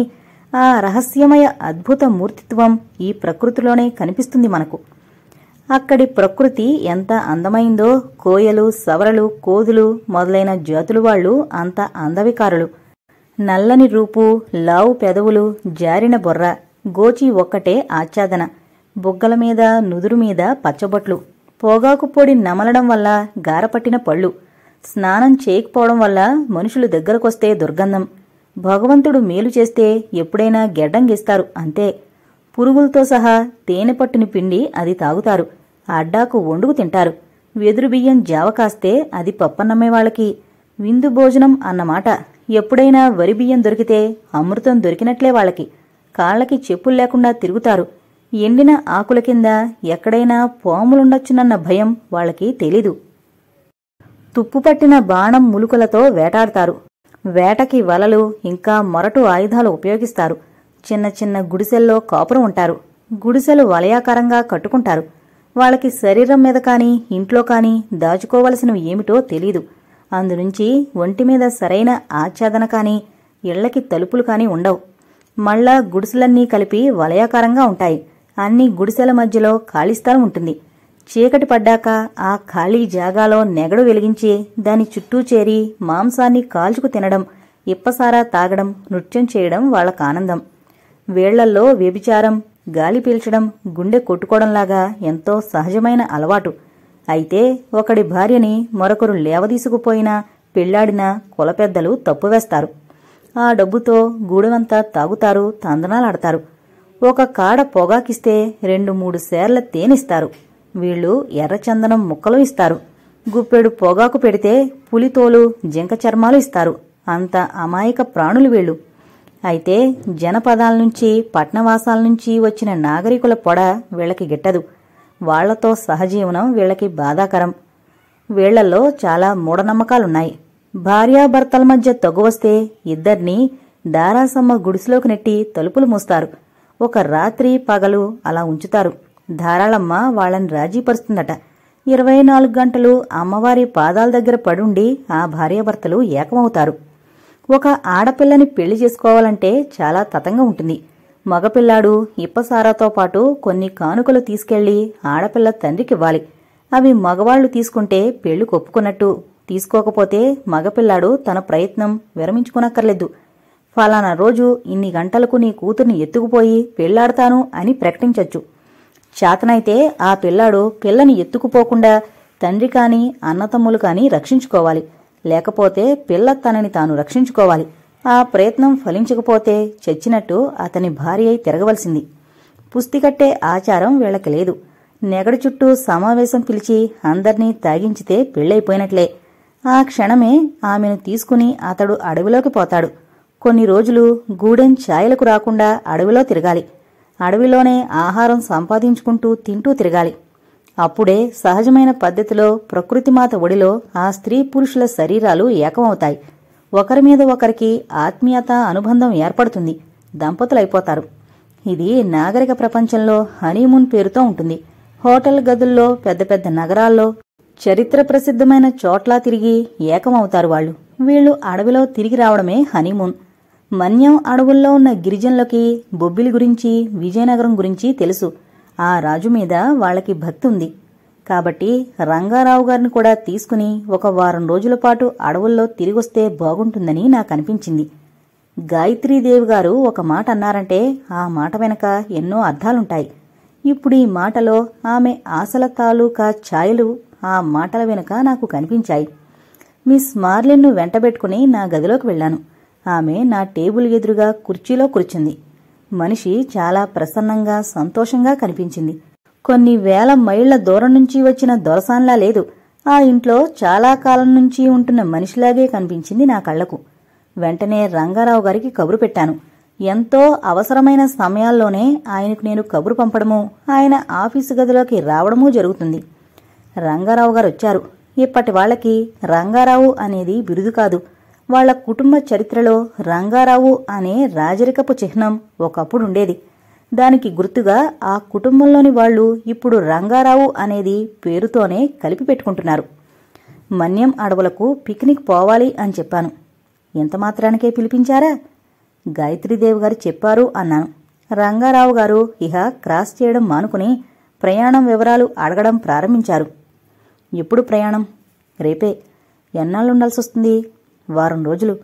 A: ఆ రహస్యమయ అద్భుత మూర్తిత్వం ఈ ప్రకృతిలోనే కనిపిస్తుంది మనకు అక్కడి ప్రకృతి ఎంత అందమైందో కోయలు సవరలు కోదులు మొదలైన జాతులు వాళ్ళు అంత అందవికారులు నల్లని రూపు లావు పెదవులు జారిన బొర్ర గోచి ఒక్కటే ఆచ్ఛాదన బుగ్గల మీద నుదురు మీద పచ్చబొట్లు పొగాకు పొడి నమలడం వల్ల గారపట్టిన పళ్ళు స్నానం చేయకపోవడం వల్ల మనుషులు దగ్గరకొస్తే దుర్గంధం భగవంతుడు మేలు చేస్తే ఎప్పుడైనా గెడ్డంగిస్తారు అంతే పురుగులతో సహా తేనె పట్టుని పిండి అది తాగుతారు అడ్డాకు వండుకు తింటారు వెదురు బియ్యం జావ కాస్తే అది పప్పన్నమ్మే వాళ్ళకి విందు భోజనం అన్నమాట ఎప్పుడైనా వరి బియ్యం దొరికితే అమృతం దొరికినట్లే వాళ్ళకి కాళ్ళకి చెప్పులు లేకుండా తిరుగుతారు ఎండిన ఆకుల కింద ఎక్కడైనా పాములుండొచ్చునన్న భయం వాళ్ళకి తెలీదు తుప్పుపట్టిన బాణం ములుకులతో వేటాడతారు వేటకి వలలు ఇంకా మొరటు ఆయుధాలు ఉపయోగిస్తారు చిన్న చిన్న గుడిసెల్లో కాపురం ఉంటారు గుడిసెలు వలయాకారంగా కట్టుకుంటారు వాళ్ళకి శరీరం మీద కానీ ఇంట్లో కానీ దాచుకోవలసినవి ఏమిటో తెలీదు అందునుంచి ఒంటి మీద సరైన ఆచ్ఛాదన కానీ ఇళ్లకి తలుపులు కానీ ఉండవు మళ్ళా గుడిసెలన్నీ కలిపి వలయాకారంగా ఉంటాయి అన్ని గుడిసెల మధ్యలో ఖాళీ స్థలం ఉంటుంది చీకటి పడ్డాక ఆ ఖాళీ జాగాలో నెగడు వెలిగించి దాని చుట్టూ చేరి మాంసాన్ని కాల్చుకు తినడం ఇప్పసారా తాగడం నృత్యం చేయడం వాళ్లకానందం వేళ్లల్లో వ్యభిచారం గాలి పీల్చడం గుండె కొట్టుకోవడంలాగా ఎంతో సహజమైన అలవాటు అయితే ఒకడి భార్యని మరొకరు లేవదీసుకుపోయినా పెళ్లాడినా కులపెద్దలు తప్పువేస్తారు ఆ డబ్బుతో గూడెమంతా తాగుతారు తందనాలాడతారు ఒక కాడ పొగాకిస్తే రెండు మూడు సేర్ల తేనిస్తారు వీళ్ళు ఎర్రచందనం ముక్కలు ఇస్తారు గుప్పెడు పొగాకు పెడితే పులితోలు జింక చర్మాలు ఇస్తారు అంత అమాయక ప్రాణులు వీళ్ళు అయితే జనపదాల నుంచి పట్నవాసాల నుంచి వచ్చిన నాగరికుల పొడ వీళ్ళకి గిట్టదు వాళ్లతో సహజీవనం వీళ్ళకి బాధాకరం వీళ్లలో చాలా మూఢనమ్మకాలున్నాయి భార్యాభర్తల మధ్య వస్తే ఇద్దర్నీ దారాసమ్మ గుడిసెలోకి నెట్టి తలుపులు మూస్తారు ఒక రాత్రి పగలు అలా ఉంచుతారు ధారాళమ్మ వాళ్ళని రాజీపరుస్తుందట ఇరవై నాలుగు గంటలు అమ్మవారి పాదాల దగ్గర పడుండి ఆ భార్యాభర్తలు ఏకమవుతారు ఒక ఆడపిల్లని పెళ్లి చేసుకోవాలంటే చాలా తతంగా ఉంటుంది మగపిల్లాడు ఇప్పసారాతో పాటు కొన్ని కానుకలు తీసుకెళ్లి ఆడపిల్ల తండ్రికివ్వాలి అవి మగవాళ్లు తీసుకుంటే పెళ్లి కొప్పుకున్నట్టు తీసుకోకపోతే మగపిల్లాడు తన ప్రయత్నం విరమించుకునక్కర్లేదు ఫలానా రోజు ఇన్ని గంటలకు నీ కూతుర్ని ఎత్తుకుపోయి పెళ్లాడతాను అని ప్రకటించచ్చు చేతనైతే ఆ పిల్లాడు పిల్లని ఎత్తుకుపోకుండా తండ్రి కాని అన్నతమ్ములు కాని రక్షించుకోవాలి లేకపోతే పిల్ల తనని తాను రక్షించుకోవాలి ఆ ప్రయత్నం ఫలించకపోతే చచ్చినట్టు అతని భార్య అయి తిరగవలసింది పుస్తికట్టే ఆచారం వీళ్లకి లేదు నెగడు చుట్టూ సమావేశం పిలిచి అందర్నీ తాగించితే పెళ్ళైపోయినట్లే ఆ క్షణమే ఆమెను తీసుకుని అతడు అడవిలోకి పోతాడు కొన్ని రోజులు గూడెం ఛాయలకు రాకుండా అడవిలో తిరగాలి అడవిలోనే ఆహారం సంపాదించుకుంటూ తింటూ తిరగాలి అప్పుడే సహజమైన పద్ధతిలో ప్రకృతిమాత ఒడిలో ఆ స్త్రీ పురుషుల శరీరాలు ఏకమవుతాయి ఒకరి మీద ఒకరికి ఆత్మీయత అనుబంధం ఏర్పడుతుంది దంపతులైపోతారు ఇది నాగరిక ప్రపంచంలో హనీమూన్ పేరుతో ఉంటుంది హోటల్ గదుల్లో పెద్ద పెద్ద నగరాల్లో చరిత్ర ప్రసిద్ధమైన చోట్లా తిరిగి ఏకమవుతారు వాళ్ళు వీళ్లు అడవిలో తిరిగి రావడమే హనీమూన్ మన్యం అడవుల్లో ఉన్న గిరిజనులకి బొబ్బిలి గురించి విజయనగరం గురించి తెలుసు ఆ రాజు మీద వాళ్ళకి భక్తి ఉంది కాబట్టి రంగారావు గారిని కూడా తీసుకుని ఒక వారం రోజుల పాటు అడవుల్లో తిరిగొస్తే బాగుంటుందని నాకు అనిపించింది గాయత్రీదేవి గారు ఒక మాట అన్నారంటే ఆ మాట వెనక ఎన్నో అర్థాలుంటాయి ఇప్పుడు ఈ మాటలో ఆమె ఆశల తాలూకా ఛాయలు ఆ మాటల వెనుక నాకు కనిపించాయి మిస్ మార్లిన్ను వెంటబెట్టుకుని నా గదిలోకి వెళ్లాను ఆమె నా టేబుల్ ఎదురుగా కుర్చీలో కూర్చుంది మనిషి చాలా ప్రసన్నంగా సంతోషంగా కనిపించింది కొన్ని వేల మైళ్ల దూరం నుంచి వచ్చిన దొరసాన్లా లేదు ఆ ఇంట్లో చాలా కాలం నుంచి ఉంటున్న మనిషిలాగే కనిపించింది నా కళ్లకు వెంటనే రంగారావు గారికి కబురు పెట్టాను ఎంతో అవసరమైన సమయాల్లోనే ఆయనకు నేను కబురు పంపడము ఆయన ఆఫీసు గదిలోకి రావడమూ జరుగుతుంది రంగారావు గారు వచ్చారు ఇప్పటి వాళ్ళకి రంగారావు అనేది బిరుదు కాదు వాళ్ల కుటుంబ చరిత్రలో రంగారావు అనే రాజరికపు చిహ్నం ఒకప్పుడుండేది దానికి గుర్తుగా ఆ కుటుంబంలోని వాళ్లు ఇప్పుడు రంగారావు అనేది పేరుతోనే కలిపి పెట్టుకుంటున్నారు మన్యం అడవులకు పిక్నిక్ పోవాలి అని చెప్పాను ఎంత మాత్రానికే పిలిపించారా గాయత్రీదేవి గారు చెప్పారు అన్నాను రంగారావు గారు ఇహ క్రాస్ చేయడం మానుకుని ప్రయాణం వివరాలు అడగడం ప్రారంభించారు ఎప్పుడు ప్రయాణం రేపే ఎన్నాళ్ళుండాల్సొస్తుంది వారం రోజులు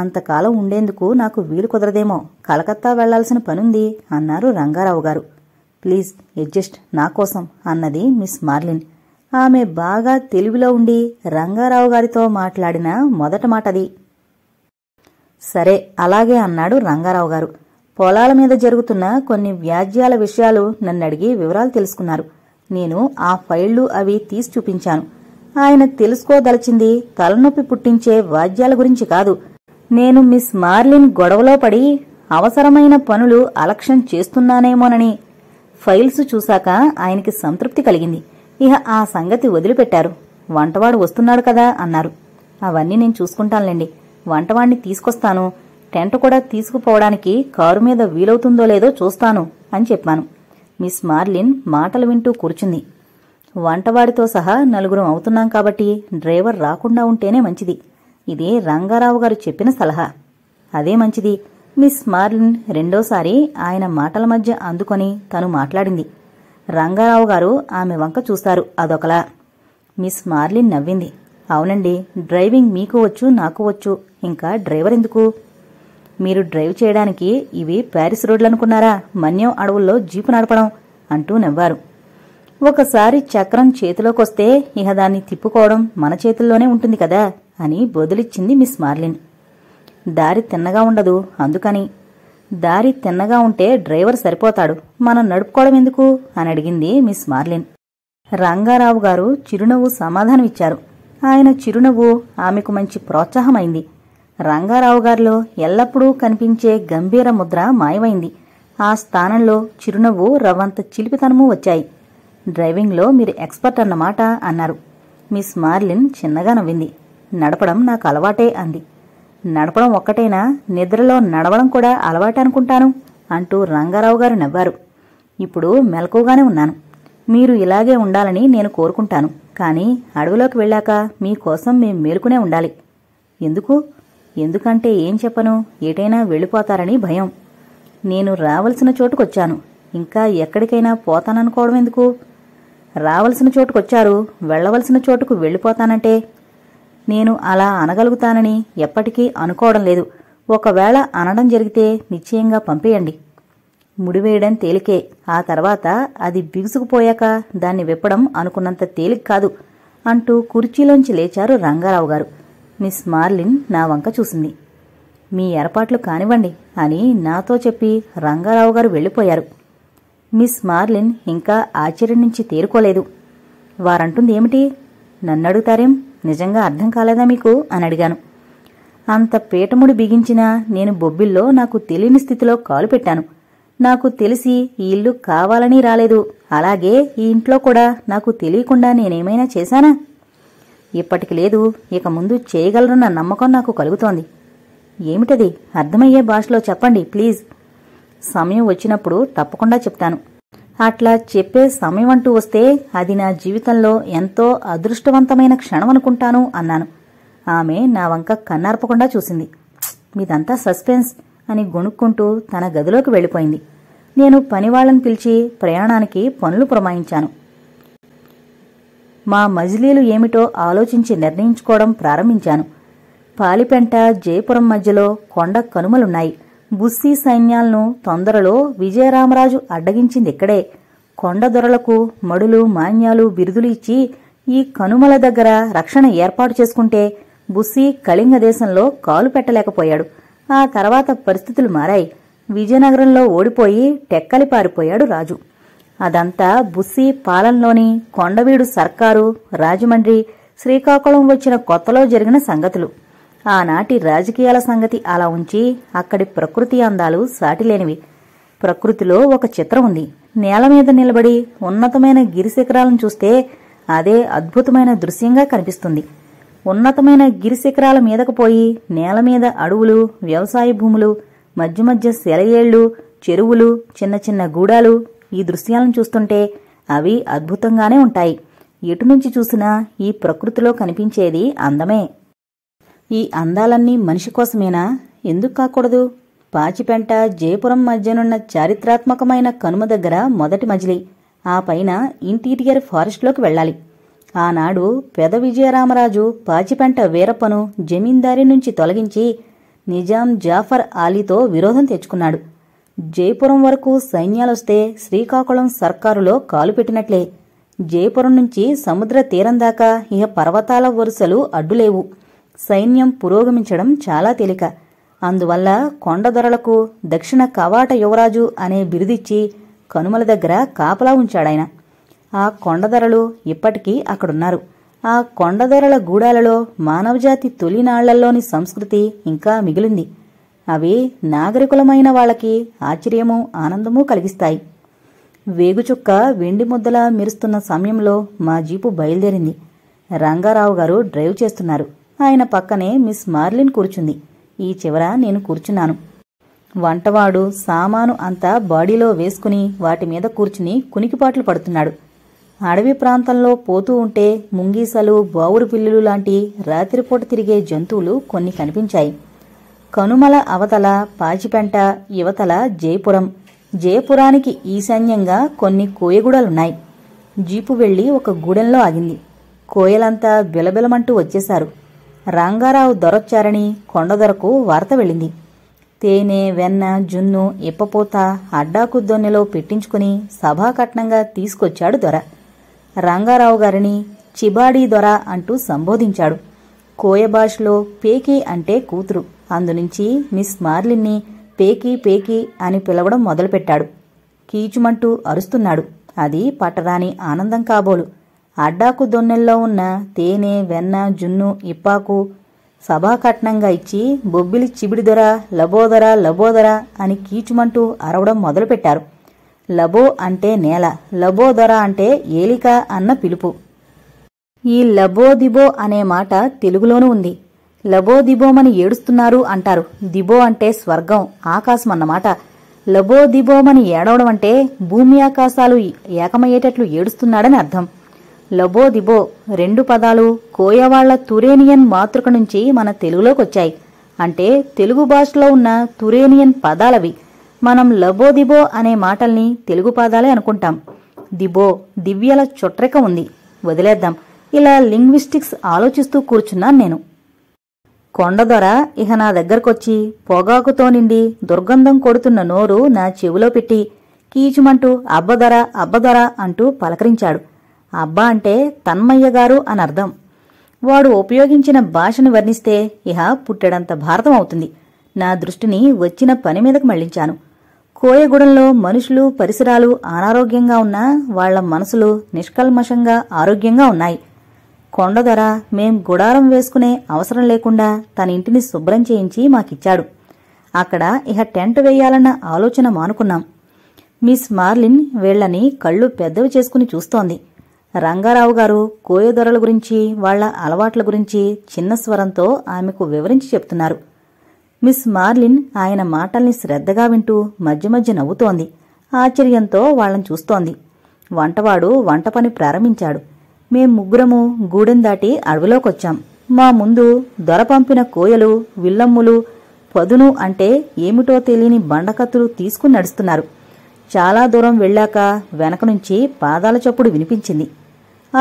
A: అంతకాలం ఉండేందుకు నాకు వీలు కుదరదేమో కలకత్తా వెళ్లాల్సిన పనుంది అన్నారు రంగారావు గారు ప్లీజ్ అడ్జస్ట్ నా కోసం అన్నది మిస్ మార్లిన్ ఆమె బాగా తెలివిలో ఉండి రంగారావు గారితో మాట్లాడిన మొదట మాటది సరే అలాగే అన్నాడు రంగారావు గారు పొలాల మీద జరుగుతున్న కొన్ని వ్యాజ్యాల విషయాలు నన్నడిగి వివరాలు తెలుసుకున్నారు నేను ఆ ఫైళ్లు అవి తీసి చూపించాను ఆయన తెలుసుకోదలచింది తలనొప్పి పుట్టించే వాద్యాల గురించి కాదు నేను మిస్ మార్లిన్ గొడవలో పడి అవసరమైన పనులు అలక్ష్యం చేస్తున్నానేమోనని ఫైల్స్ చూశాక ఆయనకి సంతృప్తి కలిగింది ఇహ ఆ సంగతి వదిలిపెట్టారు వంటవాడు వస్తున్నాడు కదా అన్నారు అవన్నీ నేను చూసుకుంటానులేండి వంటవాణ్ణి తీసుకొస్తాను టెంట్ కూడా తీసుకుపోవడానికి కారు మీద వీలవుతుందో లేదో చూస్తాను అని చెప్పాను మిస్ మార్లిన్ మాటలు వింటూ కూర్చుంది వంటవాడితో సహా నలుగురం అవుతున్నాం కాబట్టి డ్రైవర్ రాకుండా ఉంటేనే మంచిది ఇదే రంగారావు గారు చెప్పిన సలహా అదే మంచిది మిస్ మార్లిన్ రెండోసారి ఆయన మాటల మధ్య అందుకొని తను మాట్లాడింది రంగారావు గారు ఆమె వంక చూస్తారు అదొకలా మిస్ మార్లిన్ నవ్వింది అవునండి డ్రైవింగ్ మీకు వచ్చు నాకు వచ్చు ఇంకా డ్రైవర్ ఎందుకు మీరు డ్రైవ్ చేయడానికి ఇవి ప్యారిస్ రోడ్లనుకున్నారా మన్యం అడవుల్లో జీపు నడపడం అంటూ నవ్వారు ఒకసారి చక్రం చేతిలోకొస్తే ఇహ దాన్ని తిప్పుకోవడం మన చేతుల్లోనే ఉంటుంది కదా అని బదులిచ్చింది మిస్ మార్లిన్ దారి తిన్నగా ఉండదు అందుకని దారి తిన్నగా ఉంటే డ్రైవర్ సరిపోతాడు మనం నడుపుకోవడం ఎందుకు అని అడిగింది మిస్ మార్లిన్ రంగారావు గారు చిరునవ్వు సమాధానమిచ్చారు ఆయన చిరునవ్వు ఆమెకు మంచి ప్రోత్సాహమైంది రంగారావు గారిలో ఎల్లప్పుడూ కనిపించే గంభీర ముద్ర మాయమైంది ఆ స్థానంలో చిరునవ్వు రవ్వంత చిలిపితనమూ వచ్చాయి డ్రైవింగ్లో మీరు ఎక్స్పర్ట్ అన్నమాట అన్నారు మిస్ మార్లిన్ చిన్నగా నవ్వింది నడపడం నాకు అలవాటే అంది నడపడం ఒక్కటేనా నిద్రలో నడవడం కూడా అలవాటే అనుకుంటాను అంటూ రంగారావు గారు నవ్వారు ఇప్పుడు మెలకుగానే ఉన్నాను మీరు ఇలాగే ఉండాలని నేను కోరుకుంటాను కానీ అడవిలోకి వెళ్ళాక మీకోసం మేము మేలుకునే ఉండాలి ఎందుకు ఎందుకంటే ఏం చెప్పను ఏటైనా వెళ్ళిపోతారని భయం నేను రావలసిన చోటుకొచ్చాను ఇంకా ఎక్కడికైనా పోతాననుకోవడం ఎందుకు రావలసిన చోటుకొచ్చారు వెళ్లవలసిన చోటుకు వెళ్ళిపోతానంటే నేను అలా అనగలుగుతానని ఎప్పటికీ అనుకోవడం లేదు ఒకవేళ అనడం జరిగితే నిశ్చయంగా పంపేయండి ముడివేయడం తేలికే ఆ తర్వాత అది బిగుసుకుపోయాక దాన్ని విప్పడం అనుకున్నంత తేలిక కాదు అంటూ కుర్చీలోంచి లేచారు రంగారావు గారు మిస్ మార్లిన్ నా వంక చూసింది మీ ఏర్పాట్లు కానివ్వండి అని నాతో చెప్పి రంగారావు గారు వెళ్ళిపోయారు మిస్ మార్లిన్ ఇంకా ఆశ్చర్యం నుంచి తీరుకోలేదు వారంటుంది ఏమిటి నన్ను అడుగుతారేం నిజంగా అర్థం కాలేదా మీకు అని అడిగాను అంత పీటముడి బిగించినా నేను బొబ్బిల్లో నాకు తెలియని స్థితిలో కాలు పెట్టాను నాకు తెలిసి ఈ ఇల్లు కావాలని రాలేదు అలాగే ఈ ఇంట్లో కూడా నాకు తెలియకుండా నేనేమైనా చేశానా ఇప్పటికి లేదు ఇక ముందు చేయగలరన్న నమ్మకం నాకు కలుగుతోంది ఏమిటది అర్థమయ్యే భాషలో చెప్పండి ప్లీజ్ సమయం వచ్చినప్పుడు తప్పకుండా చెప్తాను అట్లా చెప్పే సమయం అంటూ వస్తే అది నా జీవితంలో ఎంతో అదృష్టవంతమైన క్షణం అనుకుంటాను అన్నాను ఆమె నా వంక కన్నార్పకుండా చూసింది మీదంతా సస్పెన్స్ అని గొణుక్కుంటూ తన గదిలోకి వెళ్ళిపోయింది నేను పనివాళ్లను పిలిచి ప్రయాణానికి పనులు పురమాయించాను మా మజిలీలు ఏమిటో ఆలోచించి నిర్ణయించుకోవడం ప్రారంభించాను పాలిపెంట జయపురం మధ్యలో కొండ కనుమలున్నాయి బుస్సీ సైన్యాలను తొందరలో విజయరామరాజు అడ్డగించింది ఇక్కడే కొండదొరలకు మడులు మాన్యాలు బిరుదులు ఇచ్చి ఈ కనుమల దగ్గర రక్షణ ఏర్పాటు చేసుకుంటే బుస్సీ కళింగ దేశంలో కాలు పెట్టలేకపోయాడు ఆ తర్వాత పరిస్థితులు మారాయి విజయనగరంలో ఓడిపోయి టెక్కలి పారిపోయాడు రాజు అదంతా బుస్సీ పాలనలోని కొండవీడు సర్కారు రాజమండ్రి శ్రీకాకుళం వచ్చిన కొత్తలో జరిగిన సంగతులు ఆనాటి రాజకీయాల సంగతి అలా ఉంచి అక్కడి ప్రకృతి అందాలు సాటిలేనివి ప్రకృతిలో ఒక చిత్రం ఉంది నేల మీద నిలబడి ఉన్నతమైన గిరిశిఖరాలను చూస్తే అదే అద్భుతమైన దృశ్యంగా కనిపిస్తుంది ఉన్నతమైన గిరిశిఖరాల మీదకు పోయి నేల మీద అడవులు వ్యవసాయ భూములు మధ్య మధ్య సెలయేళ్లు చెరువులు చిన్న చిన్న గూడాలు ఈ దృశ్యాలను చూస్తుంటే అవి అద్భుతంగానే ఉంటాయి ఎటు నుంచి చూసినా ఈ ప్రకృతిలో కనిపించేది అందమే ఈ అందాలన్నీ మనిషి కోసమేనా ఎందుకు కాకూడదు పాచిపెంట జయపురం మధ్యనున్న చారిత్రాత్మకమైన కనుమ దగ్గర మొదటి మజిలి ఆ పైన ఇంటీరియర్ ఫారెస్ట్లోకి వెళ్ళాలి ఆనాడు పెద విజయరామరాజు పాచిపెంట వీరప్పను జమీందారీ నుంచి తొలగించి నిజాం జాఫర్ ఆలీతో విరోధం తెచ్చుకున్నాడు జయపురం వరకు సైన్యాలొస్తే శ్రీకాకుళం సర్కారులో కాలు పెట్టినట్లే జయపురం నుంచి సముద్ర తీరం దాకా ఇహ పర్వతాల వరుసలు అడ్డులేవు సైన్యం పురోగమించడం చాలా తేలిక అందువల్ల కొండదొరలకు దక్షిణ కవాట యువరాజు అనే బిరుదిచ్చి కనుమల దగ్గర కాపలా ఉంచాడాయన ఆ కొండదొరలు ఇప్పటికీ అక్కడున్నారు ఆ కొండదొరల గూడాలలో మానవజాతి తొలినాళ్లలోని సంస్కృతి ఇంకా మిగిలింది అవి నాగరికులమైన వాళ్ళకి ఆశ్చర్యము ఆనందము కలిగిస్తాయి వేగుచుక్క వెండి ముద్దలా మెరుస్తున్న సమయంలో మా జీపు బయలుదేరింది రంగారావు గారు డ్రైవ్ చేస్తున్నారు ఆయన పక్కనే మిస్ మార్లిన్ కూర్చుంది ఈ చివర నేను కూర్చున్నాను వంటవాడు సామాను అంతా బాడీలో వేసుకుని వాటి మీద కూర్చుని కునికిపాట్లు పడుతున్నాడు అడవి ప్రాంతంలో పోతూ ఉంటే ముంగీసలు బావురు పిల్లులు లాంటి రాత్రిపూట తిరిగే జంతువులు కొన్ని కనిపించాయి కనుమల అవతల పాచిపెంట యువతల జయపురం జయపురానికి ఈశాన్యంగా కొన్ని కోయగూడలున్నాయి జీపు వెళ్లి ఒక గూడెంలో ఆగింది కోయలంతా బిలబిలమంటూ వచ్చేశారు రంగారావు దొరొచ్చారని కొండదొరకు వార్త వెళ్ళింది తేనె వెన్న జున్ను ఇప్పపోత అడ్డాకు దొన్నెలో పెట్టించుకుని సభాకట్నంగా తీసుకొచ్చాడు దొర రంగారావు గారిని చిబాడీ దొర అంటూ సంబోధించాడు కోయభాషలో పేకి అంటే కూతురు అందునుంచి మిస్ మార్లిన్ని పేకీ పేకి అని పిలవడం మొదలుపెట్టాడు కీచుమంటూ అరుస్తున్నాడు అది పట్టరాని ఆనందం కాబోలు అడ్డాకు దొన్నెల్లో ఉన్న తేనె వెన్న జున్ను ఇప్పాకు సభాకట్నంగా ఇచ్చి బొబ్బిలి చిబిడిదొర లబోదర లబోదర అని కీచుమంటూ అరవడం మొదలుపెట్టారు లబో అంటే నేల లబోదొర అంటే ఏలిక అన్న పిలుపు ఈ లబోదిబో అనే మాట తెలుగులోనూ ఉంది లబోదిబోమని ఏడుస్తున్నారు అంటారు దిబో అంటే స్వర్గం ఆకాశం అన్నమాట లబోదిబోమని ఏడవడం అంటే భూమి ఆకాశాలు ఏకమయ్యేటట్లు ఏడుస్తున్నాడని అర్థం లబోదిబో రెండు పదాలు కోయవాళ్ల తురేనియన్ మాతృక నుంచి మన తెలుగులోకి వచ్చాయి అంటే తెలుగు భాషలో ఉన్న తురేనియన్ పదాలవి మనం లబోదిబో అనే మాటల్ని తెలుగు పదాలే అనుకుంటాం దిబో దివ్యల చుట్రెక ఉంది వదిలేద్దాం ఇలా లింగ్విస్టిక్స్ ఆలోచిస్తూ కూర్చున్నాను నేను కొండదొర ఇక నా దగ్గరకొచ్చి పొగాకుతో నిండి దుర్గంధం కొడుతున్న నోరు నా చెవిలో పెట్టి కీచుమంటూ అబ్బదొర అబ్బదొర అంటూ పలకరించాడు అబ్బా అంటే తన్మయ్య గారు అని అర్థం వాడు ఉపయోగించిన భాషను వర్ణిస్తే ఇహ పుట్టెడంత భారతం అవుతుంది నా దృష్టిని వచ్చిన పని మీదకు మళ్లించాను కోయగూడెంలో మనుషులు పరిసరాలు అనారోగ్యంగా ఉన్నా వాళ్ల మనసులు నిష్కల్మషంగా ఆరోగ్యంగా ఉన్నాయి కొండదొర మేం గుడారం వేసుకునే అవసరం లేకుండా తన ఇంటిని శుభ్రం చేయించి మాకిచ్చాడు అక్కడ ఇహ టెంట్ వేయాలన్న ఆలోచన మానుకున్నాం మిస్ మార్లిన్ వేళ్లని కళ్ళు పెద్దవి చేసుకుని చూస్తోంది రంగారావు గారు కోయదొరల గురించి వాళ్ల అలవాట్ల గురించి చిన్న స్వరంతో ఆమెకు వివరించి చెప్తున్నారు మిస్ మార్లిన్ ఆయన మాటల్ని శ్రద్ధగా వింటూ మధ్య మధ్య నవ్వుతోంది ఆశ్చర్యంతో వాళ్లను చూస్తోంది వంటవాడు వంట పని ప్రారంభించాడు మేం ముగ్గురము గూడెం దాటి అడవిలోకొచ్చాం మా ముందు దొర పంపిన కోయలు విల్లమ్ములు పదును అంటే ఏమిటో తెలియని బండకత్తులు తీసుకుని నడుస్తున్నారు చాలా దూరం వెళ్ళాక వెనక నుంచి పాదాల చప్పుడు వినిపించింది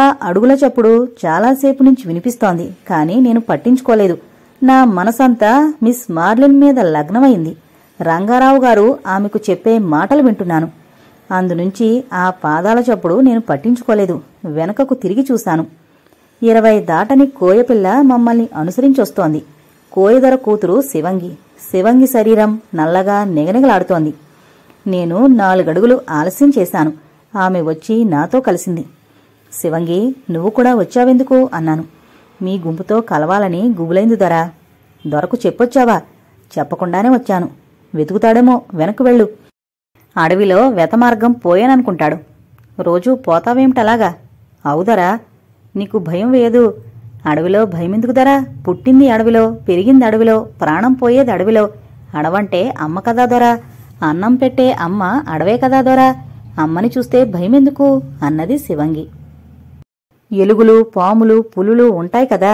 A: ఆ అడుగుల చప్పుడు చాలాసేపు నుంచి వినిపిస్తోంది కానీ నేను పట్టించుకోలేదు నా మనసంతా మిస్ మార్లిన్ మీద లగ్నమైంది రంగారావు గారు ఆమెకు చెప్పే మాటలు వింటున్నాను అందునుంచి ఆ పాదాల చప్పుడు నేను పట్టించుకోలేదు వెనకకు తిరిగి చూశాను ఇరవై దాటని కోయపిల్ల మమ్మల్ని అనుసరించొస్తోంది కోయదొర కూతురు శివంగి శివంగి శరీరం నల్లగా నెగనెగలాడుతోంది నేను నాలుగడుగులు ఆలస్యం చేశాను ఆమె వచ్చి నాతో కలిసింది శివంగి నువ్వు కూడా వచ్చావెందుకు అన్నాను మీ గుంపుతో కలవాలని గుబులైంది దొర దొరకు చెప్పొచ్చావా చెప్పకుండానే వచ్చాను వెతుకుతాడేమో వెనక్కు వెళ్ళు అడవిలో వెతమార్గం పోయాననుకుంటాడు రోజూ పోతావేమిటలాగా అవుదరా నీకు భయం వేయదు అడవిలో భయం ఎందుకు దరా పుట్టింది అడవిలో పెరిగింది అడవిలో ప్రాణం పోయేది అడవిలో అడవంటే అమ్మ కదా దొరా అన్నం పెట్టే అమ్మ అడవే కదా దొరా అమ్మని చూస్తే భయం ఎందుకు అన్నది శివంగి ఎలుగులు పాములు పులులు ఉంటాయి కదా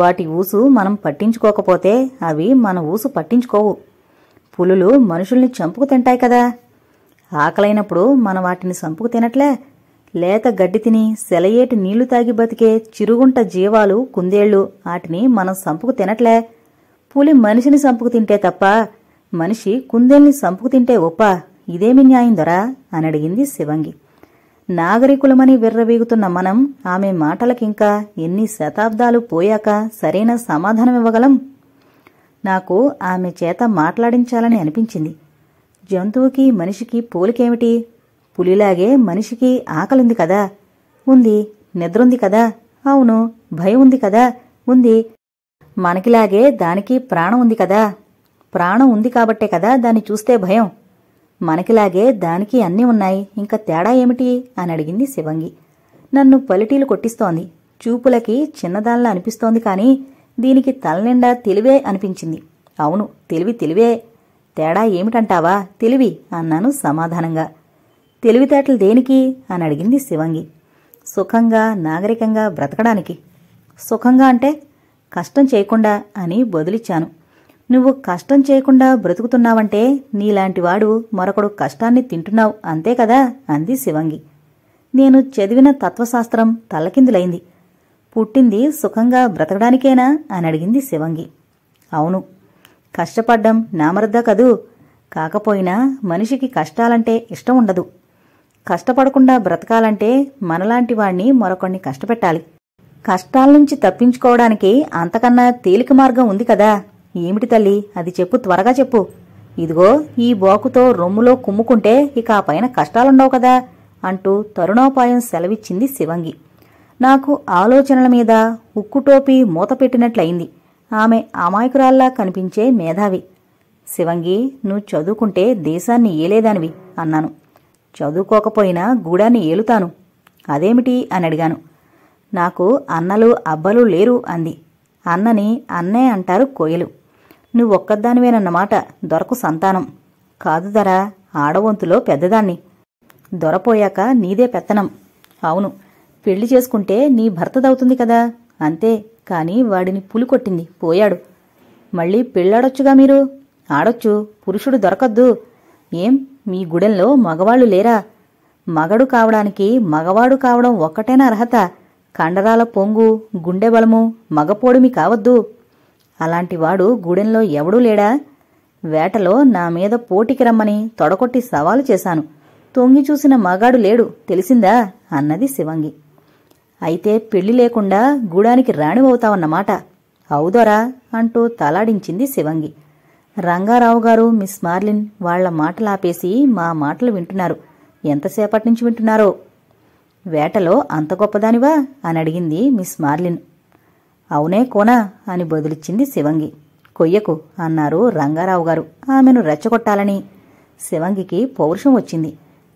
A: వాటి ఊసు మనం పట్టించుకోకపోతే అవి మన ఊసు పట్టించుకోవు పులులు మనుషుల్ని చంపుకు తింటాయి కదా ఆకలైనప్పుడు మన వాటిని చంపుకు తినట్లే లేత గడ్డి తిని సెలయేటి నీళ్లు తాగి బతికే చిరుగుంట జీవాలు కుందేళ్లు వాటిని మనం సంపుకు తినట్లే పులి మనిషిని సంపుకు తింటే తప్ప మనిషి కుందేల్ని సంపుకు తింటే ఒప్ప ఇదేమి న్యాయం దొరా అని అడిగింది శివంగి నాగరికులమని విర్రవీగుతున్న మనం ఆమె మాటలకింకా ఎన్ని శతాబ్దాలు పోయాక సరైన సమాధానమివ్వగలం నాకు ఆమె చేత మాట్లాడించాలని అనిపించింది జంతువుకి మనిషికి పోలికేమిటి పులిలాగే మనిషికి ఆకలింది కదా ఉంది నిద్రుంది కదా అవును భయం ఉంది కదా ఉంది మనకిలాగే దానికి ప్రాణం ఉంది కదా ప్రాణం ఉంది కాబట్టే కదా దాన్ని చూస్తే భయం మనకిలాగే దానికి అన్నీ ఉన్నాయి ఇంకా తేడా ఏమిటి అని అడిగింది శివంగి నన్ను పల్లెటీలు కొట్టిస్తోంది చూపులకి చిన్నదానిలా అనిపిస్తోంది కానీ దీనికి తలనిండా తెలివే అనిపించింది అవును తెలివి తెలివే తేడా ఏమిటంటావా తెలివి అన్నాను సమాధానంగా తెలివితేటలు దేనికి అని అడిగింది శివంగి సుఖంగా నాగరికంగా బ్రతకడానికి సుఖంగా అంటే కష్టం చేయకుండా అని బదులిచ్చాను నువ్వు కష్టం చేయకుండా బ్రతుకుతున్నావంటే నీలాంటివాడు మరొకడు కష్టాన్ని తింటున్నావు అంతే కదా అంది శివంగి నేను చదివిన తత్వశాస్త్రం తల్లకిందులైంది పుట్టింది సుఖంగా బ్రతకడానికేనా అని అడిగింది శివంగి అవును కష్టపడ్డం నామరద్దా కదూ కాకపోయినా మనిషికి కష్టాలంటే ఇష్టం ఉండదు కష్టపడకుండా బ్రతకాలంటే మనలాంటి వాణ్ణి మరొకణ్ణి కష్టపెట్టాలి కష్టాల నుంచి తప్పించుకోవడానికి అంతకన్నా తేలిక మార్గం ఉంది కదా ఏమిటి తల్లి అది చెప్పు త్వరగా చెప్పు ఇదిగో ఈ బాకుతో రొమ్ములో కుమ్ముకుంటే ఇక ఆ పైన కష్టాలుండవు కదా అంటూ తరుణోపాయం సెలవిచ్చింది శివంగి నాకు ఆలోచనల మీద ఉక్కుటోపీ మూత పెట్టినట్లయింది ఆమె అమాయకురాల్లా కనిపించే మేధావి శివంగి నువ్వు చదువుకుంటే దేశాన్ని ఏలేదానివి అన్నాను చదువుకోకపోయినా గూడాన్ని ఏలుతాను అదేమిటి అని అడిగాను నాకు అన్నలు అబ్బలు లేరు అంది అన్నని అన్నే అంటారు కోయలు నువ్వొక్కదానివేనన్నమాట దొరకు సంతానం కాదు ధర ఆడవంతులో పెద్దదాన్ని దొరపోయాక నీదే పెత్తనం అవును పెళ్లి చేసుకుంటే నీ భర్తదవుతుంది కదా అంతే కాని వాడిని పులికొట్టింది పోయాడు మళ్ళీ పెళ్ళాడొచ్చుగా మీరు ఆడొచ్చు పురుషుడు దొరకద్దు ఏం మీ గుడెంలో మగవాళ్ళు లేరా మగడు కావడానికి మగవాడు కావడం ఒక్కటేనా అర్హత కండరాల పొంగు గుండె బలము మగపోడిమి కావద్దు అలాంటివాడు గూడెంలో ఎవడూ లేడా వేటలో నా మీద పోటీకి రమ్మని తొడకొట్టి సవాలు చేశాను తొంగి చూసిన మగాడు లేడు తెలిసిందా అన్నది శివంగి అయితే పెళ్లి లేకుండా గూడానికి రాణివవుతావన్నమాట అవుదోరా అంటూ తలాడించింది శివంగి రంగారావు గారు మిస్ మార్లిన్ వాళ్ల మాటలాపేసి మా మాటలు వింటున్నారు ఎంతసేపటి నుంచి వింటున్నారో వేటలో అంత గొప్పదానివా అని అడిగింది మిస్ మార్లిన్ అవునే కోనా అని బదులిచ్చింది శివంగి కొయ్యకు అన్నారు రంగారావు గారు ఆమెను రెచ్చగొట్టాలని శివంగికి పౌరుషం వచ్చింది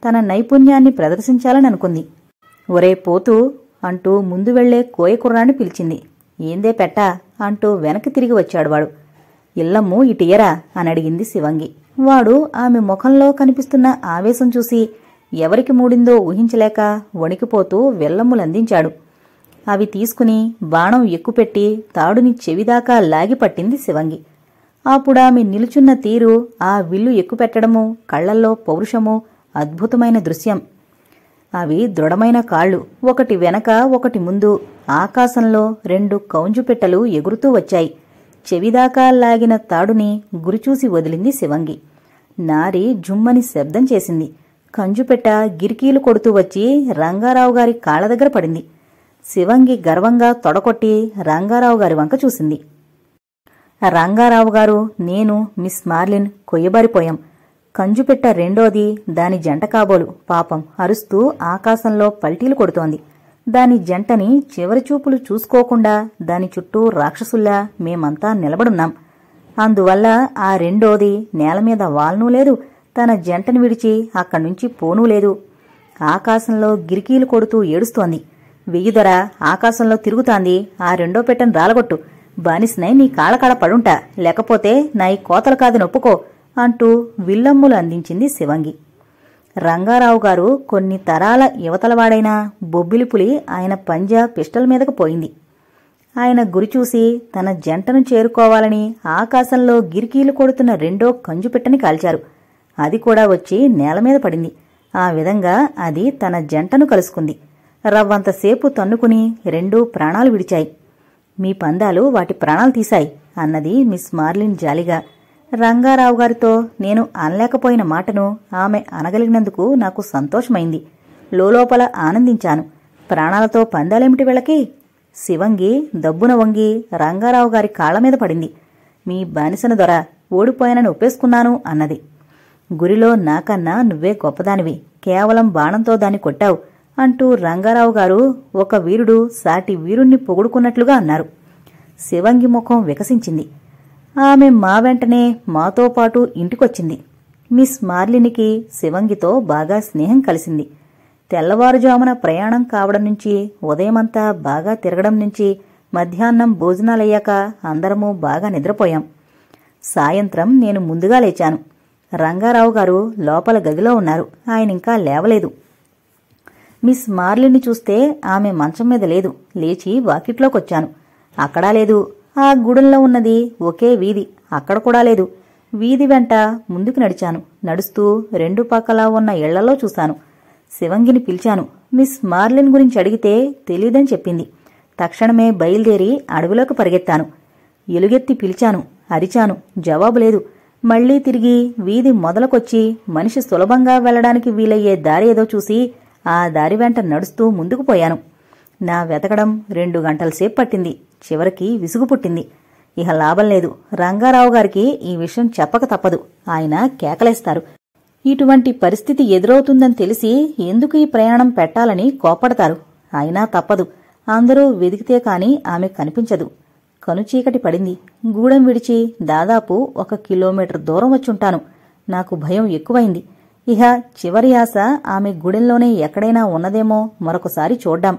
A: తన నైపుణ్యాన్ని ప్రదర్శించాలని అనుకుంది ఒరే పోతూ అంటూ ముందు వెళ్లే కోయకుర్రాన్ని పిలిచింది ఏందే పెట్ట అంటూ వెనక్కి తిరిగి వచ్చాడు వాడు ఇల్లమ్ము ఇటియరా అని అడిగింది శివంగి వాడు ఆమె ముఖంలో కనిపిస్తున్న ఆవేశం చూసి ఎవరికి మూడిందో ఊహించలేక వణికిపోతూ వెల్లమ్ములందించాడు అవి తీసుకుని బాణం ఎక్కుపెట్టి తాడుని చెవిదాకా లాగి పట్టింది శివంగి అప్పుడామె నిలుచున్న తీరు ఆ విల్లు ఎక్కుపెట్టడము కళ్లల్లో పౌరుషము అద్భుతమైన దృశ్యం అవి దృఢమైన కాళ్ళు ఒకటి వెనక ఒకటి ముందు ఆకాశంలో రెండు కౌంజుపెట్టలు ఎగురుతూ వచ్చాయి చెవిదాకా లాగిన తాడుని గురిచూసి వదిలింది శివంగి నారి జుమ్మని శబ్దం చేసింది కంజుపెట్ట గిరికీలు కొడుతూ వచ్చి రంగారావు గారి కాళ్ళ దగ్గర పడింది శివంగి గర్వంగా తొడకొట్టి రంగారావు గారి వంక చూసింది రంగారావు గారు నేను మిస్ మార్లిన్ కొయ్యబారిపోయాం కంజుపెట్ట రెండోది దాని జంట కాబోలు పాపం అరుస్తూ ఆకాశంలో పల్టీలు కొడుతోంది దాని జంటని చివరి చూపులు చూసుకోకుండా దాని చుట్టూ రాక్షసుల్లా మేమంతా నిలబడున్నాం అందువల్ల ఆ రెండోది నేల మీద వాల్నూ లేదు తన జంటను విడిచి అక్కడ్నుంచి పోనూ లేదు ఆకాశంలో గిరికీలు కొడుతూ ఏడుస్తోంది వెయ్యిదొర ఆకాశంలో తిరుగుతాంది ఆ రెండో పెట్టెను రాలగొట్టు బానిసినై నీ కాళ్ళకాళ పడుంటా లేకపోతే నా ఈ కోతలు కాదు నొప్పుకో అంటూ విల్లమ్ములు అందించింది శివంగి రంగారావు గారు కొన్ని తరాల యువతలవాడైన బొబ్బిలిపులి ఆయన పంజా పిస్టల్ మీదకు పోయింది ఆయన గురి చూసి తన జంటను చేరుకోవాలని ఆకాశంలో గిరికీలు కొడుతున్న రెండో కంజుపెట్టని కాల్చారు అది కూడా వచ్చి నేల మీద పడింది ఆ విధంగా అది తన జంటను కలుసుకుంది రవ్వంతసేపు తన్నుకుని రెండూ ప్రాణాలు విడిచాయి మీ పందాలు వాటి ప్రాణాలు తీశాయి అన్నది మిస్ మార్లిన్ జాలిగా రంగారావు గారితో నేను అనలేకపోయిన మాటను ఆమె అనగలిగినందుకు నాకు సంతోషమైంది లోలోపల ఆనందించాను ప్రాణాలతో పందాలేమిటి వీళ్ళకి శివంగి దబ్బున వంగి రంగారావు గారి కాళ్ల మీద పడింది మీ బానిసన దొర ఓడిపోయానని ఒప్పేసుకున్నాను అన్నది గురిలో నాకన్నా నువ్వే గొప్పదానివి కేవలం బాణంతో దాన్ని కొట్టావు అంటూ రంగారావు గారు ఒక వీరుడు సాటి వీరుణ్ణి పొగుడుకున్నట్లుగా అన్నారు శివంగి ముఖం వికసించింది ఆమె మా వెంటనే మాతో పాటు ఇంటికొచ్చింది మిస్ మార్లినికి శివంగితో బాగా స్నేహం కలిసింది తెల్లవారుజామున ప్రయాణం కావడం నుంచి ఉదయమంతా బాగా తిరగడం నుంచి మధ్యాహ్నం భోజనాలయ్యాక అందరము బాగా నిద్రపోయాం సాయంత్రం నేను ముందుగా లేచాను రంగారావు గారు లోపల గదిలో ఉన్నారు ఆయనింకా లేవలేదు మిస్ మార్లిని చూస్తే ఆమె మంచం మీద లేదు లేచి వాకిట్లోకొచ్చాను అక్కడా లేదు ఆ గుడంలో ఉన్నది ఒకే వీధి అక్కడ కూడా లేదు వీధి వెంట ముందుకు నడిచాను నడుస్తూ రెండు పక్కల ఉన్న ఇళ్లలో చూశాను శివంగిని పిలిచాను మిస్ మార్లిన్ గురించి అడిగితే తెలీదని చెప్పింది తక్షణమే బయలుదేరి అడవిలోకి పరిగెత్తాను ఎలుగెత్తి పిలిచాను అరిచాను జవాబు లేదు మళ్లీ తిరిగి వీధి మొదలకొచ్చి మనిషి సులభంగా వెళ్లడానికి వీలయ్యే దారి ఏదో చూసి ఆ దారి వెంట నడుస్తూ ముందుకు పోయాను నా వెతకడం రెండు గంటల సేపు పట్టింది చివరికి విసుగు పుట్టింది ఇహ లాభం లేదు రంగారావు గారికి ఈ విషయం చెప్పక తప్పదు ఆయన కేకలేస్తారు ఇటువంటి పరిస్థితి ఎదురవుతుందని తెలిసి ఎందుకు ఈ ప్రయాణం పెట్టాలని కోపడతారు అయినా తప్పదు అందరూ వెదికితే కాని ఆమె కనిపించదు కనుచీకటి పడింది గూడెం విడిచి దాదాపు ఒక కిలోమీటర్ దూరం వచ్చుంటాను నాకు భయం ఎక్కువైంది ఇహ చివరి ఆశ ఆమె గుడెంలోనే ఎక్కడైనా ఉన్నదేమో మరొకసారి చూడ్డాం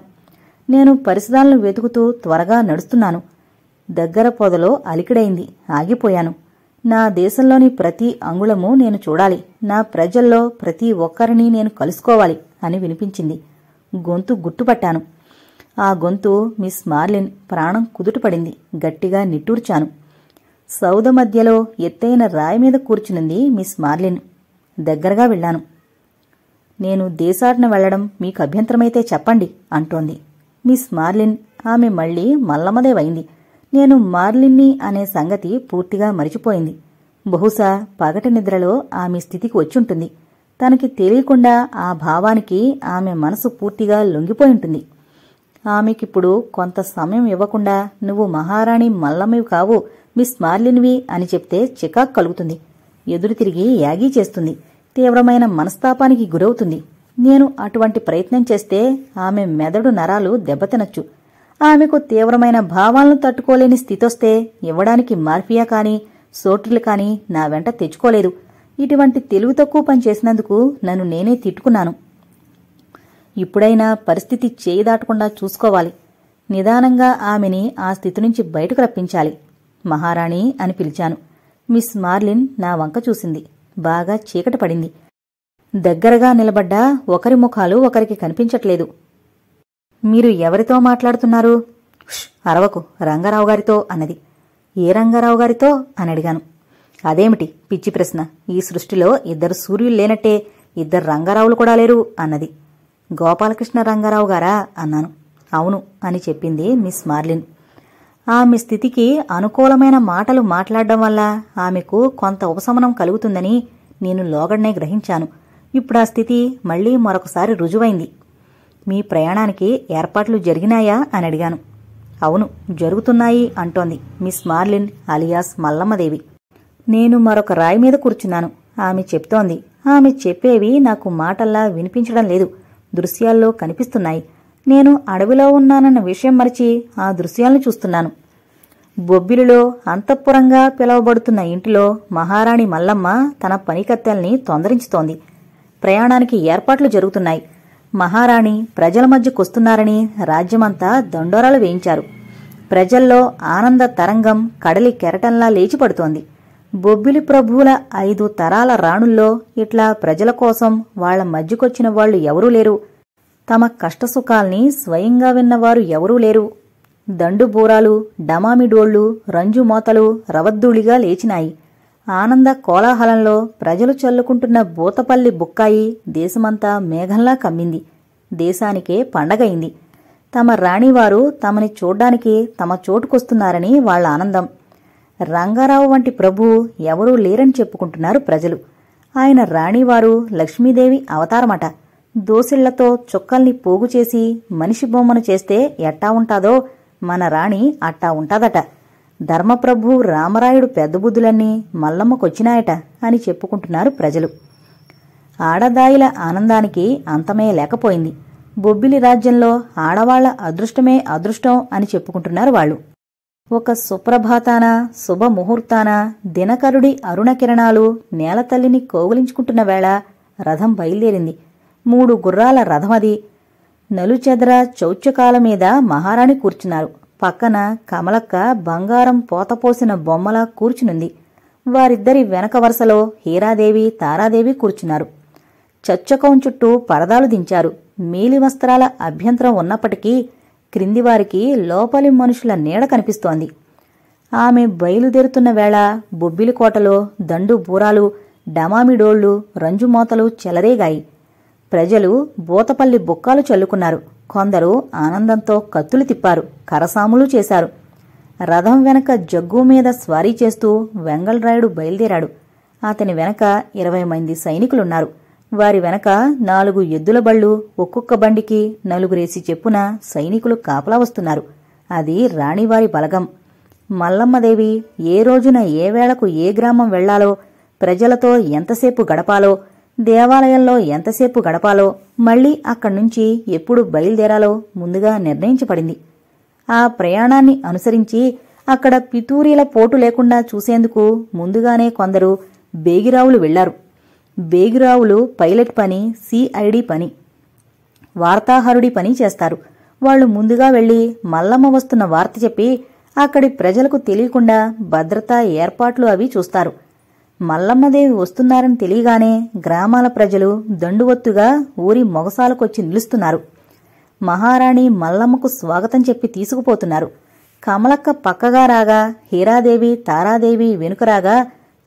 A: నేను పరిసరాలను వెతుకుతూ త్వరగా నడుస్తున్నాను దగ్గర పొదలో అలికిడైంది ఆగిపోయాను నా దేశంలోని ప్రతి అంగుళము నేను చూడాలి నా ప్రజల్లో ప్రతి ఒక్కరిని నేను కలుసుకోవాలి అని వినిపించింది గొంతు గుట్టుపట్టాను ఆ గొంతు మిస్ మార్లిన్ ప్రాణం కుదుటపడింది గట్టిగా నిట్టూర్చాను సౌద మధ్యలో ఎత్తైన రాయి మీద కూర్చునుంది మిస్ మార్లిన్ దగ్గరగా వెళ్ళాను నేను దేశాటన వెళ్లడం మీకు అభ్యంతరమైతే చెప్పండి అంటోంది మిస్ మార్లిన్ ఆమె మళ్లీ మల్లమదేవైంది నేను మార్లిన్ని అనే సంగతి పూర్తిగా మరిచిపోయింది బహుశా పగటి నిద్రలో ఆమె స్థితికి వచ్చుంటుంది తనకి తెలియకుండా ఆ భావానికి ఆమె మనసు పూర్తిగా లొంగిపోయింటుంది ఆమెకిప్పుడు కొంత సమయం ఇవ్వకుండా నువ్వు మహారాణి మల్లమ్మవి కావు మిస్ మార్లిన్వి అని చెప్తే చికాక్ కలుగుతుంది ఎదురు తిరిగి యాగీ చేస్తుంది తీవ్రమైన మనస్తాపానికి గురవుతుంది నేను అటువంటి ప్రయత్నం చేస్తే ఆమె మెదడు నరాలు దెబ్బతినచ్చు ఆమెకు తీవ్రమైన భావాలను తట్టుకోలేని స్థితొస్తే ఇవ్వడానికి మార్ఫియా కానీ సోట్రులు కానీ నా వెంట తెచ్చుకోలేదు ఇటువంటి తెలివి తక్కువ పని చేసినందుకు నన్ను నేనే తిట్టుకున్నాను ఇప్పుడైనా పరిస్థితి చేయి దాటకుండా చూసుకోవాలి నిదానంగా ఆమెని ఆ స్థితి నుంచి బయటకు రప్పించాలి మహారాణి అని పిలిచాను మిస్ మార్లిన్ నా వంక చూసింది బాగా చీకట పడింది దగ్గరగా నిలబడ్డా ఒకరి ముఖాలు ఒకరికి కనిపించట్లేదు మీరు ఎవరితో మాట్లాడుతున్నారు అరవకు రంగారావు గారితో అన్నది ఏ రంగారావు గారితో అని అడిగాను అదేమిటి పిచ్చి ప్రశ్న ఈ సృష్టిలో ఇద్దరు సూర్యులు లేనట్టే ఇద్దరు రంగారావులు కూడా లేరు అన్నది గోపాలకృష్ణ రంగారావు గారా అన్నాను అవును అని చెప్పింది మిస్ మార్లిన్ ఆమె స్థితికి అనుకూలమైన మాటలు మాట్లాడడం వల్ల ఆమెకు కొంత ఉపశమనం కలుగుతుందని నేను లోగడ్నే గ్రహించాను ఇప్పుడు ఆ స్థితి మళ్లీ మరొకసారి రుజువైంది మీ ప్రయాణానికి ఏర్పాట్లు జరిగినాయా అని అడిగాను అవును జరుగుతున్నాయి అంటోంది మిస్ మార్లిన్ అలియాస్ మల్లమ్మదేవి నేను మరొక రాయి మీద కూర్చున్నాను ఆమె చెప్తోంది ఆమె చెప్పేవి నాకు మాటల్లా వినిపించడం లేదు దృశ్యాల్లో కనిపిస్తున్నాయి నేను అడవిలో ఉన్నానన్న విషయం మరిచి ఆ దృశ్యాలను చూస్తున్నాను బొబ్బిలిలో అంతఃపురంగా పిలవబడుతున్న ఇంటిలో మహారాణి మల్లమ్మ తన పనికత్తెల్ని తొందరించుతోంది ప్రయాణానికి ఏర్పాట్లు జరుగుతున్నాయి మహారాణి ప్రజల మధ్యకొస్తున్నారని రాజ్యమంతా దండోరాలు వేయించారు ప్రజల్లో ఆనంద తరంగం కడలి కెరటంలా లేచిపడుతోంది బొబ్బిలి ప్రభువుల ఐదు తరాల రాణుల్లో ఇట్లా ప్రజల కోసం వాళ్ల మధ్యకొచ్చిన వాళ్లు ఎవరూ లేరు తమ కష్టసుఖాల్ని స్వయంగా విన్నవారు ఎవరూ లేరు దండుబూరాలు డమామిడోళ్లు రంజుమోతలు రవద్దూళిగా లేచినాయి ఆనంద కోలాహలంలో ప్రజలు చల్లుకుంటున్న బూతపల్లి బుక్కాయి దేశమంతా మేఘంలా కమ్మింది దేశానికే పండగైంది తమ రాణివారు తమని చూడ్డానికి తమ చోటుకొస్తున్నారని వాళ్ల ఆనందం రంగారావు వంటి ప్రభు ఎవరూ లేరని చెప్పుకుంటున్నారు ప్రజలు ఆయన రాణివారు లక్ష్మీదేవి అవతారమట దోసిళ్లతో చుక్కల్ని పోగు చేసి మనిషి బొమ్మను చేస్తే ఎట్టా ఉంటాదో మన రాణి అట్టా ఉంటాదట ధర్మప్రభు రామరాయుడు పెద్దబుద్ధులన్నీ మల్లమ్మకొచ్చినాయట అని చెప్పుకుంటున్నారు ప్రజలు ఆడదాయిల ఆనందానికి అంతమే లేకపోయింది బొబ్బిలి రాజ్యంలో ఆడవాళ్ల అదృష్టమే అదృష్టం అని చెప్పుకుంటున్నారు వాళ్ళు ఒక సుప్రభాతాన శుభముహూర్తాన దినకరుడి అరుణకిరణాలు నేలతల్లిని కోగులించుకుంటున్న వేళ రథం బయలుదేరింది మూడు గుర్రాల రథమది నలుచెదర చౌచ్యకాల మీద మహారాణి కూర్చున్నారు పక్కన కమలక్క బంగారం పోతపోసిన బొమ్మల కూర్చునుంది వారిద్దరి వెనక వరుసలో హీరాదేవి తారాదేవి కూర్చున్నారు చచ్చకం చుట్టూ పరదాలు దించారు మీలి వస్త్రాల అభ్యంతరం ఉన్నప్పటికీ క్రిందివారికి లోపలి మనుషుల నీడ కనిపిస్తోంది ఆమె బయలుదేరుతున్న వేళ బొబ్బిలికోటలో దండు బూరాలు డమామిడోళ్లు రంజుమోతలు చెలరేగాయి ప్రజలు బూతపల్లి బుక్కాలు చల్లుకున్నారు కొందరు ఆనందంతో కత్తులు తిప్పారు కరసాములు చేశారు రథం వెనక జగ్గు మీద స్వారీ చేస్తూ వెంగళరాయుడు బయలుదేరాడు అతని వెనక ఇరవై మంది సైనికులున్నారు వారి వెనక నాలుగు ఎద్దుల బళ్ళు ఒక్కొక్క బండికి నలుగురేసి చెప్పున సైనికులు కాపలా వస్తున్నారు అది రాణివారి బలగం మల్లమ్మదేవి ఏ రోజున ఏ వేళకు ఏ గ్రామం వెళ్లాలో ప్రజలతో ఎంతసేపు గడపాలో దేవాలయంలో ఎంతసేపు గడపాలో మళ్లీ అక్కడ్నుంచి ఎప్పుడు బయలుదేరాలో ముందుగా నిర్ణయించబడింది ఆ ప్రయాణాన్ని అనుసరించి అక్కడ పితూరీల పోటు లేకుండా చూసేందుకు ముందుగానే కొందరు బేగిరావులు వెళ్లారు బేగిరావులు పైలట్ పని సిఐడి పని వార్తాహరుడి పని చేస్తారు వాళ్లు ముందుగా వెళ్లి మల్లమ్మ వస్తున్న వార్త చెప్పి అక్కడి ప్రజలకు తెలియకుండా భద్రతా ఏర్పాట్లు అవి చూస్తారు మల్లమ్మదేవి వస్తున్నారని తెలియగానే గ్రామాల ప్రజలు దండువత్తుగా ఊరి మొగసాలకొచ్చి నిలుస్తున్నారు మహారాణి మల్లమ్మకు స్వాగతం చెప్పి తీసుకుపోతున్నారు కమలక్క పక్కగా రాగా హీరాదేవి తారాదేవి వెనుకరాగా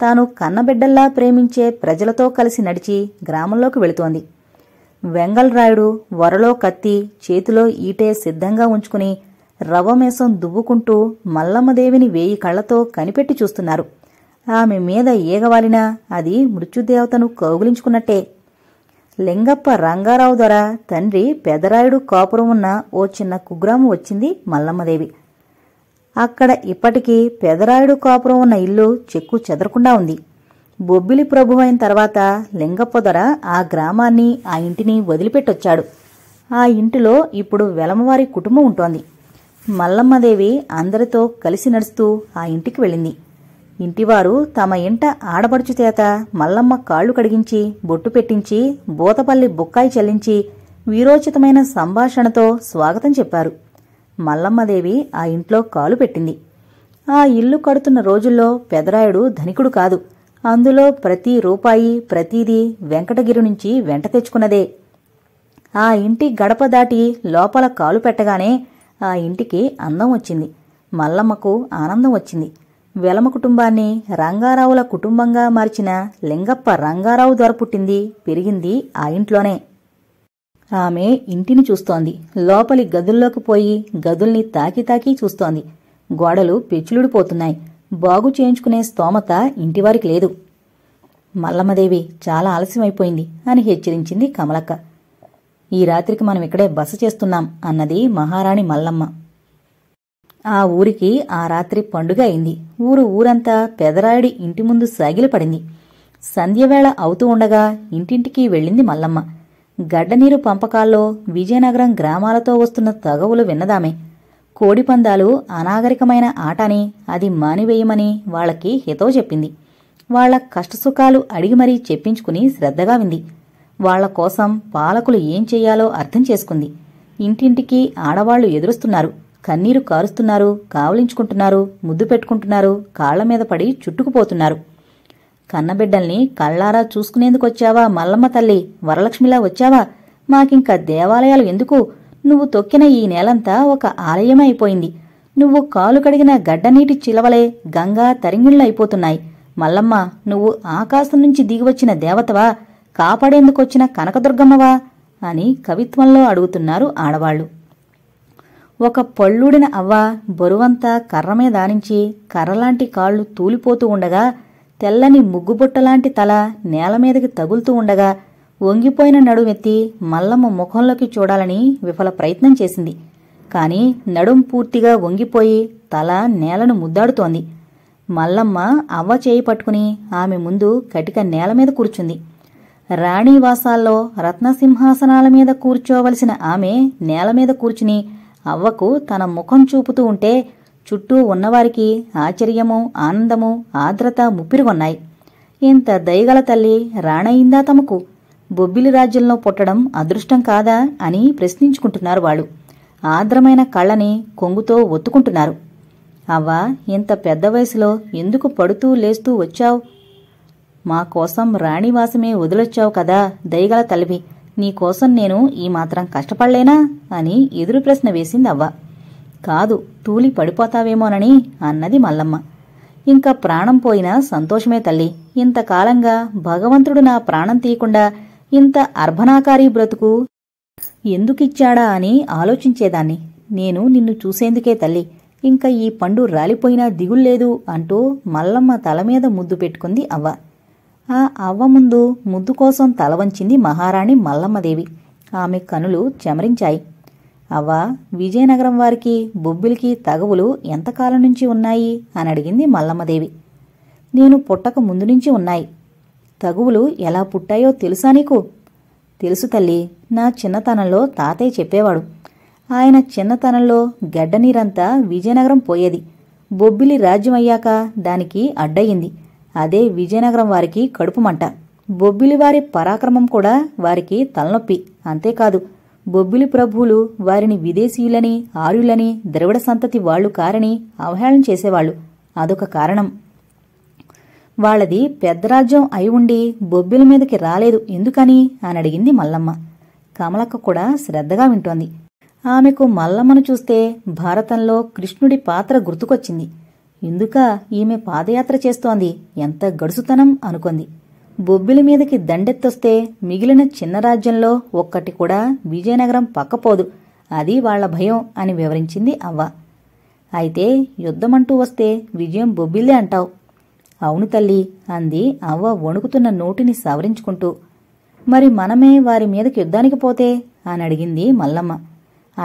A: తాను కన్నబిడ్డల్లా ప్రేమించే ప్రజలతో కలిసి నడిచి గ్రామంలోకి వెళుతోంది రాయుడు వరలో కత్తి చేతిలో ఈటే సిద్ధంగా ఉంచుకుని రవమేసం దువ్వుకుంటూ మల్లమ్మదేవిని వేయి కళ్లతో కనిపెట్టి చూస్తున్నారు ఆమె మీద ఏగవాలినా అది మృత్యుదేవతను కౌగులించుకున్నట్టే లింగప్ప రంగారావు దొర తండ్రి పెదరాయుడు కాపురం ఉన్న ఓ చిన్న కుగ్రామం వచ్చింది మల్లమ్మదేవి అక్కడ ఇప్పటికీ పెదరాయుడు కాపురం ఉన్న ఇల్లు చెక్కు చెదరకుండా ఉంది బొబ్బిలి ప్రభు అయిన తర్వాత లింగప్ప దొర ఆ గ్రామాన్ని ఆ ఇంటిని వదిలిపెట్టొచ్చాడు ఆ ఇంటిలో ఇప్పుడు వెలమవారి కుటుంబం ఉంటోంది మల్లమ్మదేవి అందరితో కలిసి నడుస్తూ ఆ ఇంటికి వెళ్ళింది ఇంటివారు తమ ఇంట ఆడబడుచు చేత మల్లమ్మ కాళ్లు కడిగించి బొట్టు పెట్టించి బూతపల్లి బుక్కాయి చెల్లించి వీరోచితమైన సంభాషణతో స్వాగతం చెప్పారు మల్లమ్మదేవి ఆ ఇంట్లో కాలు పెట్టింది ఆ ఇల్లు కడుతున్న రోజుల్లో పెదరాయుడు ధనికుడు కాదు అందులో ప్రతి రూపాయి ప్రతిదీ వెంకటగిరి నుంచి వెంట తెచ్చుకున్నదే ఆ ఇంటి గడప దాటి లోపల కాలు పెట్టగానే ఆ ఇంటికి అందం వచ్చింది మల్లమ్మకు ఆనందం వచ్చింది వెలమ కుటుంబాన్ని రంగారావుల కుటుంబంగా మార్చిన లింగప్ప రంగారావు ద్వారా పుట్టింది పెరిగింది ఆ ఇంట్లోనే ఆమె ఇంటిని చూస్తోంది లోపలి గదుల్లోకి పోయి గదుల్ని తాకి తాకి చూస్తోంది గోడలు పెచ్చులుడిపోతున్నాయి బాగు చేయించుకునే స్తోమత ఇంటివారికి లేదు మల్లమ్మదేవి చాలా ఆలస్యమైపోయింది అని హెచ్చరించింది కమలక్క ఈ రాత్రికి మనం ఇక్కడే బస చేస్తున్నాం అన్నది మహారాణి మల్లమ్మ ఆ ఊరికి ఆ రాత్రి పండుగ అయింది ఊరు ఊరంతా పెదరాయుడి ఇంటి ముందు సాగిలపడింది సంధ్యవేళ అవుతూ ఉండగా ఇంటింటికి వెళ్ళింది మల్లమ్మ గడ్డనీరు పంపకాల్లో విజయనగరం గ్రామాలతో వస్తున్న తగవులు విన్నదామే కోడిపందాలు అనాగరికమైన ఆటని అది మానివేయమని వాళ్ళకి హితో చెప్పింది వాళ్ల కష్టసుఖాలు అడిగి మరీ చెప్పించుకుని శ్రద్ధగా వింది వాళ్ల కోసం పాలకులు ఏం చెయ్యాలో అర్థం చేసుకుంది ఇంటింటికి ఆడవాళ్లు ఎదురుస్తున్నారు కన్నీరు కారుస్తున్నారు కావలించుకుంటున్నారు ముద్దు పెట్టుకుంటున్నారు కాళ్ల మీద పడి చుట్టుకుపోతున్నారు కన్నబిడ్డల్ని కళ్ళారా చూసుకునేందుకొచ్చావా మల్లమ్మ తల్లి వరలక్ష్మిలా వచ్చావా మాకింక దేవాలయాలు ఎందుకు నువ్వు తొక్కిన ఈ నేలంతా ఒక అయిపోయింది నువ్వు కాలు కడిగిన గడ్డనీటి చిలవలే గంగా అయిపోతున్నాయి మల్లమ్మ నువ్వు ఆకాశం నుంచి దిగివచ్చిన దేవతవా కాపాడేందుకొచ్చిన కనకదుర్గమ్మవా అని కవిత్వంలో అడుగుతున్నారు ఆడవాళ్లు ఒక పళ్ళుడిన అవ్వ బరువంతా కర్ర మీద ఆనించి కర్రలాంటి కాళ్ళు తూలిపోతూ ఉండగా తెల్లని ముగ్గుబుట్టలాంటి తల నేల మీదకి తగులుతూ ఉండగా వంగిపోయిన నడుమెత్తి మల్లమ్మ ముఖంలోకి చూడాలని విఫల ప్రయత్నం చేసింది కాని నడుం పూర్తిగా వంగిపోయి తల నేలను ముద్దాడుతోంది మల్లమ్మ అవ్వ చేయి పట్టుకుని ఆమె ముందు కటిక నేల మీద కూర్చుంది రాణివాసాల్లో రత్నసింహాసనాల మీద కూర్చోవలసిన ఆమె నేల మీద కూర్చుని అవ్వకు తన ముఖం చూపుతూ ఉంటే చుట్టూ ఉన్నవారికి ఆశ్చర్యము ఆనందము ఆర్ద్రత ముప్పిరుగొన్నాయి ఇంత దయగల తల్లి రాణయిందా తమకు బొబ్బిలి రాజ్యంలో పుట్టడం అదృష్టం కాదా అని ప్రశ్నించుకుంటున్నారు వాళ్ళు ఆర్ద్రమైన కళ్ళని కొంగుతో ఒత్తుకుంటున్నారు అవ్వ ఇంత పెద్ద వయసులో ఎందుకు పడుతూ లేస్తూ వచ్చావు మాకోసం రాణివాసమే వదిలొచ్చావు కదా దయగల తల్లివి నీకోసం నేను ఈ మాత్రం కష్టపడలేనా అని ఎదురు ప్రశ్న వేసింది అవ్వ కాదు తూలి పడిపోతావేమోనని అన్నది మల్లమ్మ ఇంకా ప్రాణం పోయినా సంతోషమే తల్లి ఇంతకాలంగా భగవంతుడు నా ప్రాణం తీయకుండా ఇంత అర్భనాకారీ బ్రతుకు ఎందుకిచ్చాడా అని ఆలోచించేదాన్ని నేను నిన్ను చూసేందుకే తల్లి ఇంకా ఈ పండు రాలిపోయినా దిగుల్లేదు అంటూ మల్లమ్మ తల మీద ముద్దు పెట్టుకుంది అవ్వ ఆ అవ్వ ముందు ముద్దు కోసం తల వంచింది మహారాణి మల్లమ్మదేవి ఆమె కనులు చెమరించాయి అవ్వ విజయనగరం వారికి బొబ్బిలికి తగవులు ఎంతకాలం నుంచి ఉన్నాయి అని అడిగింది మల్లమ్మదేవి నేను పుట్టక ముందు నుంచి ఉన్నాయి తగువులు ఎలా పుట్టాయో తెలుసా నీకు తెలుసు తల్లి నా చిన్నతనంలో తాతయ్య చెప్పేవాడు ఆయన చిన్నతనంలో గడ్డనీరంతా నీరంతా విజయనగరం పోయేది బొబ్బిలి రాజ్యం అయ్యాక దానికి అడ్డయింది అదే విజయనగరం వారికి కడుపుమంట బొబ్బిలివారి పరాక్రమం కూడా వారికి తలనొప్పి అంతేకాదు బొబ్బిలి ప్రభువులు వారిని విదేశీయులని ఆర్యులని ద్రవిడ సంతతి వాళ్లు కారని అవహేళన చేసేవాళ్లు అదొక కారణం వాళ్ళది పెద్దరాజ్యం అయి ఉండి బొబ్బిల మీదకి రాలేదు ఎందుకని అని అడిగింది మల్లమ్మ కమలక్క కూడా శ్రద్ధగా వింటోంది ఆమెకు మల్లమ్మను చూస్తే భారతంలో కృష్ణుడి పాత్ర గుర్తుకొచ్చింది ఎందుక ఈమె పాదయాత్ర చేస్తోంది ఎంత గడుసుతనం అనుకుంది బొబ్బిలి మీదకి దండెత్తొస్తే మిగిలిన చిన్న రాజ్యంలో ఒక్కటి కూడా విజయనగరం పక్కపోదు అది వాళ్ల భయం అని వివరించింది అవ్వ అయితే యుద్ధమంటూ వస్తే విజయం బొబ్బిల్లే అంటావు అవును తల్లి అంది అవ్వ వణుకుతున్న నోటిని సవరించుకుంటూ మరి మనమే వారి మీదకి యుద్ధానికి పోతే అని అడిగింది మల్లమ్మ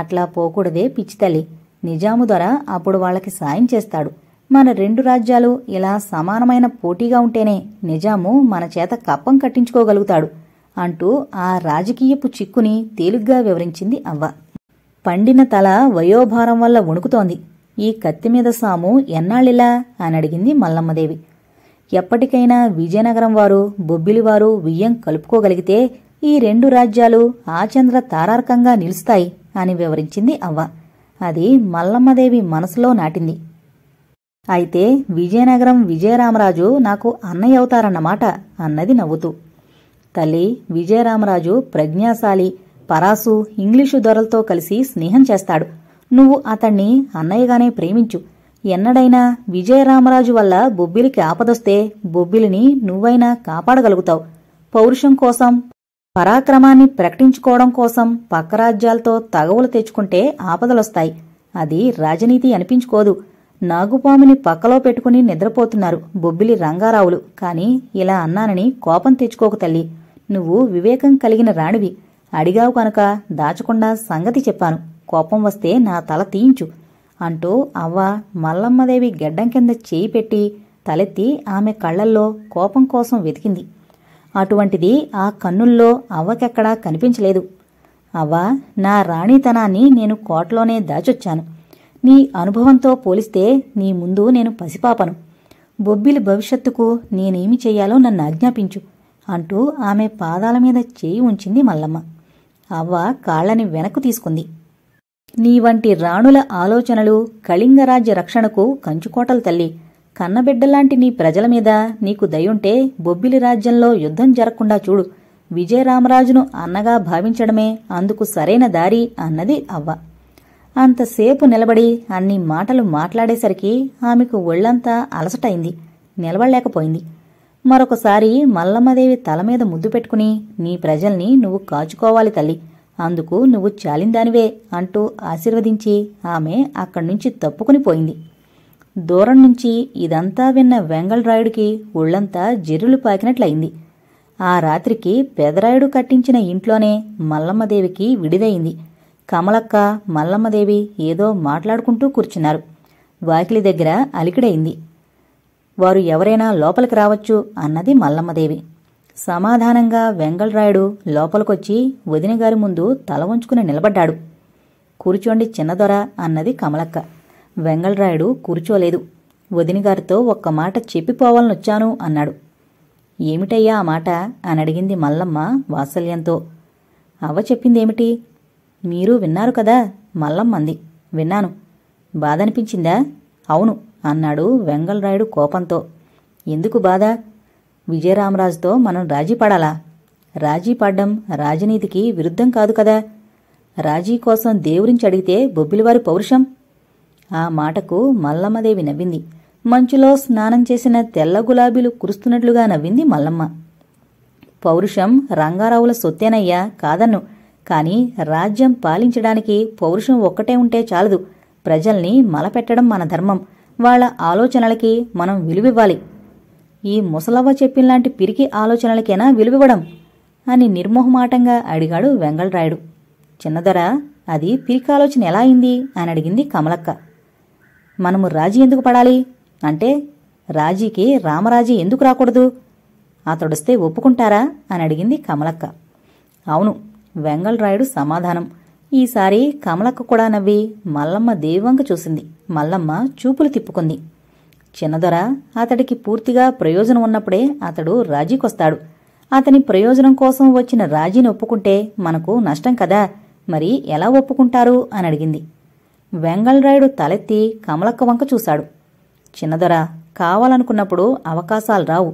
A: అట్లా పోకూడదే పిచ్చి తల్లి నిజాము దొర అప్పుడు వాళ్ళకి సాయం చేస్తాడు మన రెండు రాజ్యాలు ఇలా సమానమైన పోటీగా ఉంటేనే నిజాము మన చేత కప్పం కట్టించుకోగలుగుతాడు అంటూ ఆ రాజకీయపు చిక్కుని తేలిగ్గా వివరించింది అవ్వ పండిన తల వయోభారం వల్ల వణుకుతోంది ఈ కత్తి మీద సాము ఎన్నాళ్ళిలా అని అడిగింది మల్లమ్మదేవి ఎప్పటికైనా విజయనగరం వారు బొబ్బిలివారు వియ్యం కలుపుకోగలిగితే ఈ రెండు రాజ్యాలు ఆచంద్ర తారార్కంగా నిలుస్తాయి అని వివరించింది అవ్వ అది మల్లమ్మదేవి మనసులో నాటింది అయితే విజయనగరం విజయరామరాజు నాకు అన్నయ్య అవుతారన్నమాట అన్నది నవ్వుతూ తల్లి విజయరామరాజు ప్రజ్ఞాశాలి పరాసు ఇంగ్లీషు దొరలతో కలిసి స్నేహం చేస్తాడు నువ్వు అతణ్ణి అన్నయ్యగానే ప్రేమించు ఎన్నడైనా విజయరామరాజు వల్ల బొబ్బిలికి ఆపదొస్తే బొబ్బిలిని నువ్వైనా కాపాడగలుగుతావు పౌరుషం కోసం పరాక్రమాన్ని ప్రకటించుకోవడం కోసం పక్క రాజ్యాలతో తగవులు తెచ్చుకుంటే ఆపదలొస్తాయి అది రాజనీతి అనిపించుకోదు నాగుపాముని పక్కలో పెట్టుకుని నిద్రపోతున్నారు బొబ్బిలి రంగారావులు కాని ఇలా అన్నానని కోపం తెచ్చుకోకు తల్లి నువ్వు వివేకం కలిగిన రాణివి అడిగావు కనుక దాచకుండా సంగతి చెప్పాను కోపం వస్తే నా తల తీయించు అంటూ అవ్వ మల్లమ్మదేవి గెడ్డం కింద చేయి పెట్టి తలెత్తి ఆమె కళ్లల్లో కోపం కోసం వెతికింది అటువంటిది ఆ కన్నుల్లో అవ్వకెక్కడా కనిపించలేదు అవ్వ నా రాణితనాన్ని నేను కోటలోనే దాచొచ్చాను నీ అనుభవంతో పోలిస్తే నీ ముందు నేను పసిపాపను బొబ్బిలి భవిష్యత్తుకు నేనేమి చెయ్యాలో నన్ను ఆజ్ఞాపించు అంటూ ఆమె పాదాల మీద చేయి ఉంచింది మల్లమ్మ అవ్వ కాళ్ళని వెనక్కు తీసుకుంది నీ వంటి రాణుల ఆలోచనలు కళింగరాజ్య రక్షణకు కంచుకోటలు తల్లి కన్నబిడ్డలాంటి నీ ప్రజల మీద నీకు దయుంటే బొబ్బిలి రాజ్యంలో యుద్ధం జరగకుండా చూడు విజయరామరాజును అన్నగా భావించడమే అందుకు సరైన దారి అన్నది అవ్వ అంతసేపు నిలబడి అన్ని మాటలు మాట్లాడేసరికి ఆమెకు ఒళ్లంతా అలసటైంది నిలబడలేకపోయింది మరొకసారి మల్లమ్మదేవి తల మీద ముద్దు పెట్టుకుని నీ ప్రజల్ని నువ్వు కాచుకోవాలి తల్లి అందుకు నువ్వు చాలిందానివే అంటూ ఆశీర్వదించి ఆమె అక్కడి నుంచి తప్పుకుని పోయింది దూరం నుంచి ఇదంతా విన్న వెంగళరాయుడికి ఒళ్లంతా జిర్రులు పాకినట్లయింది ఆ రాత్రికి పెదరాయుడు కట్టించిన ఇంట్లోనే మల్లమ్మదేవికి విడిదయింది కమలక్క మల్లమ్మదేవి ఏదో మాట్లాడుకుంటూ కూర్చున్నారు వాకిలి దగ్గర అలికిడైంది వారు ఎవరైనా లోపలికి రావచ్చు అన్నది మల్లమ్మదేవి సమాధానంగా వెంగళరాయుడు లోపలికొచ్చి వదినగారి ముందు తల వంచుకుని నిలబడ్డాడు కూర్చోండి చిన్నదొర అన్నది కమలక్క వెంగళరాయుడు కూర్చోలేదు వదినగారితో ఒక్క మాట చెప్పిపోవాలనొచ్చాను అన్నాడు ఏమిటయ్యా ఆ మాట అని అడిగింది మల్లమ్మ వాత్సల్యంతో అవ్వ చెప్పిందేమిటి మీరు విన్నారు కదా మల్లమ్మంది విన్నాను బాధనిపించిందా అవును అన్నాడు వెంగళరాయుడు కోపంతో ఎందుకు బాధ విజయరామరాజుతో మనం రాజీ పడాలా రాజీ పడ్డం రాజనీతికి విరుద్ధం కాదు కదా రాజీ కోసం దేవురించి అడిగితే బొబ్బిలివారి పౌరుషం ఆ మాటకు మల్లమ్మదేవి నవ్వింది మంచులో స్నానం చేసిన తెల్ల గులాబీలు కురుస్తున్నట్లుగా నవ్వింది మల్లమ్మ పౌరుషం రంగారావుల సొత్తేనయ్యా కాదన్ను కానీ రాజ్యం పాలించడానికి పౌరుషం ఒక్కటే ఉంటే చాలదు ప్రజల్ని మలపెట్టడం మన ధర్మం వాళ్ల ఆలోచనలకి మనం విలువివ్వాలి ఈ ముసలవ్వ చెప్పినలాంటి పిరికి ఆలోచనలకేనా విలువివ్వడం అని నిర్మోహమాటంగా అడిగాడు వెంగళరాయుడు చిన్నదొర అది పిరికి ఆలోచన ఎలా అయింది అని అడిగింది కమలక్క మనము రాజీ ఎందుకు పడాలి అంటే రాజీకి రామరాజీ ఎందుకు రాకూడదు అతడొస్తే ఒప్పుకుంటారా అని అడిగింది కమలక్క అవును వెంగళరాయుడు సమాధానం ఈసారి కమలక్క కూడా నవ్వి మల్లమ్మ దేవంక చూసింది మల్లమ్మ చూపులు తిప్పుకుంది చిన్నదొర అతడికి పూర్తిగా ప్రయోజనం ఉన్నప్పుడే అతడు రాజీకొస్తాడు అతని ప్రయోజనం కోసం వచ్చిన రాజీని ఒప్పుకుంటే మనకు నష్టం కదా మరి ఎలా ఒప్పుకుంటారు అని అడిగింది వెంగళరాయుడు తలెత్తి కమలక్క వంక చూశాడు చిన్నదొర కావాలనుకున్నప్పుడు అవకాశాలు రావు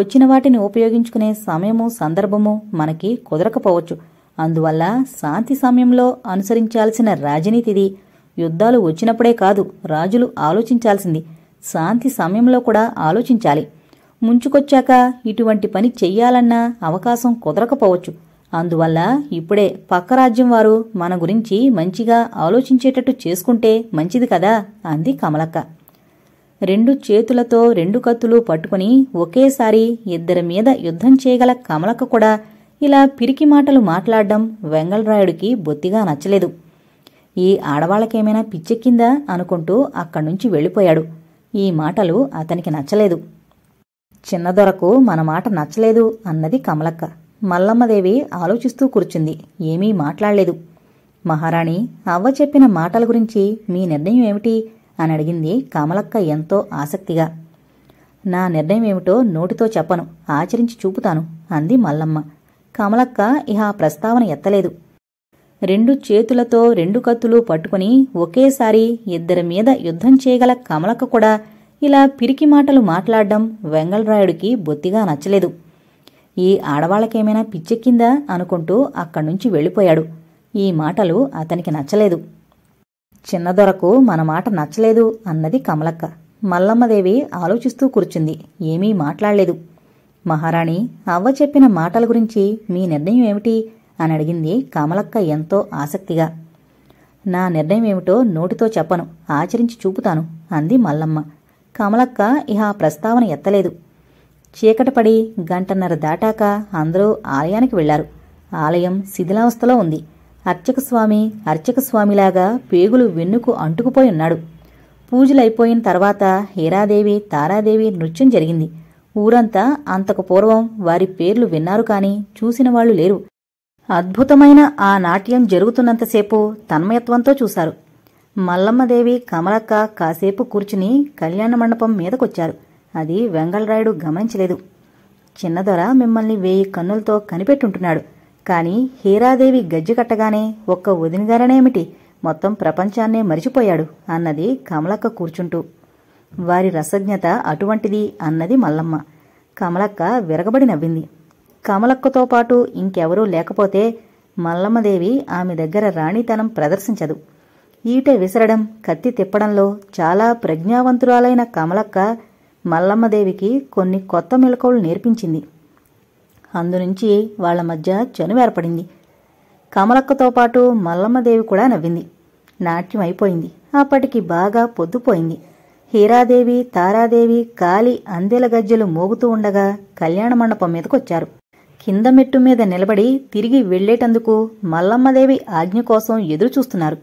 A: వచ్చిన వాటిని ఉపయోగించుకునే సమయము సందర్భము మనకి కుదరకపోవచ్చు అందువల్ల శాంతి సమయంలో అనుసరించాల్సిన రాజనీతిది యుద్ధాలు వచ్చినప్పుడే కాదు రాజులు ఆలోచించాల్సింది శాంతి సమయంలో కూడా ఆలోచించాలి ముంచుకొచ్చాక ఇటువంటి పని చెయ్యాలన్న అవకాశం కుదరకపోవచ్చు అందువల్ల ఇప్పుడే పక్క రాజ్యం వారు మన గురించి మంచిగా ఆలోచించేటట్టు చేసుకుంటే మంచిది కదా అంది కమలక్క రెండు చేతులతో రెండు కత్తులు పట్టుకుని ఒకేసారి ఇద్దరి మీద యుద్ధం చేయగల కమలక్క కూడా ఇలా పిరికి మాటలు మాట్లాడడం వెంగళరాయుడికి బొత్తిగా నచ్చలేదు ఈ ఆడవాళ్ళకేమైనా పిచ్చెక్కిందా అనుకుంటూ అక్కడి నుంచి వెళ్ళిపోయాడు ఈ మాటలు అతనికి నచ్చలేదు చిన్నదొరకు మన మాట నచ్చలేదు అన్నది కమలక్క మల్లమ్మదేవి ఆలోచిస్తూ కూర్చుంది ఏమీ మాట్లాడలేదు మహారాణి అవ్వ చెప్పిన మాటల గురించి మీ నిర్ణయం ఏమిటి అని అడిగింది కమలక్క ఎంతో ఆసక్తిగా నా నిర్ణయం ఏమిటో నోటితో చెప్పను ఆచరించి చూపుతాను అంది మల్లమ్మ కమలక్క ఇహ ప్రస్తావన ఎత్తలేదు రెండు చేతులతో రెండు కత్తులు పట్టుకుని ఒకేసారి ఇద్దరి మీద యుద్ధం చేయగల కమలక్క కూడా ఇలా పిరికి మాటలు మాట్లాడడం వెంగళరాయుడికి బొత్తిగా నచ్చలేదు ఈ ఆడవాళ్ళకేమైనా పిచ్చెక్కిందా అనుకుంటూ అక్కడి నుంచి వెళ్ళిపోయాడు ఈ మాటలు అతనికి నచ్చలేదు చిన్నదొరకు మన మాట నచ్చలేదు అన్నది కమలక్క మల్లమ్మదేవి ఆలోచిస్తూ కూర్చుంది ఏమీ మాట్లాడలేదు మహారాణి అవ్వ చెప్పిన మాటల గురించి మీ నిర్ణయం ఏమిటి అని అడిగింది కమలక్క ఎంతో ఆసక్తిగా నా నిర్ణయం ఏమిటో నోటితో చెప్పను ఆచరించి చూపుతాను అంది మల్లమ్మ కమలక్క ఇహ ప్రస్తావన ఎత్తలేదు చీకటపడి గంటన్నర దాటాక అందరూ ఆలయానికి వెళ్లారు ఆలయం శిథిలావస్థలో ఉంది అర్చకస్వామి అర్చకస్వామిలాగా పేగులు వెన్నుకు అంటుకుపోయి ఉన్నాడు పూజలైపోయిన తర్వాత హీరాదేవి తారాదేవి నృత్యం జరిగింది ఊరంతా అంతకు పూర్వం వారి పేర్లు విన్నారు కాని చూసినవాళ్లు లేరు అద్భుతమైన ఆ నాట్యం జరుగుతున్నంతసేపు తన్మయత్వంతో చూశారు మల్లమ్మదేవి కమలక్క కాసేపు కూర్చుని కళ్యాణ మండపం మీదకొచ్చారు అది వెంగళరాయుడు గమనించలేదు చిన్నదొర మిమ్మల్ని వేయి కన్నులతో కనిపెట్టుంటున్నాడు కాని హీరాదేవి గజ్జి కట్టగానే ఒక్క వదినగారనేమిటి మొత్తం ప్రపంచాన్నే మరిచిపోయాడు అన్నది కమలక్క కూర్చుంటూ వారి రసజ్ఞత అటువంటిది అన్నది మల్లమ్మ కమలక్క విరగబడి నవ్వింది కమలక్కతో పాటు ఇంకెవరూ లేకపోతే మల్లమ్మదేవి ఆమె దగ్గర రాణితనం ప్రదర్శించదు ఈట విసరడం కత్తి తిప్పడంలో చాలా ప్రజ్ఞావంతురాలైన కమలక్క మల్లమ్మదేవికి కొన్ని కొత్త మెలకువలు నేర్పించింది అందునుంచి వాళ్ల మధ్య చనువు ఏర్పడింది కమలక్కతో పాటు మల్లమ్మదేవి కూడా నవ్వింది నాట్యం అయిపోయింది అప్పటికి బాగా పొద్దుపోయింది హీరాదేవి తారాదేవి కాలి అందెల గజ్జెలు మోగుతూ ఉండగా కళ్యాణ మండపం మీదకొచ్చారు కింద మెట్టు మీద నిలబడి తిరిగి వెళ్లేటందుకు మల్లమ్మదేవి ఆజ్ఞ కోసం ఎదురుచూస్తున్నారు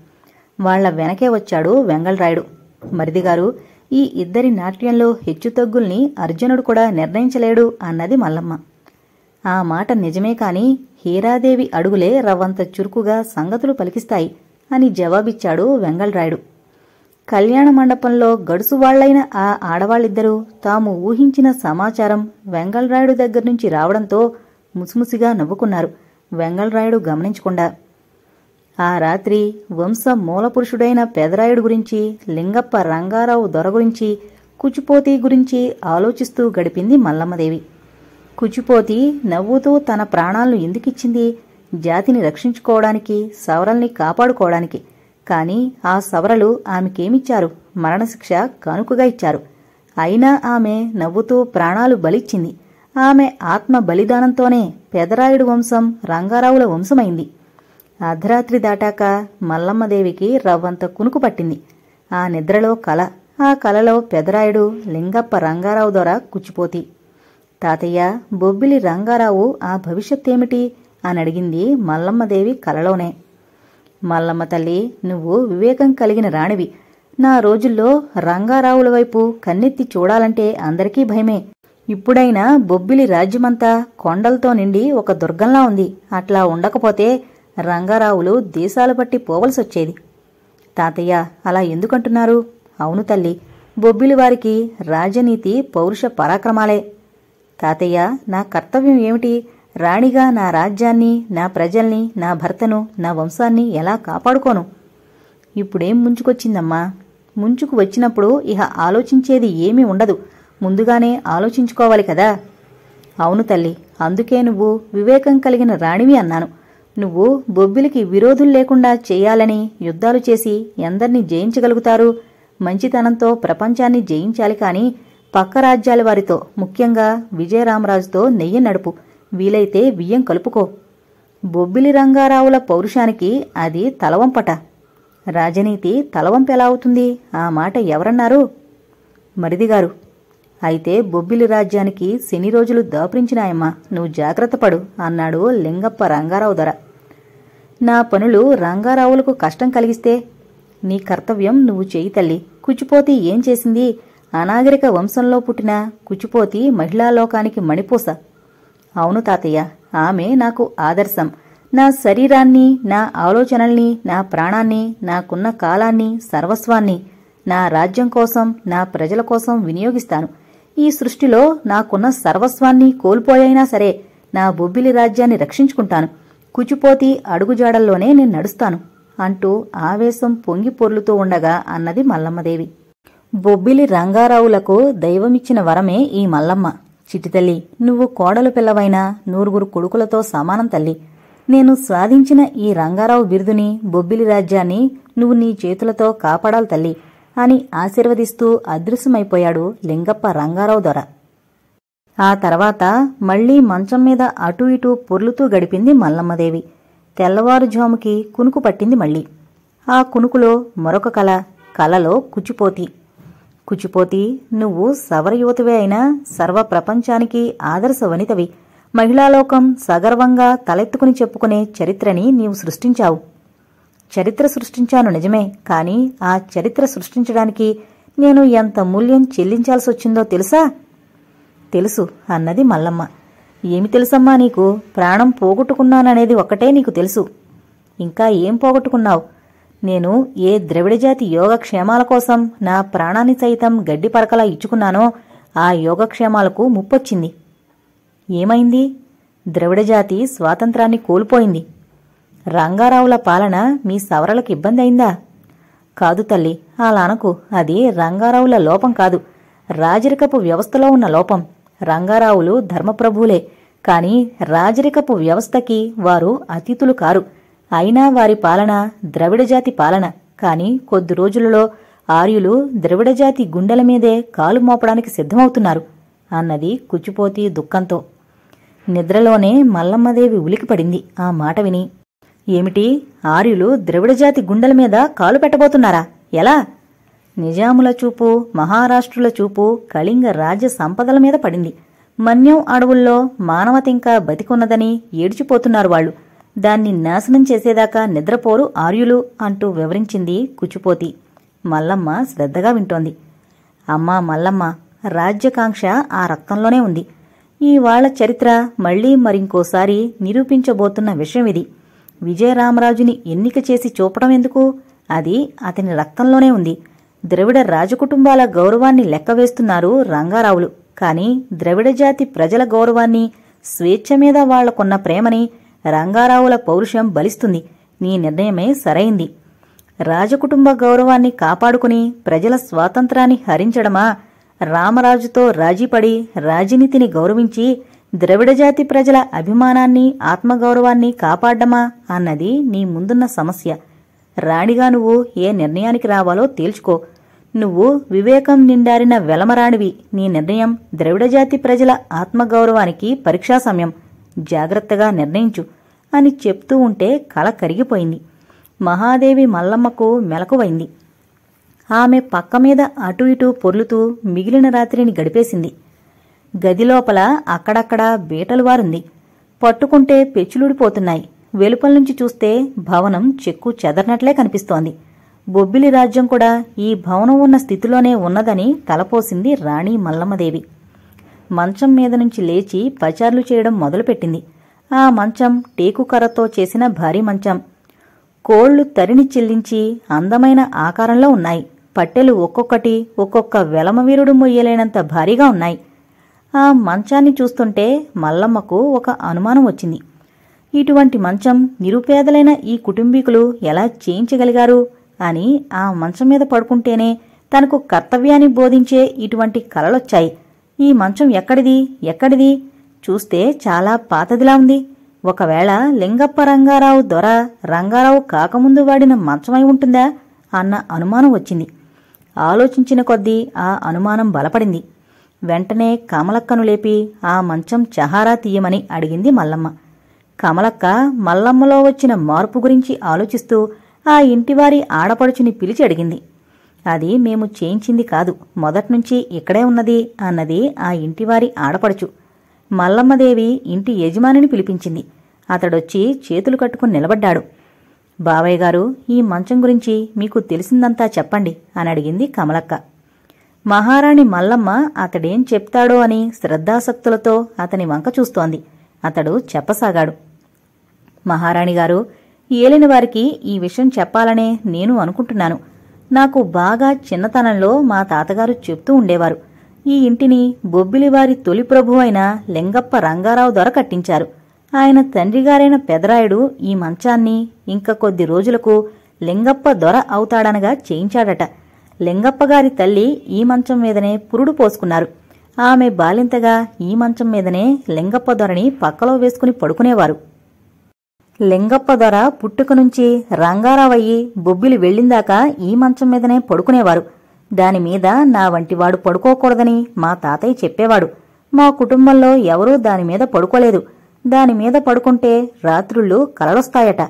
A: వాళ్ల వెనకే వచ్చాడు వెంగళరాయుడు మరిదిగారు ఈ ఇద్దరి నాట్యంలో హెచ్చుతగ్గుల్ని అర్జునుడు కూడా నిర్ణయించలేడు అన్నది మల్లమ్మ ఆ మాట నిజమే కాని హీరాదేవి అడుగులే రవ్వంత చురుకుగా సంగతులు పలికిస్తాయి అని జవాబిచ్చాడు వెంగళరాయుడు కళ్యాణ మండపంలో గడుసువాళ్లైన ఆ ఆడవాళ్ళిద్దరూ తాము ఊహించిన సమాచారం వెంగళరాయుడు దగ్గర నుంచి రావడంతో ముసిముసిగా నవ్వుకున్నారు వెంగళరాయుడు గమనించకుండా ఆ రాత్రి వంశ మూలపురుషుడైన పెదరాయుడు గురించి లింగప్ప రంగారావు దొర గురించి కుచిపోతి గురించి ఆలోచిస్తూ గడిపింది మల్లమ్మదేవి కుచిపోతి నవ్వుతూ తన ప్రాణాలను ఎందుకిచ్చింది జాతిని రక్షించుకోవడానికి సవరల్ని కాపాడుకోవడానికి కాని ఆ సవరలు ఆమెకేమిచ్చారు మరణశిక్ష కానుకగా ఇచ్చారు అయినా ఆమె నవ్వుతూ ప్రాణాలు బలిచ్చింది ఆమె ఆత్మ బలిదానంతోనే పెదరాయుడు వంశం రంగారావుల వంశమైంది అర్ధరాత్రి దాటాక మల్లమ్మదేవికి రవ్వంత కునుకు పట్టింది ఆ నిద్రలో కల ఆ కలలో పెదరాయుడు లింగప్ప రంగారావు ద్వారా కూచిపోతి తాతయ్య బొబ్బిలి రంగారావు ఆ భవిష్యత్తేమిటి అని అడిగింది మల్లమ్మదేవి కలలోనే మల్లమ్మ తల్లి నువ్వు వివేకం కలిగిన రాణివి నా రోజుల్లో రంగారావుల వైపు కన్నెత్తి చూడాలంటే అందరికీ భయమే ఇప్పుడైనా బొబ్బిలి రాజ్యమంతా కొండలతో నిండి ఒక దుర్గంలా ఉంది అట్లా ఉండకపోతే రంగారావులు దేశాలు పట్టి పోవలసొచ్చేది తాతయ్య అలా ఎందుకంటున్నారు అవును తల్లి బొబ్బిలి వారికి రాజనీతి పౌరుష పరాక్రమాలే తాతయ్య నా కర్తవ్యం ఏమిటి రాణిగా నా రాజ్యాన్ని నా ప్రజల్ని నా భర్తను నా వంశాన్ని ఎలా కాపాడుకోను ఇప్పుడేం ముంచుకొచ్చిందమ్మా ముంచుకు వచ్చినప్పుడు ఇహ ఆలోచించేది ఏమీ ఉండదు ముందుగానే ఆలోచించుకోవాలి కదా అవును తల్లి అందుకే నువ్వు వివేకం కలిగిన రాణివి అన్నాను నువ్వు బొబ్బిలికి విరోధం లేకుండా చేయాలని యుద్ధాలు చేసి ఎందరిని జయించగలుగుతారు మంచితనంతో ప్రపంచాన్ని జయించాలి కానీ పక్క రాజ్యాల వారితో ముఖ్యంగా విజయరామరాజుతో నెయ్యి నడుపు వీలైతే బియ్యం కలుపుకో బొబ్బిలి రంగారావుల పౌరుషానికి అది తలవంపట రాజనీతి తలవంపెలా అవుతుంది ఆ మాట ఎవరన్నారు మరిదిగారు అయితే బొబ్బిలి రాజ్యానికి శని రోజులు దాపురించినాయమ్మా నువ్వు జాగ్రత్త పడు అన్నాడు లింగప్ప రంగారావు ధర నా పనులు రంగారావులకు కష్టం కలిగిస్తే నీ కర్తవ్యం నువ్వు చేయి తల్లి కుచిపోతి ఏం చేసింది అనాగరిక వంశంలో పుట్టిన కుచిపోతి మహిళా లోకానికి మణిపూస అవును తాతయ్య ఆమె నాకు ఆదర్శం నా శరీరాన్ని నా ఆలోచనల్ని నా ప్రాణాన్ని నాకున్న కాలాన్ని సర్వస్వాన్ని నా రాజ్యం కోసం నా ప్రజల కోసం వినియోగిస్తాను ఈ సృష్టిలో నాకున్న సర్వస్వాన్ని కోల్పోయైనా సరే నా బొబ్బిలి రాజ్యాన్ని రక్షించుకుంటాను కుచిపోతి అడుగుజాడల్లోనే నేను నడుస్తాను అంటూ ఆవేశం పొంగి పొర్లుతూ ఉండగా అన్నది మల్లమ్మదేవి బొబ్బిలి రంగారావులకు దైవమిచ్చిన వరమే ఈ మల్లమ్మ చిటితల్లి నువ్వు కోడలు పిల్లవైనా నూరుగురు కొడుకులతో సమానం తల్లి నేను స్వాధించిన ఈ రంగారావు బిరుదుని బొబ్బిలి రాజ్యాన్ని నువ్వు నీ చేతులతో కాపాడాలి తల్లి అని ఆశీర్వదిస్తూ అదృశ్యమైపోయాడు లింగప్ప రంగారావు దొర ఆ తర్వాత మళ్లీ మంచం మీద అటూ ఇటూ పొర్లుతూ గడిపింది మల్లమ్మదేవి తెల్లవారుజాముకి కునుకు పట్టింది మళ్ళీ ఆ కునుకులో మరొక కళ కలలో కుచిపోతి కుచిపోతి నువ్వు సవరయువతివే అయినా సర్వ ప్రపంచానికి ఆదర్శ వనితవి మహిళాలోకం సగర్వంగా తలెత్తుకుని చెప్పుకునే చరిత్రని నీవు సృష్టించావు చరిత్ర సృష్టించాను నిజమే కానీ ఆ చరిత్ర సృష్టించడానికి నేను ఎంత మూల్యం చెల్లించాల్సి వచ్చిందో తెలుసా తెలుసు అన్నది మల్లమ్మ ఏమి తెలుసమ్మా నీకు ప్రాణం పోగొట్టుకున్నాననేది ఒక్కటే నీకు తెలుసు ఇంకా ఏం పోగొట్టుకున్నావు నేను ఏ ద్రవిడజాతి యోగక్షేమాల కోసం నా ప్రాణాన్ని సైతం గడ్డి పరకలా ఇచ్చుకున్నానో ఆ యోగక్షేమాలకు ముప్పొచ్చింది ఏమైంది ద్రవిడజాతి స్వాతంత్రాన్ని కోల్పోయింది రంగారావుల పాలన మీ సవరలకు ఇబ్బంది అయిందా కాదు తల్లి అలా అనకు అది రంగారావుల లోపం కాదు రాజరికపు వ్యవస్థలో ఉన్న లోపం రంగారావులు ధర్మప్రభువులే కానీ రాజరికపు వ్యవస్థకి వారు అతిథులు కారు అయినా వారి పాలన ద్రవిడజాతి పాలన కాని కొద్ది రోజులలో ఆర్యులు ద్రవిడజాతి గుండెల మీదే కాలు మోపడానికి సిద్ధమవుతున్నారు అన్నది కుచ్చిపోతి దుఃఖంతో నిద్రలోనే మల్లమ్మదేవి ఉలికిపడింది ఆ మాట విని ఏమిటి ఆర్యులు ద్రవిడజాతి గుండెల మీద కాలు పెట్టబోతున్నారా ఎలా నిజాముల చూపు మహారాష్ట్రుల చూపు కళింగ రాజ్య సంపదల మీద పడింది మన్యం అడవుల్లో మానవత ఇంకా బతికున్నదని ఏడ్చిపోతున్నారు వాళ్ళు దాన్ని నాశనం చేసేదాకా నిద్రపోరు ఆర్యులు అంటూ వివరించింది కుచిపోతి మల్లమ్మ శ్రద్ధగా వింటోంది అమ్మా మల్లమ్మ రాజ్యకాంక్ష ఆ రక్తంలోనే ఉంది ఈ వాళ్ళ చరిత్ర మళ్లీ మరింకోసారి నిరూపించబోతున్న విషయం ఇది విజయరామరాజుని ఎన్నిక చేసి చూపడం ఎందుకు అది అతని రక్తంలోనే ఉంది ద్రవిడ రాజకుటుంబాల గౌరవాన్ని లెక్కవేస్తున్నారు రంగారావులు కాని ద్రవిడ జాతి ప్రజల గౌరవాన్ని స్వేచ్ఛ మీద వాళ్లకున్న ప్రేమని రంగారావుల పౌరుషం బలిస్తుంది నీ నిర్ణయమే సరైంది రాజకుటుంబ గౌరవాన్ని కాపాడుకుని ప్రజల స్వాతంత్రాన్ని హరించడమా రామరాజుతో రాజీపడి రాజనీతిని గౌరవించి ద్రవిడజాతి ప్రజల అభిమానాన్ని ఆత్మగౌరవాన్ని కాపాడ్డమా అన్నది నీ ముందున్న సమస్య రాణిగా నువ్వు ఏ నిర్ణయానికి రావాలో తేల్చుకో నువ్వు వివేకం నిండారిన వెలమరాణివి నీ నిర్ణయం ద్రవిడజాతి ప్రజల ఆత్మగౌరవానికి పరీక్షా సమయం జాగ్రత్తగా నిర్ణయించు అని చెప్తూ ఉంటే కల కరిగిపోయింది మహాదేవి మల్లమ్మకు మెలకువైంది ఆమె పక్క మీద అటు ఇటు పొర్లుతూ మిగిలిన రాత్రిని గడిపేసింది గదిలోపల అక్కడక్కడా బీటలు వారింది పట్టుకుంటే పెచ్చులుడిపోతున్నాయి వెలుపల నుంచి చూస్తే భవనం చెక్కు చెదరనట్లే కనిపిస్తోంది బొబ్బిలి రాజ్యం కూడా ఈ భవనం ఉన్న స్థితిలోనే ఉన్నదని తలపోసింది రాణి మల్లమ్మదేవి మంచం మీద నుంచి లేచి పచార్లు చేయడం మొదలుపెట్టింది ఆ మంచం టేకు కర్రతో చేసిన భారీ మంచం కోళ్లు తరిని చెల్లించి అందమైన ఆకారంలో ఉన్నాయి పట్టెలు ఒక్కొక్కటి ఒక్కొక్క వెలమవీరుడు మొయ్యలేనంత భారీగా ఉన్నాయి ఆ మంచాన్ని చూస్తుంటే మల్లమ్మకు ఒక అనుమానం వచ్చింది ఇటువంటి మంచం నిరుపేదలైన ఈ కుటుంబీకులు ఎలా చేయించగలిగారు అని ఆ మంచం మీద పడుకుంటేనే తనకు కర్తవ్యాన్ని బోధించే ఇటువంటి కలలొచ్చాయి ఈ మంచం ఎక్కడిది ఎక్కడిది చూస్తే చాలా పాతదిలా ఉంది ఒకవేళ లింగప్ప రంగారావు దొర రంగారావు కాకముందు వాడిన మంచమై ఉంటుందా అన్న అనుమానం వచ్చింది ఆలోచించిన కొద్దీ ఆ అనుమానం బలపడింది వెంటనే కమలక్కను లేపి ఆ మంచం చహారా తీయమని అడిగింది మల్లమ్మ కమలక్క మల్లమ్మలో వచ్చిన మార్పు గురించి ఆలోచిస్తూ ఆ ఇంటివారి ఆడపడుచుని పిలిచి అడిగింది అది మేము చేయించింది కాదు మొదట్నుంచి ఇక్కడే ఉన్నది అన్నది ఆ ఇంటివారి ఆడపడుచు మల్లమ్మదేవి ఇంటి యజమానిని పిలిపించింది అతడొచ్చి చేతులు కట్టుకుని నిలబడ్డాడు బావయ్య గారు ఈ మంచం గురించి మీకు తెలిసిందంతా చెప్పండి అని అడిగింది కమలక్క మహారాణి మల్లమ్మ అతడేం చెప్తాడో అని శ్రద్ధాసక్తులతో అతని వంక చూస్తోంది అతడు చెప్పసాగాడు మహారాణి గారు ఏలిన వారికి ఈ విషయం చెప్పాలనే నేను అనుకుంటున్నాను నాకు బాగా చిన్నతనంలో మా తాతగారు చెప్తూ ఉండేవారు ఈ ఇంటిని బొబ్బిలివారి తొలి ప్రభువైన లింగప్ప రంగారావు ద్వారా కట్టించారు ఆయన తండ్రిగారైన పెదరాయుడు ఈ మంచాన్ని ఇంకా కొద్ది రోజులకు లింగప్ప దొర అవుతాడనగా చేయించాడట లింగప్పగారి తల్లి ఈ మంచం మీదనే పురుడు పోసుకున్నారు ఆమె బాలింతగా ఈ మంచం మీదనే లింగప్ప దొరని పక్కలో వేసుకుని పడుకునేవారు లింగప్ప దొర పుట్టుక నుంచి రంగారావయ్యి బొబ్బిలి వెళ్లిందాక ఈ మంచం మీదనే పడుకునేవారు దానిమీద నా వంటివాడు పడుకోకూడదని మా తాతయ్య చెప్పేవాడు మా కుటుంబంలో ఎవరూ దానిమీద పడుకోలేదు దానిమీద పడుకుంటే రాత్రుళ్ళు కలలొస్తాయట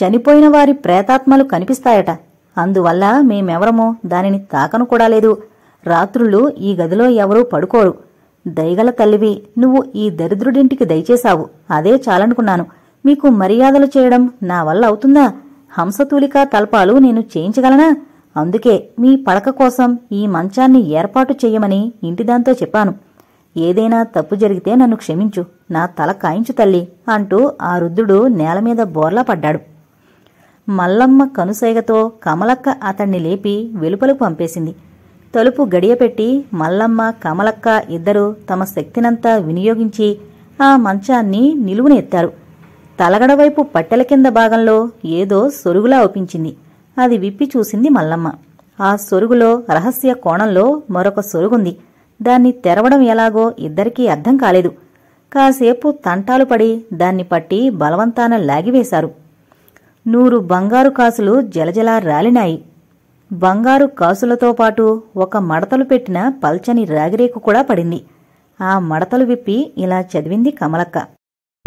A: చనిపోయిన వారి ప్రేతాత్మలు కనిపిస్తాయట అందువల్ల మేమెవరమో దానిని తాకను కూడా లేదు రాత్రుళ్ళు ఈ గదిలో ఎవరూ పడుకోరు దయగల తల్లివి నువ్వు ఈ దరిద్రుడింటికి దయచేశావు అదే చాలనుకున్నాను మీకు మర్యాదలు చేయడం నా వల్ల అవుతుందా హంసతూలిక తల్పాలు నేను చేయించగలనా అందుకే మీ పడక కోసం ఈ మంచాన్ని ఏర్పాటు చెయ్యమని ఇంటిదాంతో చెప్పాను ఏదైనా తప్పు జరిగితే నన్ను క్షమించు నా తల కాయించు తల్లి అంటూ ఆ రుద్రుడు నేలమీద బోర్లా పడ్డాడు మల్లమ్మ కనుసైగతో కమలక్క అతణ్ణి లేపి వెలుపలకు పంపేసింది తలుపు గడియపెట్టి మల్లమ్మ కమలక్క ఇద్దరూ తమ శక్తినంతా వినియోగించి ఆ మంచాన్ని నిలువునెత్తారు తలగడవైపు పట్టెల కింద భాగంలో ఏదో సొరుగులా ఒపించింది అది విప్పి చూసింది మల్లమ్మ ఆ సొరుగులో రహస్య కోణంలో మరొక సొరుగుంది దాన్ని తెరవడం ఎలాగో ఇద్దరికీ అర్థం కాలేదు కాసేపు తంటాలు పడి దాన్ని పట్టి బలవంతాన లాగివేశారు నూరు బంగారు కాసులు జలజలా రాలినాయి బంగారు కాసులతో పాటు ఒక మడతలు పెట్టిన పల్చని రాగిరేకు కూడా పడింది ఆ మడతలు విప్పి ఇలా చదివింది కమలక్క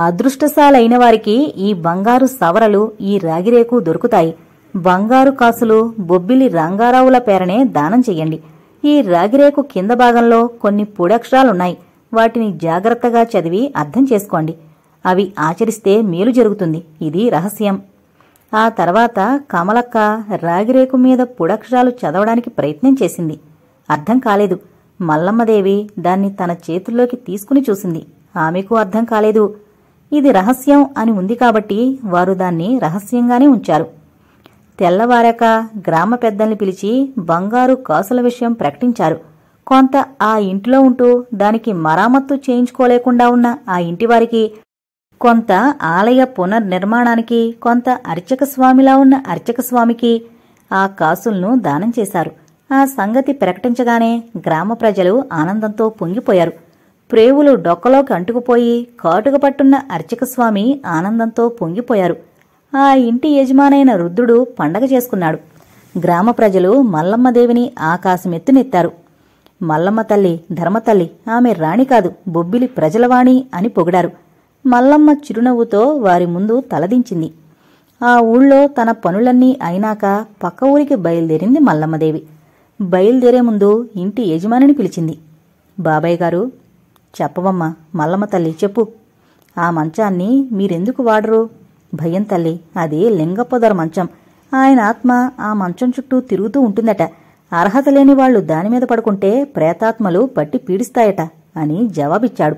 A: అదృష్టశాలైన వారికి ఈ బంగారు సవరలు ఈ రాగిరేకు దొరుకుతాయి బంగారు కాసులు బొబ్బిలి రంగారావుల పేరనే దానం చెయ్యండి ఈ రాగిరేకు కింద భాగంలో కొన్ని పొడక్షరాలున్నాయి వాటిని జాగ్రత్తగా చదివి అర్థం చేసుకోండి అవి ఆచరిస్తే మేలు జరుగుతుంది ఇది రహస్యం ఆ తర్వాత కమలక్క రాగిరేకు మీద పుడక్షరాలు చదవడానికి ప్రయత్నం చేసింది అర్థం కాలేదు మల్లమ్మదేవి దాన్ని తన చేతుల్లోకి తీసుకుని చూసింది ఆమెకు అర్థం కాలేదు ఇది రహస్యం అని ఉంది కాబట్టి వారు దాన్ని రహస్యంగానే ఉంచారు తెల్లవారాక గ్రామ పెద్దల్ని పిలిచి బంగారు కాసుల విషయం ప్రకటించారు కొంత ఆ ఇంటిలో ఉంటూ దానికి మరామత్తు చేయించుకోలేకుండా ఉన్న ఆ ఇంటివారికి కొంత ఆలయ పునర్నిర్మాణానికి కొంత అర్చక స్వామిలా ఉన్న అర్చక స్వామికి ఆ కాసులను దానం చేశారు ఆ సంగతి ప్రకటించగానే గ్రామ ప్రజలు ఆనందంతో పొంగిపోయారు ప్రేవులు డొక్కలోకి అంటుకుపోయి కాటుక పట్టున్న అర్చకస్వామి ఆనందంతో పొంగిపోయారు ఆ ఇంటి యజమానైన రుద్రుడు పండగ చేసుకున్నాడు గ్రామ ప్రజలు మల్లమ్మదేవిని ఆకాశమెత్తునెత్తారు మల్లమ్మ తల్లి ధర్మతల్లి ఆమె రాణి కాదు బొబ్బిలి ప్రజలవాణి అని పొగిడారు మల్లమ్మ చిరునవ్వుతో వారి ముందు తలదించింది ఆ ఊళ్ళో తన పనులన్నీ అయినాక పక్క ఊరికి బయలుదేరింది మల్లమ్మదేవి బయలుదేరే ముందు ఇంటి యజమానిని పిలిచింది బాబాయ్ గారు చెప్పవమ్మా మల్లమ్మ తల్లి చెప్పు ఆ మంచాన్ని మీరెందుకు వాడరు భయం తల్లి అది లింగప్పదర మంచం ఆయన ఆత్మ ఆ మంచం చుట్టూ తిరుగుతూ ఉంటుందట అర్హత లేని వాళ్ళు దానిమీద పడుకుంటే ప్రేతాత్మలు పట్టి పీడిస్తాయట అని జవాబిచ్చాడు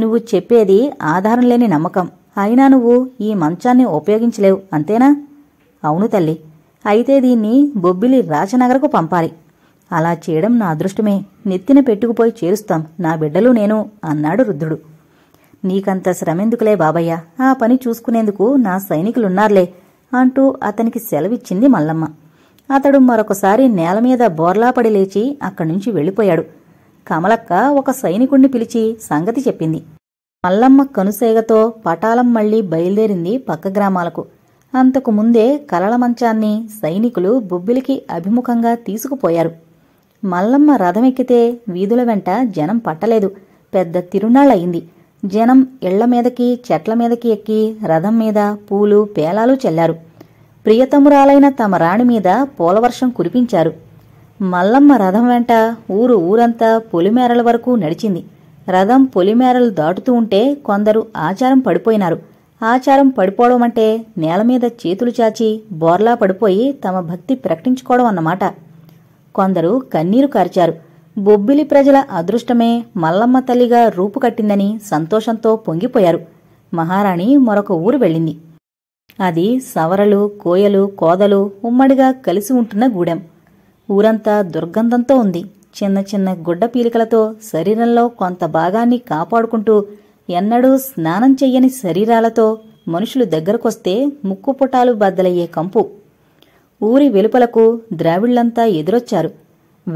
A: నువ్వు చెప్పేది ఆధారం లేని నమ్మకం అయినా నువ్వు ఈ మంచాన్ని ఉపయోగించలేవు అంతేనా అవును తల్లి అయితే దీన్ని బొబ్బిలి రాజనగర్కు పంపాలి అలా చేయడం నా అదృష్టమే నెత్తిన పెట్టుకుపోయి చేరుస్తాం నా బిడ్డలు నేను అన్నాడు రుద్రుడు నీకంత శ్రమెందుకులే బాబయ్య ఆ పని చూసుకునేందుకు నా సైనికులున్నార్లే అంటూ అతనికి సెలవిచ్చింది మల్లమ్మ అతడు మరొకసారి నేల మీద బోర్లాపడి లేచి అక్కడి నుంచి వెళ్ళిపోయాడు కమలక్క ఒక సైనికుణ్ణి పిలిచి సంగతి చెప్పింది మల్లమ్మ కనుసేగతో పటాలం మళ్లీ బయలుదేరింది పక్క గ్రామాలకు అంతకు ముందే కలల మంచాన్ని సైనికులు బొబ్బిలికి అభిముఖంగా తీసుకుపోయారు మల్లమ్మ రథం ఎక్కితే వీధుల వెంట జనం పట్టలేదు పెద్ద తిరునాళ్ళయింది జనం ఇళ్ల మీదకి చెట్ల మీదకి ఎక్కి రథం మీద పూలు పేలాలు చెల్లారు ప్రియతమురాలైన తమ రాణి మీద పూలవర్షం కురిపించారు మల్లమ్మ రథం వెంట ఊరు ఊరంతా పొలిమేరల వరకు నడిచింది రథం పొలిమేరలు దాటుతూ ఉంటే కొందరు ఆచారం పడిపోయినారు ఆచారం పడిపోవడం అంటే నేల మీద చేతులు చాచి బోర్లా పడిపోయి తమ భక్తి ప్రకటించుకోవడం అన్నమాట కొందరు కన్నీరు కార్చారు బొబ్బిలి ప్రజల అదృష్టమే మల్లమ్మ తల్లిగా రూపుకట్టిందని సంతోషంతో పొంగిపోయారు మహారాణి మరొక ఊరు వెళ్ళింది అది సవరలు కోయలు కోదలు ఉమ్మడిగా కలిసి ఉంటున్న గూడెం ఊరంతా దుర్గంధంతో ఉంది చిన్న చిన్న గుడ్డ పీలికలతో శరీరంలో కొంత భాగాన్ని కాపాడుకుంటూ ఎన్నడూ స్నానం చెయ్యని శరీరాలతో మనుషులు దగ్గరకొస్తే ముక్కుపుటాలు బద్దలయ్యే కంపు ఊరి వెలుపలకు ద్రావిళ్లంతా ఎదురొచ్చారు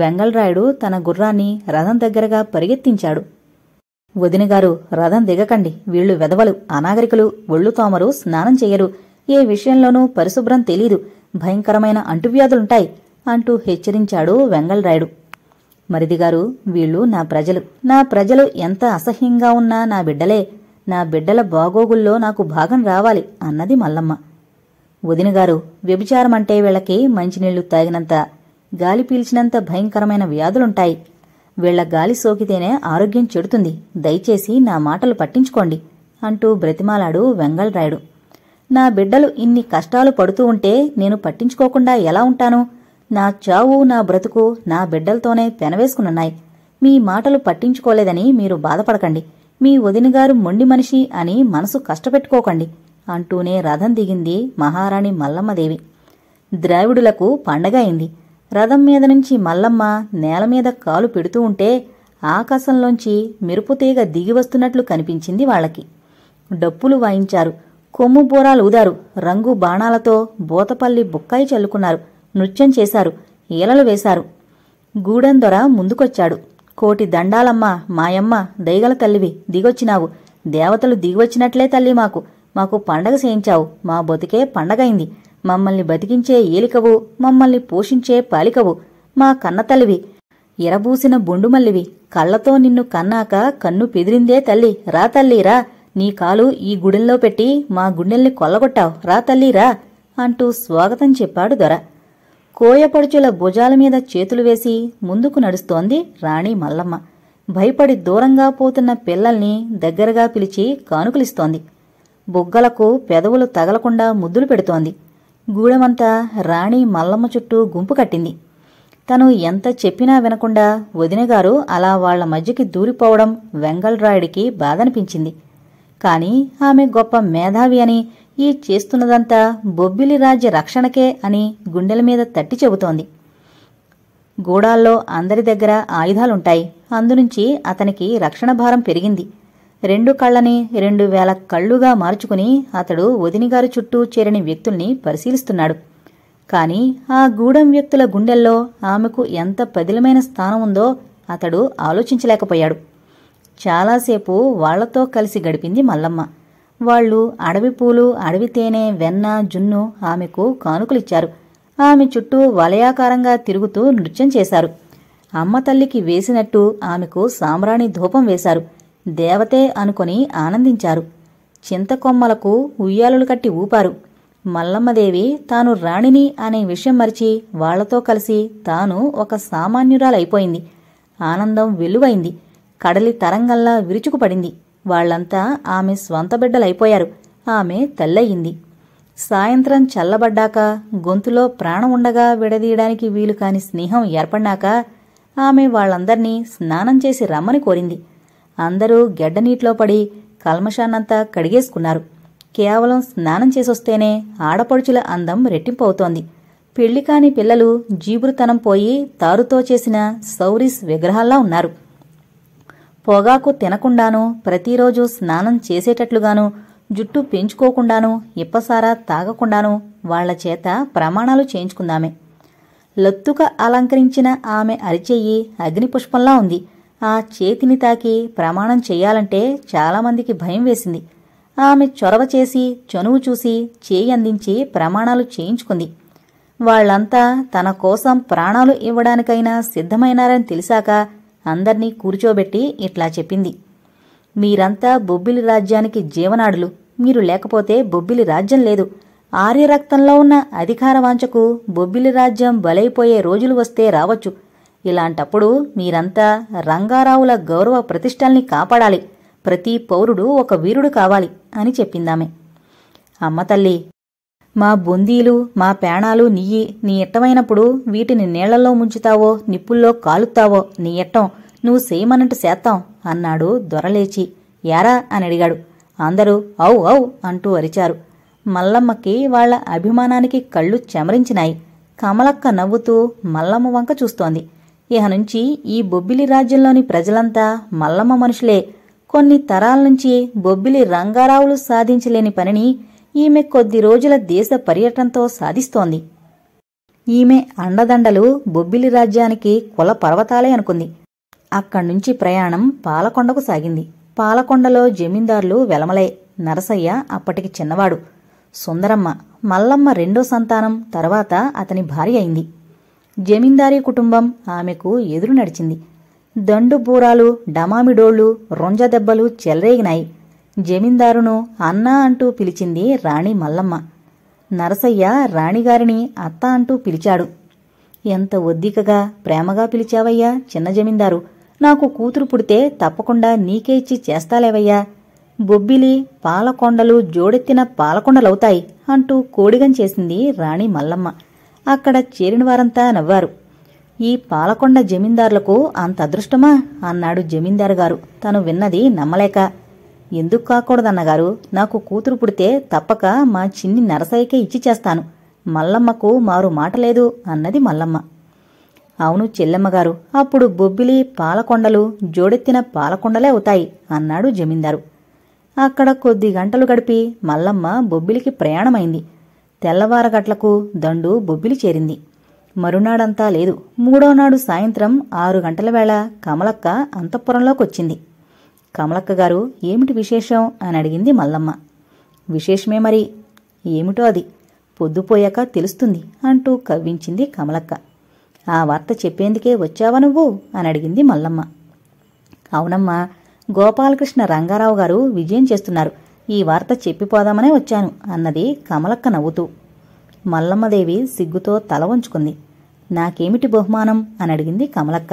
A: వెంగళరాయుడు తన గుర్రాన్ని రథం దగ్గరగా పరిగెత్తించాడు వదినగారు రథం దిగకండి వీళ్లు వెదవలు అనాగరికులు ఒళ్ళు తోమరు స్నానం చేయరు ఏ విషయంలోనూ పరిశుభ్రం తెలీదు భయంకరమైన అంటువ్యాధులుంటాయి అంటూ హెచ్చరించాడు వెంగళరాయుడు మరిదిగారు వీళ్ళు నా ప్రజలు నా ప్రజలు ఎంత అసహ్యంగా ఉన్నా నా బిడ్డలే నా బిడ్డల బాగోగుల్లో నాకు భాగం రావాలి అన్నది మల్లమ్మ వదినగారు వ్యభిచారం అంటే వీళ్ళకి మంచినీళ్లు తాగినంత గాలి పీల్చినంత భయంకరమైన వ్యాధులుంటాయి వీళ్ల గాలి సోకితేనే ఆరోగ్యం చెడుతుంది దయచేసి నా మాటలు పట్టించుకోండి అంటూ బ్రతిమాలాడు వెంగళరాయుడు నా బిడ్డలు ఇన్ని కష్టాలు పడుతూ ఉంటే నేను పట్టించుకోకుండా ఎలా ఉంటాను నా చావు నా బ్రతుకు నా బిడ్డలతోనే పెనవేసుకునున్నాయి మీ మాటలు పట్టించుకోలేదని మీరు బాధపడకండి మీ వదినగారు మొండి మనిషి అని మనసు కష్టపెట్టుకోకండి అంటూనే రథం దిగింది మహారాణి మల్లమ్మదేవి ద్రావిడులకు పండగ అయింది రథం మీద నుంచి మల్లమ్మ నేల మీద కాలు పెడుతూ ఉంటే ఆకాశంలోంచి మెరుపుతీగ దిగి వస్తున్నట్లు కనిపించింది వాళ్ళకి డప్పులు వాయించారు కొమ్ము బోరాలు ఊదారు రంగు బాణాలతో బోతపల్లి బుక్కాయి చల్లుకున్నారు నృత్యం చేశారు ఈలలు వేశారు గూడెందొర ముందుకొచ్చాడు కోటి దండాలమ్మ మాయమ్మ దయగల తల్లివి దిగొచ్చినావు దేవతలు దిగివచ్చినట్లే తల్లి మాకు మాకు పండగ చేయించావు మా బతుకే పండగైంది మమ్మల్ని బతికించే ఏలికవు మమ్మల్ని పోషించే పాలికవు మా కన్నతల్లివి ఎరబూసిన బొండుమల్లివి కళ్ళతో నిన్ను కన్నాక కన్ను పెదిరిందే తల్లి రా తల్లీరా నీ కాలు ఈ గుడెల్లో పెట్టి మా గుండెల్ని కొల్లగొట్టావు రా తల్లిరా అంటూ స్వాగతం చెప్పాడు దొర కోయపడుచుల భుజాల మీద చేతులు వేసి ముందుకు నడుస్తోంది రాణి మల్లమ్మ భయపడి దూరంగా పోతున్న పిల్లల్ని దగ్గరగా పిలిచి కానుకలిస్తోంది బుగ్గలకు పెదవులు తగలకుండా ముద్దులు పెడుతోంది గూడెమంతా రాణి మల్లమ్మ చుట్టూ గుంపు కట్టింది తను ఎంత చెప్పినా వినకుండా వదినగారు అలా వాళ్ల మధ్యకి దూరిపోవడం వెంగళరాయుడికి బాధనిపించింది కాని ఆమె గొప్ప మేధావి అని ఈ చేస్తున్నదంతా బొబ్బిలి రాజ్య రక్షణకే అని గుండెల మీద తట్టి చెబుతోంది గూడాల్లో అందరి దగ్గర ఆయుధాలుంటాయి అందునుంచి అతనికి రక్షణ భారం పెరిగింది రెండు కళ్ళని రెండు వేల కళ్ళుగా మార్చుకుని అతడు వదినిగారి చుట్టూ చేరని వ్యక్తుల్ని పరిశీలిస్తున్నాడు కాని ఆ గూడెం వ్యక్తుల గుండెల్లో ఆమెకు ఎంత పదిలమైన స్థానం ఉందో అతడు ఆలోచించలేకపోయాడు చాలాసేపు వాళ్లతో కలిసి గడిపింది మల్లమ్మ వాళ్ళు అడవి పూలు అడవి తేనె వెన్న జున్ను ఆమెకు కానుకలిచ్చారు ఆమె చుట్టూ వలయాకారంగా తిరుగుతూ నృత్యం చేశారు అమ్మ తల్లికి వేసినట్టు ఆమెకు సామ్రాణి ధూపం వేశారు దేవతే అనుకొని ఆనందించారు చింతకొమ్మలకు ఉయ్యాలులు కట్టి ఊపారు మల్లమ్మదేవి తాను రాణిని అనే విషయం మరిచి వాళ్లతో కలిసి తాను ఒక సామాన్యురాలైపోయింది ఆనందం వెలువైంది కడలి తరంగంలా విరుచుకుపడింది వాళ్లంతా ఆమె స్వంత బిడ్డలైపోయారు ఆమె తెల్లయింది సాయంత్రం చల్లబడ్డాక గొంతులో ప్రాణం ఉండగా విడదీయడానికి వీలుకాని స్నేహం ఏర్పడినాక ఆమె వాళ్లందర్నీ స్నానం చేసి రమ్మని కోరింది అందరూ నీటిలో పడి కల్మషాన్నంతా కడిగేసుకున్నారు కేవలం స్నానం చేసొస్తేనే ఆడపడుచుల అందం రెట్టింపవుతోంది పెళ్లి కాని పిల్లలు జీబురుతనం పోయి తారుతో చేసిన సౌరీస్ విగ్రహాల్లా ఉన్నారు పొగాకు తినకుండాను ప్రతిరోజు స్నానం చేసేటట్లుగాను జుట్టు పెంచుకోకుండాను ఇప్పసారా తాగకుండాను వాళ్ల చేత ప్రమాణాలు చేయించుకుందామే లొత్తుక అలంకరించిన ఆమె అరిచెయ్యి అగ్నిపుష్పంలా ఉంది ఆ చేతిని తాకి ప్రమాణం చెయ్యాలంటే చాలామందికి భయం వేసింది ఆమె చొరవ చేసి చనువు చూసి చేయి అందించి ప్రమాణాలు చేయించుకుంది వాళ్లంతా తన కోసం ప్రాణాలు ఇవ్వడానికైనా సిద్ధమైనారని తెలిసాక అందర్నీ కూర్చోబెట్టి ఇట్లా చెప్పింది మీరంతా బొబ్బిలి రాజ్యానికి జీవనాడులు మీరు లేకపోతే బొబ్బిలి రాజ్యం లేదు ఆర్యరక్తంలో ఉన్న అధికార వాంచకు బొబ్బిలి రాజ్యం బలైపోయే రోజులు వస్తే రావచ్చు ఇలాంటప్పుడు మీరంతా రంగారావుల గౌరవ ప్రతిష్టల్ని కాపాడాలి ప్రతి పౌరుడు ఒక వీరుడు కావాలి అని చెప్పిందామె అమ్మ తల్లి మా బొందీలు మా పేణాలు నీయి నీ ఇట్టమైనప్పుడు వీటిని నీళ్లలో ముంచుతావో నిప్పుల్లో కాలుతావో నీ ఇట్టం నువ్వు సేమన్నట్టు చేత్తాం అన్నాడు దొరలేచి యారా అని అడిగాడు అందరూ ఔ ఔ అంటూ అరిచారు మల్లమ్మకి వాళ్ల అభిమానానికి కళ్ళు చెమరించినాయి కమలక్క నవ్వుతూ మల్లమ్మ వంక చూస్తోంది ఇహ నుంచి ఈ బొబ్బిలి రాజ్యంలోని ప్రజలంతా మల్లమ్మ మనుషులే కొన్ని తరాల నుంచి బొబ్బిలి రంగారావులు సాధించలేని పనిని ఈమె కొద్ది రోజుల దేశ పర్యటనతో సాధిస్తోంది ఈమె అండదండలు బొబ్బిలి రాజ్యానికి కుల పర్వతాలే అనుకుంది అక్కడ్నుంచి ప్రయాణం పాలకొండకు సాగింది పాలకొండలో జమీందారులు వెలమలే నరసయ్య అప్పటికి చిన్నవాడు సుందరమ్మ మల్లమ్మ రెండో సంతానం తర్వాత అతని భార్య అయింది జమీందారీ కుటుంబం ఆమెకు ఎదురు నడిచింది దండుబూరాలు డమామిడోళ్లు దెబ్బలు చెలరేగినాయి జమీందారును అన్నా అంటూ పిలిచింది రాణి మల్లమ్మ నరసయ్య రాణిగారిని అత్త అంటూ పిలిచాడు ఎంత ఒద్దికగా ప్రేమగా పిలిచావయ్యా చిన్న జమీందారు నాకు కూతురు పుడితే తప్పకుండా నీకే ఇచ్చి చేస్తాలేవయ్యా బొబ్బిలి పాలకొండలు జోడెత్తిన పాలకొండలవుతాయి అంటూ కోడిగం చేసింది రాణి మల్లమ్మ అక్కడ చేరిన వారంతా నవ్వారు ఈ పాలకొండ జమీందారులకు అంత అదృష్టమా అన్నాడు జమీందారు గారు తను విన్నది నమ్మలేక ఎందుకు కాకూడదన్నగారు నాకు కూతురు పుడితే తప్పక మా చిన్ని నరసయ్యకే ఇచ్చి చేస్తాను మల్లమ్మకు మారు మాట లేదు అన్నది మల్లమ్మ అవును చెల్లెమ్మగారు అప్పుడు బొబ్బిలి పాలకొండలు జోడెత్తిన పాలకొండలే అవుతాయి అన్నాడు జమీందారు అక్కడ కొద్ది గంటలు గడిపి మల్లమ్మ బొబ్బిలికి ప్రయాణమైంది తెల్లవారగట్లకు దండు బొబ్బిలి చేరింది మరునాడంతా లేదు మూడోనాడు సాయంత్రం ఆరు గంటల వేళ కమలక్క అంతఃపురంలోకొచ్చింది కమలక్క గారు ఏమిటి విశేషం అని అడిగింది మల్లమ్మ విశేషమే మరి ఏమిటో అది పొద్దుపోయాక తెలుస్తుంది అంటూ కవ్వించింది కమలక్క ఆ వార్త చెప్పేందుకే వచ్చావా నువ్వు అని అడిగింది మల్లమ్మ అవునమ్మా గోపాలకృష్ణ రంగారావు గారు విజయం చేస్తున్నారు ఈ వార్త చెప్పిపోదామనే వచ్చాను అన్నది కమలక్క నవ్వుతూ మల్లమ్మదేవి సిగ్గుతో తల వంచుకుంది నాకేమిటి బహుమానం అని అడిగింది కమలక్క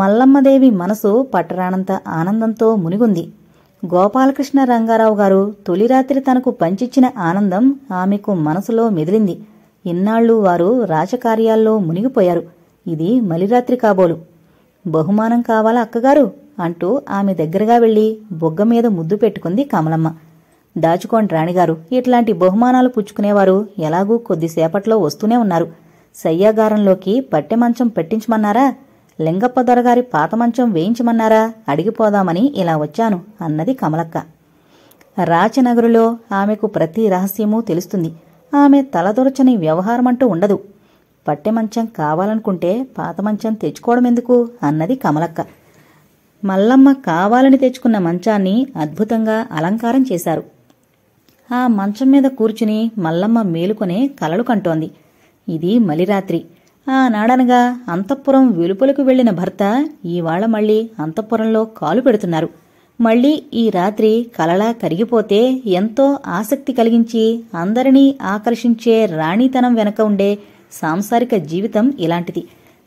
A: మల్లమ్మదేవి మనసు పట్టరానంత ఆనందంతో మునిగుంది గోపాలకృష్ణ రంగారావు గారు తొలి రాత్రి తనకు పంచిచ్చిన ఆనందం ఆమెకు మనసులో మెదిలింది ఇన్నాళ్ళు వారు రాజకార్యాల్లో మునిగిపోయారు ఇది మలిరాత్రి కాబోలు బహుమానం కావాలా అక్కగారు అంటూ ఆమె దగ్గరగా వెళ్లి బొగ్గ మీద ముద్దు పెట్టుకుంది కమలమ్మ దాచుకోండి రాణిగారు ఇట్లాంటి బహుమానాలు పుచ్చుకునేవారు ఎలాగూ కొద్దిసేపట్లో వస్తూనే ఉన్నారు సయ్యాగారంలోకి పట్టె మంచం పెట్టించమన్నారా లింగప్ప దొరగారి పాత మంచం వేయించమన్నారా అడిగిపోదామని ఇలా వచ్చాను అన్నది కమలక్క రాచనగరులో ఆమెకు ప్రతి రహస్యమూ తెలుస్తుంది ఆమె తలదొరచని వ్యవహారమంటూ ఉండదు పట్టె మంచం కావాలనుకుంటే పాత మంచం తెచ్చుకోవడం ఎందుకు అన్నది కమలక్క మల్లమ్మ కావాలని తెచ్చుకున్న మంచాన్ని అద్భుతంగా అలంకారం చేశారు ఆ మంచం మీద కూర్చుని మల్లమ్మ మేలుకొనే కలలు కంటోంది ఇది మలిరాత్రి ఆనాడనగా అంతఃపురం వెలుపలకు వెళ్లిన భర్త ఈవాళ మళ్లీ అంతఃపురంలో కాలు పెడుతున్నారు మళ్లీ ఈ రాత్రి కలలా కరిగిపోతే ఎంతో ఆసక్తి కలిగించి అందరినీ ఆకర్షించే రాణితనం వెనక ఉండే సాంసారిక జీవితం ఇలాంటిది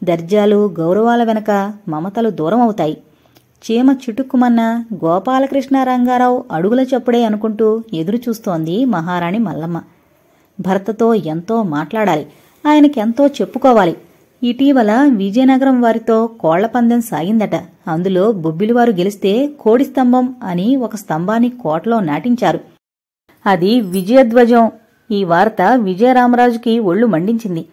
A: దర్జాలు గౌరవాల వెనక మమతలు దూరం అవుతాయి చీమ చిటుక్కుమన్న గోపాలకృష్ణ రంగారావు అడుగుల చప్పుడే అనుకుంటూ ఎదురు చూస్తోంది మహారాణి మల్లమ్మ భర్తతో ఎంతో మాట్లాడాలి ఆయనకెంతో చెప్పుకోవాలి ఇటీవల విజయనగరం వారితో కోళ్లపందెం సాగిందట అందులో బొబ్బిలివారు గెలిస్తే కోడి స్తంభం అని ఒక స్తంభాన్ని కోటలో నాటించారు అది విజయధ్వజం ఈ వార్త విజయరామరాజుకి ఒళ్ళు మండించింది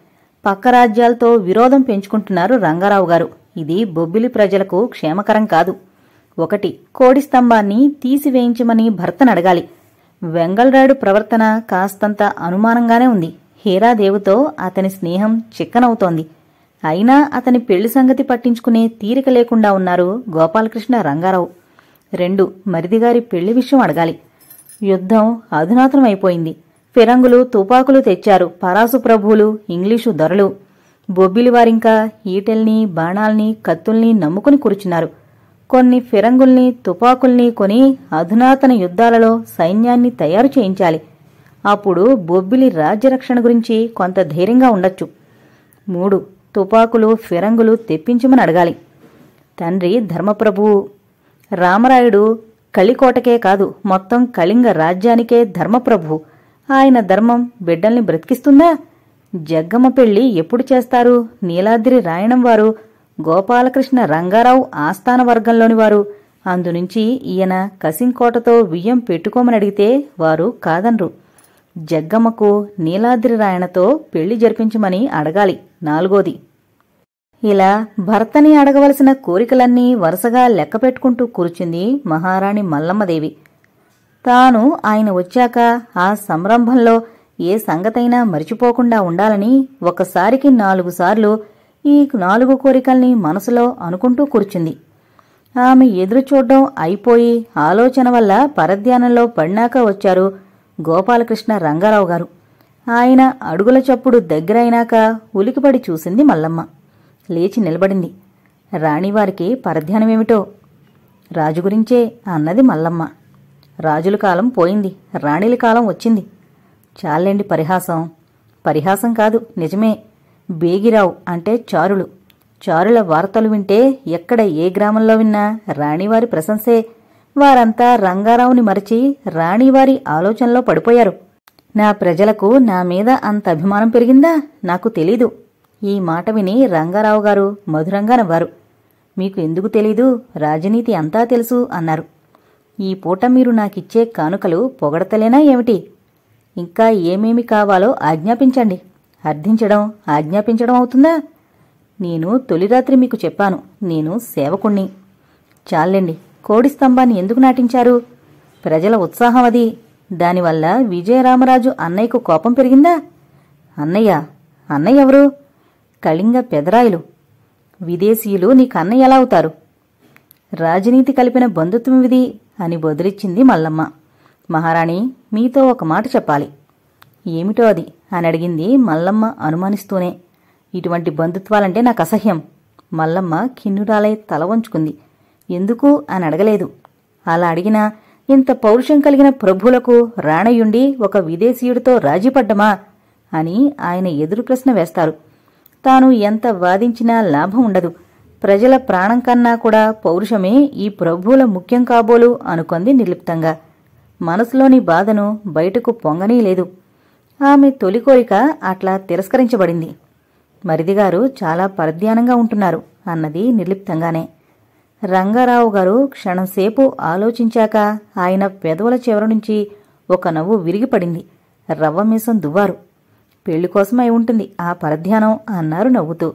A: పక్క రాజ్యాలతో విరోధం పెంచుకుంటున్నారు రంగారావు గారు ఇది బొబ్బిలి ప్రజలకు క్షేమకరం కాదు ఒకటి కోడి స్తంభాన్ని తీసివేయించమని భర్తనడగాలి వెంగళరాయుడు ప్రవర్తన కాస్తంత అనుమానంగానే ఉంది హీరాదేవుతో అతని స్నేహం చిక్కనవుతోంది అయినా అతని పెళ్లి సంగతి పట్టించుకునే తీరిక లేకుండా ఉన్నారు గోపాలకృష్ణ రంగారావు రెండు మరిదిగారి పెళ్లి విషయం అడగాలి యుద్ధం అధునాతనమైపోయింది ఫిరంగులు తుపాకులు తెచ్చారు పరాసు ప్రభువులు ఇంగ్లీషు ధరలు బొబ్బిలివారింకా ఈటెల్ని బాణాల్ని కత్తుల్ని నమ్ముకుని కూర్చున్నారు కొన్ని ఫిరంగుల్ని తుపాకుల్ని కొని అధునాతన యుద్ధాలలో సైన్యాన్ని తయారు చేయించాలి అప్పుడు బొబ్బిలి రాజ్యరక్షణ గురించి కొంత ధైర్యంగా ఉండొచ్చు మూడు తుపాకులు ఫిరంగులు తెప్పించమని అడగాలి తండ్రి ధర్మప్రభు రామరాయుడు కలికోటకే కాదు మొత్తం కళింగ రాజ్యానికే ధర్మప్రభు ఆయన ధర్మం బిడ్డల్ని బ్రతికిస్తుందా జగ్గమ్మ పెళ్లి ఎప్పుడు చేస్తారు నీలాద్రి రాయణం వారు గోపాలకృష్ణ రంగారావు ఆస్థాన వర్గంలోని వారు అందునుంచి ఈయన కసింకోటతో బియ్యం పెట్టుకోమని అడిగితే వారు కాదనరు జగ్గమ్మకు నీలాద్రి రాయణతో పెళ్లి జరిపించమని అడగాలి నాలుగోది ఇలా భర్తని అడగవలసిన కోరికలన్నీ వరుసగా లెక్క పెట్టుకుంటూ కూర్చుంది మహారాణి మల్లమ్మదేవి తాను ఆయన వచ్చాక ఆ సంరంభంలో ఏ సంగతైనా మరిచిపోకుండా ఉండాలని ఒకసారికి నాలుగు సార్లు ఈ నాలుగు కోరికల్ని మనసులో అనుకుంటూ కూర్చుంది ఆమె ఎదురు చూడడం అయిపోయి ఆలోచన వల్ల పరధ్యానంలో పడినాక వచ్చారు గోపాలకృష్ణ రంగారావు గారు ఆయన అడుగుల చప్పుడు దగ్గరైనాక ఉలికిపడి చూసింది మల్లమ్మ లేచి నిలబడింది రాణివారికి పరధ్యానమేమిటో రాజు గురించే అన్నది మల్లమ్మ రాజుల కాలం పోయింది రాణిల కాలం వచ్చింది చాలండి పరిహాసం పరిహాసం కాదు నిజమే బేగిరావు అంటే చారులు చారుల వార్తలు వింటే ఎక్కడ ఏ గ్రామంలో విన్నా రాణివారి ప్రశంసే వారంతా రంగారావుని మరచి రాణివారి ఆలోచనలో పడిపోయారు నా ప్రజలకు నా మీద అంత అభిమానం పెరిగిందా నాకు తెలీదు ఈ మాట విని రంగారావు గారు మధురంగా నవ్వారు మీకు ఎందుకు తెలీదు రాజనీతి అంతా తెలుసు అన్నారు ఈ పూట మీరు నాకిచ్చే కానుకలు పొగడతలేనా ఏమిటి ఇంకా ఏమేమి కావాలో ఆజ్ఞాపించండి అర్థించడం ఆజ్ఞాపించడం అవుతుందా నేను తొలి రాత్రి మీకు చెప్పాను నేను సేవకుణ్ణి చాలండి కోడి స్తంభాన్ని ఎందుకు నాటించారు ప్రజల ఉత్సాహం అది దానివల్ల విజయరామరాజు అన్నయ్యకు కోపం పెరిగిందా అన్నయ్య అన్నయ్య ఎవరు కళింగ పెదరాయులు విదేశీయులు నీకు అన్నయ్య ఎలా అవుతారు రాజనీతి కలిపిన బంధుత్వం ఇది అని బదిలిచ్చింది మల్లమ్మ మహారాణి మీతో ఒక మాట చెప్పాలి ఏమిటో అది అని అడిగింది మల్లమ్మ అనుమానిస్తూనే ఇటువంటి బంధుత్వాలంటే నాకు అసహ్యం మల్లమ్మ కిన్నురాలై తల వంచుకుంది ఎందుకు అని అడగలేదు అలా అడిగినా ఇంత పౌరుషం కలిగిన ప్రభువులకు రాణయుండి ఒక విదేశీయుడితో రాజీపడ్డమా అని ఆయన ఎదురు ప్రశ్న వేస్తారు తాను ఎంత వాదించినా లాభం ఉండదు ప్రజల ప్రాణం కన్నా కూడా పౌరుషమే ఈ ప్రభువుల ముఖ్యం కాబోలు అనుకుంది నిర్లిప్తంగా మనసులోని బాధను బయటకు పొంగనీలేదు ఆమె తొలి కోరిక అట్లా తిరస్కరించబడింది మరిదిగారు చాలా పరధ్యానంగా ఉంటున్నారు అన్నది నిర్లిప్తంగానే రంగారావు గారు క్షణంసేపు ఆలోచించాక ఆయన పెదవుల చివర నుంచి ఒక నవ్వు విరిగిపడింది రవ్వమీసం దువ్వారు పెళ్లి కోసమై ఉంటుంది ఆ పరధ్యానం అన్నారు నవ్వుతూ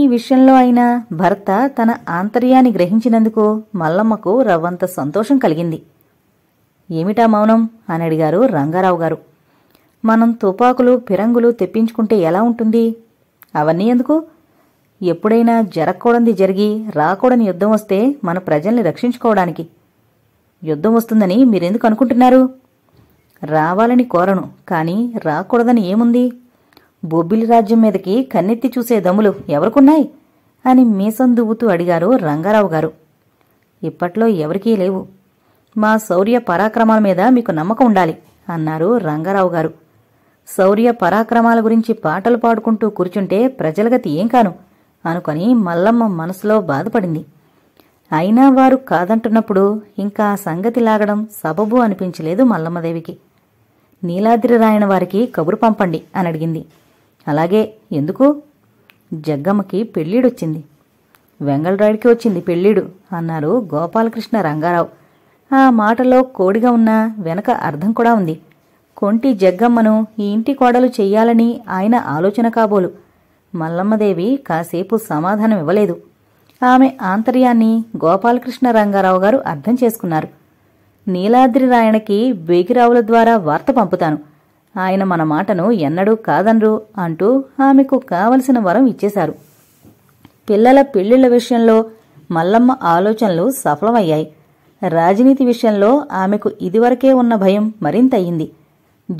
A: ఈ విషయంలో అయినా భర్త తన ఆంతర్యాన్ని గ్రహించినందుకు మల్లమ్మకు రవ్వంత సంతోషం కలిగింది ఏమిటా మౌనం అని అడిగారు రంగారావు గారు మనం తుపాకులు ఫిరంగులు తెప్పించుకుంటే ఎలా ఉంటుంది అవన్నీ ఎందుకు ఎప్పుడైనా జరగకూడని జరిగి రాకూడని యుద్ధం వస్తే మన ప్రజల్ని రక్షించుకోవడానికి యుద్ధం వస్తుందని మీరెందుకు అనుకుంటున్నారు రావాలని కోరను కానీ రాకూడదని ఏముంది బొబ్బిలి రాజ్యం మీదకి కన్నెత్తి చూసే దమ్ములు ఎవరికున్నాయి అని మీసం దువ్వుతూ అడిగారు రంగారావు గారు ఇప్పట్లో ఎవరికీ లేవు మా శౌర్య పరాక్రమాల మీద మీకు నమ్మకం ఉండాలి అన్నారు రంగారావు గారు శౌర్య పరాక్రమాల గురించి పాటలు పాడుకుంటూ కూర్చుంటే ప్రజలగతి ఏం కాను అనుకొని మల్లమ్మ మనసులో బాధపడింది అయినా వారు కాదంటున్నప్పుడు ఇంకా సంగతి లాగడం సబబు అనిపించలేదు మల్లమ్మదేవికి నీలాద్రి రాయన వారికి కబురు పంపండి అని అడిగింది అలాగే ఎందుకు జగ్గమ్మకి పెళ్ళిడొచ్చింది వెంగళరాయుడికి వచ్చింది పెళ్ళిడు అన్నారు గోపాలకృష్ణ రంగారావు ఆ మాటలో కోడిగా ఉన్న వెనక అర్థం కూడా ఉంది కొంటి జగ్గమ్మను ఈ ఇంటి కోడలు చెయ్యాలని ఆయన ఆలోచన కాబోలు మల్లమ్మదేవి కాసేపు సమాధానం ఇవ్వలేదు ఆమె ఆంతర్యాన్ని గోపాలకృష్ణ రంగారావు గారు అర్థం చేసుకున్నారు నీలాద్రి రాయణకి బేగిరావుల ద్వారా వార్త పంపుతాను ఆయన మన మాటను ఎన్నడూ కాదనరు అంటూ ఆమెకు కావలసిన వరం ఇచ్చేశారు పిల్లల పెళ్లిళ్ల విషయంలో మల్లమ్మ ఆలోచనలు సఫలమయ్యాయి రాజనీతి విషయంలో ఆమెకు ఇదివరకే ఉన్న భయం మరింత అయింది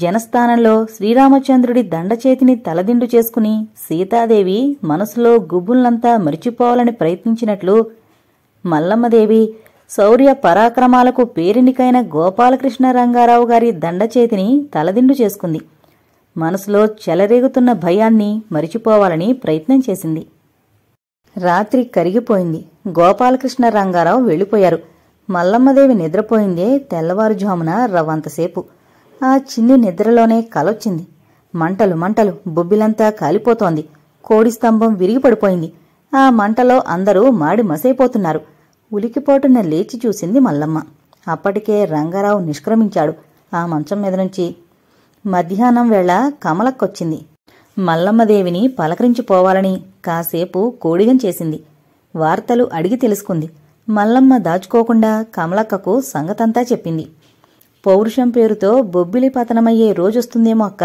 A: జనస్థానంలో శ్రీరామచంద్రుడి దండచేతిని తలదిండు చేసుకుని సీతాదేవి మనసులో గుబ్బుల్నంతా మరిచిపోవాలని ప్రయత్నించినట్లు మల్లమ్మదేవి శౌర్య పరాక్రమాలకు పేరెనికైన గోపాలకృష్ణ రంగారావు గారి దండచేతిని తలదిండు చేసుకుంది మనసులో చెలరేగుతున్న భయాన్ని మరిచిపోవాలని ప్రయత్నం చేసింది రాత్రి కరిగిపోయింది గోపాలకృష్ణ రంగారావు వెళ్ళిపోయారు మల్లమ్మదేవి నిద్రపోయిందే తెల్లవారుజామున రవ్వంతసేపు ఆ చిన్ని నిద్రలోనే కలొచ్చింది మంటలు మంటలు బొబ్బిలంతా కాలిపోతోంది కోడి స్తంభం విరిగిపడిపోయింది ఆ మంటలో అందరూ మాడి మసైపోతున్నారు ఉలికిపోటున లేచి చూసింది మల్లమ్మ అప్పటికే రంగారావు నిష్క్రమించాడు ఆ మంచం మీద నుంచి మధ్యాహ్నం వేళ కమలక్కొచ్చింది మల్లమ్మదేవిని పలకరించిపోవాలని కాసేపు కోడిగం చేసింది వార్తలు అడిగి తెలుసుకుంది మల్లమ్మ దాచుకోకుండా కమలక్కకు సంగతంతా చెప్పింది పౌరుషం పేరుతో బొబ్బిలి పతనమయ్యే రోజొస్తుందేమో అక్క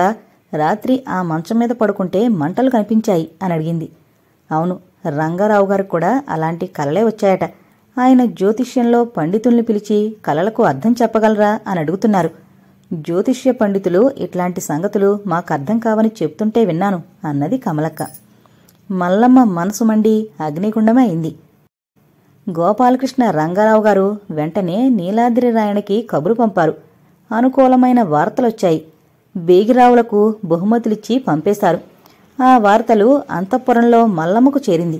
A: రాత్రి ఆ మంచం మీద పడుకుంటే మంటలు కనిపించాయి అని అడిగింది అవును రంగారావు గారికి కూడా అలాంటి కలలే వచ్చాయట ఆయన జ్యోతిష్యంలో పండితుల్ని పిలిచి కలలకు అర్థం చెప్పగలరా అని అడుగుతున్నారు జ్యోతిష్య పండితులు ఇట్లాంటి సంగతులు మాకు అర్థం కావని చెప్తుంటే విన్నాను అన్నది కమలక్క మల్లమ్మ మనసు మండి అగ్నిగుండమే అయింది గోపాలకృష్ణ రంగారావు గారు వెంటనే నీలాద్రి రాయణకి కబురు పంపారు అనుకూలమైన వార్తలొచ్చాయి బేగిరావులకు బహుమతులిచ్చి పంపేశారు ఆ వార్తలు అంతఃపురంలో మల్లమ్మకు చేరింది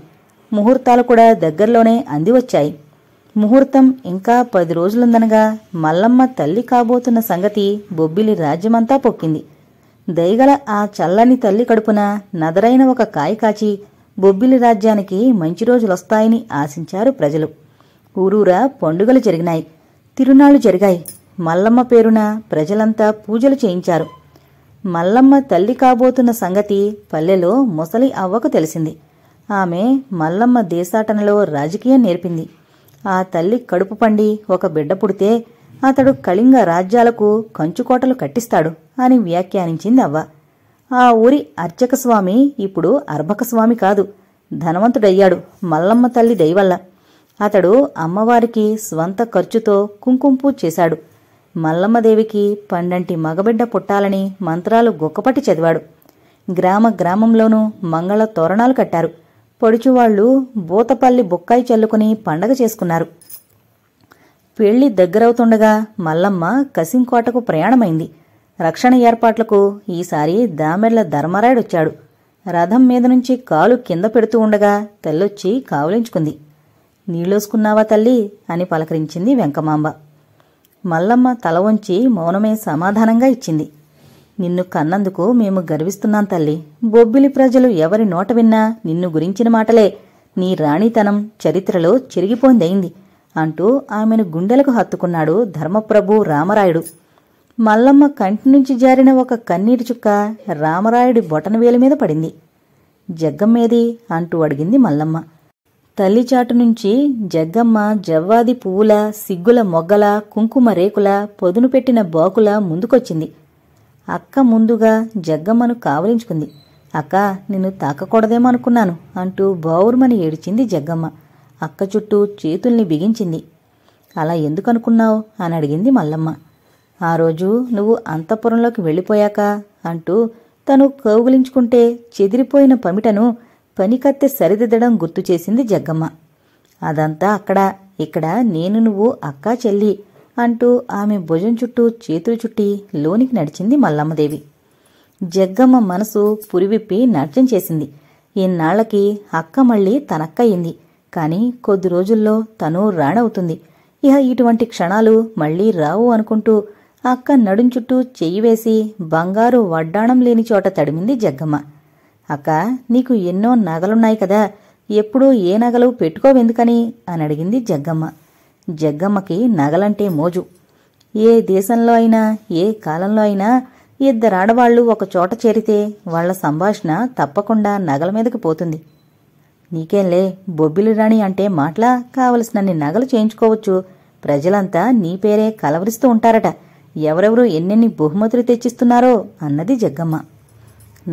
A: ముహూర్తాలు కూడా దగ్గరలోనే అందివచ్చాయి ముహూర్తం ఇంకా పది రోజులుందనగా మల్లమ్మ తల్లి కాబోతున్న సంగతి బొబ్బిలి రాజ్యమంతా పొక్కింది దయగల ఆ చల్లని తల్లి కడుపున నదరైన ఒక కాయకాచి బొబ్బిలి రాజ్యానికి మంచి రోజులు వస్తాయని ఆశించారు ప్రజలు ఊరూరా పండుగలు జరిగినాయి తిరునాళ్లు జరిగాయి మల్లమ్మ పేరున ప్రజలంతా పూజలు చేయించారు మల్లమ్మ తల్లి కాబోతున్న సంగతి పల్లెలో ముసలి అవ్వకు తెలిసింది ఆమె మల్లమ్మ దేశాటనలో రాజకీయం నేర్పింది ఆ తల్లి కడుపు పండి ఒక బిడ్డ పుడితే అతడు కళింగ రాజ్యాలకు కంచుకోటలు కట్టిస్తాడు అని వ్యాఖ్యానించింది అవ్వ ఆ ఊరి అర్చకస్వామి ఇప్పుడు అర్భకస్వామి కాదు ధనవంతుడయ్యాడు మల్లమ్మ తల్లి దయవల్ల అతడు అమ్మవారికి స్వంత ఖర్చుతో కుంకుంపు చేశాడు మల్లమ్మదేవికి పండంటి మగబిడ్డ పుట్టాలని మంత్రాలు గొక్కపట్టి చదివాడు గ్రామ గ్రామంలోనూ మంగళ తోరణాలు కట్టారు పొడుచువాళ్లు బూతపల్లి బొక్కాయి చల్లుకుని పండగ చేసుకున్నారు పెళ్లి దగ్గరవుతుండగా మల్లమ్మ కసింకోటకు ప్రయాణమైంది రక్షణ ఏర్పాట్లకు ఈసారి దామెర్ల ధర్మరాయుడొచ్చాడు రథం మీద నుంచి కాలు కింద పెడుతూ ఉండగా తెల్లొచ్చి కావులించుకుంది నీళ్ళోసుకున్నావా తల్లి అని పలకరించింది వెంకమాంబ మల్లమ్మ తల వంచి మౌనమే సమాధానంగా ఇచ్చింది నిన్ను కన్నందుకు మేము గర్విస్తున్నాం తల్లి బొబ్బిలి ప్రజలు ఎవరి నోట విన్నా నిన్ను గురించిన మాటలే నీ రాణితనం చరిత్రలో చిరిగిపోయిందైంది అంటూ ఆమెను గుండెలకు హత్తుకున్నాడు ధర్మప్రభు రామరాయుడు మల్లమ్మ కంటి నుంచి జారిన ఒక కన్నీటి చుక్క రామరాయుడి బొటనవేలు మీద పడింది జగ్గమ్మేది అంటూ అడిగింది మల్లమ్మ తల్లిచాటు నుంచి జగ్గమ్మ జవ్వాది పువ్వుల సిగ్గుల మొగ్గల కుంకుమ రేకుల పొదును పెట్టిన బాకుల ముందుకొచ్చింది అక్క ముందుగా జగ్గమ్మను కావలించుకుంది అక్క నిన్ను తాకకూడదేమో అనుకున్నాను అంటూ బావురుమని ఏడిచింది జగ్గమ్మ అక్క చుట్టూ చేతుల్ని బిగించింది అలా ఎందుకనుకున్నావు అని అడిగింది మల్లమ్మ ఆ రోజు నువ్వు అంతఃపురంలోకి వెళ్ళిపోయాక అంటూ తను కౌగులించుకుంటే చెదిరిపోయిన పమిటను పనికత్తె సరిదిద్దడం గుర్తు చేసింది జగ్గమ్మ అదంతా అక్కడ ఇక్కడ నేను నువ్వు అక్కా చెల్లి అంటూ ఆమె భుజం చుట్టూ చేతులు చుట్టి లోనికి నడిచింది మల్లమ్మదేవి జగ్గమ్మ మనసు పురివిప్పి నాట్యం చేసింది ఇన్నాళ్లకి అక్క మళ్ళీ తనక్కయింది కాని కొద్ది రోజుల్లో తను రాణవుతుంది ఇహ ఇటువంటి క్షణాలు మళ్లీ రావు అనుకుంటూ అక్క నడుం చుట్టూ చెయ్యి వేసి బంగారు వడ్డాణం లేని చోట తడిమింది జగ్గమ్మ అక్క నీకు ఎన్నో నగలున్నాయి కదా ఎప్పుడూ ఏ నగలు పెట్టుకోవెందుకని అని అడిగింది జగ్గమ్మ జగ్గమ్మకి నగలంటే మోజు ఏ దేశంలో అయినా ఏ కాలంలో అయినా ఇద్దరు ఆడవాళ్లు ఒక చోట చేరితే వాళ్ల సంభాషణ తప్పకుండా నగల మీదకి పోతుంది నీకేంలే బొబ్బిలి రాణి అంటే మాట్లా కావలసినన్ని నగలు చేయించుకోవచ్చు ప్రజలంతా నీ పేరే కలవరిస్తూ ఉంటారట ఎవరెవరు ఎన్నెన్ని బహుమతులు తెచ్చిస్తున్నారో అన్నది జగ్గమ్మ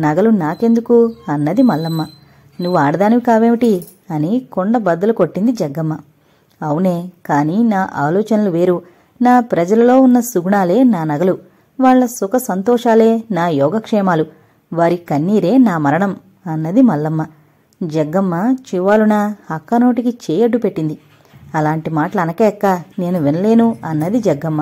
A: నగలు నాకెందుకు అన్నది మల్లమ్మ నువ్వు ఆడదానివి కావేమిటి అని కొండ బద్దలు కొట్టింది జగ్గమ్మ అవునే కానీ నా ఆలోచనలు వేరు నా ప్రజలలో ఉన్న సుగుణాలే నా నగలు వాళ్ల సుఖ సంతోషాలే నా యోగక్షేమాలు వారి కన్నీరే నా మరణం అన్నది మల్లమ్మ జగ్గమ్మ చివాలున అక్క నోటికి చేయడ్డు పెట్టింది అలాంటి మాటలు అనక నేను వినలేను అన్నది జగ్గమ్మ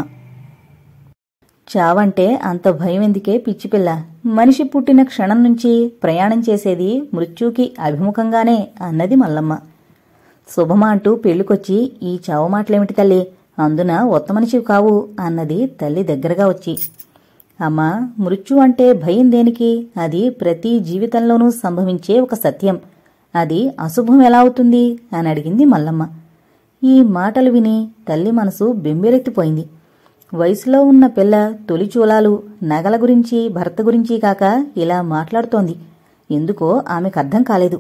A: చావంటే అంత భయం ఎందుకే పిచ్చిపిల్ల మనిషి పుట్టిన క్షణం నుంచి ప్రయాణం చేసేది మృత్యుకి అభిముఖంగానే అన్నది మల్లమ్మ శుభమా అంటూ పెళ్ళికొచ్చి ఈ చావు మాటలేమిటి తల్లి అందున ఉత్తమనిషివి కావు అన్నది తల్లి దగ్గరగా వచ్చి అమ్మా మృత్యు అంటే భయం దేనికి అది ప్రతి జీవితంలోనూ సంభవించే ఒక సత్యం అది అశుభం ఎలా అవుతుంది అని అడిగింది మల్లమ్మ ఈ మాటలు విని తల్లి మనసు బెంబెరెత్తిపోయింది వయసులో ఉన్న పిల్ల తొలిచూలాలు నగల గురించి భర్త గురించి కాక ఇలా మాట్లాడుతోంది ఎందుకో ఆమెకు అర్థం కాలేదు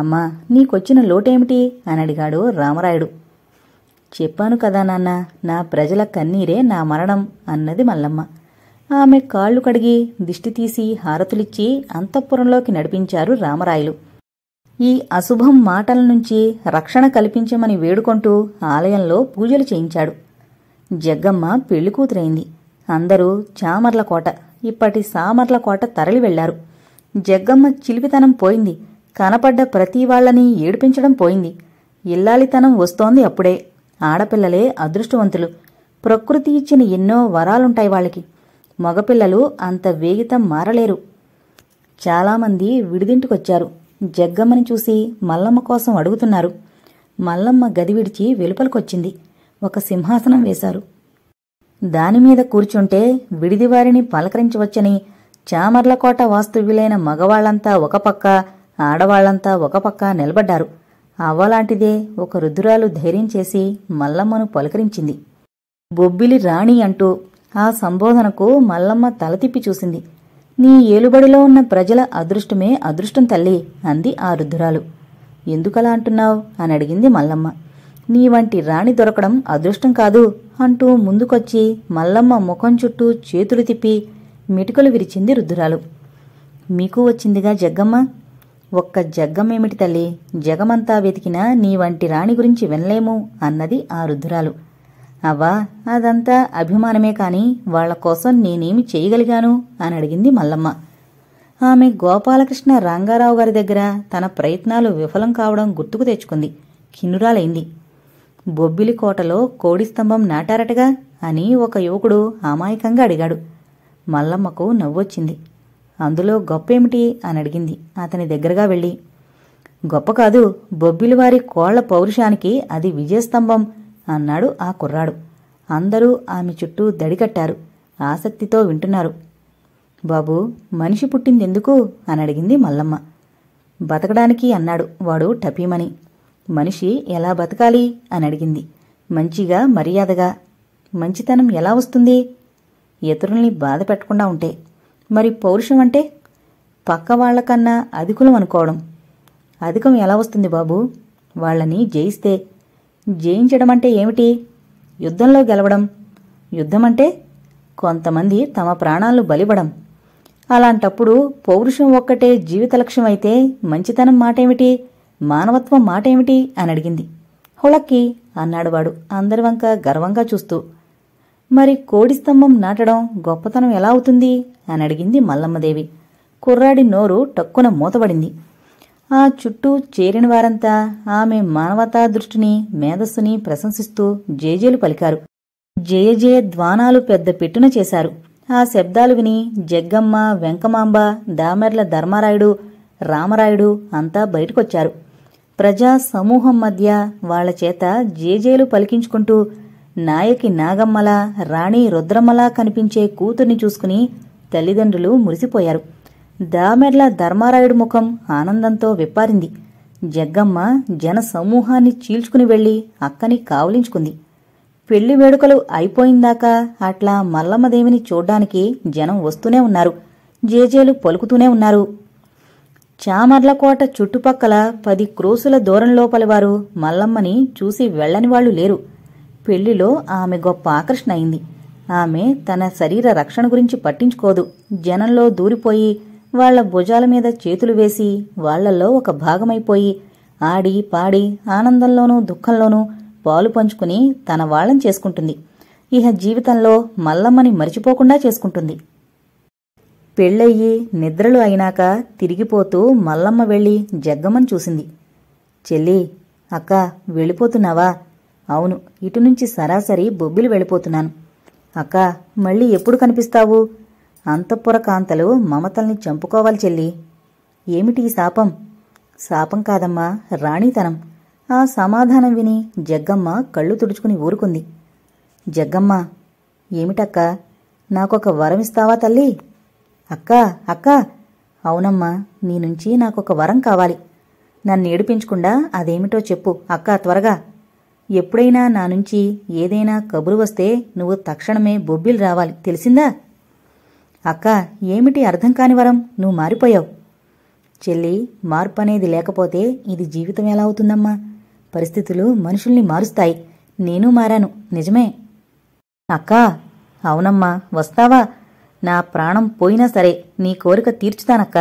A: అమ్మా నీకొచ్చిన లోటేమిటి అని అడిగాడు రామరాయుడు చెప్పాను కదా నాన్న నా ప్రజల కన్నీరే నా మరణం అన్నది మల్లమ్మ ఆమె కాళ్ళు కడిగి దిష్టి తీసి హారతులిచ్చి అంతఃపురంలోకి నడిపించారు రామరాయలు ఈ అశుభం మాటల నుంచి రక్షణ కల్పించమని వేడుకొంటూ ఆలయంలో పూజలు చేయించాడు జగ్గమ్మ పెళ్లి కూతురైంది అందరూ చామర్లకోట ఇప్పటి సామర్లకోట తరలి వెళ్లారు జగ్గమ్మ చిలిపితనం పోయింది కనపడ్డ ప్రతి ఏడిపించడం పోయింది ఇల్లాలితనం వస్తోంది అప్పుడే ఆడపిల్లలే అదృష్టవంతులు ప్రకృతి ఇచ్చిన ఎన్నో వరాలుంటాయి వాళ్ళకి మగపిల్లలు అంత వేగితం మారలేరు చాలామంది విడిదింటికొచ్చారు జగ్గమ్మని చూసి మల్లమ్మ కోసం అడుగుతున్నారు మల్లమ్మ గది విడిచి వెలుపలికొచ్చింది ఒక సింహాసనం వేశారు దానిమీద కూర్చుంటే విడిదివారిని పలకరించవచ్చని చామర్లకోట వాస్తువ్యులైన మగవాళ్లంతా ఒక పక్క ఆడవాళ్లంతా ఒక పక్క నిలబడ్డారు అవ్వలాంటిదే ఒక రుద్రాలు ధైర్యం చేసి మల్లమ్మను పలకరించింది బొబ్బిలి రాణి అంటూ ఆ సంబోధనకు మల్లమ్మ తల తిప్పి చూసింది నీ ఏలుబడిలో ఉన్న ప్రజల అదృష్టమే అదృష్టం తల్లి అంది ఆ రుద్రాలు ఎందుకలా అంటున్నావు అని అడిగింది మల్లమ్మ నీ వంటి రాణి దొరకడం అదృష్టం కాదు అంటూ ముందుకొచ్చి మల్లమ్మ ముఖం చుట్టూ చేతులు తిప్పి మెటుకలు విరిచింది రుద్రాలు మీకు వచ్చిందిగా జగ్గమ్మ ఒక్క జగ్గమేమిటి తల్లి జగమంతా వెతికినా నీ వంటి రాణి గురించి వినలేము అన్నది ఆ రుద్రాలు అవ్వా అదంతా అభిమానమే కాని వాళ్ల కోసం నేనేమి చేయగలిగాను అని అడిగింది మల్లమ్మ ఆమె గోపాలకృష్ణ రంగారావు గారి దగ్గర తన ప్రయత్నాలు విఫలం కావడం గుర్తుకు తెచ్చుకుంది కిన్నురాలైంది బొబ్బిలి కోటలో కోడిస్తంభం నాటారటగా అని ఒక యువకుడు అమాయకంగా అడిగాడు మల్లమ్మకు నవ్వొచ్చింది అందులో గొప్పేమిటి అని అడిగింది అతని దగ్గరగా వెళ్ళి గొప్ప కాదు బొబ్బిలివారి కోళ్ల పౌరుషానికి అది విజయస్తంభం అన్నాడు ఆ కుర్రాడు అందరూ ఆమె చుట్టూ దడికట్టారు ఆసక్తితో వింటున్నారు బాబు మనిషి పుట్టిందెందుకు అని అడిగింది మల్లమ్మ బతకడానికి అన్నాడు వాడు టపీమని మనిషి ఎలా బతకాలి అని అడిగింది మంచిగా మర్యాదగా మంచితనం ఎలా వస్తుంది ఇతరుల్ని బాధ పెట్టకుండా ఉంటే మరి పౌరుషం అంటే పక్క వాళ్లకన్నా అధికులం అనుకోవడం అధికం ఎలా వస్తుంది బాబు వాళ్ళని జయిస్తే జయించడం అంటే ఏమిటి యుద్ధంలో గెలవడం యుద్ధం అంటే కొంతమంది తమ ప్రాణాలు బలిపడం అలాంటప్పుడు పౌరుషం ఒక్కటే జీవిత లక్ష్యమైతే మంచితనం మాటేమిటి మానవత్వం మాట ఏమిటి అని అడిగింది హుళక్కి అన్నాడు వాడు అందరి వంక గర్వంగా చూస్తూ మరి కోడి స్తంభం నాటడం గొప్పతనం ఎలా అవుతుంది అని అడిగింది మల్లమ్మదేవి కుర్రాడి నోరు టక్కున మూతబడింది ఆ చుట్టూ చేరిన వారంతా ఆమె మానవతా దృష్టిని మేధస్సుని ప్రశంసిస్తూ జేజేలు పలికారు జేజే ద్వానాలు పెద్ద పెట్టున చేశారు ఆ శబ్దాలు విని జగ్గమ్మ వెంకమాంబ దామెర్ల ధర్మారాయుడు రామరాయుడు అంతా బయటకొచ్చారు ప్రజా సమూహం మధ్య వాళ్ల చేత జేజేలు పలికించుకుంటూ నాయకి నాగమ్మల రాణి రుద్రమ్మలా కనిపించే కూతుర్ని చూసుకుని తల్లిదండ్రులు మురిసిపోయారు దామెడ్ల ధర్మారాయుడు ముఖం ఆనందంతో విప్పారింది జగ్గమ్మ జన సమూహాన్ని చీల్చుకుని వెళ్లి అక్కని కావలించుకుంది పెళ్లి వేడుకలు అయిపోయిందాకా అట్లా మల్లమ్మదేవిని చూడ్డానికి జనం వస్తూనే ఉన్నారు జేజేలు పలుకుతూనే ఉన్నారు చామర్లకోట చుట్టుపక్కల పది క్రోసుల దూరం వారు మల్లమ్మని చూసి వెళ్లని వాళ్ళు లేరు పెళ్లిలో ఆమె గొప్ప ఆకర్షణ అయింది ఆమె తన శరీర రక్షణ గురించి పట్టించుకోదు జనంలో దూరిపోయి వాళ్ల భుజాల మీద చేతులు వేసి వాళ్లలో ఒక భాగమైపోయి ఆడి పాడి ఆనందంలోనూ దుఃఖంలోనూ పాలు పంచుకుని తన వాళ్ళని చేసుకుంటుంది ఇహ జీవితంలో మల్లమ్మని మరిచిపోకుండా చేసుకుంటుంది పెళ్ళయ్యి నిద్రలు అయినాక తిరిగిపోతూ మల్లమ్మ వెళ్ళి జగ్గమని చూసింది చెల్లి అక్క వెళ్ళిపోతున్నావా అవును ఇటు నుంచి సరాసరి బొబ్బిలు వెళ్ళిపోతున్నాను అక్క మళ్ళీ ఎప్పుడు కనిపిస్తావు అంతఃపుర కాంతలు మమతల్ని చంపుకోవాలి చెల్లి ఏమిటి ఈ శాపం శాపం కాదమ్మా రాణితనం ఆ సమాధానం విని జగ్గమ్మ కళ్ళు తుడుచుకుని ఊరుకుంది జగ్గమ్మ ఏమిటక్క నాకొక వరమిస్తావా తల్లి అక్కా అక్కా అవునమ్మా నీ నుంచి నాకొక వరం కావాలి నన్ను ఏడిపించకుండా అదేమిటో చెప్పు అక్కా త్వరగా ఎప్పుడైనా నా నుంచి ఏదైనా కబురు వస్తే నువ్వు తక్షణమే బొబ్బిలు రావాలి తెలిసిందా అక్క ఏమిటి అర్థం కాని వరం నువ్వు మారిపోయావు చెల్లి మార్పు అనేది లేకపోతే ఇది జీవితం ఎలా అవుతుందమ్మా పరిస్థితులు మనుషుల్ని మారుస్తాయి నేను మారాను నిజమే అక్కా అవునమ్మా వస్తావా నా ప్రాణం పోయినా సరే నీ కోరిక తీర్చుతానక్క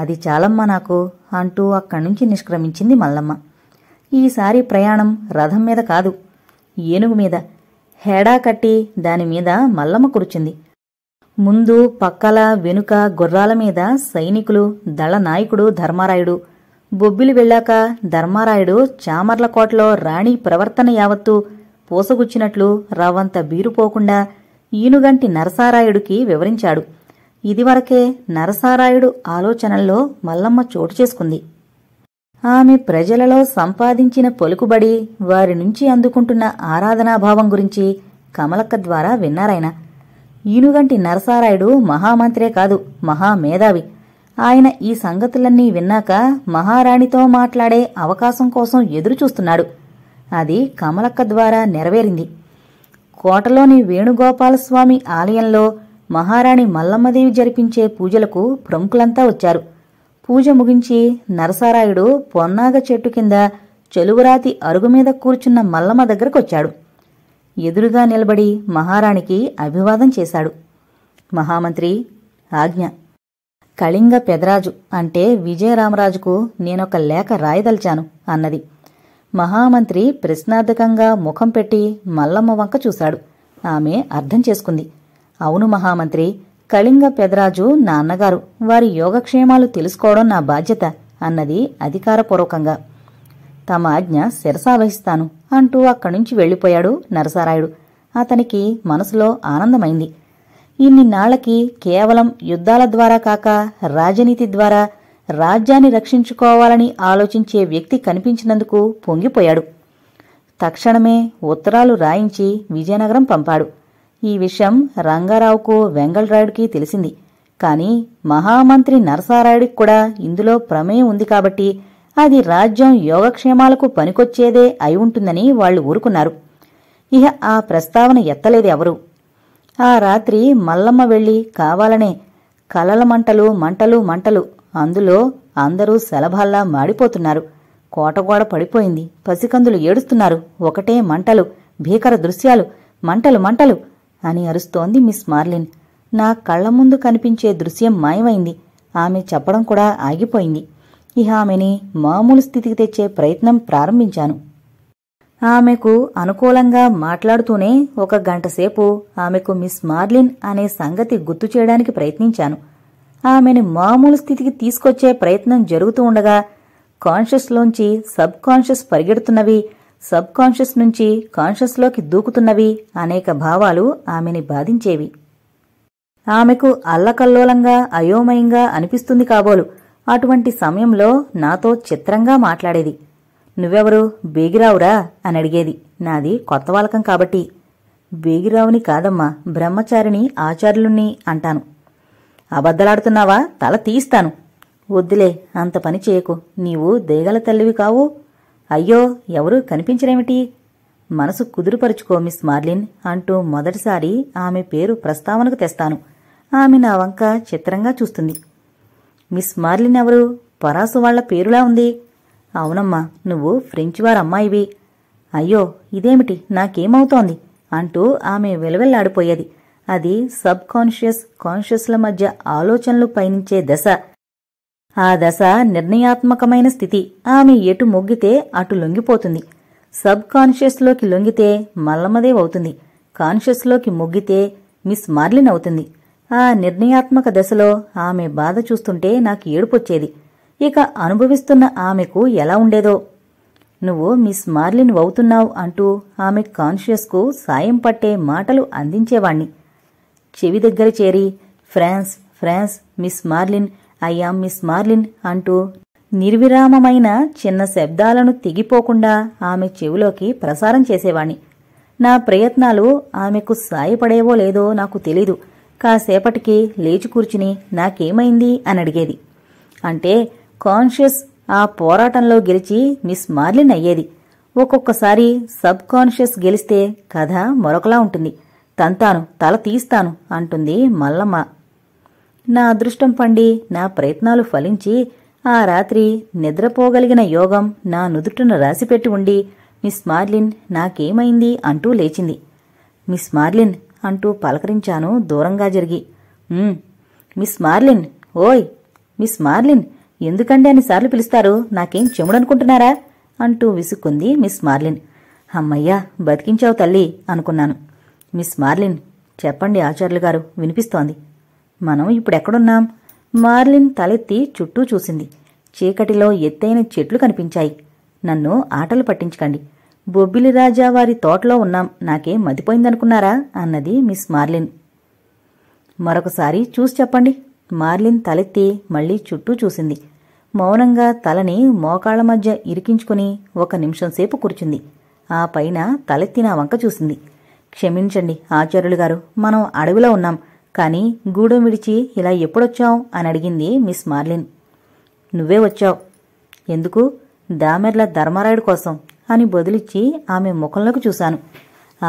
A: అది చాలమ్మా నాకు అంటూ అక్కడి నుంచి నిష్క్రమించింది మల్లమ్మ ఈసారి ప్రయాణం రథం మీద కాదు ఏనుగు మీద హేడా కట్టి దానిమీద మల్లమ్మ కురుచింది ముందు పక్కల వెనుక గుర్రాల మీద సైనికులు దళ నాయకుడు ధర్మారాయుడు బొబ్బిలి వెళ్ళాక ధర్మారాయుడు చామర్లకోటలో రాణి ప్రవర్తన యావత్తూ పూసగుచ్చినట్లు రవంత బీరుపోకుండా ఈనుగంటి నరసారాయుడికి వివరించాడు ఇదివరకే నరసారాయుడు ఆలోచనల్లో మల్లమ్మ చోటు చేసుకుంది ఆమె ప్రజలలో సంపాదించిన పలుకుబడి వారి నుంచి అందుకుంటున్న ఆరాధనాభావం గురించి కమలక్క ద్వారా విన్నారాయన ఈనుగంటి నరసారాయుడు మహామంత్రే కాదు మహామేధావి ఆయన ఈ సంగతులన్నీ విన్నాక మహారాణితో మాట్లాడే అవకాశం కోసం ఎదురుచూస్తున్నాడు అది కమలక్క ద్వారా నెరవేరింది కోటలోని వేణుగోపాలస్వామి ఆలయంలో మహారాణి మల్లమ్మదేవి జరిపించే పూజలకు ప్రముఖులంతా వచ్చారు పూజ ముగించి నరసారాయుడు పొన్నాగ చెట్టు కింద చెలువరాతి అరుగు మీద కూర్చున్న మల్లమ్మ దగ్గరకొచ్చాడు ఎదురుగా నిలబడి మహారాణికి అభివాదం చేశాడు మహామంత్రి ఆజ్ఞ కళింగ పెదరాజు అంటే విజయరామరాజుకు నేనొక లేఖ రాయదలిచాను అన్నది మహామంత్రి ప్రశ్నార్థకంగా ముఖం పెట్టి మల్లమ్మ వంక చూశాడు ఆమె అర్థం చేసుకుంది అవును మహామంత్రి కళింగ పెదరాజు నాన్నగారు వారి యోగక్షేమాలు తెలుసుకోవడం నా బాధ్యత అన్నది అధికారపూర్వకంగా తమ ఆజ్ఞ శిరసావహిస్తాను అంటూ అక్కడి నుంచి వెళ్ళిపోయాడు నరసారాయుడు అతనికి మనసులో ఆనందమైంది ఇన్ని నాళ్లకి కేవలం యుద్ధాల ద్వారా కాక రాజనీతి ద్వారా రాజ్యాన్ని రక్షించుకోవాలని ఆలోచించే వ్యక్తి కనిపించినందుకు పొంగిపోయాడు తక్షణమే ఉత్తరాలు రాయించి విజయనగరం పంపాడు ఈ విషయం రంగారావుకు వెంగళరాయుడికి తెలిసింది కాని మహామంత్రి నరసారాయుడికి కూడా ఇందులో ప్రమేయం ఉంది కాబట్టి అది రాజ్యం యోగక్షేమాలకు పనికొచ్చేదే అయి ఉంటుందని వాళ్లు ఊరుకున్నారు ఇహ ఆ ప్రస్తావన ఎత్తలేదు ఎవరు ఆ రాత్రి మల్లమ్మ వెళ్లి కావాలనే కలల మంటలు మంటలు మంటలు అందులో అందరూ సెలభల్లా మాడిపోతున్నారు కోటగోడ పడిపోయింది పసికందులు ఏడుస్తున్నారు ఒకటే మంటలు భీకర దృశ్యాలు మంటలు మంటలు అని అరుస్తోంది మిస్ మార్లిన్ నా కళ్ల ముందు కనిపించే దృశ్యం మాయమైంది ఆమె చెప్పడం కూడా ఆగిపోయింది ఇహ ఆమెని మామూలు స్థితికి తెచ్చే ప్రయత్నం ప్రారంభించాను ఆమెకు అనుకూలంగా మాట్లాడుతూనే ఒక గంటసేపు ఆమెకు మిస్ మార్లిన్ అనే సంగతి గుర్తు చేయడానికి ప్రయత్నించాను ఆమెను మామూలు స్థితికి తీసుకొచ్చే ప్రయత్నం జరుగుతూ ఉండగా కాన్షియస్లోంచి సబ్ కాన్షియస్ పరిగెడుతున్నవి సబ్ కాన్షియస్ నుంచి కాన్షియస్లోకి దూకుతున్నవి అనేక భావాలు ఆమెని బాధించేవి ఆమెకు అల్లకల్లోలంగా అయోమయంగా అనిపిస్తుంది కాబోలు అటువంటి సమయంలో నాతో చిత్రంగా మాట్లాడేది నువ్వెవరు బేగిరావురా అని అడిగేది నాది కొత్త వాలకం కాబట్టి బేగిరావుని కాదమ్మా బ్రహ్మచారిని ఆచార్యుణ్ణి అంటాను అబద్దలాడుతున్నావా తల తీస్తాను వద్దులే అంత పని చేయకు నీవు దేగల తల్లివి కావు అయ్యో ఎవరూ కనిపించరేమిటి మనసు కుదురుపరుచుకో మిస్ మార్లిన్ అంటూ మొదటిసారి ఆమె పేరు ప్రస్తావనకు తెస్తాను ఆమె నా వంక చిత్రంగా చూస్తుంది మిస్ మార్లిన్ ఎవరు పరాసు వాళ్ల పేరులా ఉంది అవునమ్మా నువ్వు ఫ్రెంచ్ వారమ్మాయివి అయ్యో ఇదేమిటి నాకేమవుతోంది అంటూ ఆమె వెలవెల్లాడిపోయేది అది సబ్ కాన్షియస్ కాన్షియస్ల మధ్య ఆలోచనలు పయనించే దశ ఆ దశ నిర్ణయాత్మకమైన స్థితి ఆమె ఎటు మొగ్గితే అటు లొంగిపోతుంది సబ్ కాన్షియస్లోకి లొంగితే మల్లమదేవ్ అవుతుంది కాన్షియస్లోకి మొగ్గితే మిస్ మార్లిన్ అవుతుంది ఆ నిర్ణయాత్మక దశలో ఆమె బాధ చూస్తుంటే నాకు ఏడుపొచ్చేది ఇక అనుభవిస్తున్న ఆమెకు ఎలా ఉండేదో నువ్వు మిస్ మార్లిన్ అవుతున్నావు అంటూ ఆమె కాన్షియస్కు సాయం పట్టే మాటలు అందించేవాణ్ణి చెవి దగ్గర చేరి ఫ్రాన్స్ ఫ్రాన్స్ మిస్ మార్లిన్ అయ్యాం మిస్ మార్లిన్ అంటూ నిర్విరామమైన చిన్న శబ్దాలను తెగిపోకుండా ఆమె చెవిలోకి ప్రసారం చేసేవాణ్ణి నా ప్రయత్నాలు ఆమెకు సాయపడేవో లేదో నాకు తెలీదు కాసేపటికి లేచి కూర్చుని నాకేమైంది అని అడిగేది అంటే కాన్షియస్ ఆ పోరాటంలో గెలిచి మిస్ మార్లిన్ అయ్యేది ఒక్కొక్కసారి సబ్ కాన్షియస్ గెలిస్తే కథ మరొకలా ఉంటుంది తంతాను తల తీస్తాను అంటుంది మల్లమ్మ నా అదృష్టం పండి నా ప్రయత్నాలు ఫలించి ఆ రాత్రి నిద్రపోగలిగిన యోగం నా నుదుటిన రాసిపెట్టి ఉండి మిస్ మార్లిన్ నాకేమైంది అంటూ లేచింది మిస్ మార్లిన్ అంటూ పలకరించాను దూరంగా జరిగి మిస్ మార్లిన్ ఓయ్ మిస్ మార్లిన్ ఎందుకండి అన్నిసార్లు పిలుస్తారు నాకేం చెముడనుకుంటున్నారా అంటూ విసుక్కుంది మిస్ మార్లిన్ అమ్మయ్యా బతికించావు తల్లి అనుకున్నాను మిస్ మార్లిన్ చెప్పండి ఆచార్యులు గారు వినిపిస్తోంది మనం ఇప్పుడెక్కడున్నాం మార్లిన్ తలెత్తి చుట్టూ చూసింది చీకటిలో ఎత్తైన చెట్లు కనిపించాయి నన్ను ఆటలు పట్టించకండి బొబ్బిలి రాజా వారి తోటలో ఉన్నాం నాకే మతిపోయిందనుకున్నారా అన్నది మిస్ మార్లిన్ మరొకసారి చూసి చెప్పండి మార్లిన్ తలెత్తి మళ్లీ చుట్టూ చూసింది మౌనంగా తలని మోకాళ్ల మధ్య ఇరికించుకుని ఒక నిమిషం సేపు కూర్చుంది ఆ పైన తలెత్తిన వంక చూసింది క్షమించండి ఆచార్యులు గారు మనం అడవిలో ఉన్నాం కానీ గూడెం విడిచి ఇలా ఎప్పుడొచ్చావు అని అడిగింది మిస్ మార్లిన్ నువ్వే వచ్చావు ఎందుకు దామెర్ల ధర్మరాయుడు కోసం అని బదులిచ్చి ఆమె ముఖంలోకి చూశాను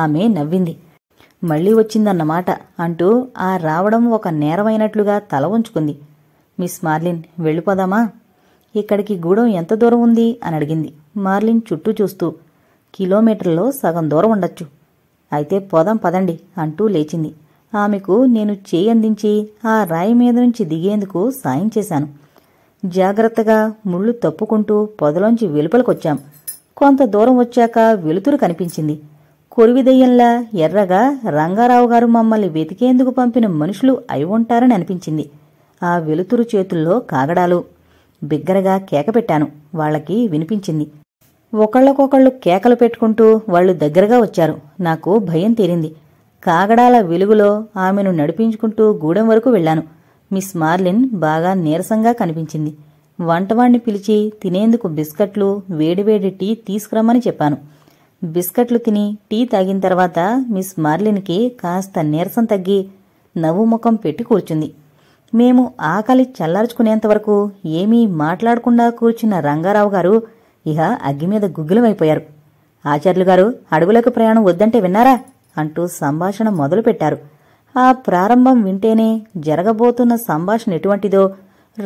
A: ఆమె నవ్వింది మళ్లీ వచ్చిందన్నమాట అంటూ ఆ రావడం ఒక నేరమైనట్లుగా తల ఉంచుకుంది మిస్ మార్లిన్ వెళ్ళిపోదామా ఇక్కడికి గూడెం ఎంత దూరం ఉంది అని అడిగింది మార్లిన్ చుట్టూ చూస్తూ కిలోమీటర్లో సగం దూరం ఉండొచ్చు అయితే పొదం పదండి అంటూ లేచింది ఆమెకు నేను చేయందించి ఆ రాయి మీద నుంచి దిగేందుకు సాయం చేశాను జాగ్రత్తగా ముళ్ళు తప్పుకుంటూ పొదలోంచి వెలుపలకొచ్చాం కొంత దూరం వచ్చాక వెలుతురు కనిపించింది కొరివిదయ్యంలా ఎర్రగా రంగారావు గారు మమ్మల్ని వెతికేందుకు పంపిన మనుషులు అయి ఉంటారని అనిపించింది ఆ వెలుతురు చేతుల్లో కాగడాలు బిగ్గరగా కేకపెట్టాను వాళ్లకి వినిపించింది ఒకళ్ళకొకళ్ళు కేకలు పెట్టుకుంటూ వాళ్ళు దగ్గరగా వచ్చారు నాకు భయం తీరింది కాగడాల వెలుగులో ఆమెను నడిపించుకుంటూ గూడెం వరకు వెళ్లాను మిస్ మార్లిన్ బాగా నీరసంగా కనిపించింది వంటవాణ్ణి పిలిచి తినేందుకు బిస్కట్లు వేడివేడి టీ తీసుకురమ్మని చెప్పాను బిస్కట్లు తిని టీ తాగిన తర్వాత మిస్ మార్లిన్కి కాస్త నీరసం తగ్గి నవ్వు ముఖం పెట్టి కూర్చుంది మేము ఆకలి చల్లార్చుకునేంతవరకు ఏమీ మాట్లాడకుండా కూర్చున్న రంగారావు గారు ఇహ అగ్గి మీద గుగ్గిలమైపోయారు ఆచార్యులు గారు అడవులకు ప్రయాణం వద్దంటే విన్నారా అంటూ సంభాషణ మొదలుపెట్టారు ఆ ప్రారంభం వింటేనే జరగబోతున్న సంభాషణ ఎటువంటిదో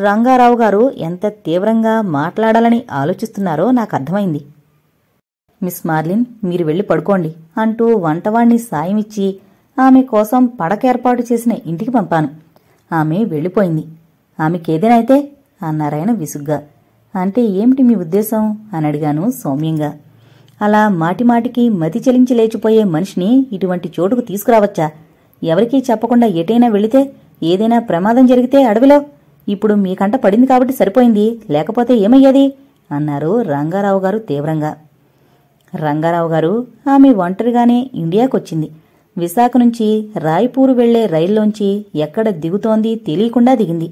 A: రంగారావు గారు ఎంత తీవ్రంగా మాట్లాడాలని ఆలోచిస్తున్నారో నాకు అర్థమైంది మిస్ మార్లిన్ మీరు వెళ్ళి పడుకోండి అంటూ వంటవాణ్ణి సాయమిచ్చి ఆమె కోసం పడకేర్పాటు ఏర్పాటు చేసిన ఇంటికి పంపాను ఆమె వెళ్ళిపోయింది ఆమెకేదేనైతే అన్నారాయణ విసుగ్గా అంటే ఏమిటి మీ ఉద్దేశం అని అడిగాను సౌమ్యంగా అలా మాటిమాటికి మతి చెలించి లేచిపోయే మనిషిని ఇటువంటి చోటుకు తీసుకురావచ్చా ఎవరికీ చెప్పకుండా ఎటైనా వెళితే ఏదైనా ప్రమాదం జరిగితే అడవిలో ఇప్పుడు మీకంట పడింది కాబట్టి సరిపోయింది లేకపోతే ఏమయ్యేది అన్నారు రంగారావు గారు తీవ్రంగా రంగారావు గారు ఆమె ఒంటరిగానే ఇండియాకొచ్చింది విశాఖ నుంచి రాయ్పూరు వెళ్లే రైల్లోంచి ఎక్కడ దిగుతోంది తెలియకుండా దిగింది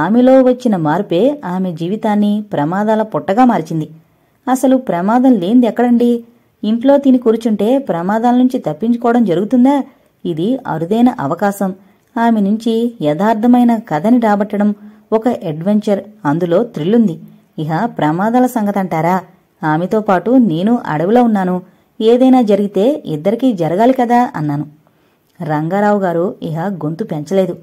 A: ఆమెలో వచ్చిన మార్పే ఆమె జీవితాన్ని ప్రమాదాల పుట్టగా మార్చింది అసలు ప్రమాదం లేనిది ఎక్కడండి ఇంట్లో తిని కూర్చుంటే ప్రమాదాల నుంచి తప్పించుకోవడం జరుగుతుందా ఇది అరుదైన అవకాశం ఆమె నుంచి యథార్థమైన కథని రాబట్టడం ఒక అడ్వెంచర్ అందులో థ్రిల్లుంది ఇహ ప్రమాదాల సంగతంటారా ఆమెతో పాటు నేను అడవిలో ఉన్నాను ఏదైనా జరిగితే ఇద్దరికీ జరగాలి కదా అన్నాను రంగారావు గారు ఇహ గొంతు పెంచలేదు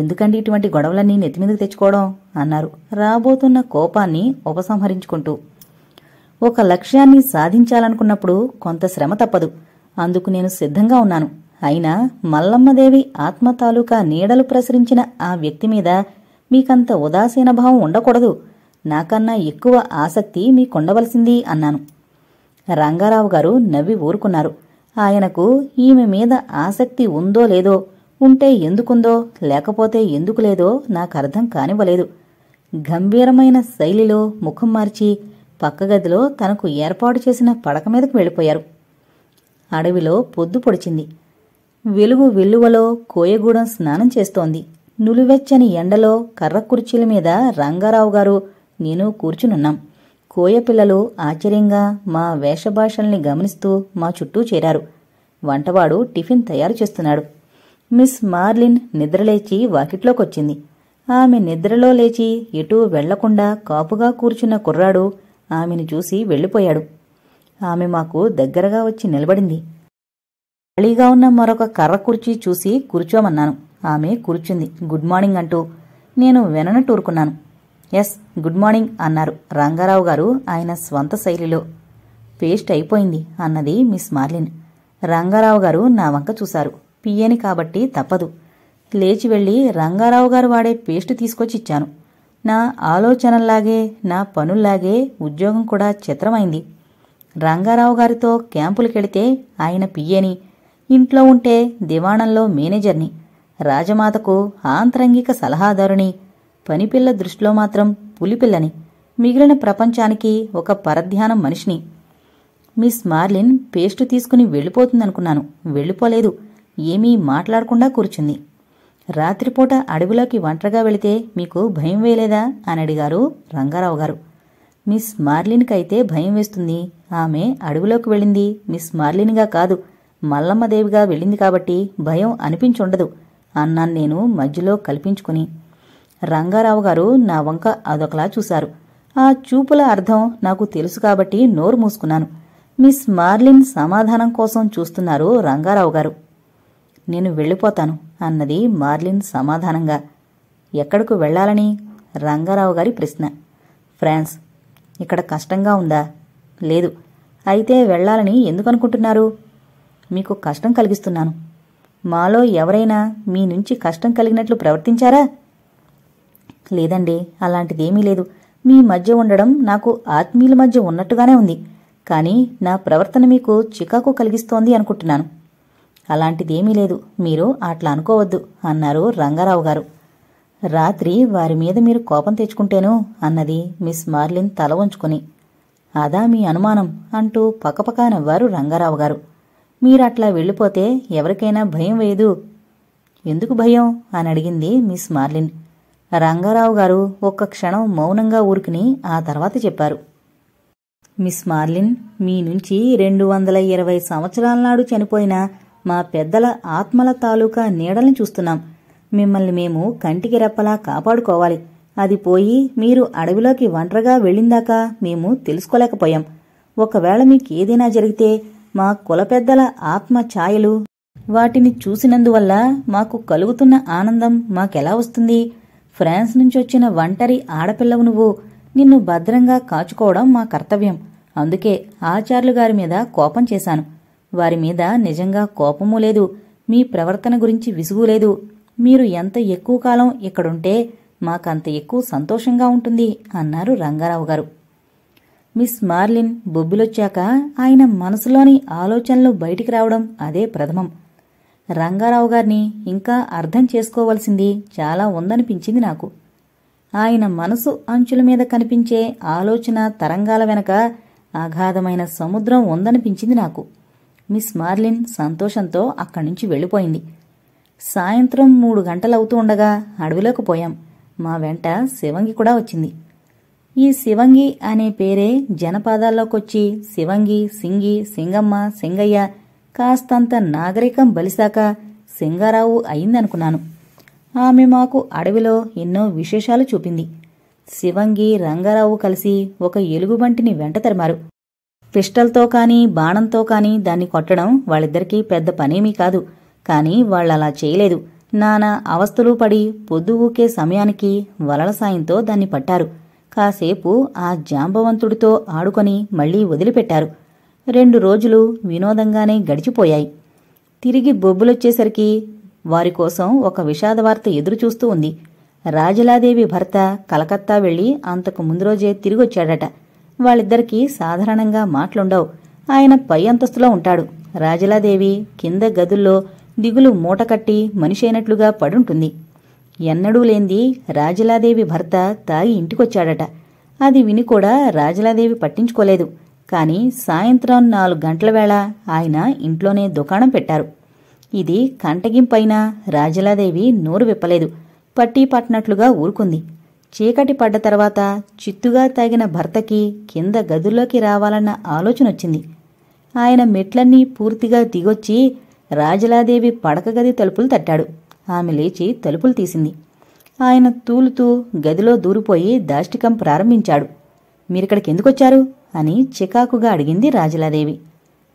A: ఎందుకండి ఇటువంటి గొడవలన్నీ నెత్తిమీదకు తెచ్చుకోవడం అన్నారు రాబోతున్న కోపాన్ని ఉపసంహరించుకుంటూ ఒక లక్ష్యాన్ని సాధించాలనుకున్నప్పుడు కొంత శ్రమ తప్పదు అందుకు నేను సిద్ధంగా ఉన్నాను అయినా మల్లమ్మదేవి ఆత్మ తాలూకా నీడలు ప్రసరించిన ఆ వ్యక్తి మీద మీకంత ఉదాసీన భావం ఉండకూడదు నాకన్నా ఎక్కువ ఆసక్తి మీకుండవలసింది అన్నాను రంగారావు గారు నవ్వి ఊరుకున్నారు ఆయనకు ఈమె మీద ఆసక్తి ఉందో లేదో ఉంటే ఎందుకుందో లేకపోతే ఎందుకు లేదో నాకు అర్థం కానివ్వలేదు గంభీరమైన శైలిలో ముఖం మార్చి పక్క గదిలో తనకు ఏర్పాటు చేసిన పడక మీదకు వెళ్ళిపోయారు అడవిలో పొద్దు పొడిచింది వెలుగు వెల్లువలో కోయగూడెం స్నానం చేస్తోంది నులివెచ్చని ఎండలో కర్ర కుర్చీల మీద రంగారావు గారు నేను కూర్చునున్నాం కోయ పిల్లలు ఆశ్చర్యంగా మా వేషభాషల్ని గమనిస్తూ మా చుట్టూ చేరారు వంటవాడు టిఫిన్ తయారు చేస్తున్నాడు మిస్ మార్లిన్ నిద్రలేచి వాకిట్లోకొచ్చింది ఆమె నిద్రలో లేచి ఎటూ వెళ్లకుండా కాపుగా కూర్చున్న కుర్రాడు ఆమెను చూసి వెళ్ళిపోయాడు ఆమె మాకు దగ్గరగా వచ్చి నిలబడింది ఖాళీగా ఉన్న మరొక కర్ర కుర్చీ చూసి కూర్చోమన్నాను ఆమె కూర్చుంది గుడ్ మార్నింగ్ అంటూ నేను వెననటూరుకున్నాను ఎస్ గుడ్ మార్నింగ్ అన్నారు రంగారావు గారు ఆయన స్వంత శైలిలో పేస్ట్ అయిపోయింది అన్నది మిస్ మార్లిన్ రంగారావు గారు నా వంక చూశారు పియ్యని కాబట్టి తప్పదు లేచి వెళ్ళి రంగారావు గారు వాడే తీసుకొచ్చి తీసుకొచ్చిచ్చాను నా ఆలోచనల్లాగే నా పనుల్లాగే ఉద్యోగం కూడా చిత్రమైంది రంగారావు గారితో క్యాంపులకెళితే ఆయన పియ్యని ఇంట్లో ఉంటే దివాణంలో మేనేజర్ని రాజమాతకు ఆంతరంగిక సలహాదారుని పనిపిల్ల దృష్టిలో మాత్రం పులిపిల్లని మిగిలిన ప్రపంచానికి ఒక పరధ్యానం మనిషిని మిస్ మార్లిన్ పేస్టు తీసుకుని వెళ్ళిపోతుందనుకున్నాను వెళ్ళిపోలేదు ఏమీ మాట్లాడకుండా కూర్చుంది రాత్రిపూట అడవిలోకి ఒంటరిగా వెళితే మీకు భయం వేయలేదా అని అడిగారు రంగారావు గారు మిస్ మార్లిన్కైతే భయం వేస్తుంది ఆమె అడవిలోకి వెళ్ళింది మిస్ మార్లిన్గా కాదు మల్లమ్మదేవిగా వెళ్ళింది కాబట్టి భయం అనిపించుండదు అన్నాను నేను మధ్యలో కల్పించుకుని రంగారావు గారు నా వంక అదొకలా చూశారు ఆ చూపుల అర్థం నాకు తెలుసు కాబట్టి నోరు మూసుకున్నాను మిస్ మార్లిన్ సమాధానం కోసం చూస్తున్నారు రంగారావు గారు నేను వెళ్ళిపోతాను అన్నది మార్లిన్ సమాధానంగా ఎక్కడకు వెళ్ళాలని రంగారావు గారి ప్రశ్న ఫ్రాన్స్ ఇక్కడ కష్టంగా ఉందా లేదు అయితే వెళ్ళాలని ఎందుకు అనుకుంటున్నారు మీకు కష్టం కలిగిస్తున్నాను మాలో ఎవరైనా మీ నుంచి కష్టం కలిగినట్లు ప్రవర్తించారా లేదండి అలాంటిదేమీ లేదు మీ మధ్య ఉండడం నాకు ఆత్మీయుల మధ్య ఉన్నట్టుగానే ఉంది కానీ నా ప్రవర్తన మీకు చికాకు కలిగిస్తోంది అనుకుంటున్నాను అలాంటిదేమీ లేదు మీరు అట్లా అనుకోవద్దు అన్నారు రంగారావు గారు రాత్రి వారి మీద మీరు కోపం తెచ్చుకుంటేను అన్నది మిస్ మార్లిన్ తల వంచుకుని అదా మీ అనుమానం అంటూ పక్కపక్కా నవ్వారు రంగారావు గారు మీరట్లా వెళ్ళిపోతే ఎవరికైనా భయం వేయదు ఎందుకు భయం అని అడిగింది మిస్ మార్లిన్ రంగారావు గారు ఒక్క క్షణం మౌనంగా ఊరుకుని ఆ తర్వాత చెప్పారు మిస్ మార్లిన్ మీ నుంచి రెండు వందల ఇరవై సంవత్సరాల నాడు చనిపోయిన మా పెద్దల ఆత్మల తాలూకా నీడల్ని చూస్తున్నాం మిమ్మల్ని మేము కంటికి రెప్పలా కాపాడుకోవాలి అది పోయి మీరు అడవిలోకి ఒంటరిగా వెళ్ళిందాకా మేము తెలుసుకోలేకపోయాం ఒకవేళ మీకు ఏదైనా జరిగితే మా కుల పెద్దల ఆత్మ ఛాయలు వాటిని చూసినందువల్ల మాకు కలుగుతున్న ఆనందం మాకెలా వస్తుంది ఫ్రాన్స్ నుంచి వచ్చిన ఒంటరి ఆడపిల్లవు నువ్వు నిన్ను భద్రంగా కాచుకోవడం మా కర్తవ్యం అందుకే ఆచార్యులు గారి మీద కోపం చేశాను వారి మీద నిజంగా కోపమూ లేదు మీ ప్రవర్తన గురించి విసుగు లేదు మీరు ఎంత ఎక్కువ కాలం ఇక్కడుంటే మాకంత ఎక్కువ సంతోషంగా ఉంటుంది అన్నారు రంగారావు గారు మిస్ మార్లిన్ బొబ్బిలొచ్చాక ఆయన మనసులోని ఆలోచనలు బయటికి రావడం అదే ప్రథమం రంగారావు గారిని ఇంకా అర్థం చేసుకోవలసింది చాలా ఉందనిపించింది నాకు ఆయన మనసు అంచుల మీద కనిపించే ఆలోచన తరంగాల వెనక అగాధమైన సముద్రం ఉందనిపించింది నాకు మిస్ మార్లిన్ సంతోషంతో అక్కడి నుంచి వెళ్ళిపోయింది సాయంత్రం మూడు గంటలవుతూ ఉండగా అడవిలోకి పోయాం మా వెంట శివంగి కూడా వచ్చింది ఈ శివంగి అనే పేరే జనపాదాల్లోకొచ్చి శివంగి సింగి సింగమ్మ సింగయ్య కాస్తంత నాగరికం బలిశాక సింగారావు అయిందనుకున్నాను ఆమె మాకు అడవిలో ఎన్నో విశేషాలు చూపింది శివంగి రంగారావు కలిసి ఒక ఎలుగుబంటిని వెంట తరిమారు పిస్టల్తో కానీ బాణంతో కానీ దాన్ని కొట్టడం వాళ్ళిద్దరికీ పెద్ద పనేమీ కాదు కానీ వాళ్ళలా చేయలేదు నానా అవస్థలు పడి పొద్దు ఊకే సమయానికి వలల సాయంతో దాన్ని పట్టారు కాసేపు ఆ జాంబవంతుడితో ఆడుకొని మళ్లీ వదిలిపెట్టారు రెండు రోజులు వినోదంగానే గడిచిపోయాయి తిరిగి బొబ్బులొచ్చేసరికి వారి కోసం ఒక విషాదవార్త ఎదురుచూస్తూ ఉంది రాజలాదేవి భర్త కలకత్తా వెళ్లి అంతకు ముందు రోజే తిరిగొచ్చాడట వాళ్ళిద్దరికీ సాధారణంగా మాటలుండవు ఆయన పై అంతస్తులో ఉంటాడు రాజలాదేవి కింద గదుల్లో దిగులు మూటకట్టి మనిషి అయినట్లుగా పడుంటుంది ఎన్నడూ లేంది రాజలాదేవి భర్త తాగి ఇంటికొచ్చాడట అది విని కూడా రాజలాదేవి పట్టించుకోలేదు కాని సాయంత్రం నాలుగు గంటల వేళ ఆయన ఇంట్లోనే దుకాణం పెట్టారు ఇది కంటగింపైన రాజలాదేవి నోరు విప్పలేదు పట్టీ పట్టినట్లుగా ఊరుకుంది చీకటి పడ్డ తర్వాత చిత్తుగా తాగిన భర్తకి కింద గదుల్లోకి రావాలన్న ఆలోచనొచ్చింది ఆయన మెట్లన్నీ పూర్తిగా దిగొచ్చి రాజలాదేవి పడక గది తలుపులు తట్టాడు ఆమె లేచి తలుపులు తీసింది ఆయన తూలుతూ గదిలో దూరిపోయి దాష్టికం ప్రారంభించాడు మీరిక్కడికి అని చికాకుగా అడిగింది రాజలాదేవి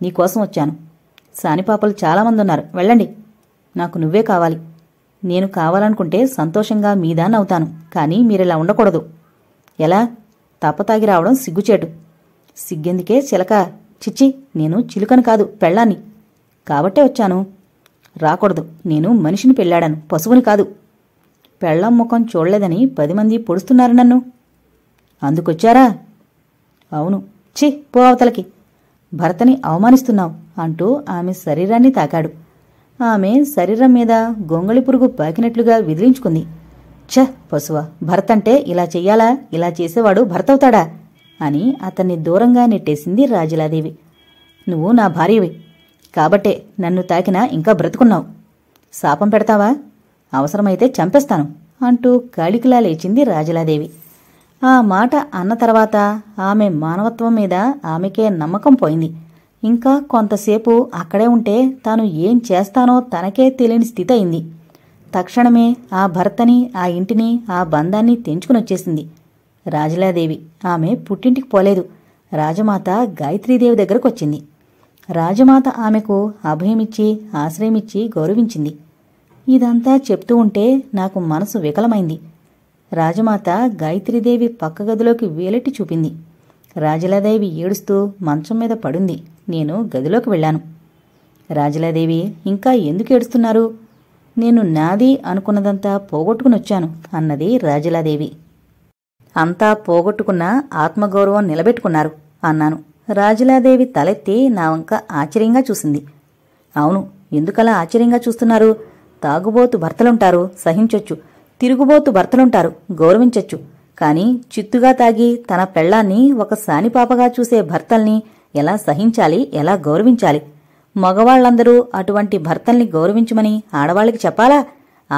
A: నీకోసం వచ్చాను సానిపాపలు చాలామంది ఉన్నారు వెళ్ళండి నాకు నువ్వే కావాలి నేను కావాలనుకుంటే సంతోషంగా అవుతాను కానీ మీరిలా ఉండకూడదు ఎలా తప్పతాగి రావడం సిగ్గుచేటు సిగ్గెందుకే చిలక చిచ్చి నేను చిలుకను కాదు పెళ్ళాన్ని కాబట్టే వచ్చాను రాకూడదు నేను మనిషిని పెళ్ళాడాను పశువుని కాదు పెళ్ళం ముఖం చూడలేదని పది మంది పొడుస్తున్నారు నన్ను అందుకొచ్చారా అవును ఛీ పో అవతలకి భర్తని అవమానిస్తున్నావు అంటూ ఆమె శరీరాన్ని తాకాడు ఆమె శరీరం మీద గొంగళి పురుగు పాకినట్లుగా విదిలించుకుంది ఛ పశువ భర్త అంటే ఇలా చెయ్యాలా ఇలా చేసేవాడు భర్త అవుతాడా అని అతన్ని దూరంగా నెట్టేసింది రాజలాదేవి నువ్వు నా భార్యవి కాబట్టే నన్ను తాకినా ఇంకా బ్రతుకున్నావు శాపం పెడతావా అవసరమైతే చంపేస్తాను అంటూ కాళికిలా లేచింది రాజలాదేవి ఆ మాట అన్న తర్వాత ఆమె మానవత్వం మీద ఆమెకే నమ్మకం పోయింది ఇంకా కొంతసేపు అక్కడే ఉంటే తాను ఏం చేస్తానో తనకే తెలియని స్థితి అయింది తక్షణమే ఆ భర్తని ఆ ఇంటిని ఆ బంధాన్ని తెంచుకునొచ్చేసింది రాజలాదేవి ఆమె పుట్టింటికి పోలేదు రాజమాత గాయత్రీదేవి దగ్గరకొచ్చింది రాజమాత ఆమెకు అభయమిచ్చి ఆశ్రయమిచ్చి గౌరవించింది ఇదంతా చెప్తూ ఉంటే నాకు మనసు వికలమైంది రాజమాత గాయత్రీదేవి పక్క గదిలోకి వేలెట్టి చూపింది రాజలాదేవి ఏడుస్తూ మంచం మీద పడుంది నేను గదిలోకి వెళ్ళాను రాజలాదేవి ఇంకా ఎందుకు ఏడుస్తున్నారు నేను నాది అనుకున్నదంతా పోగొట్టుకునొచ్చాను అన్నది రాజలాదేవి అంతా పోగొట్టుకున్న ఆత్మగౌరవం నిలబెట్టుకున్నారు అన్నాను రాజలాదేవి తలెత్తి నా వంక ఆశ్చర్యంగా చూసింది అవును ఎందుకలా ఆశ్చర్యంగా చూస్తున్నారు తాగుబోతు భర్తలుంటారు సహించొచ్చు తిరుగుబోతు భర్తలుంటారు గౌరవించొచ్చు కాని చిత్తుగా తాగి తన పెళ్లాన్ని ఒక సానిపాపగా చూసే భర్తల్ని ఎలా సహించాలి ఎలా గౌరవించాలి మగవాళ్లందరూ అటువంటి భర్తల్ని గౌరవించమని ఆడవాళ్ళకి చెప్పాలా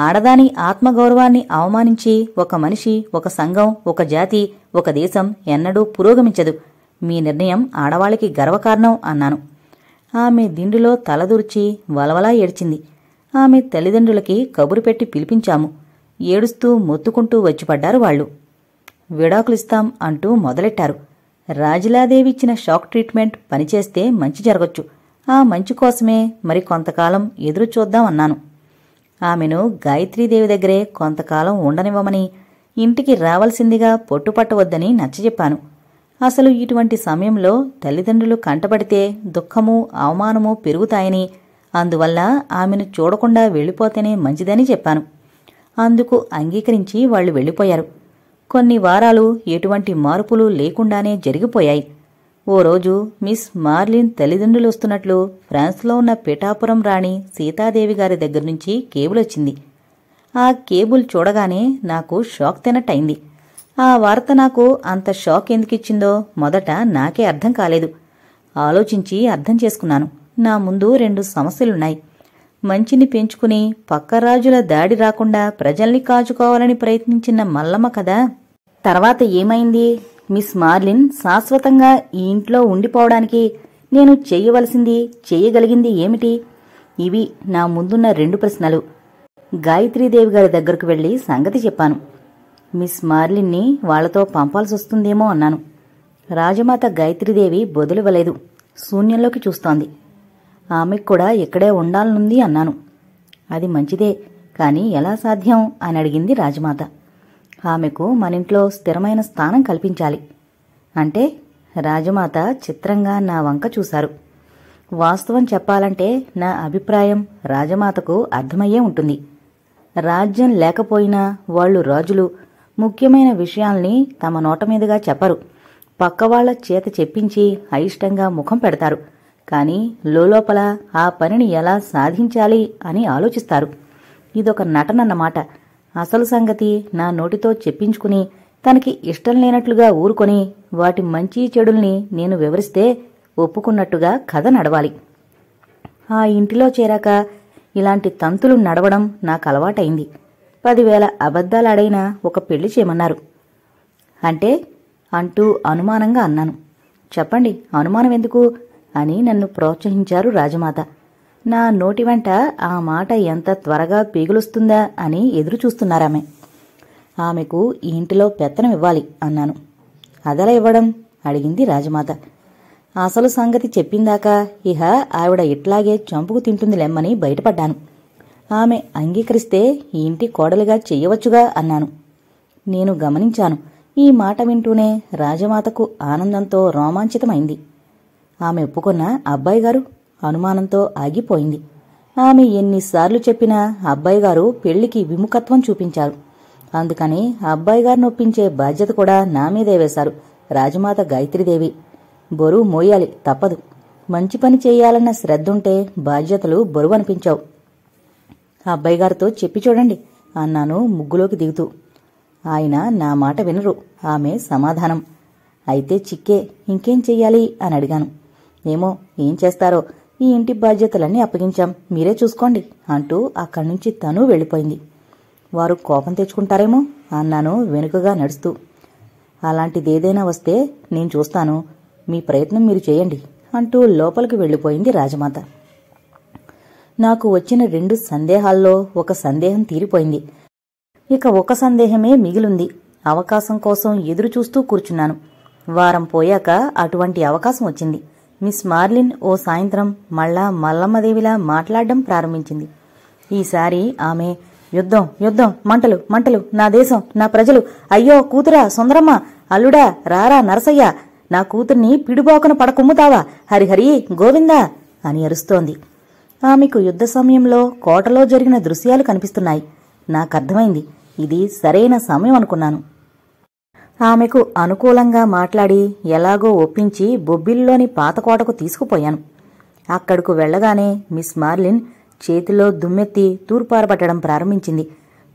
A: ఆడదాని ఆత్మగౌరవాన్ని అవమానించి ఒక మనిషి ఒక సంఘం ఒక జాతి ఒక దేశం ఎన్నడూ పురోగమించదు మీ నిర్ణయం ఆడవాళ్ళకి గర్వకారణం అన్నాను ఆమె దిండులో తలదూర్చి వలవలా ఏడ్చింది ఆమె తల్లిదండ్రులకి కబురు పెట్టి పిలిపించాము ఏడుస్తూ మొత్తుకుంటూ వచ్చిపడ్డారు వాళ్ళు విడాకులిస్తాం అంటూ మొదలెట్టారు రాజిలాదేవి ఇచ్చిన షాక్ ట్రీట్మెంట్ పనిచేస్తే మంచి జరగొచ్చు ఆ మంచి కోసమే మరి కొంతకాలం ఎదురు చూద్దామన్నాను ఆమెను గాయత్రీదేవి దగ్గరే కొంతకాలం ఉండనివ్వమని ఇంటికి రావాల్సిందిగా పొట్టుపట్టవద్దని నచ్చజెప్పాను అసలు ఇటువంటి సమయంలో తల్లిదండ్రులు కంటపడితే దుఃఖము అవమానము పెరుగుతాయని అందువల్ల ఆమెను చూడకుండా వెళ్ళిపోతేనే మంచిదని చెప్పాను అందుకు అంగీకరించి వాళ్ళు వెళ్ళిపోయారు కొన్ని వారాలు ఎటువంటి మార్పులు లేకుండానే జరిగిపోయాయి ఓ రోజు మిస్ మార్లిన్ తల్లిదండ్రులు వస్తున్నట్లు ఫ్రాన్స్లో ఉన్న పిఠాపురం రాణి సీతాదేవి గారి దగ్గర నుంచి కేబుల్ వచ్చింది ఆ కేబుల్ చూడగానే నాకు షాక్ తినట్టయింది ఆ వార్త నాకు అంత షాక్ ఎందుకు ఇచ్చిందో మొదట నాకే అర్థం కాలేదు ఆలోచించి అర్థం చేసుకున్నాను నా ముందు రెండు సమస్యలున్నాయి మంచిని పెంచుకుని పక్కరాజుల దాడి రాకుండా ప్రజల్ని కాచుకోవాలని ప్రయత్నించిన మల్లమ్మ కదా తర్వాత ఏమైంది మిస్ మార్లిన్ శాశ్వతంగా ఈ ఇంట్లో ఉండిపోవడానికి నేను చేయవలసింది చేయగలిగింది ఏమిటి ఇవి నా ముందున్న రెండు ప్రశ్నలు గాయత్రీదేవి గారి దగ్గరకు వెళ్ళి సంగతి చెప్పాను మిస్ మార్లిన్ని వాళ్లతో పంపాల్సి వస్తుందేమో అన్నాను రాజమాత గాయత్రీదేవి బదులివ్వలేదు శూన్యంలోకి చూస్తోంది ఆమెకు కూడా ఇక్కడే ఉండాలనుంది అన్నాను అది మంచిదే కానీ ఎలా సాధ్యం అని అడిగింది రాజమాత ఆమెకు మన ఇంట్లో స్థిరమైన స్థానం కల్పించాలి అంటే రాజమాత చిత్రంగా నా వంక చూశారు వాస్తవం చెప్పాలంటే నా అభిప్రాయం రాజమాతకు అర్థమయ్యే ఉంటుంది రాజ్యం లేకపోయినా వాళ్ళు రాజులు ముఖ్యమైన విషయాల్ని తమ నోట చెప్పరు పక్కవాళ్ల చేత చెప్పించి అయిష్టంగా ముఖం పెడతారు కానీ లోలోపల ఆ పనిని ఎలా సాధించాలి అని ఆలోచిస్తారు ఇదొక నటనన్నమాట అసలు సంగతి నా నోటితో చెప్పించుకుని తనకి ఇష్టం లేనట్లుగా ఊరుకొని వాటి మంచి చెడుల్ని నేను వివరిస్తే ఒప్పుకున్నట్టుగా కథ నడవాలి ఆ ఇంటిలో చేరాక ఇలాంటి తంతులు నడవడం నాకు అలవాటైంది పదివేల అబద్ధాలాడైన ఒక పెళ్లి చేయమన్నారు అంటే అంటూ అనుమానంగా అన్నాను చెప్పండి అనుమానం ఎందుకు అని నన్ను ప్రోత్సహించారు రాజమాత నా నోటి వెంట ఆ మాట ఎంత త్వరగా పీగులుస్తుందా అని ఎదురు చూస్తున్నారామె ఆమెకు ఈ ఇంటిలో పెత్తనం ఇవ్వాలి అన్నాను అదలా ఇవ్వడం అడిగింది రాజమాత అసలు సంగతి చెప్పిందాకా ఇహ ఆవిడ ఇట్లాగే చంపుకు తింటుంది లెమ్మని బయటపడ్డాను ఆమె అంగీకరిస్తే ఈ ఇంటి కోడలుగా చెయ్యవచ్చుగా అన్నాను నేను గమనించాను ఈ మాట వింటూనే రాజమాతకు ఆనందంతో రోమాంచితమైంది ఆమె ఒప్పుకున్న అబ్బాయి గారు అనుమానంతో ఆగిపోయింది ఆమె ఎన్నిసార్లు చెప్పినా అబ్బాయి గారు పెళ్లికి విముఖత్వం చూపించారు అందుకని అబ్బాయి గారిని ఒప్పించే బాధ్యత కూడా నా మీదే వేశారు రాజమాత గాయత్రీదేవి బరువు మోయాలి తప్పదు మంచి పని చేయాలన్న శ్రద్ధుంటే బాధ్యతలు బరువు అనిపించావు అబ్బాయి గారితో చెప్పి చూడండి అన్నాను ముగ్గులోకి దిగుతూ ఆయన నా మాట వినరు ఆమె సమాధానం అయితే చిక్కే ఇంకేం చెయ్యాలి అని అడిగాను ఏమో ఏం చేస్తారో ఈ ఇంటి బాధ్యతలన్నీ అప్పగించాం మీరే చూసుకోండి అంటూ అక్కడి నుంచి తను వెళ్ళిపోయింది వారు కోపం తెచ్చుకుంటారేమో అన్నాను వెనుకగా నడుస్తూ అలాంటిదేదైనా వస్తే నేను చూస్తాను మీ ప్రయత్నం మీరు చేయండి అంటూ లోపలికి వెళ్ళిపోయింది రాజమాత నాకు వచ్చిన రెండు సందేహాల్లో ఒక సందేహం తీరిపోయింది ఇక ఒక సందేహమే మిగిలింది అవకాశం కోసం ఎదురు చూస్తూ కూర్చున్నాను వారం పోయాక అటువంటి అవకాశం వచ్చింది మిస్ మార్లిన్ ఓ సాయంత్రం మళ్ళా మల్లమ్మదేవిలా మాట్లాడడం ప్రారంభించింది ఈసారి ఆమె యుద్ధం యుద్ధం మంటలు మంటలు నా దేశం నా ప్రజలు అయ్యో కూతురా సుందరమ్మ అల్లుడా రారా నరసయ్య నా కూతుర్ని పిడుబాకున పడకుమ్ముతావా హరిహరి గోవిందా అని అరుస్తోంది ఆమెకు యుద్ధ సమయంలో కోటలో జరిగిన దృశ్యాలు కనిపిస్తున్నాయి నాకర్థమైంది ఇది సరైన సమయం అనుకున్నాను ఆమెకు అనుకూలంగా మాట్లాడి ఎలాగో ఒప్పించి బొబ్బిల్లోని పాతకోటకు తీసుకుపోయాను అక్కడకు వెళ్లగానే మిస్ మార్లిన్ చేతిలో దుమ్మెత్తి తూర్పారపట్టడం ప్రారంభించింది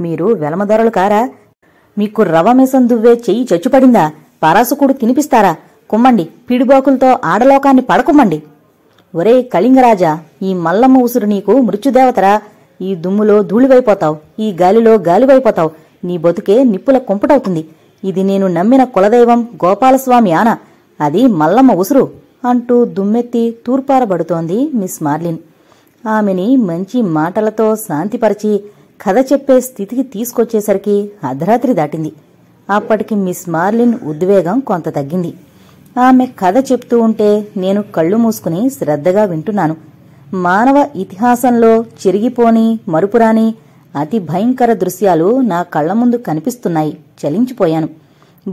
A: మీరు వెలమదొరలు కారా మీకు రవమేసం దువ్వే చెయ్యి చచ్చుపడిందా పరాసుకుడు తినిపిస్తారా కుమ్మండి పిడిబాకులతో ఆడలోకాన్ని పడకుమ్మండి ఒరే కళింగరాజా ఈ మల్లమ్మ ఉసురు నీకు మృత్యుదేవతరా ఈ దుమ్ములో ధూళివైపోతావు ఈ గాలిలో గాలివైపోతావు నీ బతుకే నిప్పుల కొంపటవుతుంది ఇది నేను నమ్మిన కులదైవం గోపాలస్వామి ఆన అది మల్లమ్మ ఉసురు అంటూ దుమ్మెత్తి తూర్పారబడుతోంది మిస్ మార్లిన్ ఆమెని మంచి మాటలతో శాంతిపరిచి కథ చెప్పే స్థితికి తీసుకొచ్చేసరికి అర్ధరాత్రి దాటింది అప్పటికి మిస్ మార్లిన్ ఉద్వేగం కొంత తగ్గింది ఆమె కథ చెప్తూ ఉంటే నేను కళ్ళు మూసుకుని శ్రద్ధగా వింటున్నాను మానవ ఇతిహాసంలో చిరిగిపోని మరుపురాని అతి భయంకర దృశ్యాలు నా కళ్ల ముందు కనిపిస్తున్నాయి చలించిపోయాను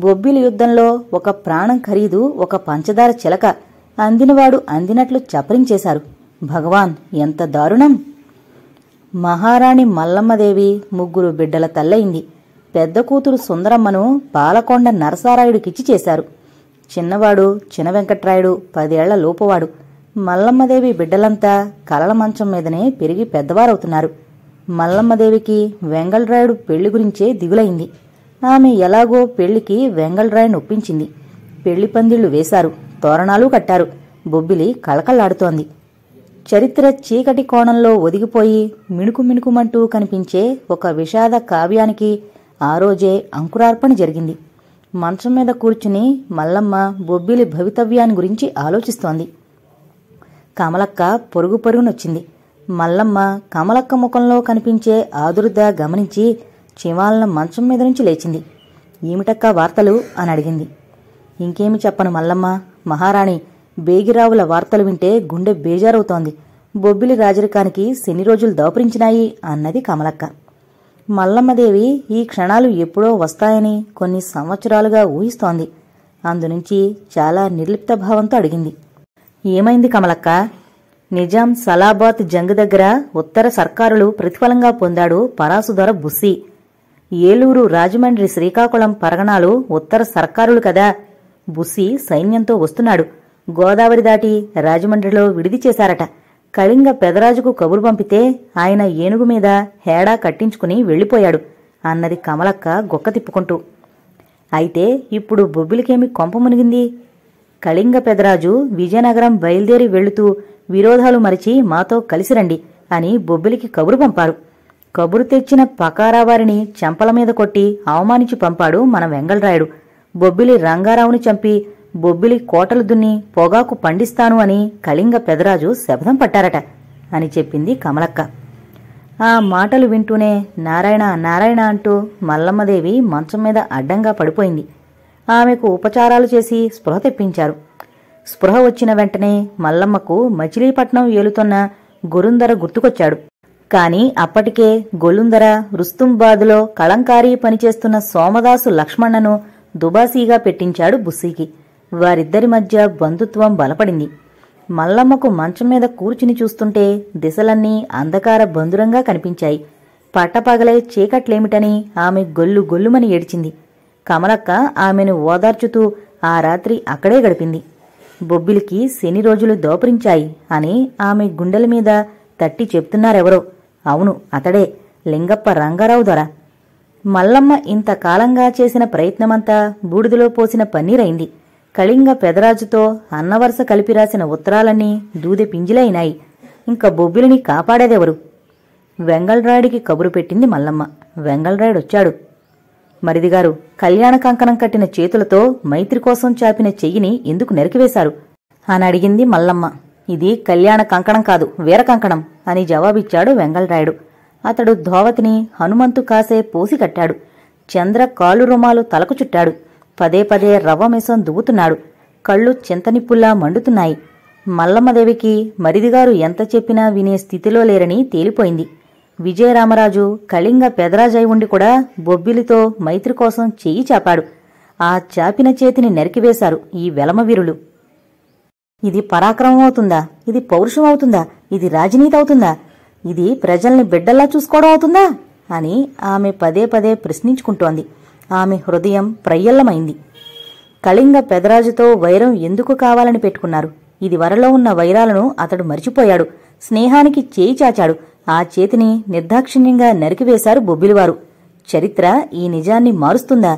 A: బొబ్బిలి యుద్ధంలో ఒక ప్రాణం ఖరీదు ఒక పంచదార చిలక అందినవాడు అందినట్లు చపరించేశారు భగవాన్ ఎంత దారుణం మహారాణి మల్లమ్మదేవి ముగ్గురు బిడ్డల తల్లయింది పెద్ద కూతురు సుందరమ్మను పాలకొండ నరసారాయుడికిచ్చి చేశారు చిన్నవాడు చినవెంకట్రాయుడు పదేళ్ల లోపవాడు మల్లమ్మదేవి బిడ్డలంతా కలల మంచం మీదనే పెరిగి పెద్దవారవుతున్నారు మల్లమ్మదేవికి వెంగళరాయుడు పెళ్లి గురించే దిగులైంది ఆమె ఎలాగో పెళ్లికి వెంగళరాయుని ఒప్పించింది పెళ్లి పందిళ్లు వేశారు తోరణాలు కట్టారు బొబ్బిలి కలకల్లాడుతోంది చరిత్ర చీకటి కోణంలో ఒదిగిపోయి మిణుకు మిణుకుమంటూ కనిపించే ఒక విషాద కావ్యానికి ఆ రోజే అంకురార్పణ జరిగింది మంచం మీద కూర్చుని మల్లమ్మ బొబ్బిలి భవితవ్యాన్ని గురించి ఆలోచిస్తోంది కమలక్క పొరుగు పొరుగునొచ్చింది మల్లమ్మ కమలక్క ముఖంలో కనిపించే ఆదుర్ద గమనించి చివాలన మంచం మీద నుంచి లేచింది ఏమిటక్క వార్తలు అని అడిగింది ఇంకేమి చెప్పను మల్లమ్మ మహారాణి బేగిరావుల వార్తలు వింటే గుండె బేజారవుతోంది బొబ్బిలి రాజరికానికి శని రోజులు దోపరించినాయి అన్నది కమలక్క మల్లమ్మదేవి ఈ క్షణాలు ఎప్పుడో వస్తాయని కొన్ని సంవత్సరాలుగా ఊహిస్తోంది అందునుంచి చాలా నిర్లిప్త భావంతో అడిగింది ఏమైంది కమలక్క నిజాం సలాబాత్ జంగ్ దగ్గర ఉత్తర సర్కారులు ప్రతిఫలంగా పొందాడు పరాసుధర బుస్సి ఏలూరు రాజమండ్రి శ్రీకాకుళం పరగణాలు ఉత్తర సర్కారులు కదా బుస్సి సైన్యంతో వస్తున్నాడు గోదావరి దాటి రాజమండ్రిలో విడిది చేశారట కళింగ పెదరాజుకు కబురు పంపితే ఆయన ఏనుగు మీద హేడా కట్టించుకుని వెళ్ళిపోయాడు అన్నది కమలక్క గొక్క తిప్పుకుంటూ అయితే ఇప్పుడు బొబ్బిలికేమి కొంప మునిగింది కళింగ పెదరాజు విజయనగరం బయలుదేరి వెళుతూ విరోధాలు మరిచి మాతో కలిసి రండి అని బొబ్బిలికి కబురు పంపారు కబురు తెచ్చిన పకారావారిని చెంపల మీద కొట్టి అవమానించి పంపాడు మన వెంగళరాయుడు బొబ్బిలి రంగారావుని చంపి బొబ్బిలి కోటలు దున్ని పొగాకు పండిస్తాను అని కళింగ పెదరాజు శబ్దం పట్టారట అని చెప్పింది కమలక్క ఆ మాటలు వింటూనే నారాయణ నారాయణ అంటూ మల్లమ్మదేవి మంచం మీద అడ్డంగా పడిపోయింది ఆమెకు ఉపచారాలు చేసి స్పృహ తెప్పించారు స్పృహ వచ్చిన వెంటనే మల్లమ్మకు మచిలీపట్నం ఏలుతున్న గురుందర గుర్తుకొచ్చాడు కాని అప్పటికే గొలుందర రుస్తుంబాదులో కళంకారీ పనిచేస్తున్న సోమదాసు లక్ష్మణను దుబాసీగా పెట్టించాడు బుస్సీకి వారిద్దరి మధ్య బంధుత్వం బలపడింది మల్లమ్మకు మంచం మీద కూర్చుని చూస్తుంటే దిశలన్నీ అంధకార బంధురంగా కనిపించాయి పట్టపగలే చీకట్లేమిటని ఆమె గొల్లు గొల్లుమని ఏడ్చింది కమలక్క ఆమెను ఓదార్చుతూ ఆ రాత్రి అక్కడే గడిపింది బొబ్బిలికి శని రోజులు దోపరించాయి అని ఆమె గుండెల మీద తట్టి చెప్తున్నారెవరో అవును అతడే లింగప్ప రంగారావు దొర మల్లమ్మ ఇంతకాలంగా చేసిన ప్రయత్నమంతా బూడిదలో పోసిన పన్నీరైంది కళింగ పెదరాజుతో అన్నవరస కలిపి రాసిన ఉత్తరాలన్నీ దూదె పింజిలైనాయి ఇంకా బొబ్బిలిని కాపాడేదెవరు వెంగళరాయుడికి కబురు పెట్టింది మల్లమ్మ వెంగళరాయుడొచ్చాడు మరిదిగారు కళ్యాణ కంకణం కట్టిన చేతులతో మైత్రి కోసం చాపిన చెయ్యిని ఎందుకు నెరికివేశారు అని అడిగింది మల్లమ్మ ఇది కళ్యాణ కంకణం కాదు వీరకంకణం అని జవాబిచ్చాడు వెంగళరాయుడు అతడు ధోవతిని హనుమంతు కాసే పోసి కట్టాడు చంద్ర కాలు రుమాలు తలకు చుట్టాడు పదే పదే రవ్వమిసం దువ్వుతున్నాడు కళ్ళు చింతనిప్పుల్లా మండుతున్నాయి మల్లమ్మదేవికి మరిదిగారు ఎంత చెప్పినా వినే స్థితిలో లేరని తేలిపోయింది విజయరామరాజు కళింగ పెదరాజై ఉండి కూడా బొబ్బిలితో మైత్రి కోసం చెయ్యి చాపాడు ఆ చాపిన చేతిని నరికివేశారు ఈ వెలమవీరులు ఇది పరాక్రమం అవుతుందా ఇది పౌరుషం అవుతుందా ఇది రాజనీతి అవుతుందా ఇది ప్రజల్ని బిడ్డల్లా చూసుకోవడం అవుతుందా అని ఆమె పదే పదే ప్రశ్నించుకుంటోంది ఆమె హృదయం ప్రయ్యల్లమైంది కళింగ పెదరాజుతో వైరం ఎందుకు కావాలని పెట్టుకున్నారు ఇది వరలో ఉన్న వైరాలను అతడు మరిచిపోయాడు స్నేహానికి చేయి చాచాడు ఆ చేతిని నిర్దాక్షిణ్యంగా నరికివేశారు బొబ్బిలివారు చరిత్ర ఈ నిజాన్ని మారుస్తుందా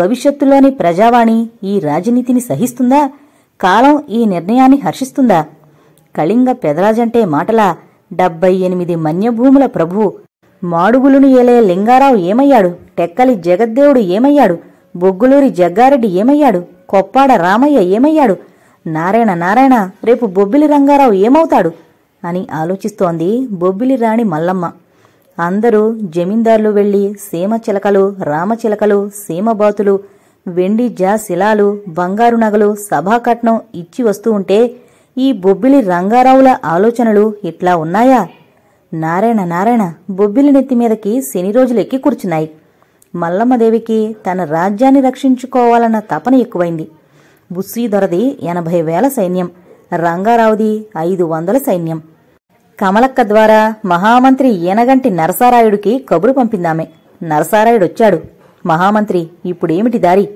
A: భవిష్యత్తులోని ప్రజావాణి ఈ రాజనీతిని సహిస్తుందా కాలం ఈ నిర్ణయాన్ని హర్షిస్తుందా కళింగ పెదరాజంటే మాటలా డెబ్బై ఎనిమిది మన్యభూముల ప్రభువు మాడుగులును ఏలే లింగారావు ఏమయ్యాడు టెక్కలి జగద్దేవుడు ఏమయ్యాడు బొగ్గులూరి జగ్గారెడ్డి ఏమయ్యాడు కొప్పాడ రామయ్య ఏమయ్యాడు నారాయణ నారాయణ రేపు బొబ్బిలి రంగారావు ఏమవుతాడు అని ఆలోచిస్తోంది బొబ్బిలి రాణి మల్లమ్మ అందరూ జమీందార్లు వెళ్లి సీమచిలకలు రామచిలకలు సీమబాతులు వెండి జా శిలాలు బంగారు నగలు సభాకట్నం ఇచ్చి వస్తూ ఉంటే ఈ బొబ్బిలి రంగారావుల ఆలోచనలు ఇట్లా ఉన్నాయా నారాయణ నారాయణ బొబ్బిలి నెత్తి మీదకి శని రోజులు ఎక్కి కూర్చున్నాయి మల్లమ్మదేవికి తన రాజ్యాన్ని రక్షించుకోవాలన్న తపన ఎక్కువైంది బుస్సీ దొరది ఎనభై వేల సైన్యం రంగారావుది ఐదు వందల సైన్యం కమలక్క ద్వారా మహామంత్రి ఈనగంటి నరసారాయుడికి కబురు పంపిందామే నరసారాయుడొచ్చాడు మహామంత్రి ఇప్పుడేమిటి దారి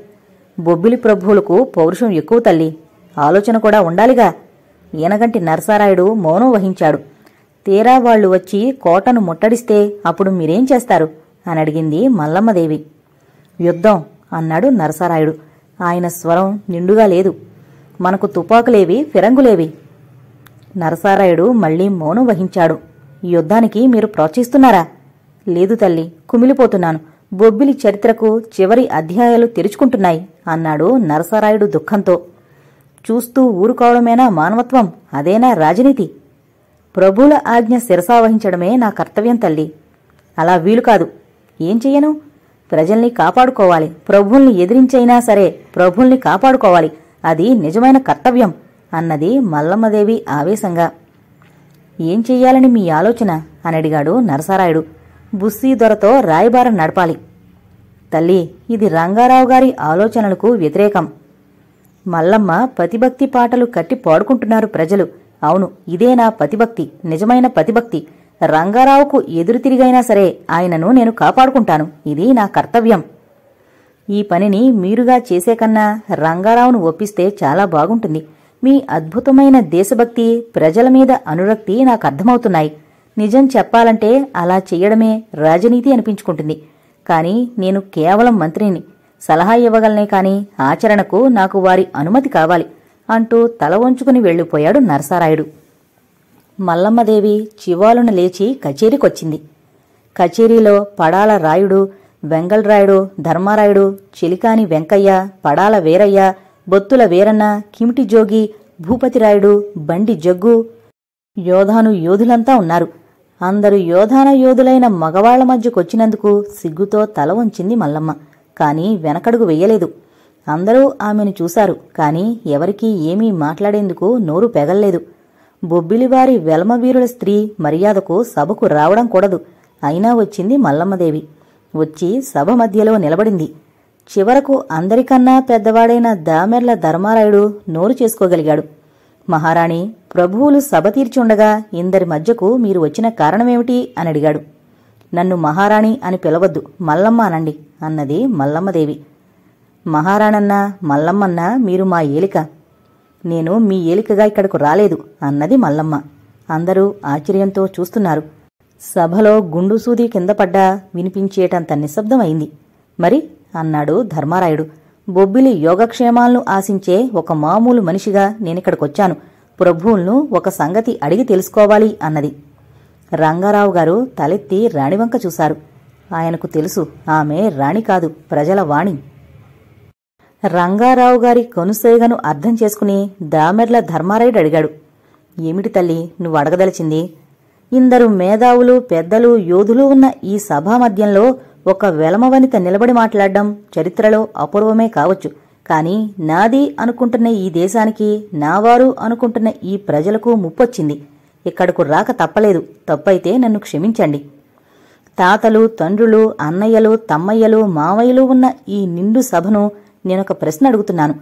A: బొబ్బిలి ప్రభువులకు పౌరుషం ఎక్కువ తల్లి ఆలోచన కూడా ఉండాలిగా ఈనగంటి నరసారాయుడు మౌనం వహించాడు తీరా వాళ్లు వచ్చి కోటను ముట్టడిస్తే అప్పుడు మీరేం చేస్తారు అని అడిగింది మల్లమ్మదేవి యుద్ధం అన్నాడు నరసారాయుడు ఆయన స్వరం నిండుగా లేదు మనకు తుపాకులేవి ఫిరంగులేవి నరసారాయుడు మళ్లీ మౌనం వహించాడు యుద్ధానికి మీరు ప్రోత్సహిస్తున్నారా లేదు తల్లి కుమిలిపోతున్నాను బొబ్బిలి చరిత్రకు చివరి అధ్యాయాలు తెరుచుకుంటున్నాయి అన్నాడు నరసారాయుడు దుఃఖంతో చూస్తూ ఊరుకోవడమేనా మానవత్వం అదేనా రాజనీతి ప్రభుల ఆజ్ఞ శిరసావహించడమే నా కర్తవ్యం తల్లి అలా వీలు కాదు ఏం చెయ్యను ప్రజల్ని కాపాడుకోవాలి ప్రభుల్ని ఎదిరించైనా సరే ప్రభుల్ని కాపాడుకోవాలి అది నిజమైన కర్తవ్యం అన్నది మల్లమ్మదేవి ఆవేశంగా ఏం చెయ్యాలని మీ ఆలోచన అని అడిగాడు నరసారాయుడు బుస్సీ దొరతో రాయబారం నడపాలి తల్లి ఇది రంగారావు గారి ఆలోచనలకు వ్యతిరేకం మల్లమ్మ పతిభక్తి పాటలు కట్టి పాడుకుంటున్నారు ప్రజలు అవును ఇదే నా పతిభక్తి నిజమైన పతిభక్తి రంగారావుకు ఎదురు తిరిగైనా సరే ఆయనను నేను కాపాడుకుంటాను ఇది నా కర్తవ్యం ఈ పనిని మీరుగా చేసేకన్నా రంగారావును ఒప్పిస్తే చాలా బాగుంటుంది మీ అద్భుతమైన దేశభక్తి ప్రజల మీద అనురక్తి నాకు అర్థమవుతున్నాయి నిజం చెప్పాలంటే అలా చేయడమే రాజనీతి అనిపించుకుంటుంది కానీ నేను కేవలం మంత్రిని సలహా ఇవ్వగలనే కాని ఆచరణకు నాకు వారి అనుమతి కావాలి అంటూ తల వంచుకుని వెళ్లిపోయాడు నరసారాయుడు మల్లమ్మదేవి చివాలున లేచి కచేరీకొచ్చింది కచేరీలో పడాల రాయుడు వెంగళరాయుడు ధర్మారాయుడు చిలికాని వెంకయ్య పడాల వీరయ్య బొత్తుల వీరన్న కిమిటి జోగి భూపతిరాయుడు బండి జగ్గు యోధాను యోధులంతా ఉన్నారు అందరూ యోధాన యోధులైన మగవాళ్ల మధ్యకొచ్చినందుకు సిగ్గుతో తల వంచింది మల్లమ్మ కాని వెనకడుగు వెయ్యలేదు అందరూ ఆమెను చూశారు కాని ఎవరికీ ఏమీ మాట్లాడేందుకు నోరు పెగల్లేదు బొబ్బిలివారి వెలమవీరుల స్త్రీ మర్యాదకు సభకు రావడం కూడదు అయినా వచ్చింది మల్లమ్మదేవి వచ్చి సభ మధ్యలో నిలబడింది చివరకు అందరికన్నా పెద్దవాడైన దామెర్ల ధర్మారాయుడు నోరు చేసుకోగలిగాడు మహారాణి ప్రభువులు సభ తీర్చుండగా ఇందరి మధ్యకు మీరు వచ్చిన కారణమేమిటి అని అడిగాడు నన్ను మహారాణి అని పిలవద్దు మల్లమ్మ అనండి అన్నది మల్లమ్మదేవి మహారాణన్నా మల్లమ్మన్నా మీరు మా ఏలిక నేను మీ ఏలికగా ఇక్కడకు రాలేదు అన్నది మల్లమ్మ అందరూ ఆశ్చర్యంతో చూస్తున్నారు సభలో గుండుసూది కింద పడ్డా వినిపించేటంత నిశ్శబ్దమైంది మరి అన్నాడు ధర్మారాయుడు బొబ్బిలి యోగక్షేమాలను ఆశించే ఒక మామూలు మనిషిగా నేనిక్కడికొచ్చాను ప్రభువులను ఒక సంగతి అడిగి తెలుసుకోవాలి అన్నది రంగారావు గారు తలెత్తి రాణివంక చూశారు ఆయనకు తెలుసు ఆమె రాణి కాదు ప్రజల వాణి రంగారావు గారి కనుసేగను అర్థం చేసుకుని దామెర్ల ధర్మారాయుడు అడిగాడు ఏమిటి తల్లి నువ్వు అడగదలిచింది ఇందరు మేధావులు పెద్దలు యోధులు ఉన్న ఈ సభామధ్యంలో ఒక వెలమవనిత నిలబడి మాట్లాడడం చరిత్రలో అపూర్వమే కావచ్చు కాని నాది అనుకుంటున్న ఈ దేశానికి నావారు అనుకుంటున్న ఈ ప్రజలకు ముప్పొచ్చింది ఇక్కడకు రాక తప్పలేదు తప్పైతే నన్ను క్షమించండి తాతలు తండ్రులు అన్నయ్యలు తమ్మయ్యలు మామయ్యలు ఉన్న ఈ నిండు సభను నేనొక ప్రశ్న అడుగుతున్నాను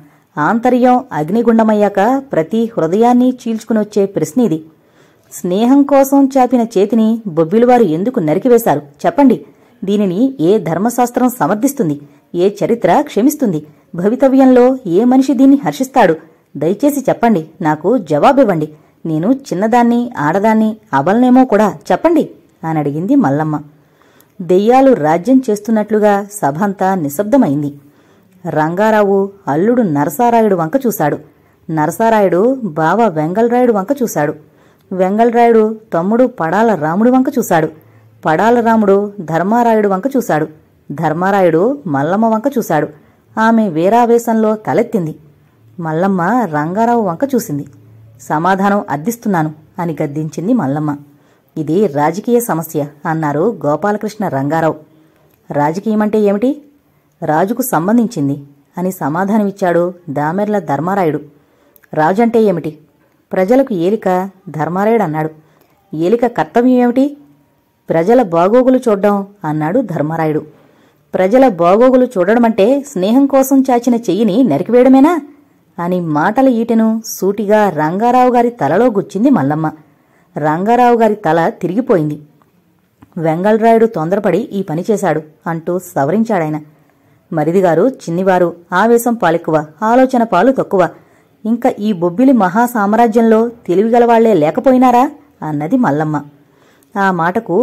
A: ఆంతర్యం అగ్నిగుండమయ్యాక ప్రతి హృదయాన్ని చీల్చుకునొచ్చే ప్రశ్న ఇది స్నేహం కోసం చాపిన చేతిని బొబ్బిలివారు ఎందుకు నరికివేశారు చెప్పండి దీనిని ఏ ధర్మశాస్త్రం సమర్థిస్తుంది ఏ చరిత్ర క్షమిస్తుంది భవితవ్యంలో ఏ మనిషి దీన్ని హర్షిస్తాడు దయచేసి చెప్పండి నాకు జవాబివ్వండి నేను చిన్నదాన్ని ఆడదాన్ని అబలనేమో కూడా చెప్పండి అని అడిగింది మల్లమ్మ దెయ్యాలు రాజ్యం చేస్తున్నట్లుగా సభ అంతా నిశ్శబ్దమైంది రంగారావు అల్లుడు నరసారాయుడు వంక చూశాడు నరసారాయుడు బావ వెంగళరాయుడు వంక చూశాడు వెంగళరాయుడు తమ్ముడు పడాల రాముడి వంక చూశాడు పడాల రాముడు ధర్మారాయుడు వంక చూశాడు ధర్మారాయుడు మల్లమ్మ వంక చూశాడు ఆమె వీరావేశంలో తలెత్తింది మల్లమ్మ రంగారావు వంక చూసింది సమాధానం అద్దిస్తున్నాను అని గద్దించింది మల్లమ్మ ఇది రాజకీయ సమస్య అన్నారు గోపాలకృష్ణ రంగారావు రాజకీయమంటే ఏమిటి రాజుకు సంబంధించింది అని సమాధానమిచ్చాడు దామెర్ల ధర్మారాయుడు రాజంటే ఏమిటి ప్రజలకు ఏలిక ధర్మారాయుడు అన్నాడు ఏలిక కర్తవ్యం ఏమిటి ప్రజల బాగోగులు చూడ్డం అన్నాడు ధర్మారాయుడు ప్రజల బాగోగులు చూడడమంటే స్నేహం కోసం చాచిన చెయ్యిని నరికివేయడమేనా అని మాటల ఈటెను సూటిగా రంగారావు గారి తలలో గుచ్చింది మల్లమ్మ రంగారావు గారి తల తిరిగిపోయింది వెంగళరాయుడు తొందరపడి ఈ పని చేశాడు అంటూ సవరించాడాయన మరిదిగారు చిన్నివారు ఆవేశం పాలెక్కువ ఆలోచన పాలు తక్కువ ఇంకా ఈ బొబ్బిలి మహాసామ్రాజ్యంలో తెలివిగలవాళ్లే లేకపోయినారా అన్నది మల్లమ్మ ఆ మాటకు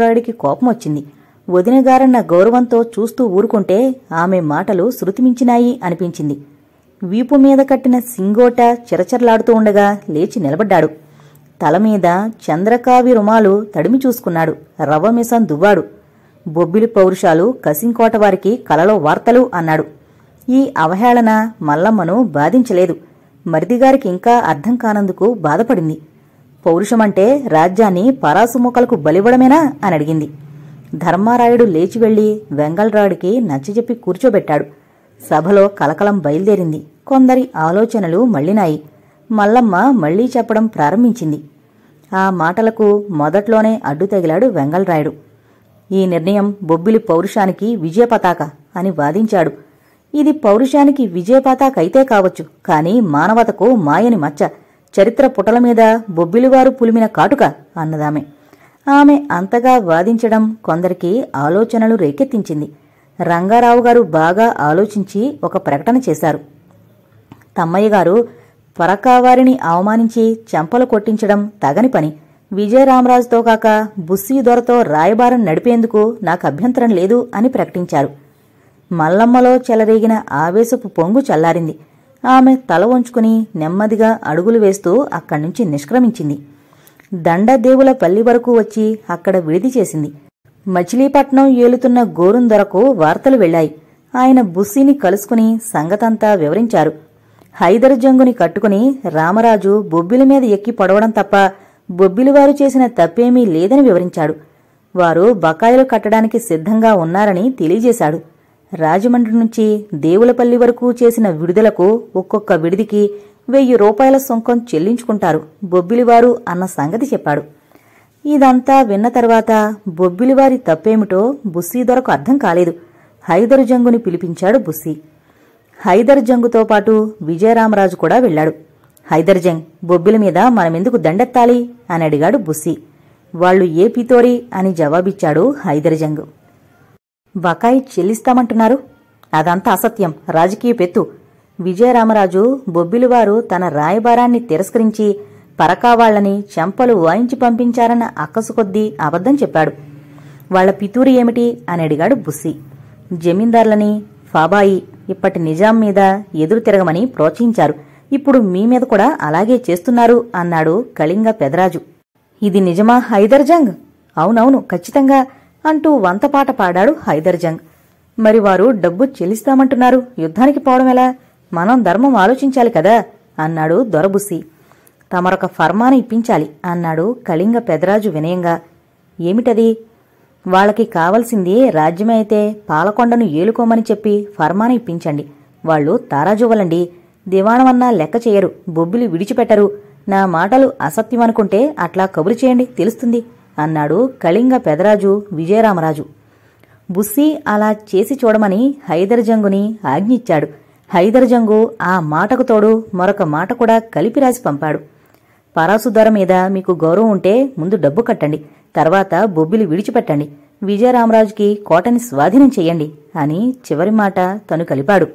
A: రాయుడికి కోపం వచ్చింది వదినగారన్న గౌరవంతో చూస్తూ ఊరుకుంటే ఆమె మాటలు శృతిమించినాయి అనిపించింది వీపు మీద కట్టిన సింగోట చిరచరలాడుతూ ఉండగా లేచి నిలబడ్డాడు తల మీద చంద్రకావి రుమాలు తడిమి చూసుకున్నాడు రవ్వమిసం దువ్వాడు బొబ్బిలి పౌరుషాలు కసింకోటవారికి కలలో వార్తలు అన్నాడు ఈ అవహేళన మల్లమ్మను బాధించలేదు మరిదిగారికి ఇంకా అర్థం కానందుకు బాధపడింది పౌరుషమంటే రాజ్యాన్ని పరాసుముఖలకు బలివ్వడమేనా అని అడిగింది ధర్మారాయుడు లేచి వెళ్లి వెంగళరాయుడికి నచ్చజెప్పి కూర్చోబెట్టాడు సభలో కలకలం బయలుదేరింది కొందరి ఆలోచనలు మళ్లినాయి మల్లమ్మ మళ్లీ చెప్పడం ప్రారంభించింది ఆ మాటలకు మొదట్లోనే అడ్డు తగిలాడు వెంగళరాయుడు ఈ నిర్ణయం బొబ్బిలి పౌరుషానికి విజయపతాక అని వాదించాడు ఇది పౌరుషానికి విజయపాతాకైతే కావచ్చు కాని మానవతకు మాయని మచ్చ చరిత్ర పుటల మీద బొబ్బిలివారు పులిమిన కాటుక అన్నదామె ఆమె అంతగా వాదించడం కొందరికి ఆలోచనలు రేకెత్తించింది రంగారావు గారు బాగా ఆలోచించి ఒక ప్రకటన చేశారు తమ్మయ్య గారు పరకావారిని అవమానించి చెంపలు కొట్టించడం తగని పని విజయరామరాజుతో కాక బుస్సీ దొరతో రాయబారం నడిపేందుకు నాకు అభ్యంతరం లేదు అని ప్రకటించారు మల్లమ్మలో చెలరేగిన ఆవేశపు పొంగు చల్లారింది ఆమె తల వంచుకుని నెమ్మదిగా అడుగులు వేస్తూ అక్కడి నుంచి నిష్క్రమించింది దండదేవుల పల్లి వరకు వచ్చి అక్కడ విడిది చేసింది మచిలీపట్నం ఏలుతున్న గోరుందొరకు వార్తలు వెళ్లాయి ఆయన బుస్సీని కలుసుకుని సంగతంతా వివరించారు హైదర్ జంగుని కట్టుకుని రామరాజు బొబ్బిల మీద ఎక్కి పడవడం తప్ప బొబ్బిలివారు చేసిన తప్పేమీ లేదని వివరించాడు వారు బకాయిలు కట్టడానికి సిద్ధంగా ఉన్నారని తెలియజేశాడు రాజమండ్రి నుంచి దేవులపల్లి వరకు చేసిన విడుదలకు ఒక్కొక్క విడిదికి వెయ్యి రూపాయల సొంకం చెల్లించుకుంటారు బొబ్బిలివారు అన్న సంగతి చెప్పాడు ఇదంతా విన్న తర్వాత బొబ్బిలివారి తప్పేమిటో బుస్సీ దొరకు అర్థం కాలేదు హైదరు జంగుని పిలిపించాడు బుస్సీ హైదర్ జంగుతో పాటు విజయరామరాజు కూడా వెళ్లాడు హైదర్ జంగ్ బొబ్బిలి మీద మనమెందుకు దండెత్తాలి అని అడిగాడు బుస్సీ వాళ్లు ఏపీతోరి అని జవాబిచ్చాడు హైదర్ జంగు బకాయి చెల్లిస్తామంటున్నారు అదంతా అసత్యం రాజకీయ పెత్తు విజయరామరాజు బొబ్బిలివారు తన రాయబారాన్ని తిరస్కరించి పరకావాళ్లని చెంపలు వాయించి పంపించారన్న అక్కసు కొద్దీ అబద్ధం చెప్పాడు వాళ్ల పితూరి ఏమిటి అని అడిగాడు బుస్సి జమీందార్లని ఫాబాయి ఇప్పటి నిజాం మీద ఎదురు తిరగమని ప్రోత్సహించారు ఇప్పుడు మీ మీద కూడా అలాగే చేస్తున్నారు అన్నాడు కళింగ పెదరాజు ఇది నిజమా హైదర్జంగ్ అవునవును ఖచ్చితంగా అంటూ వంతపాట పాడాడు హైదర్జంగ్ మరి వారు డబ్బు చెల్లిస్తామంటున్నారు యుద్ధానికి పోవడం ఎలా మనం ధర్మం ఆలోచించాలి కదా అన్నాడు దొరబుసి తమరొక ఫర్మాన ఇప్పించాలి అన్నాడు కళింగ పెదరాజు వినయంగా ఏమిటది వాళ్ళకి కావలసింది రాజ్యమైతే అయితే పాలకొండను ఏలుకోమని చెప్పి ఫర్మాన ఇప్పించండి వాళ్ళు తారాజువ్వలండి దివాణమన్నా లెక్క చేయరు బొబ్బిలి విడిచిపెట్టరు నా మాటలు అసత్యమనుకుంటే అట్లా కబురు చేయండి తెలుస్తుంది అన్నాడు కళింగ పెదరాజు విజయరామరాజు బుస్సి అలా చేసి చూడమని హైదర్జంగుని ఆజ్ఞిచ్చాడు హైదర్జంగు ఆ మాటకు తోడు మరొక మాట కూడా కలిపి రాసి పంపాడు పరాసు ధర మీద మీకు గౌరవం ఉంటే ముందు డబ్బు కట్టండి తర్వాత బొబ్బిలి విడిచిపెట్టండి విజయరామరాజుకి కోటని స్వాధీనం చెయ్యండి అని చివరి మాట తను కలిపాడు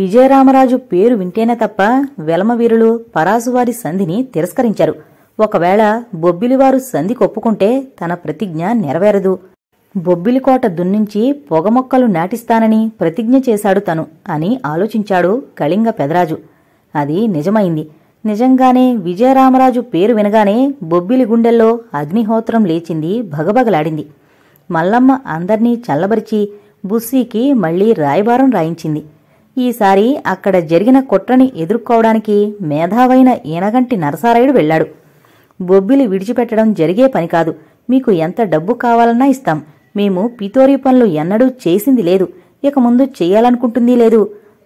A: విజయరామరాజు పేరు వింటేనే తప్ప వెలమవీరులు పరాసువారి సంధిని తిరస్కరించారు ఒకవేళ బొబ్బిలివారు సంధి కొప్పుకుంటే తన ప్రతిజ్ఞ నెరవేరదు బొబ్బిలికోట దున్నించి పొగమొక్కలు నాటిస్తానని ప్రతిజ్ఞ చేశాడు తను అని ఆలోచించాడు కళింగ పెదరాజు అది నిజమైంది నిజంగానే విజయరామరాజు పేరు వినగానే బొబ్బిలి గుండెల్లో అగ్నిహోత్రం లేచింది భగభగలాడింది మల్లమ్మ అందర్నీ చల్లబరిచి బుస్సీకి మళ్లీ రాయబారం రాయించింది ఈసారి అక్కడ జరిగిన కుట్రని ఎదుర్కోవడానికి మేధావైన ఈనగంటి నరసారాయుడు వెళ్లాడు బొబ్బిలి విడిచిపెట్టడం జరిగే పని కాదు మీకు ఎంత డబ్బు కావాలన్నా ఇస్తాం మేము పితోరి పనులు ఎన్నడూ చేసింది లేదు ఇక ముందు చెయ్యాలనుకుంటుంది లేదు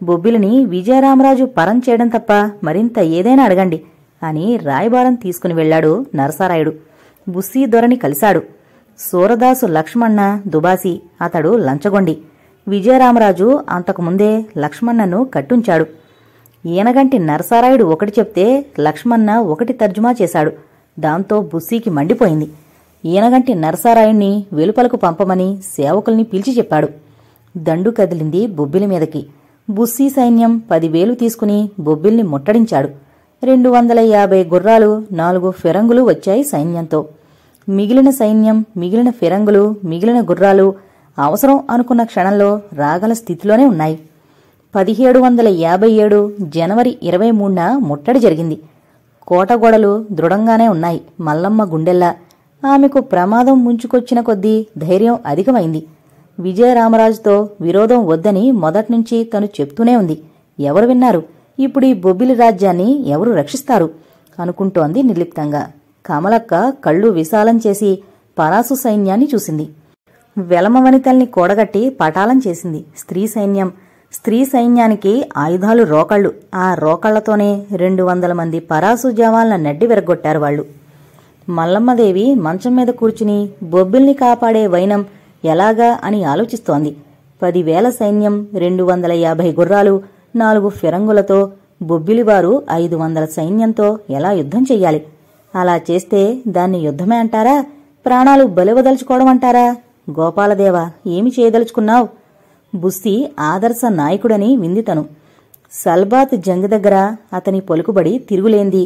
A: బొబ్బిలిని విజయరామరాజు పరం చేయడం తప్ప మరింత ఏదైనా అడగండి అని రాయబారం తీసుకుని వెళ్లాడు నరసారాయుడు బుస్సీ దొరని కలిశాడు సూరదాసు లక్ష్మణ దుబాసి అతడు లంచగొండి విజయరామరాజు అంతకుముందే లక్ష్మణను కట్టుంచాడు ఈనగంటి నరసారాయుడు ఒకటి చెప్తే లక్ష్మణ ఒకటి తర్జుమా చేశాడు దాంతో బుస్సీకి మండిపోయింది ఈయనగంటి నరసారాయుణ్ణి వెలుపలకు పంపమని సేవకుల్ని పిలిచి చెప్పాడు దండు కదిలింది బొబ్బిలి మీదకి బుస్సీ సైన్యం పదివేలు తీసుకుని బొబ్బిల్ని ముట్టడించాడు రెండు వందల యాభై గుర్రాలు నాలుగు ఫిరంగులు వచ్చాయి సైన్యంతో మిగిలిన సైన్యం మిగిలిన ఫిరంగులు మిగిలిన గుర్రాలు అవసరం అనుకున్న క్షణంలో రాగల స్థితిలోనే ఉన్నాయి పదిహేడు వందల యాభై ఏడు జనవరి ఇరవై మూడున ముట్టడి జరిగింది కోటగోడలు దృఢంగానే ఉన్నాయి మల్లమ్మ గుండెల్లా ఆమెకు ప్రమాదం ముంచుకొచ్చిన కొద్దీ ధైర్యం అధికమైంది విజయరామరాజుతో విరోధం వద్దని మొదట్నుంచి తను చెప్తూనే ఉంది ఎవరు విన్నారు ఇప్పుడు ఈ బొబ్బిలి రాజ్యాన్ని ఎవరు రక్షిస్తారు అనుకుంటోంది నిర్లిప్తంగా కమలక్క కళ్ళు విశాలం చేసి పరాసు సైన్యాన్ని చూసింది వెలమవనితల్ని కూడగట్టి పటాలం చేసింది స్త్రీ సైన్యం స్త్రీ సైన్యానికి ఆయుధాలు రోకళ్ళు ఆ రోకళ్లతోనే రెండు వందల మంది పరాసు జవాన్ల నడ్డి విరగొట్టారు వాళ్ళు మల్లమ్మదేవి మంచం మీద కూర్చుని బొబ్బిల్ని కాపాడే వైనం ఎలాగా అని ఆలోచిస్తోంది పదివేల సైన్యం రెండు వందల యాభై గుర్రాలు నాలుగు ఫిరంగులతో బొబ్బిలివారు ఐదు వందల సైన్యంతో ఎలా యుద్ధం చెయ్యాలి అలా చేస్తే దాన్ని యుద్ధమే అంటారా ప్రాణాలు బలివదలుచుకోవడం అంటారా గోపాలదేవ ఏమి చేయదలుచుకున్నావు బుస్తి ఆదర్శ నాయకుడని విందితను సల్బాత్ జంగ్ దగ్గర అతని పలుకుబడి తిరుగులేంది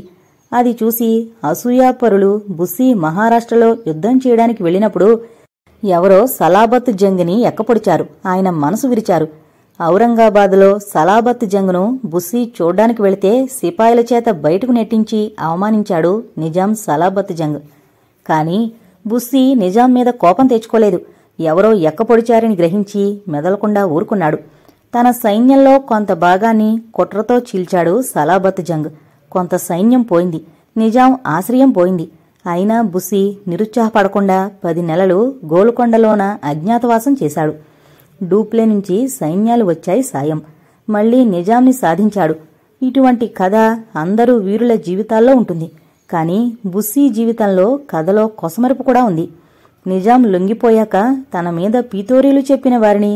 A: అది చూసి అసూయాపరులు బుస్సి మహారాష్ట్రలో యుద్ధం చేయడానికి వెళ్ళినప్పుడు ఎవరో సలాబత్ జంగ్ని ఎక్కపొడిచారు ఆయన మనసు విరిచారు ఔరంగాబాద్లో సలాబత్ జంగ్ను బుస్సి చూడ్డానికి వెళితే సిపాయిల చేత బయటకు నెట్టించి అవమానించాడు నిజాం సలాబత్ జంగ్ కానీ బుస్సి నిజాం మీద కోపం తెచ్చుకోలేదు ఎవరో ఎక్కపొడిచారని గ్రహించి మెదలకుండా ఊరుకున్నాడు తన సైన్యంలో కొంత భాగాన్ని కుట్రతో చీల్చాడు సలాబత్ జంగ్ కొంత సైన్యం పోయింది నిజాం ఆశ్రయం పోయింది అయినా బుసి నిరుత్సాహపడకుండా పది నెలలు గోలుకొండలోన అజ్ఞాతవాసం చేశాడు డూప్లే నుంచి సైన్యాలు వచ్చాయి సాయం మళ్లీ నిజాంని సాధించాడు ఇటువంటి కథ అందరూ వీరుల జీవితాల్లో ఉంటుంది కానీ బుస్సీ జీవితంలో కథలో కొసమరుపు కూడా ఉంది నిజాం లొంగిపోయాక తన మీద పీతోరీలు చెప్పిన వారిని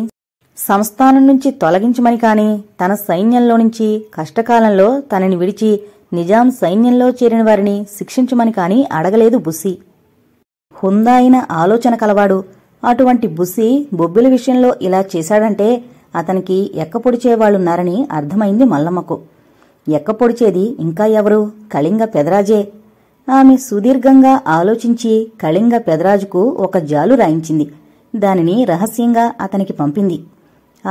A: సంస్థానం నుంచి తొలగించమని కాని తన సైన్యంలో నుంచి కష్టకాలంలో తనని విడిచి నిజాం సైన్యంలో చేరిన వారిని శిక్షించమని కాని అడగలేదు బుస్సి హుందా అయిన ఆలోచన కలవాడు అటువంటి బుస్సి బొబ్బిల విషయంలో ఇలా చేశాడంటే అతనికి ఎక్కపొడిచేవాళ్లున్నారని అర్థమైంది మల్లమ్మకు ఎక్కపొడిచేది ఇంకా ఎవరు కళింగ పెదరాజే ఆమె సుదీర్ఘంగా ఆలోచించి కళింగ పెదరాజుకు ఒక జాలు రాయించింది దానిని రహస్యంగా అతనికి పంపింది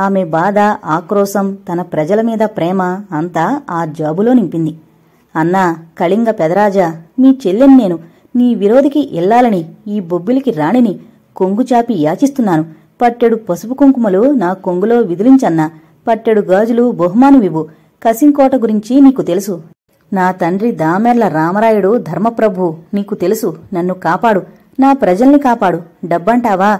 A: ఆమె బాధ ఆక్రోశం తన ప్రజల మీద ప్రేమ అంతా ఆ జాబులో నింపింది అన్నా కళింగ పెదరాజా మీ చెల్లెని నేను నీ విరోధికి ఇల్లాలని ఈ బొబ్బిలికి రాణిని కొంగుచాపి యాచిస్తున్నాను పట్టెడు పసుపు కుంకుమలు నా కొంగులో విదిలించన్నా పట్టెడు గాజులు బహుమానమివ్వు కసింకోట గురించి నీకు తెలుసు నా తండ్రి దామెర్ల రామరాయుడు ధర్మప్రభు నీకు తెలుసు నన్ను కాపాడు నా ప్రజల్ని కాపాడు డబ్బంటావా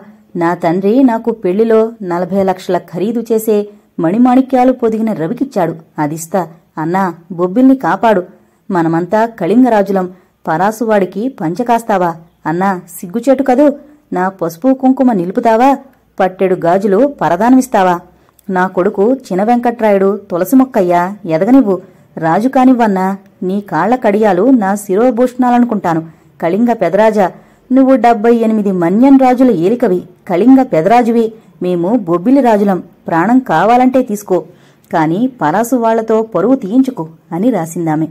A: నా తండ్రి నాకు పెళ్లిలో నలభై లక్షల ఖరీదు చేసే మణిమాణిక్యాలు పొదిగిన రవికిచ్చాడు అదిస్తా అన్నా బొబ్బిల్ని కాపాడు మనమంతా కళింగరాజులం పరాసువాడికి పంచకాస్తావా అన్నా సిగ్గుచేటు కదూ నా పసుపు కుంకుమ నిలుపుతావా పట్టెడు గాజులు పరదానమిస్తావా నా కొడుకు చినవెంకట్రాయుడు తులసి మొక్కయ్యా ఎదగనివ్వు రాజు కానివ్వన్నా నీ కాళ్ల కడియాలు నా శిరోభూషణాలనుకుంటాను కళింగ పెదరాజా నువ్వు డెబ్బై ఎనిమిది మన్యం రాజుల ఏలికవి కళింగ పెదరాజువి మేము బొబ్బిలి రాజులం ప్రాణం కావాలంటే తీసుకో కాని పరాసు వాళ్లతో పరువు తీయించుకో అని రాసిందామె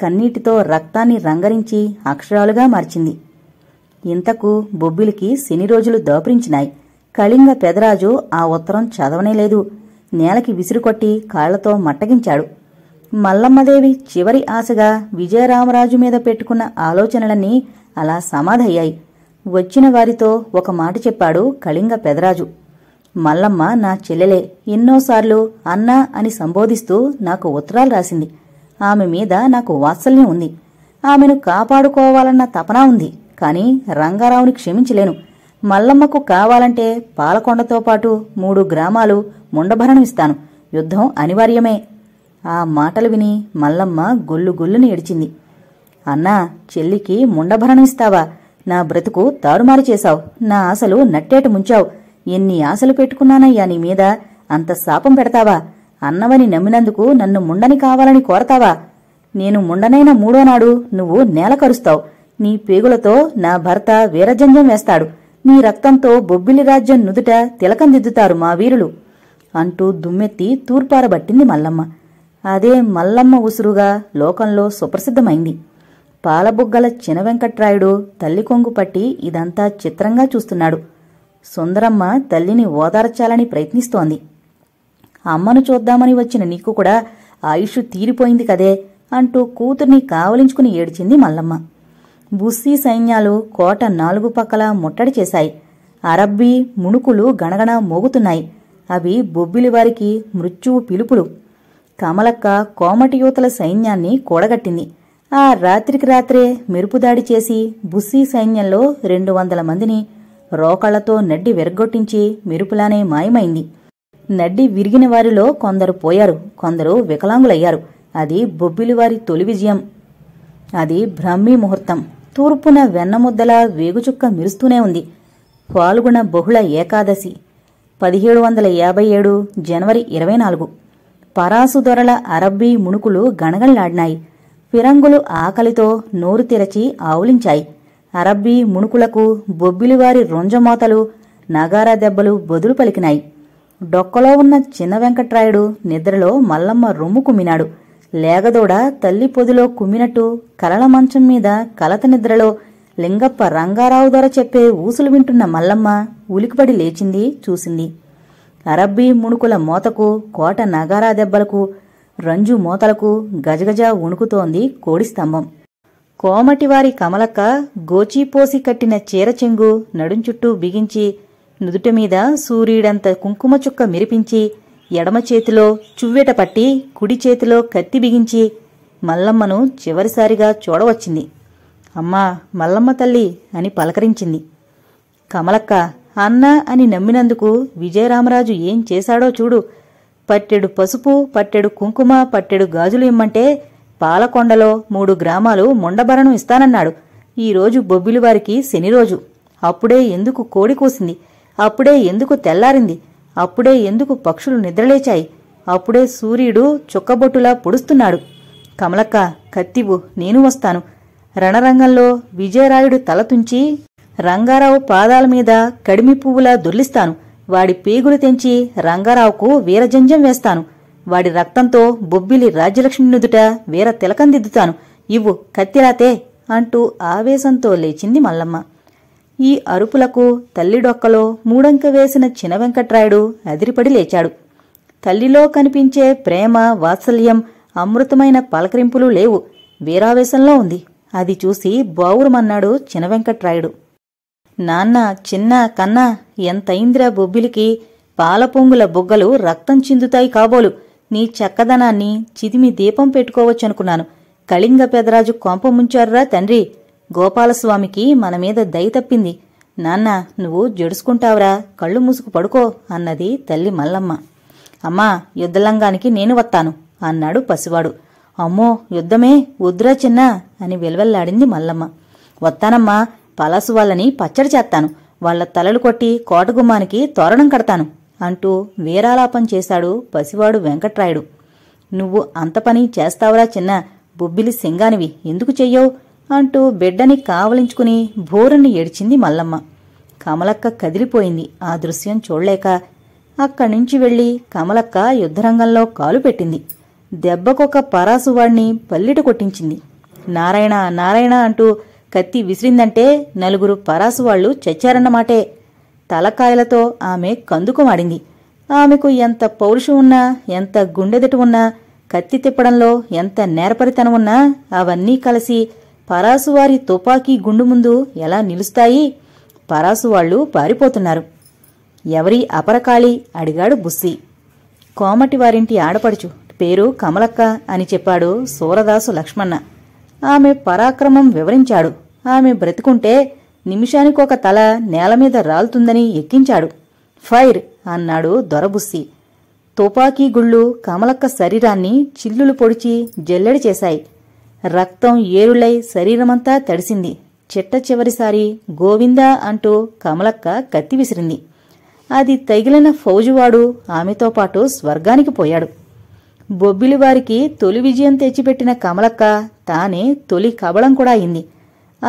A: కన్నీటితో రక్తాన్ని రంగరించి అక్షరాలుగా మార్చింది ఇంతకు బొబ్బిలికి శని రోజులు దోపరించినాయి కళింగ పెదరాజు ఆ ఉత్తరం చదవనేలేదు నేలకి విసిరుకొట్టి కాళ్లతో మట్టగించాడు మల్లమ్మదేవి చివరి ఆశగా విజయరామరాజు మీద పెట్టుకున్న ఆలోచనలన్నీ అలా సమాధయ్యాయి వచ్చిన వారితో ఒక మాట చెప్పాడు కళింగ పెదరాజు మల్లమ్మ నా చెల్లెలే ఎన్నోసార్లు అన్నా అని సంబోధిస్తూ నాకు ఉత్తరాలు రాసింది ఆమె మీద నాకు వాత్సల్యం ఉంది ఆమెను కాపాడుకోవాలన్న తపన ఉంది కానీ రంగారావుని క్షమించలేను మల్లమ్మకు కావాలంటే పాలకొండతో పాటు మూడు గ్రామాలు ముండభరణమిస్తాను యుద్ధం అనివార్యమే ఆ మాటలు విని మల్లమ్మ గొల్లు గొల్లుని ఏడిచింది అన్నా చెల్లికి ముండభరణం ఇస్తావా నా బ్రతుకు తారుమారు చేశావు నా ఆశలు నట్టేట ముంచావు ఎన్ని ఆశలు పెట్టుకున్నానయ్యా నీ మీద అంత శాపం పెడతావా అన్నవని నమ్మినందుకు నన్ను ముండని కావాలని కోరతావా నేను ముండనైన మూడో నాడు నువ్వు నేల కరుస్తావు నీ పేగులతో నా భర్త వీరజంజం వేస్తాడు నీ రక్తంతో బొబ్బిలి రాజ్యం నుదుట తిలకం దిద్దుతారు మా వీరులు అంటూ దుమ్మెత్తి తూర్పారబట్టింది మల్లమ్మ అదే మల్లమ్మ ఉసురుగా లోకంలో సుప్రసిద్ధమైంది పాలబుగ్గల చినవెంకట్రాయుడు తల్లి కొంగు పట్టి ఇదంతా చిత్రంగా చూస్తున్నాడు సుందరమ్మ తల్లిని ఓదార్చాలని ప్రయత్నిస్తోంది అమ్మను చూద్దామని వచ్చిన నీకు కూడా ఆయుష్ తీరిపోయింది కదే అంటూ కూతుర్ని కావలించుకుని ఏడ్చింది మల్లమ్మ బుస్సీ సైన్యాలు కోట నాలుగు పక్కల ముట్టడి చేశాయి అరబ్బీ ముణుకులు గణగణ మోగుతున్నాయి అవి బొబ్బిలి వారికి మృత్యువు పిలుపులు కమలక్క కోమటి యువతల సైన్యాన్ని కూడగట్టింది ఆ రాత్రికి రాత్రే మెరుపుదాడి చేసి బుస్సీ సైన్యంలో రెండు వందల మందిని రోకళ్లతో నడ్డి విరగొట్టించి మెరుపులానే మాయమైంది నడ్డి విరిగిన వారిలో కొందరు పోయారు కొందరు వికలాంగులయ్యారు అది బొబ్బిలివారి తొలి విజయం అది బ్రహ్మీ ముహూర్తం తూర్పున వెన్నముద్దల వేగుచుక్క మెరుస్తూనే ఉంది పాల్గొన బహుళ ఏకాదశి పదిహేడు వందల యాభై ఏడు జనవరి ఇరవై నాలుగు పరాసుదొరల అరబ్బీ ముణుకులు గణగల్లాడినాయి ఫిరంగులు ఆకలితో నోరు తెరచి ఆవులించాయి అరబ్బీ ముణుకులకు బొబ్బిలివారి రొంజమోతలు నగారా దెబ్బలు బదులు పలికినాయి డొక్కలో ఉన్న చిన్న వెంకట్రాయుడు నిద్రలో మల్లమ్మ రొమ్ము కుమ్మినాడు లేగదోడ తల్లి పొదిలో కుమ్మినట్టు కలల మంచం మీద కలత నిద్రలో లింగప్ప రంగారావు దొర చెప్పే ఊసులు వింటున్న మల్లమ్మ ఉలికిపడి లేచింది చూసింది అరబ్బీ ముణుకుల మోతకు కోట నగారా దెబ్బలకు రంజు మోతలకు గజగజ వణుకుతోంది కోడి స్తంభం కోమటివారి కమలక్క గోచీపోసి కట్టిన చీర చెంగు నడుంచుట్టూ బిగించి నుదుటమీద సూర్యుడంత కుంకుమ చుక్క మెరిపించి ఎడమ చేతిలో చువ్వెట పట్టి కుడి చేతిలో కత్తి బిగించి మల్లమ్మను చివరిసారిగా చూడవచ్చింది అమ్మా మల్లమ్మ తల్లి అని పలకరించింది కమలక్క అన్న అని నమ్మినందుకు విజయరామరాజు ఏం చేశాడో చూడు పట్టెడు పసుపు పట్టెడు కుంకుమ పట్టెడు గాజులు ఇమ్మంటే పాలకొండలో మూడు గ్రామాలు ముండభరణం ఇస్తానన్నాడు ఈరోజు బొబ్బిలివారికి శని రోజు అప్పుడే ఎందుకు కోడి కూసింది అప్పుడే ఎందుకు తెల్లారింది అప్పుడే ఎందుకు పక్షులు నిద్రలేచాయి అప్పుడే సూర్యుడు చుక్కబొట్టులా పొడుస్తున్నాడు కమలక్క కత్తివు నేను వస్తాను రణరంగంలో విజయరాయుడు తల తుంచి రంగారావు పాదాల మీద కడిమి పువ్వులా దొర్లిస్తాను వాడి పేగులు తెంచి రంగారావుకు వీరజంజం వేస్తాను వాడి రక్తంతో బొబ్బిలి రాజ్యలక్ష్మి నుదుట వీర దిద్దుతాను ఇవ్వు కత్తిరాతే అంటూ ఆవేశంతో లేచింది మల్లమ్మ ఈ అరుపులకు తల్లి డొక్కలో మూడంక వేసిన చిన వెంకట్రాయుడు అదిరిపడి లేచాడు తల్లిలో కనిపించే ప్రేమ వాత్సల్యం అమృతమైన పలకరింపులు లేవు వీరావేశంలో ఉంది అది చూసి బావురుమన్నాడు చినవెంకట్రాయుడు నాన్న చిన్న కన్న ఎంతైంద్రా బొబ్బిలికి పాలపొంగుల బొగ్గలు రక్తం చిందుతాయి కాబోలు నీ చక్కదనాన్ని చిదిమి దీపం పెట్టుకోవచ్చనుకున్నాను కళింగ పెదరాజు కొంప ముంచారురా తండ్రి గోపాలస్వామికి మనమీద దయ తప్పింది నాన్న నువ్వు జడుసుకుంటావురా కళ్ళు మూసుకు పడుకో అన్నది తల్లి మల్లమ్మ అమ్మా యుద్ధలంగానికి నేను వత్తాను అన్నాడు పసివాడు అమ్మో యుద్ధమే వద్దురా చిన్న అని వెలువెల్లాడింది మల్లమ్మ వత్తానమ్మా పలాసు వాళ్ళని పచ్చడి చేస్తాను వాళ్ల తలలు కొట్టి కోటగుమ్మానికి తోరణం కడతాను అంటూ వీరాలాపం చేశాడు పసివాడు వెంకట్రాయుడు నువ్వు అంత పని చేస్తావురా చిన్న బొబ్బిలి సింగానివి ఎందుకు చెయ్యవు అంటూ బిడ్డని కావలించుకుని భోరుని ఏడ్చింది మల్లమ్మ కమలక్క కదిలిపోయింది ఆ దృశ్యం చూడలేక అక్కడి నుంచి వెళ్ళి కమలక్క యుద్ధరంగంలో కాలు పెట్టింది దెబ్బకొక పరాసువాణ్ణి పల్లిట కొట్టించింది నారాయణ నారాయణ అంటూ కత్తి విసిరిందంటే నలుగురు పరాసు వాళ్లు చచ్చారన్నమాటే తలకాయలతో ఆమె కందుకుమాడింది ఆమెకు ఎంత పౌరుషం ఉన్నా ఎంత గుండెదటి ఉన్నా కత్తి తిప్పడంలో ఎంత నేరపరితనం ఉన్నా అవన్నీ కలిసి పరాసువారి తుపాకీ గుండు ముందు ఎలా నిలుస్తాయి పరాసువాళ్లు పారిపోతున్నారు ఎవరి అపరకాళి అడిగాడు బుస్సి కోమటి వారింటి ఆడపడుచు పేరు కమలక్క అని చెప్పాడు సూరదాసు లక్ష్మణ ఆమె పరాక్రమం వివరించాడు ఆమె బ్రతికుంటే నిమిషానికొక తల నేలమీద రాలుతుందని ఎక్కించాడు ఫైర్ అన్నాడు దొరబుస్సి తుపాకీ గుళ్ళు కమలక్క శరీరాన్ని చిల్లులు పొడిచి జల్లెడి చేశాయి రక్తం ఏరులై శరీరమంతా తడిసింది చిట్ట చివరిసారి గోవిందా అంటూ కమలక్క కత్తి విసిరింది అది తగిలిన ఫౌజువాడు ఆమెతో పాటు స్వర్గానికి పోయాడు బొబ్బిలివారికి తొలి విజయం తెచ్చిపెట్టిన కమలక్క తానే తొలి కబళం కూడా అయింది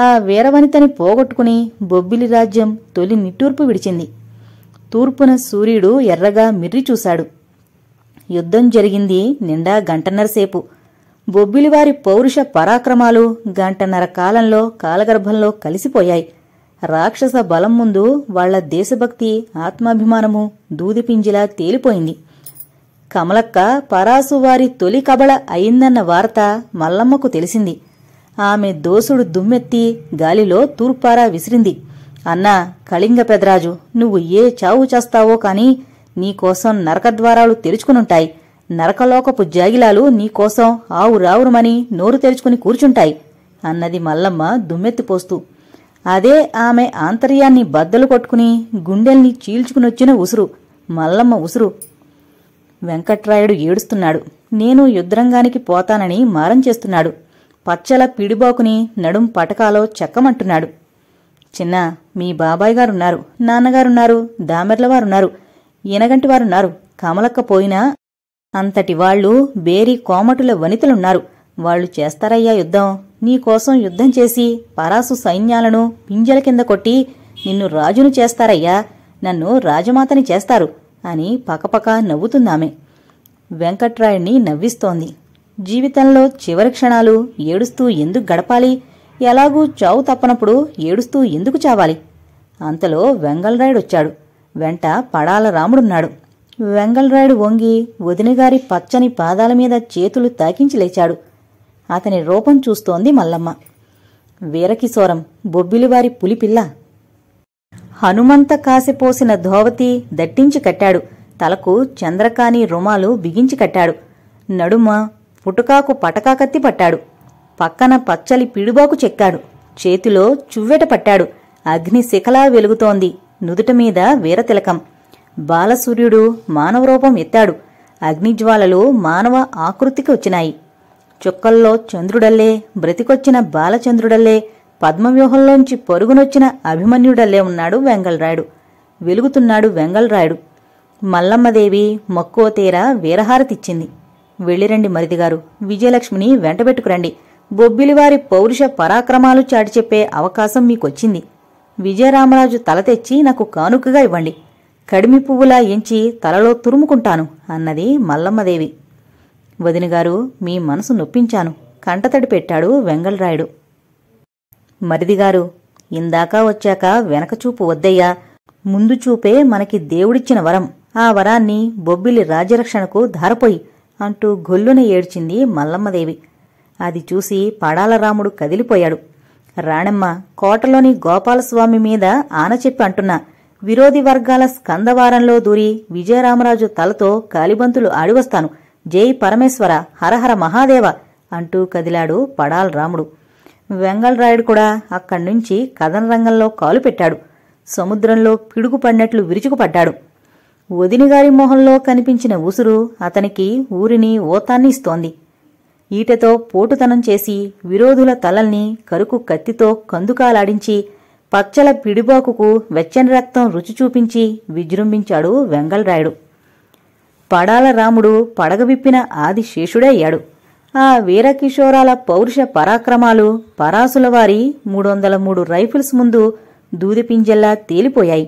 A: ఆ వీరవనితని పోగొట్టుకుని బొబ్బిలి రాజ్యం తొలి నిట్టూర్పు విడిచింది తూర్పున సూర్యుడు ఎర్రగా మిర్రి చూశాడు యుద్ధం జరిగింది నిండా గంటన్నరసేపు బొబ్బిలివారి పౌరుష పరాక్రమాలు గంటన్నర కాలంలో కాలగర్భంలో కలిసిపోయాయి రాక్షస బలం ముందు వాళ్ల దేశభక్తి ఆత్మాభిమానము దూదిపింజిలా తేలిపోయింది కమలక్క వారి తొలి కబళ అయిందన్న వార్త మల్లమ్మకు తెలిసింది ఆమె దోసుడు దుమ్మెత్తి గాలిలో తూర్పారా విసిరింది అన్నా కళింగ పెదరాజు నువ్వు ఏ చావు చేస్తావో కాని నీకోసం నరకద్వారాలు తెరుచుకునుంటాయి నరకలోకపు జాగిలాలు నీకోసం ఆవు రావురుమని నోరు తెరుచుకుని కూర్చుంటాయి అన్నది మల్లమ్మ దుమ్మెత్తిపోస్తూ అదే ఆమె ఆంతర్యాన్ని బద్దలు కొట్టుకుని గుండెల్ని చీల్చుకునొచ్చిన ఉసురు మల్లమ్మ ఉసురు వెంకట్రాయుడు ఏడుస్తున్నాడు నేను యుద్ధరంగానికి పోతానని మారం చేస్తున్నాడు పచ్చల పిడిబాకుని నడుం పటకాలో చెక్కమంటున్నాడు చిన్న మీ బాబాయ్ గారున్నారు నాన్నగారున్నారు దామెర్లవారున్నారు ఈనగంటి వారున్నారు కమలక్క పోయినా అంతటి వాళ్ళు బేరీ కోమటుల వనితలున్నారు వాళ్ళు చేస్తారయ్యా యుద్ధం నీకోసం యుద్ధం చేసి పరాసు సైన్యాలను పింజల కింద కొట్టి నిన్ను రాజును చేస్తారయ్యా నన్ను రాజమాతని చేస్తారు అని పకపక నవ్వుతుందామె వెంకట్రాయుణ్ణి నవ్విస్తోంది జీవితంలో చివరి క్షణాలు ఏడుస్తూ ఎందుకు గడపాలి ఎలాగూ చావు తప్పనప్పుడు ఏడుస్తూ ఎందుకు చావాలి అంతలో వచ్చాడు వెంట పడాల రాముడున్నాడు వెంగళరాయుడు వంగి వదినగారి పచ్చని పాదాల మీద చేతులు తాకించి లేచాడు అతని రూపం చూస్తోంది మల్లమ్మ వీరకిశోరం బొబ్బిలివారి పులిపిల్ల హనుమంత కాసిపోసిన ధోవతి దట్టించి కట్టాడు తలకు చంద్రకాని రుమాలు బిగించి కట్టాడు నడుమ పుటకాకు పటకా కత్తి పట్టాడు పక్కన పచ్చలి పిడుబాకు చెక్కాడు చేతిలో చువ్వెట పట్టాడు అగ్ని శిఖలా వెలుగుతోంది నుదుట మీద వీరతిలకం బాలసూర్యుడు మానవరూపం ఎత్తాడు అగ్నిజ్వాలలు మానవ ఆకృతికి వచ్చినాయి చుక్కల్లో చంద్రుడల్లే బ్రతికొచ్చిన బాలచంద్రుడల్లే పద్మవ్యూహంలోంచి పరుగునొచ్చిన అభిమన్యుడలే ఉన్నాడు వెంగళరాయుడు వెలుగుతున్నాడు వెంగళరాయుడు మల్లమ్మదేవి మక్కువ తీర వీరహారతిచ్చింది వెళ్ళిరండి మరిదిగారు విజయలక్ష్మిని వెంటబెట్టుకురండి బొబ్బిలివారి పౌరుష పరాక్రమాలు చాటిచెప్పే అవకాశం మీకొచ్చింది విజయరామరాజు తల తెచ్చి నాకు కానుకగా ఇవ్వండి కడిమి పువ్వులా ఎంచి తలలో తురుముకుంటాను అన్నది మల్లమ్మదేవి వదినగారు మీ మనసు నొప్పించాను కంటతడి పెట్టాడు వెంగళరాయుడు మరిదిగారు ఇందాక వచ్చాక వెనకచూపు వద్దయ్యా ముందు చూపే మనకి దేవుడిచ్చిన వరం ఆ వరాన్ని బొబ్బిలి రాజరక్షణకు ధారపోయి అంటూ గొల్లున ఏడ్చింది మల్లమ్మదేవి అది చూసి పడాలరాముడు కదిలిపోయాడు రాణమ్మ కోటలోని గోపాలస్వామి మీద ఆనచెప్పి అంటున్నా విరోధి వర్గాల స్కందవారంలో దూరి విజయరామరాజు తలతో కాలిబంతులు ఆడివస్తాను జై పరమేశ్వర హరహర మహాదేవ అంటూ కదిలాడు పడాలరాముడు వెంగళరాయుడు కూడా అక్కడి నుంచి కథన రంగంలో కాలు పెట్టాడు సముద్రంలో పిడుగు పడినట్లు విరుచుకుపడ్డాడు వదినగారి మొహంలో కనిపించిన ఉసురు అతనికి ఊరిని ఓతాన్ని ఇస్తోంది ఈటతో పోటుతనం చేసి విరోధుల తలల్ని కరుకు కత్తితో కందుకాలాడించి పచ్చల పిడిబాకుకు వెచ్చని రక్తం రుచి చూపించి విజృంభించాడు వెంగళరాయుడు పడాల రాముడు పడగవిప్పిన ఆది శేషుడయ్యాడు ఆ వీరకిషోరాల పౌరుష పరాక్రమాలు పరాసుల వారి మూడు రైఫిల్స్ ముందు దూదిపింజల్లా తేలిపోయాయి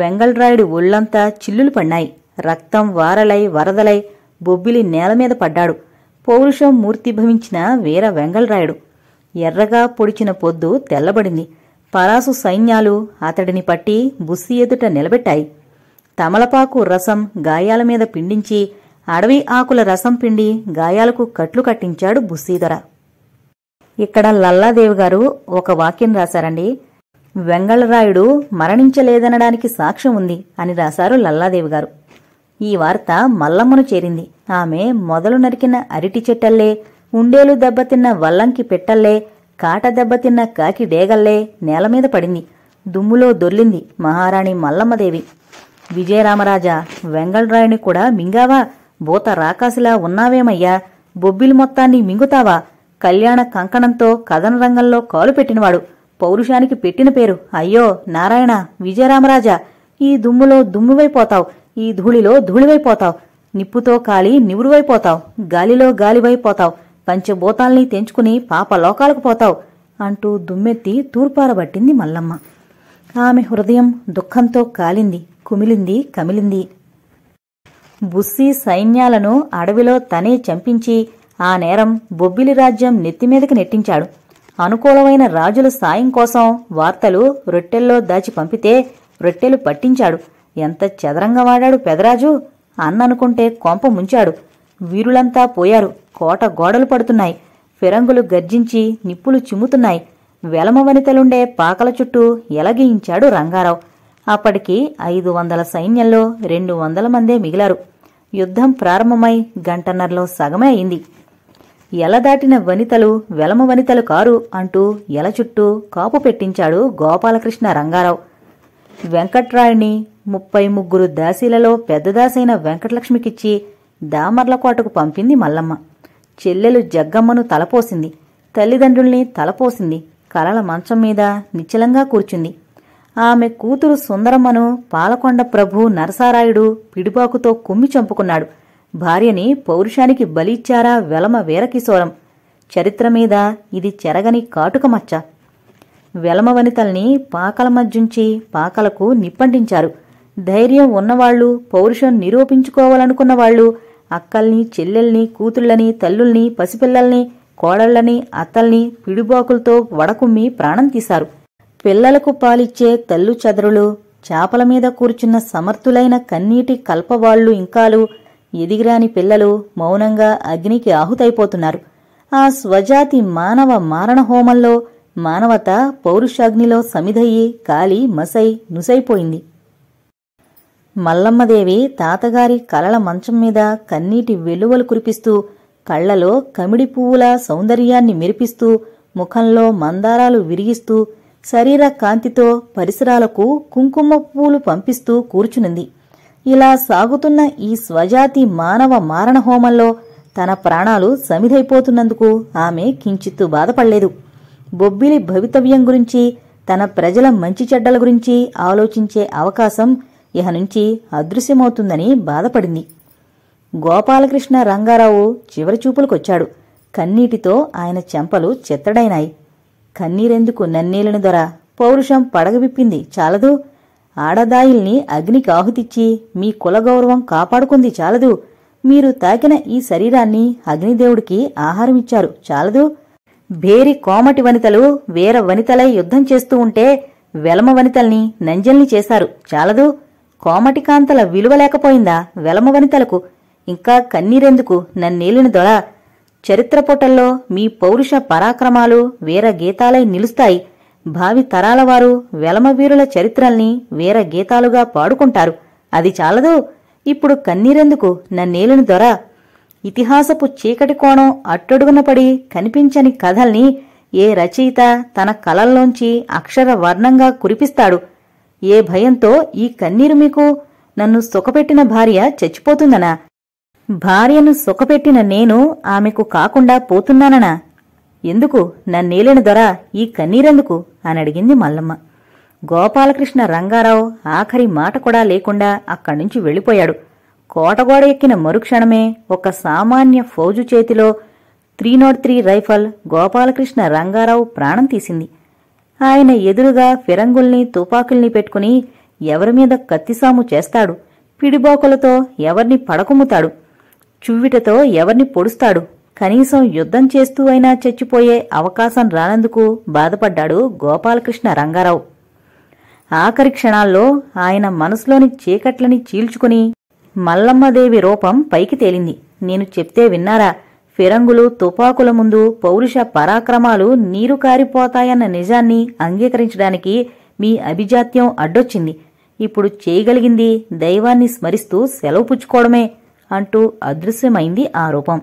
A: వెంగళరాయుడు ఒళ్లంతా చిల్లులు పడ్డాయి రక్తం వారలై వరదలై బొబ్బిలి నేల మీద పడ్డాడు పౌరుషం మూర్తిభవించిన వీర వెంగళరాయుడు ఎర్రగా పొడిచిన పొద్దు తెల్లబడింది పరాసు సైన్యాలు అతడిని పట్టి బుస్సి ఎదుట నిలబెట్టాయి తమలపాకు రసం గాయాల మీద పిండించి అడవి ఆకుల రసం పిండి గాయాలకు కట్లు కట్టించాడు బుస్సీధర ఇక్కడ లల్లాదేవి గారు ఒక వాక్యం రాశారండి వెంగళరాయుడు మరణించలేదనడానికి సాక్ష్యం ఉంది అని రాశారు లల్లాదేవి గారు ఈ వార్త మల్లమ్మను చేరింది ఆమె మొదలు నరికిన అరిటి చెట్టల్లే ఉండేలు దెబ్బతిన్న వల్లంకి పెట్టల్లే కాట దెబ్బతిన్న కాకి డేగల్లే నేల మీద పడింది దుమ్ములో దొర్లింది మహారాణి మల్లమ్మదేవి విజయరామరాజా వెంగళరాయుని కూడా మింగావా భూత రాకాసిలా ఉన్నావేమయ్యా బొబ్బిలి మొత్తాన్ని మింగుతావా కళ్యాణ కంకణంతో కథన రంగంలో కాలు పెట్టినవాడు పౌరుషానికి పెట్టిన పేరు అయ్యో నారాయణ విజయరామరాజా ఈ దుమ్ములో దుమ్మువైపోతావు ఈ ధూళిలో ధూళివైపోతావు నిప్పుతో కాలి నివురువైపోతావు గాలిలో గాలివైపోతావు పంచభూతాల్ని తెంచుకుని పాపలోకాలకు పోతావు అంటూ దుమ్మెత్తి తూర్పారబట్టింది మల్లమ్మ ఆమె హృదయం దుఃఖంతో కాలింది కుమిలింది కమిలింది బుస్సీ సైన్యాలను అడవిలో తనే చంపించి ఆ నేరం బొబ్బిలి రాజ్యం నెత్తిమీదకి నెట్టించాడు అనుకూలమైన రాజుల సాయం కోసం వార్తలు రొట్టెల్లో దాచి పంపితే రొట్టెలు పట్టించాడు ఎంత చదరంగా వాడాడు పెదరాజు అన్ననుకుంటే కొంప ముంచాడు వీరులంతా పోయారు కోట గోడలు పడుతున్నాయి ఫిరంగులు గర్జించి నిప్పులు చిమ్ముతున్నాయి వెలమ వనితలుండే పాకల చుట్టూ ఎలగించాడు రంగారావు అప్పటికి ఐదు వందల సైన్యంలో రెండు వందల మందే మిగిలారు యుద్ధం ప్రారంభమై గంటన్నరలో సగమే అయింది ఎలదాటిన దాటిన వనితలు వెలమ వనితలు కారు అంటూ ఎల చుట్టూ కాపు పెట్టించాడు గోపాలకృష్ణ రంగారావు వెంకట్రాయుణ్ణి ముప్పై ముగ్గురు దాసీలలో పెద్దదాసైన వెంకటలక్ష్మికిచ్చి దామర్లకోటకు పంపింది మల్లమ్మ చెల్లెలు జగ్గమ్మను తలపోసింది తల్లిదండ్రుల్ని తలపోసింది కలల మంచం మీద నిశ్చలంగా కూర్చుంది ఆమె కూతురు సుందరమ్మను పాలకొండ ప్రభు నరసారాయుడు పిడిపాకుతో కుమ్మి చంపుకున్నాడు భార్యని పౌరుషానికి బలిచ్చారా వెలమ వీరకిశోరం చరిత్ర మీద ఇది చెరగని కాటుకమచ్చ వెలమ వనితల్ని పాకల మధ్యుంచి పాకలకు నిప్పంటించారు ధైర్యం ఉన్నవాళ్లు పౌరుషం నిరూపించుకోవాలనుకున్న వాళ్ళు అక్కల్ని చెల్లెల్ని కూతుళ్ళని తల్లుల్ని పసిపిల్లల్ని కోడళ్లని అత్తల్ని పిడిబాకులతో వడకుమ్మి ప్రాణం తీశారు పిల్లలకు పాలిచ్చే తల్లు చదరులు చేపల మీద కూర్చున్న సమర్థులైన కన్నీటి కల్పవాళ్లు ఇంకాలు ఎదిగిరాని పిల్లలు మౌనంగా అగ్నికి ఆహుతైపోతున్నారు ఆ స్వజాతి మానవ మారణ హోమంలో మానవత పౌరుషాగ్నిలో సమిధయ్యి కాలి మసై నుసైపోయింది మల్లమ్మదేవి తాతగారి కలల మంచం మీద కన్నీటి వెలువలు కురిపిస్తూ కళ్లలో కమిడి పువ్వుల సౌందర్యాన్ని మెరిపిస్తూ ముఖంలో మందారాలు విరిగిస్తూ శరీర కాంతితో పరిసరాలకు కుంకుమ పూలు పంపిస్తూ కూర్చునుంది ఇలా సాగుతున్న ఈ స్వజాతి మానవ మారణ హోమంలో తన ప్రాణాలు సమిధైపోతున్నందుకు ఆమె కించిత్తు బాధపడలేదు బొబ్బిలి భవితవ్యం గురించి తన ప్రజల మంచి చెడ్డల గురించి ఆలోచించే అవకాశం ఇహ నుంచి అదృశ్యమవుతుందని బాధపడింది గోపాలకృష్ణ రంగారావు చివరి చూపులకొచ్చాడు కన్నీటితో ఆయన చెంపలు చెత్తడైనాయి కన్నీరెందుకు నన్నేలను దొర పౌరుషం పడగవిప్పింది చాలదు ఆడదాయిల్ని అగ్నికి ఆహుతిచ్చి మీ కులగౌరవం కాపాడుకుంది చాలదు మీరు తాకిన ఈ శరీరాన్ని అగ్నిదేవుడికి ఆహారమిచ్చారు చాలదు భేరి కోమటి వనితలు వేర వనితలై యుద్ధం చేస్తూ ఉంటే వెలమ వనితల్ని నంజల్ని చేశారు చాలదు కోమటి కాంతల విలువ లేకపోయిందా వెలమ వనితలకు ఇంకా కన్నీరెందుకు నన్నేలిన దొర చరిత్రపూటల్లో మీ పౌరుష పరాక్రమాలు వీర గీతాలై నిలుస్తాయి భావి తరాల వారు వెలమవీరుల చరిత్రల్ని వీర గీతాలుగా పాడుకుంటారు అది చాలదు ఇప్పుడు కన్నీరెందుకు నన్నేలిన దొర ఇతిహాసపు చీకటి కోణం అట్టడుగున పడి కనిపించని కథల్ని ఏ రచయిత తన కలల్లోంచి అక్షర వర్ణంగా కురిపిస్తాడు ఏ భయంతో ఈ కన్నీరు మీకు నన్ను సుఖపెట్టిన భార్య చచ్చిపోతుందనా భార్యను సుఖపెట్టిన నేను ఆమెకు కాకుండా పోతున్నాననా ఎందుకు నన్నేలేని దొర ఈ కన్నీరెందుకు అని అడిగింది మల్లమ్మ గోపాలకృష్ణ రంగారావు ఆఖరి మాట కూడా లేకుండా అక్కడి నుంచి వెళ్ళిపోయాడు కోటగోడ ఎక్కిన మరుక్షణమే ఒక సామాన్య ఫౌజు చేతిలో three not three rifle Gopalakrishna Rangarao ప్రాణం తీసింది ఆయన ఎదురుగా ఫిరంగుల్ని తుపాకుల్ని పెట్టుకుని ఎవరి మీద కత్తిసాము చేస్తాడు పిడిబోకలతో ఎవర్ని పడకుమ్ముతాడు చువ్విటతో ఎవర్ని పొడుస్తాడు కనీసం యుద్ధం చేస్తూ అయినా చచ్చిపోయే అవకాశం రానందుకు బాధపడ్డాడు గోపాలకృష్ణ రంగారావు ఆఖరి క్షణాల్లో ఆయన మనసులోని చీకట్లని చీల్చుకుని మల్లమ్మదేవి రూపం పైకి తేలింది నేను చెప్తే విన్నారా ఫిరంగులు తుపాకుల ముందు పౌరుష పరాక్రమాలు నీరు కారిపోతాయన్న నిజాన్ని అంగీకరించడానికి మీ అభిజాత్యం అడ్డొచ్చింది ఇప్పుడు చేయగలిగింది దైవాన్ని స్మరిస్తూ సెలవు పుచ్చుకోవడమే అంటూ అదృశ్యమైంది ఆ రూపం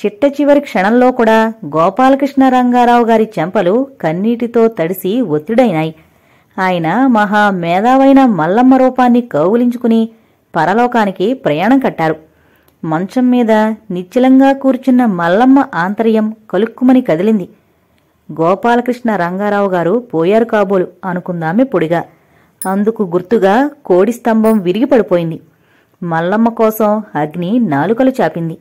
A: చిట్ట చివరి క్షణంలో కూడా గోపాలకృష్ణ రంగారావు గారి చెంపలు కన్నీటితో తడిసి ఒత్తిడైనాయి ఆయన మహా మేధావైన మల్లమ్మ రూపాన్ని కౌగులించుకుని పరలోకానికి ప్రయాణం కట్టారు మంచం మీద నిచ్చలంగా కూర్చున్న మల్లమ్మ ఆంతర్యం కలుక్కుమని కదిలింది గోపాలకృష్ణ రంగారావు గారు పోయారు కాబోలు అనుకుందామే పొడిగా అందుకు గుర్తుగా కోడి స్తంభం విరిగి పడిపోయింది మల్లమ్మ కోసం అగ్ని నాలుకలు చాపింది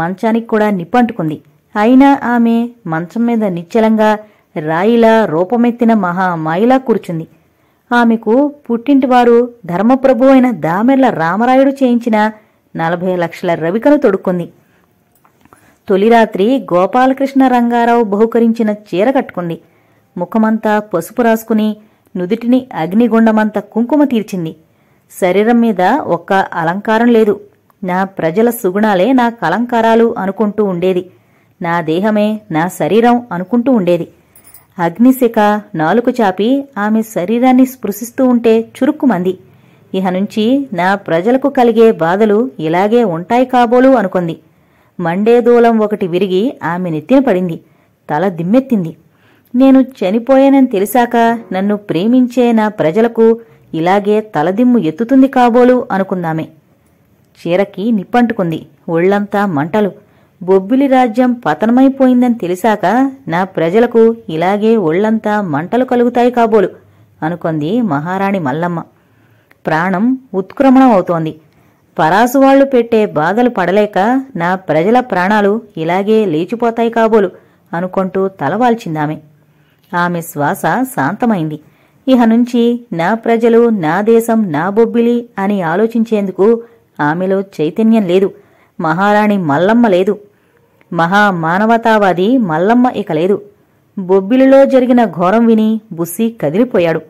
A: మంచానికి కూడా నిప్పంటుకుంది అయినా ఆమె మంచం మీద నిశ్చలంగా రాయిలా రూపమెత్తిన మహామాయిలా కూర్చుంది ఆమెకు పుట్టింటివారు ధర్మప్రభు అయిన దామెర్ల రామరాయుడు చేయించిన నలభై లక్షల రవికను తొడుక్కుంది తొలి రాత్రి గోపాలకృష్ణ రంగారావు బహుకరించిన చీర కట్టుకుంది ముఖమంతా పసుపు రాసుకుని నుదుటిని అగ్నిగుండమంత కుంకుమ తీర్చింది శరీరం మీద ఒక్క అలంకారం లేదు నా ప్రజల సుగుణాలే నా కలంకారాలు అనుకుంటూ ఉండేది నా దేహమే నా శరీరం అనుకుంటూ ఉండేది అగ్నిశిఖ నాలుగు చాపి ఆమె శరీరాన్ని స్పృశిస్తూ ఉంటే చురుక్కుమంది ఇహ నుంచి నా ప్రజలకు కలిగే బాధలు ఇలాగే ఉంటాయి కాబోలు అనుకుంది మండేదూలం ఒకటి విరిగి ఆమె నెత్తిన పడింది తల దిమ్మెత్తింది నేను చనిపోయానని తెలిసాక నన్ను ప్రేమించే నా ప్రజలకు ఇలాగే తలదిమ్ము ఎత్తుతుంది కాబోలు అనుకుందామే చీరకి నిప్పంటుకుంది ఒళ్లంతా మంటలు బొబ్బిలి రాజ్యం పతనమైపోయిందని తెలిసాక నా ప్రజలకు ఇలాగే ఒళ్లంతా మంటలు కలుగుతాయి కాబోలు అనుకుంది మహారాణి మల్లమ్మ ప్రాణం ఉత్క్రమణం అవుతోంది పరాసువాళ్లు పెట్టే బాధలు పడలేక నా ప్రజల ప్రాణాలు ఇలాగే లేచిపోతాయి కాబోలు అనుకుంటూ తలవాల్చిందామె ఆమె శ్వాస శాంతమైంది ఇహ నుంచి నా ప్రజలు నా దేశం నా బొబ్బిలి అని ఆలోచించేందుకు ఆమెలో చైతన్యం లేదు మహారాణి మల్లమ్మ లేదు మహా మానవతావాది మల్లమ్మ ఇక లేదు బొబ్బిలిలో జరిగిన ఘోరం విని బుస్సి కదిలిపోయాడు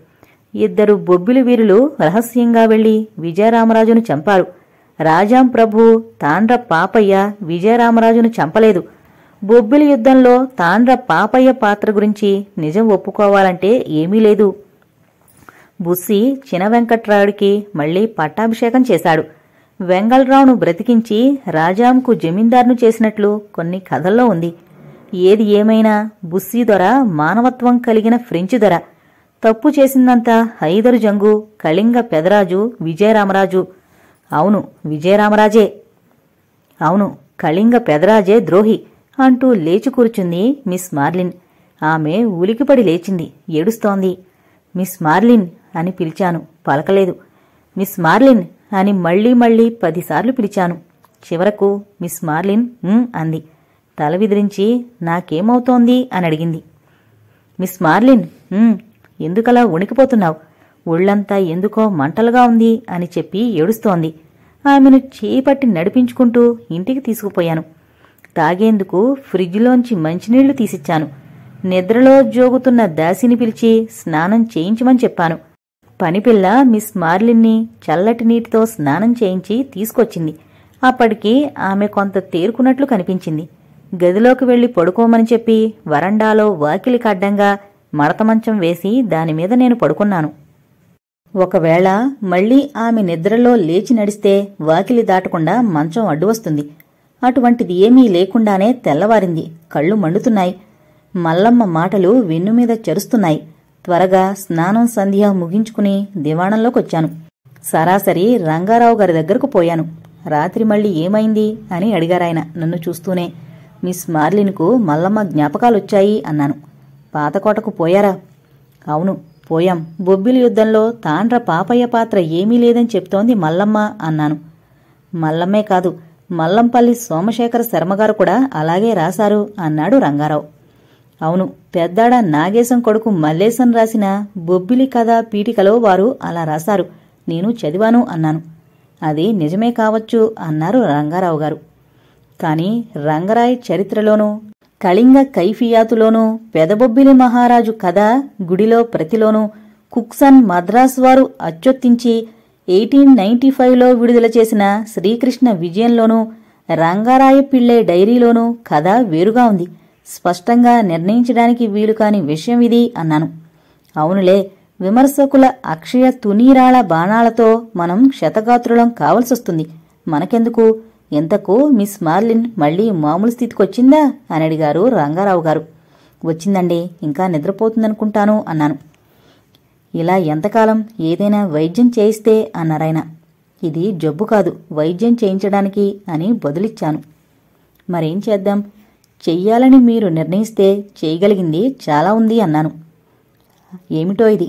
A: ఇద్దరు బొబ్బిలి వీరులు రహస్యంగా వెళ్లి విజయరామరాజును చంపారు రాజాం ప్రభు తాండ్ర పాపయ్య విజయరామరాజును చంపలేదు బొబ్బిలి యుద్ధంలో తాండ్ర పాపయ్య పాత్ర గురించి నిజం ఒప్పుకోవాలంటే ఏమీ లేదు బుస్సి చినవెంకట్రాయుడికి మళ్లీ పట్టాభిషేకం చేశాడు వెంగళరావును బ్రతికించి రాజాంకు జమీందారును చేసినట్లు కొన్ని కథల్లో ఉంది ఏది ఏమైనా బుస్సీ దొర మానవత్వం కలిగిన ఫ్రెంచి దొర తప్పు చేసిందంత హైదరు జంగు కళింగ పెదరాజు విజయరామరాజు అవును విజయరామరాజే అవును కళింగ పెదరాజే ద్రోహి అంటూ లేచి కూర్చుంది మిస్ మార్లిన్ ఆమె ఉలికిపడి లేచింది ఏడుస్తోంది మిస్ మార్లిన్ అని పిలిచాను పలకలేదు మిస్ మార్లిన్ అని మళ్లీ మళ్లీ పదిసార్లు పిలిచాను చివరకు మిస్ మార్లిన్ అంది తల విదిరించి నాకేమవుతోంది అని అడిగింది మిస్ మార్లిన్ ఎందుకలా ఉణికిపోతున్నావు ఒళ్ళంతా ఎందుకో మంటలుగా ఉంది అని చెప్పి ఏడుస్తోంది ఆమెను చేపట్టి నడిపించుకుంటూ ఇంటికి తీసుకుపోయాను తాగేందుకు ఫ్రిడ్జ్లోంచి మంచినీళ్లు తీసిచ్చాను నిద్రలో జోగుతున్న దాసిని పిలిచి స్నానం చేయించమని చెప్పాను పనిపిల్ల మిస్ మార్లిన్ని చల్లటి నీటితో స్నానం చేయించి తీసుకొచ్చింది అప్పటికి ఆమె కొంత తేరుకున్నట్లు కనిపించింది గదిలోకి వెళ్లి పడుకోమని చెప్పి వరండాలో వాకిలికి అడ్డంగా మడత మంచం వేసి దానిమీద నేను పడుకున్నాను ఒకవేళ మళ్లీ ఆమె నిద్రలో లేచి నడిస్తే వాకిలి దాటకుండా మంచం అడ్డు వస్తుంది అటువంటిది ఏమీ లేకుండానే తెల్లవారింది కళ్ళు మండుతున్నాయి మల్లమ్మ మాటలు వెన్నుమీద చరుస్తున్నాయి త్వరగా స్నానం సంధ్య ముగించుకుని దివాణంలోకొచ్చాను సరాసరి రంగారావు గారి దగ్గరకు పోయాను రాత్రి మళ్ళీ ఏమైంది అని అడిగారాయన నన్ను చూస్తూనే మిస్ మార్లిన్కు మల్లమ్మ జ్ఞాపకాలొచ్చాయి అన్నాను పాతకోటకు పోయారా అవును పోయాం బొబ్బిలి యుద్ధంలో తాండ్ర పాపయ్య పాత్ర ఏమీ లేదని చెప్తోంది మల్లమ్మ అన్నాను మల్లమ్మే కాదు మల్లంపల్లి సోమశేఖర శర్మగారు కూడా అలాగే రాశారు అన్నాడు రంగారావు అవును పెద్దాడ నాగేశం కొడుకు మల్లేశం రాసిన బొబ్బిలి కథ పీఠికలో వారు అలా రాశారు నేను చదివాను అన్నాను అది నిజమే కావచ్చు అన్నారు రంగారావు గారు కాని రంగరాయ్ చరిత్రలోనూ కళింగ కైఫియాతులోనూ పెదబొబ్బిలి మహారాజు కథ గుడిలో ప్రతిలోనూ కుక్సన్ మద్రాస్ వారు అచ్చొత్తించి ఎయిటీన్ నైన్టీ ఫైవ్లో విడుదల చేసిన శ్రీకృష్ణ విజయంలోనూ రంగారాయ పిళ్ళే డైరీలోనూ కథ వేరుగా ఉంది స్పష్టంగా నిర్ణయించడానికి వీలు కాని విషయం ఇది అన్నాను అవునులే విమర్శకుల అక్షయ తునీరాళ బాణాలతో మనం క్షతగాత్రులం కావలసొస్తుంది మనకెందుకు ఎంతకు మిస్ మార్లిన్ మళ్లీ మామూలు స్థితికొచ్చిందా అని అడిగారు రంగారావు గారు వచ్చిందండి ఇంకా నిద్రపోతుందనుకుంటాను అన్నాను ఇలా ఎంతకాలం ఏదైనా వైద్యం చేయిస్తే అన్నారాయన ఇది జబ్బు కాదు వైద్యం చేయించడానికి అని బదులిచ్చాను మరేం చేద్దాం చెయ్యాలని మీరు నిర్ణయిస్తే చేయగలిగింది చాలా ఉంది అన్నాను ఏమిటో ఇది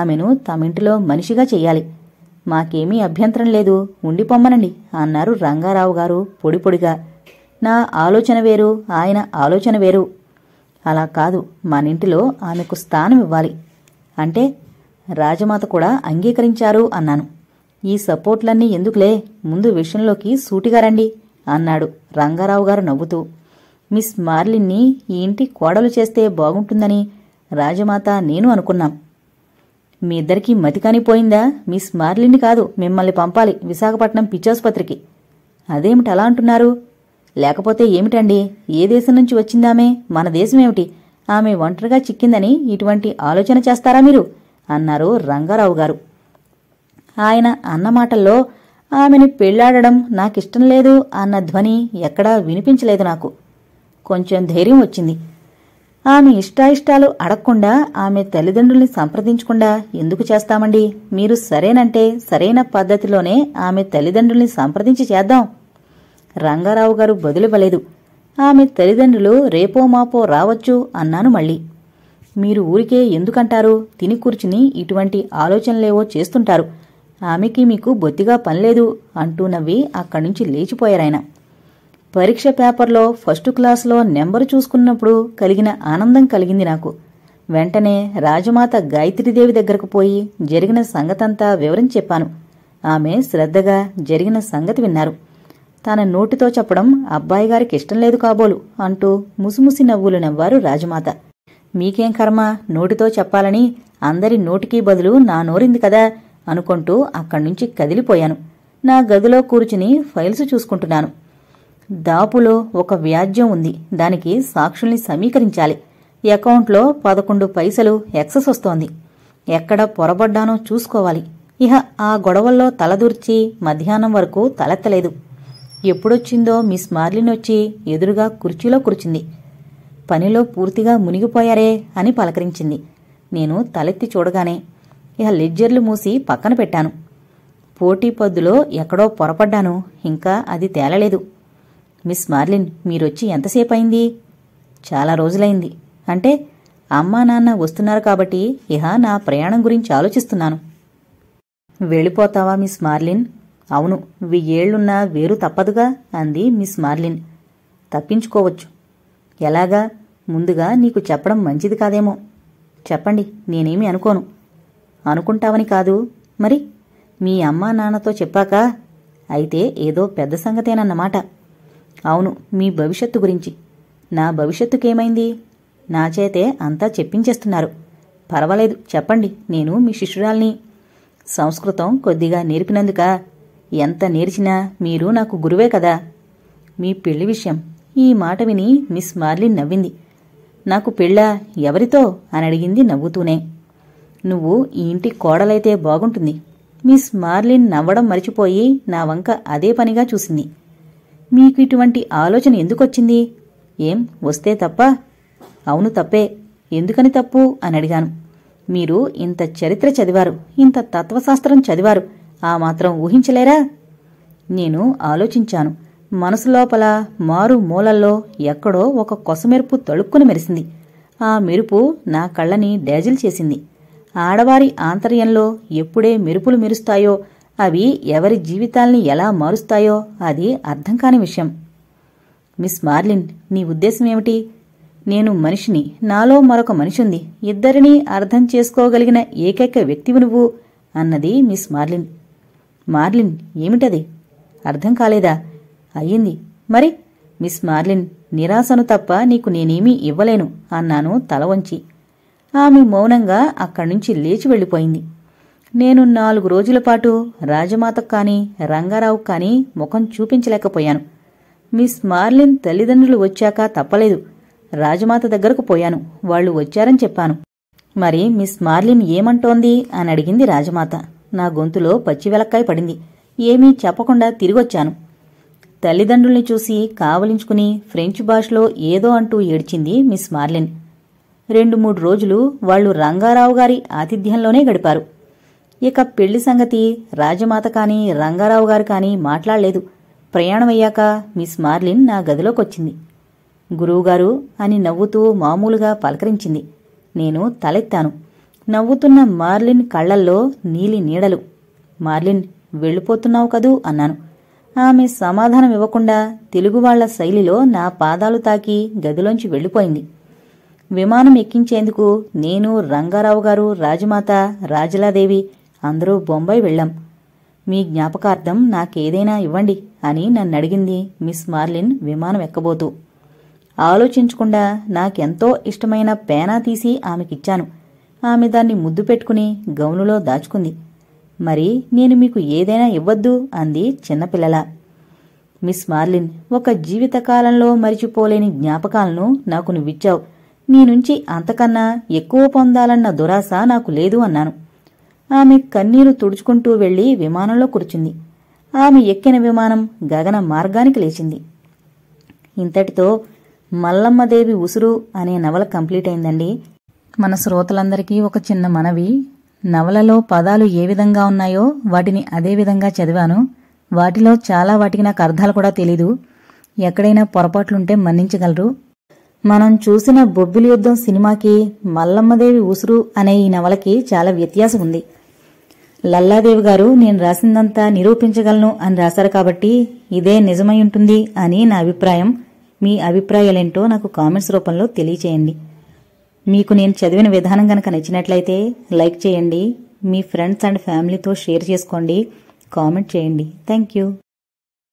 A: ఆమెను తమింటిలో మనిషిగా చెయ్యాలి మాకేమీ అభ్యంతరం లేదు ఉండిపోమ్మనండి అన్నారు రంగారావు గారు పొడి పొడిగా నా ఆలోచన వేరు ఆయన ఆలోచన వేరు అలా కాదు మనింటిలో ఆమెకు స్థానం ఇవ్వాలి అంటే రాజమాత కూడా అంగీకరించారు అన్నాను ఈ సపోర్ట్లన్నీ ఎందుకులే ముందు విషయంలోకి సూటిగా రండి అన్నాడు రంగారావు గారు నవ్వుతూ మిస్ మార్లిన్ని ఈ ఇంటి కోడలు చేస్తే బాగుంటుందని రాజమాత నేను అనుకున్నాం మీ ఇద్దరికీ మతికాని పోయిందా మిస్ మార్లిన్ని కాదు మిమ్మల్ని పంపాలి విశాఖపట్నం పిచ్చాసుపత్రికి అదేమిటి అలా అంటున్నారు లేకపోతే ఏమిటండి ఏ దేశం నుంచి వచ్చిందామే మన దేశమేమిటి ఆమె ఒంటరిగా చిక్కిందని ఇటువంటి ఆలోచన చేస్తారా మీరు అన్నారు రంగారావు గారు ఆయన అన్న మాటల్లో ఆమెని పెళ్లాడడం నాకిష్టం లేదు అన్న ధ్వని ఎక్కడా వినిపించలేదు నాకు కొంచెం ధైర్యం వచ్చింది ఆమె ఇష్టాయిష్టాలు అడగకుండా ఆమె తల్లిదండ్రుల్ని సంప్రదించకుండా ఎందుకు చేస్తామండి మీరు సరేనంటే సరైన పద్ధతిలోనే ఆమె తల్లిదండ్రుల్ని సంప్రదించి చేద్దాం రంగారావు గారు బదులివ్వలేదు ఆమె తల్లిదండ్రులు రేపో మాపో రావచ్చు అన్నాను మళ్ళీ మీరు ఊరికే ఎందుకంటారు తిని కూర్చుని ఇటువంటి ఆలోచనలేవో చేస్తుంటారు ఆమెకి మీకు బొత్తిగా పనిలేదు అంటూ నవ్వి అక్కడి నుంచి లేచిపోయారాయన పరీక్ష పేపర్లో ఫస్ట్ క్లాస్లో నెంబరు చూసుకున్నప్పుడు కలిగిన ఆనందం కలిగింది నాకు వెంటనే రాజమాత గాయత్రీదేవి దగ్గరకు పోయి జరిగిన సంగతంతా వివరించి చెప్పాను ఆమె శ్రద్ధగా జరిగిన సంగతి విన్నారు తన నోటితో చెప్పడం అబ్బాయి గారికి ఇష్టం లేదు కాబోలు అంటూ ముసిముసి నవ్వులు నవ్వారు రాజమాత మీకేం కర్మ నోటితో చెప్పాలని అందరి నోటికి బదులు నా నోరింది కదా అనుకుంటూ అక్కడ్నుంచి కదిలిపోయాను నా గదిలో కూర్చుని ఫైల్స్ చూసుకుంటున్నాను దాపులో ఒక వ్యాజ్యం ఉంది దానికి సాక్షుల్ని సమీకరించాలి అకౌంట్లో పదకొండు పైసలు ఎక్సెస్ వస్తోంది ఎక్కడ పొరబడ్డానో చూసుకోవాలి ఇహ ఆ గొడవల్లో తలదూర్చి మధ్యాహ్నం వరకు తలెత్తలేదు ఎప్పుడొచ్చిందో మిస్ మార్లిన్ వచ్చి ఎదురుగా కుర్చీలో కూర్చుంది పనిలో పూర్తిగా మునిగిపోయారే అని పలకరించింది నేను తలెత్తి చూడగానే ఇహ లెడ్జర్లు మూసి పక్కన పెట్టాను పోటీ పద్దులో ఎక్కడో పొరపడ్డాను ఇంకా అది తేలలేదు మిస్ మార్లిన్ మీరొచ్చి ఎంతసేపు అయింది చాలా రోజులైంది అంటే అమ్మా నాన్న వస్తున్నారు కాబట్టి ఇహ నా ప్రయాణం గురించి ఆలోచిస్తున్నాను వెళ్ళిపోతావా మిస్ మార్లిన్ అవును వెయ్యేళ్లున్నా వేరు తప్పదుగా అంది మిస్ మార్లిన్ తప్పించుకోవచ్చు ఎలాగా ముందుగా నీకు చెప్పడం మంచిది కాదేమో చెప్పండి నేనేమి అనుకోను అనుకుంటావని కాదు మరి మీ అమ్మా నాన్నతో చెప్పాక అయితే ఏదో పెద్ద సంగతేనన్నమాట అవును మీ భవిష్యత్తు గురించి నా భవిష్యత్తుకేమైంది నా చేతే అంతా చెప్పించేస్తున్నారు పర్వాలేదు చెప్పండి నేను మీ శిష్యురాల్ని సంస్కృతం కొద్దిగా నేర్పినందుక ఎంత నేర్చినా మీరు నాకు గురువే కదా మీ పెళ్లి విషయం ఈ మాట విని మిస్ మార్లిన్ నవ్వింది నాకు పెళ్ళా ఎవరితో అని అడిగింది నవ్వుతూనే నువ్వు ఈ ఇంటి కోడలైతే బాగుంటుంది మిస్ మార్లిన్ నవ్వడం మరిచిపోయి నా వంక అదే పనిగా చూసింది మీకు ఇటువంటి ఆలోచన ఎందుకొచ్చింది ఏం వస్తే తప్ప అవును తప్పే ఎందుకని తప్పు అని అడిగాను మీరు ఇంత చరిత్ర చదివారు ఇంత తత్వశాస్త్రం చదివారు ఆ మాత్రం ఊహించలేరా నేను ఆలోచించాను మనసు లోపల మారు మూలల్లో ఎక్కడో ఒక కొసమెరుపు తడుక్కుని మెరిసింది ఆ మెరుపు నా కళ్ళని డేజిల్ చేసింది ఆడవారి ఆంతర్యంలో ఎప్పుడే మెరుపులు మెరుస్తాయో అవి ఎవరి జీవితాల్ని ఎలా మారుస్తాయో అది అర్థం కాని విషయం మిస్ మార్లిన్ నీ ఉద్దేశం ఏమిటి నేను మనిషిని నాలో మరొక మనిషి ఉంది ఇద్దరినీ అర్థం చేసుకోగలిగిన ఏకైక వ్యక్తివి నువ్వు అన్నది మిస్ మార్లిన్ మార్లిన్ ఏమిటది అర్థం కాలేదా అయ్యింది మరి మిస్ మార్లిన్ నిరాశను తప్ప నీకు నేనేమీ ఇవ్వలేను అన్నాను తల వంచి ఆమె మౌనంగా అక్కడి నుంచి లేచి వెళ్ళిపోయింది నేను నాలుగు రోజుల పాటు రాజమాతకు కానీ రంగారావుకు కానీ ముఖం చూపించలేకపోయాను మిస్ మార్లిన్ తల్లిదండ్రులు వచ్చాక తప్పలేదు రాజమాత దగ్గరకు పోయాను వాళ్ళు వచ్చారని చెప్పాను మరి మిస్ మార్లిన్ ఏమంటోంది అని అడిగింది రాజమాత నా గొంతులో పచ్చివెలక్కాయ పడింది ఏమీ చెప్పకుండా తిరిగొచ్చాను తల్లిదండ్రుల్ని చూసి కావలించుకుని ఫ్రెంచ్ భాషలో ఏదో అంటూ ఏడ్చింది మిస్ మార్లిన్ రెండు మూడు రోజులు వాళ్లు రంగారావు గారి ఆతిథ్యంలోనే గడిపారు ఇక పెళ్లి సంగతి రాజమాత కానీ రంగారావు గారు కానీ మాట్లాడలేదు ప్రయాణమయ్యాక మిస్ మార్లిన్ నా గదిలోకొచ్చింది గురువుగారు అని నవ్వుతూ మామూలుగా పలకరించింది నేను తలెత్తాను నవ్వుతున్న మార్లిన్ కళ్లల్లో నీలి నీడలు మార్లిన్ వెళ్ళిపోతున్నావు కదూ అన్నాను ఆమె సమాధానం ఇవ్వకుండా తెలుగువాళ్ల శైలిలో నా పాదాలు తాకి గదిలోంచి వెళ్ళిపోయింది విమానం ఎక్కించేందుకు నేను రంగారావు గారు రాజమాత రాజలాదేవి అందరూ బొంబాయి వెళ్ళాం మీ జ్ఞాపకార్థం నాకేదైనా ఇవ్వండి అని నన్ను అడిగింది మిస్ మార్లిన్ విమానం ఎక్కబోతూ ఆలోచించకుండా నాకెంతో ఇష్టమైన పేనా తీసి ఆమెకిచ్చాను ఆమె దాన్ని ముద్దు పెట్టుకుని గౌనులో దాచుకుంది మరి నేను మీకు ఏదైనా ఇవ్వద్దు అంది చిన్నపిల్లల మిస్ మార్లిన్ ఒక జీవితకాలంలో మరిచిపోలేని జ్ఞాపకాలను నాకు నువ్విచ్చావు నీ నుంచి అంతకన్నా ఎక్కువ పొందాలన్న దురాశ నాకు లేదు అన్నాను ఆమె కన్నీరు తుడుచుకుంటూ వెళ్లి విమానంలో కూర్చుంది ఆమె ఎక్కిన విమానం గగన మార్గానికి లేచింది ఇంతటితో మల్లమ్మదేవి ఉసురు అనే నవల కంప్లీట్ అయిందండి మన శ్రోతలందరికీ ఒక చిన్న మనవి నవలలో పదాలు ఏ విధంగా ఉన్నాయో వాటిని అదే విధంగా చదివాను వాటిలో చాలా వాటికి నాకు అర్థాలు కూడా తెలీదు ఎక్కడైనా పొరపాట్లుంటే మన్నించగలరు మనం చూసిన బొబ్బిలి యుద్ధం సినిమాకి మల్లమ్మదేవి ఉసురు అనే ఈ నవలకి చాలా వ్యత్యాసం ఉంది లల్లాదేవి గారు నేను రాసిందంతా నిరూపించగలను అని రాశారు కాబట్టి ఇదే నిజమై ఉంటుంది అని నా అభిప్రాయం మీ అభిప్రాయాలేంటో నాకు కామెంట్స్ రూపంలో తెలియచేయండి మీకు నేను చదివిన విధానం కనుక నచ్చినట్లయితే లైక్ చేయండి మీ ఫ్రెండ్స్ అండ్ ఫ్యామిలీతో షేర్ చేసుకోండి కామెంట్ చేయండి థ్యాంక్ యూ